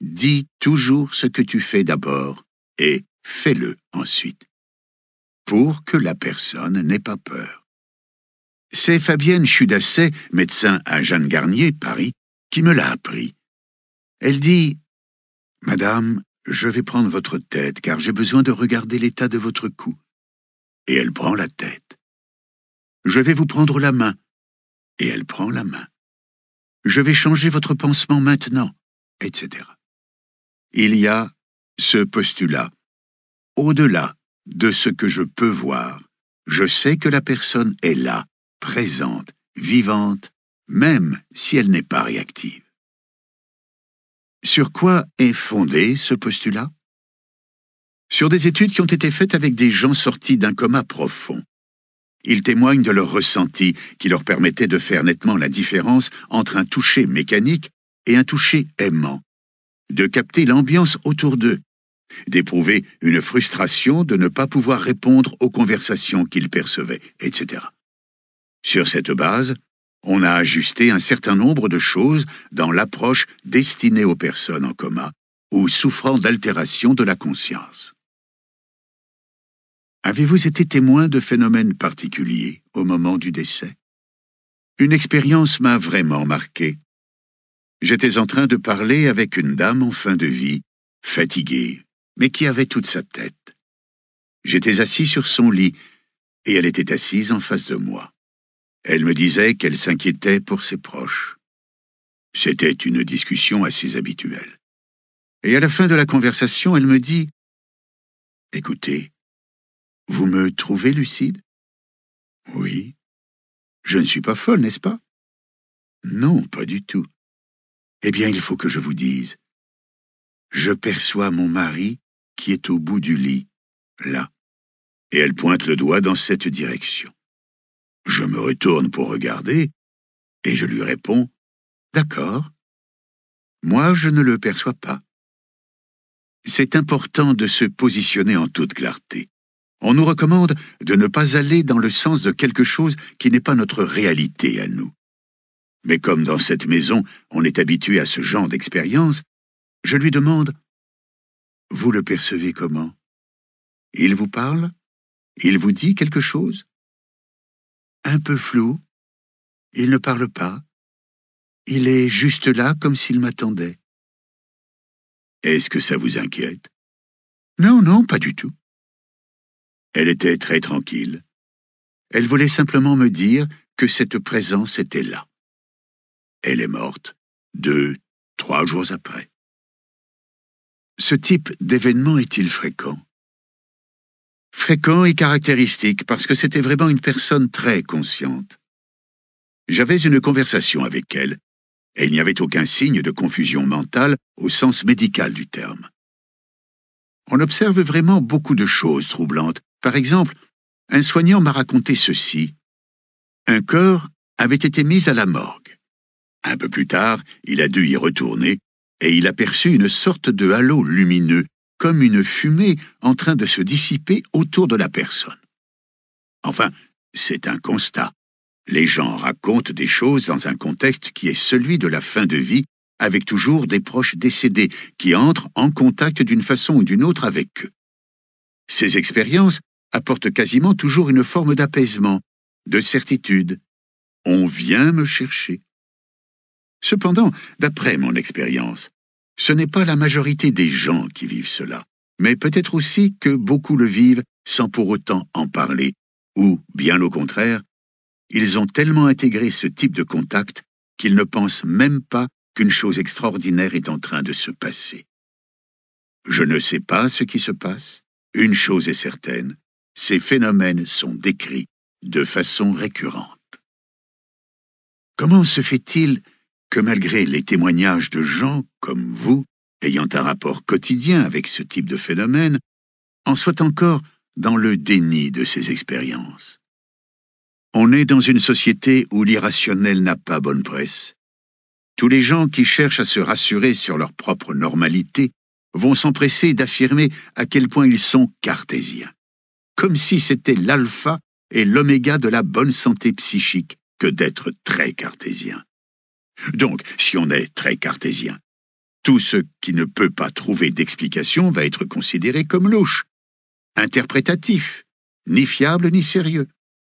Dis toujours ce que tu fais d'abord et fais-le ensuite, pour que la personne n'ait pas peur. C'est Fabienne Chudasset, médecin à Jeanne Garnier, Paris, qui me l'a appris. Elle dit Madame, je vais prendre votre tête, car j'ai besoin de regarder l'état de votre cou. Et elle prend la tête. Je vais vous prendre la main. Et elle prend la main. Je vais changer votre pansement maintenant, etc. Il y a ce postulat. Au-delà de ce que je peux voir, je sais que la personne est là, présente, vivante, même si elle n'est pas réactive. Sur quoi est fondé ce postulat Sur des études qui ont été faites avec des gens sortis d'un coma profond. Ils témoignent de leur ressenti qui leur permettait de faire nettement la différence entre un toucher mécanique et un toucher aimant, de capter l'ambiance autour d'eux, d'éprouver une frustration de ne pas pouvoir répondre aux conversations qu'ils percevaient, etc. Sur cette base, on a ajusté un certain nombre de choses dans l'approche destinée aux personnes en coma ou souffrant d'altération de la conscience. Avez-vous été témoin de phénomènes particuliers au moment du décès Une expérience m'a vraiment marqué. J'étais en train de parler avec une dame en fin de vie, fatiguée, mais qui avait toute sa tête. J'étais assis sur son lit, et elle était assise en face de moi. Elle me disait qu'elle s'inquiétait pour ses proches. C'était une discussion assez habituelle. Et à la fin de la conversation, elle me dit « Écoutez, vous me trouvez lucide ?»« Oui. Je ne suis pas folle, n'est-ce pas ?»« Non, pas du tout. Eh bien, il faut que je vous dise. Je perçois mon mari qui est au bout du lit, là. » Et elle pointe le doigt dans cette direction. Je me retourne pour regarder, et je lui réponds D'accord. Moi, je ne le perçois pas. C'est important de se positionner en toute clarté. On nous recommande de ne pas aller dans le sens de quelque chose qui n'est pas notre réalité à nous. Mais comme dans cette maison, on est habitué à ce genre d'expérience, je lui demande Vous le percevez comment Il vous parle Il vous dit quelque chose un peu flou, il ne parle pas, il est juste là comme s'il m'attendait. Est-ce que ça vous inquiète Non, non, pas du tout. Elle était très tranquille. Elle voulait simplement me dire que cette présence était là. Elle est morte deux, trois jours après. Ce type d'événement est-il fréquent fréquent et caractéristique parce que c'était vraiment une personne très consciente. J'avais une conversation avec elle, et il n'y avait aucun signe de confusion mentale au sens médical du terme. On observe vraiment beaucoup de choses troublantes. Par exemple, un soignant m'a raconté ceci. Un corps avait été mis à la morgue. Un peu plus tard, il a dû y retourner, et il aperçut une sorte de halo lumineux comme une fumée en train de se dissiper autour de la personne. Enfin, c'est un constat. Les gens racontent des choses dans un contexte qui est celui de la fin de vie, avec toujours des proches décédés qui entrent en contact d'une façon ou d'une autre avec eux. Ces expériences apportent quasiment toujours une forme d'apaisement, de certitude. On vient me chercher. Cependant, d'après mon expérience, ce n'est pas la majorité des gens qui vivent cela, mais peut-être aussi que beaucoup le vivent sans pour autant en parler, ou, bien au contraire, ils ont tellement intégré ce type de contact qu'ils ne pensent même pas qu'une chose extraordinaire est en train de se passer. Je ne sais pas ce qui se passe. Une chose est certaine, ces phénomènes sont décrits de façon récurrente. Comment se fait-il que malgré les témoignages de gens comme vous, ayant un rapport quotidien avec ce type de phénomène, en soit encore dans le déni de ces expériences. On est dans une société où l'irrationnel n'a pas bonne presse. Tous les gens qui cherchent à se rassurer sur leur propre normalité vont s'empresser d'affirmer à quel point ils sont cartésiens, comme si c'était l'alpha et l'oméga de la bonne santé psychique que d'être très cartésien. Donc, si on est très cartésien, tout ce qui ne peut pas trouver d'explication va être considéré comme louche, interprétatif, ni fiable ni sérieux.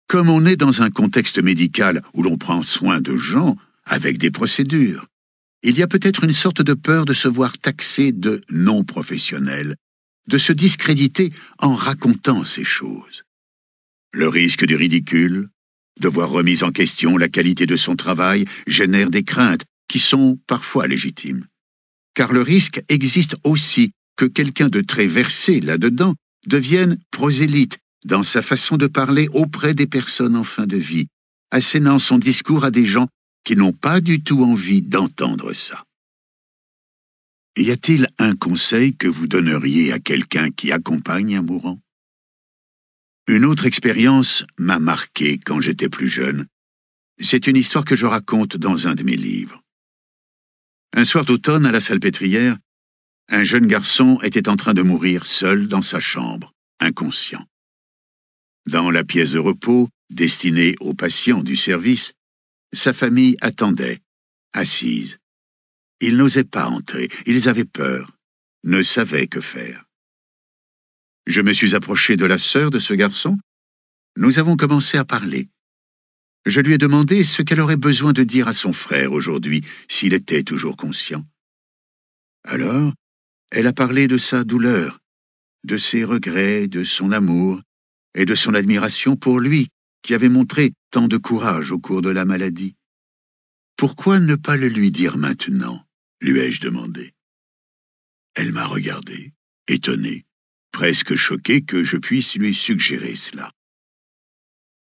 Comme on est dans un contexte médical où l'on prend soin de gens avec des procédures, il y a peut-être une sorte de peur de se voir taxé de non-professionnel, de se discréditer en racontant ces choses. Le risque du ridicule, de voir remise en question la qualité de son travail génère des craintes qui sont parfois légitimes. Car le risque existe aussi que quelqu'un de très versé là-dedans devienne prosélyte dans sa façon de parler auprès des personnes en fin de vie, assénant son discours à des gens qui n'ont pas du tout envie d'entendre ça. Y a-t-il un conseil que vous donneriez à quelqu'un qui accompagne un mourant une autre expérience m'a marqué quand j'étais plus jeune. C'est une histoire que je raconte dans un de mes livres. Un soir d'automne, à la salpêtrière, un jeune garçon était en train de mourir seul dans sa chambre, inconscient. Dans la pièce de repos, destinée aux patients du service, sa famille attendait, assise. Ils n'osaient pas entrer, ils avaient peur, ne savaient que faire. Je me suis approché de la sœur de ce garçon. Nous avons commencé à parler. Je lui ai demandé ce qu'elle aurait besoin de dire à son frère aujourd'hui, s'il était toujours conscient. Alors, elle a parlé de sa douleur, de ses regrets, de son amour et de son admiration pour lui, qui avait montré tant de courage au cours de la maladie. Pourquoi ne pas le lui dire maintenant lui ai-je demandé. Elle m'a regardé, étonnée presque choqué que je puisse lui suggérer cela.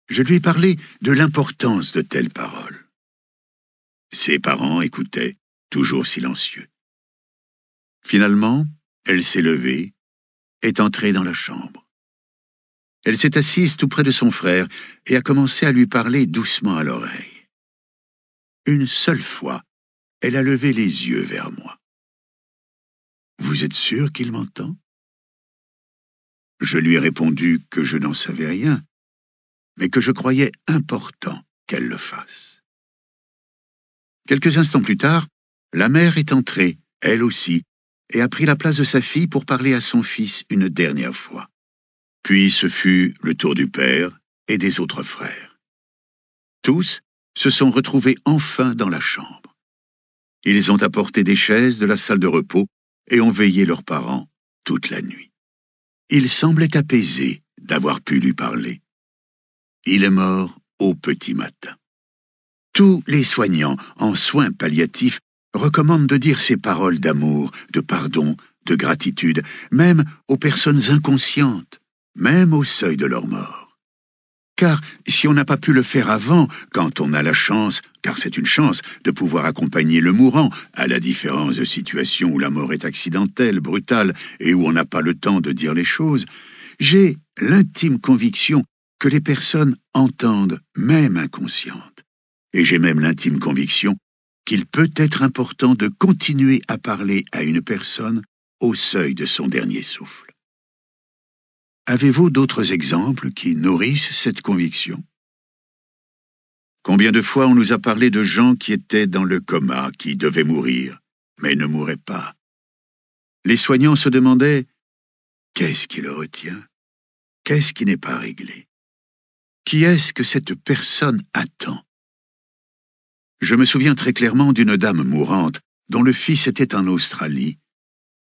Je lui ai parlé de l'importance de telles paroles. Ses parents écoutaient, toujours silencieux. Finalement, elle s'est levée, est entrée dans la chambre. Elle s'est assise tout près de son frère et a commencé à lui parler doucement à l'oreille. Une seule fois, elle a levé les yeux vers moi. Vous êtes sûr qu'il m'entend je lui ai répondu que je n'en savais rien, mais que je croyais important qu'elle le fasse. Quelques instants plus tard, la mère est entrée, elle aussi, et a pris la place de sa fille pour parler à son fils une dernière fois. Puis ce fut le tour du père et des autres frères. Tous se sont retrouvés enfin dans la chambre. Ils ont apporté des chaises de la salle de repos et ont veillé leurs parents toute la nuit il semblait apaisé d'avoir pu lui parler. Il est mort au petit matin. Tous les soignants en soins palliatifs recommandent de dire ces paroles d'amour, de pardon, de gratitude, même aux personnes inconscientes, même au seuil de leur mort car si on n'a pas pu le faire avant, quand on a la chance, car c'est une chance, de pouvoir accompagner le mourant, à la différence de situations où la mort est accidentelle, brutale, et où on n'a pas le temps de dire les choses, j'ai l'intime conviction que les personnes entendent, même inconscientes. Et j'ai même l'intime conviction qu'il peut être important de continuer à parler à une personne au seuil de son dernier souffle. Avez-vous d'autres exemples qui nourrissent cette conviction Combien de fois on nous a parlé de gens qui étaient dans le coma, qui devaient mourir, mais ne mouraient pas Les soignants se demandaient Qu'est-ce qui le retient Qu'est-ce qui n'est pas réglé Qui est-ce que cette personne attend Je me souviens très clairement d'une dame mourante dont le fils était en Australie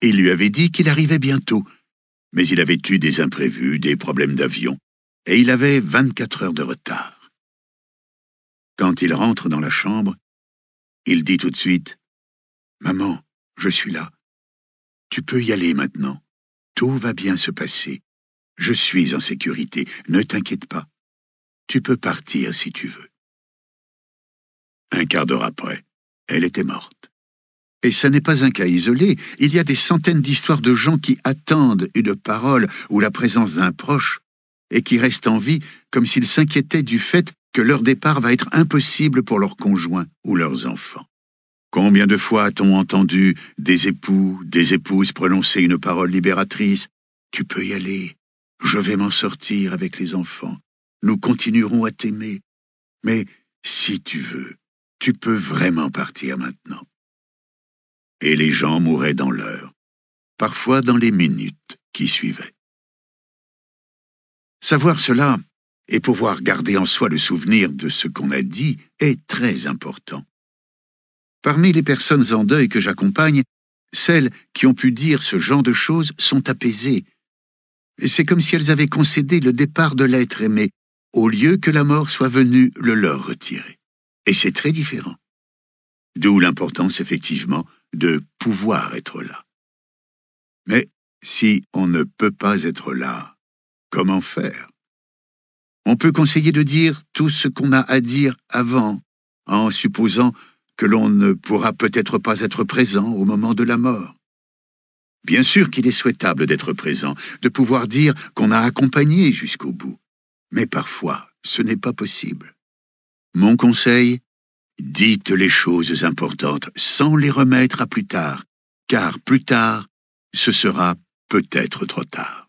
et lui avait dit qu'il arrivait bientôt, mais il avait eu des imprévus, des problèmes d'avion, et il avait 24 heures de retard. Quand il rentre dans la chambre, il dit tout de suite Maman, je suis là. Tu peux y aller maintenant. Tout va bien se passer. Je suis en sécurité. Ne t'inquiète pas. Tu peux partir si tu veux. Un quart d'heure après, elle était morte. Et ce n'est pas un cas isolé. Il y a des centaines d'histoires de gens qui attendent une parole ou la présence d'un proche et qui restent en vie comme s'ils s'inquiétaient du fait que leur départ va être impossible pour leurs conjoints ou leurs enfants. Combien de fois a-t-on entendu des époux, des épouses prononcer une parole libératrice Tu peux y aller, je vais m'en sortir avec les enfants, nous continuerons à t'aimer, mais si tu veux, tu peux vraiment partir maintenant et les gens mouraient dans l'heure, parfois dans les minutes qui suivaient. Savoir cela et pouvoir garder en soi le souvenir de ce qu'on a dit est très important. Parmi les personnes en deuil que j'accompagne, celles qui ont pu dire ce genre de choses sont apaisées. C'est comme si elles avaient concédé le départ de l'être aimé, au lieu que la mort soit venue le leur retirer. Et c'est très différent. D'où l'importance effectivement de pouvoir être là. Mais si on ne peut pas être là, comment faire On peut conseiller de dire tout ce qu'on a à dire avant, en supposant que l'on ne pourra peut-être pas être présent au moment de la mort. Bien sûr qu'il est souhaitable d'être présent, de pouvoir dire qu'on a accompagné jusqu'au bout, mais parfois ce n'est pas possible. Mon conseil Dites les choses importantes sans les remettre à plus tard, car plus tard, ce sera peut-être trop tard.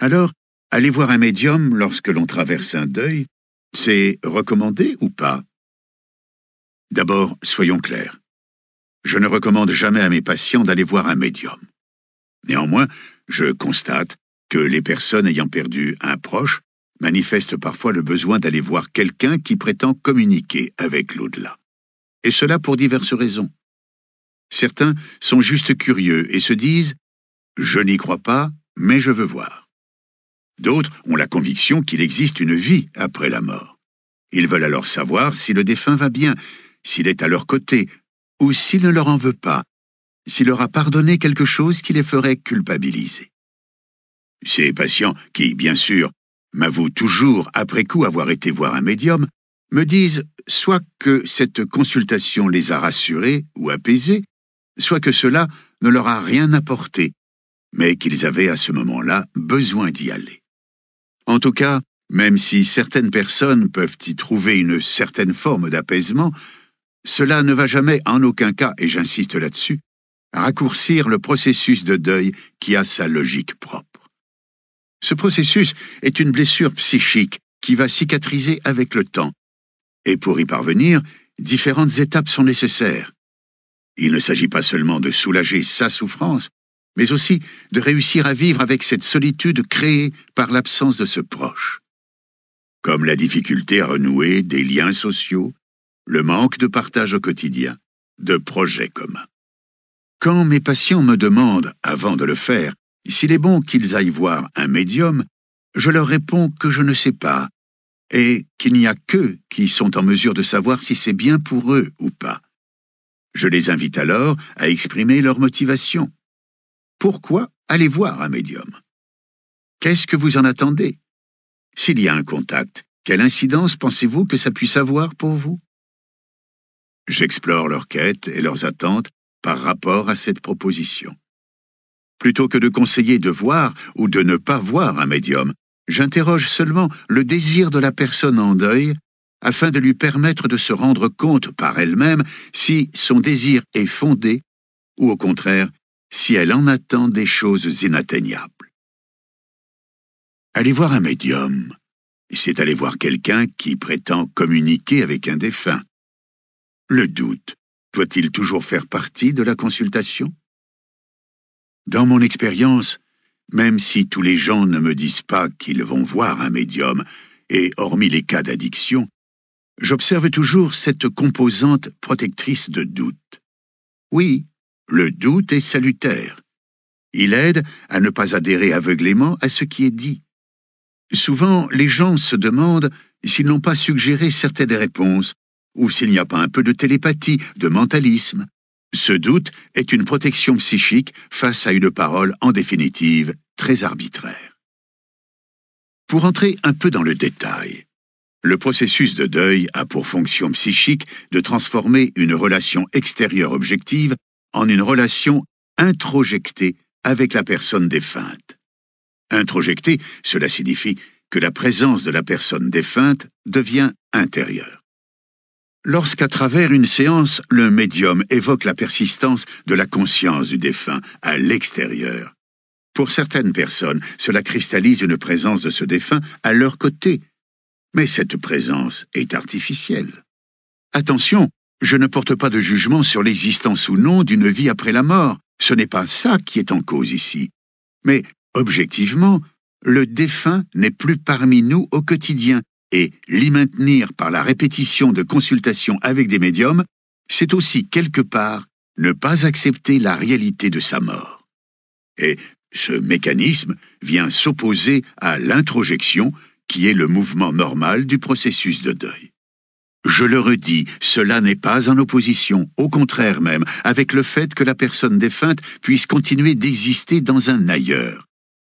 Alors, aller voir un médium lorsque l'on traverse un deuil, c'est recommandé ou pas D'abord, soyons clairs. Je ne recommande jamais à mes patients d'aller voir un médium. Néanmoins, je constate que les personnes ayant perdu un proche manifestent parfois le besoin d'aller voir quelqu'un qui prétend communiquer avec l'au-delà. Et cela pour diverses raisons. Certains sont juste curieux et se disent ⁇ Je n'y crois pas, mais je veux voir ⁇ D'autres ont la conviction qu'il existe une vie après la mort. Ils veulent alors savoir si le défunt va bien, s'il est à leur côté, ou s'il ne leur en veut pas, s'il leur a pardonné quelque chose qui les ferait culpabiliser. Ces patients qui, bien sûr, m'avoue toujours, après coup avoir été voir un médium, me disent soit que cette consultation les a rassurés ou apaisés, soit que cela ne leur a rien apporté, mais qu'ils avaient à ce moment-là besoin d'y aller. En tout cas, même si certaines personnes peuvent y trouver une certaine forme d'apaisement, cela ne va jamais en aucun cas, et j'insiste là-dessus, raccourcir le processus de deuil qui a sa logique propre. Ce processus est une blessure psychique qui va cicatriser avec le temps. Et pour y parvenir, différentes étapes sont nécessaires. Il ne s'agit pas seulement de soulager sa souffrance, mais aussi de réussir à vivre avec cette solitude créée par l'absence de ce proche. Comme la difficulté à renouer des liens sociaux, le manque de partage au quotidien, de projets communs. Quand mes patients me demandent, avant de le faire, s'il est bon qu'ils aillent voir un médium, je leur réponds que je ne sais pas, et qu'il n'y a qu'eux qui sont en mesure de savoir si c'est bien pour eux ou pas. Je les invite alors à exprimer leur motivation. Pourquoi aller voir un médium Qu'est-ce que vous en attendez S'il y a un contact, quelle incidence pensez-vous que ça puisse avoir pour vous J'explore leur quête et leurs attentes par rapport à cette proposition. Plutôt que de conseiller de voir ou de ne pas voir un médium, j'interroge seulement le désir de la personne en deuil afin de lui permettre de se rendre compte par elle-même si son désir est fondé ou au contraire si elle en attend des choses inatteignables. Aller voir un médium, c'est aller voir quelqu'un qui prétend communiquer avec un défunt. Le doute doit-il toujours faire partie de la consultation dans mon expérience, même si tous les gens ne me disent pas qu'ils vont voir un médium, et hormis les cas d'addiction, j'observe toujours cette composante protectrice de doute. Oui, le doute est salutaire. Il aide à ne pas adhérer aveuglément à ce qui est dit. Souvent, les gens se demandent s'ils n'ont pas suggéré certaines réponses, ou s'il n'y a pas un peu de télépathie, de mentalisme, ce doute est une protection psychique face à une parole en définitive très arbitraire. Pour entrer un peu dans le détail, le processus de deuil a pour fonction psychique de transformer une relation extérieure objective en une relation introjectée avec la personne défunte. Introjectée, cela signifie que la présence de la personne défunte devient intérieure. Lorsqu'à travers une séance, le médium évoque la persistance de la conscience du défunt à l'extérieur, pour certaines personnes, cela cristallise une présence de ce défunt à leur côté, mais cette présence est artificielle. Attention, je ne porte pas de jugement sur l'existence ou non d'une vie après la mort, ce n'est pas ça qui est en cause ici. Mais, objectivement, le défunt n'est plus parmi nous au quotidien, et l'y maintenir par la répétition de consultations avec des médiums, c'est aussi quelque part ne pas accepter la réalité de sa mort. Et ce mécanisme vient s'opposer à l'introjection qui est le mouvement normal du processus de deuil. Je le redis, cela n'est pas en opposition, au contraire même, avec le fait que la personne défunte puisse continuer d'exister dans un ailleurs.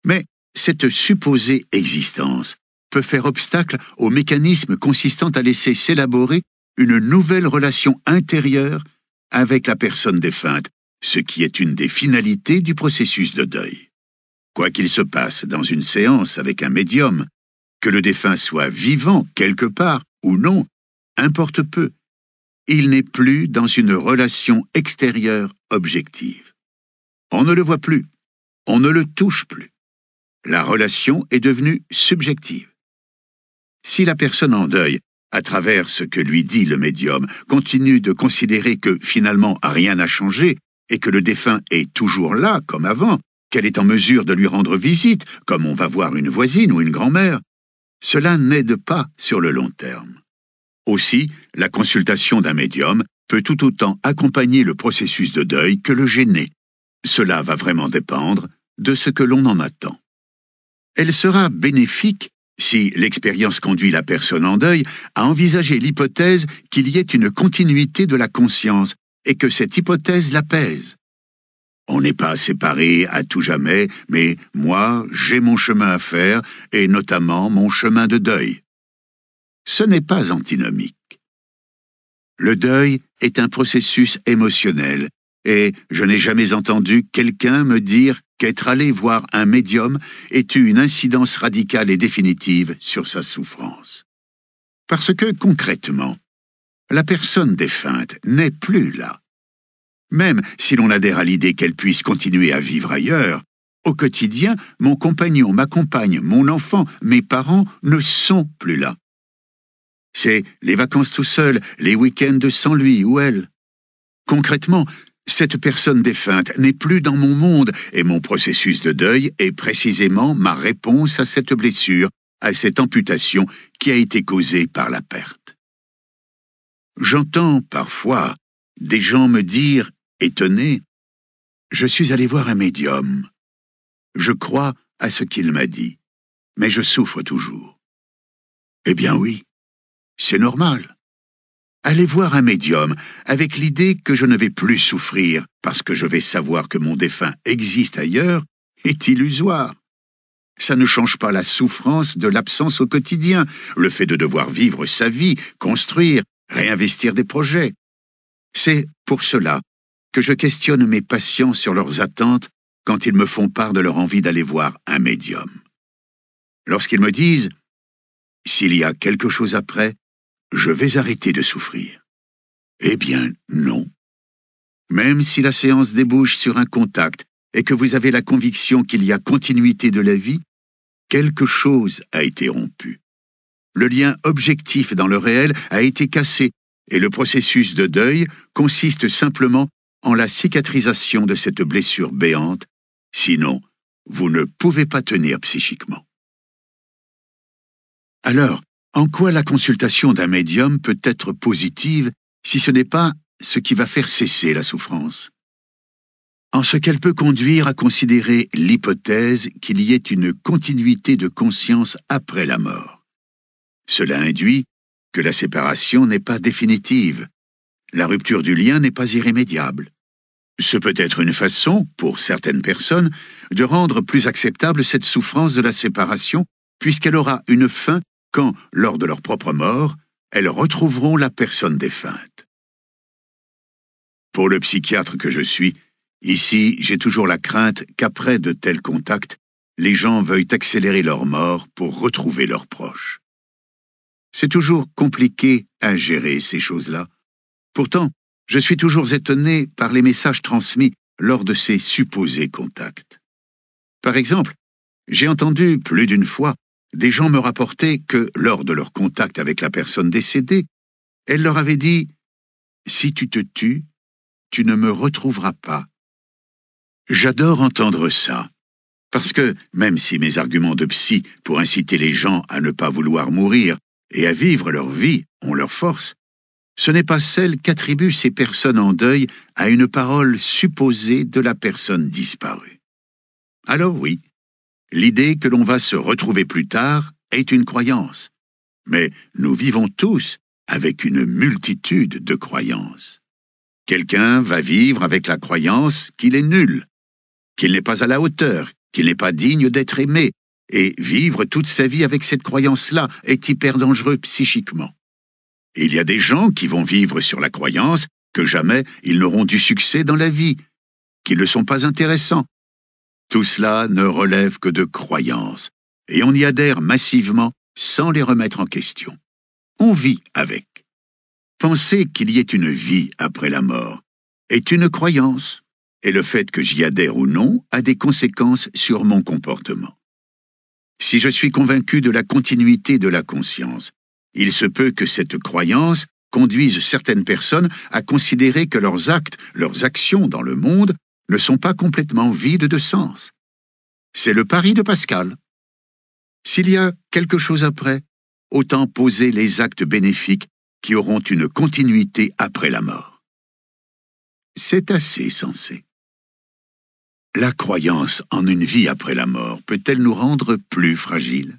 Mais cette supposée existence peut faire obstacle au mécanisme consistant à laisser s'élaborer une nouvelle relation intérieure avec la personne défunte, ce qui est une des finalités du processus de deuil. Quoi qu'il se passe dans une séance avec un médium, que le défunt soit vivant quelque part ou non, importe peu. Il n'est plus dans une relation extérieure objective. On ne le voit plus, on ne le touche plus. La relation est devenue subjective. Si la personne en deuil, à travers ce que lui dit le médium, continue de considérer que finalement rien n'a changé et que le défunt est toujours là comme avant, qu'elle est en mesure de lui rendre visite, comme on va voir une voisine ou une grand-mère, cela n'aide pas sur le long terme. Aussi, la consultation d'un médium peut tout autant accompagner le processus de deuil que le gêner. Cela va vraiment dépendre de ce que l'on en attend. Elle sera bénéfique si l'expérience conduit la personne en deuil à envisager l'hypothèse qu'il y ait une continuité de la conscience et que cette hypothèse l'apaise. On n'est pas séparé à tout jamais, mais moi, j'ai mon chemin à faire, et notamment mon chemin de deuil. Ce n'est pas antinomique. Le deuil est un processus émotionnel, et je n'ai jamais entendu quelqu'un me dire être allé voir un médium ait eu une incidence radicale et définitive sur sa souffrance. Parce que, concrètement, la personne défunte n'est plus là. Même si l'on adhère à l'idée qu'elle puisse continuer à vivre ailleurs, au quotidien, mon compagnon, ma compagne, mon enfant, mes parents ne sont plus là. C'est les vacances tout seul, les week-ends sans lui ou elle. Concrètement, cette personne défunte n'est plus dans mon monde et mon processus de deuil est précisément ma réponse à cette blessure, à cette amputation qui a été causée par la perte. J'entends parfois des gens me dire, étonnés, Je suis allé voir un médium. Je crois à ce qu'il m'a dit, mais je souffre toujours. Eh bien oui, c'est normal. Aller voir un médium avec l'idée que je ne vais plus souffrir parce que je vais savoir que mon défunt existe ailleurs est illusoire. Ça ne change pas la souffrance de l'absence au quotidien, le fait de devoir vivre sa vie, construire, réinvestir des projets. C'est pour cela que je questionne mes patients sur leurs attentes quand ils me font part de leur envie d'aller voir un médium. Lorsqu'ils me disent ⁇ S'il y a quelque chose après, je vais arrêter de souffrir. Eh bien, non. Même si la séance débouche sur un contact et que vous avez la conviction qu'il y a continuité de la vie, quelque chose a été rompu. Le lien objectif dans le réel a été cassé et le processus de deuil consiste simplement en la cicatrisation de cette blessure béante, sinon vous ne pouvez pas tenir psychiquement. Alors, en quoi la consultation d'un médium peut être positive si ce n'est pas ce qui va faire cesser la souffrance En ce qu'elle peut conduire à considérer l'hypothèse qu'il y ait une continuité de conscience après la mort. Cela induit que la séparation n'est pas définitive, la rupture du lien n'est pas irrémédiable. Ce peut être une façon, pour certaines personnes, de rendre plus acceptable cette souffrance de la séparation, puisqu'elle aura une fin quand, lors de leur propre mort, elles retrouveront la personne défunte. Pour le psychiatre que je suis, ici j'ai toujours la crainte qu'après de tels contacts, les gens veuillent accélérer leur mort pour retrouver leurs proches. C'est toujours compliqué à gérer ces choses-là. Pourtant, je suis toujours étonné par les messages transmis lors de ces supposés contacts. Par exemple, j'ai entendu plus d'une fois des gens me rapportaient que, lors de leur contact avec la personne décédée, elle leur avait dit Si tu te tues, tu ne me retrouveras pas. J'adore entendre ça, parce que, même si mes arguments de psy pour inciter les gens à ne pas vouloir mourir et à vivre leur vie ont leur force, ce n'est pas celle qu'attribuent ces personnes en deuil à une parole supposée de la personne disparue. Alors oui, L'idée que l'on va se retrouver plus tard est une croyance, mais nous vivons tous avec une multitude de croyances. Quelqu'un va vivre avec la croyance qu'il est nul, qu'il n'est pas à la hauteur, qu'il n'est pas digne d'être aimé, et vivre toute sa vie avec cette croyance-là est hyper dangereux psychiquement. Il y a des gens qui vont vivre sur la croyance que jamais ils n'auront du succès dans la vie, qu'ils ne sont pas intéressants, tout cela ne relève que de croyances, et on y adhère massivement sans les remettre en question. On vit avec. Penser qu'il y ait une vie après la mort est une croyance, et le fait que j'y adhère ou non a des conséquences sur mon comportement. Si je suis convaincu de la continuité de la conscience, il se peut que cette croyance conduise certaines personnes à considérer que leurs actes, leurs actions dans le monde ne sont pas complètement vides de sens. C'est le pari de Pascal. S'il y a quelque chose après, autant poser les actes bénéfiques qui auront une continuité après la mort. C'est assez sensé. La croyance en une vie après la mort peut-elle nous rendre plus fragiles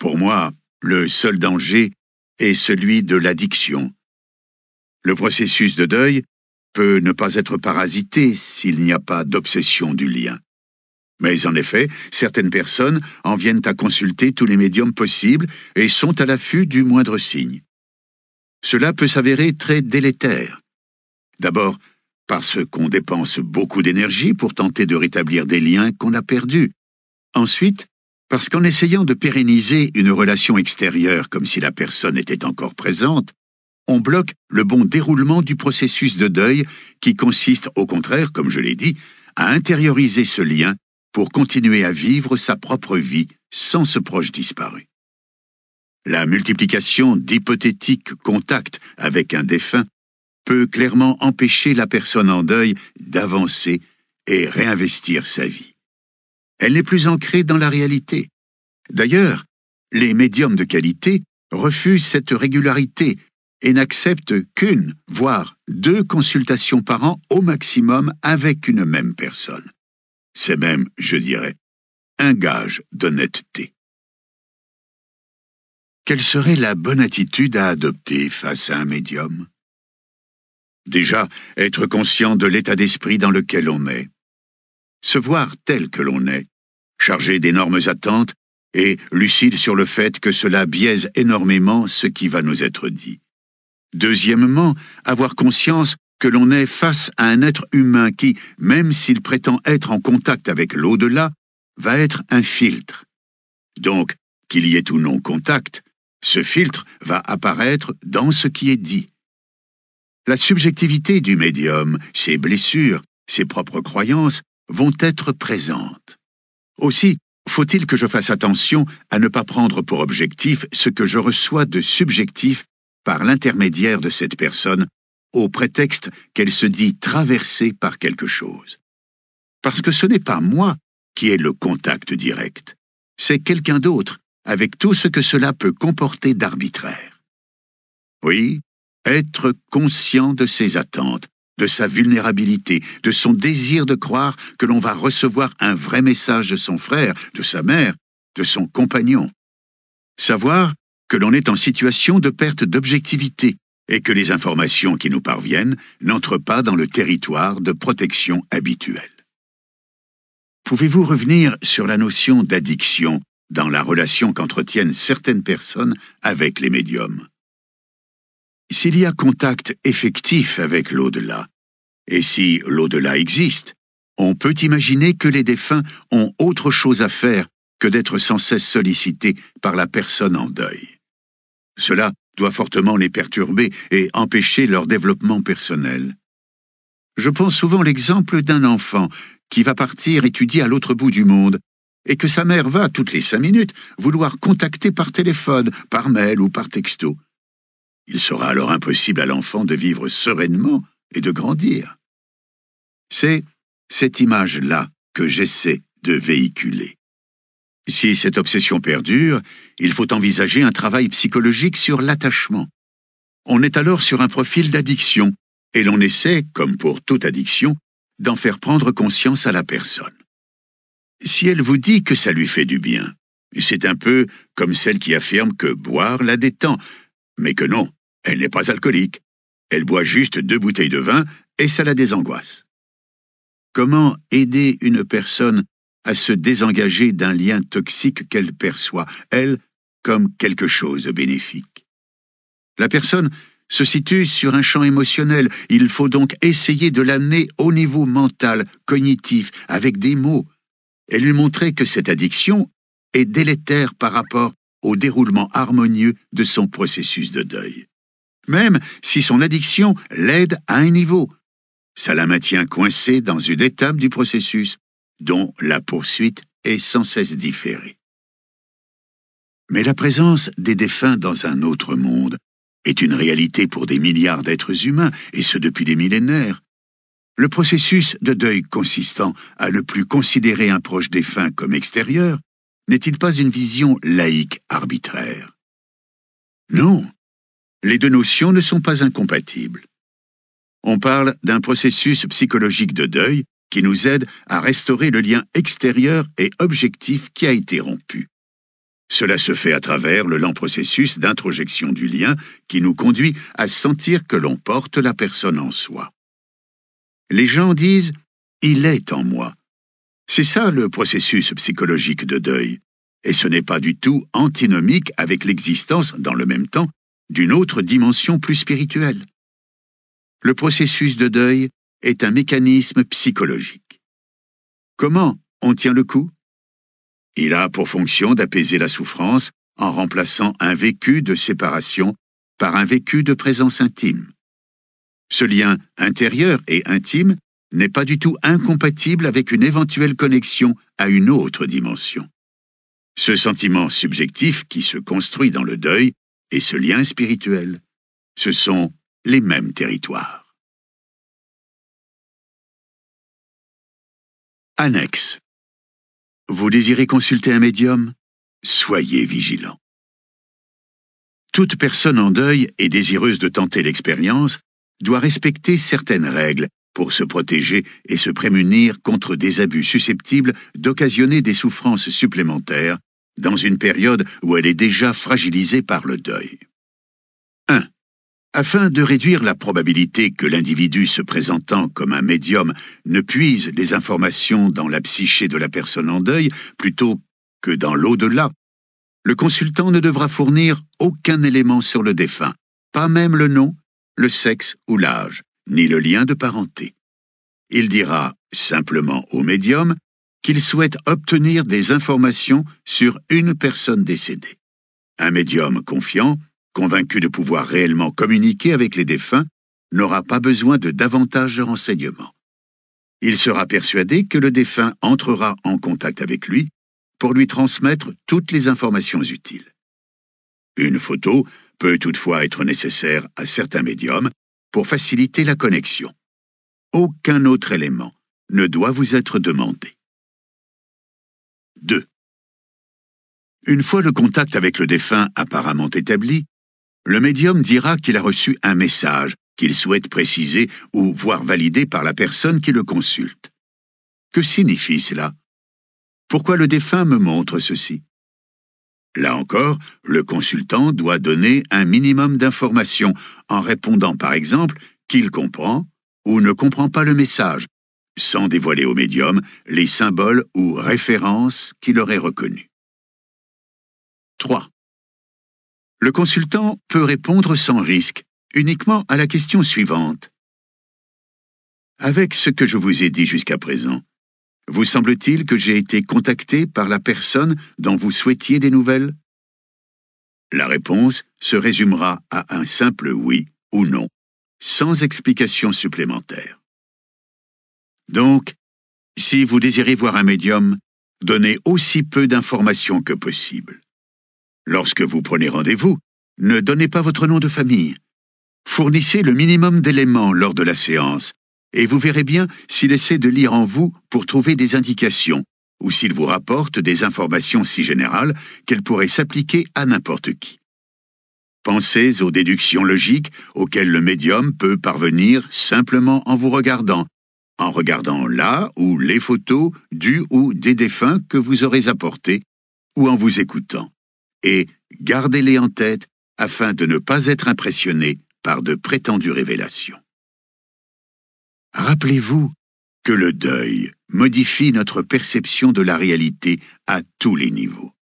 Pour moi, le seul danger est celui de l'addiction. Le processus de deuil peut ne pas être parasité s'il n'y a pas d'obsession du lien. Mais en effet, certaines personnes en viennent à consulter tous les médiums possibles et sont à l'affût du moindre signe. Cela peut s'avérer très délétère. D'abord, parce qu'on dépense beaucoup d'énergie pour tenter de rétablir des liens qu'on a perdus. Ensuite, parce qu'en essayant de pérenniser une relation extérieure comme si la personne était encore présente, on bloque le bon déroulement du processus de deuil qui consiste au contraire, comme je l'ai dit, à intérioriser ce lien pour continuer à vivre sa propre vie sans ce proche disparu. La multiplication d'hypothétiques contacts avec un défunt peut clairement empêcher la personne en deuil d'avancer et réinvestir sa vie. Elle n'est plus ancrée dans la réalité. D'ailleurs, les médiums de qualité refusent cette régularité et n'accepte qu'une, voire deux consultations par an au maximum avec une même personne. C'est même, je dirais, un gage d'honnêteté. Quelle serait la bonne attitude à adopter face à un médium Déjà, être conscient de l'état d'esprit dans lequel on est. Se voir tel que l'on est, chargé d'énormes attentes et lucide sur le fait que cela biaise énormément ce qui va nous être dit. Deuxièmement, avoir conscience que l'on est face à un être humain qui, même s'il prétend être en contact avec l'au-delà, va être un filtre. Donc, qu'il y ait ou non contact, ce filtre va apparaître dans ce qui est dit. La subjectivité du médium, ses blessures, ses propres croyances vont être présentes. Aussi, faut-il que je fasse attention à ne pas prendre pour objectif ce que je reçois de subjectif par l'intermédiaire de cette personne au prétexte qu'elle se dit traversée par quelque chose. Parce que ce n'est pas moi qui ai le contact direct, c'est quelqu'un d'autre, avec tout ce que cela peut comporter d'arbitraire. Oui, être conscient de ses attentes, de sa vulnérabilité, de son désir de croire que l'on va recevoir un vrai message de son frère, de sa mère, de son compagnon. Savoir que l'on est en situation de perte d'objectivité et que les informations qui nous parviennent n'entrent pas dans le territoire de protection habituelle. Pouvez-vous revenir sur la notion d'addiction dans la relation qu'entretiennent certaines personnes avec les médiums S'il y a contact effectif avec l'au-delà, et si l'au-delà existe, on peut imaginer que les défunts ont autre chose à faire que d'être sans cesse sollicités par la personne en deuil. Cela doit fortement les perturber et empêcher leur développement personnel. Je prends souvent l'exemple d'un enfant qui va partir étudier à l'autre bout du monde et que sa mère va, toutes les cinq minutes, vouloir contacter par téléphone, par mail ou par texto. Il sera alors impossible à l'enfant de vivre sereinement et de grandir. C'est cette image-là que j'essaie de véhiculer. Si cette obsession perdure, il faut envisager un travail psychologique sur l'attachement. On est alors sur un profil d'addiction, et l'on essaie, comme pour toute addiction, d'en faire prendre conscience à la personne. Si elle vous dit que ça lui fait du bien, c'est un peu comme celle qui affirme que boire la détend, mais que non, elle n'est pas alcoolique. Elle boit juste deux bouteilles de vin et ça la désangoisse. Comment aider une personne à se désengager d'un lien toxique qu'elle perçoit, elle comme quelque chose de bénéfique. La personne se situe sur un champ émotionnel, il faut donc essayer de l'amener au niveau mental, cognitif, avec des mots, et lui montrer que cette addiction est délétère par rapport au déroulement harmonieux de son processus de deuil. Même si son addiction l'aide à un niveau, ça la maintient coincée dans une étape du processus dont la poursuite est sans cesse différée. Mais la présence des défunts dans un autre monde est une réalité pour des milliards d'êtres humains, et ce depuis des millénaires. Le processus de deuil consistant à ne plus considérer un proche défunt comme extérieur n'est-il pas une vision laïque arbitraire Non, les deux notions ne sont pas incompatibles. On parle d'un processus psychologique de deuil qui nous aide à restaurer le lien extérieur et objectif qui a été rompu. Cela se fait à travers le lent processus d'introjection du lien qui nous conduit à sentir que l'on porte la personne en soi. Les gens disent ⁇ Il est en moi ⁇ C'est ça le processus psychologique de deuil, et ce n'est pas du tout antinomique avec l'existence, dans le même temps, d'une autre dimension plus spirituelle. Le processus de deuil est un mécanisme psychologique. Comment on tient le coup il a pour fonction d'apaiser la souffrance en remplaçant un vécu de séparation par un vécu de présence intime. Ce lien intérieur et intime n'est pas du tout incompatible avec une éventuelle connexion à une autre dimension. Ce sentiment subjectif qui se construit dans le deuil et ce lien spirituel, ce sont les mêmes territoires. Annexe vous désirez consulter un médium Soyez vigilant. Toute personne en deuil et désireuse de tenter l'expérience doit respecter certaines règles pour se protéger et se prémunir contre des abus susceptibles d'occasionner des souffrances supplémentaires dans une période où elle est déjà fragilisée par le deuil. 1. Afin de réduire la probabilité que l'individu se présentant comme un médium ne puise les informations dans la psyché de la personne en deuil plutôt que dans l'au-delà, le consultant ne devra fournir aucun élément sur le défunt, pas même le nom, le sexe ou l'âge, ni le lien de parenté. Il dira simplement au médium qu'il souhaite obtenir des informations sur une personne décédée. Un médium confiant convaincu de pouvoir réellement communiquer avec les défunts, n'aura pas besoin de davantage de renseignements. Il sera persuadé que le défunt entrera en contact avec lui pour lui transmettre toutes les informations utiles. Une photo peut toutefois être nécessaire à certains médiums pour faciliter la connexion. Aucun autre élément ne doit vous être demandé. 2. Une fois le contact avec le défunt apparemment établi, le médium dira qu'il a reçu un message qu'il souhaite préciser ou voir validé par la personne qui le consulte. Que signifie cela Pourquoi le défunt me montre ceci Là encore, le consultant doit donner un minimum d'informations en répondant par exemple qu'il comprend ou ne comprend pas le message, sans dévoiler au médium les symboles ou références qu'il aurait reconnus. 3 le consultant peut répondre sans risque uniquement à la question suivante. Avec ce que je vous ai dit jusqu'à présent, vous semble-t-il que j'ai été contacté par la personne dont vous souhaitiez des nouvelles La réponse se résumera à un simple oui ou non, sans explication supplémentaire. Donc, si vous désirez voir un médium, donnez aussi peu d'informations que possible. Lorsque vous prenez rendez-vous, ne donnez pas votre nom de famille. Fournissez le minimum d'éléments lors de la séance, et vous verrez bien s'il essaie de lire en vous pour trouver des indications, ou s'il vous rapporte des informations si générales qu'elles pourraient s'appliquer à n'importe qui. Pensez aux déductions logiques auxquelles le médium peut parvenir simplement en vous regardant, en regardant la ou les photos du ou des défunts que vous aurez apportés, ou en vous écoutant et gardez-les en tête afin de ne pas être impressionnés par de prétendues révélations. Rappelez-vous que le deuil modifie notre perception de la réalité à tous les niveaux.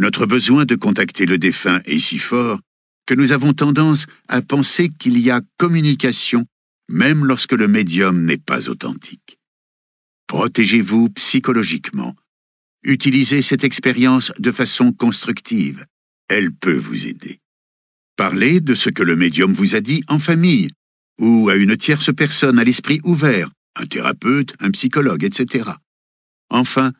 Notre besoin de contacter le défunt est si fort que nous avons tendance à penser qu'il y a communication même lorsque le médium n'est pas authentique. Protégez-vous psychologiquement Utilisez cette expérience de façon constructive. Elle peut vous aider. Parlez de ce que le médium vous a dit en famille, ou à une tierce personne à l'esprit ouvert, un thérapeute, un psychologue, etc. Enfin,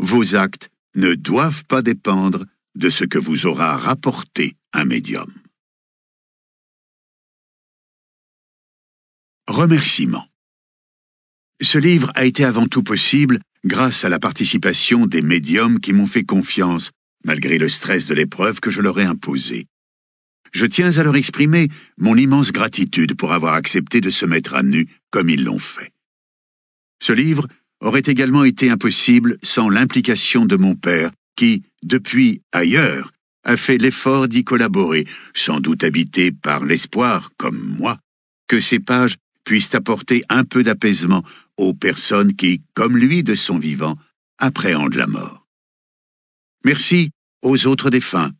vos actes ne doivent pas dépendre de ce que vous aura rapporté un médium. Remerciements. Ce livre a été avant tout possible grâce à la participation des médiums qui m'ont fait confiance, malgré le stress de l'épreuve que je leur ai imposée. Je tiens à leur exprimer mon immense gratitude pour avoir accepté de se mettre à nu comme ils l'ont fait. Ce livre aurait également été impossible sans l'implication de mon père, qui, depuis ailleurs, a fait l'effort d'y collaborer, sans doute habité par l'espoir, comme moi, que ces pages puissent apporter un peu d'apaisement aux personnes qui, comme lui de son vivant, appréhendent la mort. Merci aux autres défunts,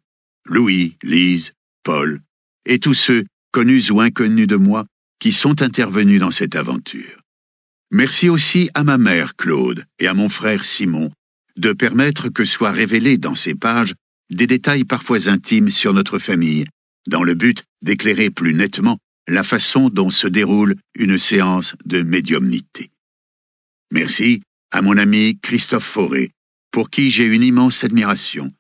Louis, Lise, Paul, et tous ceux, connus ou inconnus de moi, qui sont intervenus dans cette aventure. Merci aussi à ma mère Claude et à mon frère Simon de permettre que soient révélés dans ces pages des détails parfois intimes sur notre famille, dans le but d'éclairer plus nettement la façon dont se déroule une séance de médiumnité. Merci à mon ami Christophe Fauré, pour qui j'ai une immense admiration.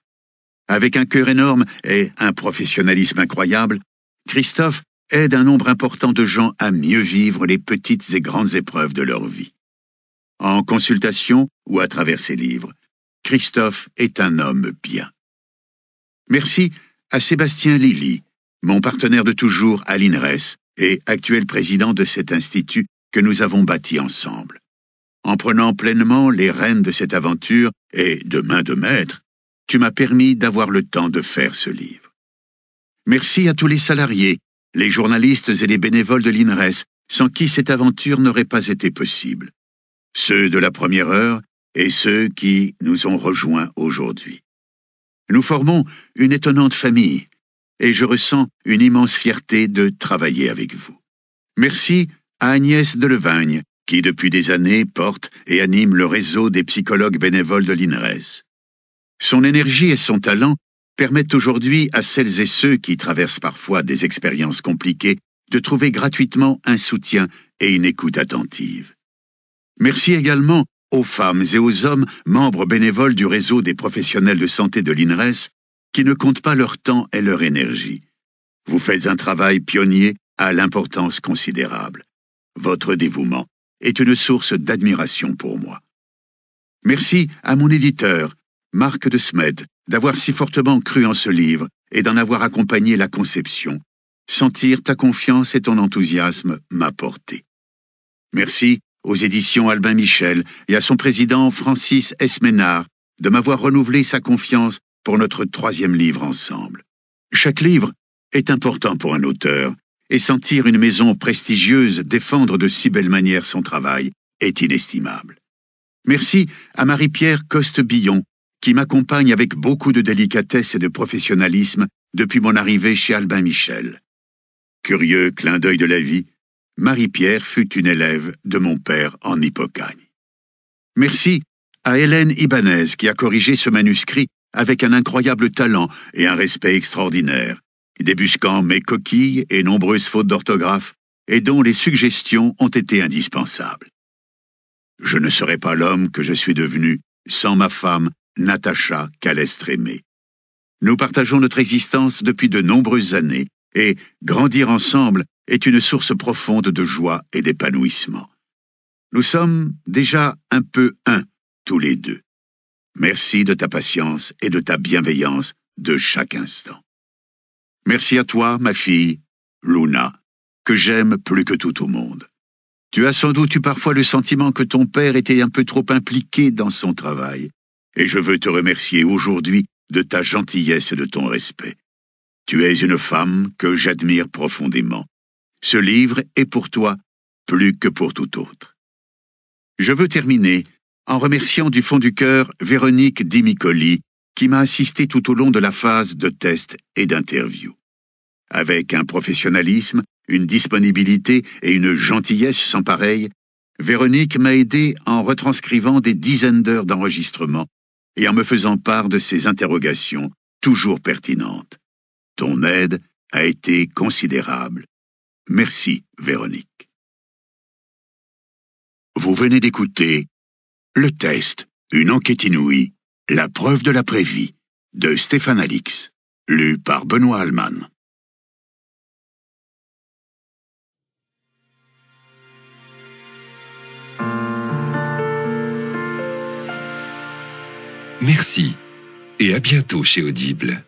Avec un cœur énorme et un professionnalisme incroyable, Christophe aide un nombre important de gens à mieux vivre les petites et grandes épreuves de leur vie. En consultation ou à travers ses livres, Christophe est un homme bien. Merci à Sébastien Lilly, mon partenaire de toujours à l'INRES et actuel président de cet institut que nous avons bâti ensemble. En prenant pleinement les rênes de cette aventure et de main de maître, tu m'as permis d'avoir le temps de faire ce livre. Merci à tous les salariés, les journalistes et les bénévoles de l'INRES, sans qui cette aventure n'aurait pas été possible. Ceux de la première heure et ceux qui nous ont rejoints aujourd'hui. Nous formons une étonnante famille et je ressens une immense fierté de travailler avec vous. Merci à Agnès Delevagne, qui depuis des années porte et anime le réseau des psychologues bénévoles de l'INRES. Son énergie et son talent permettent aujourd'hui à celles et ceux qui traversent parfois des expériences compliquées de trouver gratuitement un soutien et une écoute attentive. Merci également aux femmes et aux hommes membres bénévoles du réseau des professionnels de santé de l'INRES qui ne comptent pas leur temps et leur énergie. Vous faites un travail pionnier à l'importance considérable. Votre dévouement est une source d'admiration pour moi. Merci à mon éditeur, Marc de Smed, d'avoir si fortement cru en ce livre et d'en avoir accompagné la conception. Sentir ta confiance et ton enthousiasme m'a porté. Merci aux éditions Albin Michel et à son président Francis Esménard de m'avoir renouvelé sa confiance pour notre troisième livre ensemble. Chaque livre est important pour un auteur et sentir une maison prestigieuse défendre de si belle manière son travail est inestimable. Merci à Marie-Pierre Coste-Billon, qui m'accompagne avec beaucoup de délicatesse et de professionnalisme depuis mon arrivée chez Albin Michel. Curieux clin d'œil de la vie, Marie-Pierre fut une élève de mon père en Hippocagne. Merci à Hélène Ibanez qui a corrigé ce manuscrit avec un incroyable talent et un respect extraordinaire, débusquant mes coquilles et nombreuses fautes d'orthographe, et dont les suggestions ont été indispensables. Je ne serais pas l'homme que je suis devenu sans ma femme, Natacha Calestre-Aimé. Nous partageons notre existence depuis de nombreuses années, et grandir ensemble est une source profonde de joie et d'épanouissement. Nous sommes déjà un peu un, tous les deux. Merci de ta patience et de ta bienveillance de chaque instant. Merci à toi, ma fille, Luna, que j'aime plus que tout au monde. Tu as sans doute eu parfois le sentiment que ton père était un peu trop impliqué dans son travail, et je veux te remercier aujourd'hui de ta gentillesse et de ton respect. Tu es une femme que j'admire profondément. Ce livre est pour toi plus que pour tout autre. Je veux terminer en remerciant du fond du cœur Véronique Dimicoli, qui m'a assisté tout au long de la phase de test et d'interview. Avec un professionnalisme, une disponibilité et une gentillesse sans pareille, Véronique m'a aidé en retranscrivant des dizaines d'heures d'enregistrement et en me faisant part de ses interrogations, toujours pertinentes. Ton aide a été considérable. Merci, Véronique. Vous venez d'écouter Le Test, une enquête inouïe la preuve de la prévie de Stéphane Alix, lu par Benoît Allemann. Merci et à bientôt chez Audible.